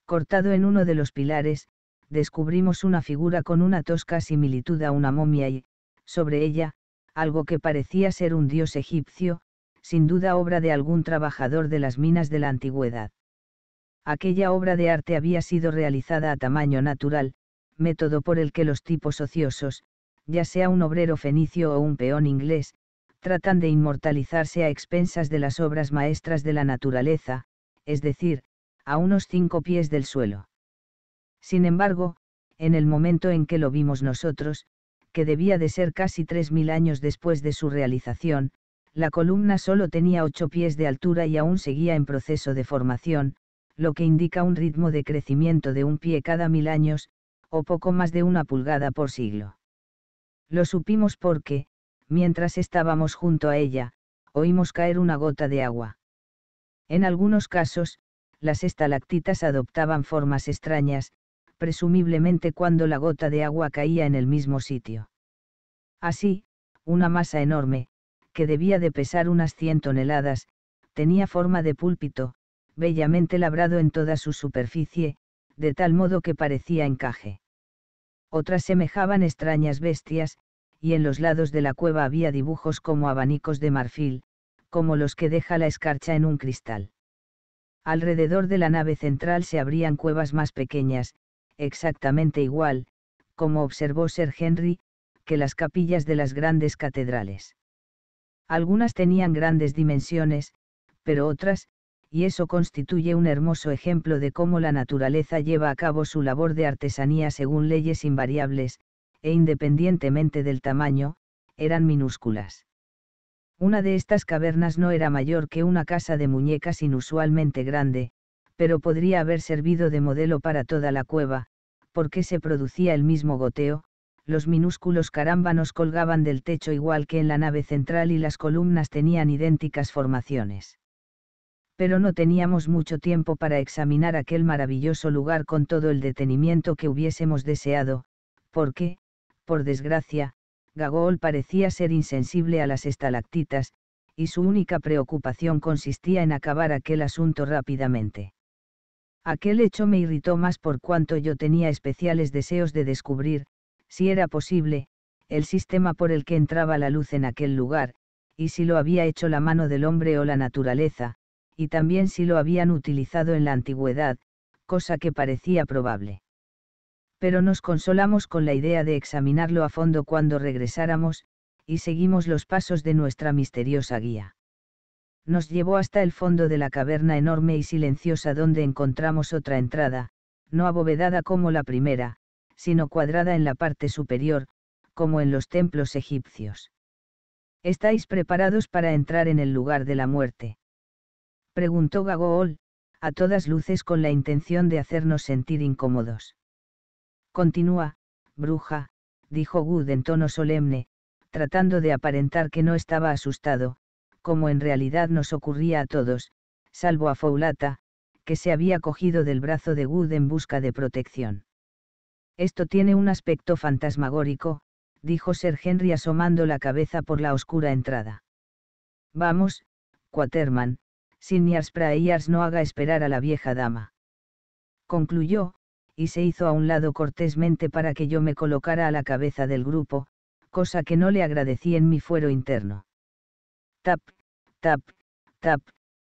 Cortado en uno de los pilares, descubrimos una figura con una tosca similitud a una momia y, sobre ella, algo que parecía ser un dios egipcio, sin duda obra de algún trabajador de las minas de la antigüedad. Aquella obra de arte había sido realizada a tamaño natural, método por el que los tipos ociosos, ya sea un obrero fenicio o un peón inglés, tratan de inmortalizarse a expensas de las obras maestras de la naturaleza, es decir, a unos cinco pies del suelo. Sin embargo, en el momento en que lo vimos nosotros, que debía de ser casi 3.000 años después de su realización, la columna solo tenía ocho pies de altura y aún seguía en proceso de formación, lo que indica un ritmo de crecimiento de un pie cada mil años, o poco más de una pulgada por siglo. Lo supimos porque, mientras estábamos junto a ella, oímos caer una gota de agua. En algunos casos, las estalactitas adoptaban formas extrañas, presumiblemente cuando la gota de agua caía en el mismo sitio. Así, una masa enorme, que debía de pesar unas 100 toneladas, tenía forma de púlpito, bellamente labrado en toda su superficie, de tal modo que parecía encaje. Otras semejaban extrañas bestias, y en los lados de la cueva había dibujos como abanicos de marfil, como los que deja la escarcha en un cristal. Alrededor de la nave central se abrían cuevas más pequeñas, exactamente igual, como observó Sir Henry, que las capillas de las grandes catedrales. Algunas tenían grandes dimensiones, pero otras, y eso constituye un hermoso ejemplo de cómo la naturaleza lleva a cabo su labor de artesanía según leyes invariables, e independientemente del tamaño, eran minúsculas. Una de estas cavernas no era mayor que una casa de muñecas inusualmente grande, pero podría haber servido de modelo para toda la cueva, porque se producía el mismo goteo, los minúsculos carámbanos colgaban del techo igual que en la nave central y las columnas tenían idénticas formaciones. Pero no teníamos mucho tiempo para examinar aquel maravilloso lugar con todo el detenimiento que hubiésemos deseado, porque, por desgracia, Gagol parecía ser insensible a las estalactitas, y su única preocupación consistía en acabar aquel asunto rápidamente. Aquel hecho me irritó más por cuanto yo tenía especiales deseos de descubrir, si era posible, el sistema por el que entraba la luz en aquel lugar, y si lo había hecho la mano del hombre o la naturaleza, y también si lo habían utilizado en la antigüedad, cosa que parecía probable pero nos consolamos con la idea de examinarlo a fondo cuando regresáramos, y seguimos los pasos de nuestra misteriosa guía. Nos llevó hasta el fondo de la caverna enorme y silenciosa donde encontramos otra entrada, no abovedada como la primera, sino cuadrada en la parte superior, como en los templos egipcios. ¿Estáis preparados para entrar en el lugar de la muerte? Preguntó Gagool, a todas luces con la intención de hacernos sentir incómodos. Continúa, bruja, dijo Good en tono solemne, tratando de aparentar que no estaba asustado, como en realidad nos ocurría a todos, salvo a Foulata, que se había cogido del brazo de Good en busca de protección. Esto tiene un aspecto fantasmagórico, dijo Sir Henry asomando la cabeza por la oscura entrada. Vamos, Quaterman, sin y no haga esperar a la vieja dama. Concluyó, y se hizo a un lado cortésmente para que yo me colocara a la cabeza del grupo, cosa que no le agradecí en mi fuero interno. Tap, tap, tap,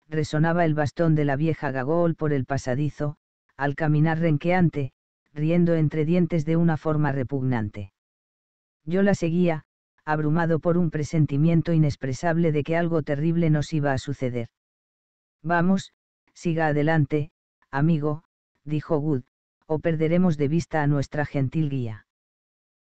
resonaba el bastón de la vieja Gagol por el pasadizo, al caminar renqueante, riendo entre dientes de una forma repugnante. Yo la seguía, abrumado por un presentimiento inexpresable de que algo terrible nos iba a suceder. Vamos, siga adelante, amigo, dijo Wood, o perderemos de vista a nuestra gentil guía.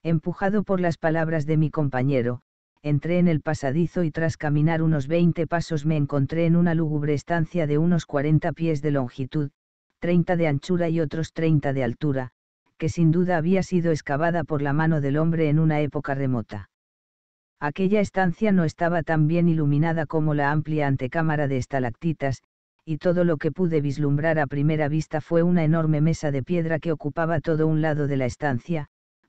Empujado por las palabras de mi compañero, entré en el pasadizo y tras caminar unos 20 pasos me encontré en una lúgubre estancia de unos 40 pies de longitud, 30 de anchura y otros 30 de altura, que sin duda había sido excavada por la mano del hombre en una época remota. Aquella estancia no estaba tan bien iluminada como la amplia antecámara de estalactitas, y todo lo que pude vislumbrar a primera vista fue una enorme mesa de piedra que ocupaba todo un lado de la estancia,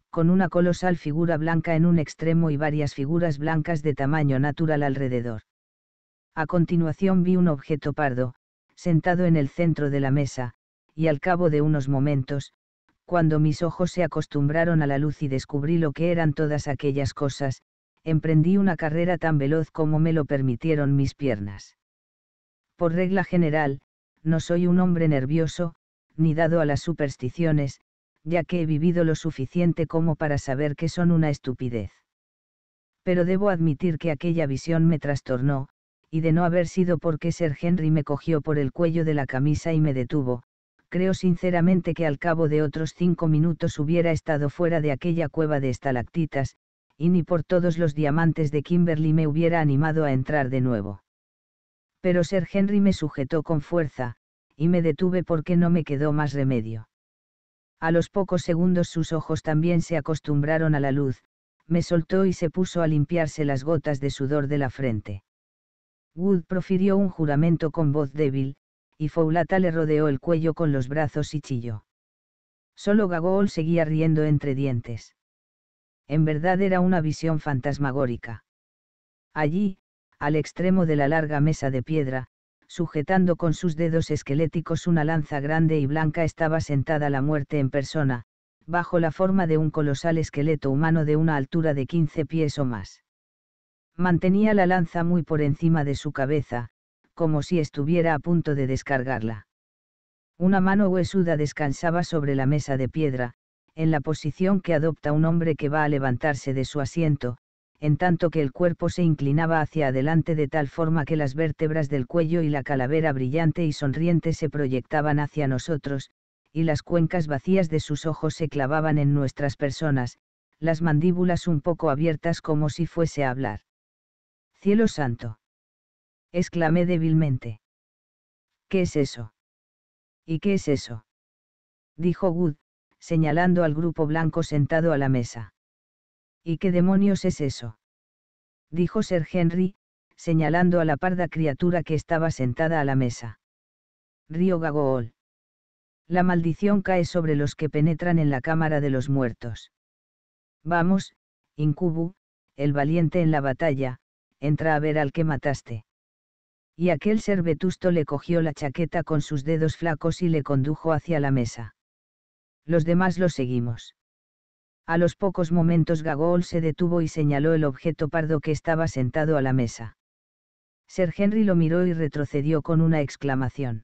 con una colosal figura blanca en un extremo y varias figuras blancas de tamaño natural alrededor. A continuación vi un objeto pardo, sentado en el centro de la mesa, y al cabo de unos momentos, cuando mis ojos se acostumbraron a la luz y descubrí lo que eran todas aquellas cosas, emprendí una carrera tan veloz como me lo permitieron mis piernas. Por regla general, no soy un hombre nervioso, ni dado a las supersticiones, ya que he vivido lo suficiente como para saber que son una estupidez. Pero debo admitir que aquella visión me trastornó, y de no haber sido porque Sir Henry me cogió por el cuello de la camisa y me detuvo, creo sinceramente que al cabo de otros cinco minutos hubiera estado fuera de aquella cueva de estalactitas, y ni por todos los diamantes de Kimberly me hubiera animado a entrar de nuevo pero Sir Henry me sujetó con fuerza, y me detuve porque no me quedó más remedio. A los pocos segundos sus ojos también se acostumbraron a la luz, me soltó y se puso a limpiarse las gotas de sudor de la frente. Wood profirió un juramento con voz débil, y Foulata le rodeó el cuello con los brazos y chilló. Solo Gagol seguía riendo entre dientes. En verdad era una visión fantasmagórica. Allí, al extremo de la larga mesa de piedra, sujetando con sus dedos esqueléticos una lanza grande y blanca estaba sentada la muerte en persona, bajo la forma de un colosal esqueleto humano de una altura de 15 pies o más. Mantenía la lanza muy por encima de su cabeza, como si estuviera a punto de descargarla. Una mano huesuda descansaba sobre la mesa de piedra, en la posición que adopta un hombre que va a levantarse de su asiento, en tanto que el cuerpo se inclinaba hacia adelante de tal forma que las vértebras del cuello y la calavera brillante y sonriente se proyectaban hacia nosotros, y las cuencas vacías de sus ojos se clavaban en nuestras personas, las mandíbulas un poco abiertas como si fuese a hablar. Cielo santo. exclamé débilmente. ¿Qué es eso? ¿Y qué es eso? dijo good señalando al grupo blanco sentado a la mesa. ¿Y qué demonios es eso? dijo Sir Henry, señalando a la parda criatura que estaba sentada a la mesa. Río Gagool. La maldición cae sobre los que penetran en la cámara de los muertos. Vamos, Incubu, el valiente en la batalla, entra a ver al que mataste. Y aquel ser vetusto le cogió la chaqueta con sus dedos flacos y le condujo hacia la mesa. Los demás lo seguimos. A los pocos momentos Gagol se detuvo y señaló el objeto pardo que estaba sentado a la mesa. Sir Henry lo miró y retrocedió con una exclamación.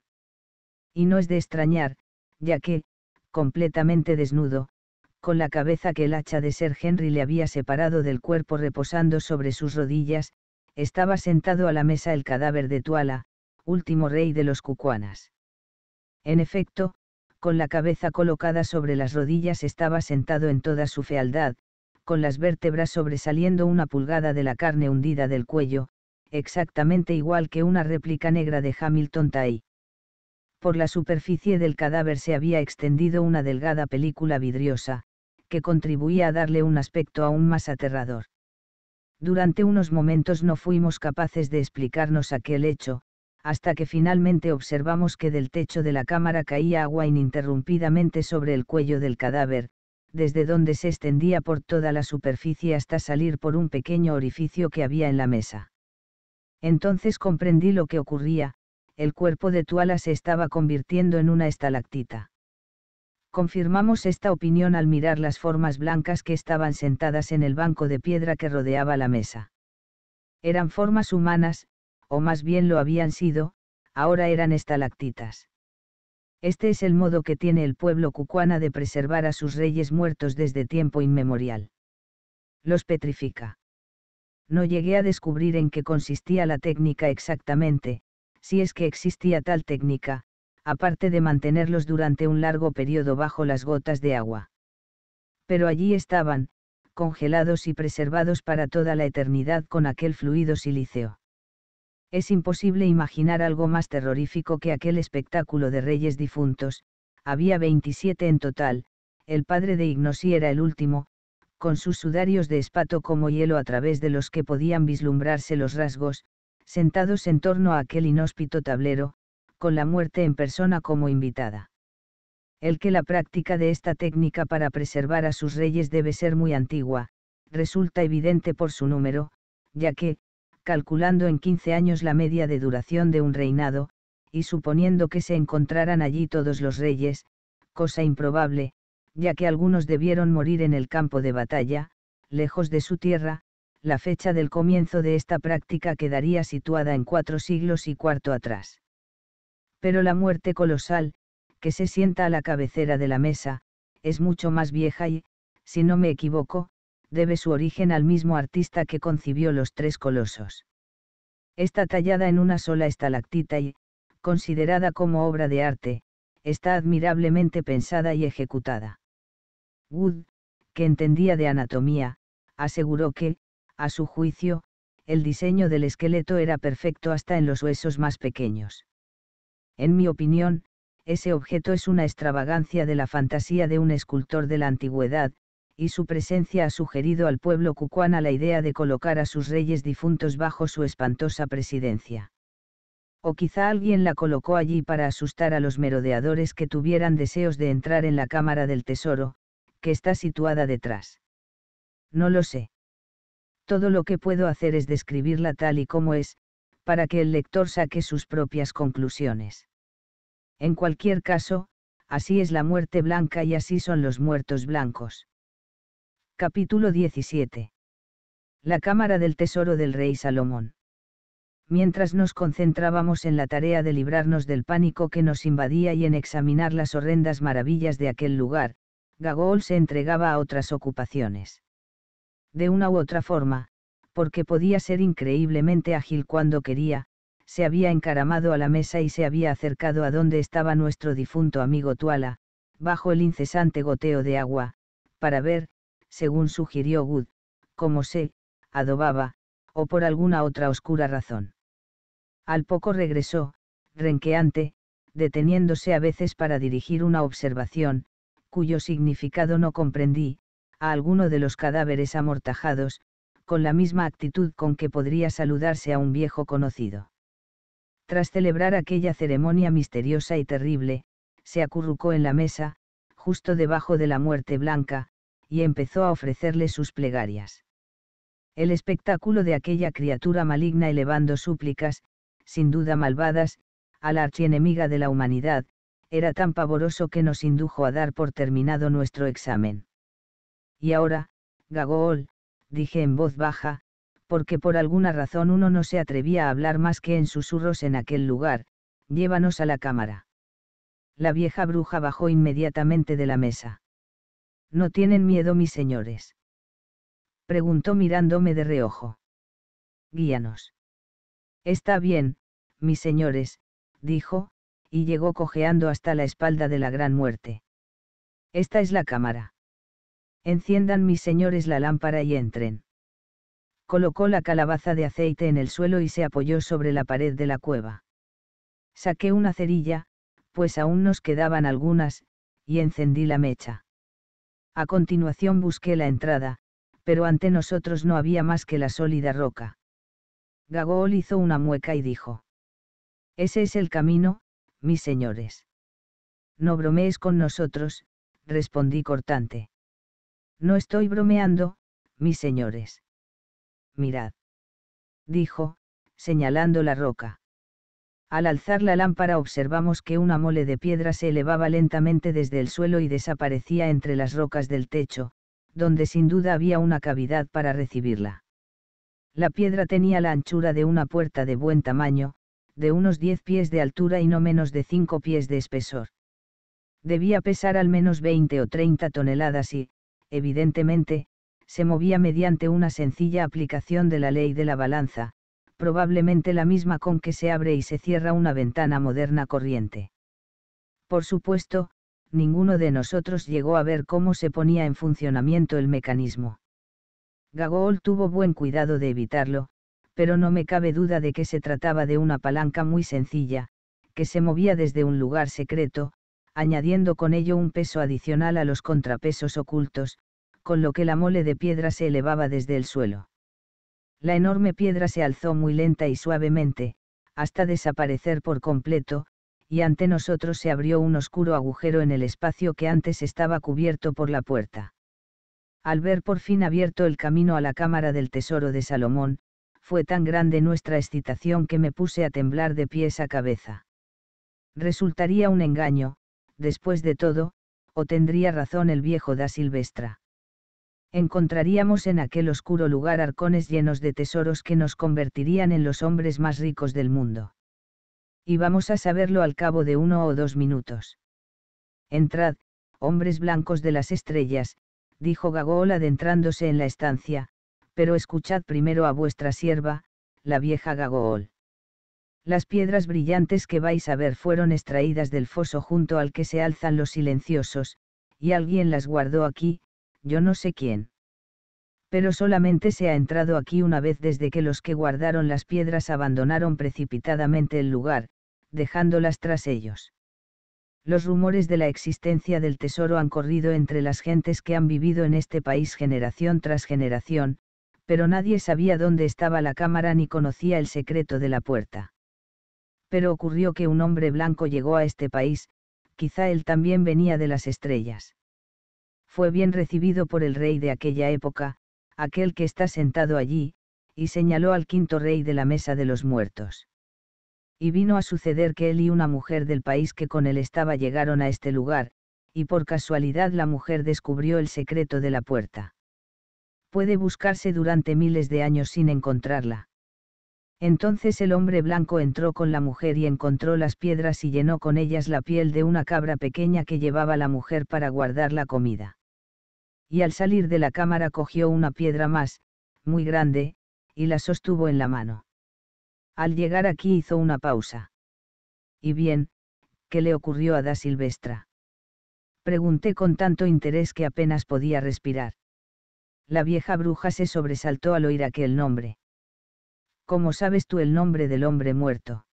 Y no es de extrañar, ya que, completamente desnudo, con la cabeza que el hacha de Sir Henry le había separado del cuerpo reposando sobre sus rodillas, estaba sentado a la mesa el cadáver de Tuala, último rey de los cucuanas. En efecto, con la cabeza colocada sobre las rodillas estaba sentado en toda su fealdad, con las vértebras sobresaliendo una pulgada de la carne hundida del cuello, exactamente igual que una réplica negra de Hamilton Tay. Por la superficie del cadáver se había extendido una delgada película vidriosa, que contribuía a darle un aspecto aún más aterrador. Durante unos momentos no fuimos capaces de explicarnos aquel hecho, hasta que finalmente observamos que del techo de la cámara caía agua ininterrumpidamente sobre el cuello del cadáver, desde donde se extendía por toda la superficie hasta salir por un pequeño orificio que había en la mesa. Entonces comprendí lo que ocurría, el cuerpo de Tuala se estaba convirtiendo en una estalactita. Confirmamos esta opinión al mirar las formas blancas que estaban sentadas en el banco de piedra que rodeaba la mesa. Eran formas humanas, o más bien lo habían sido, ahora eran estalactitas. Este es el modo que tiene el pueblo cucuana de preservar a sus reyes muertos desde tiempo inmemorial. Los petrifica. No llegué a descubrir en qué consistía la técnica exactamente, si es que existía tal técnica, aparte de mantenerlos durante un largo periodo bajo las gotas de agua. Pero allí estaban, congelados y preservados para toda la eternidad con aquel fluido silíceo. Es imposible imaginar algo más terrorífico que aquel espectáculo de reyes difuntos, había 27 en total, el padre de Ignosi era el último, con sus sudarios de espato como hielo a través de los que podían vislumbrarse los rasgos, sentados en torno a aquel inhóspito tablero, con la muerte en persona como invitada. El que la práctica de esta técnica para preservar a sus reyes debe ser muy antigua, resulta evidente por su número, ya que, calculando en 15 años la media de duración de un reinado, y suponiendo que se encontraran allí todos los reyes, cosa improbable, ya que algunos debieron morir en el campo de batalla, lejos de su tierra, la fecha del comienzo de esta práctica quedaría situada en cuatro siglos y cuarto atrás. Pero la muerte colosal, que se sienta a la cabecera de la mesa, es mucho más vieja y, si no me equivoco, debe su origen al mismo artista que concibió los tres colosos. Está tallada en una sola estalactita y, considerada como obra de arte, está admirablemente pensada y ejecutada. Wood, que entendía de anatomía, aseguró que, a su juicio, el diseño del esqueleto era perfecto hasta en los huesos más pequeños. En mi opinión, ese objeto es una extravagancia de la fantasía de un escultor de la antigüedad, y su presencia ha sugerido al pueblo cucuana la idea de colocar a sus reyes difuntos bajo su espantosa presidencia. O quizá alguien la colocó allí para asustar a los merodeadores que tuvieran deseos de entrar en la Cámara del Tesoro, que está situada detrás. No lo sé. Todo lo que puedo hacer es describirla tal y como es, para que el lector saque sus propias conclusiones. En cualquier caso, así es la muerte blanca y así son los muertos blancos. Capítulo 17. La Cámara del Tesoro del Rey Salomón. Mientras nos concentrábamos en la tarea de librarnos del pánico que nos invadía y en examinar las horrendas maravillas de aquel lugar, Gagol se entregaba a otras ocupaciones. De una u otra forma, porque podía ser increíblemente ágil cuando quería, se había encaramado a la mesa y se había acercado a donde estaba nuestro difunto amigo Tuala, bajo el incesante goteo de agua, para ver, según sugirió Wood, como se, adobaba, o por alguna otra oscura razón. Al poco regresó, renqueante, deteniéndose a veces para dirigir una observación, cuyo significado no comprendí, a alguno de los cadáveres amortajados, con la misma actitud con que podría saludarse a un viejo conocido. Tras celebrar aquella ceremonia misteriosa y terrible, se acurrucó en la mesa, justo debajo de la muerte blanca, y empezó a ofrecerle sus plegarias. El espectáculo de aquella criatura maligna elevando súplicas, sin duda malvadas, a la archienemiga de la humanidad, era tan pavoroso que nos indujo a dar por terminado nuestro examen. Y ahora, Gagool, dije en voz baja, porque por alguna razón uno no se atrevía a hablar más que en susurros en aquel lugar, llévanos a la cámara. La vieja bruja bajó inmediatamente de la mesa. ¿No tienen miedo mis señores? Preguntó mirándome de reojo. Guíanos. Está bien, mis señores, dijo, y llegó cojeando hasta la espalda de la gran muerte. Esta es la cámara. Enciendan mis señores la lámpara y entren. Colocó la calabaza de aceite en el suelo y se apoyó sobre la pared de la cueva. Saqué una cerilla, pues aún nos quedaban algunas, y encendí la mecha a continuación busqué la entrada, pero ante nosotros no había más que la sólida roca. Gagol hizo una mueca y dijo. Ese es el camino, mis señores. No bromees con nosotros, respondí cortante. No estoy bromeando, mis señores. Mirad. Dijo, señalando la roca. Al alzar la lámpara observamos que una mole de piedra se elevaba lentamente desde el suelo y desaparecía entre las rocas del techo, donde sin duda había una cavidad para recibirla. La piedra tenía la anchura de una puerta de buen tamaño, de unos 10 pies de altura y no menos de 5 pies de espesor. Debía pesar al menos 20 o 30 toneladas y, evidentemente, se movía mediante una sencilla aplicación de la ley de la balanza, probablemente la misma con que se abre y se cierra una ventana moderna corriente. Por supuesto, ninguno de nosotros llegó a ver cómo se ponía en funcionamiento el mecanismo. Gagol tuvo buen cuidado de evitarlo, pero no me cabe duda de que se trataba de una palanca muy sencilla, que se movía desde un lugar secreto, añadiendo con ello un peso adicional a los contrapesos ocultos, con lo que la mole de piedra se elevaba desde el suelo. La enorme piedra se alzó muy lenta y suavemente, hasta desaparecer por completo, y ante nosotros se abrió un oscuro agujero en el espacio que antes estaba cubierto por la puerta. Al ver por fin abierto el camino a la cámara del tesoro de Salomón, fue tan grande nuestra excitación que me puse a temblar de pies a cabeza. Resultaría un engaño, después de todo, o tendría razón el viejo da Silvestra encontraríamos en aquel oscuro lugar arcones llenos de tesoros que nos convertirían en los hombres más ricos del mundo. Y vamos a saberlo al cabo de uno o dos minutos. Entrad, hombres blancos de las estrellas, dijo Gagol adentrándose en la estancia, pero escuchad primero a vuestra sierva, la vieja Gagool. Las piedras brillantes que vais a ver fueron extraídas del foso junto al que se alzan los silenciosos, y alguien las guardó aquí, yo no sé quién. Pero solamente se ha entrado aquí una vez desde que los que guardaron las piedras abandonaron precipitadamente el lugar, dejándolas tras ellos. Los rumores de la existencia del tesoro han corrido entre las gentes que han vivido en este país generación tras generación, pero nadie sabía dónde estaba la cámara ni conocía el secreto de la puerta. Pero ocurrió que un hombre blanco llegó a este país, quizá él también venía de las estrellas fue bien recibido por el rey de aquella época, aquel que está sentado allí, y señaló al quinto rey de la mesa de los muertos. Y vino a suceder que él y una mujer del país que con él estaba llegaron a este lugar, y por casualidad la mujer descubrió el secreto de la puerta. Puede buscarse durante miles de años sin encontrarla. Entonces el hombre blanco entró con la mujer y encontró las piedras y llenó con ellas la piel de una cabra pequeña que llevaba la mujer para guardar la comida y al salir de la cámara cogió una piedra más, muy grande, y la sostuvo en la mano. Al llegar aquí hizo una pausa. ¿Y bien, qué le ocurrió a Da Silvestra? Pregunté con tanto interés que apenas podía respirar. La vieja bruja se sobresaltó al oír aquel nombre. ¿Cómo sabes tú el nombre del hombre muerto?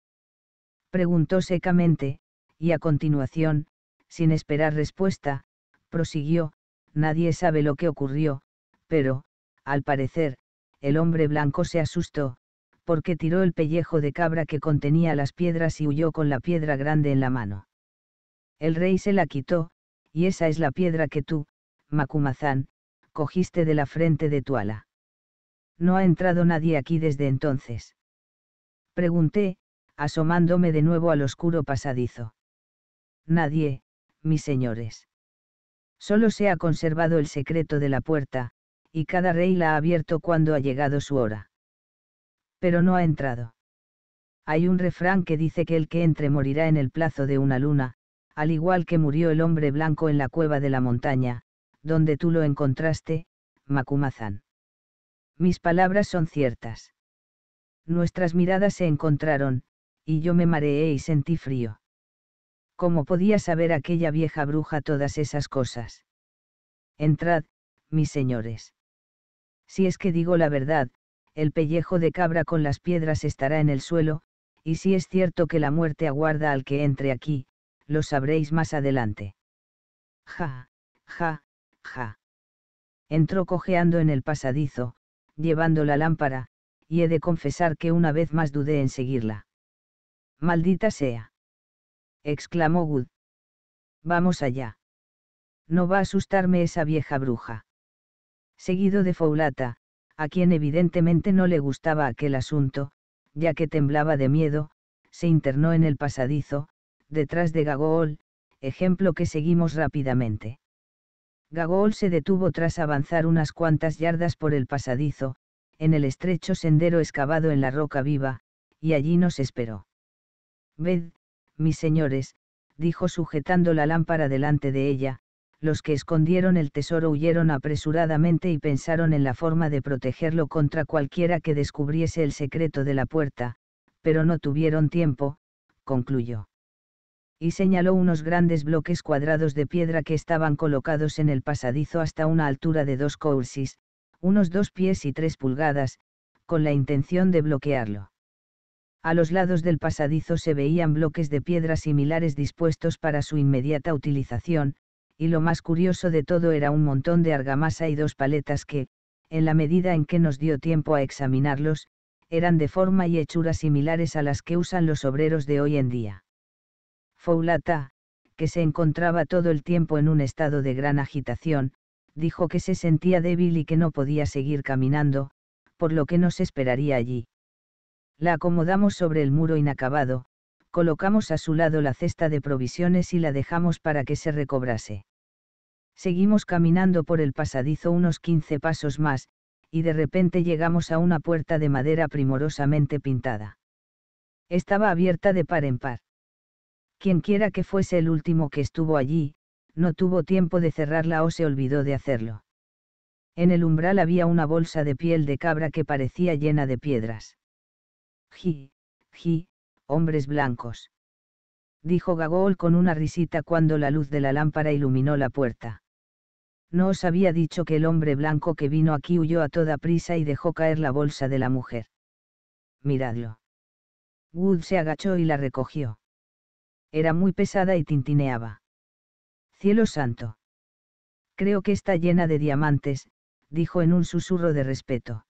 Preguntó secamente, y a continuación, sin esperar respuesta, prosiguió, Nadie sabe lo que ocurrió, pero, al parecer, el hombre blanco se asustó, porque tiró el pellejo de cabra que contenía las piedras y huyó con la piedra grande en la mano. El rey se la quitó, y esa es la piedra que tú, Macumazán, cogiste de la frente de tu ala. No ha entrado nadie aquí desde entonces. Pregunté, asomándome de nuevo al oscuro pasadizo. Nadie, mis señores. Solo se ha conservado el secreto de la puerta, y cada rey la ha abierto cuando ha llegado su hora. Pero no ha entrado. Hay un refrán que dice que el que entre morirá en el plazo de una luna, al igual que murió el hombre blanco en la cueva de la montaña, donde tú lo encontraste, Macumazán. Mis palabras son ciertas. Nuestras miradas se encontraron, y yo me mareé y sentí frío. ¿Cómo podía saber aquella vieja bruja todas esas cosas? Entrad, mis señores. Si es que digo la verdad, el pellejo de cabra con las piedras estará en el suelo, y si es cierto que la muerte aguarda al que entre aquí, lo sabréis más adelante. Ja, ja, ja. Entró cojeando en el pasadizo, llevando la lámpara, y he de confesar que una vez más dudé en seguirla. Maldita sea exclamó Wood. Vamos allá. No va a asustarme esa vieja bruja. Seguido de Foulata, a quien evidentemente no le gustaba aquel asunto, ya que temblaba de miedo, se internó en el pasadizo, detrás de gagool ejemplo que seguimos rápidamente. Gagol se detuvo tras avanzar unas cuantas yardas por el pasadizo, en el estrecho sendero excavado en la roca viva, y allí nos esperó. Ved, mis señores, dijo sujetando la lámpara delante de ella, los que escondieron el tesoro huyeron apresuradamente y pensaron en la forma de protegerlo contra cualquiera que descubriese el secreto de la puerta, pero no tuvieron tiempo, concluyó. Y señaló unos grandes bloques cuadrados de piedra que estaban colocados en el pasadizo hasta una altura de dos coursis, unos dos pies y tres pulgadas, con la intención de bloquearlo. A los lados del pasadizo se veían bloques de piedra similares dispuestos para su inmediata utilización, y lo más curioso de todo era un montón de argamasa y dos paletas que, en la medida en que nos dio tiempo a examinarlos, eran de forma y hechura similares a las que usan los obreros de hoy en día. Foulata, que se encontraba todo el tiempo en un estado de gran agitación, dijo que se sentía débil y que no podía seguir caminando, por lo que nos esperaría allí. La acomodamos sobre el muro inacabado, colocamos a su lado la cesta de provisiones y la dejamos para que se recobrase. Seguimos caminando por el pasadizo unos 15 pasos más, y de repente llegamos a una puerta de madera primorosamente pintada. Estaba abierta de par en par. Quienquiera que fuese el último que estuvo allí, no tuvo tiempo de cerrarla o se olvidó de hacerlo. En el umbral había una bolsa de piel de cabra que parecía llena de piedras. Ji, ji, hombres blancos. Dijo Gagol con una risita cuando la luz de la lámpara iluminó la puerta. No os había dicho que el hombre blanco que vino aquí huyó a toda prisa y dejó caer la bolsa de la mujer. Miradlo. Wood se agachó y la recogió. Era muy pesada y tintineaba. Cielo santo. Creo que está llena de diamantes, dijo en un susurro de respeto.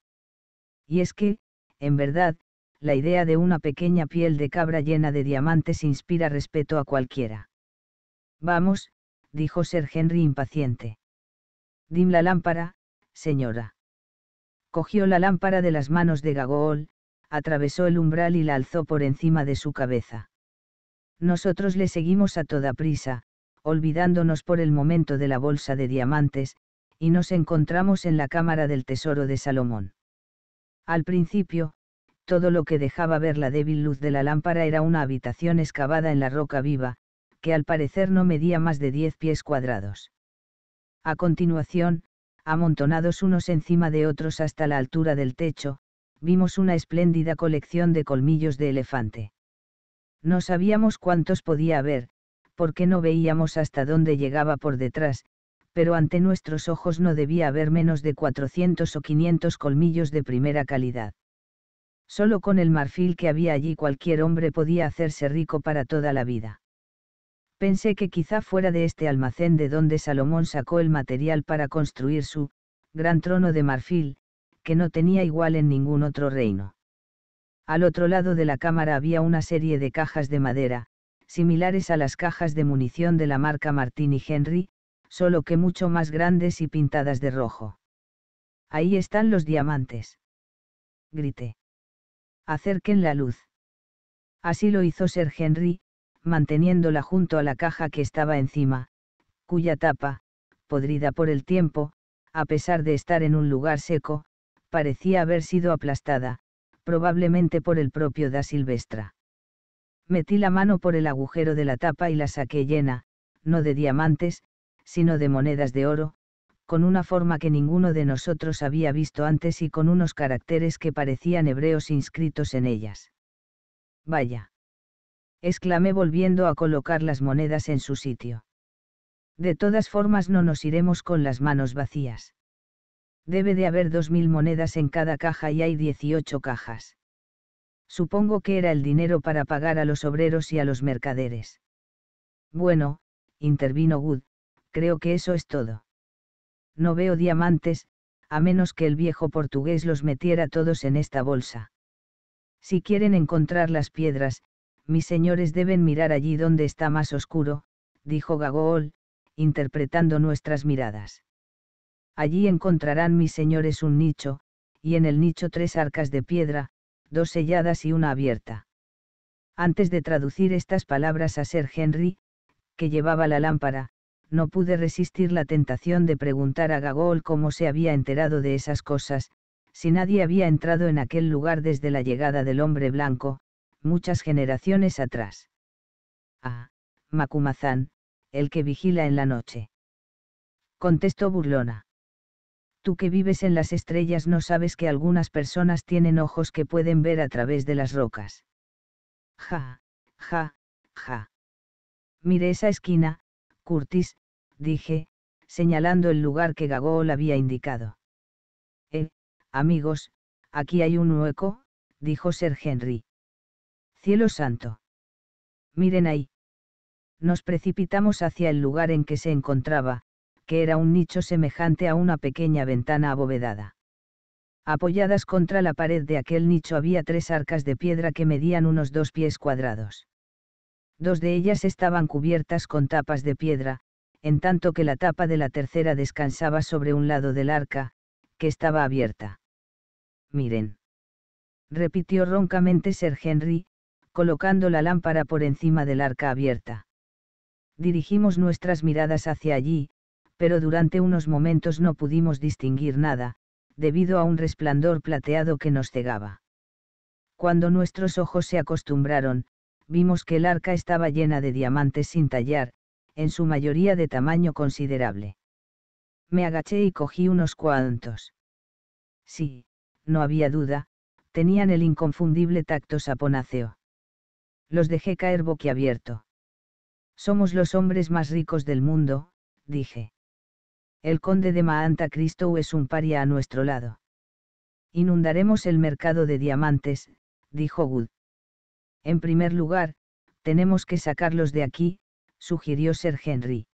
Y es que, en verdad, la idea de una pequeña piel de cabra llena de diamantes inspira respeto a cualquiera. Vamos, dijo Sir Henry impaciente. Dim la lámpara, señora. Cogió la lámpara de las manos de Gagool, atravesó el umbral y la alzó por encima de su cabeza. Nosotros le seguimos a toda prisa, olvidándonos por el momento de la bolsa de diamantes, y nos encontramos en la cámara del tesoro de Salomón. Al principio, todo lo que dejaba ver la débil luz de la lámpara era una habitación excavada en la roca viva, que al parecer no medía más de diez pies cuadrados. A continuación, amontonados unos encima de otros hasta la altura del techo, vimos una espléndida colección de colmillos de elefante. No sabíamos cuántos podía haber, porque no veíamos hasta dónde llegaba por detrás, pero ante nuestros ojos no debía haber menos de 400 o 500 colmillos de primera calidad. Solo con el marfil que había allí cualquier hombre podía hacerse rico para toda la vida. Pensé que quizá fuera de este almacén de donde Salomón sacó el material para construir su gran trono de marfil, que no tenía igual en ningún otro reino. Al otro lado de la cámara había una serie de cajas de madera, similares a las cajas de munición de la marca y Henry, solo que mucho más grandes y pintadas de rojo. Ahí están los diamantes. Grité acerquen la luz. Así lo hizo Sir Henry, manteniéndola junto a la caja que estaba encima, cuya tapa, podrida por el tiempo, a pesar de estar en un lugar seco, parecía haber sido aplastada, probablemente por el propio da Silvestra. Metí la mano por el agujero de la tapa y la saqué llena, no de diamantes, sino de monedas de oro, con una forma que ninguno de nosotros había visto antes y con unos caracteres que parecían hebreos inscritos en ellas. Vaya. exclamé volviendo a colocar las monedas en su sitio. De todas formas no nos iremos con las manos vacías. Debe de haber dos mil monedas en cada caja y hay dieciocho cajas. Supongo que era el dinero para pagar a los obreros y a los mercaderes. Bueno, intervino Wood, creo que eso es todo. No veo diamantes, a menos que el viejo portugués los metiera todos en esta bolsa. Si quieren encontrar las piedras, mis señores deben mirar allí donde está más oscuro, dijo Gagool, interpretando nuestras miradas. Allí encontrarán mis señores un nicho, y en el nicho tres arcas de piedra, dos selladas y una abierta. Antes de traducir estas palabras a Sir Henry, que llevaba la lámpara, no pude resistir la tentación de preguntar a Gagol cómo se había enterado de esas cosas, si nadie había entrado en aquel lugar desde la llegada del hombre blanco, muchas generaciones atrás. Ah, Macumazán, el que vigila en la noche. Contestó burlona. Tú que vives en las estrellas no sabes que algunas personas tienen ojos que pueden ver a través de las rocas. Ja, ja, ja. Mire esa esquina, Curtis, dije, señalando el lugar que Gagol había indicado. Eh, amigos, aquí hay un hueco, dijo Sir Henry. Cielo santo. Miren ahí. Nos precipitamos hacia el lugar en que se encontraba, que era un nicho semejante a una pequeña ventana abovedada. Apoyadas contra la pared de aquel nicho había tres arcas de piedra que medían unos dos pies cuadrados. Dos de ellas estaban cubiertas con tapas de piedra, en tanto que la tapa de la tercera descansaba sobre un lado del arca, que estaba abierta. Miren. Repitió roncamente Sir Henry, colocando la lámpara por encima del arca abierta. Dirigimos nuestras miradas hacia allí, pero durante unos momentos no pudimos distinguir nada, debido a un resplandor plateado que nos cegaba. Cuando nuestros ojos se acostumbraron, vimos que el arca estaba llena de diamantes sin tallar, en su mayoría de tamaño considerable. Me agaché y cogí unos cuantos. Sí, no había duda, tenían el inconfundible tacto saponáceo. Los dejé caer boquiabierto. Somos los hombres más ricos del mundo, dije. El conde de Maanta Cristo es un paria a nuestro lado. Inundaremos el mercado de diamantes, dijo Wood. En primer lugar, tenemos que sacarlos de aquí, sugirió ser Henry.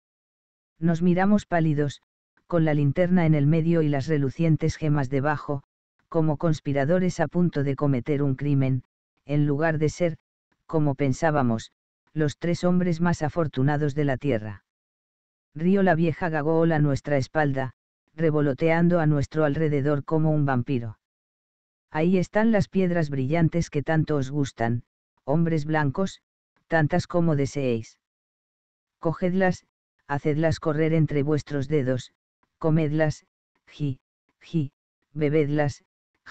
Nos miramos pálidos, con la linterna en el medio y las relucientes gemas debajo, como conspiradores a punto de cometer un crimen, en lugar de ser, como pensábamos, los tres hombres más afortunados de la Tierra. Río la vieja Gagol a nuestra espalda, revoloteando a nuestro alrededor como un vampiro. Ahí están las piedras brillantes que tanto os gustan, hombres blancos, tantas como deseéis cogedlas, hacedlas correr entre vuestros dedos, comedlas, ji, ji, bebedlas,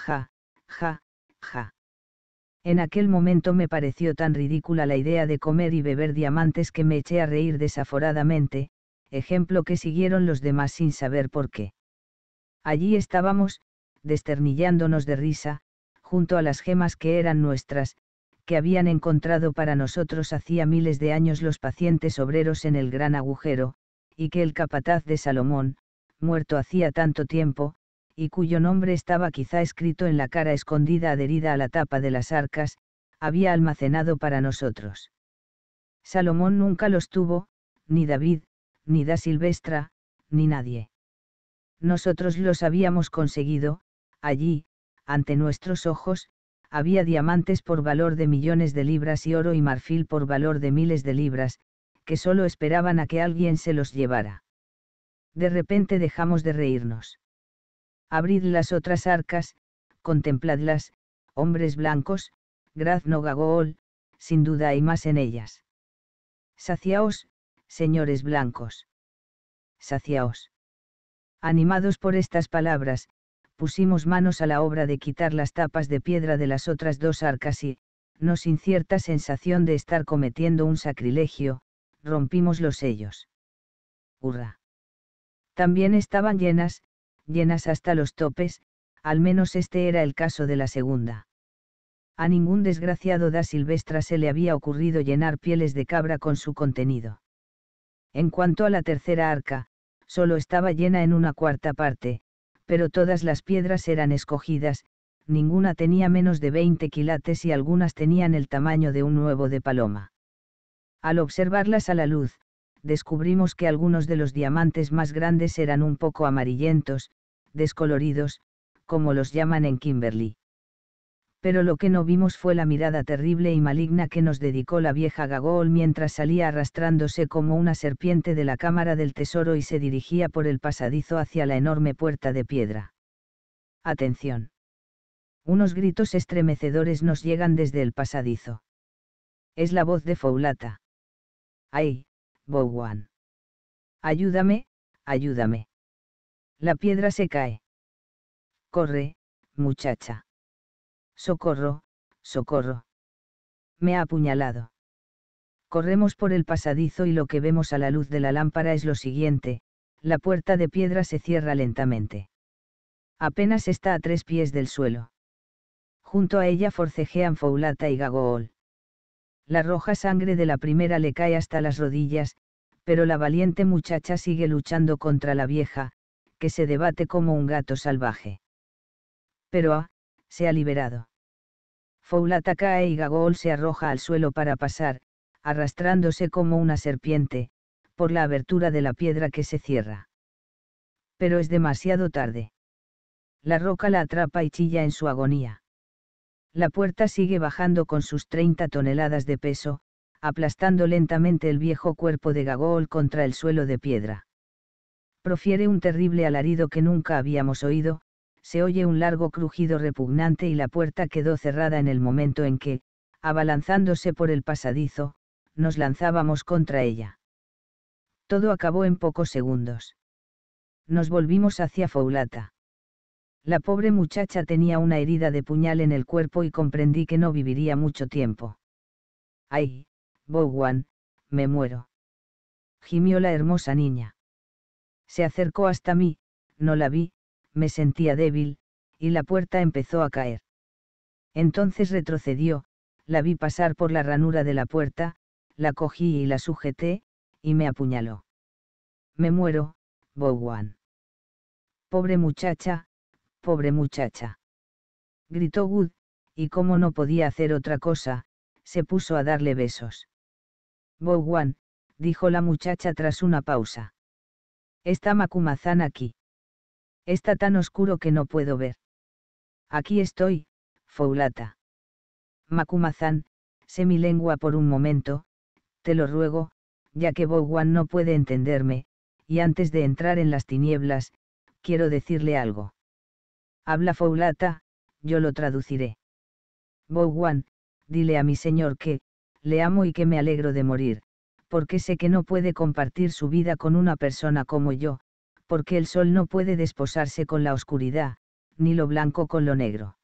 ja, ja, ja. En aquel momento me pareció tan ridícula la idea de comer y beber diamantes que me eché a reír desaforadamente, ejemplo que siguieron los demás sin saber por qué. Allí estábamos, desternillándonos de risa, junto a las gemas que eran nuestras, que habían encontrado para nosotros hacía miles de años los pacientes obreros en el gran agujero, y que el capataz de Salomón, muerto hacía tanto tiempo, y cuyo nombre estaba quizá escrito en la cara escondida adherida a la tapa de las arcas, había almacenado para nosotros. Salomón nunca los tuvo, ni David, ni da Silvestra, ni nadie. Nosotros los habíamos conseguido, allí, ante nuestros ojos, había diamantes por valor de millones de libras y oro y marfil por valor de miles de libras, que solo esperaban a que alguien se los llevara. De repente dejamos de reírnos. Abrid las otras arcas, contempladlas, hombres blancos, grazno gagool, sin duda hay más en ellas. Saciaos, señores blancos. Saciaos. Animados por estas palabras, pusimos manos a la obra de quitar las tapas de piedra de las otras dos arcas y, no sin cierta sensación de estar cometiendo un sacrilegio, rompimos los sellos. Hurra. También estaban llenas, llenas hasta los topes, al menos este era el caso de la segunda. A ningún desgraciado da silvestra se le había ocurrido llenar pieles de cabra con su contenido. En cuanto a la tercera arca, solo estaba llena en una cuarta parte, pero todas las piedras eran escogidas, ninguna tenía menos de 20 quilates y algunas tenían el tamaño de un huevo de paloma. Al observarlas a la luz, descubrimos que algunos de los diamantes más grandes eran un poco amarillentos, descoloridos, como los llaman en Kimberley pero lo que no vimos fue la mirada terrible y maligna que nos dedicó la vieja Gagol mientras salía arrastrándose como una serpiente de la cámara del tesoro y se dirigía por el pasadizo hacia la enorme puerta de piedra. Atención. Unos gritos estremecedores nos llegan desde el pasadizo. Es la voz de Foulata. ¡Ay, Bowan! Ayúdame, ayúdame. La piedra se cae. Corre, muchacha Socorro, socorro. Me ha apuñalado. Corremos por el pasadizo y lo que vemos a la luz de la lámpara es lo siguiente, la puerta de piedra se cierra lentamente. Apenas está a tres pies del suelo. Junto a ella forcejean Foulata y Gagool. La roja sangre de la primera le cae hasta las rodillas, pero la valiente muchacha sigue luchando contra la vieja, que se debate como un gato salvaje. Pero ah, se ha liberado. cae y Gagol se arroja al suelo para pasar, arrastrándose como una serpiente, por la abertura de la piedra que se cierra. Pero es demasiado tarde. La roca la atrapa y chilla en su agonía. La puerta sigue bajando con sus 30 toneladas de peso, aplastando lentamente el viejo cuerpo de Gagol contra el suelo de piedra. Profiere un terrible alarido que nunca habíamos oído, se oye un largo crujido repugnante y la puerta quedó cerrada en el momento en que, abalanzándose por el pasadizo, nos lanzábamos contra ella. Todo acabó en pocos segundos. Nos volvimos hacia Foulata. La pobre muchacha tenía una herida de puñal en el cuerpo y comprendí que no viviría mucho tiempo. ¡Ay, Bowan, me muero! gimió la hermosa niña. Se acercó hasta mí, no la vi, me sentía débil, y la puerta empezó a caer. Entonces retrocedió, la vi pasar por la ranura de la puerta, la cogí y la sujeté, y me apuñaló. Me muero, Bowan. Pobre muchacha, pobre muchacha. Gritó Wood, y como no podía hacer otra cosa, se puso a darle besos. Bowan, dijo la muchacha tras una pausa. Está Macumazán aquí. Está tan oscuro que no puedo ver. Aquí estoy, Foulata. Macumazán, sé mi lengua por un momento, te lo ruego, ya que Bowan no puede entenderme, y antes de entrar en las tinieblas, quiero decirle algo. Habla Foulata, yo lo traduciré. Bowan, dile a mi señor que, le amo y que me alegro de morir, porque sé que no puede compartir su vida con una persona como yo, porque el sol no puede desposarse con la oscuridad, ni lo blanco con lo negro.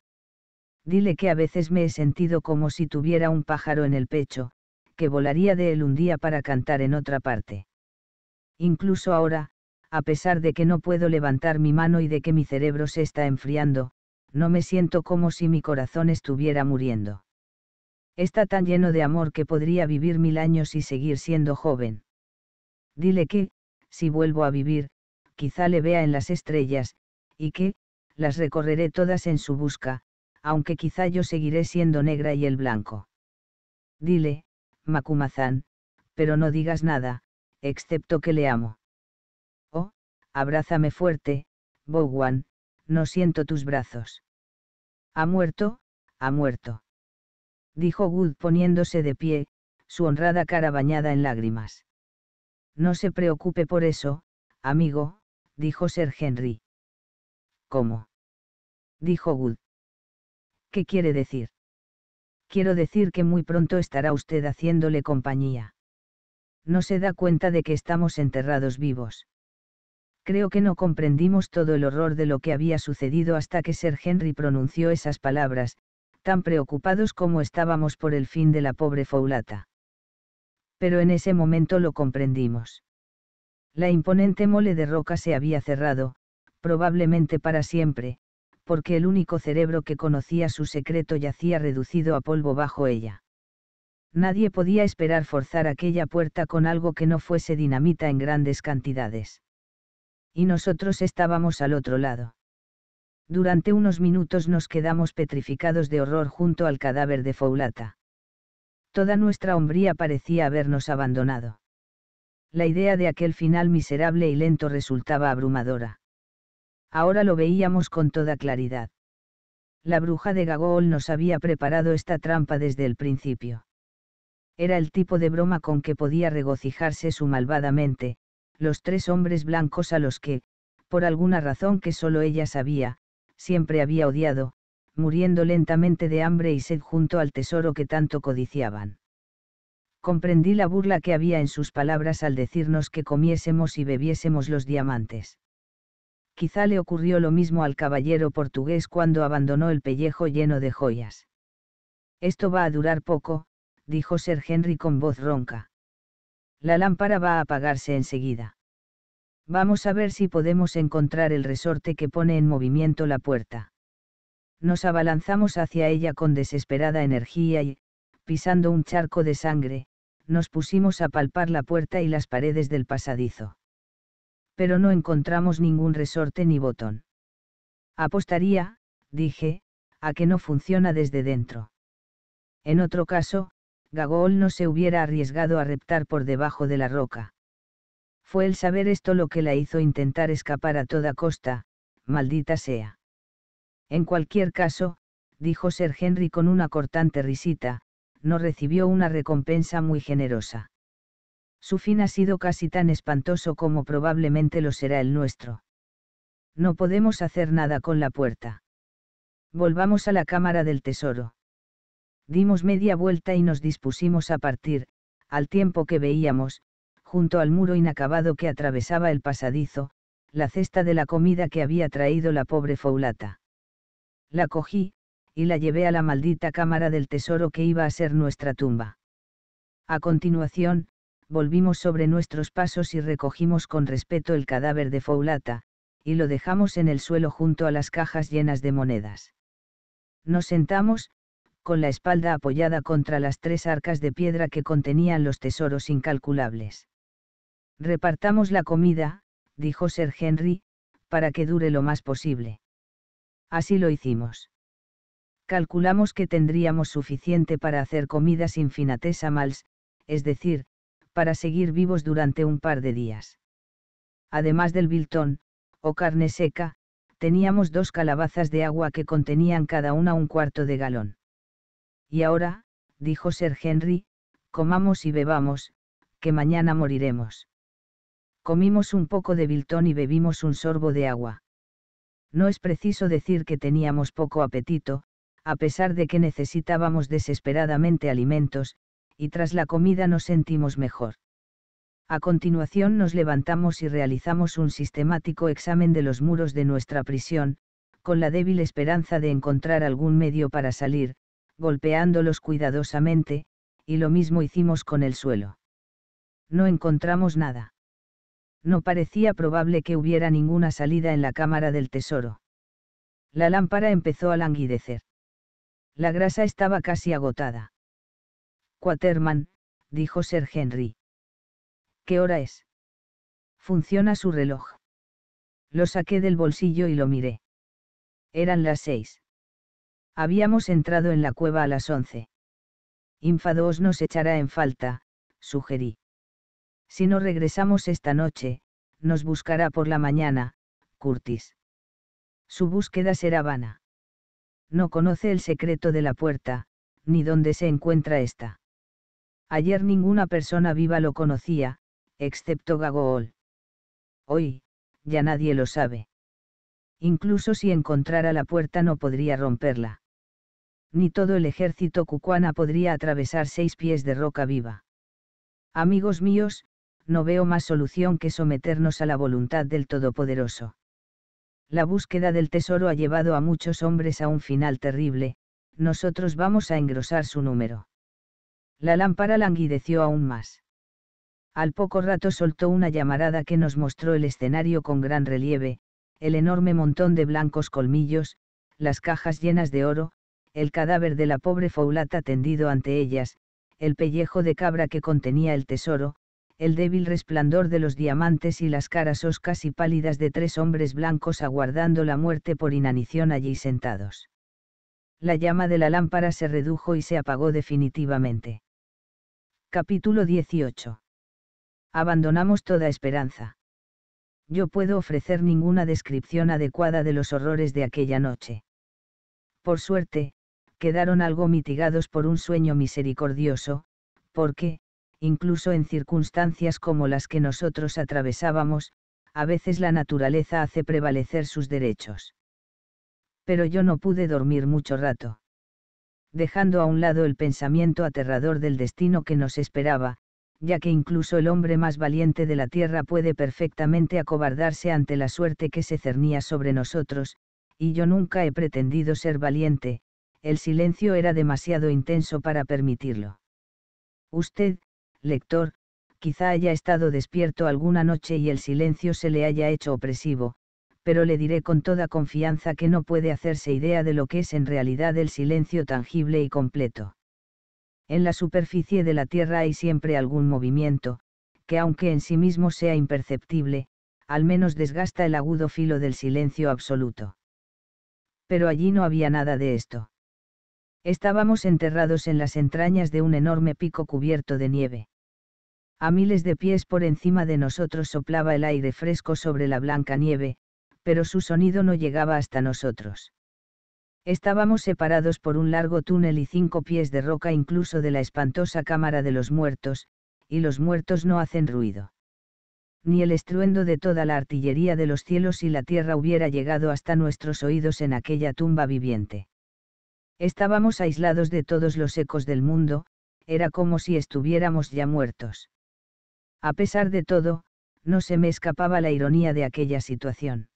Dile que a veces me he sentido como si tuviera un pájaro en el pecho, que volaría de él un día para cantar en otra parte. Incluso ahora, a pesar de que no puedo levantar mi mano y de que mi cerebro se está enfriando, no me siento como si mi corazón estuviera muriendo. Está tan lleno de amor que podría vivir mil años y seguir siendo joven. Dile que, si vuelvo a vivir, quizá le vea en las estrellas, y que, las recorreré todas en su busca, aunque quizá yo seguiré siendo negra y el blanco. Dile, Macumazán, pero no digas nada, excepto que le amo. Oh, abrázame fuerte, Bowan, no siento tus brazos. Ha muerto, ha muerto. Dijo Wood poniéndose de pie, su honrada cara bañada en lágrimas. No se preocupe por eso, amigo, dijo Sir Henry. ¿Cómo? dijo Wood. ¿Qué quiere decir? Quiero decir que muy pronto estará usted haciéndole compañía. No se da cuenta de que estamos enterrados vivos. Creo que no comprendimos todo el horror de lo que había sucedido hasta que Sir Henry pronunció esas palabras, tan preocupados como estábamos por el fin de la pobre Foulata. Pero en ese momento lo comprendimos. La imponente mole de roca se había cerrado, probablemente para siempre, porque el único cerebro que conocía su secreto yacía reducido a polvo bajo ella. Nadie podía esperar forzar aquella puerta con algo que no fuese dinamita en grandes cantidades. Y nosotros estábamos al otro lado. Durante unos minutos nos quedamos petrificados de horror junto al cadáver de Foulata. Toda nuestra hombría parecía habernos abandonado la idea de aquel final miserable y lento resultaba abrumadora. Ahora lo veíamos con toda claridad. La bruja de Gagol nos había preparado esta trampa desde el principio. Era el tipo de broma con que podía regocijarse su malvada mente, los tres hombres blancos a los que, por alguna razón que solo ella sabía, siempre había odiado, muriendo lentamente de hambre y sed junto al tesoro que tanto codiciaban comprendí la burla que había en sus palabras al decirnos que comiésemos y bebiésemos los diamantes. Quizá le ocurrió lo mismo al caballero portugués cuando abandonó el pellejo lleno de joyas. Esto va a durar poco, dijo Sir Henry con voz ronca. La lámpara va a apagarse enseguida. Vamos a ver si podemos encontrar el resorte que pone en movimiento la puerta. Nos abalanzamos hacia ella con desesperada energía y, pisando un charco de sangre, nos pusimos a palpar la puerta y las paredes del pasadizo. Pero no encontramos ningún resorte ni botón. Apostaría, dije, a que no funciona desde dentro. En otro caso, Gagol no se hubiera arriesgado a reptar por debajo de la roca. Fue el saber esto lo que la hizo intentar escapar a toda costa, maldita sea. En cualquier caso, dijo Sir Henry con una cortante risita, no recibió una recompensa muy generosa. Su fin ha sido casi tan espantoso como probablemente lo será el nuestro. No podemos hacer nada con la puerta. Volvamos a la cámara del tesoro. Dimos media vuelta y nos dispusimos a partir, al tiempo que veíamos, junto al muro inacabado que atravesaba el pasadizo, la cesta de la comida que había traído la pobre Foulata. La cogí, y la llevé a la maldita cámara del tesoro que iba a ser nuestra tumba. A continuación, volvimos sobre nuestros pasos y recogimos con respeto el cadáver de Foulata, y lo dejamos en el suelo junto a las cajas llenas de monedas. Nos sentamos, con la espalda apoyada contra las tres arcas de piedra que contenían los tesoros incalculables. Repartamos la comida, dijo Sir Henry, para que dure lo más posible. Así lo hicimos calculamos que tendríamos suficiente para hacer comidas mals es decir, para seguir vivos durante un par de días. Además del biltón, o carne seca, teníamos dos calabazas de agua que contenían cada una un cuarto de galón. Y ahora, dijo Sir Henry, comamos y bebamos, que mañana moriremos. Comimos un poco de biltón y bebimos un sorbo de agua. No es preciso decir que teníamos poco apetito, a pesar de que necesitábamos desesperadamente alimentos, y tras la comida nos sentimos mejor. A continuación nos levantamos y realizamos un sistemático examen de los muros de nuestra prisión, con la débil esperanza de encontrar algún medio para salir, golpeándolos cuidadosamente, y lo mismo hicimos con el suelo. No encontramos nada. No parecía probable que hubiera ninguna salida en la cámara del tesoro. La lámpara empezó a languidecer. La grasa estaba casi agotada. Quaterman, dijo Sir Henry. ¿Qué hora es? Funciona su reloj. Lo saqué del bolsillo y lo miré. Eran las seis. Habíamos entrado en la cueva a las once. Infados nos echará en falta, sugerí. Si no regresamos esta noche, nos buscará por la mañana, Curtis. Su búsqueda será vana no conoce el secreto de la puerta, ni dónde se encuentra esta. Ayer ninguna persona viva lo conocía, excepto Gagool. Hoy, ya nadie lo sabe. Incluso si encontrara la puerta no podría romperla. Ni todo el ejército cucuana podría atravesar seis pies de roca viva. Amigos míos, no veo más solución que someternos a la voluntad del Todopoderoso. La búsqueda del tesoro ha llevado a muchos hombres a un final terrible, nosotros vamos a engrosar su número. La lámpara languideció aún más. Al poco rato soltó una llamarada que nos mostró el escenario con gran relieve, el enorme montón de blancos colmillos, las cajas llenas de oro, el cadáver de la pobre Foulata tendido ante ellas, el pellejo de cabra que contenía el tesoro, el débil resplandor de los diamantes y las caras oscas y pálidas de tres hombres blancos aguardando la muerte por inanición allí sentados. La llama de la lámpara se redujo y se apagó definitivamente. Capítulo 18. Abandonamos toda esperanza. Yo puedo ofrecer ninguna descripción adecuada de los horrores de aquella noche. Por suerte, quedaron algo mitigados por un sueño misericordioso, porque, incluso en circunstancias como las que nosotros atravesábamos, a veces la naturaleza hace prevalecer sus derechos. Pero yo no pude dormir mucho rato. Dejando a un lado el pensamiento aterrador del destino que nos esperaba, ya que incluso el hombre más valiente de la tierra puede perfectamente acobardarse ante la suerte que se cernía sobre nosotros, y yo nunca he pretendido ser valiente, el silencio era demasiado intenso para permitirlo. Usted, lector, quizá haya estado despierto alguna noche y el silencio se le haya hecho opresivo, pero le diré con toda confianza que no puede hacerse idea de lo que es en realidad el silencio tangible y completo. En la superficie de la Tierra hay siempre algún movimiento, que aunque en sí mismo sea imperceptible, al menos desgasta el agudo filo del silencio absoluto. Pero allí no había nada de esto. Estábamos enterrados en las entrañas de un enorme pico cubierto de nieve. A miles de pies por encima de nosotros soplaba el aire fresco sobre la blanca nieve, pero su sonido no llegaba hasta nosotros. Estábamos separados por un largo túnel y cinco pies de roca incluso de la espantosa cámara de los muertos, y los muertos no hacen ruido. Ni el estruendo de toda la artillería de los cielos y la tierra hubiera llegado hasta nuestros oídos en aquella tumba viviente. Estábamos aislados de todos los ecos del mundo, era como si estuviéramos ya muertos. A pesar de todo, no se me escapaba la ironía de aquella situación.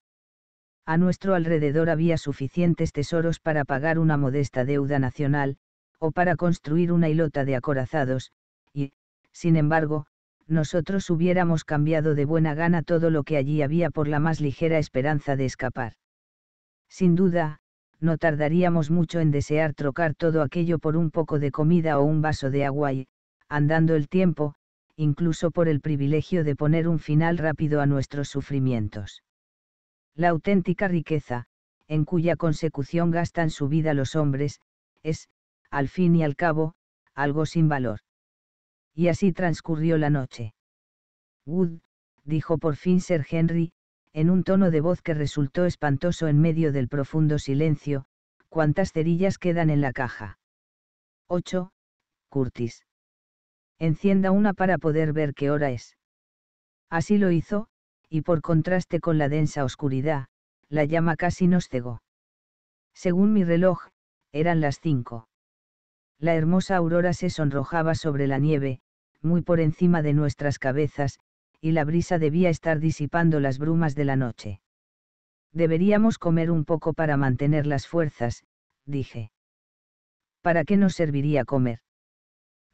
A nuestro alrededor había suficientes tesoros para pagar una modesta deuda nacional, o para construir una hilota de acorazados, y, sin embargo, nosotros hubiéramos cambiado de buena gana todo lo que allí había por la más ligera esperanza de escapar. Sin duda, no tardaríamos mucho en desear trocar todo aquello por un poco de comida o un vaso de agua y, andando el tiempo, incluso por el privilegio de poner un final rápido a nuestros sufrimientos. La auténtica riqueza, en cuya consecución gastan su vida los hombres, es, al fin y al cabo, algo sin valor. Y así transcurrió la noche. Wood, dijo por fin Sir Henry, en un tono de voz que resultó espantoso en medio del profundo silencio, ¿cuántas cerillas quedan en la caja? 8. Curtis. Encienda una para poder ver qué hora es. Así lo hizo, y por contraste con la densa oscuridad, la llama casi nos cegó. Según mi reloj, eran las cinco. La hermosa aurora se sonrojaba sobre la nieve, muy por encima de nuestras cabezas, y la brisa debía estar disipando las brumas de la noche. Deberíamos comer un poco para mantener las fuerzas, dije. ¿Para qué nos serviría comer?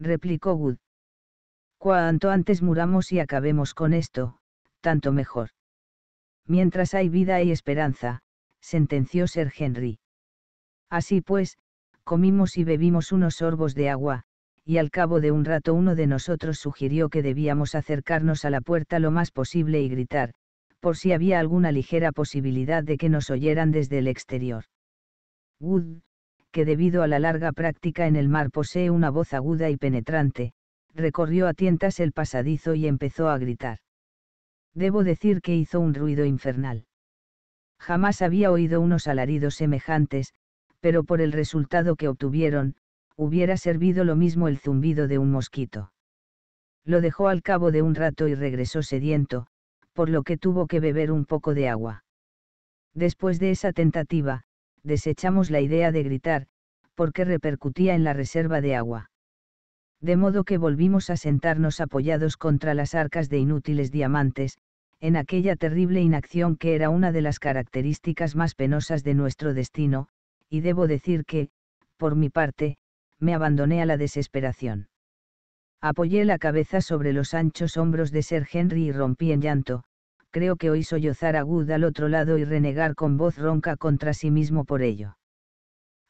replicó Wood. Cuanto antes muramos y acabemos con esto, tanto mejor. Mientras hay vida y esperanza, sentenció Sir Henry. Así pues, comimos y bebimos unos sorbos de agua, y al cabo de un rato uno de nosotros sugirió que debíamos acercarnos a la puerta lo más posible y gritar, por si había alguna ligera posibilidad de que nos oyeran desde el exterior. Wood, que debido a la larga práctica en el mar posee una voz aguda y penetrante, recorrió a tientas el pasadizo y empezó a gritar. Debo decir que hizo un ruido infernal. Jamás había oído unos alaridos semejantes, pero por el resultado que obtuvieron, hubiera servido lo mismo el zumbido de un mosquito. Lo dejó al cabo de un rato y regresó sediento, por lo que tuvo que beber un poco de agua. Después de esa tentativa, desechamos la idea de gritar, porque repercutía en la reserva de agua. De modo que volvimos a sentarnos apoyados contra las arcas de inútiles diamantes, en aquella terrible inacción que era una de las características más penosas de nuestro destino, y debo decir que, por mi parte, me abandoné a la desesperación. Apoyé la cabeza sobre los anchos hombros de Sir Henry y rompí en llanto, creo que oí sollozar a al otro lado y renegar con voz ronca contra sí mismo por ello.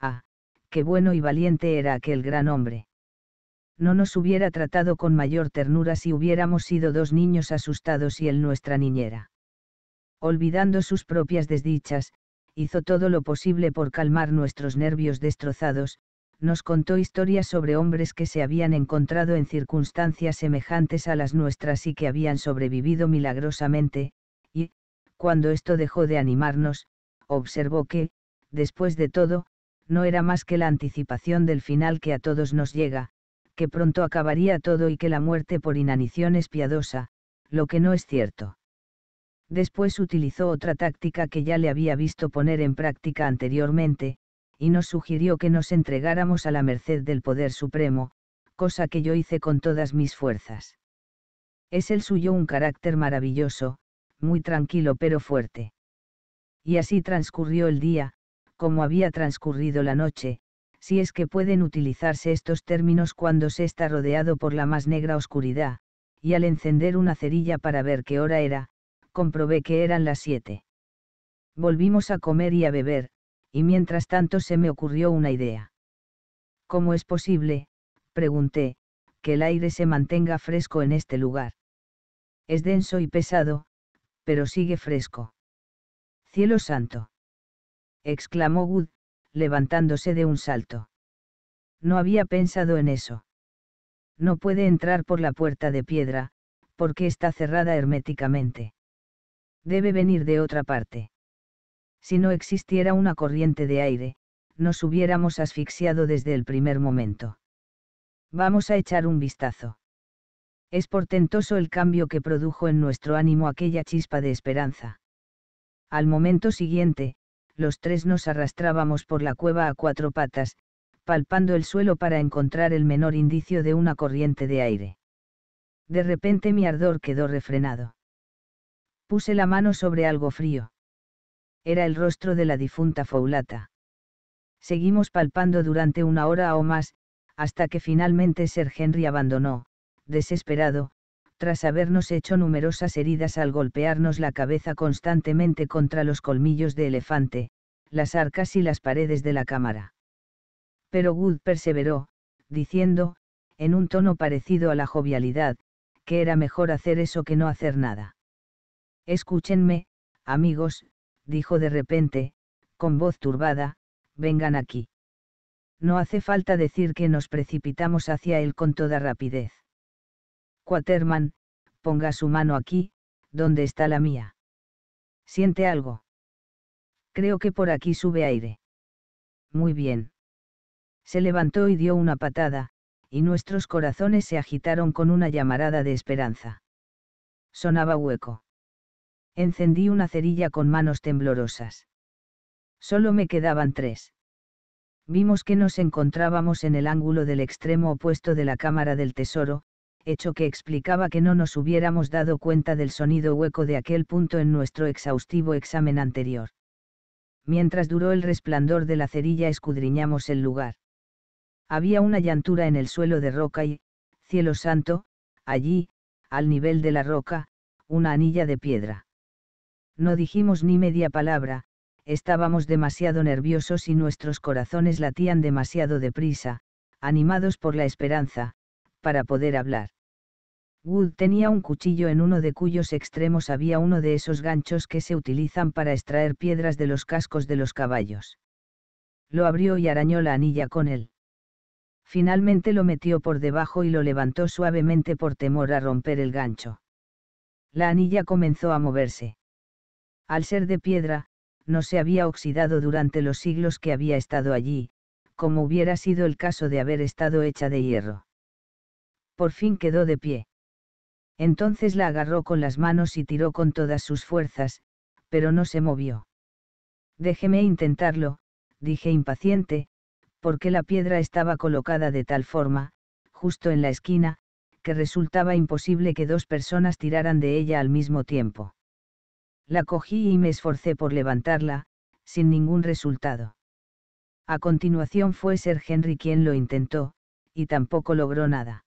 Ah, qué bueno y valiente era aquel gran hombre. No nos hubiera tratado con mayor ternura si hubiéramos sido dos niños asustados y él nuestra niñera. Olvidando sus propias desdichas, hizo todo lo posible por calmar nuestros nervios destrozados, nos contó historias sobre hombres que se habían encontrado en circunstancias semejantes a las nuestras y que habían sobrevivido milagrosamente, y, cuando esto dejó de animarnos, observó que, después de todo, no era más que la anticipación del final que a todos nos llega, que pronto acabaría todo y que la muerte por inanición es piadosa, lo que no es cierto. Después utilizó otra táctica que ya le había visto poner en práctica anteriormente, y nos sugirió que nos entregáramos a la merced del Poder Supremo, cosa que yo hice con todas mis fuerzas. Es el suyo un carácter maravilloso, muy tranquilo pero fuerte. Y así transcurrió el día, como había transcurrido la noche, si es que pueden utilizarse estos términos cuando se está rodeado por la más negra oscuridad, y al encender una cerilla para ver qué hora era, comprobé que eran las siete. Volvimos a comer y a beber, y mientras tanto se me ocurrió una idea. ¿Cómo es posible, pregunté, que el aire se mantenga fresco en este lugar? Es denso y pesado, pero sigue fresco. Cielo santo. exclamó Wood, levantándose de un salto. No había pensado en eso. No puede entrar por la puerta de piedra, porque está cerrada herméticamente. Debe venir de otra parte. Si no existiera una corriente de aire, nos hubiéramos asfixiado desde el primer momento. Vamos a echar un vistazo. Es portentoso el cambio que produjo en nuestro ánimo aquella chispa de esperanza. Al momento siguiente, los tres nos arrastrábamos por la cueva a cuatro patas, palpando el suelo para encontrar el menor indicio de una corriente de aire. De repente mi ardor quedó refrenado. Puse la mano sobre algo frío era el rostro de la difunta Foulata. Seguimos palpando durante una hora o más, hasta que finalmente Sir Henry abandonó, desesperado, tras habernos hecho numerosas heridas al golpearnos la cabeza constantemente contra los colmillos de elefante, las arcas y las paredes de la cámara. Pero Wood perseveró, diciendo, en un tono parecido a la jovialidad, que era mejor hacer eso que no hacer nada. Escúchenme, amigos, dijo de repente, con voz turbada, vengan aquí. No hace falta decir que nos precipitamos hacia él con toda rapidez. Quaterman, ponga su mano aquí, donde está la mía. ¿Siente algo? Creo que por aquí sube aire. Muy bien. Se levantó y dio una patada, y nuestros corazones se agitaron con una llamarada de esperanza. Sonaba hueco encendí una cerilla con manos temblorosas. Solo me quedaban tres. Vimos que nos encontrábamos en el ángulo del extremo opuesto de la cámara del tesoro, hecho que explicaba que no nos hubiéramos dado cuenta del sonido hueco de aquel punto en nuestro exhaustivo examen anterior. Mientras duró el resplandor de la cerilla escudriñamos el lugar. Había una llantura en el suelo de roca y, cielo santo, allí, al nivel de la roca, una anilla de piedra. No dijimos ni media palabra, estábamos demasiado nerviosos y nuestros corazones latían demasiado deprisa, animados por la esperanza, para poder hablar. Wood tenía un cuchillo en uno de cuyos extremos había uno de esos ganchos que se utilizan para extraer piedras de los cascos de los caballos. Lo abrió y arañó la anilla con él. Finalmente lo metió por debajo y lo levantó suavemente por temor a romper el gancho. La anilla comenzó a moverse. Al ser de piedra, no se había oxidado durante los siglos que había estado allí, como hubiera sido el caso de haber estado hecha de hierro. Por fin quedó de pie. Entonces la agarró con las manos y tiró con todas sus fuerzas, pero no se movió. Déjeme intentarlo, dije impaciente, porque la piedra estaba colocada de tal forma, justo en la esquina, que resultaba imposible que dos personas tiraran de ella al mismo tiempo. La cogí y me esforcé por levantarla, sin ningún resultado. A continuación fue Sir Henry quien lo intentó, y tampoco logró nada.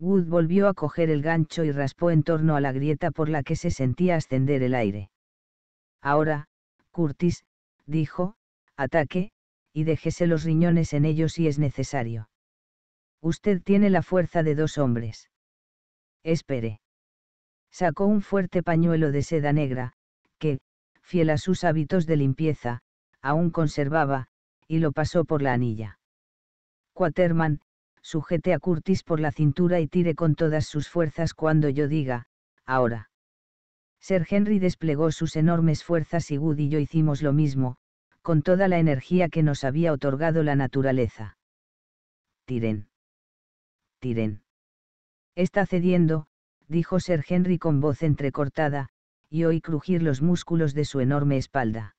Wood volvió a coger el gancho y raspó en torno a la grieta por la que se sentía ascender el aire. Ahora, Curtis, dijo, ataque, y déjese los riñones en ello si es necesario. Usted tiene la fuerza de dos hombres. Espere sacó un fuerte pañuelo de seda negra, que, fiel a sus hábitos de limpieza, aún conservaba, y lo pasó por la anilla. Quaterman, sujete a Curtis por la cintura y tire con todas sus fuerzas cuando yo diga, ahora. Sir Henry desplegó sus enormes fuerzas y Wood y yo hicimos lo mismo, con toda la energía que nos había otorgado la naturaleza. Tiren. Tiren. Está cediendo, dijo Sir Henry con voz entrecortada, y oí crujir los músculos de su enorme espalda.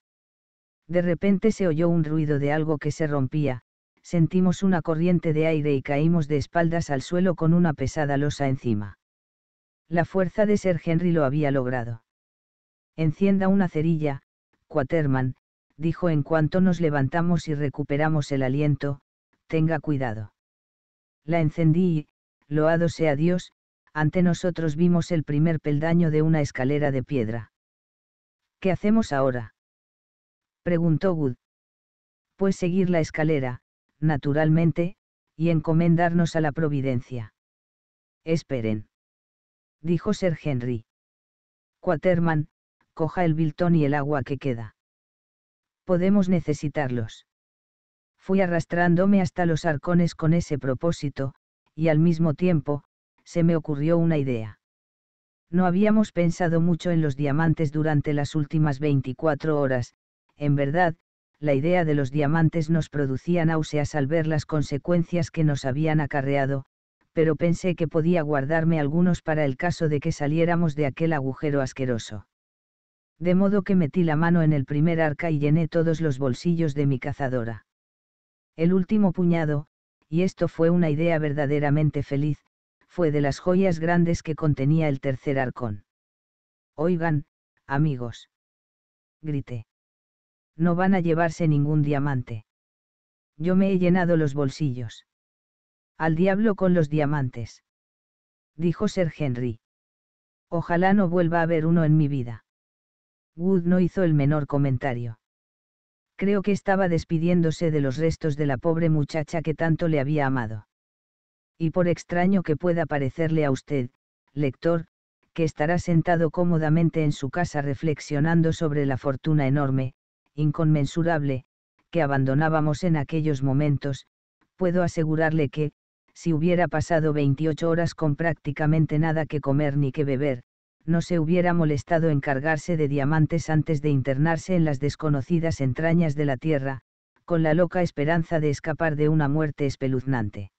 De repente se oyó un ruido de algo que se rompía, sentimos una corriente de aire y caímos de espaldas al suelo con una pesada losa encima. La fuerza de Sir Henry lo había logrado. Encienda una cerilla, Quaterman, dijo en cuanto nos levantamos y recuperamos el aliento, tenga cuidado. La encendí y, loado sea Dios, ante nosotros vimos el primer peldaño de una escalera de piedra. ¿Qué hacemos ahora? preguntó Wood. Pues seguir la escalera, naturalmente, y encomendarnos a la providencia. Esperen. Dijo Sir Henry. Quaterman, coja el biltón y el agua que queda. Podemos necesitarlos. Fui arrastrándome hasta los arcones con ese propósito, y al mismo tiempo, se me ocurrió una idea. No habíamos pensado mucho en los diamantes durante las últimas 24 horas, en verdad, la idea de los diamantes nos producía náuseas al ver las consecuencias que nos habían acarreado, pero pensé que podía guardarme algunos para el caso de que saliéramos de aquel agujero asqueroso. De modo que metí la mano en el primer arca y llené todos los bolsillos de mi cazadora. El último puñado, y esto fue una idea verdaderamente feliz, fue de las joyas grandes que contenía el tercer arcón. Oigan, amigos. Grité. No van a llevarse ningún diamante. Yo me he llenado los bolsillos. Al diablo con los diamantes. Dijo Sir Henry. Ojalá no vuelva a haber uno en mi vida. Wood no hizo el menor comentario. Creo que estaba despidiéndose de los restos de la pobre muchacha que tanto le había amado y por extraño que pueda parecerle a usted, lector, que estará sentado cómodamente en su casa reflexionando sobre la fortuna enorme, inconmensurable, que abandonábamos en aquellos momentos, puedo asegurarle que, si hubiera pasado 28 horas con prácticamente nada que comer ni que beber, no se hubiera molestado en cargarse de diamantes antes de internarse en las desconocidas entrañas de la tierra, con la loca esperanza de escapar de una muerte espeluznante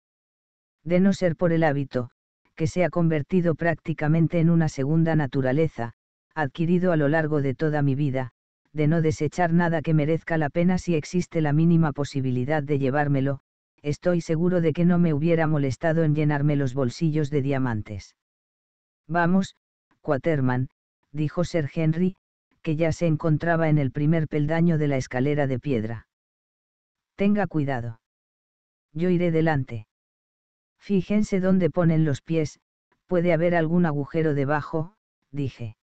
de no ser por el hábito, que se ha convertido prácticamente en una segunda naturaleza, adquirido a lo largo de toda mi vida, de no desechar nada que merezca la pena si existe la mínima posibilidad de llevármelo, estoy seguro de que no me hubiera molestado en llenarme los bolsillos de diamantes. Vamos, Quaterman, dijo Sir Henry, que ya se encontraba en el primer peldaño de la escalera de piedra. Tenga cuidado. Yo iré delante. Fíjense dónde ponen los pies, puede haber algún agujero debajo, dije.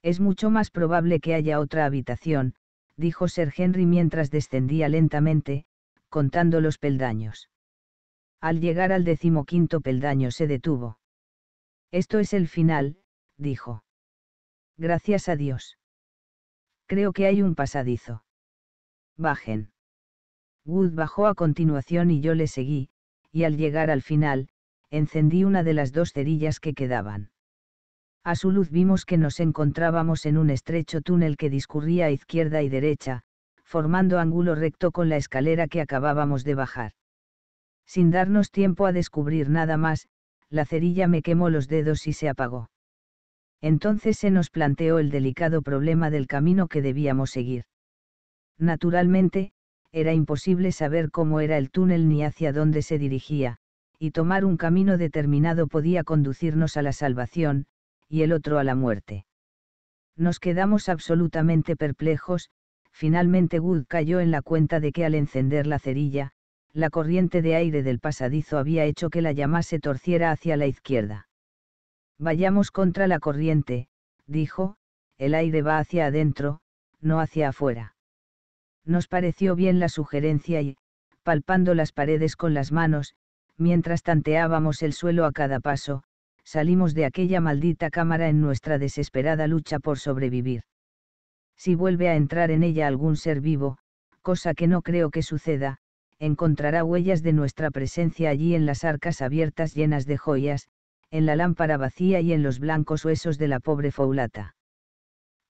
Es mucho más probable que haya otra habitación, dijo Sir Henry mientras descendía lentamente, contando los peldaños. Al llegar al decimoquinto peldaño se detuvo. Esto es el final, dijo. Gracias a Dios. Creo que hay un pasadizo. Bajen. Wood bajó a continuación y yo le seguí, y al llegar al final, encendí una de las dos cerillas que quedaban. A su luz vimos que nos encontrábamos en un estrecho túnel que discurría a izquierda y derecha, formando ángulo recto con la escalera que acabábamos de bajar. Sin darnos tiempo a descubrir nada más, la cerilla me quemó los dedos y se apagó. Entonces se nos planteó el delicado problema del camino que debíamos seguir. Naturalmente, era imposible saber cómo era el túnel ni hacia dónde se dirigía, y tomar un camino determinado podía conducirnos a la salvación, y el otro a la muerte. Nos quedamos absolutamente perplejos, finalmente Wood cayó en la cuenta de que al encender la cerilla, la corriente de aire del pasadizo había hecho que la llama se torciera hacia la izquierda. Vayamos contra la corriente, dijo, el aire va hacia adentro, no hacia afuera nos pareció bien la sugerencia y, palpando las paredes con las manos, mientras tanteábamos el suelo a cada paso, salimos de aquella maldita cámara en nuestra desesperada lucha por sobrevivir. Si vuelve a entrar en ella algún ser vivo, cosa que no creo que suceda, encontrará huellas de nuestra presencia allí en las arcas abiertas llenas de joyas, en la lámpara vacía y en los blancos huesos de la pobre Foulata.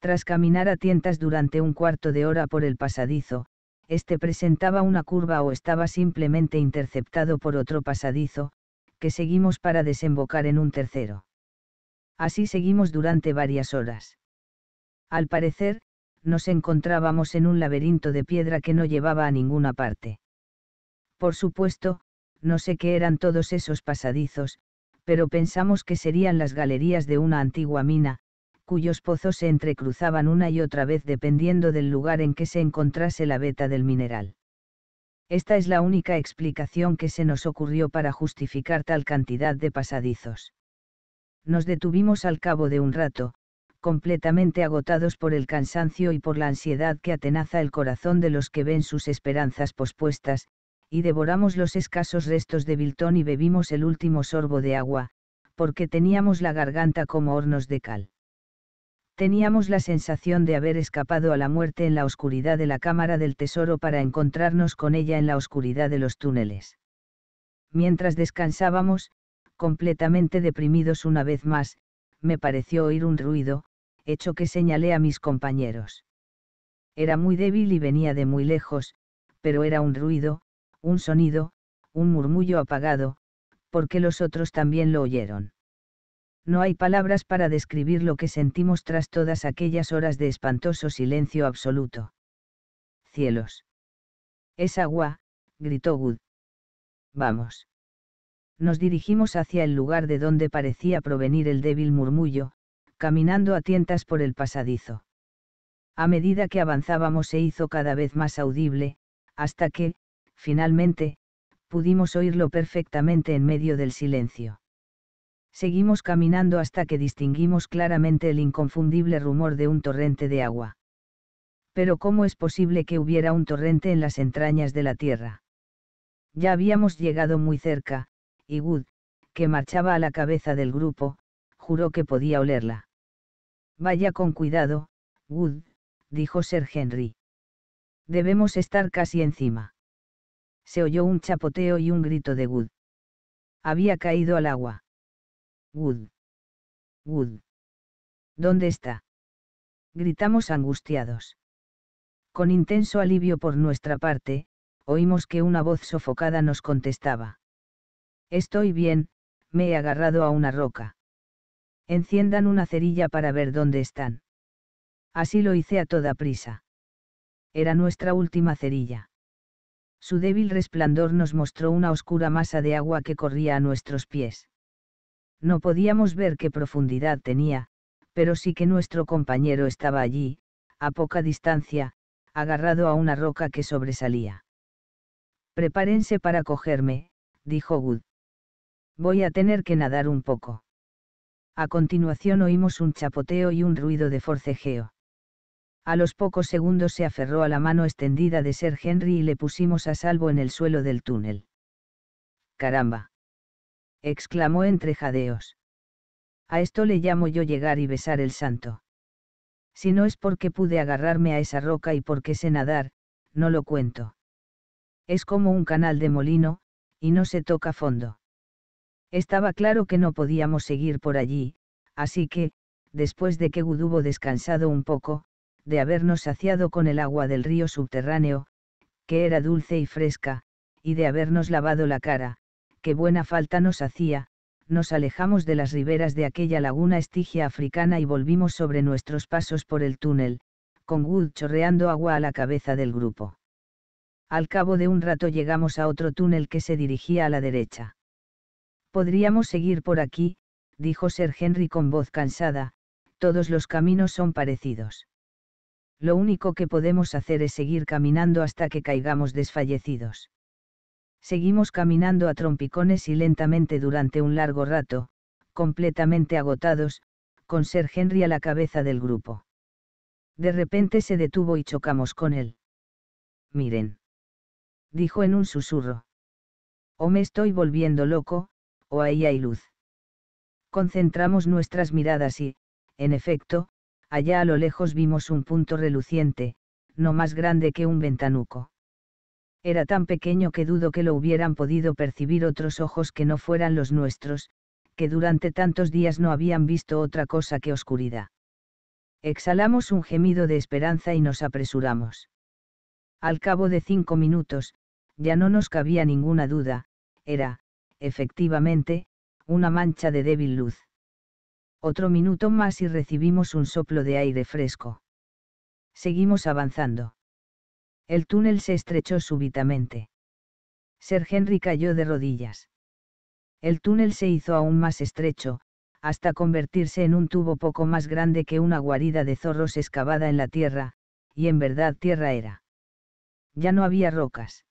Tras caminar a tientas durante un cuarto de hora por el pasadizo, este presentaba una curva o estaba simplemente interceptado por otro pasadizo, que seguimos para desembocar en un tercero. Así seguimos durante varias horas. Al parecer, nos encontrábamos en un laberinto de piedra que no llevaba a ninguna parte. Por supuesto, no sé qué eran todos esos pasadizos, pero pensamos que serían las galerías de una antigua mina, cuyos pozos se entrecruzaban una y otra vez dependiendo del lugar en que se encontrase la veta del mineral. Esta es la única explicación que se nos ocurrió para justificar tal cantidad de pasadizos. Nos detuvimos al cabo de un rato, completamente agotados por el cansancio y por la ansiedad que atenaza el corazón de los que ven sus esperanzas pospuestas, y devoramos los escasos restos de biltón y bebimos el último sorbo de agua, porque teníamos la garganta como hornos de cal teníamos la sensación de haber escapado a la muerte en la oscuridad de la cámara del tesoro para encontrarnos con ella en la oscuridad de los túneles. Mientras descansábamos, completamente deprimidos una vez más, me pareció oír un ruido, hecho que señalé a mis compañeros. Era muy débil y venía de muy lejos, pero era un ruido, un sonido, un murmullo apagado, porque los otros también lo oyeron no hay palabras para describir lo que sentimos tras todas aquellas horas de espantoso silencio absoluto. Cielos. Es agua, gritó Wood. Vamos. Nos dirigimos hacia el lugar de donde parecía provenir el débil murmullo, caminando a tientas por el pasadizo. A medida que avanzábamos se hizo cada vez más audible, hasta que, finalmente, pudimos oírlo perfectamente en medio del silencio. Seguimos caminando hasta que distinguimos claramente el inconfundible rumor de un torrente de agua. Pero ¿cómo es posible que hubiera un torrente en las entrañas de la tierra? Ya habíamos llegado muy cerca, y Wood, que marchaba a la cabeza del grupo, juró que podía olerla. Vaya con cuidado, Wood, dijo Sir Henry. Debemos estar casi encima. Se oyó un chapoteo y un grito de Wood. Había caído al agua. Wood. Wood. ¿Dónde está? Gritamos angustiados. Con intenso alivio por nuestra parte, oímos que una voz sofocada nos contestaba. Estoy bien, me he agarrado a una roca. Enciendan una cerilla para ver dónde están. Así lo hice a toda prisa. Era nuestra última cerilla. Su débil resplandor nos mostró una oscura masa de agua que corría a nuestros pies. No podíamos ver qué profundidad tenía, pero sí que nuestro compañero estaba allí, a poca distancia, agarrado a una roca que sobresalía. Prepárense para cogerme, dijo Wood. Voy a tener que nadar un poco. A continuación oímos un chapoteo y un ruido de forcejeo. A los pocos segundos se aferró a la mano extendida de Sir Henry y le pusimos a salvo en el suelo del túnel. Caramba exclamó entre jadeos. A esto le llamo yo llegar y besar el santo. Si no es porque pude agarrarme a esa roca y porque sé nadar, no lo cuento. Es como un canal de molino, y no se toca fondo. Estaba claro que no podíamos seguir por allí, así que, después de que gudubo descansado un poco, de habernos saciado con el agua del río subterráneo, que era dulce y fresca, y de habernos lavado la cara, que buena falta nos hacía, nos alejamos de las riberas de aquella laguna estigia africana y volvimos sobre nuestros pasos por el túnel, con Wood chorreando agua a la cabeza del grupo. Al cabo de un rato llegamos a otro túnel que se dirigía a la derecha. Podríamos seguir por aquí, dijo Sir Henry con voz cansada, todos los caminos son parecidos. Lo único que podemos hacer es seguir caminando hasta que caigamos desfallecidos. Seguimos caminando a trompicones y lentamente durante un largo rato, completamente agotados, con ser Henry a la cabeza del grupo. De repente se detuvo y chocamos con él. Miren. Dijo en un susurro. O me estoy volviendo loco, o ahí hay luz. Concentramos nuestras miradas y, en efecto, allá a lo lejos vimos un punto reluciente, no más grande que un ventanuco. Era tan pequeño que dudo que lo hubieran podido percibir otros ojos que no fueran los nuestros, que durante tantos días no habían visto otra cosa que oscuridad. Exhalamos un gemido de esperanza y nos apresuramos. Al cabo de cinco minutos, ya no nos cabía ninguna duda, era, efectivamente, una mancha de débil luz. Otro minuto más y recibimos un soplo de aire fresco. Seguimos avanzando. El túnel se estrechó súbitamente. Ser Henry cayó de rodillas. El túnel se hizo aún más estrecho, hasta convertirse en un tubo poco más grande que una guarida de zorros excavada en la tierra, y en verdad tierra era. Ya no había rocas.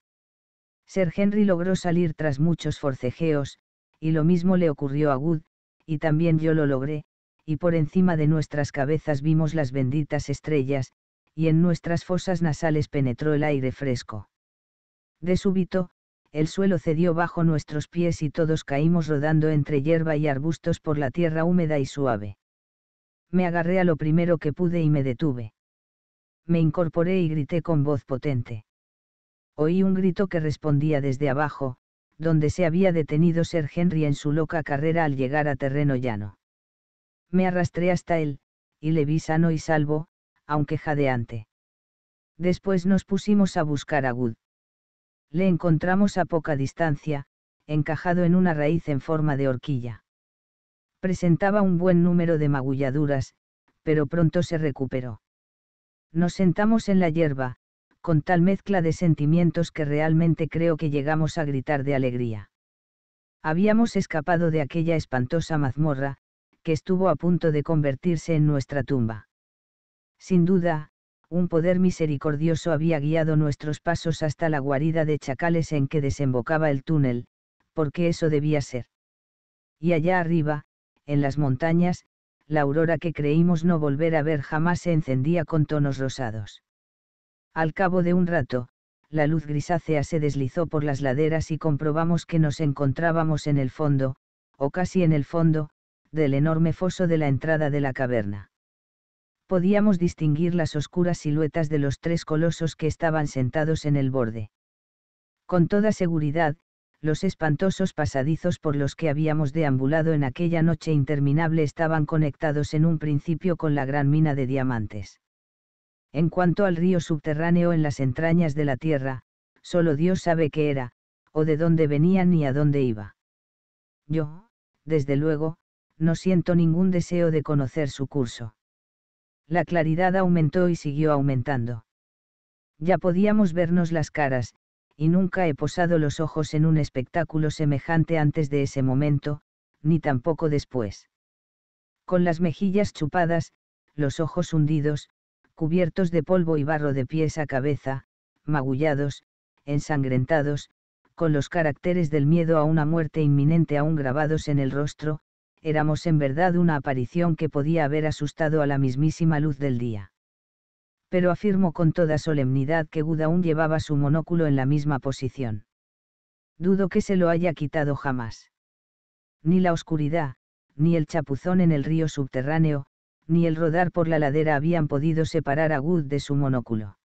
Ser Henry logró salir tras muchos forcejeos, y lo mismo le ocurrió a Wood, y también yo lo logré, y por encima de nuestras cabezas vimos las benditas estrellas, y en nuestras fosas nasales penetró el aire fresco. De súbito, el suelo cedió bajo nuestros pies y todos caímos rodando entre hierba y arbustos por la tierra húmeda y suave. Me agarré a lo primero que pude y me detuve. Me incorporé y grité con voz potente. Oí un grito que respondía desde abajo, donde se había detenido Sir Henry en su loca carrera al llegar a terreno llano. Me arrastré hasta él, y le vi sano y salvo, aunque jadeante. Después nos pusimos a buscar a Wood. Le encontramos a poca distancia, encajado en una raíz en forma de horquilla. Presentaba un buen número de magulladuras, pero pronto se recuperó. Nos sentamos en la hierba, con tal mezcla de sentimientos que realmente creo que llegamos a gritar de alegría. Habíamos escapado de aquella espantosa mazmorra, que estuvo a punto de convertirse en nuestra tumba. Sin duda, un poder misericordioso había guiado nuestros pasos hasta la guarida de chacales en que desembocaba el túnel, porque eso debía ser. Y allá arriba, en las montañas, la aurora que creímos no volver a ver jamás se encendía con tonos rosados. Al cabo de un rato, la luz grisácea se deslizó por las laderas y comprobamos que nos encontrábamos en el fondo, o casi en el fondo, del enorme foso de la entrada de la caverna podíamos distinguir las oscuras siluetas de los tres colosos que estaban sentados en el borde. Con toda seguridad, los espantosos pasadizos por los que habíamos deambulado en aquella noche interminable estaban conectados en un principio con la gran mina de diamantes. En cuanto al río subterráneo en las entrañas de la tierra, solo Dios sabe qué era, o de dónde venía ni a dónde iba. Yo, desde luego, no siento ningún deseo de conocer su curso la claridad aumentó y siguió aumentando. Ya podíamos vernos las caras, y nunca he posado los ojos en un espectáculo semejante antes de ese momento, ni tampoco después. Con las mejillas chupadas, los ojos hundidos, cubiertos de polvo y barro de pies a cabeza, magullados, ensangrentados, con los caracteres del miedo a una muerte inminente aún grabados en el rostro, éramos en verdad una aparición que podía haber asustado a la mismísima luz del día. Pero afirmo con toda solemnidad que aún llevaba su monóculo en la misma posición. Dudo que se lo haya quitado jamás. Ni la oscuridad, ni el chapuzón en el río subterráneo, ni el rodar por la ladera habían podido separar a Gud de su monóculo.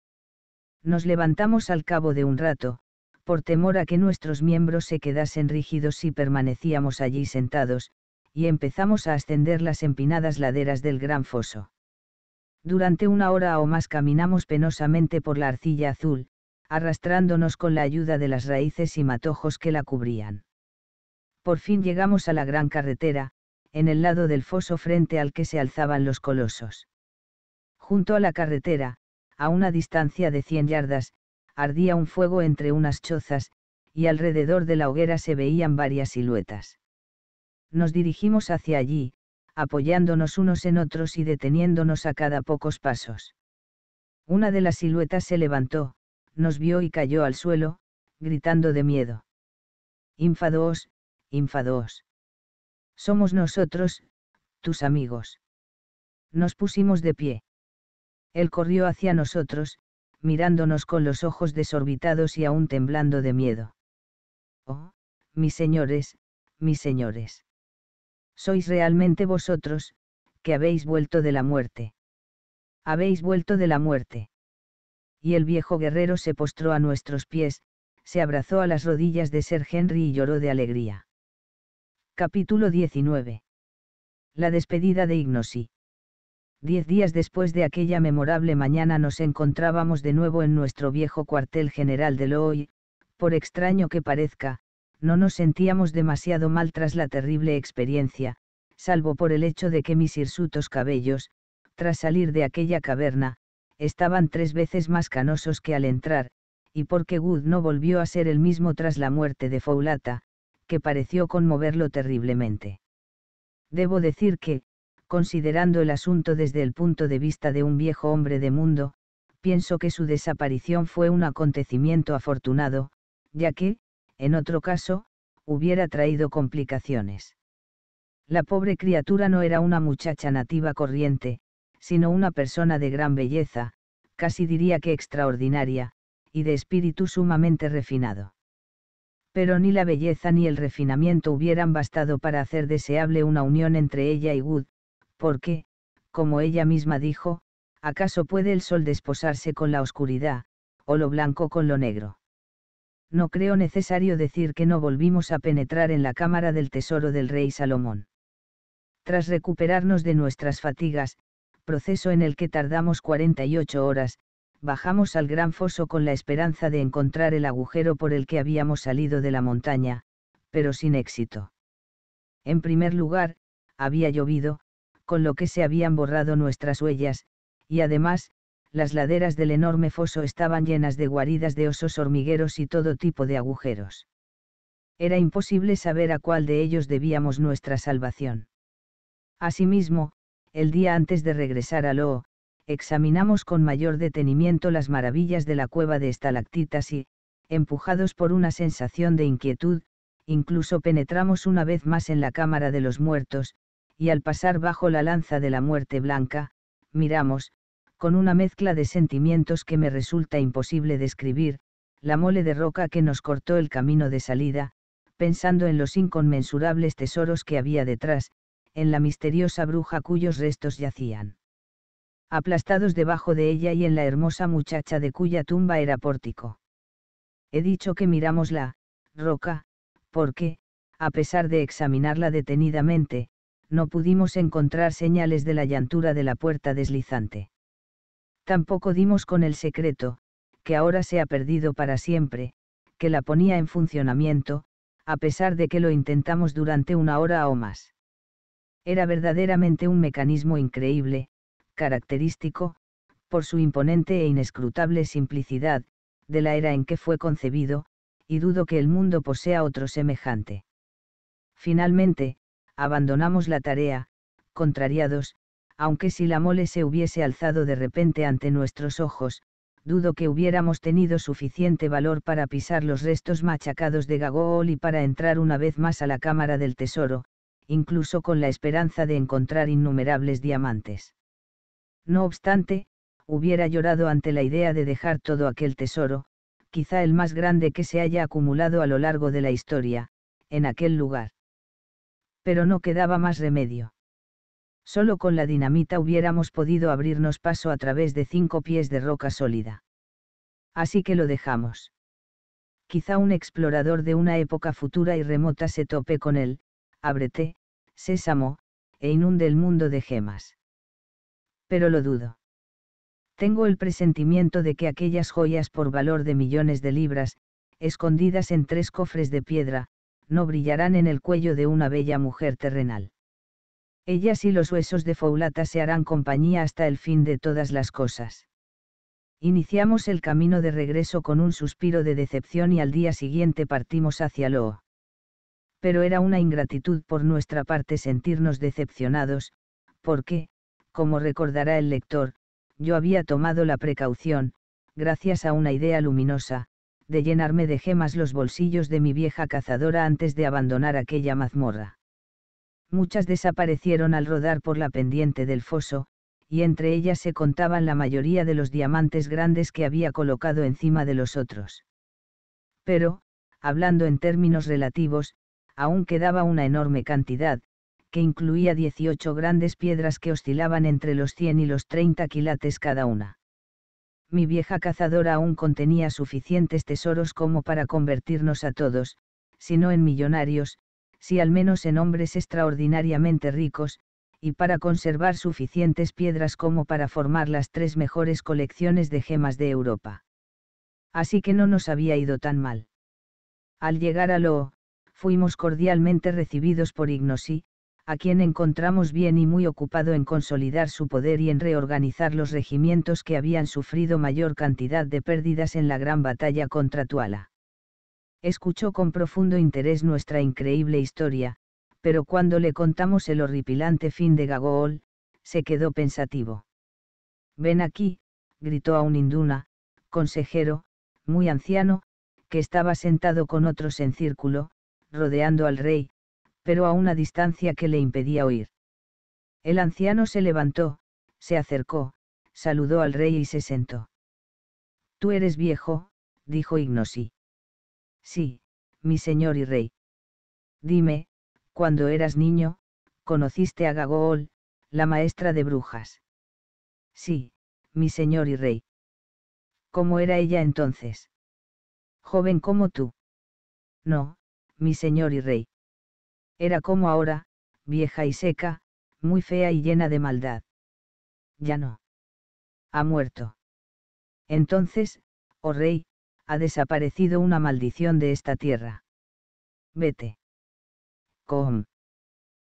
Nos levantamos al cabo de un rato, por temor a que nuestros miembros se quedasen rígidos si permanecíamos allí sentados, y empezamos a ascender las empinadas laderas del gran foso. Durante una hora o más caminamos penosamente por la arcilla azul, arrastrándonos con la ayuda de las raíces y matojos que la cubrían. Por fin llegamos a la gran carretera, en el lado del foso frente al que se alzaban los colosos. Junto a la carretera, a una distancia de 100 yardas, ardía un fuego entre unas chozas, y alrededor de la hoguera se veían varias siluetas nos dirigimos hacia allí, apoyándonos unos en otros y deteniéndonos a cada pocos pasos. Una de las siluetas se levantó, nos vio y cayó al suelo, gritando de miedo. Infados, infados. Somos nosotros, tus amigos. Nos pusimos de pie. Él corrió hacia nosotros, mirándonos con los ojos desorbitados y aún temblando de miedo. Oh, mis señores, mis señores. Sois realmente vosotros, que habéis vuelto de la muerte. Habéis vuelto de la muerte. Y el viejo guerrero se postró a nuestros pies, se abrazó a las rodillas de Sir Henry y lloró de alegría. Capítulo 19. La despedida de Ignosi. Diez días después de aquella memorable mañana nos encontrábamos de nuevo en nuestro viejo cuartel general de Loy, por extraño que parezca, no nos sentíamos demasiado mal tras la terrible experiencia, salvo por el hecho de que mis hirsutos cabellos, tras salir de aquella caverna, estaban tres veces más canosos que al entrar, y porque good no volvió a ser el mismo tras la muerte de Foulata, que pareció conmoverlo terriblemente. Debo decir que, considerando el asunto desde el punto de vista de un viejo hombre de mundo, pienso que su desaparición fue un acontecimiento afortunado, ya que, en otro caso, hubiera traído complicaciones. La pobre criatura no era una muchacha nativa corriente, sino una persona de gran belleza, casi diría que extraordinaria, y de espíritu sumamente refinado. Pero ni la belleza ni el refinamiento hubieran bastado para hacer deseable una unión entre ella y Wood, porque, como ella misma dijo, ¿acaso puede el sol desposarse con la oscuridad, o lo blanco con lo negro? no creo necesario decir que no volvimos a penetrar en la cámara del tesoro del rey Salomón. Tras recuperarnos de nuestras fatigas, proceso en el que tardamos 48 horas, bajamos al gran foso con la esperanza de encontrar el agujero por el que habíamos salido de la montaña, pero sin éxito. En primer lugar, había llovido, con lo que se habían borrado nuestras huellas, y además, las laderas del enorme foso estaban llenas de guaridas de osos hormigueros y todo tipo de agujeros. Era imposible saber a cuál de ellos debíamos nuestra salvación. Asimismo, el día antes de regresar a Loo, examinamos con mayor detenimiento las maravillas de la cueva de estalactitas y, empujados por una sensación de inquietud, incluso penetramos una vez más en la cámara de los muertos, y al pasar bajo la lanza de la muerte blanca, miramos, con una mezcla de sentimientos que me resulta imposible describir, la mole de roca que nos cortó el camino de salida, pensando en los inconmensurables tesoros que había detrás, en la misteriosa bruja cuyos restos yacían. Aplastados debajo de ella y en la hermosa muchacha de cuya tumba era pórtico. He dicho que miramos la roca, porque, a pesar de examinarla detenidamente, no pudimos encontrar señales de la llantura de la puerta deslizante. Tampoco dimos con el secreto, que ahora se ha perdido para siempre, que la ponía en funcionamiento, a pesar de que lo intentamos durante una hora o más. Era verdaderamente un mecanismo increíble, característico, por su imponente e inescrutable simplicidad, de la era en que fue concebido, y dudo que el mundo posea otro semejante. Finalmente, abandonamos la tarea, contrariados, aunque si la mole se hubiese alzado de repente ante nuestros ojos, dudo que hubiéramos tenido suficiente valor para pisar los restos machacados de Gagool y para entrar una vez más a la Cámara del Tesoro, incluso con la esperanza de encontrar innumerables diamantes. No obstante, hubiera llorado ante la idea de dejar todo aquel tesoro, quizá el más grande que se haya acumulado a lo largo de la historia, en aquel lugar. Pero no quedaba más remedio. Solo con la dinamita hubiéramos podido abrirnos paso a través de cinco pies de roca sólida. Así que lo dejamos. Quizá un explorador de una época futura y remota se tope con él, ábrete, sésamo, e inunde el mundo de gemas. Pero lo dudo. Tengo el presentimiento de que aquellas joyas por valor de millones de libras, escondidas en tres cofres de piedra, no brillarán en el cuello de una bella mujer terrenal. Ellas y los huesos de Foulata se harán compañía hasta el fin de todas las cosas. Iniciamos el camino de regreso con un suspiro de decepción y al día siguiente partimos hacia Loo. Pero era una ingratitud por nuestra parte sentirnos decepcionados, porque, como recordará el lector, yo había tomado la precaución, gracias a una idea luminosa, de llenarme de gemas los bolsillos de mi vieja cazadora antes de abandonar aquella mazmorra. Muchas desaparecieron al rodar por la pendiente del foso, y entre ellas se contaban la mayoría de los diamantes grandes que había colocado encima de los otros. Pero, hablando en términos relativos, aún quedaba una enorme cantidad, que incluía 18 grandes piedras que oscilaban entre los 100 y los 30 quilates cada una. Mi vieja cazadora aún contenía suficientes tesoros como para convertirnos a todos, si no en millonarios, si al menos en hombres extraordinariamente ricos, y para conservar suficientes piedras como para formar las tres mejores colecciones de gemas de Europa. Así que no nos había ido tan mal. Al llegar a Loo, fuimos cordialmente recibidos por Ignosi, a quien encontramos bien y muy ocupado en consolidar su poder y en reorganizar los regimientos que habían sufrido mayor cantidad de pérdidas en la gran batalla contra Tuala escuchó con profundo interés nuestra increíble historia, pero cuando le contamos el horripilante fin de Gagool, se quedó pensativo. Ven aquí, gritó a un induna, consejero, muy anciano, que estaba sentado con otros en círculo, rodeando al rey, pero a una distancia que le impedía oír. El anciano se levantó, se acercó, saludó al rey y se sentó. Tú eres viejo, dijo Ignosi. Sí, mi señor y rey. Dime, cuando eras niño, conociste a Gagool, la maestra de brujas. Sí, mi señor y rey. ¿Cómo era ella entonces? Joven como tú. No, mi señor y rey. Era como ahora, vieja y seca, muy fea y llena de maldad. Ya no. Ha muerto. Entonces, oh rey, ha desaparecido una maldición de esta tierra. Vete. Com.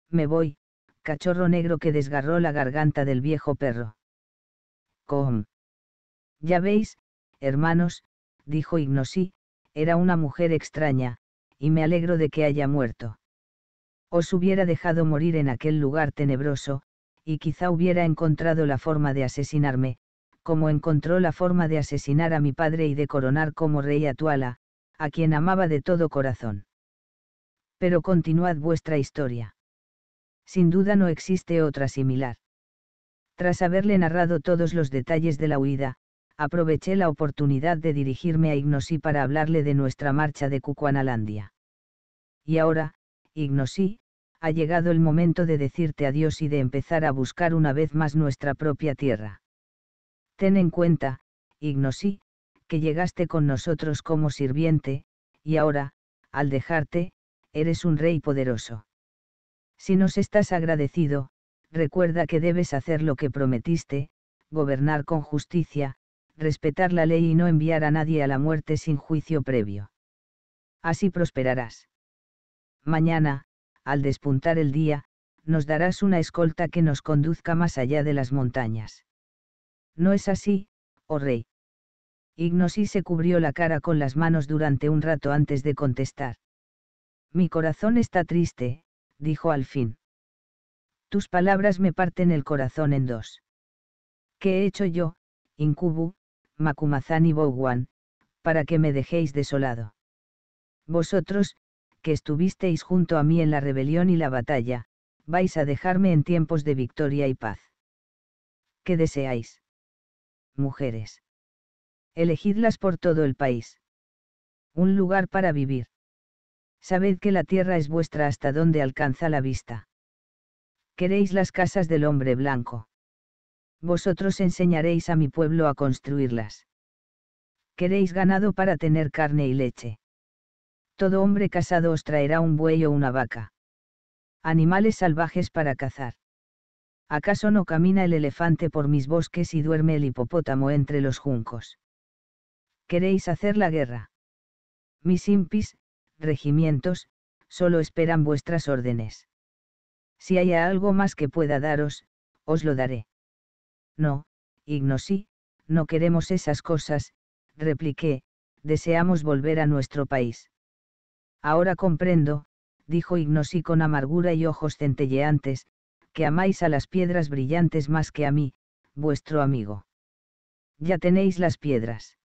Me voy, cachorro negro que desgarró la garganta del viejo perro. Com. Ya veis, hermanos, dijo Ignosí, era una mujer extraña, y me alegro de que haya muerto. Os hubiera dejado morir en aquel lugar tenebroso, y quizá hubiera encontrado la forma de asesinarme, como encontró la forma de asesinar a mi padre y de coronar como rey a Tuala, a quien amaba de todo corazón. Pero continuad vuestra historia. Sin duda no existe otra similar. Tras haberle narrado todos los detalles de la huida, aproveché la oportunidad de dirigirme a Ignosí para hablarle de nuestra marcha de Cucuanalandia. Y ahora, Ignosí, ha llegado el momento de decirte adiós y de empezar a buscar una vez más nuestra propia tierra. Ten en cuenta, Ignosí, que llegaste con nosotros como sirviente, y ahora, al dejarte, eres un rey poderoso. Si nos estás agradecido, recuerda que debes hacer lo que prometiste, gobernar con justicia, respetar la ley y no enviar a nadie a la muerte sin juicio previo. Así prosperarás. Mañana, al despuntar el día, nos darás una escolta que nos conduzca más allá de las montañas. No es así, oh rey. Ignosi se cubrió la cara con las manos durante un rato antes de contestar. Mi corazón está triste, dijo al fin. Tus palabras me parten el corazón en dos. ¿Qué he hecho yo, Incubu, Macumazán y Bouwan, para que me dejéis desolado? Vosotros, que estuvisteis junto a mí en la rebelión y la batalla, vais a dejarme en tiempos de victoria y paz. ¿Qué deseáis? mujeres. Elegidlas por todo el país. Un lugar para vivir. Sabed que la tierra es vuestra hasta donde alcanza la vista. Queréis las casas del hombre blanco. Vosotros enseñaréis a mi pueblo a construirlas. Queréis ganado para tener carne y leche. Todo hombre casado os traerá un buey o una vaca. Animales salvajes para cazar ¿acaso no camina el elefante por mis bosques y duerme el hipopótamo entre los juncos? ¿Queréis hacer la guerra? Mis impis, regimientos, solo esperan vuestras órdenes. Si haya algo más que pueda daros, os lo daré. No, Ignosí, no queremos esas cosas, repliqué, deseamos volver a nuestro país. Ahora comprendo, dijo Ignosí con amargura y ojos centelleantes, que amáis a las piedras brillantes más que a mí, vuestro amigo. Ya tenéis las piedras.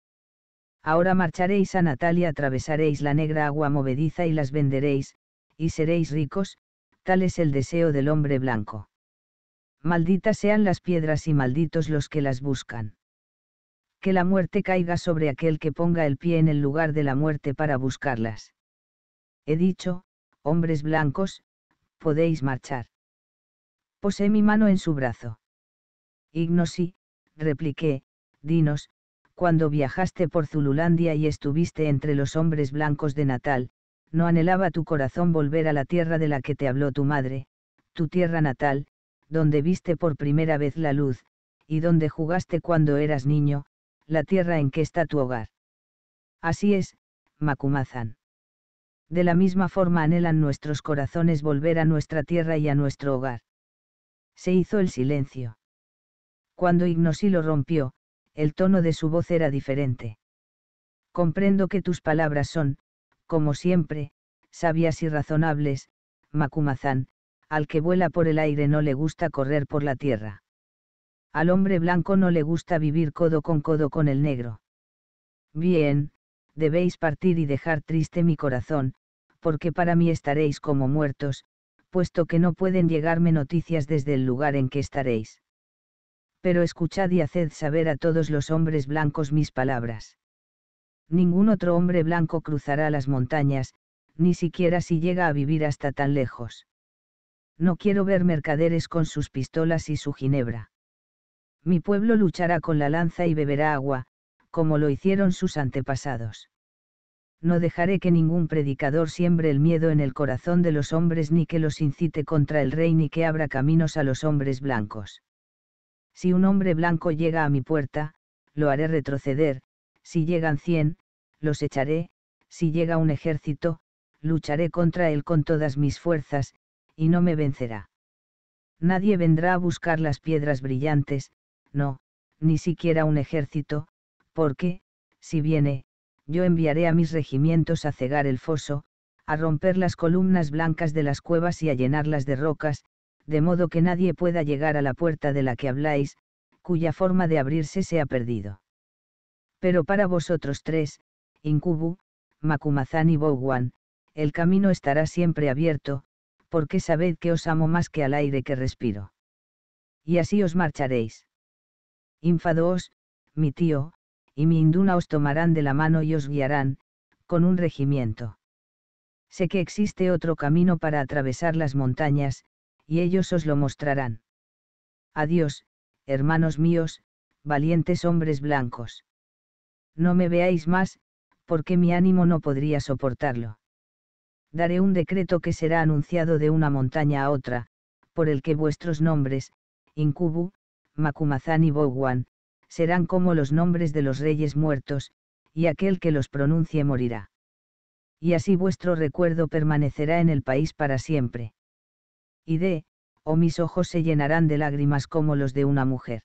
Ahora marcharéis a Natalia, atravesaréis la negra agua movediza y las venderéis, y seréis ricos, tal es el deseo del hombre blanco. Malditas sean las piedras y malditos los que las buscan. Que la muerte caiga sobre aquel que ponga el pie en el lugar de la muerte para buscarlas. He dicho, hombres blancos, podéis marchar. Posé mi mano en su brazo. Ignosi, repliqué, dinos, cuando viajaste por Zululandia y estuviste entre los hombres blancos de Natal, no anhelaba tu corazón volver a la tierra de la que te habló tu madre, tu tierra natal, donde viste por primera vez la luz, y donde jugaste cuando eras niño, la tierra en que está tu hogar. Así es, Macumazán. De la misma forma anhelan nuestros corazones volver a nuestra tierra y a nuestro hogar se hizo el silencio. Cuando Ignosi lo rompió, el tono de su voz era diferente. Comprendo que tus palabras son, como siempre, sabias y razonables, Macumazán, al que vuela por el aire no le gusta correr por la tierra. Al hombre blanco no le gusta vivir codo con codo con el negro. Bien, debéis partir y dejar triste mi corazón, porque para mí estaréis como muertos, puesto que no pueden llegarme noticias desde el lugar en que estaréis. Pero escuchad y haced saber a todos los hombres blancos mis palabras. Ningún otro hombre blanco cruzará las montañas, ni siquiera si llega a vivir hasta tan lejos. No quiero ver mercaderes con sus pistolas y su ginebra. Mi pueblo luchará con la lanza y beberá agua, como lo hicieron sus antepasados no dejaré que ningún predicador siembre el miedo en el corazón de los hombres ni que los incite contra el rey ni que abra caminos a los hombres blancos. Si un hombre blanco llega a mi puerta, lo haré retroceder, si llegan cien, los echaré, si llega un ejército, lucharé contra él con todas mis fuerzas, y no me vencerá. Nadie vendrá a buscar las piedras brillantes, no, ni siquiera un ejército, porque, si viene, yo enviaré a mis regimientos a cegar el foso, a romper las columnas blancas de las cuevas y a llenarlas de rocas, de modo que nadie pueda llegar a la puerta de la que habláis, cuya forma de abrirse se ha perdido. Pero para vosotros tres, Incubu, Macumazán y Bowan, el camino estará siempre abierto, porque sabed que os amo más que al aire que respiro. Y así os marcharéis. Infadoos, mi tío, y mi hinduna os tomarán de la mano y os guiarán, con un regimiento. Sé que existe otro camino para atravesar las montañas, y ellos os lo mostrarán. Adiós, hermanos míos, valientes hombres blancos. No me veáis más, porque mi ánimo no podría soportarlo. Daré un decreto que será anunciado de una montaña a otra, por el que vuestros nombres, Incubu, Macumazán y Bogwan, serán como los nombres de los reyes muertos, y aquel que los pronuncie morirá. Y así vuestro recuerdo permanecerá en el país para siempre. Y de, o oh mis ojos se llenarán de lágrimas como los de una mujer.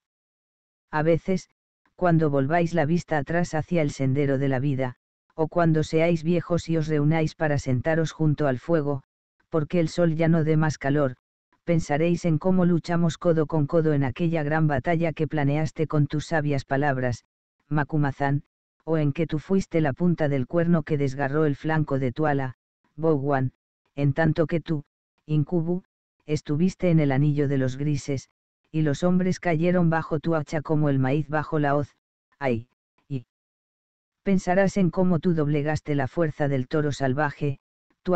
A veces, cuando volváis la vista atrás hacia el sendero de la vida, o cuando seáis viejos y os reunáis para sentaros junto al fuego, porque el sol ya no dé más calor, pensaréis en cómo luchamos codo con codo en aquella gran batalla que planeaste con tus sabias palabras, Macumazán, o en que tú fuiste la punta del cuerno que desgarró el flanco de tu ala, Bowan, en tanto que tú, Incubu, estuviste en el anillo de los grises, y los hombres cayeron bajo tu hacha como el maíz bajo la hoz, ay, y pensarás en cómo tú doblegaste la fuerza del toro salvaje, tu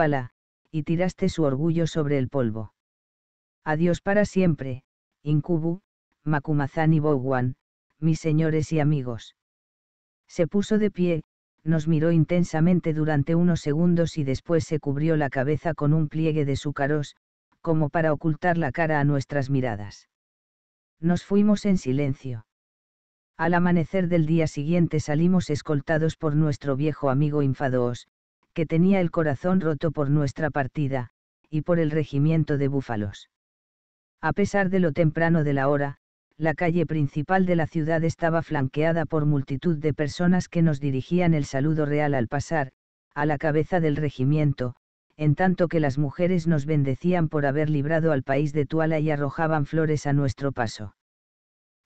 y tiraste su orgullo sobre el polvo. Adiós para siempre, Incubu, Macumazán y Bowan, mis señores y amigos. Se puso de pie, nos miró intensamente durante unos segundos y después se cubrió la cabeza con un pliegue de su como para ocultar la cara a nuestras miradas. Nos fuimos en silencio. Al amanecer del día siguiente salimos escoltados por nuestro viejo amigo Infadoos, que tenía el corazón roto por nuestra partida, y por el regimiento de búfalos. A pesar de lo temprano de la hora, la calle principal de la ciudad estaba flanqueada por multitud de personas que nos dirigían el saludo real al pasar, a la cabeza del regimiento, en tanto que las mujeres nos bendecían por haber librado al país de Tuala y arrojaban flores a nuestro paso.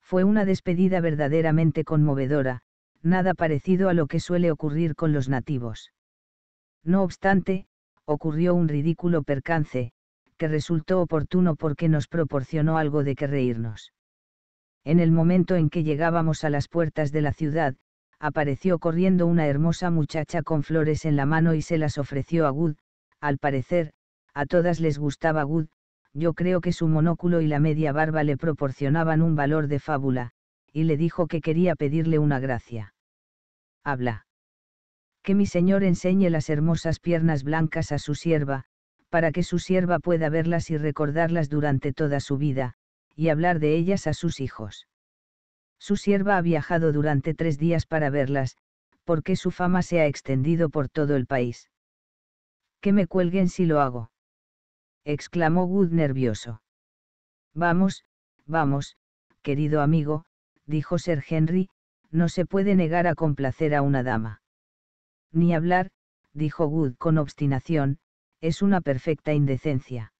Fue una despedida verdaderamente conmovedora, nada parecido a lo que suele ocurrir con los nativos. No obstante, ocurrió un ridículo percance, resultó oportuno porque nos proporcionó algo de que reírnos. En el momento en que llegábamos a las puertas de la ciudad, apareció corriendo una hermosa muchacha con flores en la mano y se las ofreció a Good, al parecer, a todas les gustaba Good, yo creo que su monóculo y la media barba le proporcionaban un valor de fábula, y le dijo que quería pedirle una gracia. Habla. Que mi señor enseñe las hermosas piernas blancas a su sierva, para que su sierva pueda verlas y recordarlas durante toda su vida, y hablar de ellas a sus hijos. Su sierva ha viajado durante tres días para verlas, porque su fama se ha extendido por todo el país. Que me cuelguen si lo hago. exclamó Wood nervioso. Vamos, vamos, querido amigo, dijo Sir Henry, no se puede negar a complacer a una dama. Ni hablar, dijo Wood con obstinación, es una perfecta indecencia.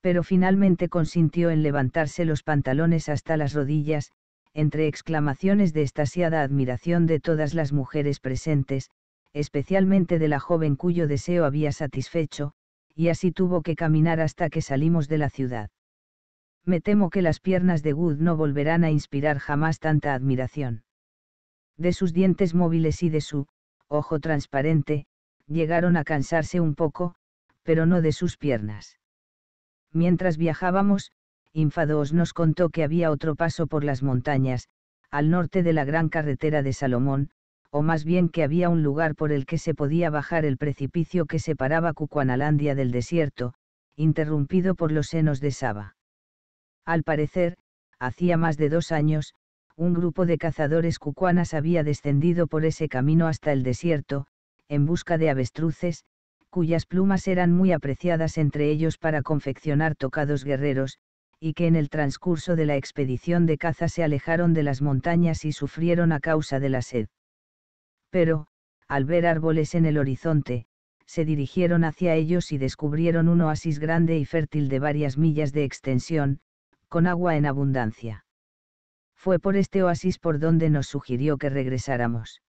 Pero finalmente consintió en levantarse los pantalones hasta las rodillas, entre exclamaciones de estasiada admiración de todas las mujeres presentes, especialmente de la joven cuyo deseo había satisfecho, y así tuvo que caminar hasta que salimos de la ciudad. Me temo que las piernas de Wood no volverán a inspirar jamás tanta admiración. De sus dientes móviles y de su ojo transparente, llegaron a cansarse un poco, pero no de sus piernas. Mientras viajábamos, Infados nos contó que había otro paso por las montañas, al norte de la gran carretera de Salomón, o más bien que había un lugar por el que se podía bajar el precipicio que separaba Cucuanalandia del desierto, interrumpido por los senos de Saba. Al parecer, hacía más de dos años, un grupo de cazadores cucuanas había descendido por ese camino hasta el desierto, en busca de avestruces, cuyas plumas eran muy apreciadas entre ellos para confeccionar tocados guerreros, y que en el transcurso de la expedición de caza se alejaron de las montañas y sufrieron a causa de la sed. Pero, al ver árboles en el horizonte, se dirigieron hacia ellos y descubrieron un oasis grande y fértil de varias millas de extensión, con agua en abundancia. Fue por este oasis por donde nos sugirió que regresáramos.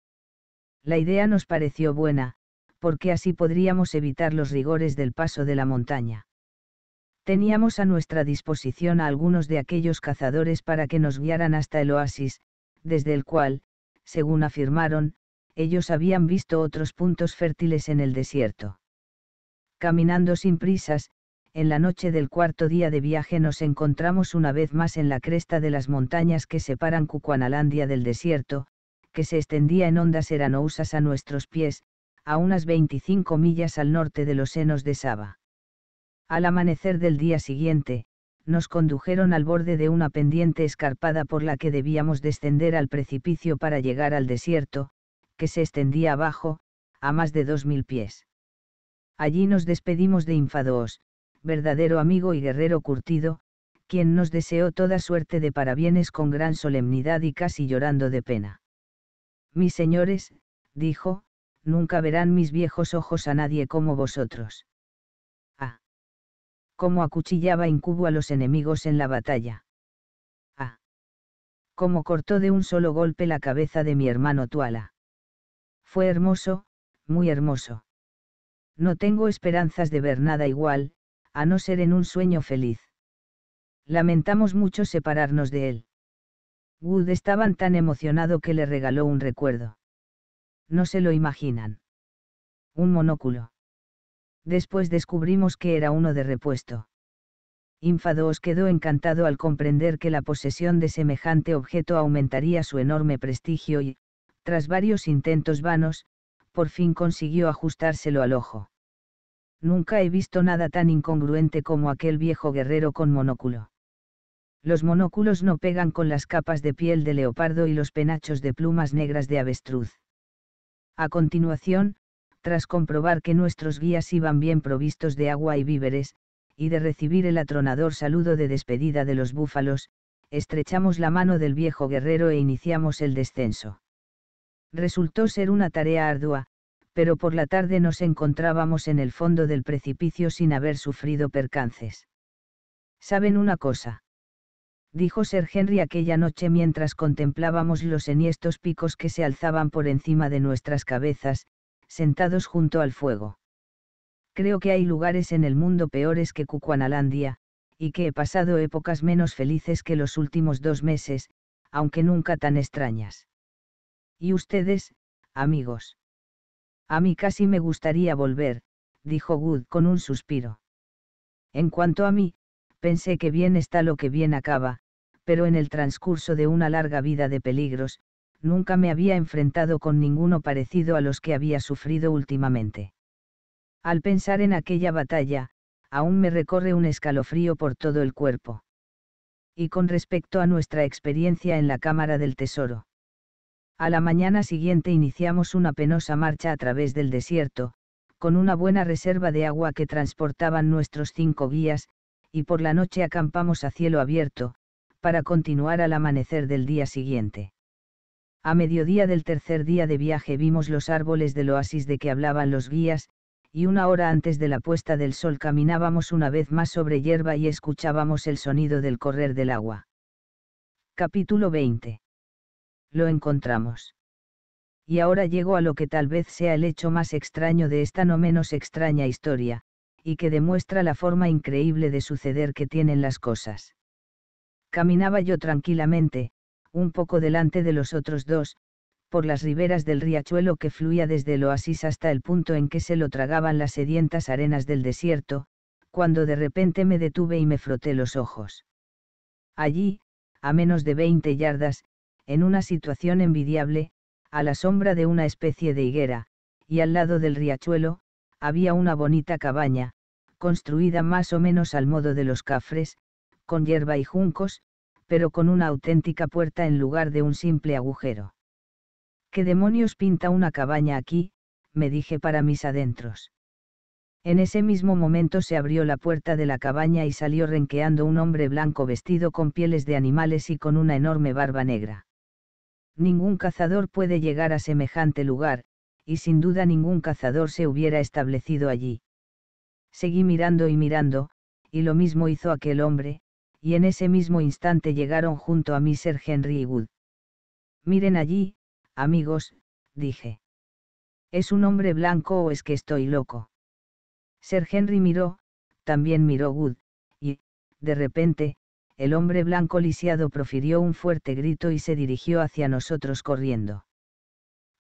La idea nos pareció buena, porque así podríamos evitar los rigores del paso de la montaña. Teníamos a nuestra disposición a algunos de aquellos cazadores para que nos guiaran hasta el oasis, desde el cual, según afirmaron, ellos habían visto otros puntos fértiles en el desierto. Caminando sin prisas, en la noche del cuarto día de viaje nos encontramos una vez más en la cresta de las montañas que separan Cucuanalandia del desierto, que se extendía en ondas eranousas a nuestros pies, a unas 25 millas al norte de los senos de Saba. Al amanecer del día siguiente, nos condujeron al borde de una pendiente escarpada por la que debíamos descender al precipicio para llegar al desierto, que se extendía abajo, a más de mil pies. Allí nos despedimos de Infadoos, verdadero amigo y guerrero curtido, quien nos deseó toda suerte de parabienes con gran solemnidad y casi llorando de pena. Mis señores, dijo, nunca verán mis viejos ojos a nadie como vosotros. Ah. Cómo acuchillaba Incubo a los enemigos en la batalla. Ah. Cómo cortó de un solo golpe la cabeza de mi hermano Tuala. Fue hermoso, muy hermoso. No tengo esperanzas de ver nada igual, a no ser en un sueño feliz. Lamentamos mucho separarnos de él. Wood estaba tan emocionado que le regaló un recuerdo. No se lo imaginan. Un monóculo. Después descubrimos que era uno de repuesto. os quedó encantado al comprender que la posesión de semejante objeto aumentaría su enorme prestigio y, tras varios intentos vanos, por fin consiguió ajustárselo al ojo. Nunca he visto nada tan incongruente como aquel viejo guerrero con monóculo. Los monóculos no pegan con las capas de piel de leopardo y los penachos de plumas negras de avestruz. A continuación, tras comprobar que nuestros guías iban bien provistos de agua y víveres, y de recibir el atronador saludo de despedida de los búfalos, estrechamos la mano del viejo guerrero e iniciamos el descenso. Resultó ser una tarea ardua, pero por la tarde nos encontrábamos en el fondo del precipicio sin haber sufrido percances. ¿Saben una cosa? dijo Sir Henry aquella noche mientras contemplábamos los enhiestos picos que se alzaban por encima de nuestras cabezas, sentados junto al fuego. Creo que hay lugares en el mundo peores que Cucuanalandia, y que he pasado épocas menos felices que los últimos dos meses, aunque nunca tan extrañas. ¿Y ustedes, amigos? A mí casi me gustaría volver, dijo Wood con un suspiro. En cuanto a mí, pensé que bien está lo que bien acaba, pero en el transcurso de una larga vida de peligros, nunca me había enfrentado con ninguno parecido a los que había sufrido últimamente. Al pensar en aquella batalla, aún me recorre un escalofrío por todo el cuerpo. Y con respecto a nuestra experiencia en la Cámara del Tesoro. A la mañana siguiente iniciamos una penosa marcha a través del desierto, con una buena reserva de agua que transportaban nuestros cinco guías, y por la noche acampamos a cielo abierto, para continuar al amanecer del día siguiente. A mediodía del tercer día de viaje vimos los árboles del oasis de que hablaban los guías, y una hora antes de la puesta del sol caminábamos una vez más sobre hierba y escuchábamos el sonido del correr del agua. Capítulo 20. Lo encontramos. Y ahora llego a lo que tal vez sea el hecho más extraño de esta no menos extraña historia, y que demuestra la forma increíble de suceder que tienen las cosas. Caminaba yo tranquilamente, un poco delante de los otros dos, por las riberas del riachuelo que fluía desde el oasis hasta el punto en que se lo tragaban las sedientas arenas del desierto, cuando de repente me detuve y me froté los ojos. Allí, a menos de veinte yardas, en una situación envidiable, a la sombra de una especie de higuera, y al lado del riachuelo, había una bonita cabaña, construida más o menos al modo de los cafres, con hierba y juncos, pero con una auténtica puerta en lugar de un simple agujero. ¿Qué demonios pinta una cabaña aquí? me dije para mis adentros. En ese mismo momento se abrió la puerta de la cabaña y salió renqueando un hombre blanco vestido con pieles de animales y con una enorme barba negra. Ningún cazador puede llegar a semejante lugar, y sin duda ningún cazador se hubiera establecido allí. Seguí mirando y mirando, y lo mismo hizo aquel hombre, y en ese mismo instante llegaron junto a mí Sir Henry y Wood. Miren allí, amigos, dije. ¿Es un hombre blanco o es que estoy loco? Sir Henry miró, también miró Wood, y, de repente, el hombre blanco lisiado profirió un fuerte grito y se dirigió hacia nosotros corriendo.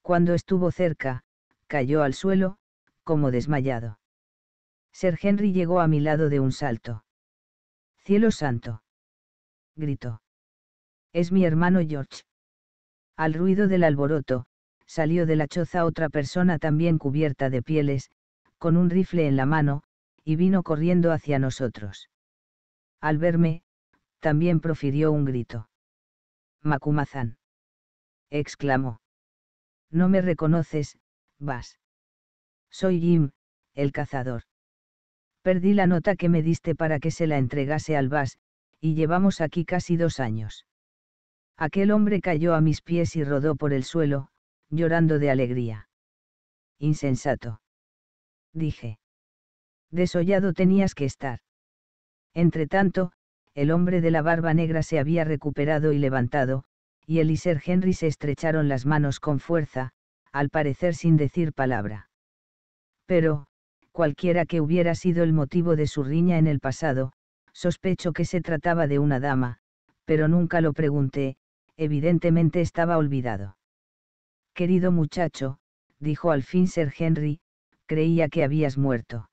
Cuando estuvo cerca, cayó al suelo, como desmayado. Sir Henry llegó a mi lado de un salto. Cielo santo. Gritó. Es mi hermano George. Al ruido del alboroto, salió de la choza otra persona también cubierta de pieles, con un rifle en la mano, y vino corriendo hacia nosotros. Al verme, también profirió un grito. Macumazán. exclamó. No me reconoces, vas. Soy Jim, el cazador. Perdí la nota que me diste para que se la entregase al VAS, y llevamos aquí casi dos años. Aquel hombre cayó a mis pies y rodó por el suelo, llorando de alegría. Insensato. Dije. Desollado tenías que estar. Entretanto, el hombre de la barba negra se había recuperado y levantado, y él y Sir Henry se estrecharon las manos con fuerza, al parecer sin decir palabra. Pero, cualquiera que hubiera sido el motivo de su riña en el pasado, sospecho que se trataba de una dama, pero nunca lo pregunté, evidentemente estaba olvidado. Querido muchacho, dijo al fin Sir Henry, creía que habías muerto.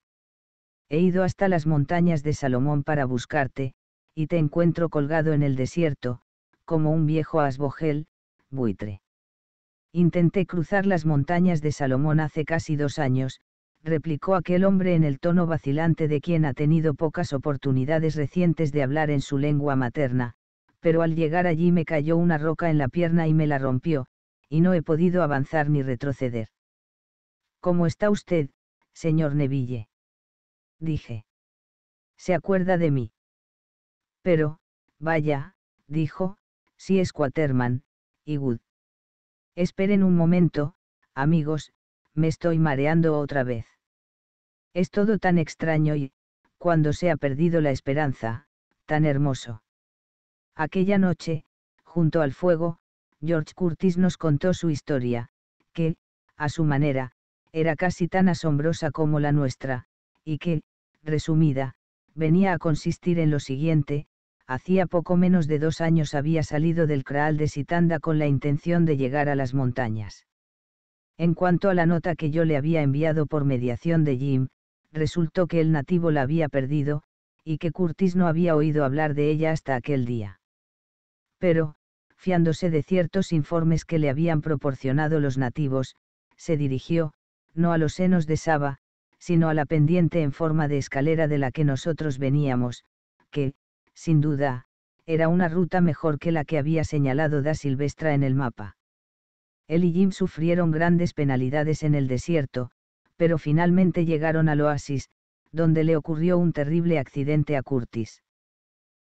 He ido hasta las montañas de Salomón para buscarte, y te encuentro colgado en el desierto, como un viejo asbogel, buitre. Intenté cruzar las montañas de Salomón hace casi dos años, replicó aquel hombre en el tono vacilante de quien ha tenido pocas oportunidades recientes de hablar en su lengua materna, pero al llegar allí me cayó una roca en la pierna y me la rompió, y no he podido avanzar ni retroceder. ¿Cómo está usted, señor Neville? dije. Se acuerda de mí. Pero, vaya, dijo, si es Quaterman, y Wood. Esperen un momento, amigos, me estoy mareando otra vez. Es todo tan extraño y, cuando se ha perdido la esperanza, tan hermoso. Aquella noche, junto al fuego, George Curtis nos contó su historia, que, a su manera, era casi tan asombrosa como la nuestra, y que, resumida, venía a consistir en lo siguiente, hacía poco menos de dos años había salido del Kraal de Sitanda con la intención de llegar a las montañas. En cuanto a la nota que yo le había enviado por mediación de Jim, resultó que el nativo la había perdido, y que Curtis no había oído hablar de ella hasta aquel día. Pero, fiándose de ciertos informes que le habían proporcionado los nativos, se dirigió, no a los senos de Saba, sino a la pendiente en forma de escalera de la que nosotros veníamos, que, sin duda, era una ruta mejor que la que había señalado da Silvestra en el mapa él y Jim sufrieron grandes penalidades en el desierto, pero finalmente llegaron al oasis, donde le ocurrió un terrible accidente a Curtis.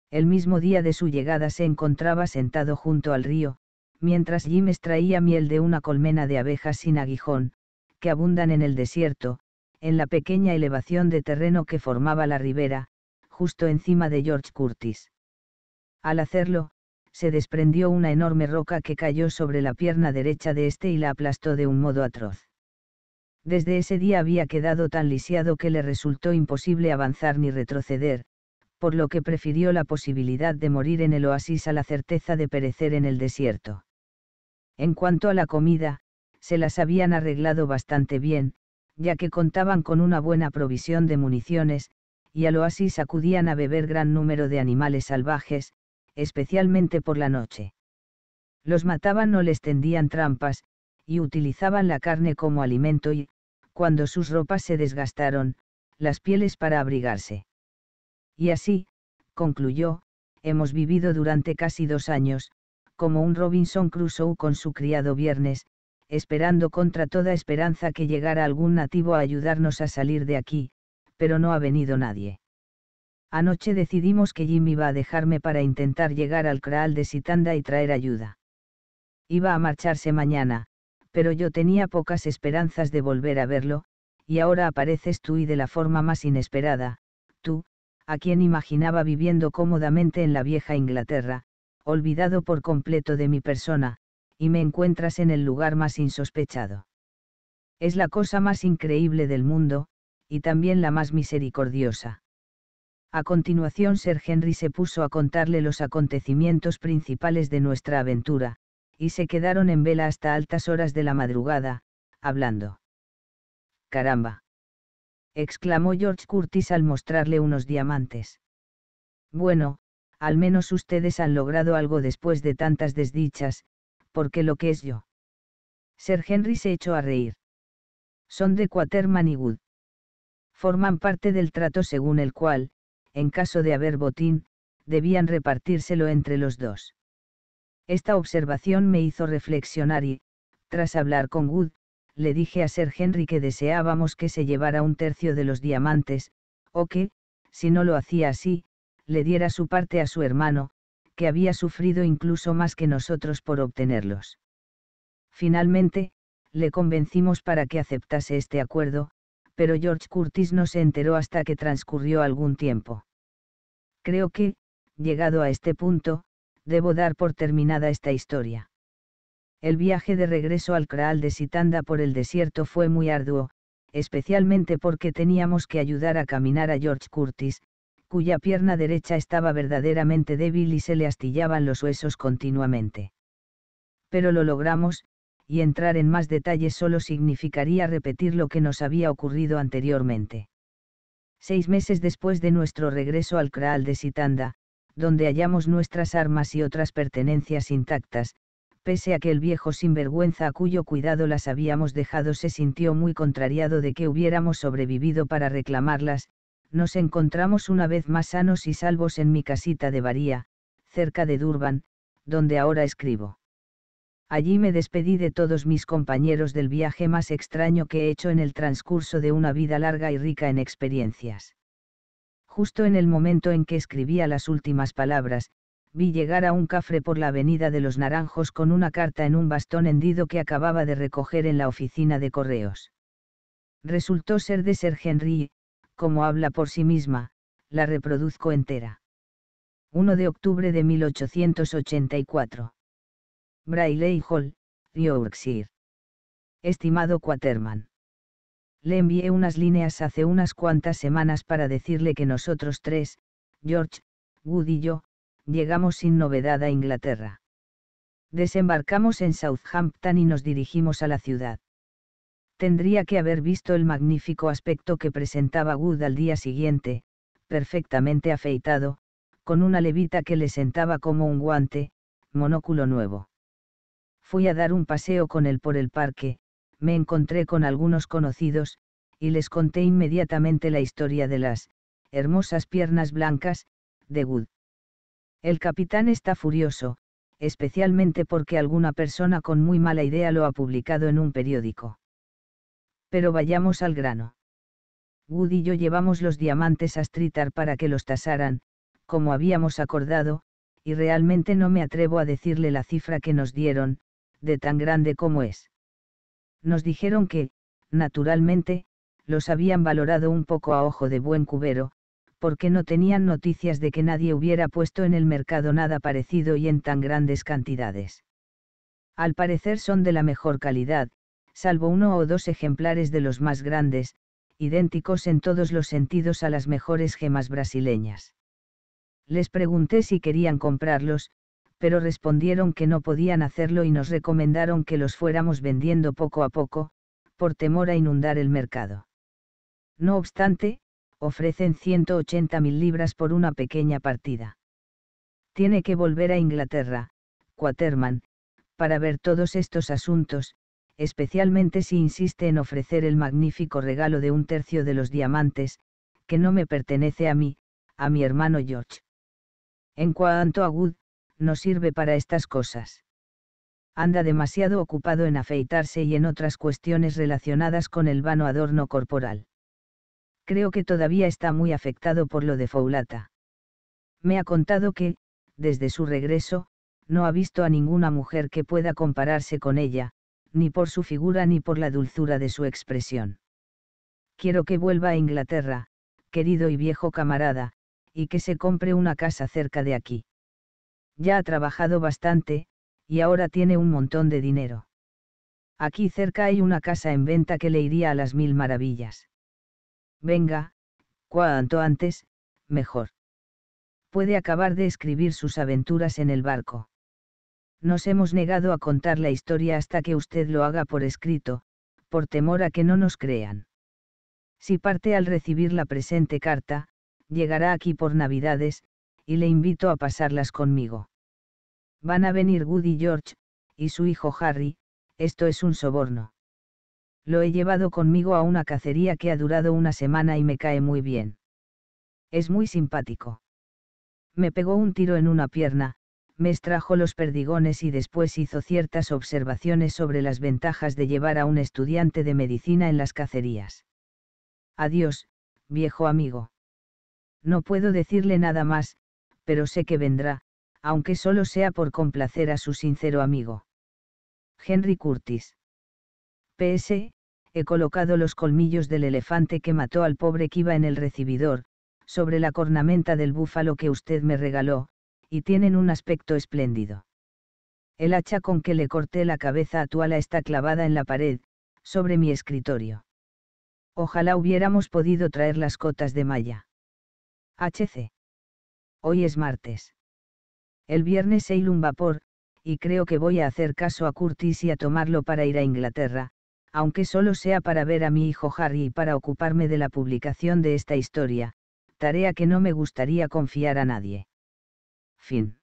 El mismo día de su llegada se encontraba sentado junto al río, mientras Jim extraía miel de una colmena de abejas sin aguijón, que abundan en el desierto, en la pequeña elevación de terreno que formaba la ribera, justo encima de George Curtis. Al hacerlo, se desprendió una enorme roca que cayó sobre la pierna derecha de este y la aplastó de un modo atroz. Desde ese día había quedado tan lisiado que le resultó imposible avanzar ni retroceder, por lo que prefirió la posibilidad de morir en el oasis a la certeza de perecer en el desierto. En cuanto a la comida, se las habían arreglado bastante bien, ya que contaban con una buena provisión de municiones, y al oasis acudían a beber gran número de animales salvajes, especialmente por la noche. Los mataban o les tendían trampas, y utilizaban la carne como alimento y, cuando sus ropas se desgastaron, las pieles para abrigarse. Y así, concluyó, hemos vivido durante casi dos años, como un Robinson Crusoe con su criado viernes, esperando contra toda esperanza que llegara algún nativo a ayudarnos a salir de aquí, pero no ha venido nadie. Anoche decidimos que Jim iba a dejarme para intentar llegar al Kraal de Sitanda y traer ayuda. Iba a marcharse mañana, pero yo tenía pocas esperanzas de volver a verlo, y ahora apareces tú y de la forma más inesperada, tú, a quien imaginaba viviendo cómodamente en la vieja Inglaterra, olvidado por completo de mi persona, y me encuentras en el lugar más insospechado. Es la cosa más increíble del mundo, y también la más misericordiosa. A continuación Sir Henry se puso a contarle los acontecimientos principales de nuestra aventura, y se quedaron en vela hasta altas horas de la madrugada, hablando. Caramba. exclamó George Curtis al mostrarle unos diamantes. Bueno, al menos ustedes han logrado algo después de tantas desdichas, porque lo que es yo. Sir Henry se echó a reír. Son de Quaterman y Wood. Forman parte del trato según el cual, en caso de haber botín, debían repartírselo entre los dos. Esta observación me hizo reflexionar y, tras hablar con Wood, le dije a Sir Henry que deseábamos que se llevara un tercio de los diamantes, o que, si no lo hacía así, le diera su parte a su hermano, que había sufrido incluso más que nosotros por obtenerlos. Finalmente, le convencimos para que aceptase este acuerdo, pero George Curtis no se enteró hasta que transcurrió algún tiempo. Creo que, llegado a este punto, debo dar por terminada esta historia. El viaje de regreso al Kraal de Sitanda por el desierto fue muy arduo, especialmente porque teníamos que ayudar a caminar a George Curtis, cuya pierna derecha estaba verdaderamente débil y se le astillaban los huesos continuamente. Pero lo logramos, y entrar en más detalles solo significaría repetir lo que nos había ocurrido anteriormente. Seis meses después de nuestro regreso al Kraal de Sitanda, donde hallamos nuestras armas y otras pertenencias intactas, pese a que el viejo sinvergüenza a cuyo cuidado las habíamos dejado se sintió muy contrariado de que hubiéramos sobrevivido para reclamarlas, nos encontramos una vez más sanos y salvos en mi casita de Baría, cerca de Durban, donde ahora escribo. Allí me despedí de todos mis compañeros del viaje más extraño que he hecho en el transcurso de una vida larga y rica en experiencias. Justo en el momento en que escribía las últimas palabras, vi llegar a un cafre por la avenida de los Naranjos con una carta en un bastón hendido que acababa de recoger en la oficina de correos. Resultó ser de Ser Henry, como habla por sí misma, la reproduzco entera. 1 de octubre de 1884. Brailey Hall, Yorkshire. Estimado Quaterman. Le envié unas líneas hace unas cuantas semanas para decirle que nosotros tres, George, Wood y yo, llegamos sin novedad a Inglaterra. Desembarcamos en Southampton y nos dirigimos a la ciudad. Tendría que haber visto el magnífico aspecto que presentaba Wood al día siguiente, perfectamente afeitado, con una levita que le sentaba como un guante, monóculo nuevo. Fui a dar un paseo con él por el parque, me encontré con algunos conocidos, y les conté inmediatamente la historia de las hermosas piernas blancas, de Wood. El capitán está furioso, especialmente porque alguna persona con muy mala idea lo ha publicado en un periódico. Pero vayamos al grano. Wood y yo llevamos los diamantes a Stritar para que los tasaran, como habíamos acordado, y realmente no me atrevo a decirle la cifra que nos dieron, de tan grande como es. Nos dijeron que, naturalmente, los habían valorado un poco a ojo de buen cubero, porque no tenían noticias de que nadie hubiera puesto en el mercado nada parecido y en tan grandes cantidades. Al parecer son de la mejor calidad, salvo uno o dos ejemplares de los más grandes, idénticos en todos los sentidos a las mejores gemas brasileñas. Les pregunté si querían comprarlos, pero respondieron que no podían hacerlo y nos recomendaron que los fuéramos vendiendo poco a poco, por temor a inundar el mercado. No obstante, ofrecen 180.000 libras por una pequeña partida. Tiene que volver a Inglaterra, Quaterman, para ver todos estos asuntos, especialmente si insiste en ofrecer el magnífico regalo de un tercio de los diamantes, que no me pertenece a mí, a mi hermano George. En cuanto a Good, no sirve para estas cosas. Anda demasiado ocupado en afeitarse y en otras cuestiones relacionadas con el vano adorno corporal. Creo que todavía está muy afectado por lo de Foulata. Me ha contado que, desde su regreso, no ha visto a ninguna mujer que pueda compararse con ella, ni por su figura ni por la dulzura de su expresión. Quiero que vuelva a Inglaterra, querido y viejo camarada, y que se compre una casa cerca de aquí. Ya ha trabajado bastante, y ahora tiene un montón de dinero. Aquí cerca hay una casa en venta que le iría a las mil maravillas. Venga, cuanto antes, mejor. Puede acabar de escribir sus aventuras en el barco. Nos hemos negado a contar la historia hasta que usted lo haga por escrito, por temor a que no nos crean. Si parte al recibir la presente carta, llegará aquí por Navidades, y le invito a pasarlas conmigo. Van a venir Woody George, y su hijo Harry, esto es un soborno. Lo he llevado conmigo a una cacería que ha durado una semana y me cae muy bien. Es muy simpático. Me pegó un tiro en una pierna, me extrajo los perdigones y después hizo ciertas observaciones sobre las ventajas de llevar a un estudiante de medicina en las cacerías. Adiós, viejo amigo. No puedo decirle nada más, pero sé que vendrá, aunque solo sea por complacer a su sincero amigo. Henry Curtis. PS. He colocado los colmillos del elefante que mató al pobre Kiva en el recibidor, sobre la cornamenta del búfalo que usted me regaló, y tienen un aspecto espléndido. El hacha con que le corté la cabeza a ala está clavada en la pared, sobre mi escritorio. Ojalá hubiéramos podido traer las cotas de malla. HC. Hoy es martes. El viernes il un vapor, y creo que voy a hacer caso a Curtis y a tomarlo para ir a Inglaterra, aunque solo sea para ver a mi hijo Harry y para ocuparme de la publicación de esta historia, tarea que no me gustaría confiar a nadie. Fin.